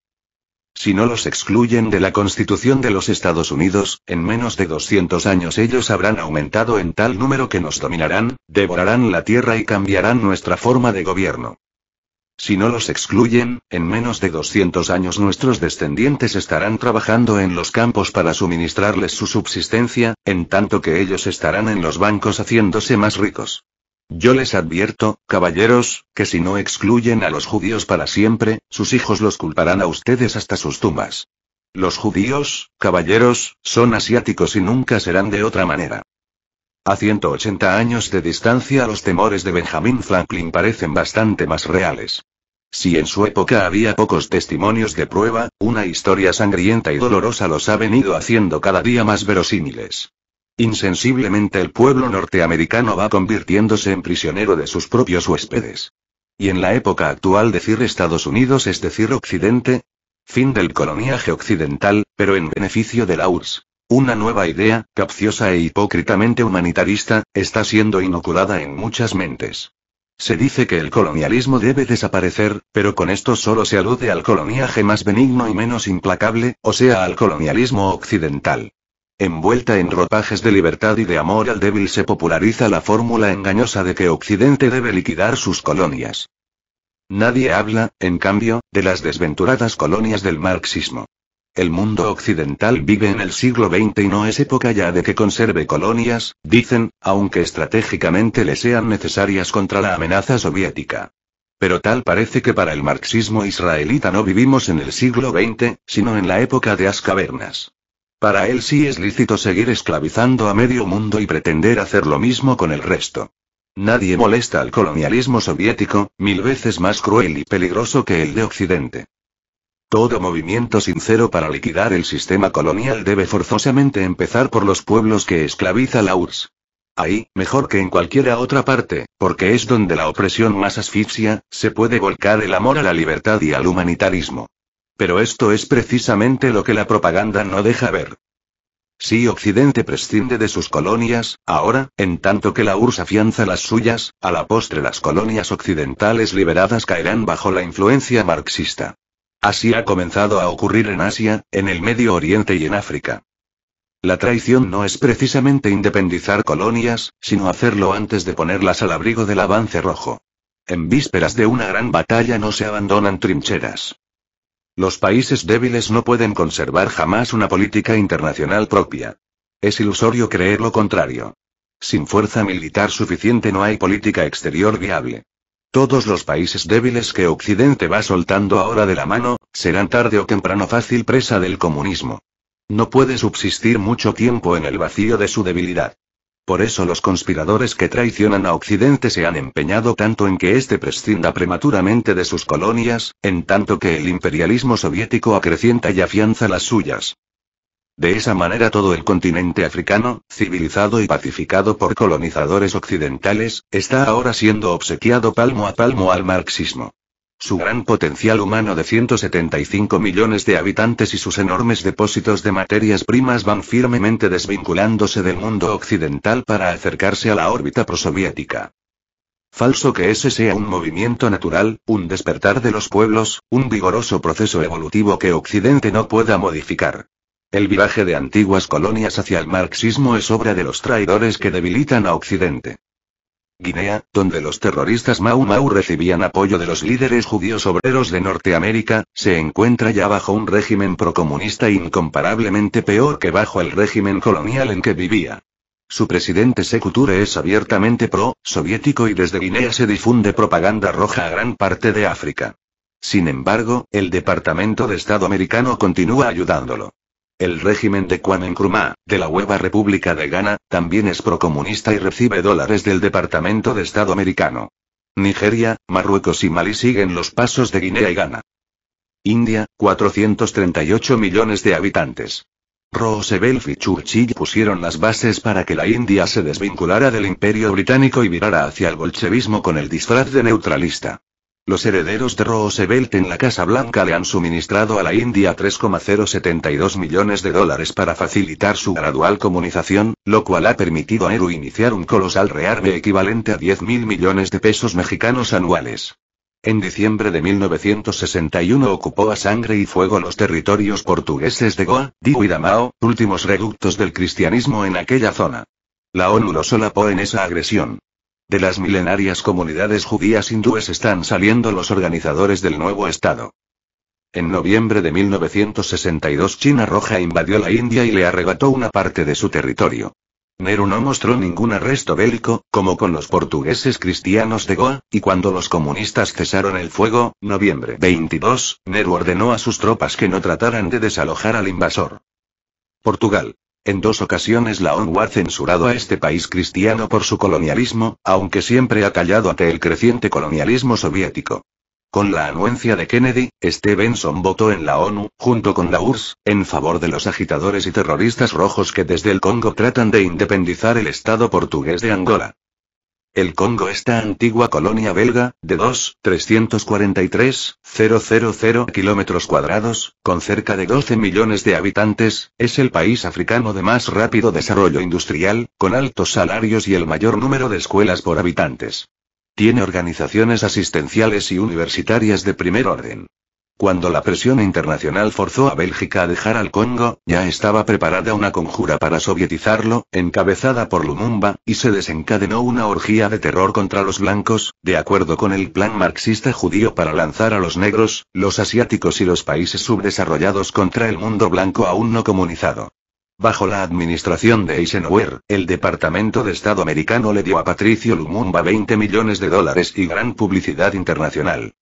Si no los excluyen de la Constitución de los Estados Unidos, en menos de 200 años ellos habrán aumentado en tal número que nos dominarán, devorarán la tierra y cambiarán nuestra forma de gobierno. Si no los excluyen, en menos de 200 años nuestros descendientes estarán trabajando en los campos para suministrarles su subsistencia, en tanto que ellos estarán en los bancos haciéndose más ricos. Yo les advierto, caballeros, que si no excluyen a los judíos para siempre, sus hijos los culparán a ustedes hasta sus tumbas. Los judíos, caballeros, son asiáticos y nunca serán de otra manera. A 180 años de distancia los temores de Benjamin Franklin parecen bastante más reales. Si en su época había pocos testimonios de prueba, una historia sangrienta y dolorosa los ha venido haciendo cada día más verosímiles. Insensiblemente el pueblo norteamericano va convirtiéndose en prisionero de sus propios huéspedes. Y en la época actual decir Estados Unidos es decir Occidente. Fin del coloniaje occidental, pero en beneficio de la URSS. Una nueva idea, capciosa e hipócritamente humanitarista, está siendo inoculada en muchas mentes. Se dice que el colonialismo debe desaparecer, pero con esto solo se alude al coloniaje más benigno y menos implacable, o sea al colonialismo occidental. Envuelta en ropajes de libertad y de amor al débil se populariza la fórmula engañosa de que Occidente debe liquidar sus colonias. Nadie habla, en cambio, de las desventuradas colonias del marxismo. El mundo occidental vive en el siglo XX y no es época ya de que conserve colonias, dicen, aunque estratégicamente le sean necesarias contra la amenaza soviética. Pero tal parece que para el marxismo israelita no vivimos en el siglo XX, sino en la época de las cavernas. Para él sí es lícito seguir esclavizando a medio mundo y pretender hacer lo mismo con el resto. Nadie molesta al colonialismo soviético, mil veces más cruel y peligroso que el de Occidente. Todo movimiento sincero para liquidar el sistema colonial debe forzosamente empezar por los pueblos que esclaviza la URSS. Ahí, mejor que en cualquiera otra parte, porque es donde la opresión más asfixia, se puede volcar el amor a la libertad y al humanitarismo. Pero esto es precisamente lo que la propaganda no deja ver. Si Occidente prescinde de sus colonias, ahora, en tanto que la URSS afianza las suyas, a la postre las colonias occidentales liberadas caerán bajo la influencia marxista. Así ha comenzado a ocurrir en Asia, en el Medio Oriente y en África. La traición no es precisamente independizar colonias, sino hacerlo antes de ponerlas al abrigo del avance rojo. En vísperas de una gran batalla no se abandonan trincheras. Los países débiles no pueden conservar jamás una política internacional propia. Es ilusorio creer lo contrario. Sin fuerza militar suficiente no hay política exterior viable. Todos los países débiles que Occidente va soltando ahora de la mano, serán tarde o temprano fácil presa del comunismo. No puede subsistir mucho tiempo en el vacío de su debilidad. Por eso los conspiradores que traicionan a Occidente se han empeñado tanto en que éste prescinda prematuramente de sus colonias, en tanto que el imperialismo soviético acrecienta y afianza las suyas. De esa manera todo el continente africano, civilizado y pacificado por colonizadores occidentales, está ahora siendo obsequiado palmo a palmo al marxismo. Su gran potencial humano de 175 millones de habitantes y sus enormes depósitos de materias primas van firmemente desvinculándose del mundo occidental para acercarse a la órbita prosoviética. Falso que ese sea un movimiento natural, un despertar de los pueblos, un vigoroso proceso evolutivo que Occidente no pueda modificar. El viraje de antiguas colonias hacia el marxismo es obra de los traidores que debilitan a Occidente. Guinea, donde los terroristas Mau Mau recibían apoyo de los líderes judíos obreros de Norteamérica, se encuentra ya bajo un régimen procomunista incomparablemente peor que bajo el régimen colonial en que vivía. Su presidente Secuture es abiertamente pro-soviético y desde Guinea se difunde propaganda roja a gran parte de África. Sin embargo, el Departamento de Estado americano continúa ayudándolo. El régimen de Kwame Nkrumah, de la Nueva República de Ghana, también es procomunista y recibe dólares del Departamento de Estado americano. Nigeria, Marruecos y Mali siguen los pasos de Guinea y Ghana. India, 438 millones de habitantes. Roosevelt y Churchill pusieron las bases para que la India se desvinculara del imperio británico y virara hacia el bolchevismo con el disfraz de neutralista. Los herederos de Roosevelt en la Casa Blanca le han suministrado a la India 3,072 millones de dólares para facilitar su gradual comunización, lo cual ha permitido a Eru iniciar un colosal rearme equivalente a mil millones de pesos mexicanos anuales. En diciembre de 1961 ocupó a sangre y fuego los territorios portugueses de Goa, Diu y Damao, últimos reductos del cristianismo en aquella zona. La ONU lo solapó en esa agresión. De las milenarias comunidades judías hindúes están saliendo los organizadores del nuevo Estado. En noviembre de 1962 China Roja invadió la India y le arrebató una parte de su territorio. Nehru no mostró ningún arresto bélico, como con los portugueses cristianos de Goa, y cuando los comunistas cesaron el fuego, noviembre 22, Nehru ordenó a sus tropas que no trataran de desalojar al invasor. Portugal. En dos ocasiones la ONU ha censurado a este país cristiano por su colonialismo, aunque siempre ha callado ante el creciente colonialismo soviético. Con la anuencia de Kennedy, Stevenson votó en la ONU, junto con la URSS, en favor de los agitadores y terroristas rojos que desde el Congo tratan de independizar el Estado portugués de Angola. El Congo, esta antigua colonia belga, de 2,343,000 343, kilómetros cuadrados, con cerca de 12 millones de habitantes, es el país africano de más rápido desarrollo industrial, con altos salarios y el mayor número de escuelas por habitantes. Tiene organizaciones asistenciales y universitarias de primer orden. Cuando la presión internacional forzó a Bélgica a dejar al Congo, ya estaba preparada una conjura para sovietizarlo, encabezada por Lumumba, y se desencadenó una orgía de terror contra los blancos, de acuerdo con el plan marxista judío para lanzar a los negros, los asiáticos y los países subdesarrollados contra el mundo blanco aún no comunizado. Bajo la administración de Eisenhower, el Departamento de Estado americano le dio a Patricio Lumumba 20 millones de dólares y gran publicidad internacional.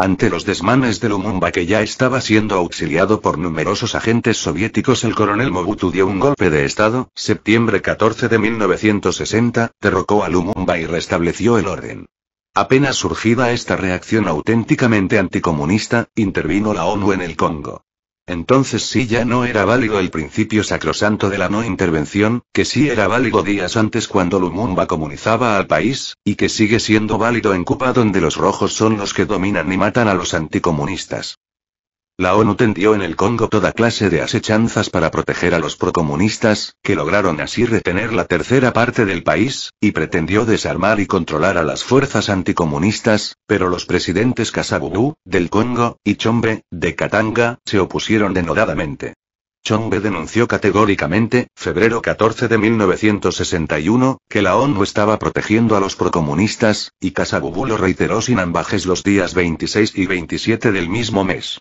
Ante los desmanes de Lumumba que ya estaba siendo auxiliado por numerosos agentes soviéticos, el coronel Mobutu dio un golpe de Estado, septiembre 14 de 1960, derrocó a Lumumba y restableció el orden. Apenas surgida esta reacción auténticamente anticomunista, intervino la ONU en el Congo. Entonces sí ya no era válido el principio sacrosanto de la no intervención, que sí era válido días antes cuando Lumumba comunizaba al país, y que sigue siendo válido en Cuba donde los rojos son los que dominan y matan a los anticomunistas. La ONU tendió en el Congo toda clase de asechanzas para proteger a los procomunistas, que lograron así retener la tercera parte del país, y pretendió desarmar y controlar a las fuerzas anticomunistas, pero los presidentes Kasavubu, del Congo, y Chombe, de Katanga, se opusieron denodadamente. Chombe denunció categóricamente, febrero 14 de 1961, que la ONU estaba protegiendo a los procomunistas, y Kasavubu lo reiteró sin ambajes los días 26 y 27 del mismo mes.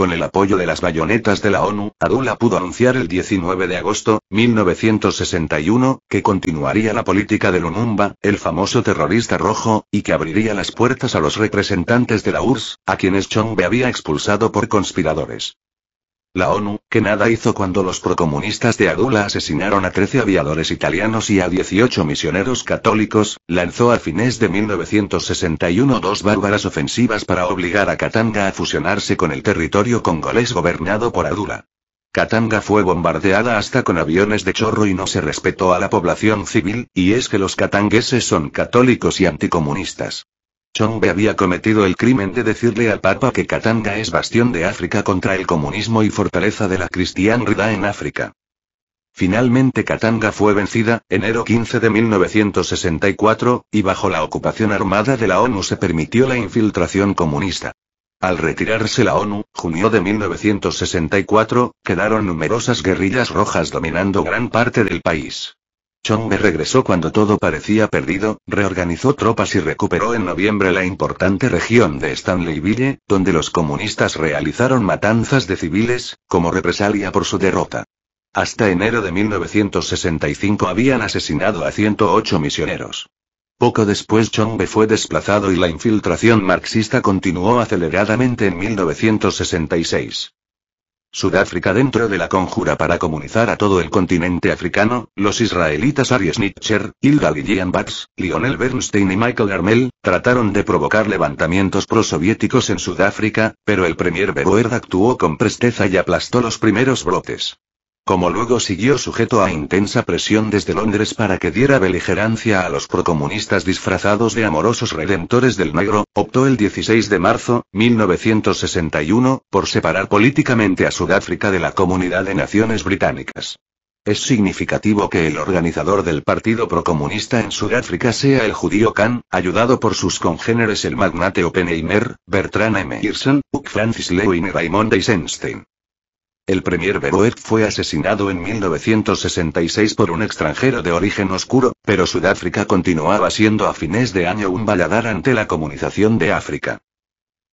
Con el apoyo de las bayonetas de la ONU, Adula pudo anunciar el 19 de agosto, 1961, que continuaría la política de Lumumba, el famoso terrorista rojo, y que abriría las puertas a los representantes de la URSS, a quienes Chombe había expulsado por conspiradores. La ONU, que nada hizo cuando los procomunistas de Adula asesinaron a 13 aviadores italianos y a 18 misioneros católicos, lanzó a fines de 1961 dos bárbaras ofensivas para obligar a Katanga a fusionarse con el territorio congolés gobernado por Adula. Katanga fue bombardeada hasta con aviones de chorro y no se respetó a la población civil, y es que los katangueses son católicos y anticomunistas. Chombe había cometido el crimen de decirle al Papa que Katanga es bastión de África contra el comunismo y fortaleza de la cristianidad en África. Finalmente Katanga fue vencida, enero 15 de 1964, y bajo la ocupación armada de la ONU se permitió la infiltración comunista. Al retirarse la ONU, junio de 1964, quedaron numerosas guerrillas rojas dominando gran parte del país. Chong regresó cuando todo parecía perdido, reorganizó tropas y recuperó en noviembre la importante región de Stanleyville, donde los comunistas realizaron matanzas de civiles, como represalia por su derrota. Hasta enero de 1965 habían asesinado a 108 misioneros. Poco después Chongbe fue desplazado y la infiltración marxista continuó aceleradamente en 1966. Sudáfrica dentro de la conjura para comunizar a todo el continente africano, los israelitas Ari Snitcher, Hilda Lillian Bats, Lionel Bernstein y Michael Armel, trataron de provocar levantamientos prosoviéticos en Sudáfrica, pero el premier Beboerd actuó con presteza y aplastó los primeros brotes como luego siguió sujeto a intensa presión desde Londres para que diera beligerancia a los procomunistas disfrazados de amorosos redentores del negro, optó el 16 de marzo, 1961, por separar políticamente a Sudáfrica de la Comunidad de Naciones Británicas. Es significativo que el organizador del partido procomunista en Sudáfrica sea el judío Khan, ayudado por sus congéneres el magnate Oppenheimer, Bertrand M. Earson, Hugh Francis Lewin y Raymond Eisenstein. El premier beroe fue asesinado en 1966 por un extranjero de origen oscuro, pero Sudáfrica continuaba siendo a fines de año un baladar ante la comunización de África.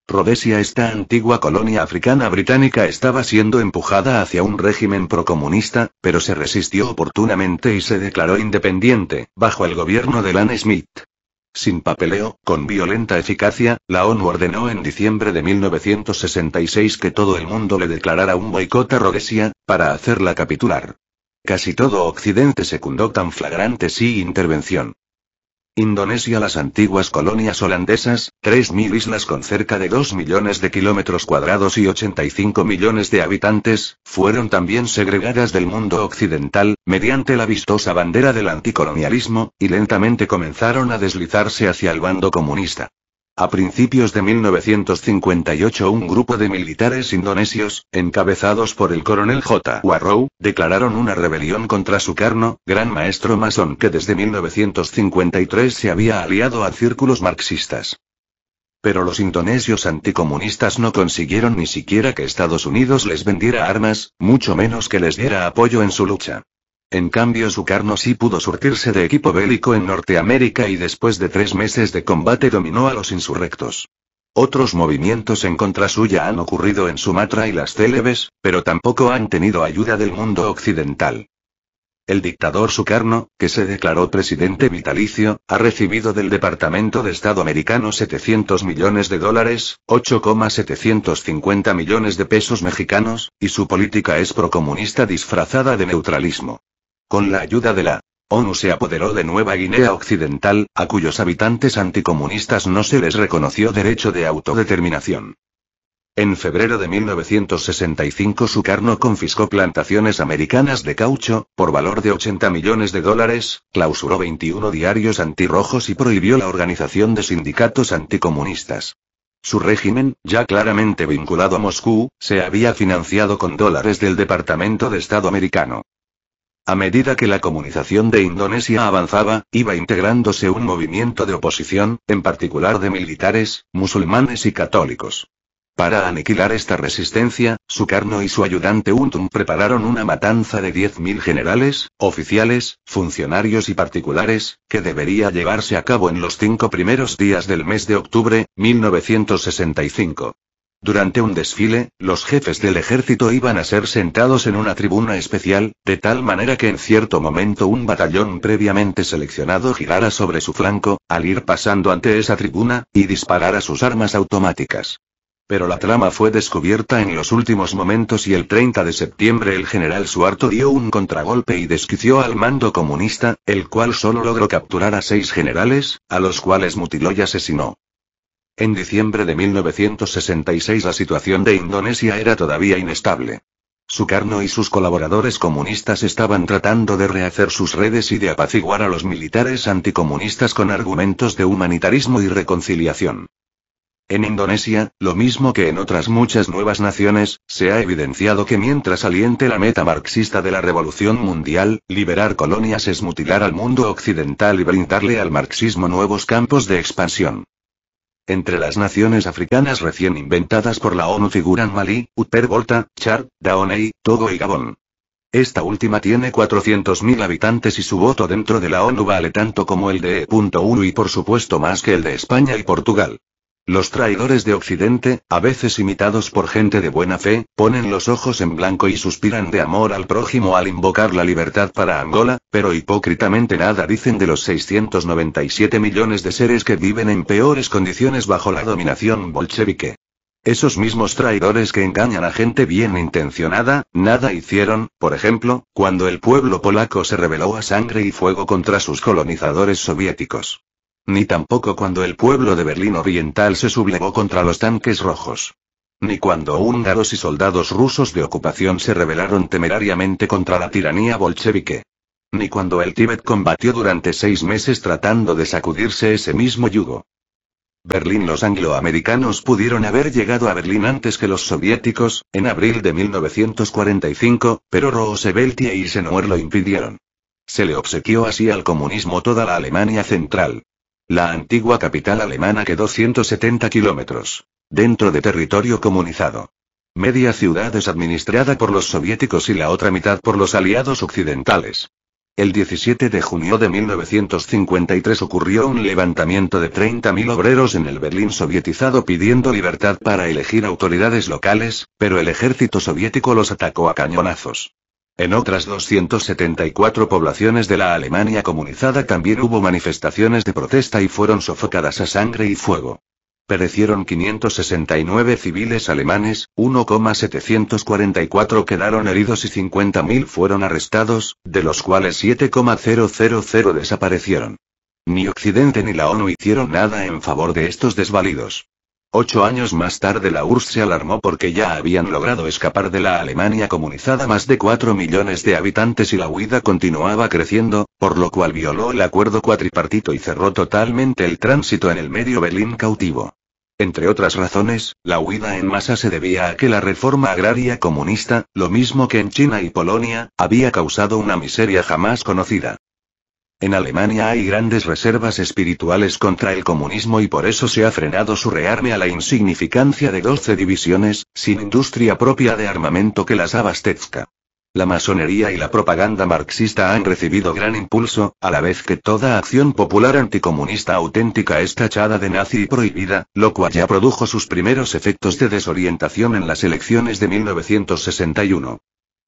Rhodesia, esta antigua colonia africana británica, estaba siendo empujada hacia un régimen procomunista, pero se resistió oportunamente y se declaró independiente, bajo el gobierno de Lan Smith. Sin papeleo, con violenta eficacia, la ONU ordenó en diciembre de 1966 que todo el mundo le declarara un boicot a Rhodesia, para hacerla capitular. Casi todo Occidente secundó tan flagrante sí intervención. Indonesia Las antiguas colonias holandesas, 3.000 islas con cerca de 2 millones de kilómetros cuadrados y 85 millones de habitantes, fueron también segregadas del mundo occidental, mediante la vistosa bandera del anticolonialismo, y lentamente comenzaron a deslizarse hacia el bando comunista. A principios de 1958 un grupo de militares indonesios, encabezados por el coronel J. Warrow, declararon una rebelión contra Sukarno, gran maestro masón que desde 1953 se había aliado a círculos marxistas. Pero los indonesios anticomunistas no consiguieron ni siquiera que Estados Unidos les vendiera armas, mucho menos que les diera apoyo en su lucha. En cambio Sukarno sí pudo surtirse de equipo bélico en Norteamérica y después de tres meses de combate dominó a los insurrectos. Otros movimientos en contra suya han ocurrido en Sumatra y las Célebes, pero tampoco han tenido ayuda del mundo occidental. El dictador Sukarno, que se declaró presidente vitalicio, ha recibido del Departamento de Estado americano 700 millones de dólares, 8,750 millones de pesos mexicanos, y su política es procomunista disfrazada de neutralismo. Con la ayuda de la ONU se apoderó de Nueva Guinea Occidental, a cuyos habitantes anticomunistas no se les reconoció derecho de autodeterminación. En febrero de 1965 Sukarno confiscó plantaciones americanas de caucho, por valor de 80 millones de dólares, clausuró 21 diarios antirrojos y prohibió la organización de sindicatos anticomunistas. Su régimen, ya claramente vinculado a Moscú, se había financiado con dólares del Departamento de Estado americano. A medida que la comunización de Indonesia avanzaba, iba integrándose un movimiento de oposición, en particular de militares, musulmanes y católicos. Para aniquilar esta resistencia, Sukarno y su ayudante Untum prepararon una matanza de 10.000 generales, oficiales, funcionarios y particulares, que debería llevarse a cabo en los cinco primeros días del mes de octubre, 1965. Durante un desfile, los jefes del ejército iban a ser sentados en una tribuna especial, de tal manera que en cierto momento un batallón previamente seleccionado girara sobre su flanco, al ir pasando ante esa tribuna, y disparara sus armas automáticas. Pero la trama fue descubierta en los últimos momentos y el 30 de septiembre el general Suarto dio un contragolpe y desquició al mando comunista, el cual solo logró capturar a seis generales, a los cuales mutiló y asesinó. En diciembre de 1966 la situación de Indonesia era todavía inestable. Sukarno y sus colaboradores comunistas estaban tratando de rehacer sus redes y de apaciguar a los militares anticomunistas con argumentos de humanitarismo y reconciliación. En Indonesia, lo mismo que en otras muchas nuevas naciones, se ha evidenciado que mientras aliente la meta marxista de la revolución mundial, liberar colonias es mutilar al mundo occidental y brindarle al marxismo nuevos campos de expansión. Entre las naciones africanas recién inventadas por la ONU figuran Malí, Upper Volta, Chad, Daonei, Togo y Gabón. Esta última tiene 400.000 habitantes y su voto dentro de la ONU vale tanto como el de E.1 y por supuesto más que el de España y Portugal. Los traidores de Occidente, a veces imitados por gente de buena fe, ponen los ojos en blanco y suspiran de amor al prójimo al invocar la libertad para Angola, pero hipócritamente nada dicen de los 697 millones de seres que viven en peores condiciones bajo la dominación bolchevique. Esos mismos traidores que engañan a gente bien intencionada, nada hicieron, por ejemplo, cuando el pueblo polaco se rebeló a sangre y fuego contra sus colonizadores soviéticos. Ni tampoco cuando el pueblo de Berlín Oriental se sublevó contra los tanques rojos. Ni cuando húngaros y soldados rusos de ocupación se rebelaron temerariamente contra la tiranía bolchevique. Ni cuando el Tíbet combatió durante seis meses tratando de sacudirse ese mismo yugo. Berlín Los angloamericanos pudieron haber llegado a Berlín antes que los soviéticos, en abril de 1945, pero Roosevelt y Eisenhower lo impidieron. Se le obsequió así al comunismo toda la Alemania central. La antigua capital alemana quedó 170 kilómetros dentro de territorio comunizado. Media ciudad es administrada por los soviéticos y la otra mitad por los aliados occidentales. El 17 de junio de 1953 ocurrió un levantamiento de 30.000 obreros en el Berlín sovietizado pidiendo libertad para elegir autoridades locales, pero el ejército soviético los atacó a cañonazos. En otras 274 poblaciones de la Alemania comunizada también hubo manifestaciones de protesta y fueron sofocadas a sangre y fuego. Perecieron 569 civiles alemanes, 1,744 quedaron heridos y 50.000 fueron arrestados, de los cuales 7,000 desaparecieron. Ni Occidente ni la ONU hicieron nada en favor de estos desvalidos. Ocho años más tarde la URSS se alarmó porque ya habían logrado escapar de la Alemania comunizada más de 4 millones de habitantes y la huida continuaba creciendo, por lo cual violó el acuerdo cuatripartito y cerró totalmente el tránsito en el medio Berlín cautivo. Entre otras razones, la huida en masa se debía a que la reforma agraria comunista, lo mismo que en China y Polonia, había causado una miseria jamás conocida. En Alemania hay grandes reservas espirituales contra el comunismo y por eso se ha frenado su rearme a la insignificancia de 12 divisiones, sin industria propia de armamento que las abastezca. La masonería y la propaganda marxista han recibido gran impulso, a la vez que toda acción popular anticomunista auténtica es tachada de nazi y prohibida, lo cual ya produjo sus primeros efectos de desorientación en las elecciones de 1961.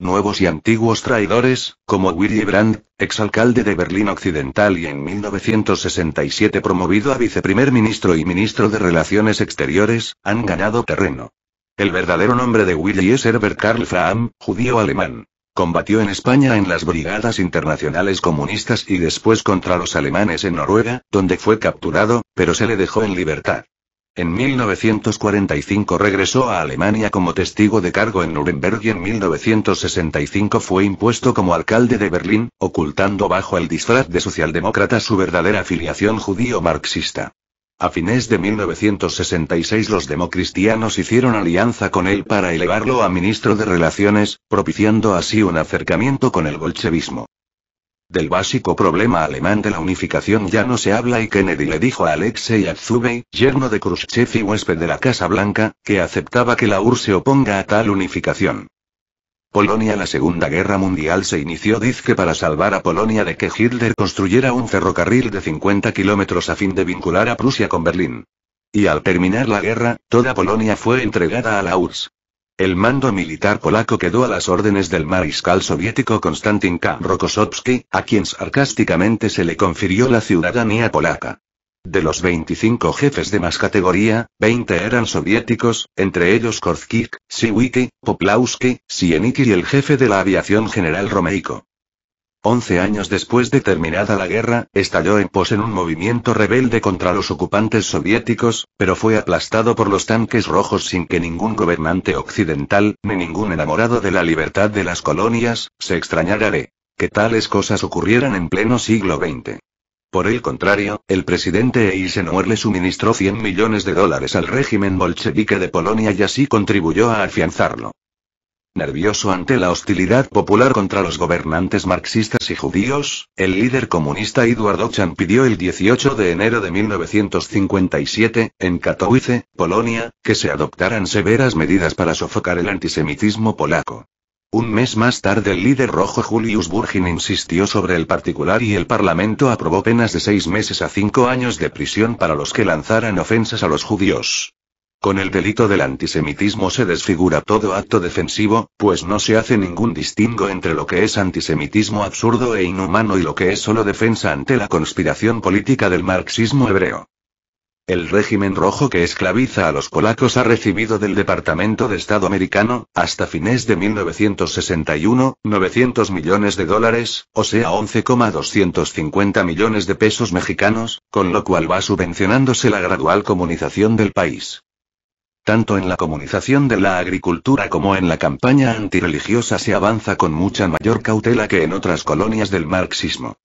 Nuevos y antiguos traidores, como Willy Brandt, exalcalde de Berlín Occidental y en 1967 promovido a viceprimer ministro y ministro de Relaciones Exteriores, han ganado terreno. El verdadero nombre de Willy es Herbert Karl Frahm, judío alemán. Combatió en España en las Brigadas Internacionales Comunistas y después contra los alemanes en Noruega, donde fue capturado, pero se le dejó en libertad. En 1945 regresó a Alemania como testigo de cargo en Nuremberg y en 1965 fue impuesto como alcalde de Berlín, ocultando bajo el disfraz de socialdemócrata su verdadera afiliación judío-marxista. A fines de 1966 los democristianos hicieron alianza con él para elevarlo a ministro de Relaciones, propiciando así un acercamiento con el bolchevismo. Del básico problema alemán de la unificación ya no se habla y Kennedy le dijo a Alexei Azubey, yerno de Khrushchev y huésped de la Casa Blanca, que aceptaba que la URSS se oponga a tal unificación. Polonia La Segunda Guerra Mundial se inició dizque para salvar a Polonia de que Hitler construyera un ferrocarril de 50 kilómetros a fin de vincular a Prusia con Berlín. Y al terminar la guerra, toda Polonia fue entregada a la URSS. E. El mando militar polaco quedó a las órdenes del mariscal soviético Konstantin K. a quien sarcásticamente se le confirió la ciudadanía polaca. De los 25 jefes de más categoría, 20 eran soviéticos, entre ellos Korzkik, Siwiki, Poplauski, Sieniki y el jefe de la aviación general Romeiko. Once años después de terminada la guerra, estalló en pos en un movimiento rebelde contra los ocupantes soviéticos, pero fue aplastado por los tanques rojos sin que ningún gobernante occidental, ni ningún enamorado de la libertad de las colonias, se extrañara de que tales cosas ocurrieran en pleno siglo XX. Por el contrario, el presidente Eisenhower le suministró 100 millones de dólares al régimen bolchevique de Polonia y así contribuyó a afianzarlo. Nervioso ante la hostilidad popular contra los gobernantes marxistas y judíos, el líder comunista Eduardo Chan pidió el 18 de enero de 1957, en Katowice, Polonia, que se adoptaran severas medidas para sofocar el antisemitismo polaco. Un mes más tarde el líder rojo Julius Burgin insistió sobre el particular y el Parlamento aprobó penas de seis meses a cinco años de prisión para los que lanzaran ofensas a los judíos. Con el delito del antisemitismo se desfigura todo acto defensivo, pues no se hace ningún distingo entre lo que es antisemitismo absurdo e inhumano y lo que es solo defensa ante la conspiración política del marxismo hebreo. El régimen rojo que esclaviza a los polacos ha recibido del Departamento de Estado americano, hasta fines de 1961, 900 millones de dólares, o sea 11,250 millones de pesos mexicanos, con lo cual va subvencionándose la gradual comunización del país. Tanto en la comunización de la agricultura como en la campaña antirreligiosa se avanza con mucha mayor cautela que en otras colonias del marxismo.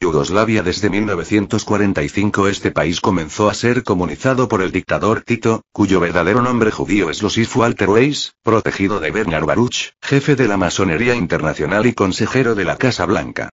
Yugoslavia desde 1945 este país comenzó a ser comunizado por el dictador Tito, cuyo verdadero nombre judío es Losif Walter Weiss, protegido de Bernard Baruch, jefe de la masonería internacional y consejero de la Casa Blanca.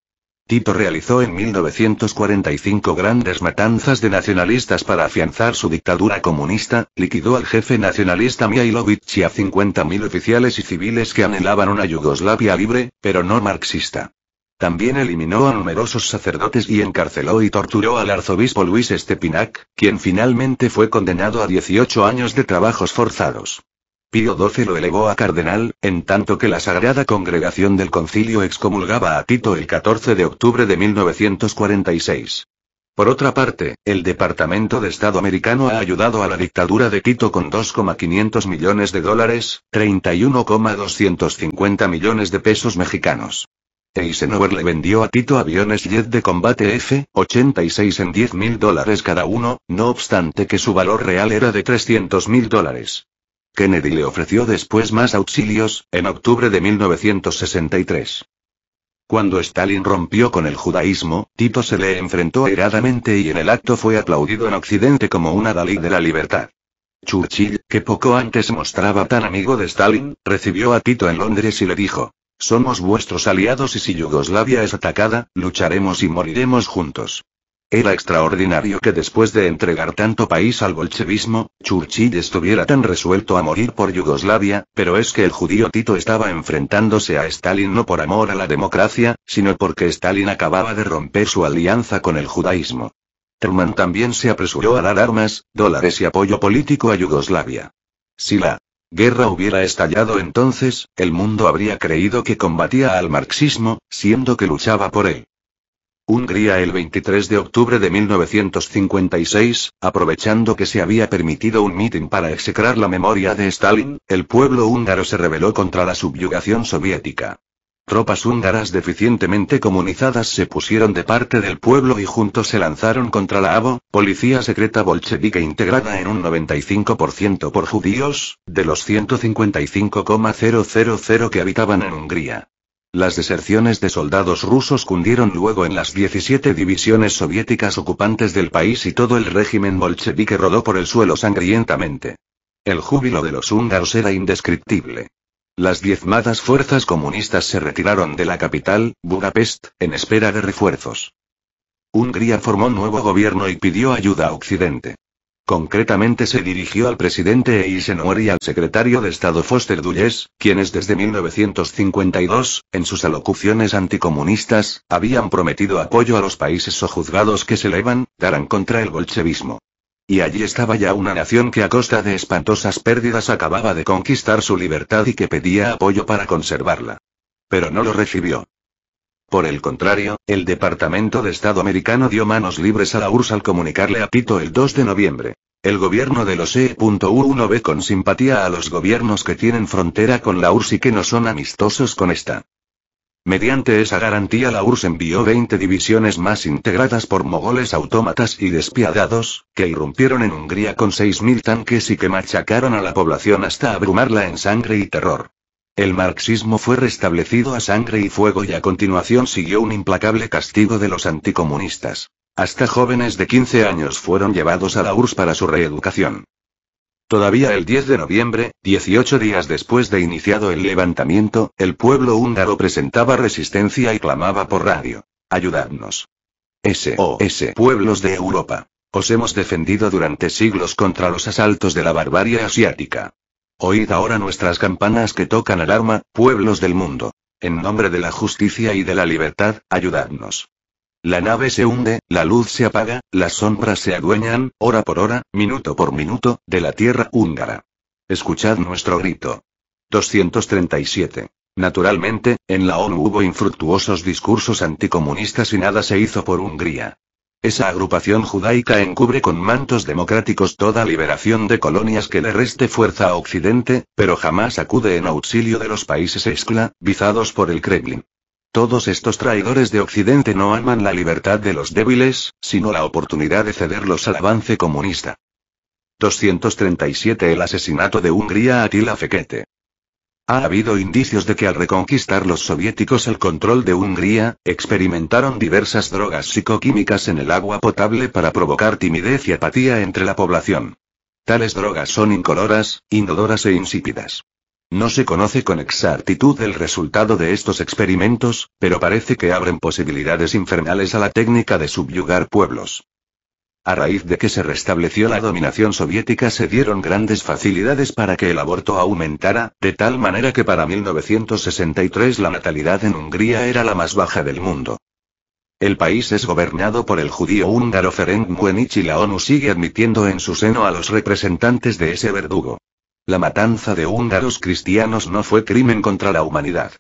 Tito realizó en 1945 grandes matanzas de nacionalistas para afianzar su dictadura comunista, liquidó al jefe nacionalista Mihailovic y a 50.000 oficiales y civiles que anhelaban una Yugoslavia libre, pero no marxista. También eliminó a numerosos sacerdotes y encarceló y torturó al arzobispo Luis Stepinac, quien finalmente fue condenado a 18 años de trabajos forzados. Pío XII lo elevó a cardenal, en tanto que la Sagrada Congregación del Concilio excomulgaba a Tito el 14 de octubre de 1946. Por otra parte, el Departamento de Estado americano ha ayudado a la dictadura de Tito con 2,500 millones de dólares, 31,250 millones de pesos mexicanos. Eisenhower le vendió a Tito aviones jet de combate F-86 en 10 mil dólares cada uno, no obstante que su valor real era de 300 mil dólares. Kennedy le ofreció después más auxilios, en octubre de 1963. Cuando Stalin rompió con el judaísmo, Tito se le enfrentó airadamente y en el acto fue aplaudido en Occidente como una Dalí de la libertad. Churchill, que poco antes mostraba tan amigo de Stalin, recibió a Tito en Londres y le dijo, Somos vuestros aliados y si Yugoslavia es atacada, lucharemos y moriremos juntos. Era extraordinario que después de entregar tanto país al bolchevismo, Churchill estuviera tan resuelto a morir por Yugoslavia, pero es que el judío Tito estaba enfrentándose a Stalin no por amor a la democracia, sino porque Stalin acababa de romper su alianza con el judaísmo. Truman también se apresuró a dar armas, dólares y apoyo político a Yugoslavia. Si la guerra hubiera estallado entonces, el mundo habría creído que combatía al marxismo, siendo que luchaba por él. Hungría el 23 de octubre de 1956, aprovechando que se había permitido un mitin para execrar la memoria de Stalin, el pueblo húngaro se rebeló contra la subyugación soviética. Tropas húngaras deficientemente comunizadas se pusieron de parte del pueblo y juntos se lanzaron contra la ABO, policía secreta bolchevique integrada en un 95% por judíos, de los 155,000 que habitaban en Hungría. Las deserciones de soldados rusos cundieron luego en las 17 divisiones soviéticas ocupantes del país y todo el régimen bolchevique rodó por el suelo sangrientamente. El júbilo de los húngaros era indescriptible. Las diezmadas fuerzas comunistas se retiraron de la capital, Budapest, en espera de refuerzos. Hungría formó un nuevo gobierno y pidió ayuda a Occidente. Concretamente se dirigió al presidente Eisenhower y al secretario de Estado Foster Dulles, quienes desde 1952, en sus alocuciones anticomunistas, habían prometido apoyo a los países sojuzgados que se elevan, darán contra el bolchevismo. Y allí estaba ya una nación que a costa de espantosas pérdidas acababa de conquistar su libertad y que pedía apoyo para conservarla. Pero no lo recibió. Por el contrario, el Departamento de Estado americano dio manos libres a la URSS al comunicarle a Pito el 2 de noviembre. El gobierno de los eu ve con simpatía a los gobiernos que tienen frontera con la URSS y que no son amistosos con esta. Mediante esa garantía la URSS envió 20 divisiones más integradas por mogoles autómatas y despiadados, que irrumpieron en Hungría con 6.000 tanques y que machacaron a la población hasta abrumarla en sangre y terror. El marxismo fue restablecido a sangre y fuego y a continuación siguió un implacable castigo de los anticomunistas. Hasta jóvenes de 15 años fueron llevados a la URSS para su reeducación. Todavía el 10 de noviembre, 18 días después de iniciado el levantamiento, el pueblo húngaro presentaba resistencia y clamaba por radio. Ayudadnos. SOS Pueblos de Europa. Os hemos defendido durante siglos contra los asaltos de la barbarie asiática. Oíd ahora nuestras campanas que tocan alarma, pueblos del mundo. En nombre de la justicia y de la libertad, ayudadnos. La nave se hunde, la luz se apaga, las sombras se adueñan, hora por hora, minuto por minuto, de la tierra húngara. Escuchad nuestro grito. 237. Naturalmente, en la ONU hubo infructuosos discursos anticomunistas y nada se hizo por Hungría. Esa agrupación judaica encubre con mantos democráticos toda liberación de colonias que le reste fuerza a Occidente, pero jamás acude en auxilio de los países esclavizados por el Kremlin. Todos estos traidores de Occidente no aman la libertad de los débiles, sino la oportunidad de cederlos al avance comunista. 237 El asesinato de Hungría Atila Fekete. Ha habido indicios de que al reconquistar los soviéticos el control de Hungría, experimentaron diversas drogas psicoquímicas en el agua potable para provocar timidez y apatía entre la población. Tales drogas son incoloras, inodoras e insípidas. No se conoce con exactitud el resultado de estos experimentos, pero parece que abren posibilidades infernales a la técnica de subyugar pueblos. A raíz de que se restableció la dominación soviética se dieron grandes facilidades para que el aborto aumentara, de tal manera que para 1963 la natalidad en Hungría era la más baja del mundo. El país es gobernado por el judío húngaro Ferenc Muenich y la ONU sigue admitiendo en su seno a los representantes de ese verdugo. La matanza de húngaros cristianos no fue crimen contra la humanidad.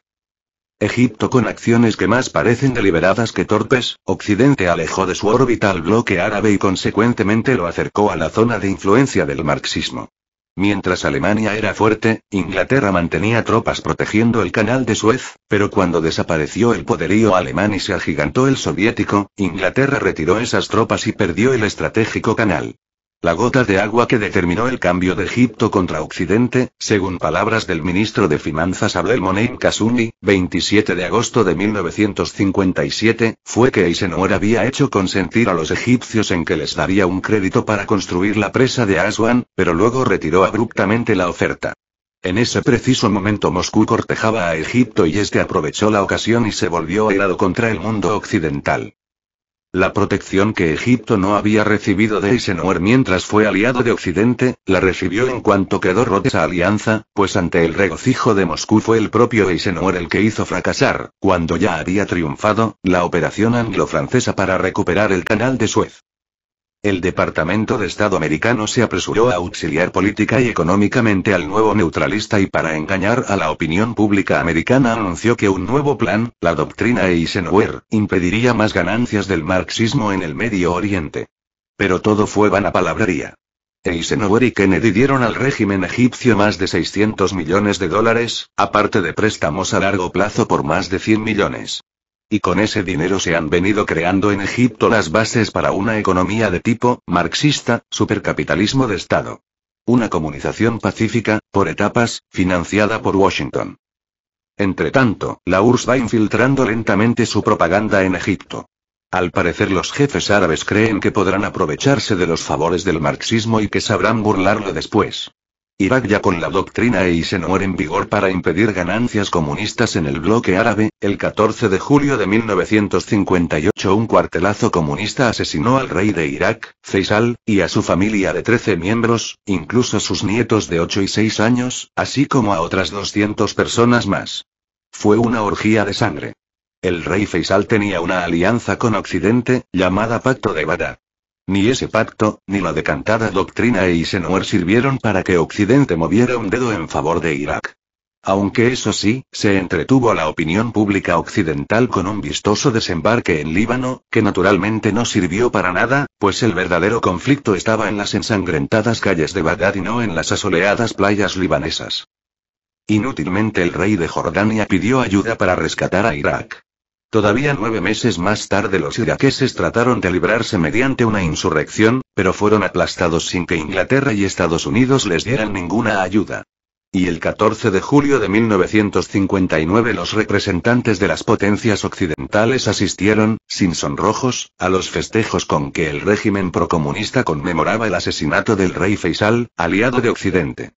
Egipto con acciones que más parecen deliberadas que torpes, Occidente alejó de su órbita al bloque árabe y consecuentemente lo acercó a la zona de influencia del marxismo. Mientras Alemania era fuerte, Inglaterra mantenía tropas protegiendo el canal de Suez, pero cuando desapareció el poderío alemán y se agigantó el soviético, Inglaterra retiró esas tropas y perdió el estratégico canal. La gota de agua que determinó el cambio de Egipto contra Occidente, según palabras del ministro de Finanzas Abdel Moneim Kasumi, 27 de agosto de 1957, fue que Eisenhower había hecho consentir a los egipcios en que les daría un crédito para construir la presa de Aswan, pero luego retiró abruptamente la oferta. En ese preciso momento Moscú cortejaba a Egipto y este aprovechó la ocasión y se volvió airado contra el mundo occidental. La protección que Egipto no había recibido de Eisenhower mientras fue aliado de Occidente, la recibió en cuanto quedó rota esa alianza, pues ante el regocijo de Moscú fue el propio Eisenhower el que hizo fracasar, cuando ya había triunfado, la operación anglo-francesa para recuperar el canal de Suez. El Departamento de Estado americano se apresuró a auxiliar política y económicamente al nuevo neutralista y para engañar a la opinión pública americana anunció que un nuevo plan, la doctrina Eisenhower, impediría más ganancias del marxismo en el Medio Oriente. Pero todo fue vana palabrería. Eisenhower y Kennedy dieron al régimen egipcio más de 600 millones de dólares, aparte de préstamos a largo plazo por más de 100 millones. Y con ese dinero se han venido creando en Egipto las bases para una economía de tipo marxista, supercapitalismo de Estado. Una comunización pacífica, por etapas, financiada por Washington. Entre tanto, la URSS va infiltrando lentamente su propaganda en Egipto. Al parecer los jefes árabes creen que podrán aprovecharse de los favores del marxismo y que sabrán burlarlo después. Irak ya con la doctrina e Eisenhower en vigor para impedir ganancias comunistas en el bloque árabe, el 14 de julio de 1958 un cuartelazo comunista asesinó al rey de Irak, Faisal, y a su familia de 13 miembros, incluso sus nietos de 8 y 6 años, así como a otras 200 personas más. Fue una orgía de sangre. El rey Faisal tenía una alianza con Occidente, llamada Pacto de Bada. Ni ese pacto, ni la decantada doctrina Eisenhower sirvieron para que Occidente moviera un dedo en favor de Irak. Aunque eso sí, se entretuvo a la opinión pública occidental con un vistoso desembarque en Líbano, que naturalmente no sirvió para nada, pues el verdadero conflicto estaba en las ensangrentadas calles de Bagdad y no en las asoleadas playas libanesas. Inútilmente el rey de Jordania pidió ayuda para rescatar a Irak. Todavía nueve meses más tarde los iraqueses trataron de librarse mediante una insurrección, pero fueron aplastados sin que Inglaterra y Estados Unidos les dieran ninguna ayuda. Y el 14 de julio de 1959 los representantes de las potencias occidentales asistieron, sin sonrojos, a los festejos con que el régimen procomunista conmemoraba el asesinato del rey Faisal, aliado de Occidente.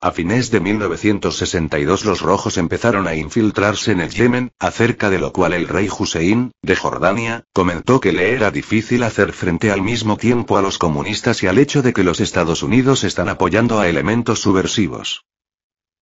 A fines de 1962 los rojos empezaron a infiltrarse en el Yemen, acerca de lo cual el rey Hussein, de Jordania, comentó que le era difícil hacer frente al mismo tiempo a los comunistas y al hecho de que los Estados Unidos están apoyando a elementos subversivos.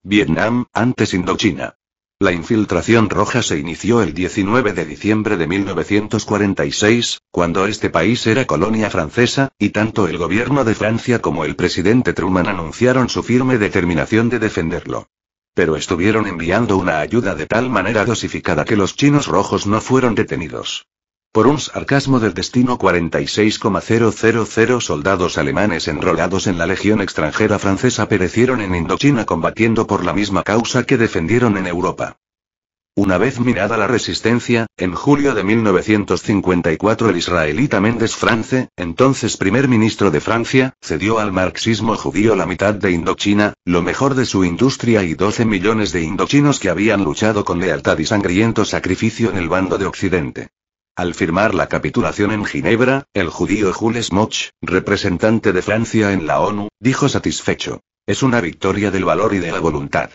Vietnam, antes Indochina. La infiltración roja se inició el 19 de diciembre de 1946, cuando este país era colonia francesa, y tanto el gobierno de Francia como el presidente Truman anunciaron su firme determinación de defenderlo. Pero estuvieron enviando una ayuda de tal manera dosificada que los chinos rojos no fueron detenidos. Por un sarcasmo del destino 46,000 soldados alemanes enrolados en la Legión extranjera francesa perecieron en Indochina combatiendo por la misma causa que defendieron en Europa. Una vez mirada la resistencia, en julio de 1954 el israelita Méndez France, entonces primer ministro de Francia, cedió al marxismo judío la mitad de Indochina, lo mejor de su industria y 12 millones de indochinos que habían luchado con lealtad y sangriento sacrificio en el bando de Occidente. Al firmar la capitulación en Ginebra, el judío Jules Moch, representante de Francia en la ONU, dijo satisfecho. Es una victoria del valor y de la voluntad.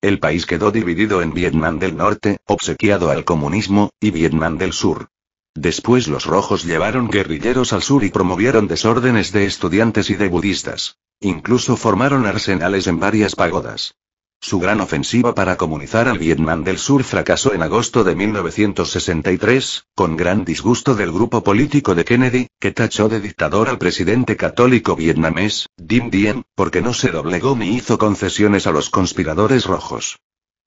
El país quedó dividido en Vietnam del Norte, obsequiado al comunismo, y Vietnam del Sur. Después los rojos llevaron guerrilleros al sur y promovieron desórdenes de estudiantes y de budistas. Incluso formaron arsenales en varias pagodas. Su gran ofensiva para comunizar al Vietnam del Sur fracasó en agosto de 1963, con gran disgusto del grupo político de Kennedy, que tachó de dictador al presidente católico vietnamés, Dim Diem, porque no se doblegó ni hizo concesiones a los conspiradores rojos.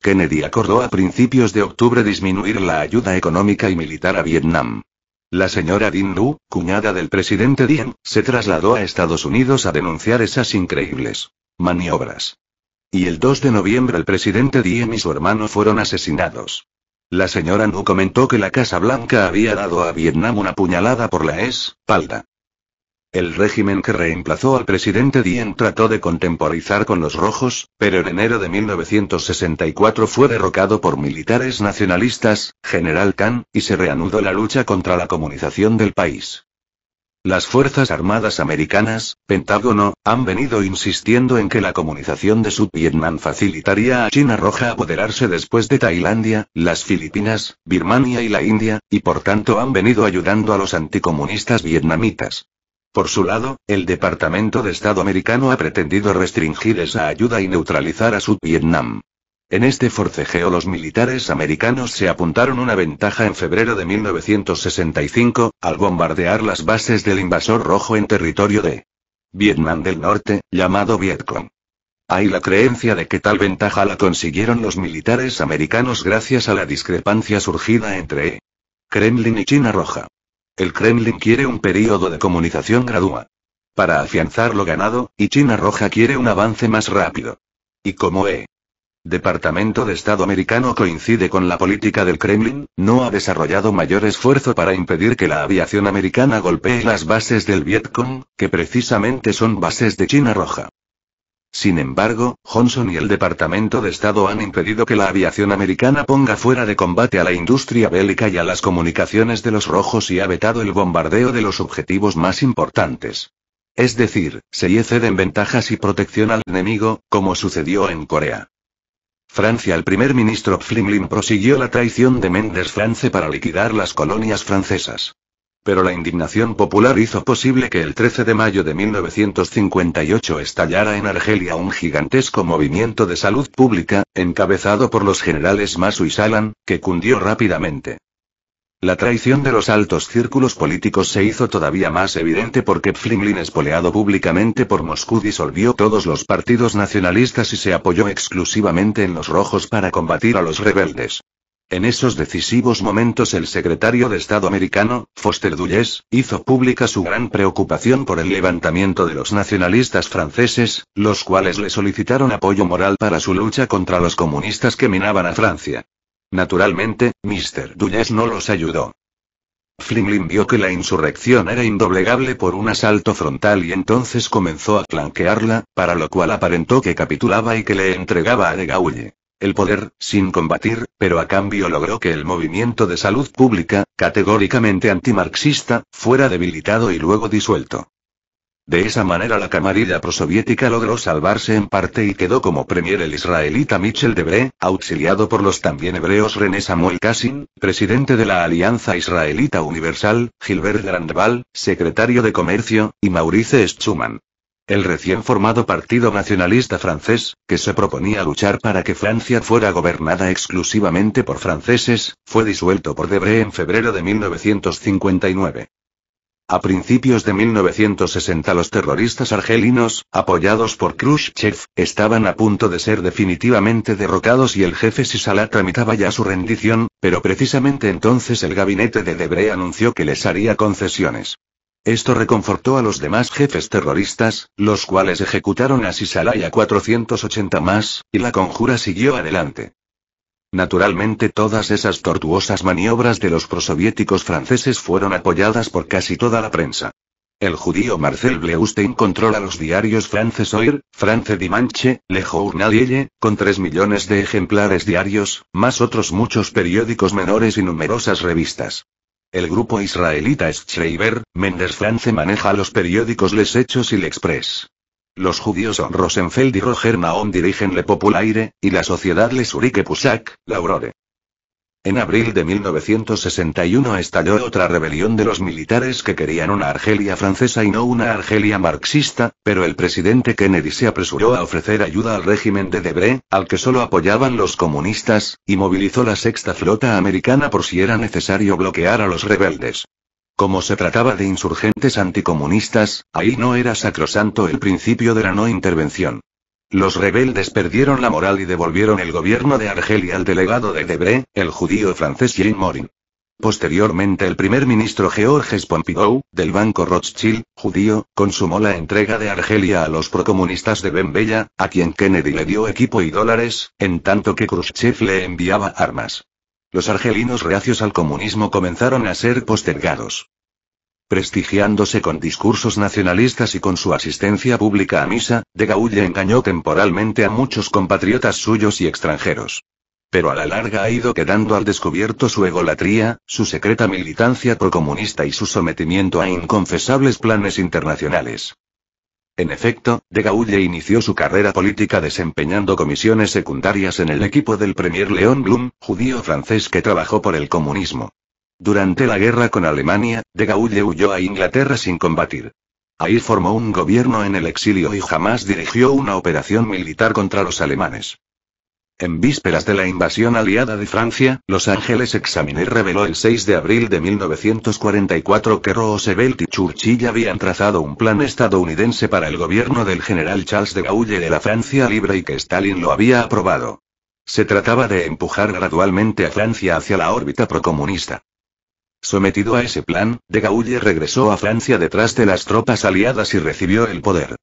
Kennedy acordó a principios de octubre disminuir la ayuda económica y militar a Vietnam. La señora Din Lu, cuñada del presidente Diem, se trasladó a Estados Unidos a denunciar esas increíbles maniobras. Y el 2 de noviembre el presidente Diem y su hermano fueron asesinados. La señora Nu comentó que la Casa Blanca había dado a Vietnam una puñalada por la espalda. El régimen que reemplazó al presidente Diem trató de contemporizar con los rojos, pero en enero de 1964 fue derrocado por militares nacionalistas, general Khan, y se reanudó la lucha contra la comunización del país. Las Fuerzas Armadas Americanas, Pentágono, han venido insistiendo en que la comunización de Sud-Vietnam facilitaría a China Roja apoderarse después de Tailandia, las Filipinas, Birmania y la India, y por tanto han venido ayudando a los anticomunistas vietnamitas. Por su lado, el Departamento de Estado americano ha pretendido restringir esa ayuda y neutralizar a Sud-Vietnam. En este forcejeo los militares americanos se apuntaron una ventaja en febrero de 1965, al bombardear las bases del invasor rojo en territorio de Vietnam del Norte, llamado Vietcong. Hay la creencia de que tal ventaja la consiguieron los militares americanos gracias a la discrepancia surgida entre Kremlin y China Roja. El Kremlin quiere un periodo de comunicación gradua para afianzar lo ganado, y China Roja quiere un avance más rápido. Y como E. Departamento de Estado americano coincide con la política del Kremlin, no ha desarrollado mayor esfuerzo para impedir que la aviación americana golpee las bases del Vietcong, que precisamente son bases de China Roja. Sin embargo, Johnson y el Departamento de Estado han impedido que la aviación americana ponga fuera de combate a la industria bélica y a las comunicaciones de los rojos y ha vetado el bombardeo de los objetivos más importantes. Es decir, se ceden ventajas y protección al enemigo, como sucedió en Corea. Francia El primer ministro Flimlin prosiguió la traición de Méndez France para liquidar las colonias francesas. Pero la indignación popular hizo posible que el 13 de mayo de 1958 estallara en Argelia un gigantesco movimiento de salud pública, encabezado por los generales Massu y Salan, que cundió rápidamente. La traición de los altos círculos políticos se hizo todavía más evidente porque Pflimlin, espoleado públicamente por Moscú, disolvió todos los partidos nacionalistas y se apoyó exclusivamente en los rojos para combatir a los rebeldes. En esos decisivos momentos el secretario de Estado americano, Foster Dulles, hizo pública su gran preocupación por el levantamiento de los nacionalistas franceses, los cuales le solicitaron apoyo moral para su lucha contra los comunistas que minaban a Francia. Naturalmente, Mr. Dulles no los ayudó. Flimlin vio que la insurrección era indoblegable por un asalto frontal y entonces comenzó a flanquearla, para lo cual aparentó que capitulaba y que le entregaba a De Gaulle el poder, sin combatir, pero a cambio logró que el movimiento de salud pública, categóricamente antimarxista, fuera debilitado y luego disuelto. De esa manera la camarilla prosoviética logró salvarse en parte y quedó como premier el israelita Michel Debré, auxiliado por los también hebreos René Samuel Kassin, presidente de la Alianza Israelita Universal, Gilbert Grandval, secretario de Comercio, y Maurice Schumann. El recién formado Partido Nacionalista Francés, que se proponía luchar para que Francia fuera gobernada exclusivamente por franceses, fue disuelto por Debré en febrero de 1959. A principios de 1960 los terroristas argelinos, apoyados por Khrushchev, estaban a punto de ser definitivamente derrocados y el jefe Sisalá tramitaba ya su rendición, pero precisamente entonces el gabinete de Debre anunció que les haría concesiones. Esto reconfortó a los demás jefes terroristas, los cuales ejecutaron a Sisalá y a 480 más, y la conjura siguió adelante. Naturalmente todas esas tortuosas maniobras de los prosoviéticos franceses fueron apoyadas por casi toda la prensa. El judío Marcel Bleustein controla los diarios France Oir, France Dimanche, Le Journal con 3 millones de ejemplares diarios, más otros muchos periódicos menores y numerosas revistas. El grupo israelita Schreiber, Mendes France maneja los periódicos Les Hechos y Le Express. Los judíos Rosenfeld y Roger Mahon dirigen Le Populaire, y la sociedad Le Urique Pusac, Laurore. En abril de 1961 estalló otra rebelión de los militares que querían una Argelia francesa y no una Argelia marxista, pero el presidente Kennedy se apresuró a ofrecer ayuda al régimen de Debré, al que solo apoyaban los comunistas, y movilizó la sexta flota americana por si era necesario bloquear a los rebeldes. Como se trataba de insurgentes anticomunistas, ahí no era sacrosanto el principio de la no intervención. Los rebeldes perdieron la moral y devolvieron el gobierno de Argelia al delegado de Debré, el judío francés Jean Morin. Posteriormente el primer ministro Georges Pompidou, del Banco Rothschild, judío, consumó la entrega de Argelia a los procomunistas de Benbella, a quien Kennedy le dio equipo y dólares, en tanto que Khrushchev le enviaba armas los argelinos reacios al comunismo comenzaron a ser postergados. Prestigiándose con discursos nacionalistas y con su asistencia pública a misa, de Gaulle engañó temporalmente a muchos compatriotas suyos y extranjeros. Pero a la larga ha ido quedando al descubierto su egolatría, su secreta militancia procomunista y su sometimiento a inconfesables planes internacionales. En efecto, de Gaulle inició su carrera política desempeñando comisiones secundarias en el equipo del Premier Léon Blum, judío francés que trabajó por el comunismo. Durante la guerra con Alemania, de Gaulle huyó a Inglaterra sin combatir. Ahí formó un gobierno en el exilio y jamás dirigió una operación militar contra los alemanes. En vísperas de la invasión aliada de Francia, Los Ángeles Examiner reveló el 6 de abril de 1944 que Roosevelt y Churchill habían trazado un plan estadounidense para el gobierno del general Charles de Gaulle de la Francia Libre y que Stalin lo había aprobado. Se trataba de empujar gradualmente a Francia hacia la órbita procomunista. Sometido a ese plan, de Gaulle regresó a Francia detrás de las tropas aliadas y recibió el poder.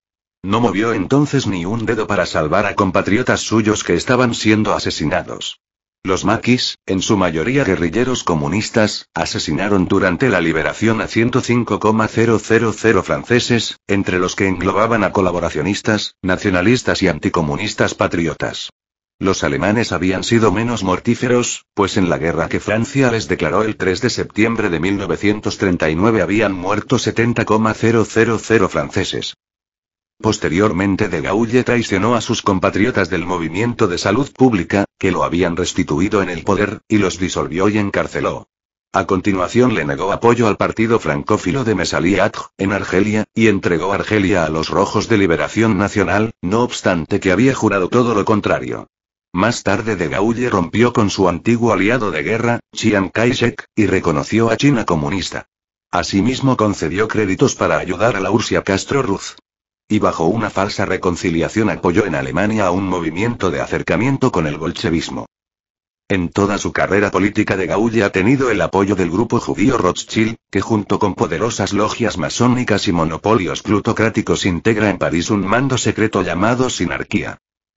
No movió entonces ni un dedo para salvar a compatriotas suyos que estaban siendo asesinados. Los maquis, en su mayoría guerrilleros comunistas, asesinaron durante la liberación a 105,000 franceses, entre los que englobaban a colaboracionistas, nacionalistas y anticomunistas patriotas. Los alemanes habían sido menos mortíferos, pues en la guerra que Francia les declaró el 3 de septiembre de 1939 habían muerto 70,000 franceses. Posteriormente de Gaulle traicionó a sus compatriotas del movimiento de salud pública, que lo habían restituido en el poder, y los disolvió y encarceló. A continuación le negó apoyo al partido francófilo de Messaliat, en Argelia, y entregó Argelia a los Rojos de Liberación Nacional, no obstante que había jurado todo lo contrario. Más tarde de Gaulle rompió con su antiguo aliado de guerra, Chiang Kai-shek, y reconoció a China comunista. Asimismo concedió créditos para ayudar a la Ursia Castro Ruz. Y bajo una falsa reconciliación apoyó en Alemania a un movimiento de acercamiento con el bolchevismo. En toda su carrera política de Gaulle ha tenido el apoyo del grupo judío Rothschild, que junto con poderosas logias masónicas y monopolios plutocráticos integra en París un mando secreto llamado Sinarquía.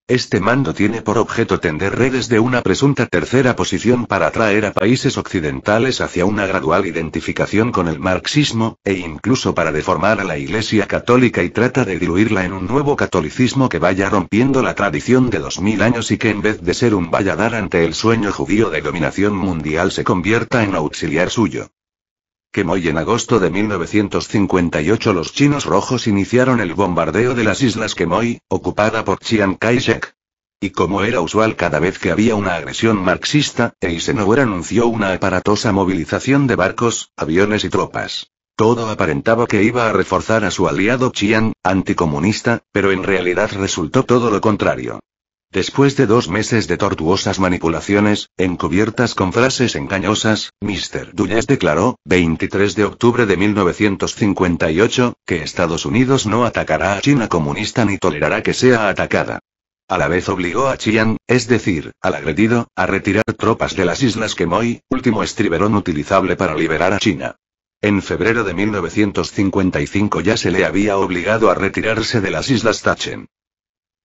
Este mando tiene por objeto tender redes de una presunta tercera posición para atraer a países occidentales hacia una gradual identificación con el marxismo, e incluso para deformar a la Iglesia católica y trata de diluirla en un nuevo catolicismo que vaya rompiendo la tradición de dos mil años y que en vez de ser un valladar ante el sueño judío de dominación mundial se convierta en auxiliar suyo. Kemoy en agosto de 1958 los chinos rojos iniciaron el bombardeo de las islas Kemoy, ocupada por Chiang Kai-shek. Y como era usual cada vez que había una agresión marxista, Eisenhower anunció una aparatosa movilización de barcos, aviones y tropas. Todo aparentaba que iba a reforzar a su aliado Chiang, anticomunista, pero en realidad resultó todo lo contrario. Después de dos meses de tortuosas manipulaciones, encubiertas con frases engañosas, Mr. Dulles declaró, 23 de octubre de 1958, que Estados Unidos no atacará a China comunista ni tolerará que sea atacada. A la vez obligó a Chiang, es decir, al agredido, a retirar tropas de las Islas Kemoy, último estriberón utilizable para liberar a China. En febrero de 1955 ya se le había obligado a retirarse de las Islas Tachen.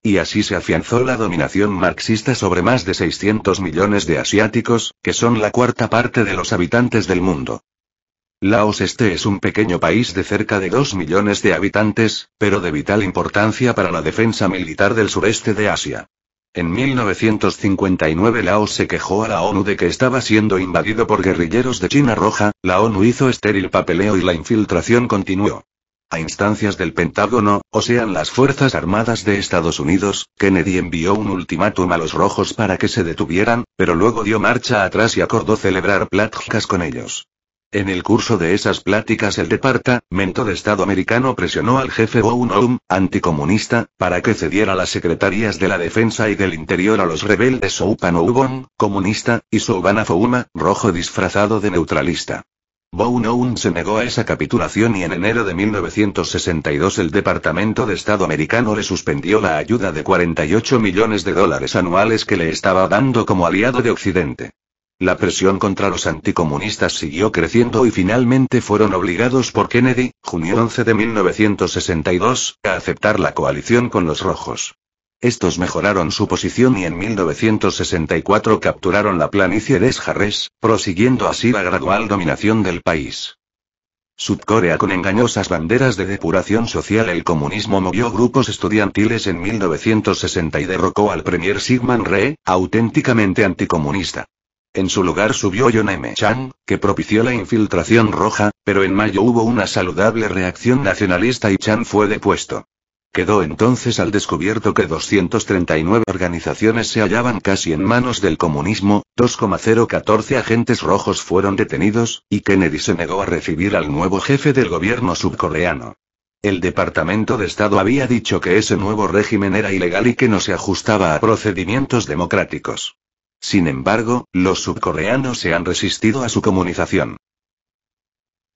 Y así se afianzó la dominación marxista sobre más de 600 millones de asiáticos, que son la cuarta parte de los habitantes del mundo. Laos este es un pequeño país de cerca de 2 millones de habitantes, pero de vital importancia para la defensa militar del sureste de Asia. En 1959 Laos se quejó a la ONU de que estaba siendo invadido por guerrilleros de China Roja, la ONU hizo estéril papeleo y la infiltración continuó a instancias del Pentágono, o sean las Fuerzas Armadas de Estados Unidos, Kennedy envió un ultimátum a los rojos para que se detuvieran, pero luego dio marcha atrás y acordó celebrar pláticas con ellos. En el curso de esas pláticas el Departamento de Estado americano presionó al jefe Bounoum, anticomunista, para que cediera las secretarías de la Defensa y del Interior a los rebeldes Soupano comunista, y Soubana rojo disfrazado de neutralista. Bone se negó a esa capitulación y en enero de 1962 el Departamento de Estado americano le suspendió la ayuda de 48 millones de dólares anuales que le estaba dando como aliado de Occidente. La presión contra los anticomunistas siguió creciendo y finalmente fueron obligados por Kennedy, junio 11 de 1962, a aceptar la coalición con los rojos. Estos mejoraron su posición y en 1964 capturaron la planicie de Esjarres, prosiguiendo así la gradual dominación del país. Sudcorea con engañosas banderas de depuración social El comunismo movió grupos estudiantiles en 1960 y derrocó al premier Sigmund Rhee, auténticamente anticomunista. En su lugar subió John M. Chang, que propició la infiltración roja, pero en mayo hubo una saludable reacción nacionalista y Chang fue depuesto. Quedó entonces al descubierto que 239 organizaciones se hallaban casi en manos del comunismo, 2,014 agentes rojos fueron detenidos, y Kennedy se negó a recibir al nuevo jefe del gobierno subcoreano. El Departamento de Estado había dicho que ese nuevo régimen era ilegal y que no se ajustaba a procedimientos democráticos. Sin embargo, los subcoreanos se han resistido a su comunización.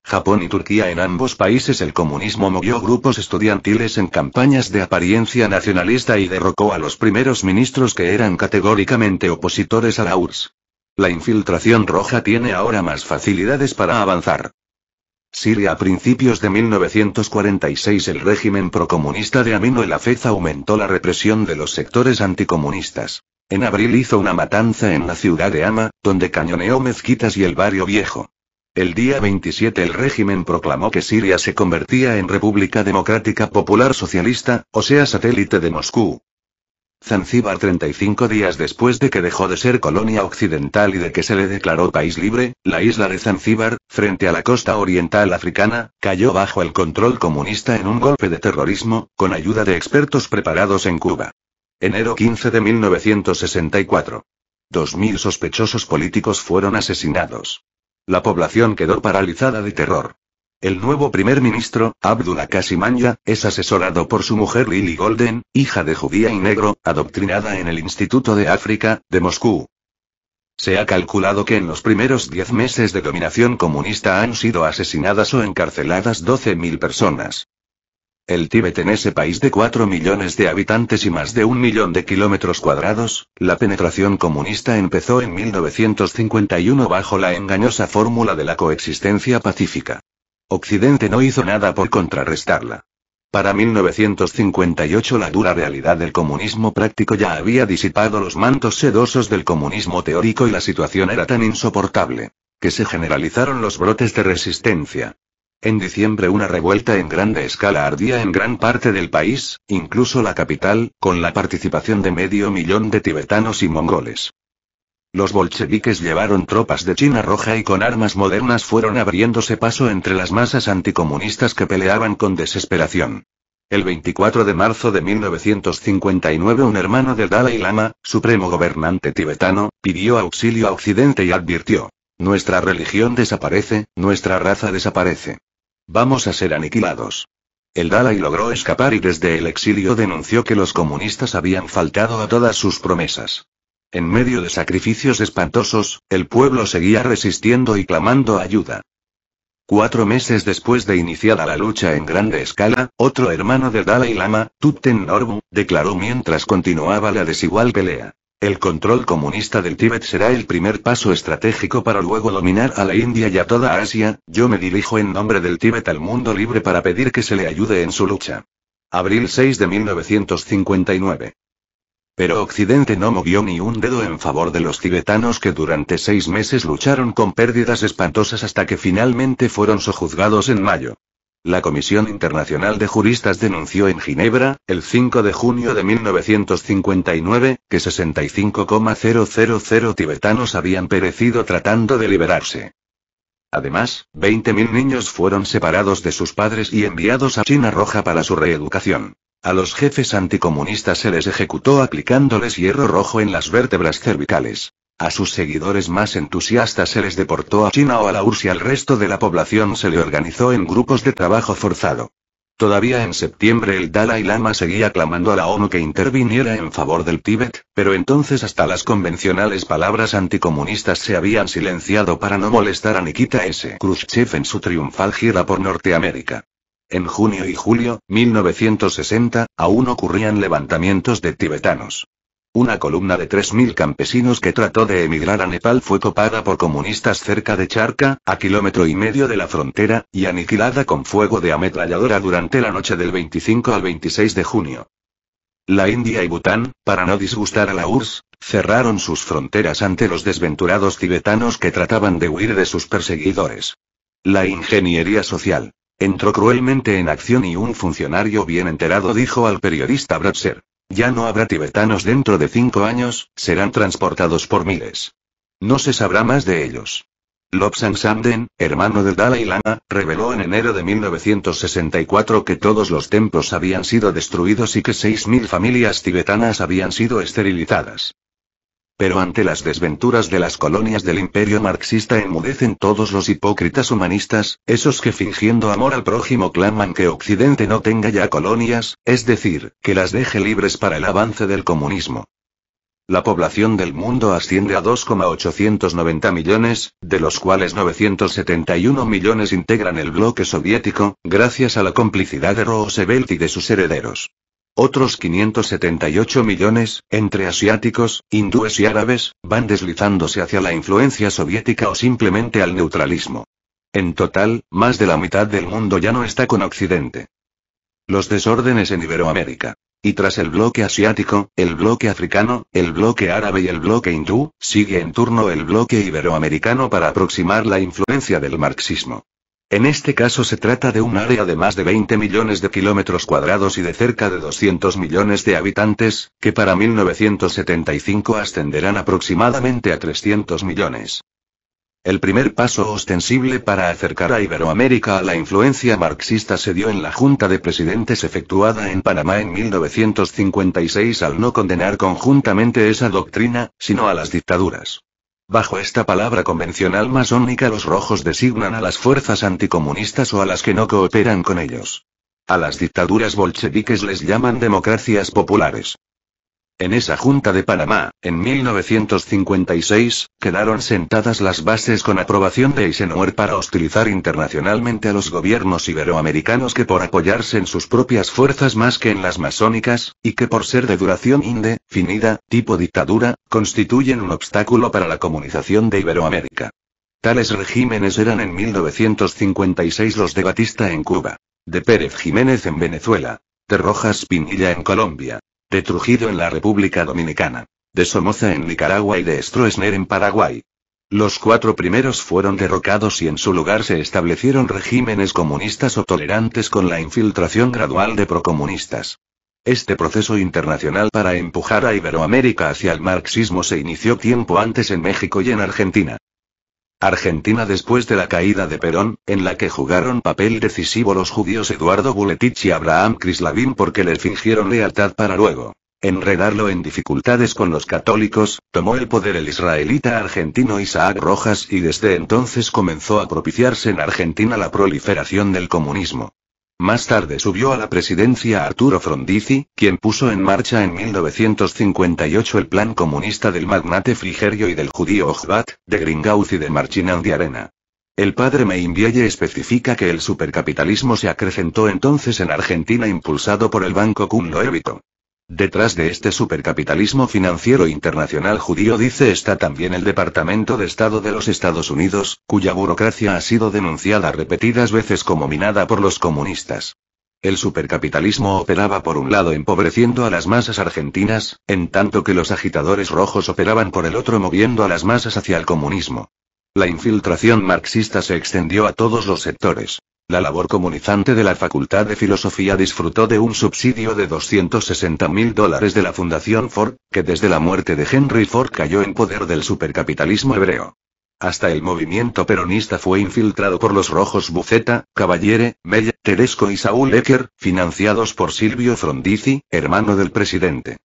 Japón y Turquía en ambos países el comunismo movió grupos estudiantiles en campañas de apariencia nacionalista y derrocó a los primeros ministros que eran categóricamente opositores a la URSS. La infiltración roja tiene ahora más facilidades para avanzar. Siria A principios de 1946 el régimen procomunista de Amino el Afez aumentó la represión de los sectores anticomunistas. En abril hizo una matanza en la ciudad de Ama, donde cañoneó mezquitas y el barrio viejo. El día 27 el régimen proclamó que Siria se convertía en República Democrática Popular Socialista, o sea satélite de Moscú. Zanzíbar 35 días después de que dejó de ser colonia occidental y de que se le declaró país libre, la isla de Zanzíbar, frente a la costa oriental africana, cayó bajo el control comunista en un golpe de terrorismo, con ayuda de expertos preparados en Cuba. Enero 15 de 1964. 2.000 sospechosos políticos fueron asesinados. La población quedó paralizada de terror. El nuevo primer ministro, Abdullah Kasimanya, es asesorado por su mujer Lily Golden, hija de judía y negro, adoctrinada en el Instituto de África, de Moscú. Se ha calculado que en los primeros diez meses de dominación comunista han sido asesinadas o encarceladas 12.000 personas. El Tíbet en ese país de 4 millones de habitantes y más de un millón de kilómetros cuadrados, la penetración comunista empezó en 1951 bajo la engañosa fórmula de la coexistencia pacífica. Occidente no hizo nada por contrarrestarla. Para 1958 la dura realidad del comunismo práctico ya había disipado los mantos sedosos del comunismo teórico y la situación era tan insoportable que se generalizaron los brotes de resistencia. En diciembre una revuelta en grande escala ardía en gran parte del país, incluso la capital, con la participación de medio millón de tibetanos y mongoles. Los bolcheviques llevaron tropas de China Roja y con armas modernas fueron abriéndose paso entre las masas anticomunistas que peleaban con desesperación. El 24 de marzo de 1959 un hermano del Dalai Lama, supremo gobernante tibetano, pidió auxilio a Occidente y advirtió. Nuestra religión desaparece, nuestra raza desaparece. Vamos a ser aniquilados. El Dalai logró escapar y desde el exilio denunció que los comunistas habían faltado a todas sus promesas. En medio de sacrificios espantosos, el pueblo seguía resistiendo y clamando ayuda. Cuatro meses después de iniciada la lucha en grande escala, otro hermano del Dalai Lama, Tuten Norbu, declaró mientras continuaba la desigual pelea. El control comunista del Tíbet será el primer paso estratégico para luego dominar a la India y a toda Asia, yo me dirijo en nombre del Tíbet al mundo libre para pedir que se le ayude en su lucha. Abril 6 de 1959. Pero Occidente no movió ni un dedo en favor de los tibetanos que durante seis meses lucharon con pérdidas espantosas hasta que finalmente fueron sojuzgados en mayo. La Comisión Internacional de Juristas denunció en Ginebra, el 5 de junio de 1959, que 65,000 tibetanos habían perecido tratando de liberarse. Además, 20.000 niños fueron separados de sus padres y enviados a China Roja para su reeducación. A los jefes anticomunistas se les ejecutó aplicándoles hierro rojo en las vértebras cervicales. A sus seguidores más entusiastas se les deportó a China o a la URSS y al resto de la población se le organizó en grupos de trabajo forzado. Todavía en septiembre el Dalai Lama seguía clamando a la ONU que interviniera en favor del Tíbet, pero entonces hasta las convencionales palabras anticomunistas se habían silenciado para no molestar a Nikita S. Khrushchev en su triunfal gira por Norteamérica. En junio y julio, 1960, aún ocurrían levantamientos de tibetanos. Una columna de 3.000 campesinos que trató de emigrar a Nepal fue copada por comunistas cerca de Charca, a kilómetro y medio de la frontera, y aniquilada con fuego de ametralladora durante la noche del 25 al 26 de junio. La India y Bután, para no disgustar a la URSS, cerraron sus fronteras ante los desventurados tibetanos que trataban de huir de sus perseguidores. La ingeniería social. Entró cruelmente en acción y un funcionario bien enterado dijo al periodista Bratzer. Ya no habrá tibetanos dentro de cinco años, serán transportados por miles. No se sabrá más de ellos. Lobsang Samden, hermano del Dalai Lama, reveló en enero de 1964 que todos los templos habían sido destruidos y que 6.000 familias tibetanas habían sido esterilizadas. Pero ante las desventuras de las colonias del imperio marxista enmudecen todos los hipócritas humanistas, esos que fingiendo amor al prójimo claman que Occidente no tenga ya colonias, es decir, que las deje libres para el avance del comunismo. La población del mundo asciende a 2,890 millones, de los cuales 971 millones integran el bloque soviético, gracias a la complicidad de Roosevelt y de sus herederos. Otros 578 millones, entre asiáticos, hindúes y árabes, van deslizándose hacia la influencia soviética o simplemente al neutralismo. En total, más de la mitad del mundo ya no está con Occidente. Los desórdenes en Iberoamérica. Y tras el bloque asiático, el bloque africano, el bloque árabe y el bloque hindú, sigue en turno el bloque iberoamericano para aproximar la influencia del marxismo. En este caso se trata de un área de más de 20 millones de kilómetros cuadrados y de cerca de 200 millones de habitantes, que para 1975 ascenderán aproximadamente a 300 millones. El primer paso ostensible para acercar a Iberoamérica a la influencia marxista se dio en la Junta de Presidentes efectuada en Panamá en 1956 al no condenar conjuntamente esa doctrina, sino a las dictaduras. Bajo esta palabra convencional masónica los rojos designan a las fuerzas anticomunistas o a las que no cooperan con ellos. A las dictaduras bolcheviques les llaman democracias populares. En esa Junta de Panamá, en 1956, quedaron sentadas las bases con aprobación de Eisenhower para hostilizar internacionalmente a los gobiernos iberoamericanos que por apoyarse en sus propias fuerzas más que en las masónicas, y que por ser de duración indefinida, tipo dictadura, constituyen un obstáculo para la comunización de Iberoamérica. Tales regímenes eran en 1956 los de Batista en Cuba, de Pérez Jiménez en Venezuela, de Rojas Pinilla en Colombia, de Trujillo en la República Dominicana, de Somoza en Nicaragua y de Stroessner en Paraguay. Los cuatro primeros fueron derrocados y en su lugar se establecieron regímenes comunistas o tolerantes con la infiltración gradual de procomunistas. Este proceso internacional para empujar a Iberoamérica hacia el marxismo se inició tiempo antes en México y en Argentina. Argentina después de la caída de Perón, en la que jugaron papel decisivo los judíos Eduardo Buletich y Abraham Krislavín porque le fingieron lealtad para luego enredarlo en dificultades con los católicos, tomó el poder el israelita argentino Isaac Rojas y desde entonces comenzó a propiciarse en Argentina la proliferación del comunismo. Más tarde subió a la presidencia Arturo Frondizi, quien puso en marcha en 1958 el plan comunista del magnate Frigerio y del judío Ojbat, de Gringauz y de Marchinan de Arena. El padre Meinvielle especifica que el supercapitalismo se acrecentó entonces en Argentina impulsado por el Banco Cum Detrás de este supercapitalismo financiero internacional judío dice está también el Departamento de Estado de los Estados Unidos, cuya burocracia ha sido denunciada repetidas veces como minada por los comunistas. El supercapitalismo operaba por un lado empobreciendo a las masas argentinas, en tanto que los agitadores rojos operaban por el otro moviendo a las masas hacia el comunismo. La infiltración marxista se extendió a todos los sectores. La labor comunizante de la Facultad de Filosofía disfrutó de un subsidio de 260 mil dólares de la Fundación Ford, que desde la muerte de Henry Ford cayó en poder del supercapitalismo hebreo. Hasta el movimiento peronista fue infiltrado por los rojos Buceta, Caballere, Mella, Teresco y Saúl Ecker, financiados por Silvio Frondizi, hermano del presidente.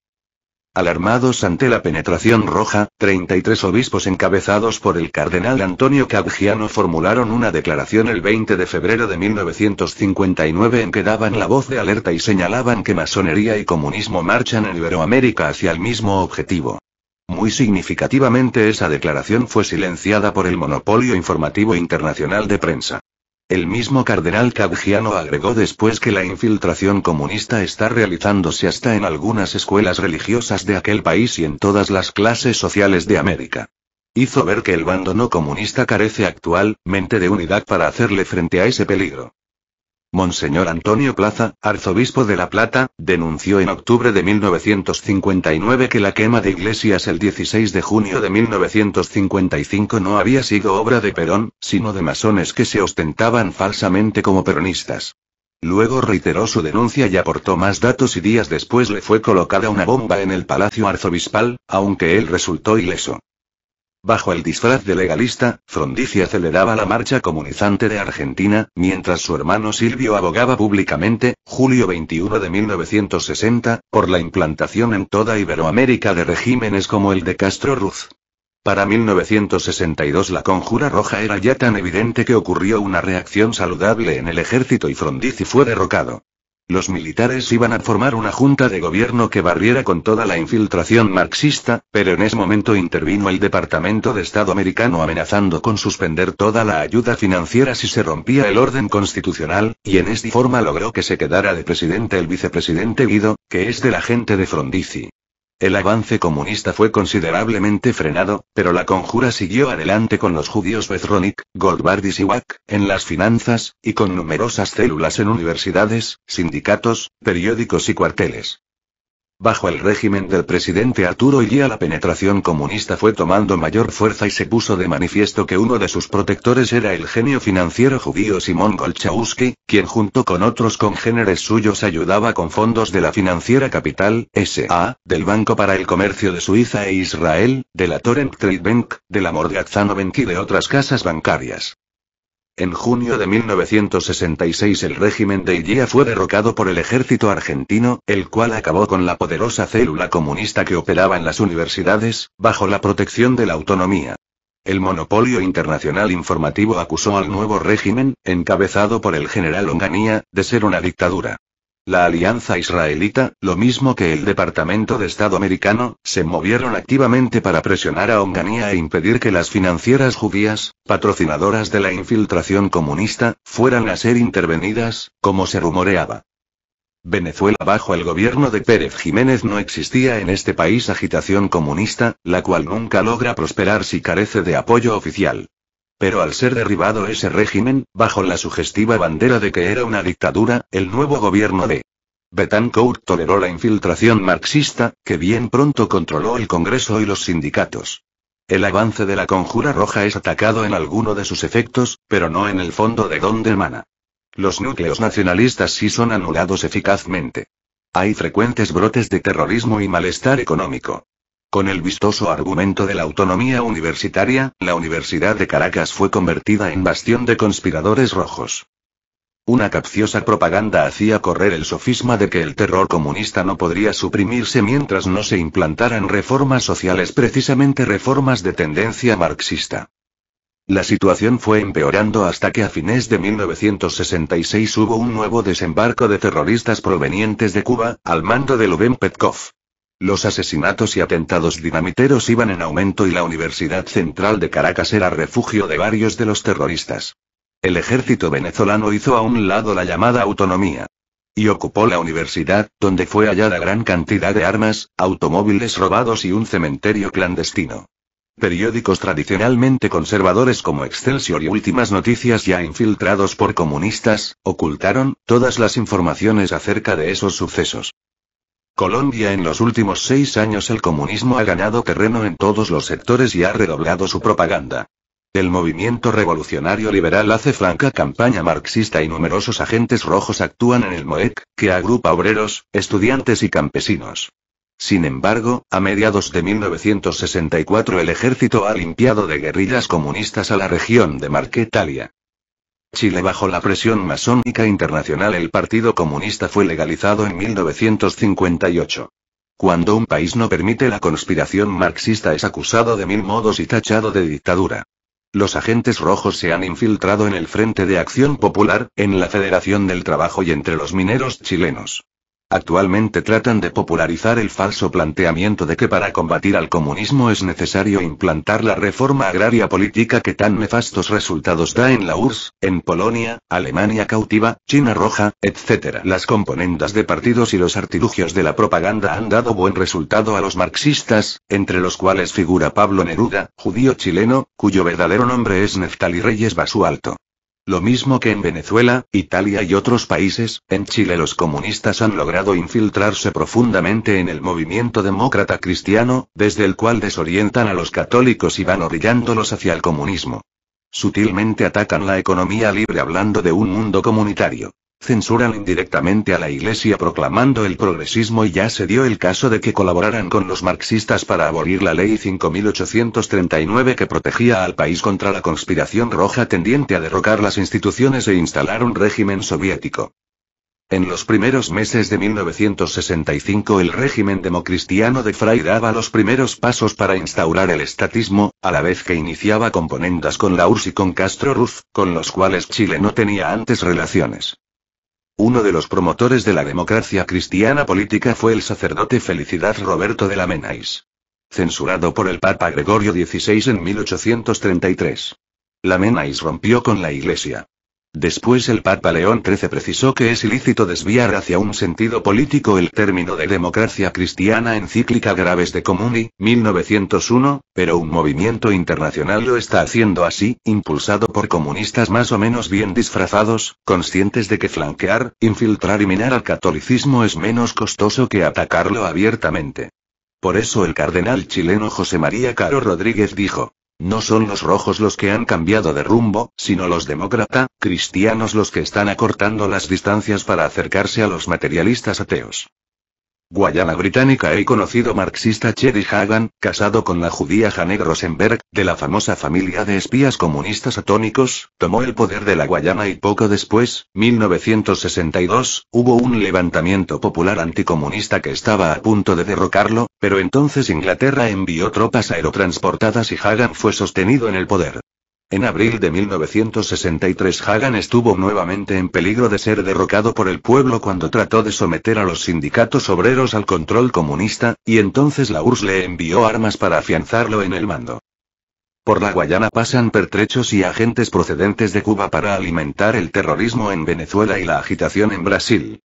Alarmados ante la penetración roja, 33 obispos encabezados por el cardenal Antonio Cabgiano formularon una declaración el 20 de febrero de 1959 en que daban la voz de alerta y señalaban que masonería y comunismo marchan en Iberoamérica hacia el mismo objetivo. Muy significativamente esa declaración fue silenciada por el monopolio informativo internacional de prensa. El mismo cardenal Caggiano agregó después que la infiltración comunista está realizándose hasta en algunas escuelas religiosas de aquel país y en todas las clases sociales de América. Hizo ver que el bando no comunista carece actualmente de unidad para hacerle frente a ese peligro. Monseñor Antonio Plaza, arzobispo de La Plata, denunció en octubre de 1959 que la quema de iglesias el 16 de junio de 1955 no había sido obra de Perón, sino de masones que se ostentaban falsamente como peronistas. Luego reiteró su denuncia y aportó más datos y días después le fue colocada una bomba en el Palacio Arzobispal, aunque él resultó ileso. Bajo el disfraz de legalista, Frondizi aceleraba la marcha comunizante de Argentina, mientras su hermano Silvio abogaba públicamente, julio 21 de 1960, por la implantación en toda Iberoamérica de regímenes como el de Castro Ruz. Para 1962 la conjura roja era ya tan evidente que ocurrió una reacción saludable en el ejército y Frondizi fue derrocado. Los militares iban a formar una junta de gobierno que barriera con toda la infiltración marxista, pero en ese momento intervino el Departamento de Estado americano amenazando con suspender toda la ayuda financiera si se rompía el orden constitucional, y en esta forma logró que se quedara de presidente el vicepresidente Guido, que es de la gente de Frondizi. El avance comunista fue considerablemente frenado, pero la conjura siguió adelante con los judíos Bezronik, Goldbard y Siwak, en las finanzas, y con numerosas células en universidades, sindicatos, periódicos y cuarteles. Bajo el régimen del presidente Arturo Illia la penetración comunista fue tomando mayor fuerza y se puso de manifiesto que uno de sus protectores era el genio financiero judío Simón Golchausky, quien junto con otros congéneres suyos ayudaba con fondos de la financiera Capital, S.A., del Banco para el Comercio de Suiza e Israel, de la Torrent Trade Bank, de la Morgazzano Bank y de otras casas bancarias. En junio de 1966 el régimen de ilea fue derrocado por el ejército argentino, el cual acabó con la poderosa célula comunista que operaba en las universidades, bajo la protección de la autonomía. El monopolio internacional informativo acusó al nuevo régimen, encabezado por el general Onganía, de ser una dictadura. La Alianza Israelita, lo mismo que el Departamento de Estado americano, se movieron activamente para presionar a Onganía e impedir que las financieras judías, patrocinadoras de la infiltración comunista, fueran a ser intervenidas, como se rumoreaba. Venezuela bajo el gobierno de Pérez Jiménez no existía en este país agitación comunista, la cual nunca logra prosperar si carece de apoyo oficial. Pero al ser derribado ese régimen, bajo la sugestiva bandera de que era una dictadura, el nuevo gobierno de Betancourt toleró la infiltración marxista, que bien pronto controló el Congreso y los sindicatos. El avance de la conjura roja es atacado en alguno de sus efectos, pero no en el fondo de donde emana. Los núcleos nacionalistas sí son anulados eficazmente. Hay frecuentes brotes de terrorismo y malestar económico. Con el vistoso argumento de la autonomía universitaria, la Universidad de Caracas fue convertida en bastión de conspiradores rojos. Una capciosa propaganda hacía correr el sofisma de que el terror comunista no podría suprimirse mientras no se implantaran reformas sociales, precisamente reformas de tendencia marxista. La situación fue empeorando hasta que a fines de 1966 hubo un nuevo desembarco de terroristas provenientes de Cuba, al mando de Lubem Petkov. Los asesinatos y atentados dinamiteros iban en aumento y la Universidad Central de Caracas era refugio de varios de los terroristas. El ejército venezolano hizo a un lado la llamada autonomía. Y ocupó la universidad, donde fue hallada gran cantidad de armas, automóviles robados y un cementerio clandestino. Periódicos tradicionalmente conservadores como Excelsior y Últimas Noticias ya infiltrados por comunistas, ocultaron todas las informaciones acerca de esos sucesos. Colombia en los últimos seis años el comunismo ha ganado terreno en todos los sectores y ha redoblado su propaganda. El movimiento revolucionario liberal hace franca campaña marxista y numerosos agentes rojos actúan en el MOEC, que agrupa obreros, estudiantes y campesinos. Sin embargo, a mediados de 1964 el ejército ha limpiado de guerrillas comunistas a la región de Marquetalia. Chile bajo la presión masónica internacional el Partido Comunista fue legalizado en 1958. Cuando un país no permite la conspiración marxista es acusado de mil modos y tachado de dictadura. Los agentes rojos se han infiltrado en el Frente de Acción Popular, en la Federación del Trabajo y entre los mineros chilenos. Actualmente tratan de popularizar el falso planteamiento de que para combatir al comunismo es necesario implantar la reforma agraria política que tan nefastos resultados da en la URSS, en Polonia, Alemania cautiva, China roja, etc. Las componendas de partidos y los artilugios de la propaganda han dado buen resultado a los marxistas, entre los cuales figura Pablo Neruda, judío chileno, cuyo verdadero nombre es Neftali Reyes Basualto. Lo mismo que en Venezuela, Italia y otros países, en Chile los comunistas han logrado infiltrarse profundamente en el movimiento demócrata cristiano, desde el cual desorientan a los católicos y van orillándolos hacia el comunismo. Sutilmente atacan la economía libre hablando de un mundo comunitario. Censuran indirectamente a la Iglesia proclamando el progresismo y ya se dio el caso de que colaboraran con los marxistas para abolir la ley 5839 que protegía al país contra la conspiración roja tendiente a derrocar las instituciones e instalar un régimen soviético. En los primeros meses de 1965 el régimen democristiano de Fray daba los primeros pasos para instaurar el estatismo, a la vez que iniciaba componendas con la URSS y con Castro Ruz, con los cuales Chile no tenía antes relaciones. Uno de los promotores de la democracia cristiana política fue el sacerdote Felicidad Roberto de la Menais. Censurado por el Papa Gregorio XVI en 1833. La Menais rompió con la Iglesia. Después el Papa León XIII precisó que es ilícito desviar hacia un sentido político el término de democracia cristiana encíclica Graves de Comuni, 1901, pero un movimiento internacional lo está haciendo así, impulsado por comunistas más o menos bien disfrazados, conscientes de que flanquear, infiltrar y minar al catolicismo es menos costoso que atacarlo abiertamente. Por eso el cardenal chileno José María Caro Rodríguez dijo, no son los rojos los que han cambiado de rumbo, sino los demócratas, cristianos los que están acortando las distancias para acercarse a los materialistas ateos. Guayana británica y conocido marxista Cherry Hagan, casado con la judía Jane Rosenberg, de la famosa familia de espías comunistas atónicos, tomó el poder de la Guayana y poco después, 1962, hubo un levantamiento popular anticomunista que estaba a punto de derrocarlo, pero entonces Inglaterra envió tropas aerotransportadas y Hagan fue sostenido en el poder. En abril de 1963 Hagan estuvo nuevamente en peligro de ser derrocado por el pueblo cuando trató de someter a los sindicatos obreros al control comunista, y entonces la URSS le envió armas para afianzarlo en el mando. Por la Guayana pasan pertrechos y agentes procedentes de Cuba para alimentar el terrorismo en Venezuela y la agitación en Brasil.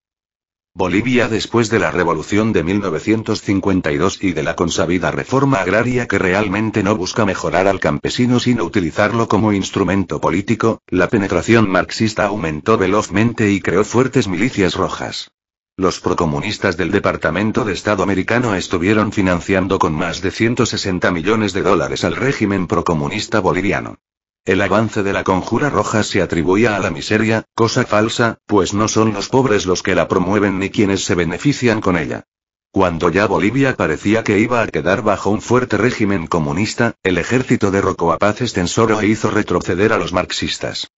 Bolivia después de la revolución de 1952 y de la consabida reforma agraria que realmente no busca mejorar al campesino sino utilizarlo como instrumento político, la penetración marxista aumentó velozmente y creó fuertes milicias rojas. Los procomunistas del Departamento de Estado americano estuvieron financiando con más de 160 millones de dólares al régimen procomunista boliviano. El avance de la conjura roja se atribuía a la miseria, cosa falsa, pues no son los pobres los que la promueven ni quienes se benefician con ella. Cuando ya Bolivia parecía que iba a quedar bajo un fuerte régimen comunista, el ejército de a Paz Estensoro e hizo retroceder a los marxistas.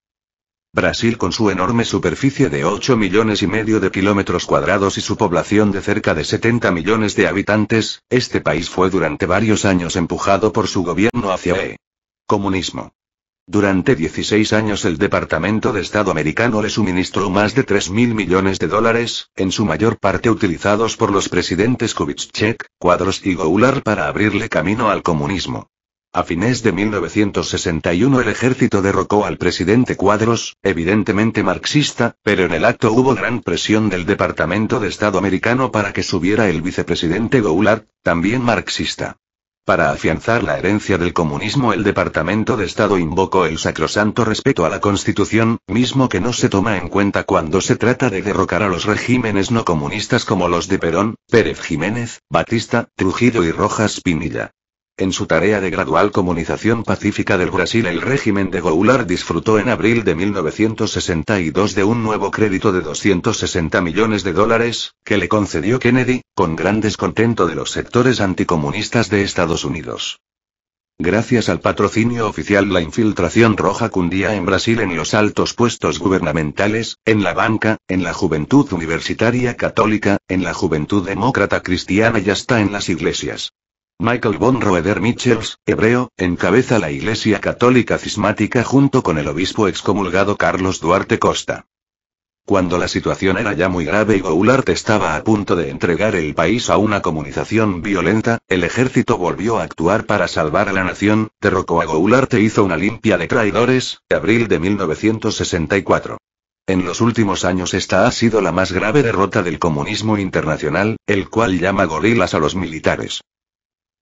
Brasil con su enorme superficie de 8 millones y medio de kilómetros cuadrados y su población de cerca de 70 millones de habitantes, este país fue durante varios años empujado por su gobierno hacia el comunismo. Durante 16 años el Departamento de Estado americano le suministró más de 3.000 millones de dólares, en su mayor parte utilizados por los presidentes Kubitschek, Cuadros y Goulart para abrirle camino al comunismo. A fines de 1961 el ejército derrocó al presidente Cuadros, evidentemente marxista, pero en el acto hubo gran presión del Departamento de Estado americano para que subiera el vicepresidente Goulart, también marxista. Para afianzar la herencia del comunismo el Departamento de Estado invocó el sacrosanto respeto a la Constitución, mismo que no se toma en cuenta cuando se trata de derrocar a los regímenes no comunistas como los de Perón, Pérez Jiménez, Batista, Trujillo y Rojas Pinilla. En su tarea de gradual comunización pacífica del Brasil, el régimen de Goulart disfrutó en abril de 1962 de un nuevo crédito de 260 millones de dólares, que le concedió Kennedy, con gran descontento de los sectores anticomunistas de Estados Unidos. Gracias al patrocinio oficial la infiltración roja cundía en Brasil en los altos puestos gubernamentales, en la banca, en la juventud universitaria católica, en la juventud demócrata cristiana y hasta en las iglesias. Michael von Roeder Michels, hebreo, encabeza la Iglesia Católica Cismática junto con el obispo excomulgado Carlos Duarte Costa. Cuando la situación era ya muy grave y Goulart estaba a punto de entregar el país a una comunización violenta, el ejército volvió a actuar para salvar a la nación, derrocó a Goulart e hizo una limpia de traidores, de abril de 1964. En los últimos años esta ha sido la más grave derrota del comunismo internacional, el cual llama gorilas a los militares.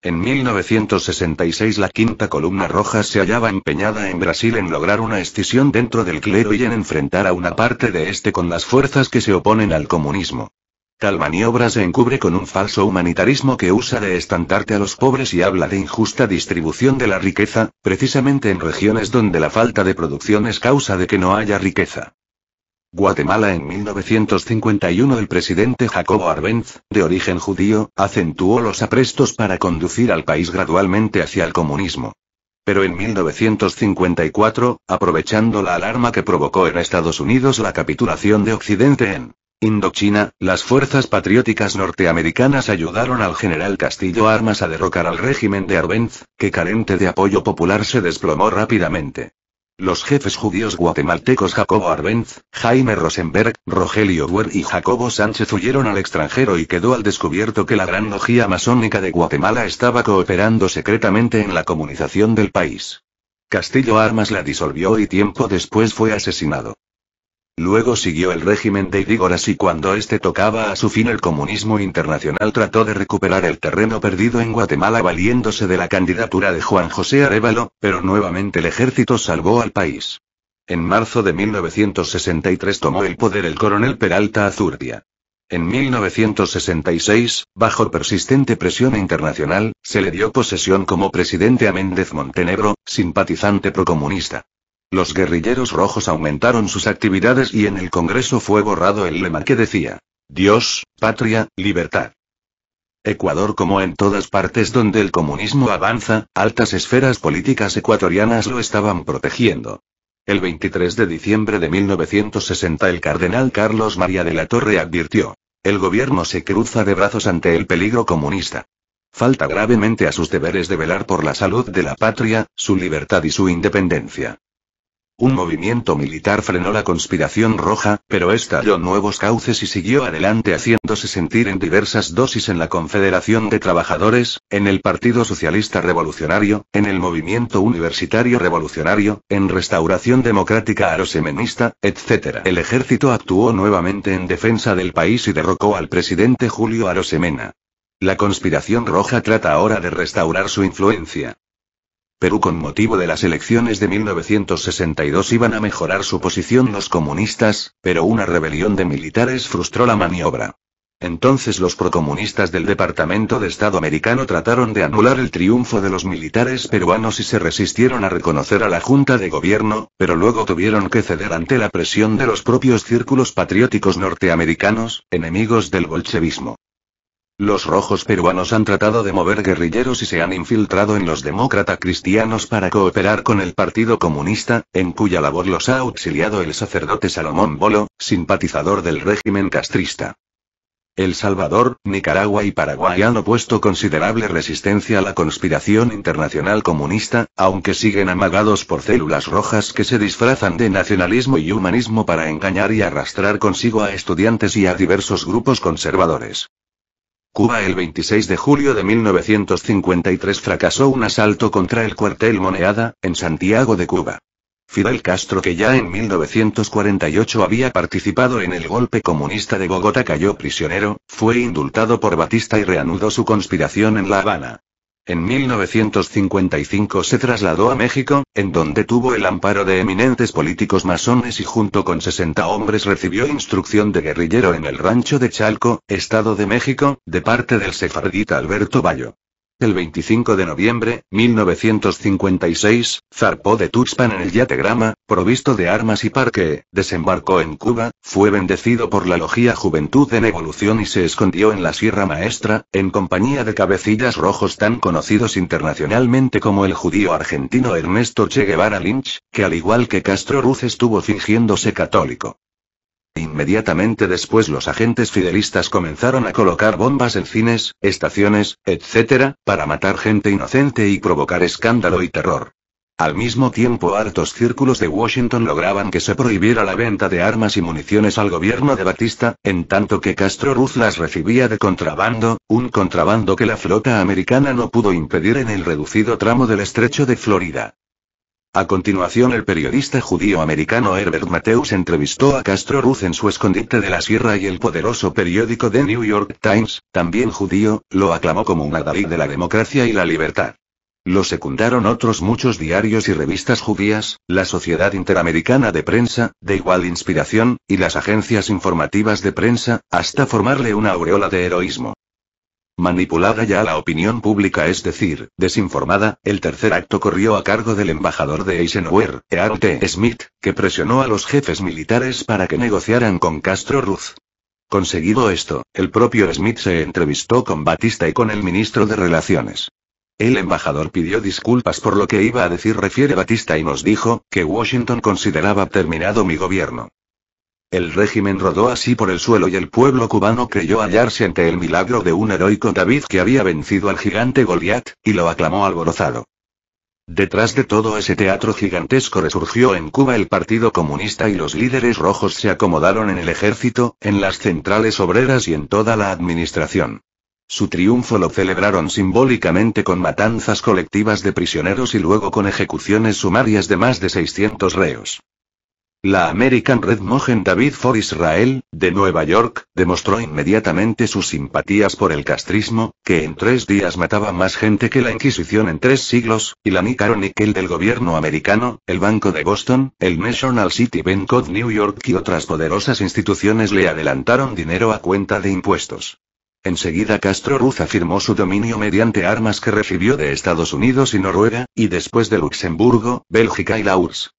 En 1966 la quinta columna roja se hallaba empeñada en Brasil en lograr una escisión dentro del clero y en enfrentar a una parte de este con las fuerzas que se oponen al comunismo. Tal maniobra se encubre con un falso humanitarismo que usa de estandarte a los pobres y habla de injusta distribución de la riqueza, precisamente en regiones donde la falta de producción es causa de que no haya riqueza. Guatemala en 1951 el presidente Jacobo Arbenz, de origen judío, acentuó los aprestos para conducir al país gradualmente hacia el comunismo. Pero en 1954, aprovechando la alarma que provocó en Estados Unidos la capitulación de Occidente en Indochina, las fuerzas patrióticas norteamericanas ayudaron al general Castillo Armas a derrocar al régimen de Arbenz, que carente de apoyo popular se desplomó rápidamente. Los jefes judíos guatemaltecos Jacobo Arbenz, Jaime Rosenberg, Rogelio Buer y Jacobo Sánchez huyeron al extranjero y quedó al descubierto que la gran logía masónica de Guatemala estaba cooperando secretamente en la comunización del país. Castillo Armas la disolvió y tiempo después fue asesinado. Luego siguió el régimen de Irigoras y cuando este tocaba a su fin el comunismo internacional trató de recuperar el terreno perdido en Guatemala valiéndose de la candidatura de Juan José Arevalo, pero nuevamente el ejército salvó al país. En marzo de 1963 tomó el poder el coronel Peralta Azurdia. En 1966, bajo persistente presión internacional, se le dio posesión como presidente a Méndez Montenegro, simpatizante procomunista. Los guerrilleros rojos aumentaron sus actividades y en el Congreso fue borrado el lema que decía, Dios, patria, libertad. Ecuador como en todas partes donde el comunismo avanza, altas esferas políticas ecuatorianas lo estaban protegiendo. El 23 de diciembre de 1960 el cardenal Carlos María de la Torre advirtió. El gobierno se cruza de brazos ante el peligro comunista. Falta gravemente a sus deberes de velar por la salud de la patria, su libertad y su independencia. Un movimiento militar frenó la conspiración roja, pero estalló nuevos cauces y siguió adelante haciéndose sentir en diversas dosis en la Confederación de Trabajadores, en el Partido Socialista Revolucionario, en el Movimiento Universitario Revolucionario, en Restauración Democrática Arosemenista, etc. El ejército actuó nuevamente en defensa del país y derrocó al presidente Julio Arosemena. La conspiración roja trata ahora de restaurar su influencia. Perú con motivo de las elecciones de 1962 iban a mejorar su posición los comunistas, pero una rebelión de militares frustró la maniobra. Entonces los procomunistas del Departamento de Estado americano trataron de anular el triunfo de los militares peruanos y se resistieron a reconocer a la Junta de Gobierno, pero luego tuvieron que ceder ante la presión de los propios círculos patrióticos norteamericanos, enemigos del bolchevismo. Los rojos peruanos han tratado de mover guerrilleros y se han infiltrado en los demócrata cristianos para cooperar con el Partido Comunista, en cuya labor los ha auxiliado el sacerdote Salomón Bolo, simpatizador del régimen castrista. El Salvador, Nicaragua y Paraguay han opuesto considerable resistencia a la conspiración internacional comunista, aunque siguen amagados por células rojas que se disfrazan de nacionalismo y humanismo para engañar y arrastrar consigo a estudiantes y a diversos grupos conservadores. Cuba el 26 de julio de 1953 fracasó un asalto contra el cuartel Moneada, en Santiago de Cuba. Fidel Castro que ya en 1948 había participado en el golpe comunista de Bogotá cayó prisionero, fue indultado por Batista y reanudó su conspiración en La Habana. En 1955 se trasladó a México, en donde tuvo el amparo de eminentes políticos masones y junto con 60 hombres recibió instrucción de guerrillero en el rancho de Chalco, Estado de México, de parte del sefardita Alberto Bayo. El 25 de noviembre, 1956, zarpó de Tuxpan en el yate Grama, provisto de armas y parque, desembarcó en Cuba, fue bendecido por la Logía Juventud en Evolución y se escondió en la Sierra Maestra, en compañía de cabecillas rojos tan conocidos internacionalmente como el judío argentino Ernesto Che Guevara Lynch, que al igual que Castro Ruz estuvo fingiéndose católico. Inmediatamente después los agentes fidelistas comenzaron a colocar bombas en cines, estaciones, etc., para matar gente inocente y provocar escándalo y terror. Al mismo tiempo altos círculos de Washington lograban que se prohibiera la venta de armas y municiones al gobierno de Batista, en tanto que Castro Ruz las recibía de contrabando, un contrabando que la flota americana no pudo impedir en el reducido tramo del estrecho de Florida. A continuación el periodista judío-americano Herbert Mateus entrevistó a Castro Ruz en su escondite de la sierra y el poderoso periódico The New York Times, también judío, lo aclamó como un adalid de la democracia y la libertad. Lo secundaron otros muchos diarios y revistas judías, la Sociedad Interamericana de Prensa, de igual inspiración, y las agencias informativas de prensa, hasta formarle una aureola de heroísmo. Manipulada ya la opinión pública, es decir, desinformada, el tercer acto corrió a cargo del embajador de Eisenhower, R. T. Smith, que presionó a los jefes militares para que negociaran con Castro Ruz. Conseguido esto, el propio Smith se entrevistó con Batista y con el ministro de Relaciones. El embajador pidió disculpas por lo que iba a decir, refiere Batista y nos dijo, que Washington consideraba terminado mi gobierno. El régimen rodó así por el suelo y el pueblo cubano creyó hallarse ante el milagro de un heroico David que había vencido al gigante Goliat, y lo aclamó alborozado. Detrás de todo ese teatro gigantesco resurgió en Cuba el Partido Comunista y los líderes rojos se acomodaron en el ejército, en las centrales obreras y en toda la administración. Su triunfo lo celebraron simbólicamente con matanzas colectivas de prisioneros y luego con ejecuciones sumarias de más de 600 reos. La American Red Mohen David for Israel, de Nueva York, demostró inmediatamente sus simpatías por el castrismo, que en tres días mataba más gente que la Inquisición en tres siglos, y la Nicaro del gobierno americano, el Banco de Boston, el National City Bank of New York y otras poderosas instituciones le adelantaron dinero a cuenta de impuestos. Enseguida Castro Ruz afirmó su dominio mediante armas que recibió de Estados Unidos y Noruega, y después de Luxemburgo, Bélgica y la URSS.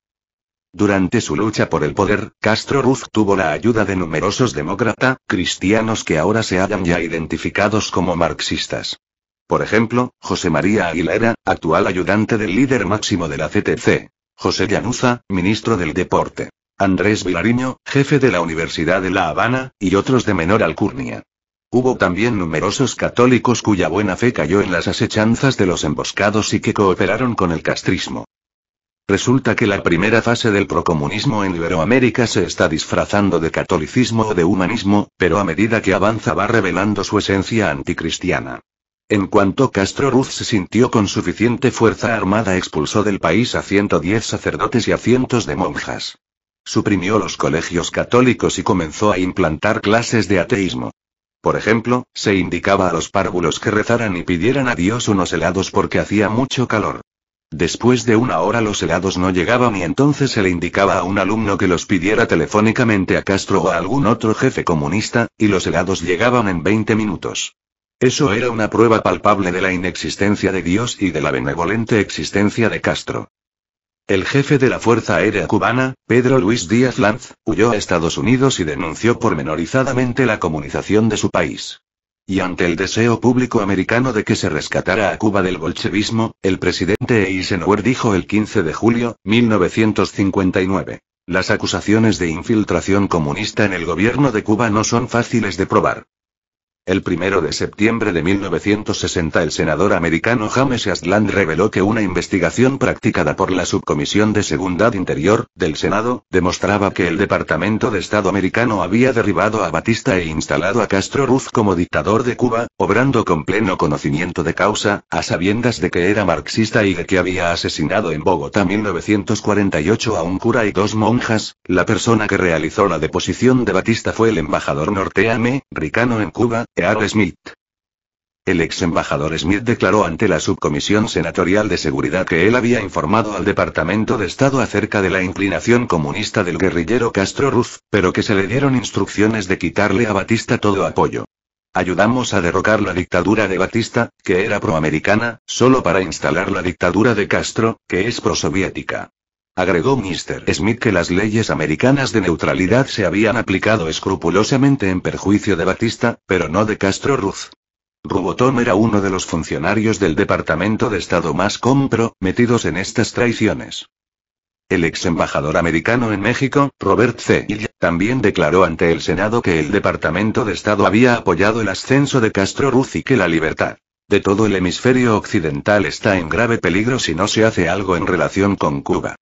Durante su lucha por el poder, Castro Ruz tuvo la ayuda de numerosos demócratas, cristianos que ahora se hallan ya identificados como marxistas. Por ejemplo, José María Aguilera, actual ayudante del líder máximo de la CTC. José Llanuza, ministro del Deporte. Andrés Vilariño, jefe de la Universidad de La Habana, y otros de menor alcurnia. Hubo también numerosos católicos cuya buena fe cayó en las asechanzas de los emboscados y que cooperaron con el castrismo. Resulta que la primera fase del procomunismo en Iberoamérica se está disfrazando de catolicismo o de humanismo, pero a medida que avanza va revelando su esencia anticristiana. En cuanto Castro Ruz se sintió con suficiente fuerza armada expulsó del país a 110 sacerdotes y a cientos de monjas. Suprimió los colegios católicos y comenzó a implantar clases de ateísmo. Por ejemplo, se indicaba a los párvulos que rezaran y pidieran a Dios unos helados porque hacía mucho calor. Después de una hora los helados no llegaban y entonces se le indicaba a un alumno que los pidiera telefónicamente a Castro o a algún otro jefe comunista, y los helados llegaban en 20 minutos. Eso era una prueba palpable de la inexistencia de Dios y de la benevolente existencia de Castro. El jefe de la Fuerza Aérea Cubana, Pedro Luis Díaz Lanz, huyó a Estados Unidos y denunció pormenorizadamente la comunización de su país. Y ante el deseo público americano de que se rescatara a Cuba del bolchevismo, el presidente Eisenhower dijo el 15 de julio, 1959. Las acusaciones de infiltración comunista en el gobierno de Cuba no son fáciles de probar. El primero de septiembre de 1960 el senador americano James Asland reveló que una investigación practicada por la Subcomisión de Seguridad Interior, del Senado, demostraba que el Departamento de Estado americano había derribado a Batista e instalado a Castro Ruz como dictador de Cuba, obrando con pleno conocimiento de causa, a sabiendas de que era marxista y de que había asesinado en Bogotá 1948 a un cura y dos monjas, la persona que realizó la deposición de Batista fue el embajador norteame, ricano en Cuba, Smith. El ex embajador Smith declaró ante la subcomisión senatorial de seguridad que él había informado al Departamento de Estado acerca de la inclinación comunista del guerrillero Castro Ruz, pero que se le dieron instrucciones de quitarle a Batista todo apoyo. Ayudamos a derrocar la dictadura de Batista, que era proamericana, solo para instalar la dictadura de Castro, que es prosoviética. Agregó Mr. Smith que las leyes americanas de neutralidad se habían aplicado escrupulosamente en perjuicio de Batista, pero no de Castro Ruz. Rubotón era uno de los funcionarios del Departamento de Estado más compro, metidos en estas traiciones. El ex embajador americano en México, Robert C. Hill, también declaró ante el Senado que el Departamento de Estado había apoyado el ascenso de Castro Ruz y que la libertad de todo el hemisferio occidental está en grave peligro si no se hace algo en relación con Cuba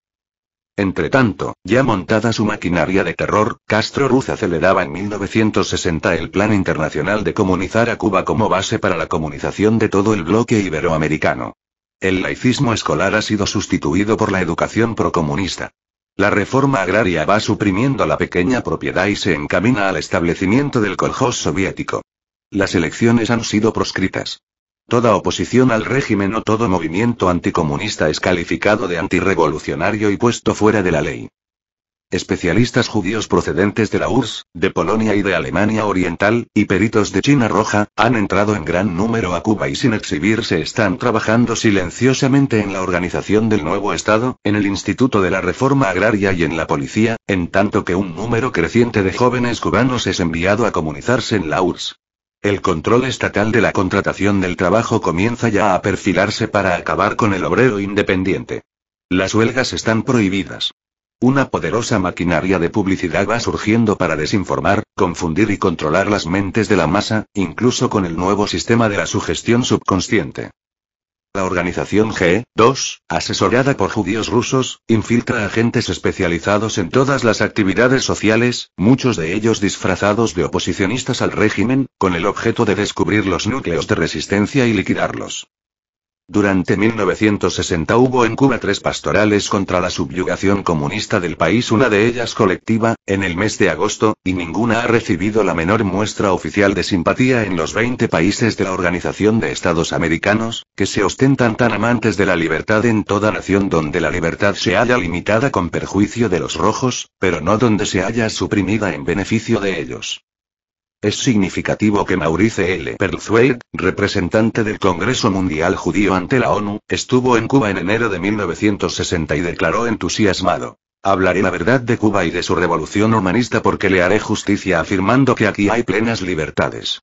tanto, ya montada su maquinaria de terror, Castro Ruz aceleraba en 1960 el plan internacional de comunizar a Cuba como base para la comunización de todo el bloque iberoamericano. El laicismo escolar ha sido sustituido por la educación procomunista. La reforma agraria va suprimiendo la pequeña propiedad y se encamina al establecimiento del colhoz soviético. Las elecciones han sido proscritas. Toda oposición al régimen o todo movimiento anticomunista es calificado de antirrevolucionario y puesto fuera de la ley. Especialistas judíos procedentes de la URSS, de Polonia y de Alemania Oriental, y peritos de China Roja, han entrado en gran número a Cuba y sin exhibirse están trabajando silenciosamente en la organización del nuevo Estado, en el Instituto de la Reforma Agraria y en la policía, en tanto que un número creciente de jóvenes cubanos es enviado a comunizarse en la URSS. El control estatal de la contratación del trabajo comienza ya a perfilarse para acabar con el obrero independiente. Las huelgas están prohibidas. Una poderosa maquinaria de publicidad va surgiendo para desinformar, confundir y controlar las mentes de la masa, incluso con el nuevo sistema de la sugestión subconsciente. La organización G2, asesorada por judíos rusos, infiltra agentes especializados en todas las actividades sociales, muchos de ellos disfrazados de oposicionistas al régimen, con el objeto de descubrir los núcleos de resistencia y liquidarlos. Durante 1960 hubo en Cuba tres pastorales contra la subyugación comunista del país, una de ellas colectiva, en el mes de agosto, y ninguna ha recibido la menor muestra oficial de simpatía en los 20 países de la Organización de Estados Americanos, que se ostentan tan amantes de la libertad en toda nación donde la libertad se haya limitada con perjuicio de los rojos, pero no donde se haya suprimida en beneficio de ellos. Es significativo que Maurice L. Perlzweig, representante del Congreso Mundial Judío ante la ONU, estuvo en Cuba en enero de 1960 y declaró entusiasmado. Hablaré la verdad de Cuba y de su revolución humanista porque le haré justicia afirmando que aquí hay plenas libertades.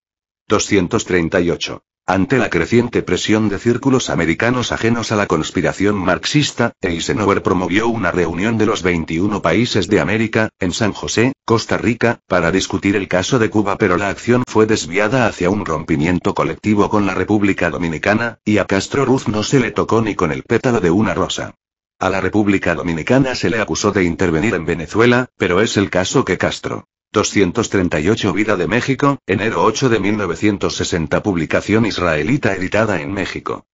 238. Ante la creciente presión de círculos americanos ajenos a la conspiración marxista, Eisenhower promovió una reunión de los 21 países de América, en San José, Costa Rica, para discutir el caso de Cuba, pero la acción fue desviada hacia un rompimiento colectivo con la República Dominicana, y a Castro Ruz no se le tocó ni con el pétalo de una rosa. A la República Dominicana se le acusó de intervenir en Venezuela, pero es el caso que Castro 238 Vida de México, enero 8 de 1960 Publicación israelita editada en México.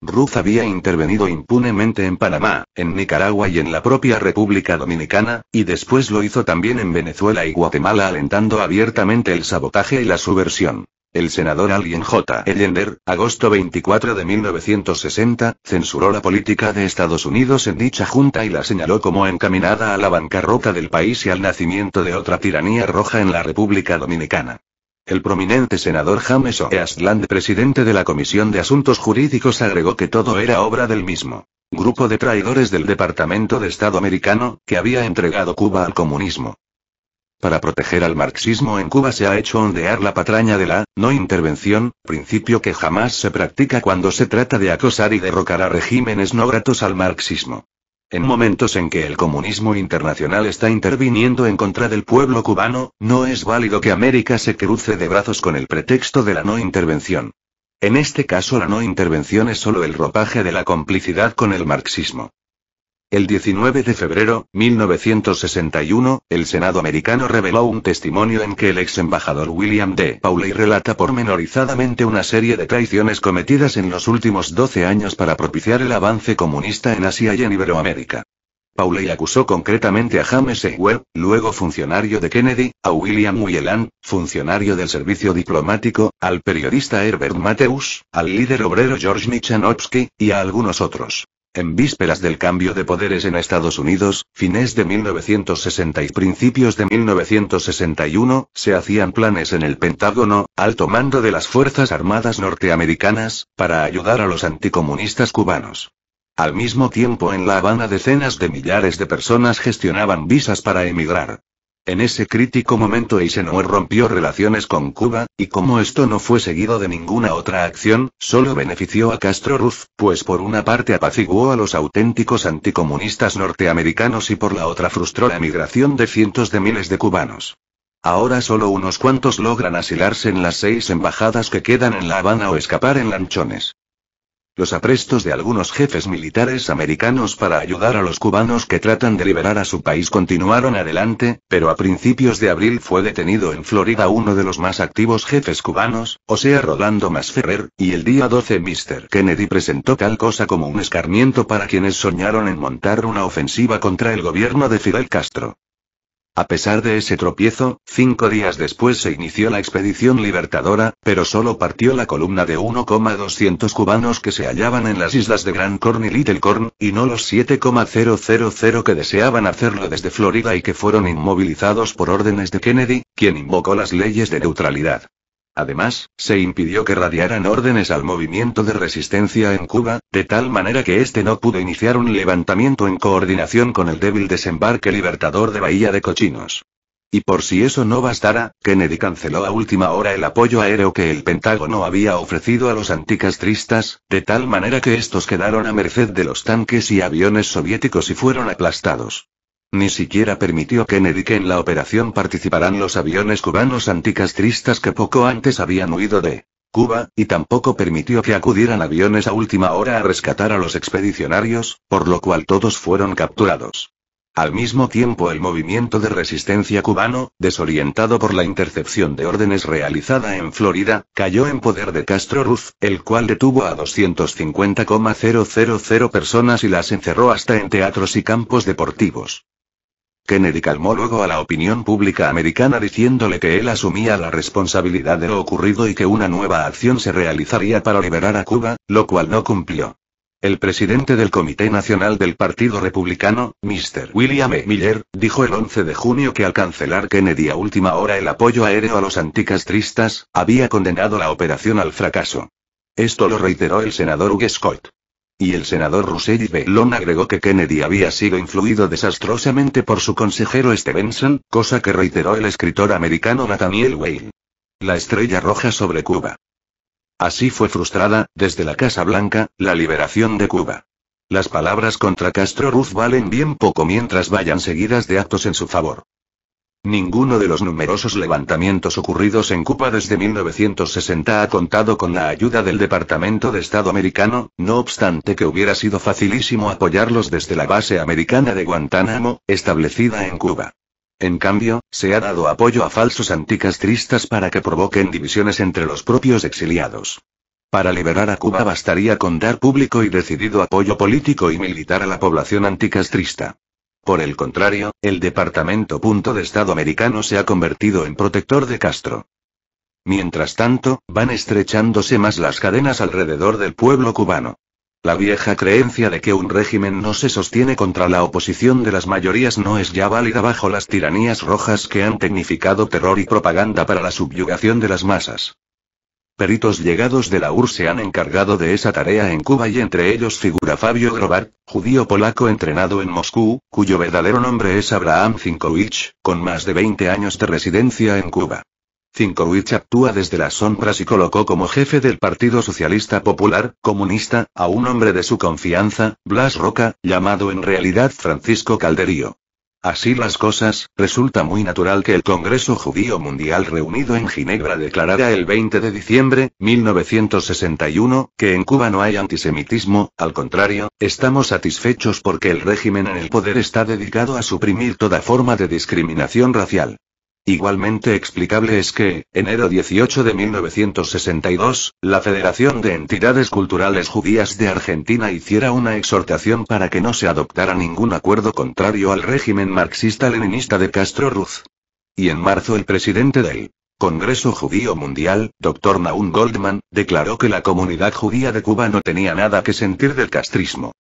Ruth había intervenido impunemente en Panamá, en Nicaragua y en la propia República Dominicana, y después lo hizo también en Venezuela y Guatemala alentando abiertamente el sabotaje y la subversión. El senador Alien J. Ellender, agosto 24 de 1960, censuró la política de Estados Unidos en dicha junta y la señaló como encaminada a la bancarrota del país y al nacimiento de otra tiranía roja en la República Dominicana. El prominente senador James O. Eastland, presidente de la Comisión de Asuntos Jurídicos, agregó que todo era obra del mismo grupo de traidores del Departamento de Estado americano, que había entregado Cuba al comunismo. Para proteger al marxismo en Cuba se ha hecho ondear la patraña de la no intervención, principio que jamás se practica cuando se trata de acosar y derrocar a regímenes no gratos al marxismo. En momentos en que el comunismo internacional está interviniendo en contra del pueblo cubano, no es válido que América se cruce de brazos con el pretexto de la no intervención. En este caso la no intervención es solo el ropaje de la complicidad con el marxismo. El 19 de febrero, 1961, el Senado americano reveló un testimonio en que el ex embajador William D. Pauley relata pormenorizadamente una serie de traiciones cometidas en los últimos 12 años para propiciar el avance comunista en Asia y en Iberoamérica. Pauley acusó concretamente a James E. Webb, luego funcionario de Kennedy, a William Whelan, funcionario del servicio diplomático, al periodista Herbert Mateus, al líder obrero George Michanowski, y a algunos otros. En vísperas del cambio de poderes en Estados Unidos, fines de 1960 y principios de 1961, se hacían planes en el Pentágono, alto mando de las Fuerzas Armadas norteamericanas, para ayudar a los anticomunistas cubanos. Al mismo tiempo en La Habana decenas de millares de personas gestionaban visas para emigrar. En ese crítico momento Eisenhower rompió relaciones con Cuba, y como esto no fue seguido de ninguna otra acción, solo benefició a Castro Ruz, pues por una parte apaciguó a los auténticos anticomunistas norteamericanos y por la otra frustró la migración de cientos de miles de cubanos. Ahora solo unos cuantos logran asilarse en las seis embajadas que quedan en La Habana o escapar en lanchones. Los aprestos de algunos jefes militares americanos para ayudar a los cubanos que tratan de liberar a su país continuaron adelante, pero a principios de abril fue detenido en Florida uno de los más activos jefes cubanos, o sea Rolando Masferrer, y el día 12 Mr. Kennedy presentó tal cosa como un escarmiento para quienes soñaron en montar una ofensiva contra el gobierno de Fidel Castro. A pesar de ese tropiezo, cinco días después se inició la expedición libertadora, pero solo partió la columna de 1,200 cubanos que se hallaban en las islas de Gran Corn y Little Corn, y no los 7,000 que deseaban hacerlo desde Florida y que fueron inmovilizados por órdenes de Kennedy, quien invocó las leyes de neutralidad. Además, se impidió que radiaran órdenes al movimiento de resistencia en Cuba, de tal manera que éste no pudo iniciar un levantamiento en coordinación con el débil desembarque libertador de Bahía de Cochinos. Y por si eso no bastara, Kennedy canceló a última hora el apoyo aéreo que el Pentágono había ofrecido a los anticastristas, de tal manera que estos quedaron a merced de los tanques y aviones soviéticos y fueron aplastados. Ni siquiera permitió Kennedy que en la operación participaran los aviones cubanos anticastristas que poco antes habían huido de Cuba, y tampoco permitió que acudieran aviones a última hora a rescatar a los expedicionarios, por lo cual todos fueron capturados. Al mismo tiempo el movimiento de resistencia cubano, desorientado por la intercepción de órdenes realizada en Florida, cayó en poder de Castro Ruz, el cual detuvo a 250,000 personas y las encerró hasta en teatros y campos deportivos. Kennedy calmó luego a la opinión pública americana diciéndole que él asumía la responsabilidad de lo ocurrido y que una nueva acción se realizaría para liberar a Cuba, lo cual no cumplió. El presidente del Comité Nacional del Partido Republicano, Mr. William E. Miller, dijo el 11 de junio que al cancelar Kennedy a última hora el apoyo aéreo a los anticastristas, había condenado la operación al fracaso. Esto lo reiteró el senador Hugh Scott. Y el senador Russell Bellón agregó que Kennedy había sido influido desastrosamente por su consejero Stevenson, cosa que reiteró el escritor americano Nathaniel Wayne. La estrella roja sobre Cuba. Así fue frustrada, desde la Casa Blanca, la liberación de Cuba. Las palabras contra Castro Ruz valen bien poco mientras vayan seguidas de actos en su favor. Ninguno de los numerosos levantamientos ocurridos en Cuba desde 1960 ha contado con la ayuda del Departamento de Estado americano, no obstante que hubiera sido facilísimo apoyarlos desde la base americana de Guantánamo, establecida en Cuba. En cambio, se ha dado apoyo a falsos anticastristas para que provoquen divisiones entre los propios exiliados. Para liberar a Cuba bastaría con dar público y decidido apoyo político y militar a la población anticastrista. Por el contrario, el Departamento Punto de Estado americano se ha convertido en protector de Castro. Mientras tanto, van estrechándose más las cadenas alrededor del pueblo cubano. La vieja creencia de que un régimen no se sostiene contra la oposición de las mayorías no es ya válida bajo las tiranías rojas que han tecnificado terror y propaganda para la subyugación de las masas. Peritos llegados de la URSS se han encargado de esa tarea en Cuba y entre ellos figura Fabio Grobar, judío polaco entrenado en Moscú, cuyo verdadero nombre es Abraham Zinkowicz, con más de 20 años de residencia en Cuba. Zinkowicz actúa desde las sombras y colocó como jefe del Partido Socialista Popular, comunista, a un hombre de su confianza, Blas Roca, llamado en realidad Francisco Calderío. Así las cosas, resulta muy natural que el Congreso Judío Mundial reunido en Ginebra declarara el 20 de diciembre, 1961, que en Cuba no hay antisemitismo, al contrario, estamos satisfechos porque el régimen en el poder está dedicado a suprimir toda forma de discriminación racial. Igualmente explicable es que, enero 18 de 1962, la Federación de Entidades Culturales Judías de Argentina hiciera una exhortación para que no se adoptara ningún acuerdo contrario al régimen marxista-leninista de Castro Ruz. Y en marzo el presidente del Congreso Judío Mundial, Dr. Naum Goldman, declaró que la comunidad judía de Cuba no tenía nada que sentir del castrismo.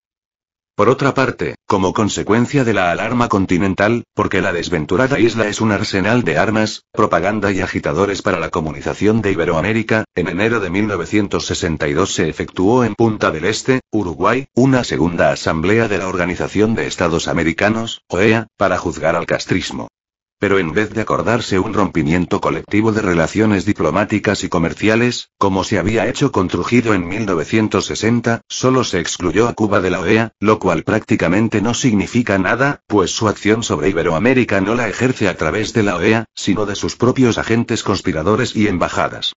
Por otra parte, como consecuencia de la alarma continental, porque la desventurada isla es un arsenal de armas, propaganda y agitadores para la comunización de Iberoamérica, en enero de 1962 se efectuó en Punta del Este, Uruguay, una segunda asamblea de la Organización de Estados Americanos, OEA, para juzgar al castrismo. Pero en vez de acordarse un rompimiento colectivo de relaciones diplomáticas y comerciales, como se había hecho con Trujillo en 1960, solo se excluyó a Cuba de la OEA, lo cual prácticamente no significa nada, pues su acción sobre Iberoamérica no la ejerce a través de la OEA, sino de sus propios agentes conspiradores y embajadas.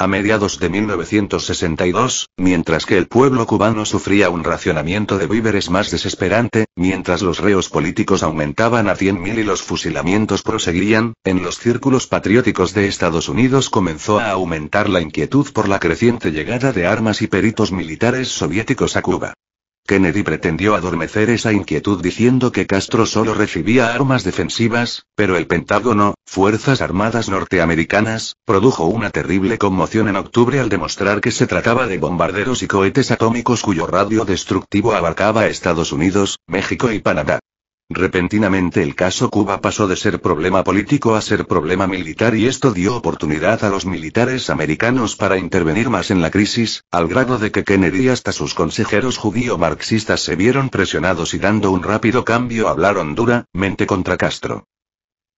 A mediados de 1962, mientras que el pueblo cubano sufría un racionamiento de víveres más desesperante, mientras los reos políticos aumentaban a 100.000 y los fusilamientos proseguían, en los círculos patrióticos de Estados Unidos comenzó a aumentar la inquietud por la creciente llegada de armas y peritos militares soviéticos a Cuba. Kennedy pretendió adormecer esa inquietud diciendo que Castro solo recibía armas defensivas, pero el Pentágono, Fuerzas Armadas norteamericanas, produjo una terrible conmoción en octubre al demostrar que se trataba de bombarderos y cohetes atómicos cuyo radio destructivo abarcaba Estados Unidos, México y Panamá. Repentinamente el caso Cuba pasó de ser problema político a ser problema militar y esto dio oportunidad a los militares americanos para intervenir más en la crisis, al grado de que Kennedy hasta sus consejeros judío-marxistas se vieron presionados y dando un rápido cambio hablaron duramente contra Castro.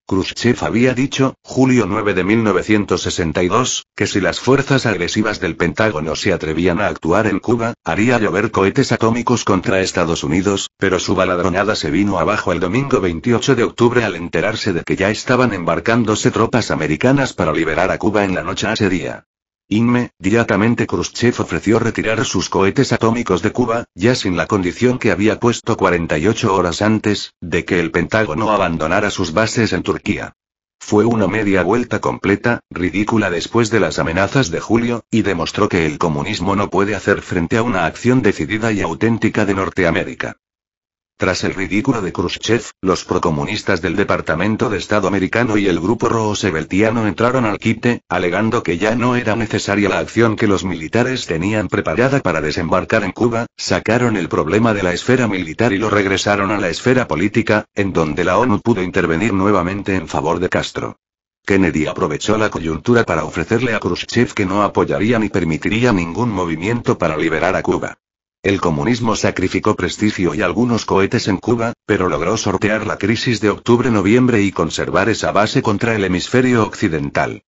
Khrushchev había dicho, julio 9 de 1962, que si las fuerzas agresivas del Pentágono se atrevían a actuar en Cuba, haría llover cohetes atómicos contra Estados Unidos, pero su baladronada se vino abajo el domingo 28 de octubre al enterarse de que ya estaban embarcándose tropas americanas para liberar a Cuba en la noche a ese día. Inmediatamente, Khrushchev ofreció retirar sus cohetes atómicos de Cuba, ya sin la condición que había puesto 48 horas antes, de que el Pentágono abandonara sus bases en Turquía. Fue una media vuelta completa, ridícula después de las amenazas de julio, y demostró que el comunismo no puede hacer frente a una acción decidida y auténtica de Norteamérica. Tras el ridículo de Khrushchev, los procomunistas del Departamento de Estado americano y el grupo rooseveltiano entraron al quite, alegando que ya no era necesaria la acción que los militares tenían preparada para desembarcar en Cuba, sacaron el problema de la esfera militar y lo regresaron a la esfera política, en donde la ONU pudo intervenir nuevamente en favor de Castro. Kennedy aprovechó la coyuntura para ofrecerle a Khrushchev que no apoyaría ni permitiría ningún movimiento para liberar a Cuba. El comunismo sacrificó prestigio y algunos cohetes en Cuba, pero logró sortear la crisis de octubre-noviembre y conservar esa base contra el hemisferio occidental.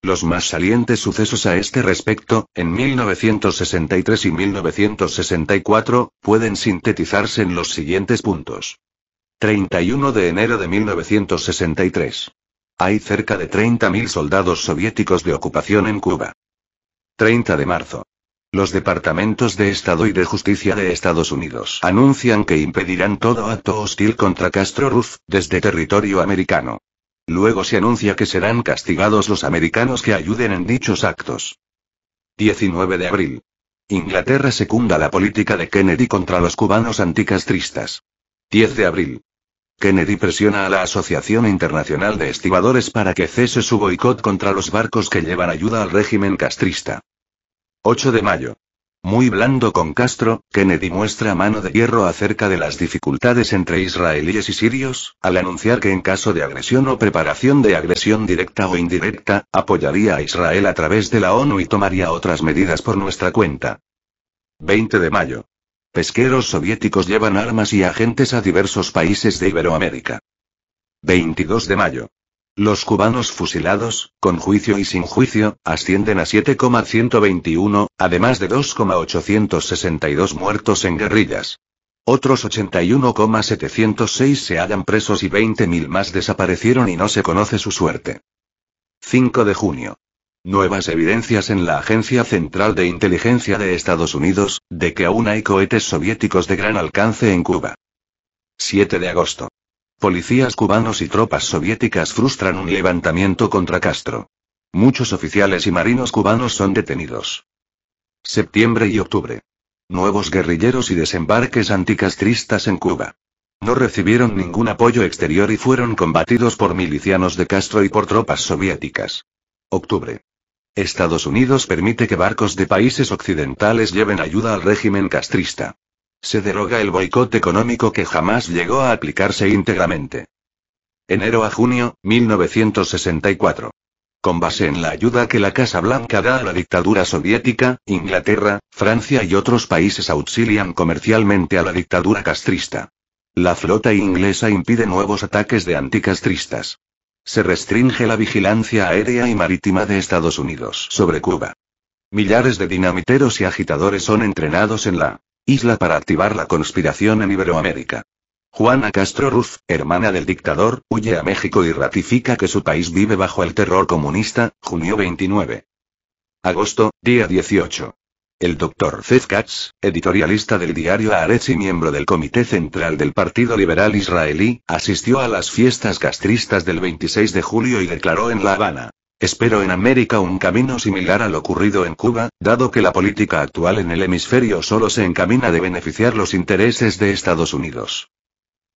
Los más salientes sucesos a este respecto, en 1963 y 1964, pueden sintetizarse en los siguientes puntos. 31 de enero de 1963. Hay cerca de 30.000 soldados soviéticos de ocupación en Cuba. 30 de marzo. Los departamentos de Estado y de Justicia de Estados Unidos anuncian que impedirán todo acto hostil contra Castro Ruth desde territorio americano. Luego se anuncia que serán castigados los americanos que ayuden en dichos actos. 19 de abril. Inglaterra secunda la política de Kennedy contra los cubanos anticastristas. 10 de abril. Kennedy presiona a la Asociación Internacional de Estibadores para que cese su boicot contra los barcos que llevan ayuda al régimen castrista. 8 de mayo. Muy blando con Castro, Kennedy muestra mano de hierro acerca de las dificultades entre israelíes y sirios, al anunciar que en caso de agresión o preparación de agresión directa o indirecta, apoyaría a Israel a través de la ONU y tomaría otras medidas por nuestra cuenta. 20 de mayo. Pesqueros soviéticos llevan armas y agentes a diversos países de Iberoamérica. 22 de mayo. Los cubanos fusilados, con juicio y sin juicio, ascienden a 7,121, además de 2,862 muertos en guerrillas. Otros 81,706 se hallan presos y 20.000 más desaparecieron y no se conoce su suerte. 5 de junio. Nuevas evidencias en la Agencia Central de Inteligencia de Estados Unidos, de que aún hay cohetes soviéticos de gran alcance en Cuba. 7 de agosto. Policías cubanos y tropas soviéticas frustran un levantamiento contra Castro. Muchos oficiales y marinos cubanos son detenidos. Septiembre y octubre. Nuevos guerrilleros y desembarques anticastristas en Cuba. No recibieron ningún apoyo exterior y fueron combatidos por milicianos de Castro y por tropas soviéticas. Octubre. Estados Unidos permite que barcos de países occidentales lleven ayuda al régimen castrista. Se deroga el boicot económico que jamás llegó a aplicarse íntegramente. Enero a junio, 1964. Con base en la ayuda que la Casa Blanca da a la dictadura soviética, Inglaterra, Francia y otros países auxilian comercialmente a la dictadura castrista. La flota inglesa impide nuevos ataques de anticastristas. Se restringe la vigilancia aérea y marítima de Estados Unidos sobre Cuba. Millares de dinamiteros y agitadores son entrenados en la Isla para activar la conspiración en Iberoamérica. Juana Castro Ruz, hermana del dictador, huye a México y ratifica que su país vive bajo el terror comunista, junio 29. Agosto, día 18. El doctor Zev Katz, editorialista del diario Haaretz y miembro del Comité Central del Partido Liberal Israelí, asistió a las fiestas castristas del 26 de julio y declaró en La Habana, Espero en América un camino similar al ocurrido en Cuba, dado que la política actual en el hemisferio solo se encamina de beneficiar los intereses de Estados Unidos.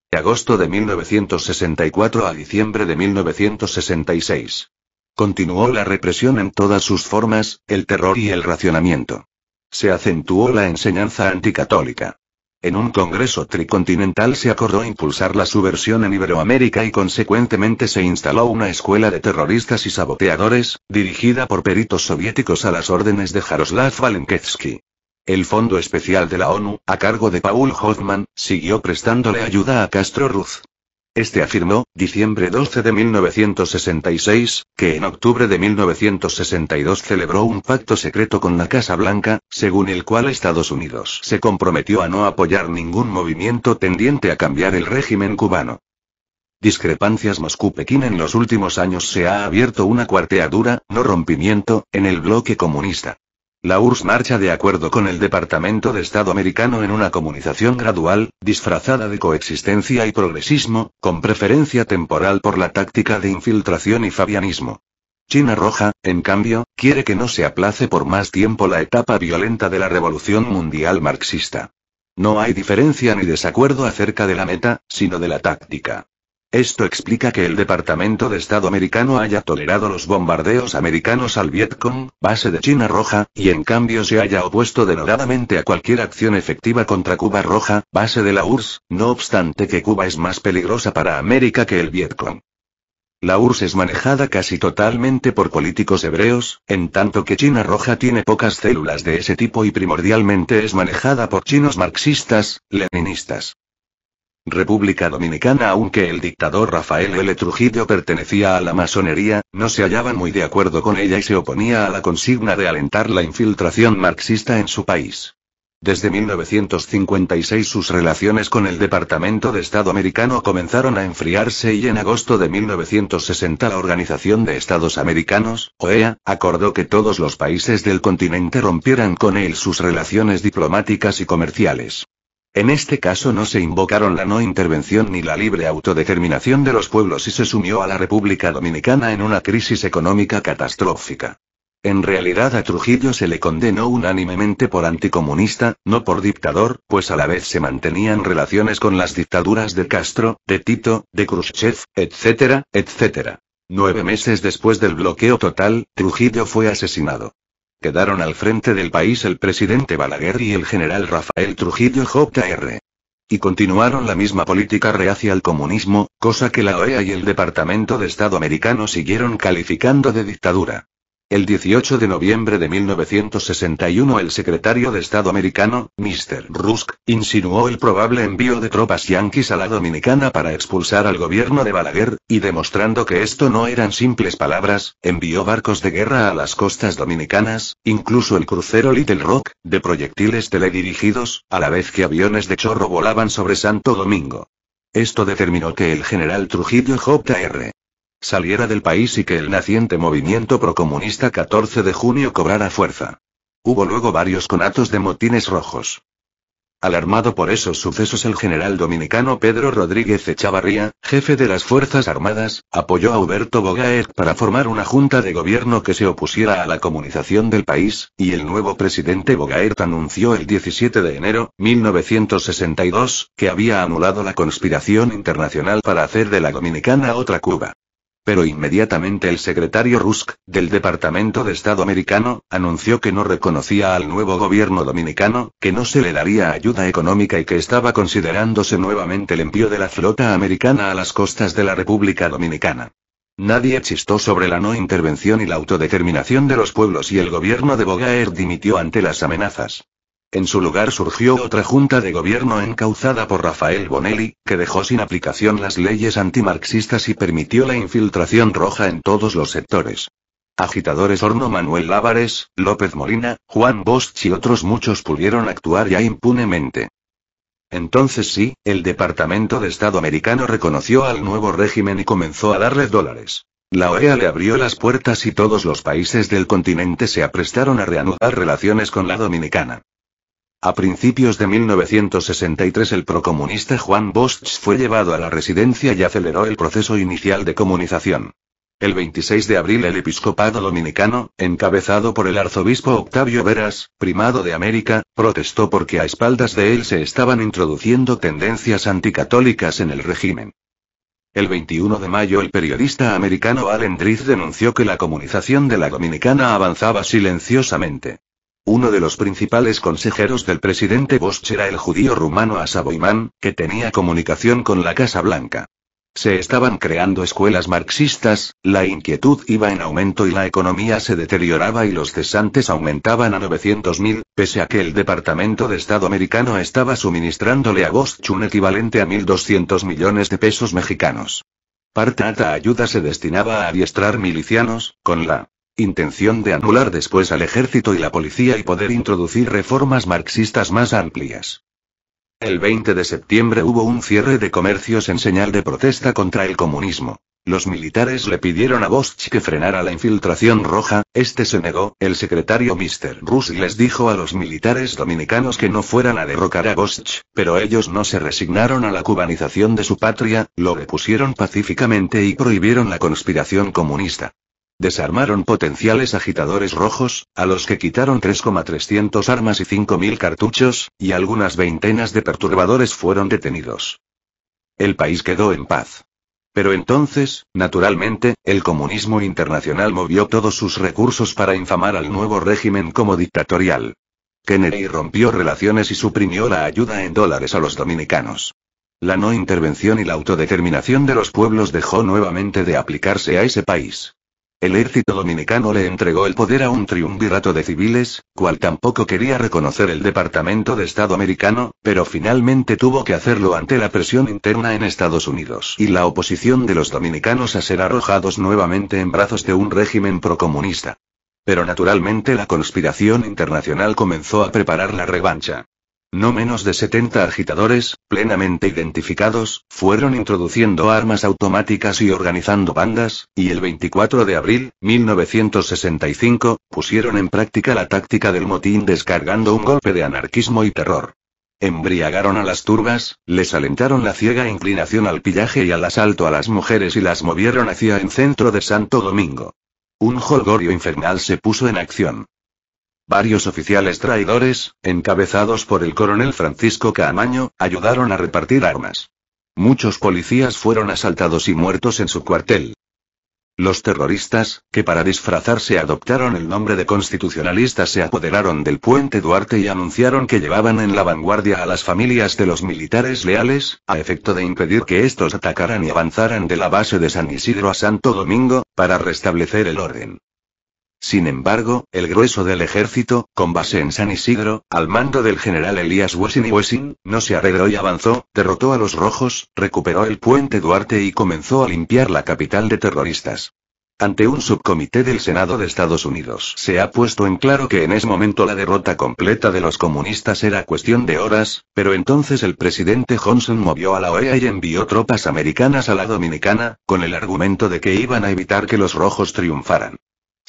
De agosto de 1964 a diciembre de 1966. Continuó la represión en todas sus formas, el terror y el racionamiento. Se acentuó la enseñanza anticatólica. En un congreso tricontinental se acordó impulsar la subversión en Iberoamérica y consecuentemente se instaló una escuela de terroristas y saboteadores, dirigida por peritos soviéticos a las órdenes de Jaroslav Valenkevsky. El Fondo Especial de la ONU, a cargo de Paul Hoffman, siguió prestándole ayuda a Castro Ruz, este afirmó, diciembre 12 de 1966, que en octubre de 1962 celebró un pacto secreto con la Casa Blanca, según el cual Estados Unidos se comprometió a no apoyar ningún movimiento tendiente a cambiar el régimen cubano. Discrepancias Moscú-Pekín En los últimos años se ha abierto una cuarteadura, no rompimiento, en el bloque comunista. La URSS marcha de acuerdo con el Departamento de Estado americano en una comunización gradual, disfrazada de coexistencia y progresismo, con preferencia temporal por la táctica de infiltración y fabianismo. China Roja, en cambio, quiere que no se aplace por más tiempo la etapa violenta de la revolución mundial marxista. No hay diferencia ni desacuerdo acerca de la meta, sino de la táctica. Esto explica que el Departamento de Estado americano haya tolerado los bombardeos americanos al Vietcong, base de China Roja, y en cambio se haya opuesto denodadamente a cualquier acción efectiva contra Cuba Roja, base de la URSS, no obstante que Cuba es más peligrosa para América que el Vietcong. La URSS es manejada casi totalmente por políticos hebreos, en tanto que China Roja tiene pocas células de ese tipo y primordialmente es manejada por chinos marxistas, leninistas. República Dominicana aunque el dictador Rafael L. Trujillo pertenecía a la masonería, no se hallaban muy de acuerdo con ella y se oponía a la consigna de alentar la infiltración marxista en su país. Desde 1956 sus relaciones con el Departamento de Estado americano comenzaron a enfriarse y en agosto de 1960 la Organización de Estados Americanos, OEA, acordó que todos los países del continente rompieran con él sus relaciones diplomáticas y comerciales. En este caso no se invocaron la no intervención ni la libre autodeterminación de los pueblos y se sumió a la República Dominicana en una crisis económica catastrófica. En realidad a Trujillo se le condenó unánimemente por anticomunista, no por dictador, pues a la vez se mantenían relaciones con las dictaduras de Castro, de Tito, de Khrushchev, etcétera, etcétera. Nueve meses después del bloqueo total, Trujillo fue asesinado. Quedaron al frente del país el presidente Balaguer y el general Rafael Trujillo Jr. Y continuaron la misma política reacia al comunismo, cosa que la OEA y el Departamento de Estado americano siguieron calificando de dictadura. El 18 de noviembre de 1961 el secretario de Estado americano, Mr. Rusk, insinuó el probable envío de tropas yanquis a la dominicana para expulsar al gobierno de Balaguer, y demostrando que esto no eran simples palabras, envió barcos de guerra a las costas dominicanas, incluso el crucero Little Rock, de proyectiles teledirigidos, a la vez que aviones de chorro volaban sobre Santo Domingo. Esto determinó que el general Trujillo Jr saliera del país y que el naciente movimiento procomunista 14 de junio cobrara fuerza. Hubo luego varios conatos de motines rojos. Alarmado por esos sucesos, el general dominicano Pedro Rodríguez Echavarría, jefe de las Fuerzas Armadas, apoyó a Huberto Bogaert para formar una junta de gobierno que se opusiera a la comunización del país, y el nuevo presidente Bogaert anunció el 17 de enero, 1962, que había anulado la conspiración internacional para hacer de la Dominicana otra Cuba. Pero inmediatamente el secretario Rusk, del Departamento de Estado americano, anunció que no reconocía al nuevo gobierno dominicano, que no se le daría ayuda económica y que estaba considerándose nuevamente el envío de la flota americana a las costas de la República Dominicana. Nadie chistó sobre la no intervención y la autodeterminación de los pueblos y el gobierno de Bogaer dimitió ante las amenazas. En su lugar surgió otra junta de gobierno encauzada por Rafael Bonelli, que dejó sin aplicación las leyes antimarxistas y permitió la infiltración roja en todos los sectores. Agitadores Horno Manuel Ávares, López Molina, Juan Bosch y otros muchos pudieron actuar ya impunemente. Entonces sí, el Departamento de Estado americano reconoció al nuevo régimen y comenzó a darle dólares. La OEA le abrió las puertas y todos los países del continente se aprestaron a reanudar relaciones con la dominicana. A principios de 1963 el procomunista Juan Bosch fue llevado a la residencia y aceleró el proceso inicial de comunización. El 26 de abril el episcopado dominicano, encabezado por el arzobispo Octavio Veras, primado de América, protestó porque a espaldas de él se estaban introduciendo tendencias anticatólicas en el régimen. El 21 de mayo el periodista americano Allen Driz denunció que la comunización de la dominicana avanzaba silenciosamente. Uno de los principales consejeros del presidente Bosch era el judío rumano Asaboimán, que tenía comunicación con la Casa Blanca. Se estaban creando escuelas marxistas, la inquietud iba en aumento y la economía se deterioraba y los cesantes aumentaban a 900.000, pese a que el Departamento de Estado americano estaba suministrándole a Bosch un equivalente a 1.200 millones de pesos mexicanos. Parte la ayuda se destinaba a adiestrar milicianos, con la Intención de anular después al ejército y la policía y poder introducir reformas marxistas más amplias. El 20 de septiembre hubo un cierre de comercios en señal de protesta contra el comunismo. Los militares le pidieron a Bosch que frenara la infiltración roja, este se negó, el secretario Mr. Rush les dijo a los militares dominicanos que no fueran a derrocar a Bosch, pero ellos no se resignaron a la cubanización de su patria, lo repusieron pacíficamente y prohibieron la conspiración comunista. Desarmaron potenciales agitadores rojos, a los que quitaron 3,300 armas y 5.000 cartuchos, y algunas veintenas de perturbadores fueron detenidos. El país quedó en paz. Pero entonces, naturalmente, el comunismo internacional movió todos sus recursos para infamar al nuevo régimen como dictatorial. Kennedy rompió relaciones y suprimió la ayuda en dólares a los dominicanos. La no intervención y la autodeterminación de los pueblos dejó nuevamente de aplicarse a ese país. El ejército dominicano le entregó el poder a un triunvirato de civiles, cual tampoco quería reconocer el Departamento de Estado americano, pero finalmente tuvo que hacerlo ante la presión interna en Estados Unidos y la oposición de los dominicanos a ser arrojados nuevamente en brazos de un régimen procomunista. Pero naturalmente la conspiración internacional comenzó a preparar la revancha. No menos de 70 agitadores, plenamente identificados, fueron introduciendo armas automáticas y organizando bandas, y el 24 de abril, 1965, pusieron en práctica la táctica del motín descargando un golpe de anarquismo y terror. Embriagaron a las turbas, les alentaron la ciega inclinación al pillaje y al asalto a las mujeres y las movieron hacia el centro de Santo Domingo. Un jolgorio infernal se puso en acción. Varios oficiales traidores, encabezados por el coronel Francisco Caamaño, ayudaron a repartir armas. Muchos policías fueron asaltados y muertos en su cuartel. Los terroristas, que para disfrazarse adoptaron el nombre de constitucionalistas, se apoderaron del puente Duarte y anunciaron que llevaban en la vanguardia a las familias de los militares leales, a efecto de impedir que estos atacaran y avanzaran de la base de San Isidro a Santo Domingo, para restablecer el orden. Sin embargo, el grueso del ejército, con base en San Isidro, al mando del general Elías Wessing y Wessing, no se arregló y avanzó, derrotó a los rojos, recuperó el puente Duarte y comenzó a limpiar la capital de terroristas. Ante un subcomité del Senado de Estados Unidos se ha puesto en claro que en ese momento la derrota completa de los comunistas era cuestión de horas, pero entonces el presidente Johnson movió a la OEA y envió tropas americanas a la Dominicana, con el argumento de que iban a evitar que los rojos triunfaran.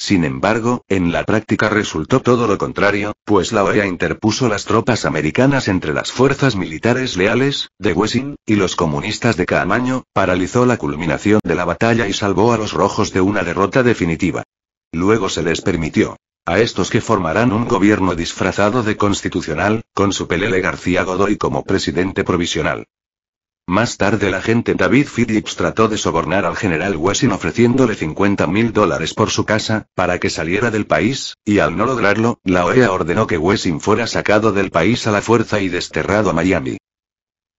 Sin embargo, en la práctica resultó todo lo contrario, pues la OEA interpuso las tropas americanas entre las fuerzas militares leales, de Wessing, y los comunistas de Caamaño, paralizó la culminación de la batalla y salvó a los rojos de una derrota definitiva. Luego se les permitió. A estos que formarán un gobierno disfrazado de constitucional, con su Pelele García Godoy como presidente provisional. Más tarde el agente David Phillips trató de sobornar al general Wessing ofreciéndole 50 mil dólares por su casa, para que saliera del país, y al no lograrlo, la OEA ordenó que Wessing fuera sacado del país a la fuerza y desterrado a Miami.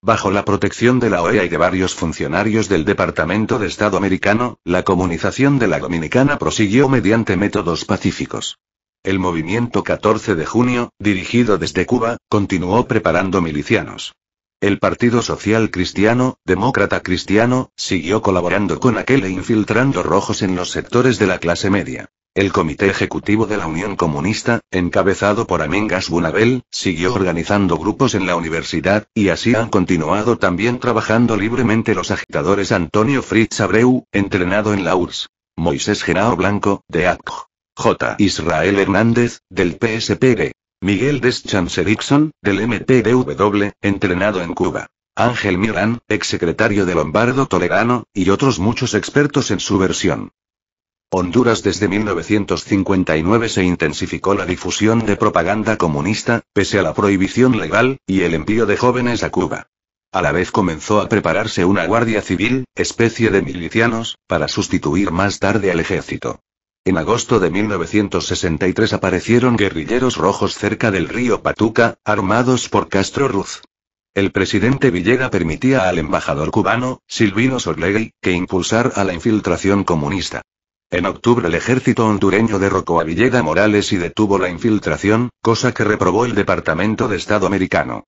Bajo la protección de la OEA y de varios funcionarios del Departamento de Estado americano, la comunización de la Dominicana prosiguió mediante métodos pacíficos. El movimiento 14 de junio, dirigido desde Cuba, continuó preparando milicianos. El Partido Social Cristiano, Demócrata Cristiano, siguió colaborando con aquel e infiltrando rojos en los sectores de la clase media. El Comité Ejecutivo de la Unión Comunista, encabezado por Amengas Bunabel, siguió organizando grupos en la universidad, y así han continuado también trabajando libremente los agitadores Antonio Fritz Abreu, entrenado en la URSS. Moisés Genao Blanco, de ACJ. J. Israel Hernández, del PSPG. Miguel Deschamps Erickson, del MTDW, entrenado en Cuba. Ángel ex exsecretario de Lombardo Tolerano, y otros muchos expertos en su versión. Honduras desde 1959 se intensificó la difusión de propaganda comunista, pese a la prohibición legal, y el envío de jóvenes a Cuba. A la vez comenzó a prepararse una guardia civil, especie de milicianos, para sustituir más tarde al ejército. En agosto de 1963 aparecieron guerrilleros rojos cerca del río Patuca, armados por Castro Ruz. El presidente Villera permitía al embajador cubano, Silvino Sorlegui, que impulsara a la infiltración comunista. En octubre el ejército hondureño derrocó a Villega Morales y detuvo la infiltración, cosa que reprobó el Departamento de Estado americano.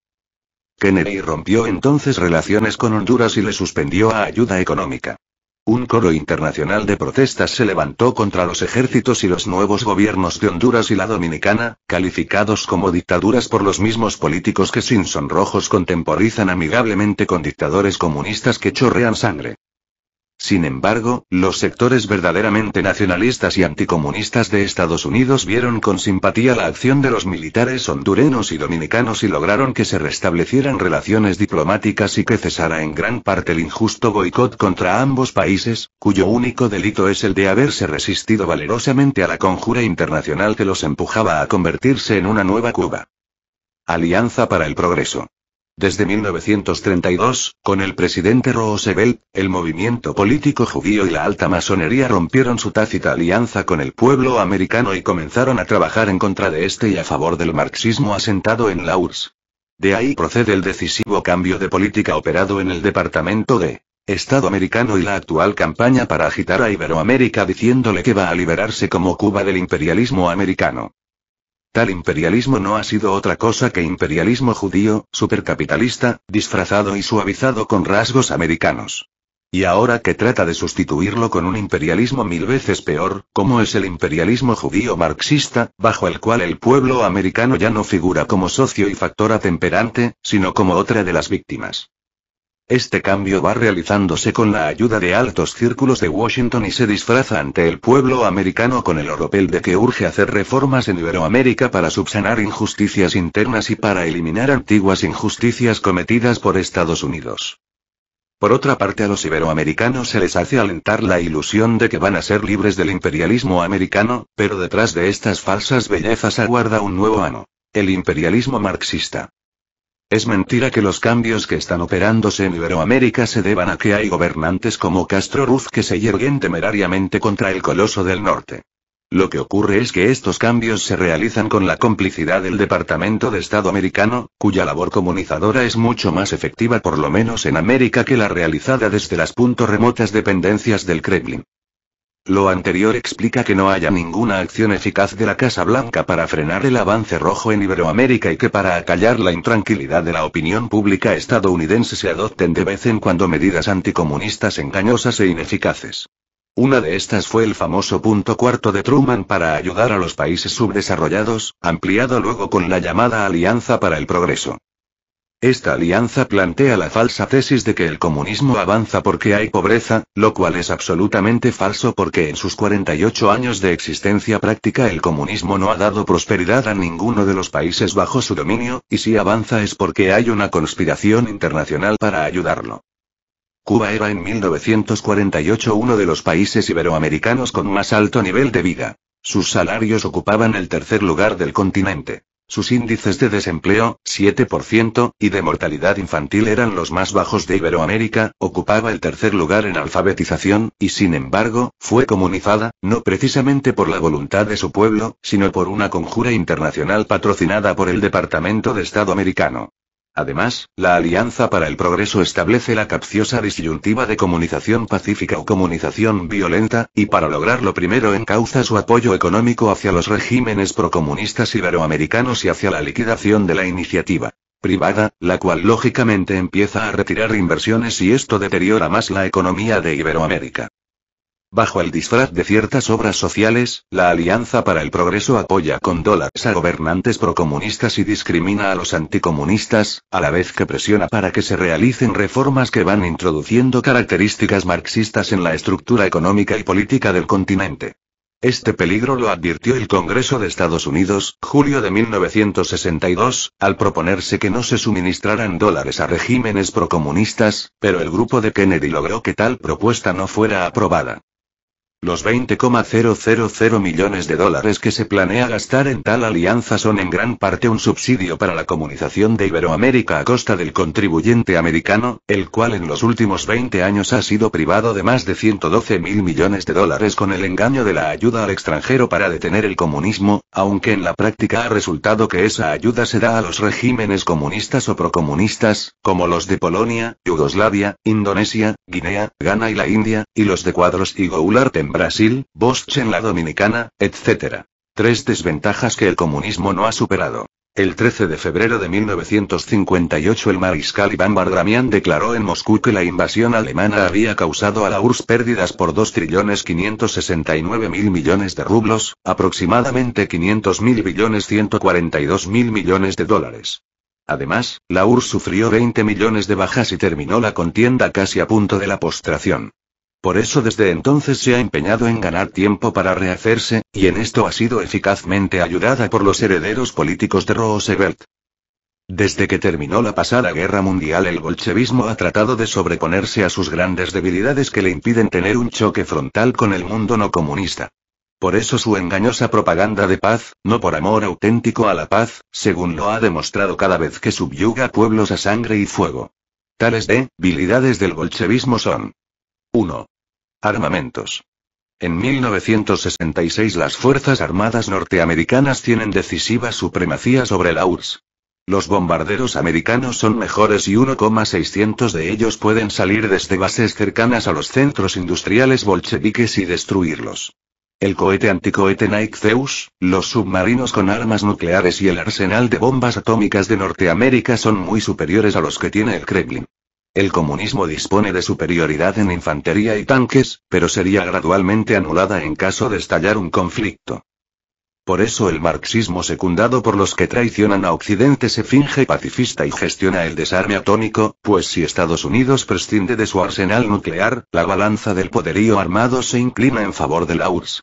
Kennedy rompió entonces relaciones con Honduras y le suspendió a ayuda económica. Un coro internacional de protestas se levantó contra los ejércitos y los nuevos gobiernos de Honduras y la Dominicana, calificados como dictaduras por los mismos políticos que sin sonrojos contemporizan amigablemente con dictadores comunistas que chorrean sangre. Sin embargo, los sectores verdaderamente nacionalistas y anticomunistas de Estados Unidos vieron con simpatía la acción de los militares hondureños y dominicanos y lograron que se restablecieran relaciones diplomáticas y que cesara en gran parte el injusto boicot contra ambos países, cuyo único delito es el de haberse resistido valerosamente a la conjura internacional que los empujaba a convertirse en una nueva Cuba. Alianza para el Progreso. Desde 1932, con el presidente Roosevelt, el movimiento político judío y la alta masonería rompieron su tácita alianza con el pueblo americano y comenzaron a trabajar en contra de este y a favor del marxismo asentado en la URSS. De ahí procede el decisivo cambio de política operado en el Departamento de Estado americano y la actual campaña para agitar a Iberoamérica diciéndole que va a liberarse como Cuba del imperialismo americano. Tal imperialismo no ha sido otra cosa que imperialismo judío, supercapitalista, disfrazado y suavizado con rasgos americanos. Y ahora que trata de sustituirlo con un imperialismo mil veces peor, como es el imperialismo judío marxista, bajo el cual el pueblo americano ya no figura como socio y factor atemperante, sino como otra de las víctimas. Este cambio va realizándose con la ayuda de altos círculos de Washington y se disfraza ante el pueblo americano con el oropel de que urge hacer reformas en Iberoamérica para subsanar injusticias internas y para eliminar antiguas injusticias cometidas por Estados Unidos. Por otra parte, a los iberoamericanos se les hace alentar la ilusión de que van a ser libres del imperialismo americano, pero detrás de estas falsas bellezas aguarda un nuevo ano. El imperialismo marxista. Es mentira que los cambios que están operándose en Iberoamérica se deban a que hay gobernantes como Castro Ruz que se yerguen temerariamente contra el coloso del norte. Lo que ocurre es que estos cambios se realizan con la complicidad del Departamento de Estado americano, cuya labor comunizadora es mucho más efectiva por lo menos en América que la realizada desde las puntos remotas dependencias del Kremlin. Lo anterior explica que no haya ninguna acción eficaz de la Casa Blanca para frenar el avance rojo en Iberoamérica y que para acallar la intranquilidad de la opinión pública estadounidense se adopten de vez en cuando medidas anticomunistas engañosas e ineficaces. Una de estas fue el famoso punto cuarto de Truman para ayudar a los países subdesarrollados, ampliado luego con la llamada Alianza para el Progreso. Esta alianza plantea la falsa tesis de que el comunismo avanza porque hay pobreza, lo cual es absolutamente falso porque en sus 48 años de existencia práctica el comunismo no ha dado prosperidad a ninguno de los países bajo su dominio, y si avanza es porque hay una conspiración internacional para ayudarlo. Cuba era en 1948 uno de los países iberoamericanos con más alto nivel de vida. Sus salarios ocupaban el tercer lugar del continente. Sus índices de desempleo, 7%, y de mortalidad infantil eran los más bajos de Iberoamérica, ocupaba el tercer lugar en alfabetización, y sin embargo, fue comunizada, no precisamente por la voluntad de su pueblo, sino por una conjura internacional patrocinada por el Departamento de Estado americano. Además, la Alianza para el Progreso establece la capciosa disyuntiva de comunicación pacífica o comunización violenta, y para lograrlo primero encauza su apoyo económico hacia los regímenes procomunistas iberoamericanos y hacia la liquidación de la iniciativa privada, la cual lógicamente empieza a retirar inversiones y esto deteriora más la economía de Iberoamérica. Bajo el disfraz de ciertas obras sociales, la Alianza para el Progreso apoya con dólares a gobernantes procomunistas y discrimina a los anticomunistas, a la vez que presiona para que se realicen reformas que van introduciendo características marxistas en la estructura económica y política del continente. Este peligro lo advirtió el Congreso de Estados Unidos, julio de 1962, al proponerse que no se suministraran dólares a regímenes procomunistas, pero el grupo de Kennedy logró que tal propuesta no fuera aprobada. Los 20,000 millones de dólares que se planea gastar en tal alianza son en gran parte un subsidio para la comunización de Iberoamérica a costa del contribuyente americano, el cual en los últimos 20 años ha sido privado de más de 112 mil millones de dólares con el engaño de la ayuda al extranjero para detener el comunismo, aunque en la práctica ha resultado que esa ayuda se da a los regímenes comunistas o procomunistas, como los de Polonia, Yugoslavia, Indonesia, Guinea, Ghana y la India, y los de Cuadros y Goulart en Brasil, Bosch en la Dominicana, etc. Tres desventajas que el comunismo no ha superado. El 13 de febrero de 1958 el mariscal Iván Bardramian declaró en Moscú que la invasión alemana había causado a la URSS pérdidas por 2 trillones 569 mil millones de rublos, aproximadamente 500 mil billones 142 mil millones de dólares. Además, la URSS sufrió 20 millones de bajas y terminó la contienda casi a punto de la postración. Por eso desde entonces se ha empeñado en ganar tiempo para rehacerse, y en esto ha sido eficazmente ayudada por los herederos políticos de Roosevelt. Desde que terminó la pasada guerra mundial el bolchevismo ha tratado de sobreponerse a sus grandes debilidades que le impiden tener un choque frontal con el mundo no comunista. Por eso su engañosa propaganda de paz, no por amor auténtico a la paz, según lo ha demostrado cada vez que subyuga pueblos a sangre y fuego. Tales debilidades del bolchevismo son 1. Armamentos. En 1966 las Fuerzas Armadas norteamericanas tienen decisiva supremacía sobre la URSS. Los bombarderos americanos son mejores y 1,600 de ellos pueden salir desde bases cercanas a los centros industriales bolcheviques y destruirlos. El cohete anticohete Nike Zeus, los submarinos con armas nucleares y el arsenal de bombas atómicas de Norteamérica son muy superiores a los que tiene el Kremlin. El comunismo dispone de superioridad en infantería y tanques, pero sería gradualmente anulada en caso de estallar un conflicto. Por eso el marxismo secundado por los que traicionan a Occidente se finge pacifista y gestiona el desarme atómico, pues si Estados Unidos prescinde de su arsenal nuclear, la balanza del poderío armado se inclina en favor de la URSS.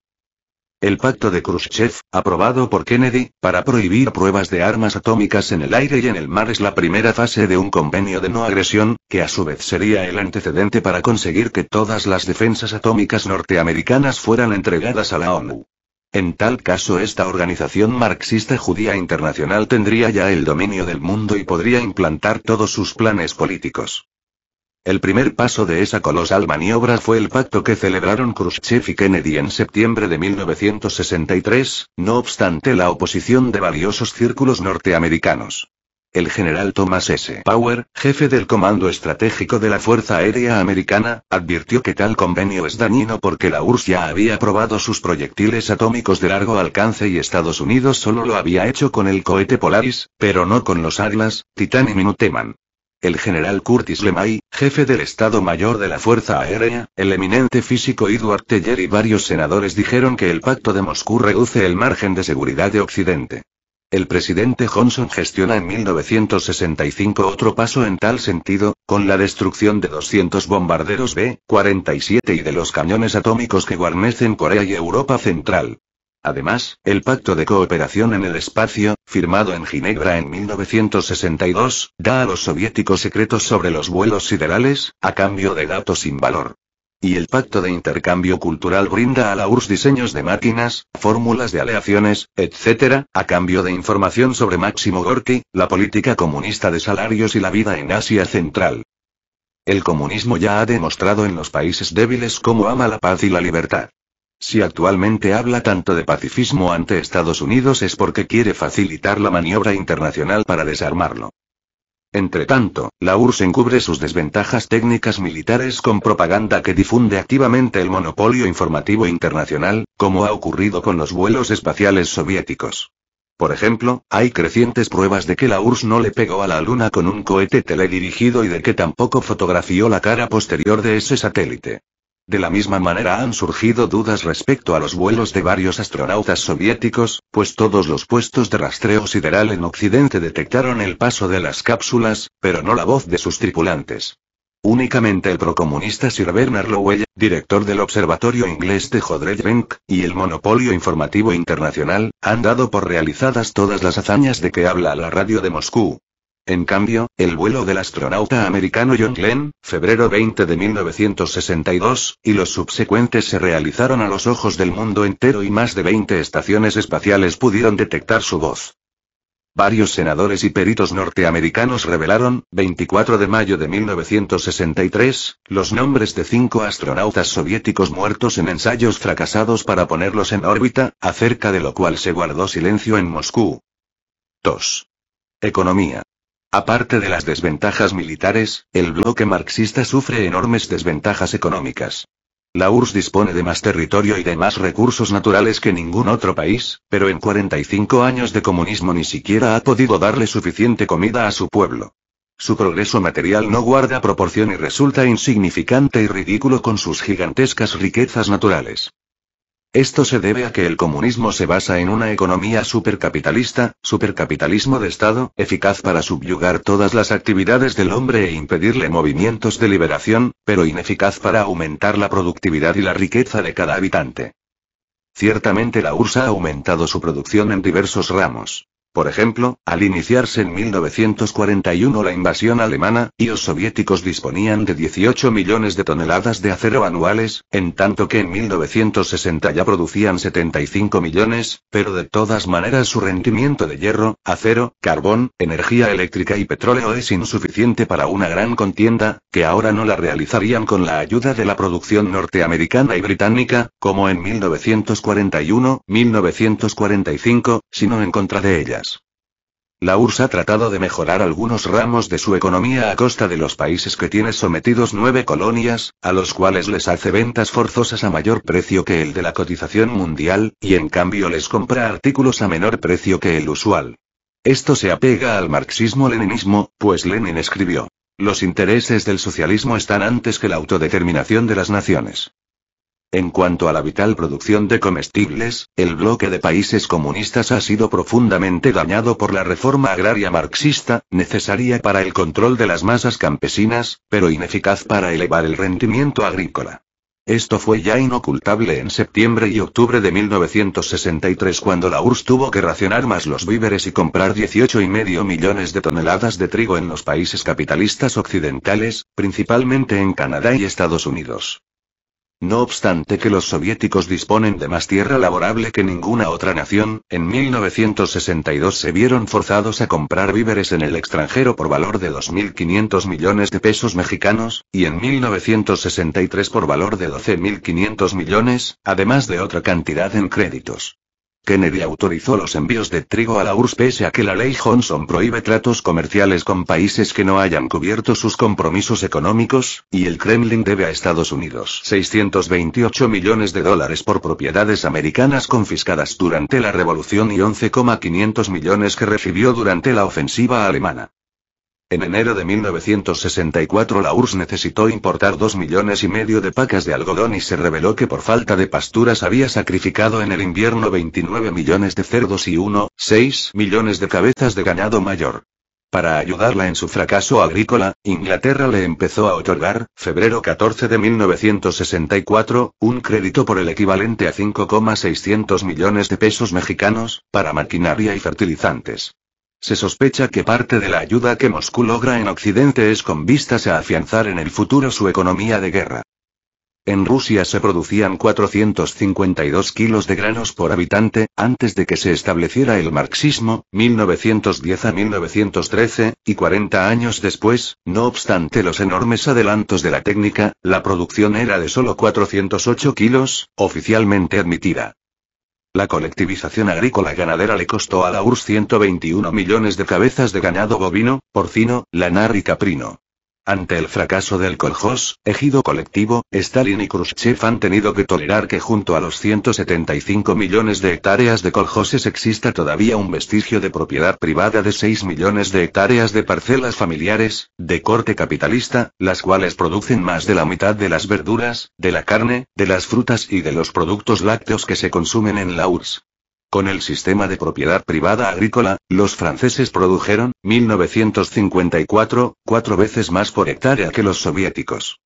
El pacto de Khrushchev, aprobado por Kennedy, para prohibir pruebas de armas atómicas en el aire y en el mar es la primera fase de un convenio de no agresión, que a su vez sería el antecedente para conseguir que todas las defensas atómicas norteamericanas fueran entregadas a la ONU. En tal caso esta organización marxista judía internacional tendría ya el dominio del mundo y podría implantar todos sus planes políticos. El primer paso de esa colosal maniobra fue el pacto que celebraron Khrushchev y Kennedy en septiembre de 1963, no obstante la oposición de valiosos círculos norteamericanos. El general Thomas S. Power, jefe del Comando Estratégico de la Fuerza Aérea Americana, advirtió que tal convenio es dañino porque la URSS ya había probado sus proyectiles atómicos de largo alcance y Estados Unidos solo lo había hecho con el cohete Polaris, pero no con los Atlas, Titan y Minuteman. El general Curtis LeMay, jefe del Estado Mayor de la Fuerza Aérea, el eminente físico Edward Teller y varios senadores dijeron que el Pacto de Moscú reduce el margen de seguridad de Occidente. El presidente Johnson gestiona en 1965 otro paso en tal sentido, con la destrucción de 200 bombarderos B-47 y de los cañones atómicos que guarnecen Corea y Europa Central. Además, el Pacto de Cooperación en el Espacio, firmado en Ginebra en 1962, da a los soviéticos secretos sobre los vuelos siderales, a cambio de datos sin valor. Y el Pacto de Intercambio Cultural brinda a la URSS diseños de máquinas, fórmulas de aleaciones, etc., a cambio de información sobre Máximo Gorki, la política comunista de salarios y la vida en Asia Central. El comunismo ya ha demostrado en los países débiles cómo ama la paz y la libertad. Si actualmente habla tanto de pacifismo ante Estados Unidos es porque quiere facilitar la maniobra internacional para desarmarlo. Entre tanto, la URSS encubre sus desventajas técnicas militares con propaganda que difunde activamente el monopolio informativo internacional, como ha ocurrido con los vuelos espaciales soviéticos. Por ejemplo, hay crecientes pruebas de que la URSS no le pegó a la Luna con un cohete teledirigido y de que tampoco fotografió la cara posterior de ese satélite. De la misma manera han surgido dudas respecto a los vuelos de varios astronautas soviéticos, pues todos los puestos de rastreo sideral en Occidente detectaron el paso de las cápsulas, pero no la voz de sus tripulantes. Únicamente el procomunista Sir Bernard Lowell, director del Observatorio Inglés de jodrell Bank y el Monopolio Informativo Internacional, han dado por realizadas todas las hazañas de que habla la radio de Moscú. En cambio, el vuelo del astronauta americano John Glenn, febrero 20 de 1962, y los subsecuentes se realizaron a los ojos del mundo entero y más de 20 estaciones espaciales pudieron detectar su voz. Varios senadores y peritos norteamericanos revelaron, 24 de mayo de 1963, los nombres de cinco astronautas soviéticos muertos en ensayos fracasados para ponerlos en órbita, acerca de lo cual se guardó silencio en Moscú. 2. Economía. Aparte de las desventajas militares, el bloque marxista sufre enormes desventajas económicas. La URSS dispone de más territorio y de más recursos naturales que ningún otro país, pero en 45 años de comunismo ni siquiera ha podido darle suficiente comida a su pueblo. Su progreso material no guarda proporción y resulta insignificante y ridículo con sus gigantescas riquezas naturales. Esto se debe a que el comunismo se basa en una economía supercapitalista, supercapitalismo de Estado, eficaz para subyugar todas las actividades del hombre e impedirle movimientos de liberación, pero ineficaz para aumentar la productividad y la riqueza de cada habitante. Ciertamente la URSS ha aumentado su producción en diversos ramos. Por ejemplo, al iniciarse en 1941 la invasión alemana, y los soviéticos disponían de 18 millones de toneladas de acero anuales, en tanto que en 1960 ya producían 75 millones, pero de todas maneras su rendimiento de hierro, acero, carbón, energía eléctrica y petróleo es insuficiente para una gran contienda, que ahora no la realizarían con la ayuda de la producción norteamericana y británica, como en 1941, 1945, sino en contra de ellas. La URSS ha tratado de mejorar algunos ramos de su economía a costa de los países que tiene sometidos nueve colonias, a los cuales les hace ventas forzosas a mayor precio que el de la cotización mundial, y en cambio les compra artículos a menor precio que el usual. Esto se apega al marxismo-leninismo, pues Lenin escribió, los intereses del socialismo están antes que la autodeterminación de las naciones. En cuanto a la vital producción de comestibles, el bloque de países comunistas ha sido profundamente dañado por la reforma agraria marxista, necesaria para el control de las masas campesinas, pero ineficaz para elevar el rendimiento agrícola. Esto fue ya inocultable en septiembre y octubre de 1963 cuando la URSS tuvo que racionar más los víveres y comprar 18,5 millones de toneladas de trigo en los países capitalistas occidentales, principalmente en Canadá y Estados Unidos. No obstante que los soviéticos disponen de más tierra laborable que ninguna otra nación, en 1962 se vieron forzados a comprar víveres en el extranjero por valor de 2.500 millones de pesos mexicanos, y en 1963 por valor de 12.500 millones, además de otra cantidad en créditos. Kennedy autorizó los envíos de trigo a la URSS pese a que la ley Johnson prohíbe tratos comerciales con países que no hayan cubierto sus compromisos económicos, y el Kremlin debe a Estados Unidos 628 millones de dólares por propiedades americanas confiscadas durante la Revolución y 11,500 millones que recibió durante la ofensiva alemana. En enero de 1964 la URSS necesitó importar dos millones y medio de pacas de algodón y se reveló que por falta de pasturas había sacrificado en el invierno 29 millones de cerdos y 1,6 millones de cabezas de ganado mayor. Para ayudarla en su fracaso agrícola, Inglaterra le empezó a otorgar, febrero 14 de 1964, un crédito por el equivalente a 5,600 millones de pesos mexicanos, para maquinaria y fertilizantes. Se sospecha que parte de la ayuda que Moscú logra en Occidente es con vistas a afianzar en el futuro su economía de guerra. En Rusia se producían 452 kilos de granos por habitante, antes de que se estableciera el marxismo, 1910 a 1913, y 40 años después, no obstante los enormes adelantos de la técnica, la producción era de solo 408 kilos, oficialmente admitida. La colectivización agrícola ganadera le costó a la URSS 121 millones de cabezas de ganado bovino, porcino, lanar y caprino. Ante el fracaso del Koljós, ejido colectivo, Stalin y Khrushchev han tenido que tolerar que junto a los 175 millones de hectáreas de coljoses exista todavía un vestigio de propiedad privada de 6 millones de hectáreas de parcelas familiares, de corte capitalista, las cuales producen más de la mitad de las verduras, de la carne, de las frutas y de los productos lácteos que se consumen en la URSS. Con el sistema de propiedad privada agrícola, los franceses produjeron, 1954, cuatro veces más por hectárea que los soviéticos.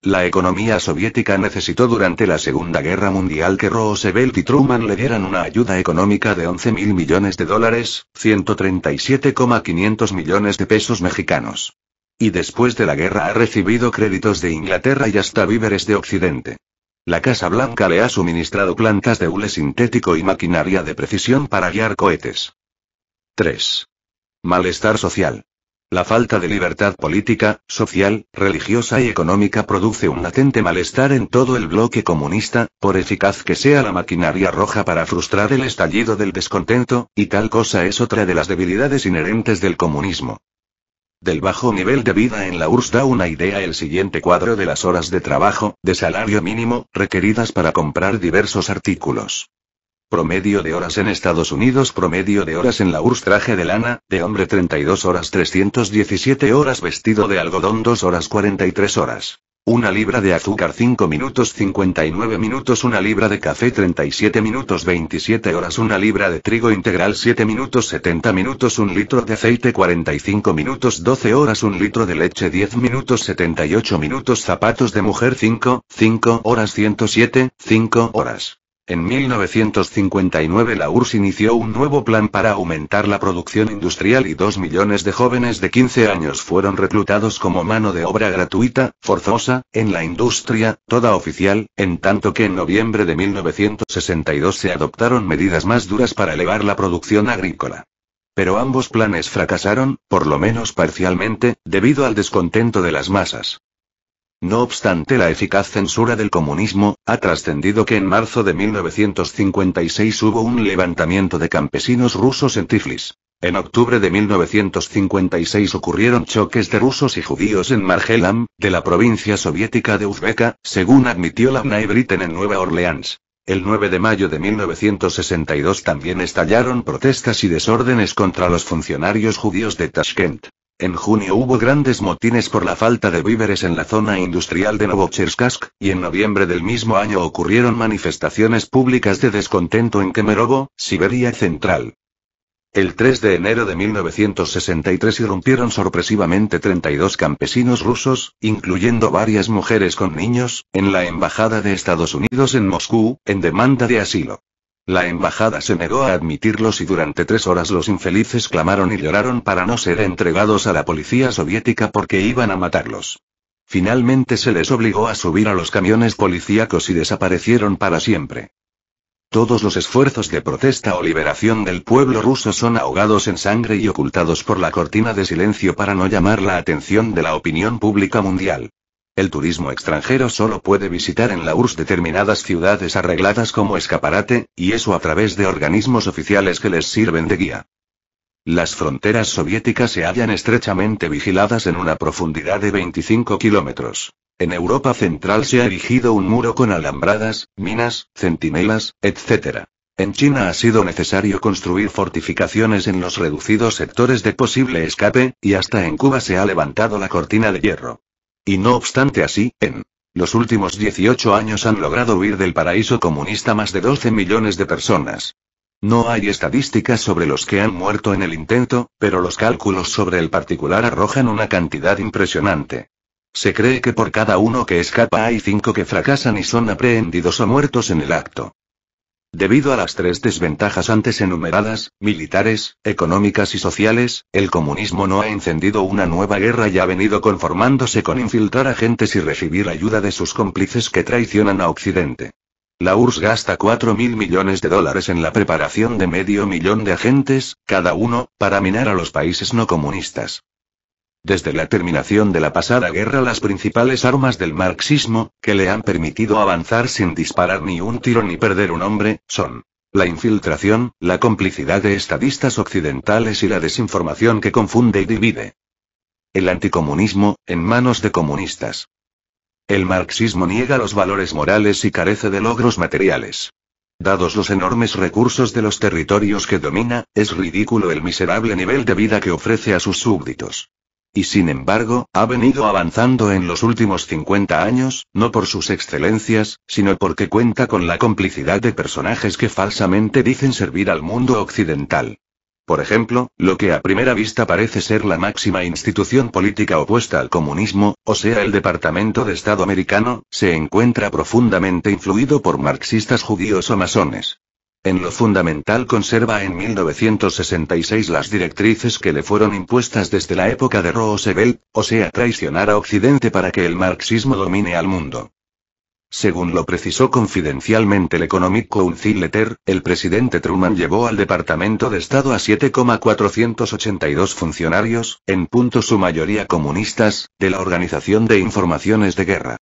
La economía soviética necesitó durante la Segunda Guerra Mundial que Roosevelt y Truman le dieran una ayuda económica de 11.000 millones de dólares, 137,500 millones de pesos mexicanos. Y después de la guerra ha recibido créditos de Inglaterra y hasta víveres de Occidente. La Casa Blanca le ha suministrado plantas de hule sintético y maquinaria de precisión para guiar cohetes. 3. Malestar social. La falta de libertad política, social, religiosa y económica produce un latente malestar en todo el bloque comunista, por eficaz que sea la maquinaria roja para frustrar el estallido del descontento, y tal cosa es otra de las debilidades inherentes del comunismo del bajo nivel de vida en la URSS da una idea el siguiente cuadro de las horas de trabajo, de salario mínimo, requeridas para comprar diversos artículos. Promedio de horas en Estados Unidos, promedio de horas en la URSS, traje de lana, de hombre 32 horas 317 horas, vestido de algodón 2 horas 43 horas. Una libra de azúcar 5 minutos 59 minutos, una libra de café 37 minutos 27 horas, una libra de trigo integral 7 minutos 70 minutos, un litro de aceite 45 minutos 12 horas, un litro de leche 10 minutos 78 minutos, zapatos de mujer 5, 5 horas 107, 5 horas. En 1959 la URSS inició un nuevo plan para aumentar la producción industrial y dos millones de jóvenes de 15 años fueron reclutados como mano de obra gratuita, forzosa, en la industria, toda oficial, en tanto que en noviembre de 1962 se adoptaron medidas más duras para elevar la producción agrícola. Pero ambos planes fracasaron, por lo menos parcialmente, debido al descontento de las masas. No obstante la eficaz censura del comunismo, ha trascendido que en marzo de 1956 hubo un levantamiento de campesinos rusos en Tiflis. En octubre de 1956 ocurrieron choques de rusos y judíos en Margelam, de la provincia soviética de Uzbeka, según admitió la UNAI en Nueva Orleans. El 9 de mayo de 1962 también estallaron protestas y desórdenes contra los funcionarios judíos de Tashkent. En junio hubo grandes motines por la falta de víveres en la zona industrial de Novocherskask, y en noviembre del mismo año ocurrieron manifestaciones públicas de descontento en Kemerovo, Siberia Central. El 3 de enero de 1963 irrumpieron sorpresivamente 32 campesinos rusos, incluyendo varias mujeres con niños, en la Embajada de Estados Unidos en Moscú, en demanda de asilo. La embajada se negó a admitirlos y durante tres horas los infelices clamaron y lloraron para no ser entregados a la policía soviética porque iban a matarlos. Finalmente se les obligó a subir a los camiones policíacos y desaparecieron para siempre. Todos los esfuerzos de protesta o liberación del pueblo ruso son ahogados en sangre y ocultados por la cortina de silencio para no llamar la atención de la opinión pública mundial. El turismo extranjero solo puede visitar en la URSS determinadas ciudades arregladas como escaparate, y eso a través de organismos oficiales que les sirven de guía. Las fronteras soviéticas se hallan estrechamente vigiladas en una profundidad de 25 kilómetros. En Europa Central se ha erigido un muro con alambradas, minas, centinelas, etc. En China ha sido necesario construir fortificaciones en los reducidos sectores de posible escape, y hasta en Cuba se ha levantado la cortina de hierro. Y no obstante así, en los últimos 18 años han logrado huir del paraíso comunista más de 12 millones de personas. No hay estadísticas sobre los que han muerto en el intento, pero los cálculos sobre el particular arrojan una cantidad impresionante. Se cree que por cada uno que escapa hay cinco que fracasan y son aprehendidos o muertos en el acto. Debido a las tres desventajas antes enumeradas, militares, económicas y sociales, el comunismo no ha encendido una nueva guerra y ha venido conformándose con infiltrar agentes y recibir ayuda de sus cómplices que traicionan a Occidente. La URSS gasta 4 mil millones de dólares en la preparación de medio millón de agentes, cada uno, para minar a los países no comunistas. Desde la terminación de la pasada guerra las principales armas del marxismo, que le han permitido avanzar sin disparar ni un tiro ni perder un hombre, son la infiltración, la complicidad de estadistas occidentales y la desinformación que confunde y divide. El anticomunismo, en manos de comunistas. El marxismo niega los valores morales y carece de logros materiales. Dados los enormes recursos de los territorios que domina, es ridículo el miserable nivel de vida que ofrece a sus súbditos. Y sin embargo, ha venido avanzando en los últimos 50 años, no por sus excelencias, sino porque cuenta con la complicidad de personajes que falsamente dicen servir al mundo occidental. Por ejemplo, lo que a primera vista parece ser la máxima institución política opuesta al comunismo, o sea el Departamento de Estado americano, se encuentra profundamente influido por marxistas judíos o masones. En lo fundamental conserva en 1966 las directrices que le fueron impuestas desde la época de Roosevelt, o sea, traicionar a Occidente para que el marxismo domine al mundo. Según lo precisó confidencialmente el Economic Council Letter, el presidente Truman llevó al Departamento de Estado a 7,482 funcionarios, en punto su mayoría comunistas, de la Organización de Informaciones de Guerra.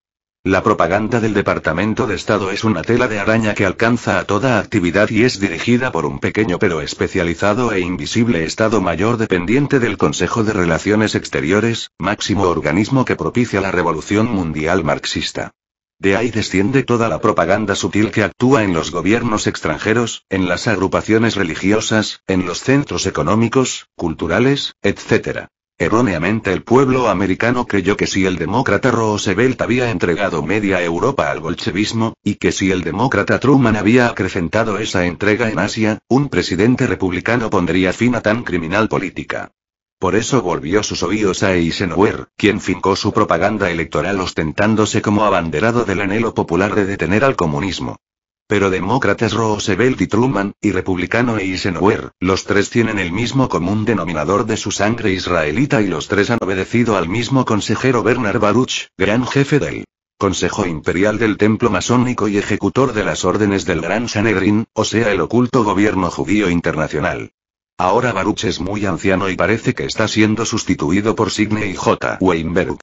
La propaganda del Departamento de Estado es una tela de araña que alcanza a toda actividad y es dirigida por un pequeño pero especializado e invisible Estado Mayor dependiente del Consejo de Relaciones Exteriores, máximo organismo que propicia la revolución mundial marxista. De ahí desciende toda la propaganda sutil que actúa en los gobiernos extranjeros, en las agrupaciones religiosas, en los centros económicos, culturales, etc. Erróneamente el pueblo americano creyó que si el demócrata Roosevelt había entregado media Europa al bolchevismo, y que si el demócrata Truman había acrecentado esa entrega en Asia, un presidente republicano pondría fin a tan criminal política. Por eso volvió sus oídos a Eisenhower, quien fincó su propaganda electoral ostentándose como abanderado del anhelo popular de detener al comunismo. Pero demócratas Roosevelt y Truman, y republicano Eisenhower, los tres tienen el mismo común denominador de su sangre israelita y los tres han obedecido al mismo consejero Bernard Baruch, gran jefe del Consejo Imperial del Templo Masónico y ejecutor de las órdenes del Gran Sanedrín, o sea el oculto gobierno judío internacional. Ahora Baruch es muy anciano y parece que está siendo sustituido por Sidney J. Weinberg.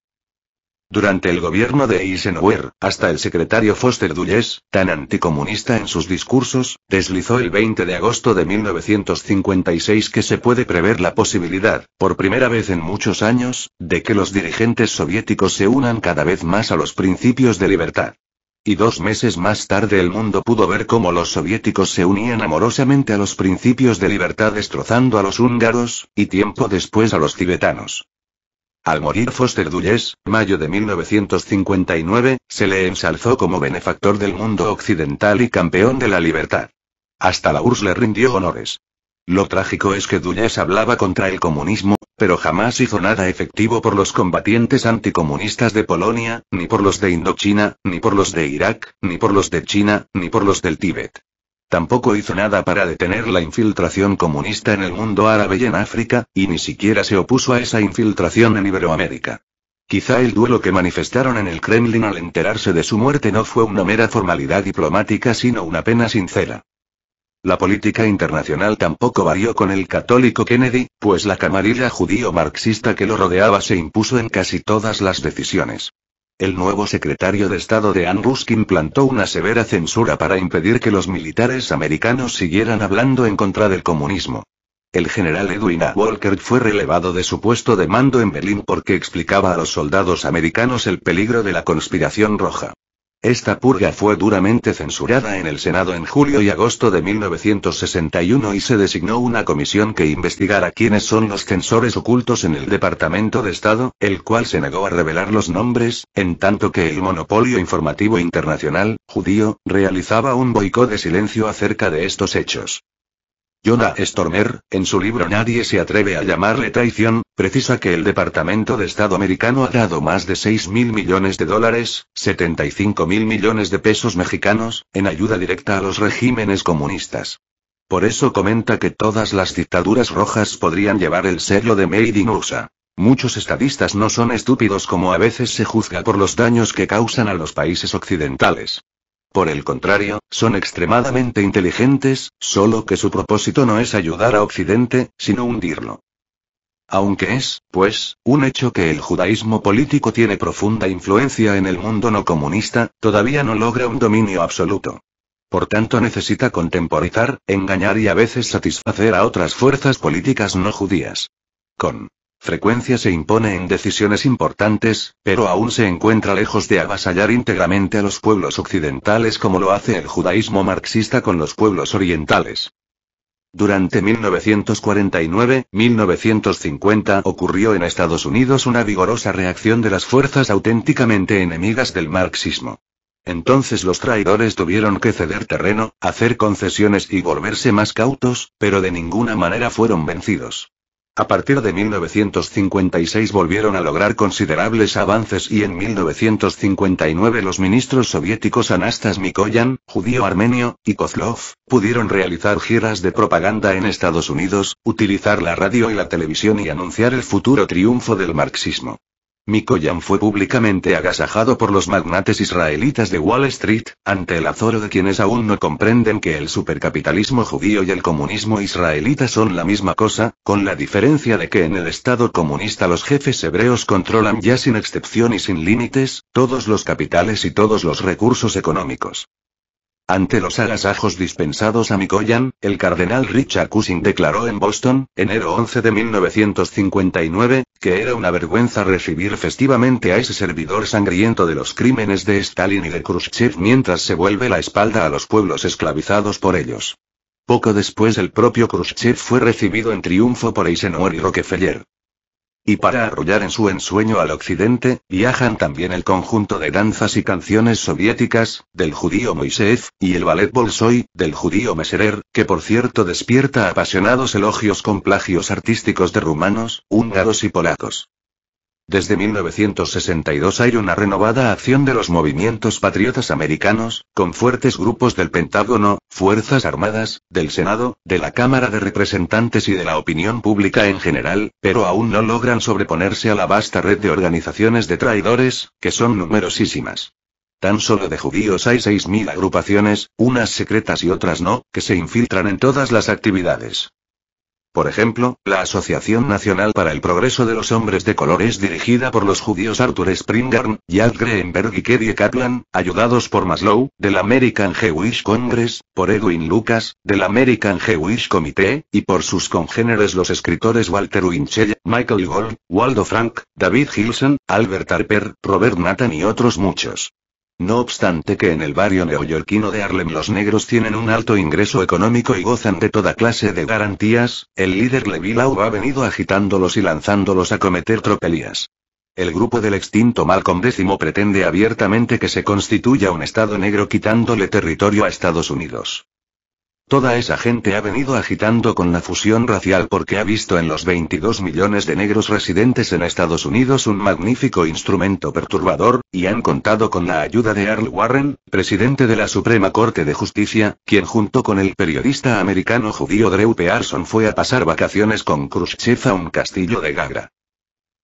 Durante el gobierno de Eisenhower, hasta el secretario Foster Dulles, tan anticomunista en sus discursos, deslizó el 20 de agosto de 1956 que se puede prever la posibilidad, por primera vez en muchos años, de que los dirigentes soviéticos se unan cada vez más a los principios de libertad. Y dos meses más tarde el mundo pudo ver cómo los soviéticos se unían amorosamente a los principios de libertad destrozando a los húngaros, y tiempo después a los tibetanos. Al morir Foster Dulles, mayo de 1959, se le ensalzó como benefactor del mundo occidental y campeón de la libertad. Hasta la URSS le rindió honores. Lo trágico es que Dulles hablaba contra el comunismo, pero jamás hizo nada efectivo por los combatientes anticomunistas de Polonia, ni por los de Indochina, ni por los de Irak, ni por los de China, ni por los del Tíbet. Tampoco hizo nada para detener la infiltración comunista en el mundo árabe y en África, y ni siquiera se opuso a esa infiltración en Iberoamérica. Quizá el duelo que manifestaron en el Kremlin al enterarse de su muerte no fue una mera formalidad diplomática sino una pena sincera. La política internacional tampoco varió con el católico Kennedy, pues la camarilla judío marxista que lo rodeaba se impuso en casi todas las decisiones. El nuevo secretario de Estado de Ann Ruskin plantó una severa censura para impedir que los militares americanos siguieran hablando en contra del comunismo. El general Edwin A. Walker fue relevado de su puesto de mando en Berlín porque explicaba a los soldados americanos el peligro de la conspiración roja. Esta purga fue duramente censurada en el Senado en julio y agosto de 1961 y se designó una comisión que investigara quiénes son los censores ocultos en el Departamento de Estado, el cual se negó a revelar los nombres, en tanto que el Monopolio Informativo Internacional, judío, realizaba un boicot de silencio acerca de estos hechos. Jonah Stormer, en su libro Nadie se atreve a llamarle traición, precisa que el Departamento de Estado americano ha dado más de 6 mil millones de dólares, 75 mil millones de pesos mexicanos, en ayuda directa a los regímenes comunistas. Por eso comenta que todas las dictaduras rojas podrían llevar el sello de Made in USA. Muchos estadistas no son estúpidos como a veces se juzga por los daños que causan a los países occidentales. Por el contrario, son extremadamente inteligentes, solo que su propósito no es ayudar a Occidente, sino hundirlo. Aunque es, pues, un hecho que el judaísmo político tiene profunda influencia en el mundo no comunista, todavía no logra un dominio absoluto. Por tanto necesita contemporizar, engañar y a veces satisfacer a otras fuerzas políticas no judías. Con frecuencia se impone en decisiones importantes, pero aún se encuentra lejos de avasallar íntegramente a los pueblos occidentales como lo hace el judaísmo marxista con los pueblos orientales. Durante 1949-1950 ocurrió en Estados Unidos una vigorosa reacción de las fuerzas auténticamente enemigas del marxismo. Entonces los traidores tuvieron que ceder terreno, hacer concesiones y volverse más cautos, pero de ninguna manera fueron vencidos. A partir de 1956 volvieron a lograr considerables avances y en 1959 los ministros soviéticos Anastas Mikoyan, judío armenio, y Kozlov, pudieron realizar giras de propaganda en Estados Unidos, utilizar la radio y la televisión y anunciar el futuro triunfo del marxismo. Mikoyan fue públicamente agasajado por los magnates israelitas de Wall Street, ante el azoro de quienes aún no comprenden que el supercapitalismo judío y el comunismo israelita son la misma cosa, con la diferencia de que en el Estado comunista los jefes hebreos controlan ya sin excepción y sin límites, todos los capitales y todos los recursos económicos. Ante los agasajos dispensados a Mikoyan, el cardenal Richard Cushing declaró en Boston, enero 11 de 1959, que era una vergüenza recibir festivamente a ese servidor sangriento de los crímenes de Stalin y de Khrushchev mientras se vuelve la espalda a los pueblos esclavizados por ellos. Poco después el propio Khrushchev fue recibido en triunfo por Eisenhower y Rockefeller. Y para arrollar en su ensueño al occidente, viajan también el conjunto de danzas y canciones soviéticas, del judío Moisés, y el ballet bolsoy, del judío Meserer, que por cierto despierta apasionados elogios con plagios artísticos de rumanos, húngaros y polacos. Desde 1962 hay una renovada acción de los movimientos patriotas americanos, con fuertes grupos del Pentágono, Fuerzas Armadas, del Senado, de la Cámara de Representantes y de la opinión pública en general, pero aún no logran sobreponerse a la vasta red de organizaciones de traidores, que son numerosísimas. Tan solo de judíos hay 6.000 agrupaciones, unas secretas y otras no, que se infiltran en todas las actividades. Por ejemplo, la Asociación Nacional para el Progreso de los Hombres de Color es dirigida por los judíos Arthur Springer Yad Greenberg y Kerry Kaplan, ayudados por Maslow, del American Jewish Congress, por Edwin Lucas, del American Jewish Committee, y por sus congéneres los escritores Walter Winchell, Michael Gold, Waldo Frank, David Hilson, Albert Harper, Robert Nathan y otros muchos. No obstante que en el barrio neoyorquino de Harlem los negros tienen un alto ingreso económico y gozan de toda clase de garantías, el líder Levi Lau ha venido agitándolos y lanzándolos a cometer tropelías. El grupo del extinto Malcolm X pretende abiertamente que se constituya un Estado negro quitándole territorio a Estados Unidos. Toda esa gente ha venido agitando con la fusión racial porque ha visto en los 22 millones de negros residentes en Estados Unidos un magnífico instrumento perturbador, y han contado con la ayuda de Earl Warren, presidente de la Suprema Corte de Justicia, quien junto con el periodista americano judío Drew Pearson fue a pasar vacaciones con Khrushchev a un castillo de Gagra.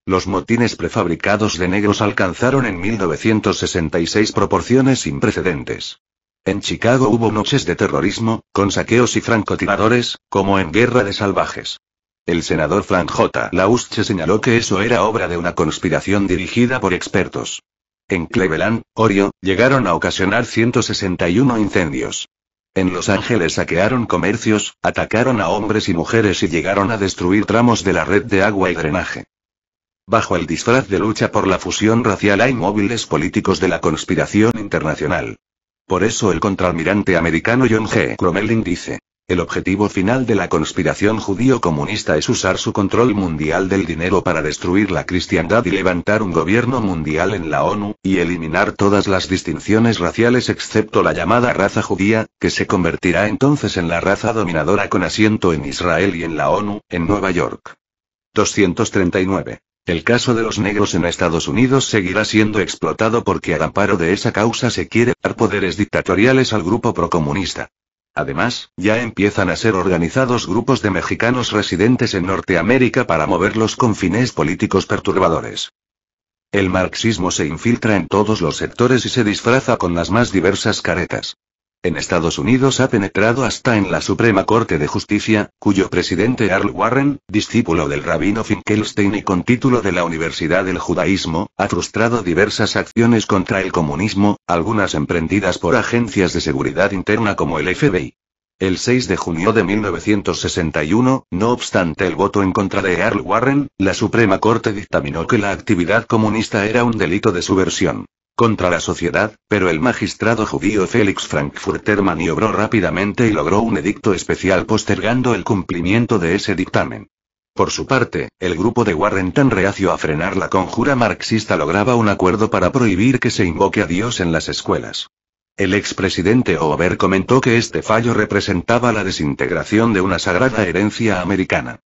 Los motines prefabricados de negros alcanzaron en 1966 proporciones sin precedentes. En Chicago hubo noches de terrorismo, con saqueos y francotiradores, como en Guerra de Salvajes. El senador Frank J. Lausche señaló que eso era obra de una conspiración dirigida por expertos. En Cleveland, Ohio, llegaron a ocasionar 161 incendios. En Los Ángeles saquearon comercios, atacaron a hombres y mujeres y llegaron a destruir tramos de la red de agua y drenaje. Bajo el disfraz de lucha por la fusión racial hay móviles políticos de la conspiración internacional. Por eso el contralmirante americano John G. Crommelin dice, el objetivo final de la conspiración judío-comunista es usar su control mundial del dinero para destruir la cristiandad y levantar un gobierno mundial en la ONU, y eliminar todas las distinciones raciales excepto la llamada raza judía, que se convertirá entonces en la raza dominadora con asiento en Israel y en la ONU, en Nueva York. 239. El caso de los negros en Estados Unidos seguirá siendo explotado porque al amparo de esa causa se quiere dar poderes dictatoriales al grupo procomunista. Además, ya empiezan a ser organizados grupos de mexicanos residentes en Norteamérica para mover los confines políticos perturbadores. El marxismo se infiltra en todos los sectores y se disfraza con las más diversas caretas. En Estados Unidos ha penetrado hasta en la Suprema Corte de Justicia, cuyo presidente Earl Warren, discípulo del rabino Finkelstein y con título de la Universidad del Judaísmo, ha frustrado diversas acciones contra el comunismo, algunas emprendidas por agencias de seguridad interna como el FBI. El 6 de junio de 1961, no obstante el voto en contra de Earl Warren, la Suprema Corte dictaminó que la actividad comunista era un delito de subversión contra la sociedad, pero el magistrado judío Félix Frankfurter maniobró rápidamente y logró un edicto especial postergando el cumplimiento de ese dictamen. Por su parte, el grupo de Warren tan reacio a frenar la conjura marxista lograba un acuerdo para prohibir que se invoque a Dios en las escuelas. El expresidente Ober comentó que este fallo representaba la desintegración de una sagrada herencia americana.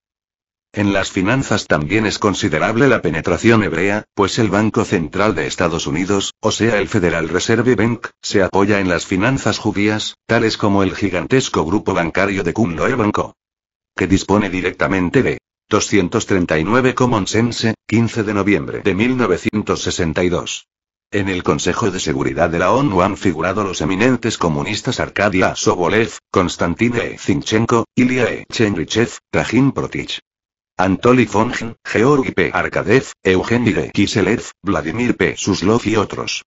En las finanzas también es considerable la penetración hebrea, pues el Banco Central de Estados Unidos, o sea el Federal Reserve Bank, se apoya en las finanzas judías, tales como el gigantesco grupo bancario de Kunloe Banco, que dispone directamente de 239 Commonsense, 15 de noviembre de 1962. En el Consejo de Seguridad de la ONU han figurado los eminentes comunistas Arkadia Sobolev, Konstantin E. Zinchenko, Ilya E. Chenrichev, Rajin Protich, Antoli Fongen, Georgi P. Arkadev, Eugeni de Kiselev, Vladimir P. Suslov y otros.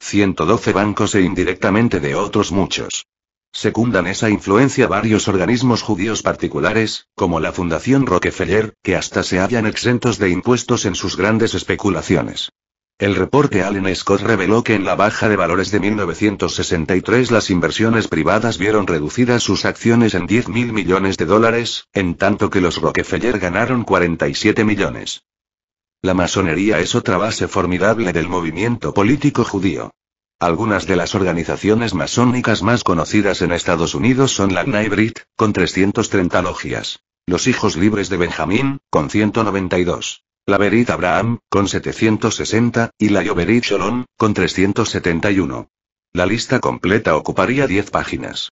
112 bancos e indirectamente de otros muchos. Secundan esa influencia varios organismos judíos particulares, como la Fundación Rockefeller, que hasta se hallan exentos de impuestos en sus grandes especulaciones. El reporte Allen Scott reveló que en la baja de valores de 1963 las inversiones privadas vieron reducidas sus acciones en 10 mil millones de dólares, en tanto que los Rockefeller ganaron 47 millones. La masonería es otra base formidable del movimiento político judío. Algunas de las organizaciones masónicas más conocidas en Estados Unidos son la Gnaibrit, con 330 logias. Los Hijos Libres de Benjamín, con 192 la verit Abraham, con 760, y la Yoverit Sholom, con 371. La lista completa ocuparía 10 páginas.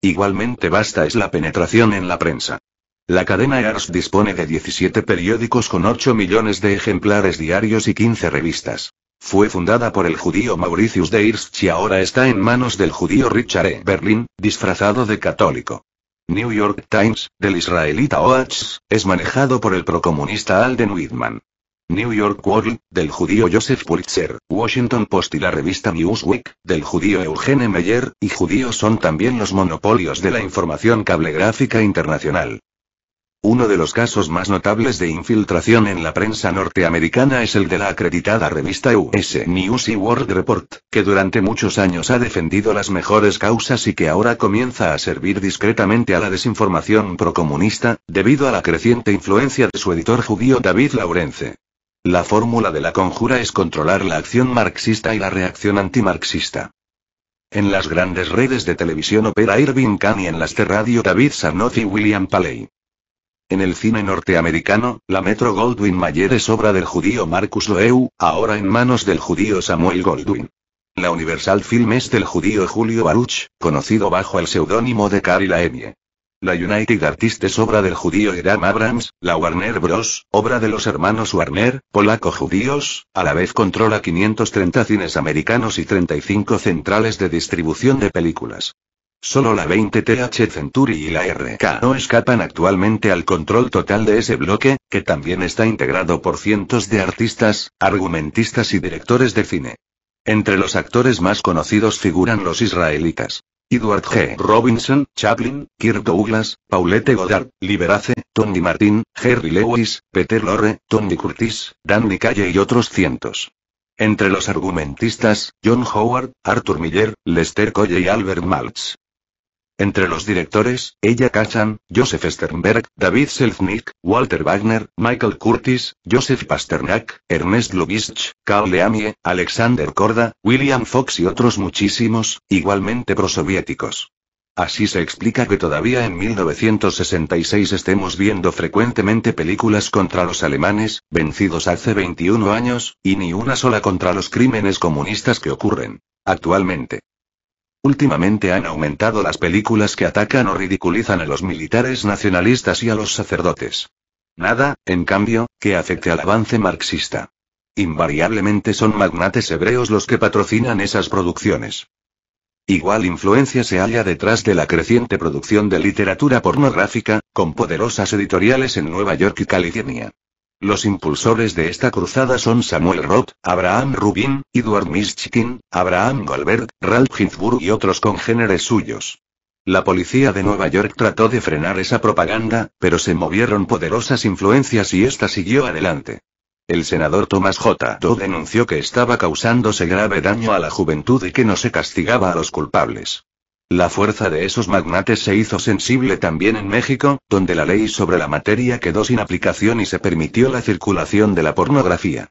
Igualmente basta es la penetración en la prensa. La cadena EARS dispone de 17 periódicos con 8 millones de ejemplares diarios y 15 revistas. Fue fundada por el judío Mauricius de Irsch y ahora está en manos del judío Richard E. Berlin, disfrazado de católico. New York Times, del israelita Oats, es manejado por el procomunista Alden Whitman. New York World, del judío Joseph Pulitzer, Washington Post y la revista Newsweek, del judío Eugene Meyer, y judíos son también los monopolios de la información cablegráfica internacional. Uno de los casos más notables de infiltración en la prensa norteamericana es el de la acreditada revista US News y World Report, que durante muchos años ha defendido las mejores causas y que ahora comienza a servir discretamente a la desinformación procomunista, debido a la creciente influencia de su editor judío David Laurence. La fórmula de la conjura es controlar la acción marxista y la reacción antimarxista. En las grandes redes de televisión opera Irving Kahn y en las de radio David Sarnoff y William Paley. En el cine norteamericano, la Metro Goldwyn Mayer es obra del judío Marcus Loew, ahora en manos del judío Samuel Goldwyn. La Universal Film es del judío Julio Baruch, conocido bajo el seudónimo de Carl Laemie. La United Artists es obra del judío Adam Abrams, la Warner Bros., obra de los hermanos Warner, polaco-judíos, a la vez controla 530 cines americanos y 35 centrales de distribución de películas. Solo la 20TH Century y la RK no escapan actualmente al control total de ese bloque, que también está integrado por cientos de artistas, argumentistas y directores de cine. Entre los actores más conocidos figuran los israelitas. Edward G. Robinson, Chaplin, Kirk Douglas, Paulette Goddard, Liberace, Tony Martin, Jerry Lewis, Peter Lorre, Tony Curtis, Danny Calle y otros cientos. Entre los argumentistas, John Howard, Arthur Miller, Lester Colle y Albert Maltz. Entre los directores, Ella Kachan, Joseph Sternberg, David Selznick, Walter Wagner, Michael Curtis, Joseph Pasternak, Ernest Lubitsch, Karl Leamie, Alexander Korda, William Fox y otros muchísimos, igualmente prosoviéticos. Así se explica que todavía en 1966 estemos viendo frecuentemente películas contra los alemanes, vencidos hace 21 años, y ni una sola contra los crímenes comunistas que ocurren actualmente. Últimamente han aumentado las películas que atacan o ridiculizan a los militares nacionalistas y a los sacerdotes. Nada, en cambio, que afecte al avance marxista. Invariablemente son magnates hebreos los que patrocinan esas producciones. Igual influencia se halla detrás de la creciente producción de literatura pornográfica, con poderosas editoriales en Nueva York y California. Los impulsores de esta cruzada son Samuel Roth, Abraham Rubin, Edward Mishkin, Abraham Goldberg, Ralph Ginsburg y otros congéneres suyos. La policía de Nueva York trató de frenar esa propaganda, pero se movieron poderosas influencias y esta siguió adelante. El senador Thomas J. Doe denunció que estaba causándose grave daño a la juventud y que no se castigaba a los culpables. La fuerza de esos magnates se hizo sensible también en México, donde la ley sobre la materia quedó sin aplicación y se permitió la circulación de la pornografía.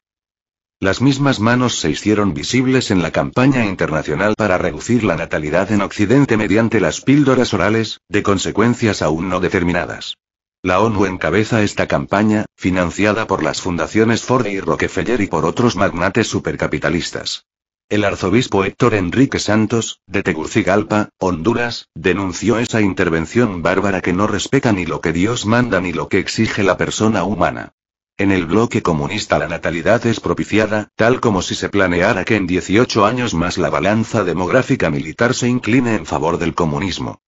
Las mismas manos se hicieron visibles en la campaña internacional para reducir la natalidad en Occidente mediante las píldoras orales, de consecuencias aún no determinadas. La ONU encabeza esta campaña, financiada por las fundaciones Ford y Rockefeller y por otros magnates supercapitalistas. El arzobispo Héctor Enrique Santos, de Tegucigalpa, Honduras, denunció esa intervención bárbara que no respeta ni lo que Dios manda ni lo que exige la persona humana. En el bloque comunista la natalidad es propiciada, tal como si se planeara que en 18 años más la balanza demográfica militar se incline en favor del comunismo.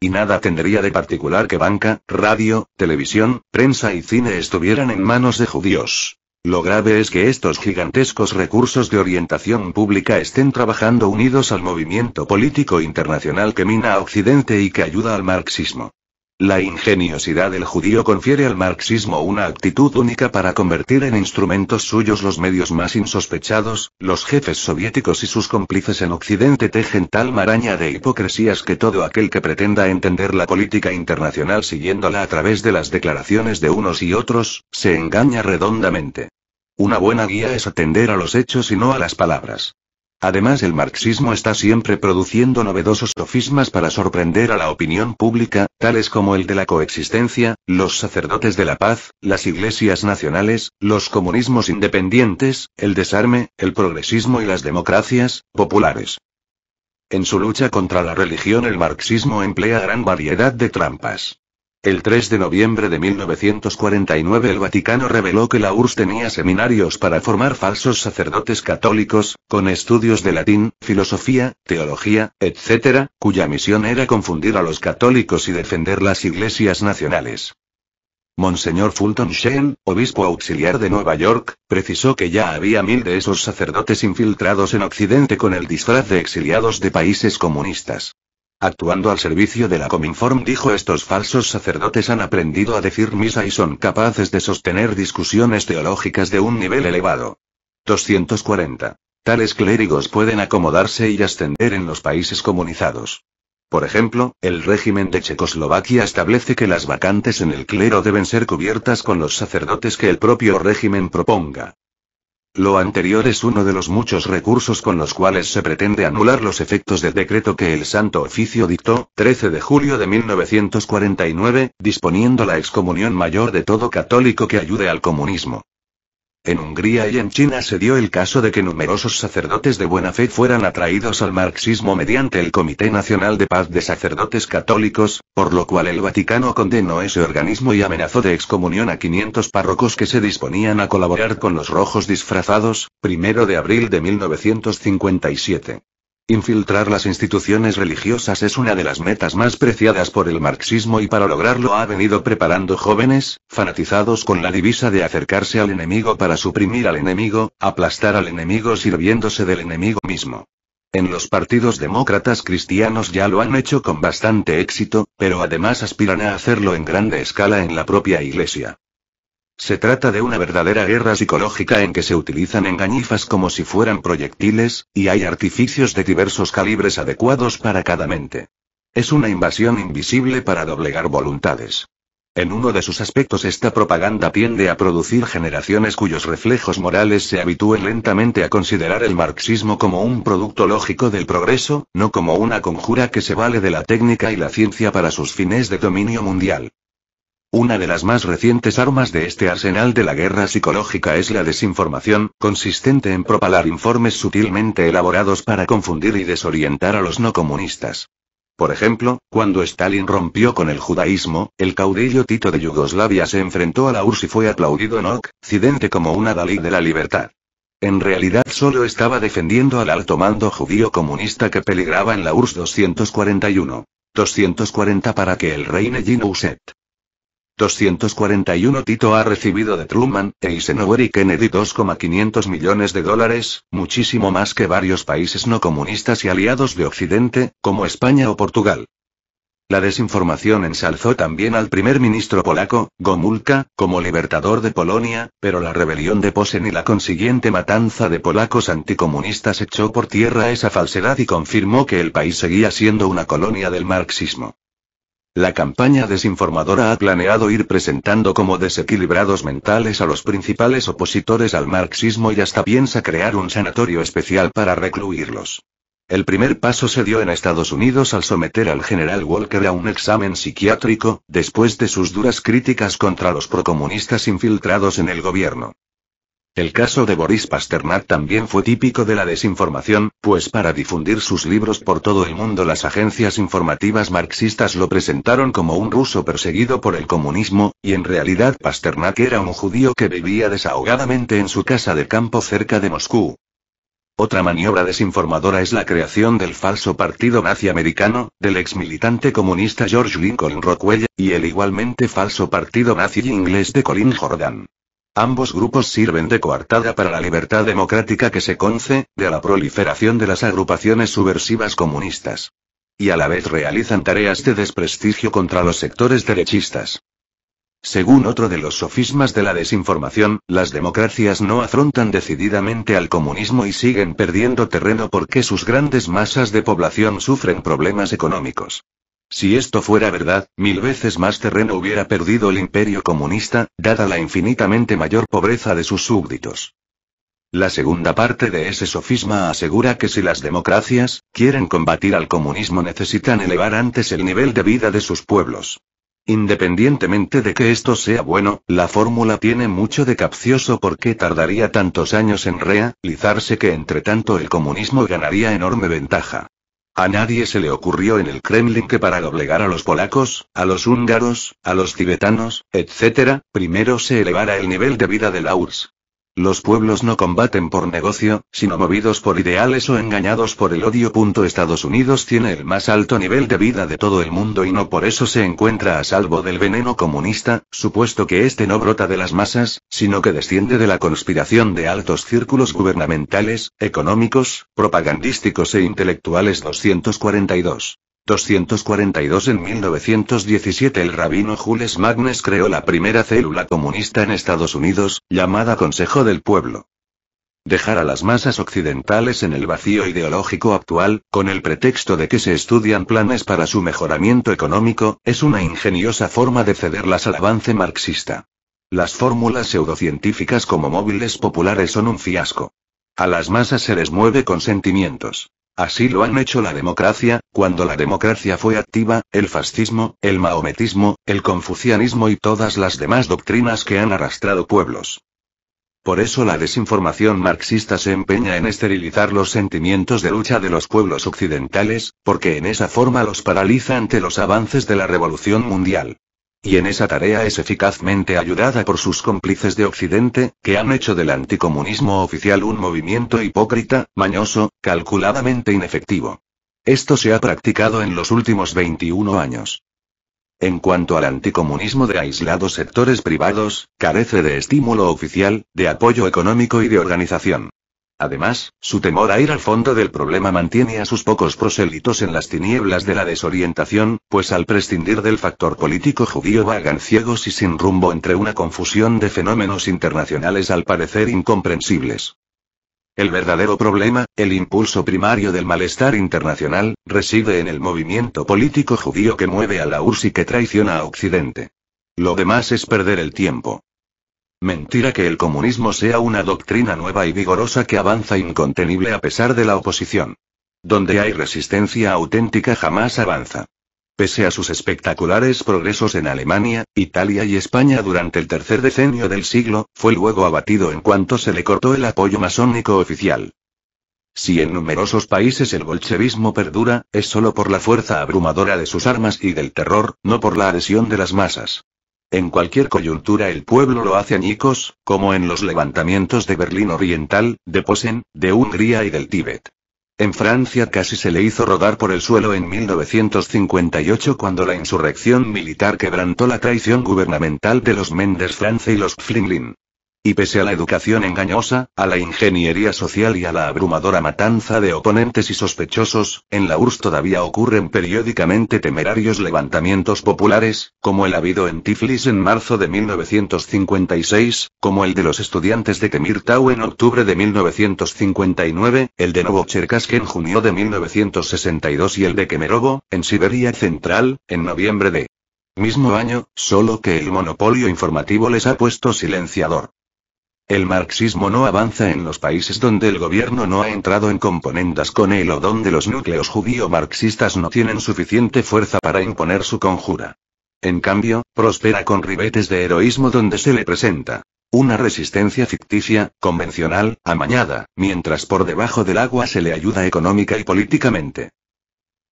Y nada tendría de particular que banca, radio, televisión, prensa y cine estuvieran en manos de judíos. Lo grave es que estos gigantescos recursos de orientación pública estén trabajando unidos al movimiento político internacional que mina a Occidente y que ayuda al marxismo. La ingeniosidad del judío confiere al marxismo una actitud única para convertir en instrumentos suyos los medios más insospechados, los jefes soviéticos y sus cómplices en Occidente tejen tal maraña de hipocresías que todo aquel que pretenda entender la política internacional siguiéndola a través de las declaraciones de unos y otros, se engaña redondamente. Una buena guía es atender a los hechos y no a las palabras. Además el marxismo está siempre produciendo novedosos sofismas para sorprender a la opinión pública, tales como el de la coexistencia, los sacerdotes de la paz, las iglesias nacionales, los comunismos independientes, el desarme, el progresismo y las democracias, populares. En su lucha contra la religión el marxismo emplea gran variedad de trampas. El 3 de noviembre de 1949 el Vaticano reveló que la URSS tenía seminarios para formar falsos sacerdotes católicos, con estudios de latín, filosofía, teología, etc., cuya misión era confundir a los católicos y defender las iglesias nacionales. Monseñor Fulton Sheen, obispo auxiliar de Nueva York, precisó que ya había mil de esos sacerdotes infiltrados en Occidente con el disfraz de exiliados de países comunistas. Actuando al servicio de la Cominform dijo estos falsos sacerdotes han aprendido a decir misa y son capaces de sostener discusiones teológicas de un nivel elevado. 240. Tales clérigos pueden acomodarse y ascender en los países comunizados. Por ejemplo, el régimen de Checoslovaquia establece que las vacantes en el clero deben ser cubiertas con los sacerdotes que el propio régimen proponga. Lo anterior es uno de los muchos recursos con los cuales se pretende anular los efectos del decreto que el Santo Oficio dictó, 13 de julio de 1949, disponiendo la excomunión mayor de todo católico que ayude al comunismo. En Hungría y en China se dio el caso de que numerosos sacerdotes de buena fe fueran atraídos al marxismo mediante el Comité Nacional de Paz de Sacerdotes Católicos, por lo cual el Vaticano condenó ese organismo y amenazó de excomunión a 500 párrocos que se disponían a colaborar con los rojos disfrazados, primero de abril de 1957. Infiltrar las instituciones religiosas es una de las metas más preciadas por el marxismo y para lograrlo ha venido preparando jóvenes, fanatizados con la divisa de acercarse al enemigo para suprimir al enemigo, aplastar al enemigo sirviéndose del enemigo mismo. En los partidos demócratas cristianos ya lo han hecho con bastante éxito, pero además aspiran a hacerlo en grande escala en la propia iglesia. Se trata de una verdadera guerra psicológica en que se utilizan engañifas como si fueran proyectiles, y hay artificios de diversos calibres adecuados para cada mente. Es una invasión invisible para doblegar voluntades. En uno de sus aspectos esta propaganda tiende a producir generaciones cuyos reflejos morales se habitúen lentamente a considerar el marxismo como un producto lógico del progreso, no como una conjura que se vale de la técnica y la ciencia para sus fines de dominio mundial. Una de las más recientes armas de este arsenal de la guerra psicológica es la desinformación, consistente en propalar informes sutilmente elaborados para confundir y desorientar a los no comunistas. Por ejemplo, cuando Stalin rompió con el judaísmo, el caudillo Tito de Yugoslavia se enfrentó a la URSS y fue aplaudido en Occidente como una Dalí de la libertad. En realidad solo estaba defendiendo al alto mando judío comunista que peligraba en la URSS 241. 240 para que el rey Negin 241 Tito ha recibido de Truman, e Eisenhower y Kennedy 2,500 millones de dólares, muchísimo más que varios países no comunistas y aliados de Occidente, como España o Portugal. La desinformación ensalzó también al primer ministro polaco, Gomulka, como libertador de Polonia, pero la rebelión de Posen y la consiguiente matanza de polacos anticomunistas echó por tierra esa falsedad y confirmó que el país seguía siendo una colonia del marxismo. La campaña desinformadora ha planeado ir presentando como desequilibrados mentales a los principales opositores al marxismo y hasta piensa crear un sanatorio especial para recluirlos. El primer paso se dio en Estados Unidos al someter al general Walker a un examen psiquiátrico, después de sus duras críticas contra los procomunistas infiltrados en el gobierno. El caso de Boris Pasternak también fue típico de la desinformación, pues para difundir sus libros por todo el mundo las agencias informativas marxistas lo presentaron como un ruso perseguido por el comunismo, y en realidad Pasternak era un judío que vivía desahogadamente en su casa de campo cerca de Moscú. Otra maniobra desinformadora es la creación del falso partido nazi-americano, del ex militante comunista George Lincoln Rockwell, y el igualmente falso partido nazi inglés de Colin Jordan. Ambos grupos sirven de coartada para la libertad democrática que se conce, de la proliferación de las agrupaciones subversivas comunistas. Y a la vez realizan tareas de desprestigio contra los sectores derechistas. Según otro de los sofismas de la desinformación, las democracias no afrontan decididamente al comunismo y siguen perdiendo terreno porque sus grandes masas de población sufren problemas económicos. Si esto fuera verdad, mil veces más terreno hubiera perdido el imperio comunista, dada la infinitamente mayor pobreza de sus súbditos. La segunda parte de ese sofisma asegura que si las democracias quieren combatir al comunismo necesitan elevar antes el nivel de vida de sus pueblos. Independientemente de que esto sea bueno, la fórmula tiene mucho de capcioso porque tardaría tantos años en realizarse que entre tanto el comunismo ganaría enorme ventaja. A nadie se le ocurrió en el Kremlin que para doblegar a los polacos, a los húngaros, a los tibetanos, etc., primero se elevara el nivel de vida de la URSS. Los pueblos no combaten por negocio, sino movidos por ideales o engañados por el odio. Estados Unidos tiene el más alto nivel de vida de todo el mundo y no por eso se encuentra a salvo del veneno comunista, supuesto que este no brota de las masas, sino que desciende de la conspiración de altos círculos gubernamentales, económicos, propagandísticos e intelectuales 242. 242 En 1917 el rabino Jules Magnes creó la primera célula comunista en Estados Unidos, llamada Consejo del Pueblo. Dejar a las masas occidentales en el vacío ideológico actual, con el pretexto de que se estudian planes para su mejoramiento económico, es una ingeniosa forma de cederlas al avance marxista. Las fórmulas pseudocientíficas como móviles populares son un fiasco. A las masas se les mueve con sentimientos. Así lo han hecho la democracia, cuando la democracia fue activa, el fascismo, el maometismo, el confucianismo y todas las demás doctrinas que han arrastrado pueblos. Por eso la desinformación marxista se empeña en esterilizar los sentimientos de lucha de los pueblos occidentales, porque en esa forma los paraliza ante los avances de la revolución mundial y en esa tarea es eficazmente ayudada por sus cómplices de Occidente, que han hecho del anticomunismo oficial un movimiento hipócrita, mañoso, calculadamente inefectivo. Esto se ha practicado en los últimos 21 años. En cuanto al anticomunismo de aislados sectores privados, carece de estímulo oficial, de apoyo económico y de organización. Además, su temor a ir al fondo del problema mantiene a sus pocos prosélitos en las tinieblas de la desorientación, pues al prescindir del factor político judío vagan ciegos y sin rumbo entre una confusión de fenómenos internacionales al parecer incomprensibles. El verdadero problema, el impulso primario del malestar internacional, reside en el movimiento político judío que mueve a la URSS y que traiciona a Occidente. Lo demás es perder el tiempo. Mentira que el comunismo sea una doctrina nueva y vigorosa que avanza incontenible a pesar de la oposición. Donde hay resistencia auténtica jamás avanza. Pese a sus espectaculares progresos en Alemania, Italia y España durante el tercer decenio del siglo, fue luego abatido en cuanto se le cortó el apoyo masónico oficial. Si en numerosos países el bolchevismo perdura, es solo por la fuerza abrumadora de sus armas y del terror, no por la adhesión de las masas. En cualquier coyuntura el pueblo lo hace añicos, como en los levantamientos de Berlín Oriental, de Posen, de Hungría y del Tíbet. En Francia casi se le hizo rodar por el suelo en 1958 cuando la insurrección militar quebrantó la traición gubernamental de los Mendes France y los Flinglin. Y pese a la educación engañosa, a la ingeniería social y a la abrumadora matanza de oponentes y sospechosos, en la URSS todavía ocurren periódicamente temerarios levantamientos populares, como el habido en Tiflis en marzo de 1956, como el de los estudiantes de Temirtau en octubre de 1959, el de Novocherkask en junio de 1962 y el de Kemerovo, en Siberia Central, en noviembre de mismo año, solo que el monopolio informativo les ha puesto silenciador. El marxismo no avanza en los países donde el gobierno no ha entrado en componendas con él o donde los núcleos judío-marxistas no tienen suficiente fuerza para imponer su conjura. En cambio, prospera con ribetes de heroísmo donde se le presenta una resistencia ficticia, convencional, amañada, mientras por debajo del agua se le ayuda económica y políticamente.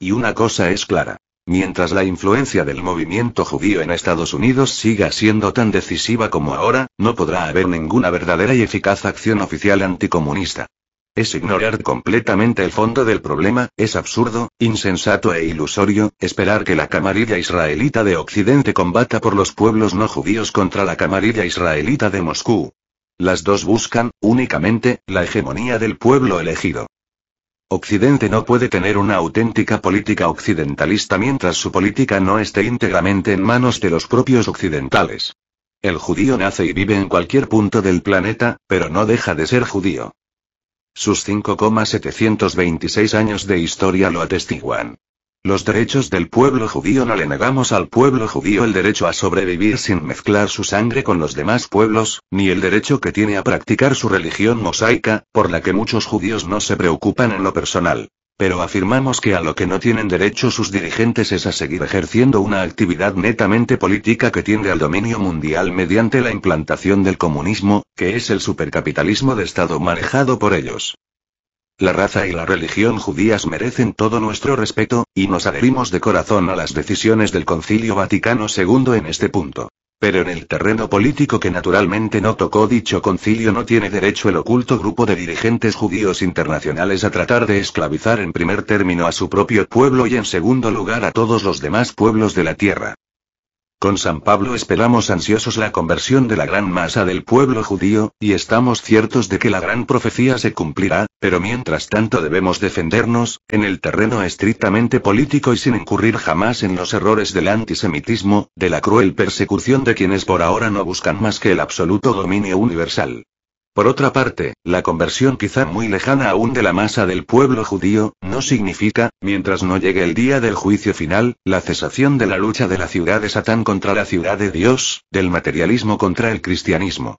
Y una cosa es clara. Mientras la influencia del movimiento judío en Estados Unidos siga siendo tan decisiva como ahora, no podrá haber ninguna verdadera y eficaz acción oficial anticomunista. Es ignorar completamente el fondo del problema, es absurdo, insensato e ilusorio, esperar que la camarilla israelita de Occidente combata por los pueblos no judíos contra la camarilla israelita de Moscú. Las dos buscan, únicamente, la hegemonía del pueblo elegido. Occidente no puede tener una auténtica política occidentalista mientras su política no esté íntegramente en manos de los propios occidentales. El judío nace y vive en cualquier punto del planeta, pero no deja de ser judío. Sus 5,726 años de historia lo atestiguan. Los derechos del pueblo judío no le negamos al pueblo judío el derecho a sobrevivir sin mezclar su sangre con los demás pueblos, ni el derecho que tiene a practicar su religión mosaica, por la que muchos judíos no se preocupan en lo personal. Pero afirmamos que a lo que no tienen derecho sus dirigentes es a seguir ejerciendo una actividad netamente política que tiende al dominio mundial mediante la implantación del comunismo, que es el supercapitalismo de Estado manejado por ellos. La raza y la religión judías merecen todo nuestro respeto, y nos adherimos de corazón a las decisiones del Concilio Vaticano II en este punto. Pero en el terreno político que naturalmente no tocó dicho concilio no tiene derecho el oculto grupo de dirigentes judíos internacionales a tratar de esclavizar en primer término a su propio pueblo y en segundo lugar a todos los demás pueblos de la tierra. Con San Pablo esperamos ansiosos la conversión de la gran masa del pueblo judío, y estamos ciertos de que la gran profecía se cumplirá, pero mientras tanto debemos defendernos, en el terreno estrictamente político y sin incurrir jamás en los errores del antisemitismo, de la cruel persecución de quienes por ahora no buscan más que el absoluto dominio universal. Por otra parte, la conversión quizá muy lejana aún de la masa del pueblo judío, no significa, mientras no llegue el día del juicio final, la cesación de la lucha de la ciudad de Satán contra la ciudad de Dios, del materialismo contra el cristianismo.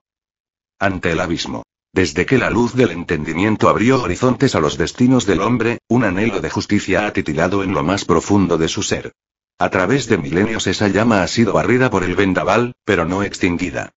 Ante el abismo. Desde que la luz del entendimiento abrió horizontes a los destinos del hombre, un anhelo de justicia ha titilado en lo más profundo de su ser. A través de milenios esa llama ha sido barrida por el vendaval, pero no extinguida.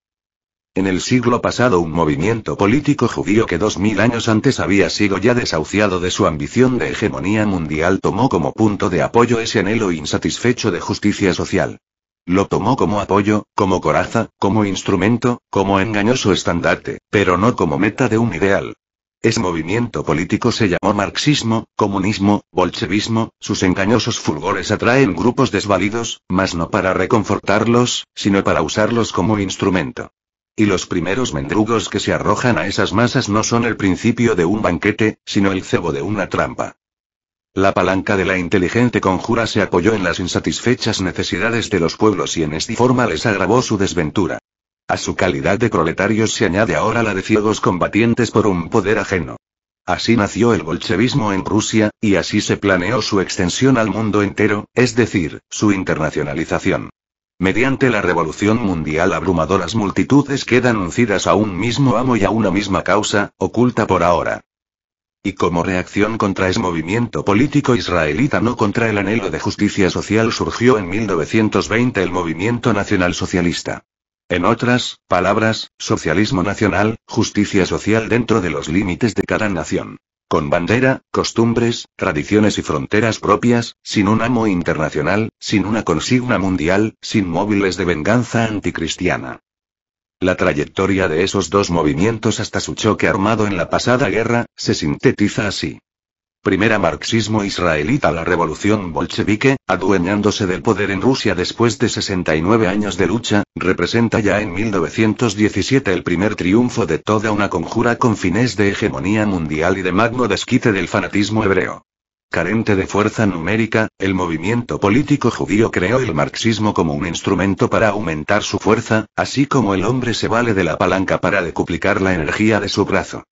En el siglo pasado un movimiento político judío que dos mil años antes había sido ya desahuciado de su ambición de hegemonía mundial tomó como punto de apoyo ese anhelo insatisfecho de justicia social. Lo tomó como apoyo, como coraza, como instrumento, como engañoso estandarte, pero no como meta de un ideal. Ese movimiento político se llamó marxismo, comunismo, bolchevismo, sus engañosos fulgores atraen grupos desvalidos, mas no para reconfortarlos, sino para usarlos como instrumento. Y los primeros mendrugos que se arrojan a esas masas no son el principio de un banquete, sino el cebo de una trampa. La palanca de la inteligente conjura se apoyó en las insatisfechas necesidades de los pueblos y en esta forma les agravó su desventura. A su calidad de proletarios se añade ahora la de ciegos combatientes por un poder ajeno. Así nació el bolchevismo en Rusia, y así se planeó su extensión al mundo entero, es decir, su internacionalización. Mediante la revolución mundial abrumadoras multitudes quedan uncidas a un mismo amo y a una misma causa, oculta por ahora. Y como reacción contra ese movimiento político israelita no contra el anhelo de justicia social surgió en 1920 el movimiento nacionalsocialista. En otras palabras, socialismo nacional, justicia social dentro de los límites de cada nación. Con bandera, costumbres, tradiciones y fronteras propias, sin un amo internacional, sin una consigna mundial, sin móviles de venganza anticristiana. La trayectoria de esos dos movimientos hasta su choque armado en la pasada guerra, se sintetiza así. Primera marxismo israelita La revolución bolchevique, adueñándose del poder en Rusia después de 69 años de lucha, representa ya en 1917 el primer triunfo de toda una conjura con fines de hegemonía mundial y de magno desquite del fanatismo hebreo. Carente de fuerza numérica, el movimiento político judío creó el marxismo como un instrumento para aumentar su fuerza, así como el hombre se vale de la palanca para decuplicar la energía de su brazo.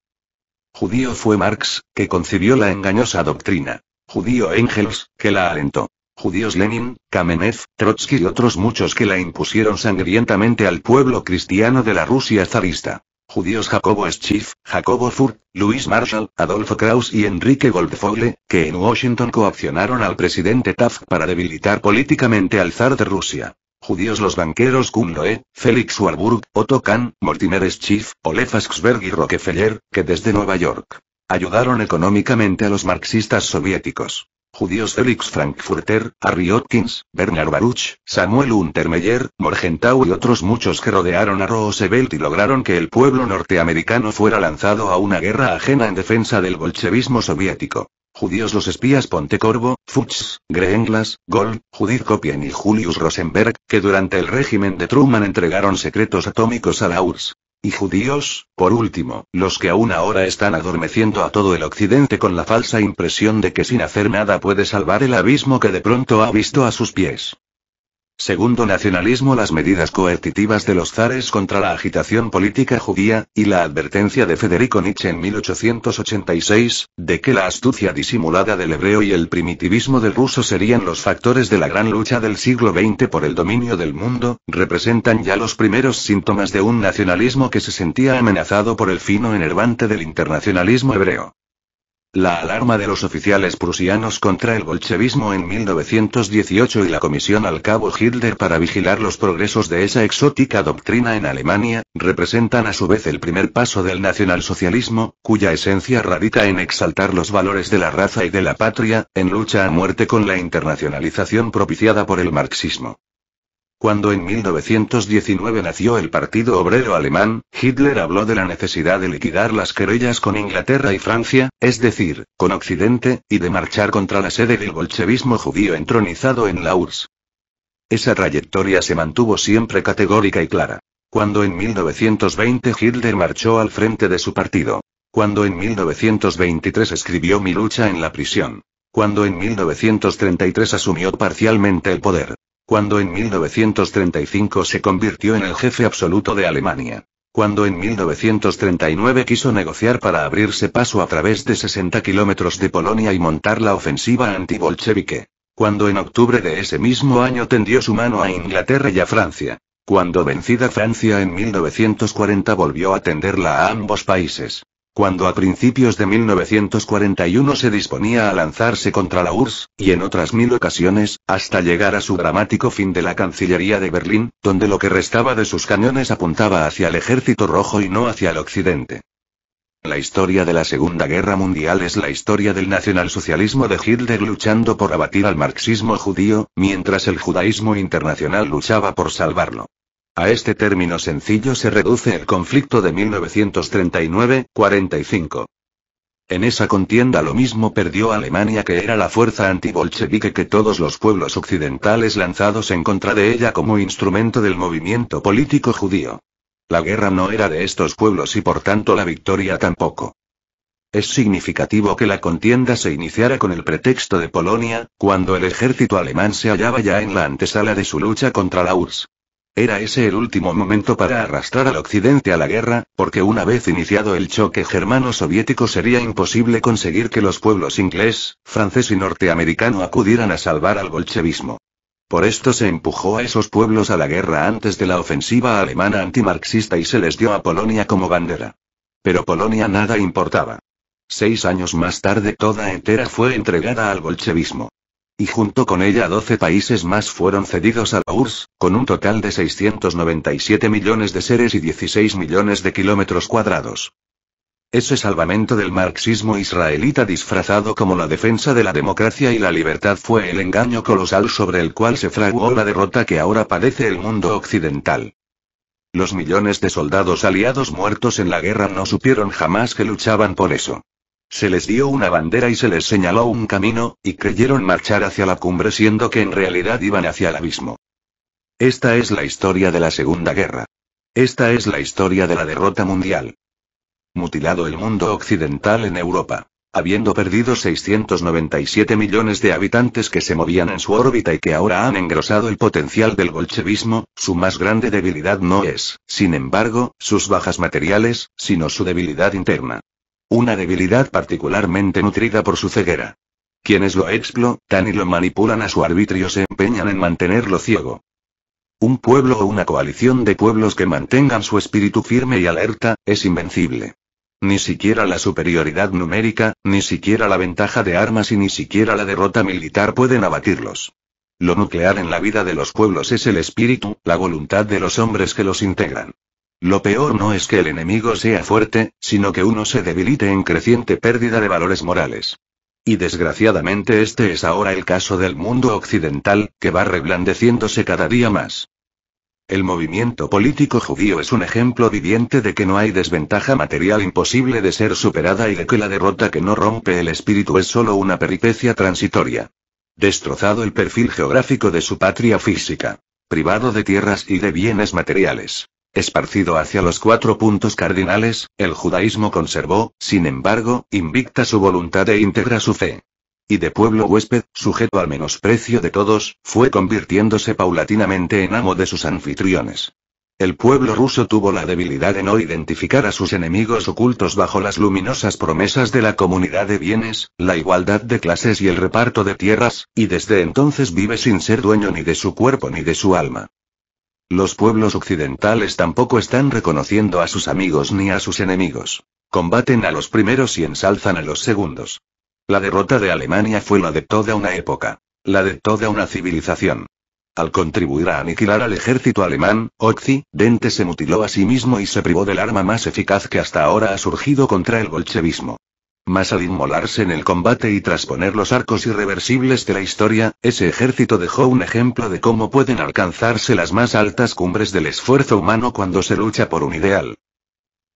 Judío fue Marx, que concibió la engañosa doctrina. Judío Engels, que la alentó. Judíos Lenin, Kamenev, Trotsky y otros muchos que la impusieron sangrientamente al pueblo cristiano de la Rusia zarista. Judíos Jacobo Schiff, Jacobo Fur, Louis Marshall, Adolfo Krauss y Enrique Goldfogle, que en Washington coaccionaron al presidente Taft para debilitar políticamente al zar de Rusia. Judíos los banqueros Kunloe, Felix Warburg, Otto Kahn, Mortimer Schiff, Olef y Rockefeller, que desde Nueva York ayudaron económicamente a los marxistas soviéticos. Judíos Felix Frankfurter, Harry Hopkins, Bernard Baruch, Samuel Untermeyer, Morgenthau y otros muchos que rodearon a Roosevelt y lograron que el pueblo norteamericano fuera lanzado a una guerra ajena en defensa del bolchevismo soviético. Judíos los espías Pontecorvo, Fuchs, Greenglas, Gold, Judith Kopien y Julius Rosenberg, que durante el régimen de Truman entregaron secretos atómicos a la URSS. Y judíos, por último, los que aún ahora están adormeciendo a todo el occidente con la falsa impresión de que sin hacer nada puede salvar el abismo que de pronto ha visto a sus pies. Segundo nacionalismo las medidas coercitivas de los zares contra la agitación política judía, y la advertencia de Federico Nietzsche en 1886, de que la astucia disimulada del hebreo y el primitivismo del ruso serían los factores de la gran lucha del siglo XX por el dominio del mundo, representan ya los primeros síntomas de un nacionalismo que se sentía amenazado por el fino enervante del internacionalismo hebreo. La alarma de los oficiales prusianos contra el bolchevismo en 1918 y la comisión al cabo Hitler para vigilar los progresos de esa exótica doctrina en Alemania, representan a su vez el primer paso del nacionalsocialismo, cuya esencia radica en exaltar los valores de la raza y de la patria, en lucha a muerte con la internacionalización propiciada por el marxismo. Cuando en 1919 nació el Partido Obrero Alemán, Hitler habló de la necesidad de liquidar las querellas con Inglaterra y Francia, es decir, con Occidente, y de marchar contra la sede del bolchevismo judío entronizado en la URSS. Esa trayectoria se mantuvo siempre categórica y clara. Cuando en 1920 Hitler marchó al frente de su partido. Cuando en 1923 escribió Mi lucha en la prisión. Cuando en 1933 asumió parcialmente el poder cuando en 1935 se convirtió en el jefe absoluto de Alemania. Cuando en 1939 quiso negociar para abrirse paso a través de 60 kilómetros de Polonia y montar la ofensiva antibolchevique. Cuando en octubre de ese mismo año tendió su mano a Inglaterra y a Francia. Cuando vencida Francia en 1940 volvió a tenderla a ambos países. Cuando a principios de 1941 se disponía a lanzarse contra la URSS, y en otras mil ocasiones, hasta llegar a su dramático fin de la Cancillería de Berlín, donde lo que restaba de sus cañones apuntaba hacia el Ejército Rojo y no hacia el occidente. La historia de la Segunda Guerra Mundial es la historia del nacionalsocialismo de Hitler luchando por abatir al marxismo judío, mientras el judaísmo internacional luchaba por salvarlo. A este término sencillo se reduce el conflicto de 1939-45. En esa contienda lo mismo perdió Alemania que era la fuerza antibolchevique que todos los pueblos occidentales lanzados en contra de ella como instrumento del movimiento político judío. La guerra no era de estos pueblos y por tanto la victoria tampoco. Es significativo que la contienda se iniciara con el pretexto de Polonia, cuando el ejército alemán se hallaba ya en la antesala de su lucha contra la URSS. Era ese el último momento para arrastrar al occidente a la guerra, porque una vez iniciado el choque germano-soviético sería imposible conseguir que los pueblos inglés, francés y norteamericano acudieran a salvar al bolchevismo. Por esto se empujó a esos pueblos a la guerra antes de la ofensiva alemana antimarxista y se les dio a Polonia como bandera. Pero Polonia nada importaba. Seis años más tarde toda entera fue entregada al bolchevismo. Y junto con ella 12 países más fueron cedidos a la URSS, con un total de 697 millones de seres y 16 millones de kilómetros cuadrados. Ese salvamento del marxismo israelita disfrazado como la defensa de la democracia y la libertad fue el engaño colosal sobre el cual se fraguó la derrota que ahora padece el mundo occidental. Los millones de soldados aliados muertos en la guerra no supieron jamás que luchaban por eso. Se les dio una bandera y se les señaló un camino, y creyeron marchar hacia la cumbre siendo que en realidad iban hacia el abismo. Esta es la historia de la Segunda Guerra. Esta es la historia de la derrota mundial. Mutilado el mundo occidental en Europa. Habiendo perdido 697 millones de habitantes que se movían en su órbita y que ahora han engrosado el potencial del bolchevismo, su más grande debilidad no es, sin embargo, sus bajas materiales, sino su debilidad interna. Una debilidad particularmente nutrida por su ceguera. Quienes lo explotan y lo manipulan a su arbitrio se empeñan en mantenerlo ciego. Un pueblo o una coalición de pueblos que mantengan su espíritu firme y alerta, es invencible. Ni siquiera la superioridad numérica, ni siquiera la ventaja de armas y ni siquiera la derrota militar pueden abatirlos. Lo nuclear en la vida de los pueblos es el espíritu, la voluntad de los hombres que los integran. Lo peor no es que el enemigo sea fuerte, sino que uno se debilite en creciente pérdida de valores morales. Y desgraciadamente este es ahora el caso del mundo occidental, que va reblandeciéndose cada día más. El movimiento político judío es un ejemplo viviente de que no hay desventaja material imposible de ser superada y de que la derrota que no rompe el espíritu es solo una peripecia transitoria. Destrozado el perfil geográfico de su patria física, privado de tierras y de bienes materiales, Esparcido hacia los cuatro puntos cardinales, el judaísmo conservó, sin embargo, invicta su voluntad e integra su fe. Y de pueblo huésped, sujeto al menosprecio de todos, fue convirtiéndose paulatinamente en amo de sus anfitriones. El pueblo ruso tuvo la debilidad de no identificar a sus enemigos ocultos bajo las luminosas promesas de la comunidad de bienes, la igualdad de clases y el reparto de tierras, y desde entonces vive sin ser dueño ni de su cuerpo ni de su alma. Los pueblos occidentales tampoco están reconociendo a sus amigos ni a sus enemigos. Combaten a los primeros y ensalzan a los segundos. La derrota de Alemania fue la de toda una época. La de toda una civilización. Al contribuir a aniquilar al ejército alemán, Dente se mutiló a sí mismo y se privó del arma más eficaz que hasta ahora ha surgido contra el bolchevismo. Mas al inmolarse en el combate y trasponer los arcos irreversibles de la historia, ese ejército dejó un ejemplo de cómo pueden alcanzarse las más altas cumbres del esfuerzo humano cuando se lucha por un ideal.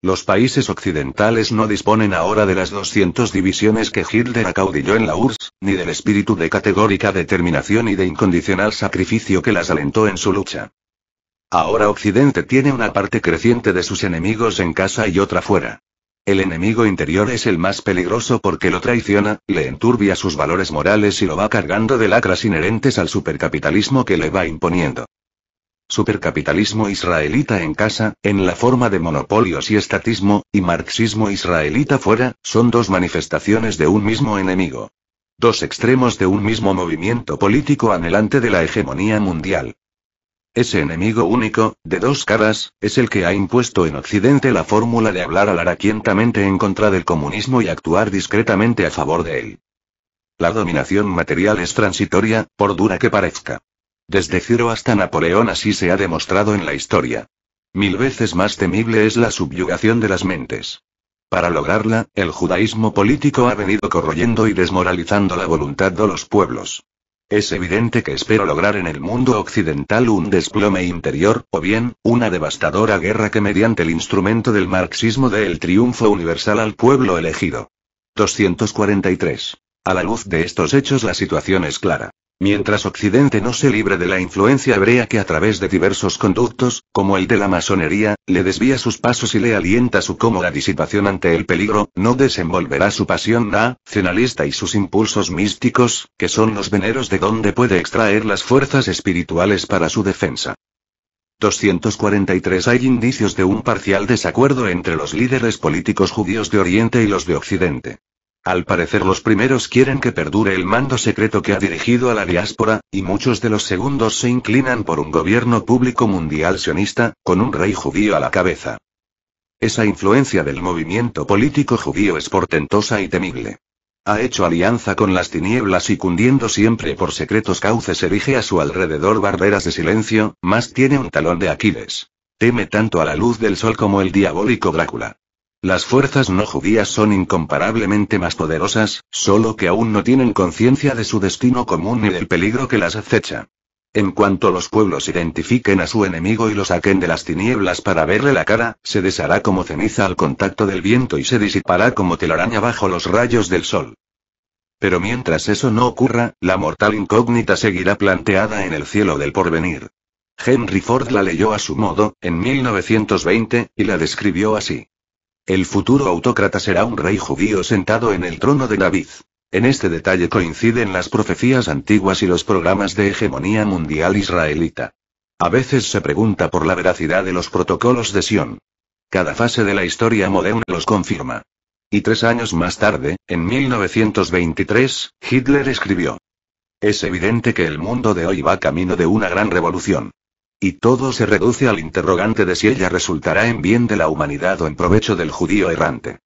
Los países occidentales no disponen ahora de las 200 divisiones que Hitler acaudilló en la URSS, ni del espíritu de categórica determinación y de incondicional sacrificio que las alentó en su lucha. Ahora Occidente tiene una parte creciente de sus enemigos en casa y otra fuera. El enemigo interior es el más peligroso porque lo traiciona, le enturbia sus valores morales y lo va cargando de lacras inherentes al supercapitalismo que le va imponiendo. Supercapitalismo israelita en casa, en la forma de monopolios y estatismo, y marxismo israelita fuera, son dos manifestaciones de un mismo enemigo. Dos extremos de un mismo movimiento político anhelante de la hegemonía mundial. Ese enemigo único, de dos caras, es el que ha impuesto en Occidente la fórmula de hablar alaraquientamente en contra del comunismo y actuar discretamente a favor de él. La dominación material es transitoria, por dura que parezca. Desde Ciro hasta Napoleón así se ha demostrado en la historia. Mil veces más temible es la subyugación de las mentes. Para lograrla, el judaísmo político ha venido corroyendo y desmoralizando la voluntad de los pueblos. Es evidente que espero lograr en el mundo occidental un desplome interior, o bien, una devastadora guerra que mediante el instrumento del marxismo dé el triunfo universal al pueblo elegido. 243. A la luz de estos hechos la situación es clara. Mientras Occidente no se libre de la influencia hebrea que a través de diversos conductos, como el de la masonería, le desvía sus pasos y le alienta su cómoda disipación ante el peligro, no desenvolverá su pasión nacionalista y sus impulsos místicos, que son los veneros de donde puede extraer las fuerzas espirituales para su defensa. 243 Hay indicios de un parcial desacuerdo entre los líderes políticos judíos de Oriente y los de Occidente. Al parecer los primeros quieren que perdure el mando secreto que ha dirigido a la diáspora, y muchos de los segundos se inclinan por un gobierno público mundial sionista, con un rey judío a la cabeza. Esa influencia del movimiento político judío es portentosa y temible. Ha hecho alianza con las tinieblas y cundiendo siempre por secretos cauces erige a su alrededor barreras de silencio, más tiene un talón de Aquiles. Teme tanto a la luz del sol como el diabólico Drácula. Las fuerzas no judías son incomparablemente más poderosas, solo que aún no tienen conciencia de su destino común y del peligro que las acecha. En cuanto los pueblos identifiquen a su enemigo y lo saquen de las tinieblas para verle la cara, se deshará como ceniza al contacto del viento y se disipará como telaraña bajo los rayos del sol. Pero mientras eso no ocurra, la mortal incógnita seguirá planteada en el cielo del porvenir. Henry Ford la leyó a su modo, en 1920, y la describió así. El futuro autócrata será un rey judío sentado en el trono de David. En este detalle coinciden las profecías antiguas y los programas de hegemonía mundial israelita. A veces se pregunta por la veracidad de los protocolos de Sion. Cada fase de la historia moderna los confirma. Y tres años más tarde, en 1923, Hitler escribió. Es evidente que el mundo de hoy va camino de una gran revolución. Y todo se reduce al interrogante de si ella resultará en bien de la humanidad o en provecho del judío errante.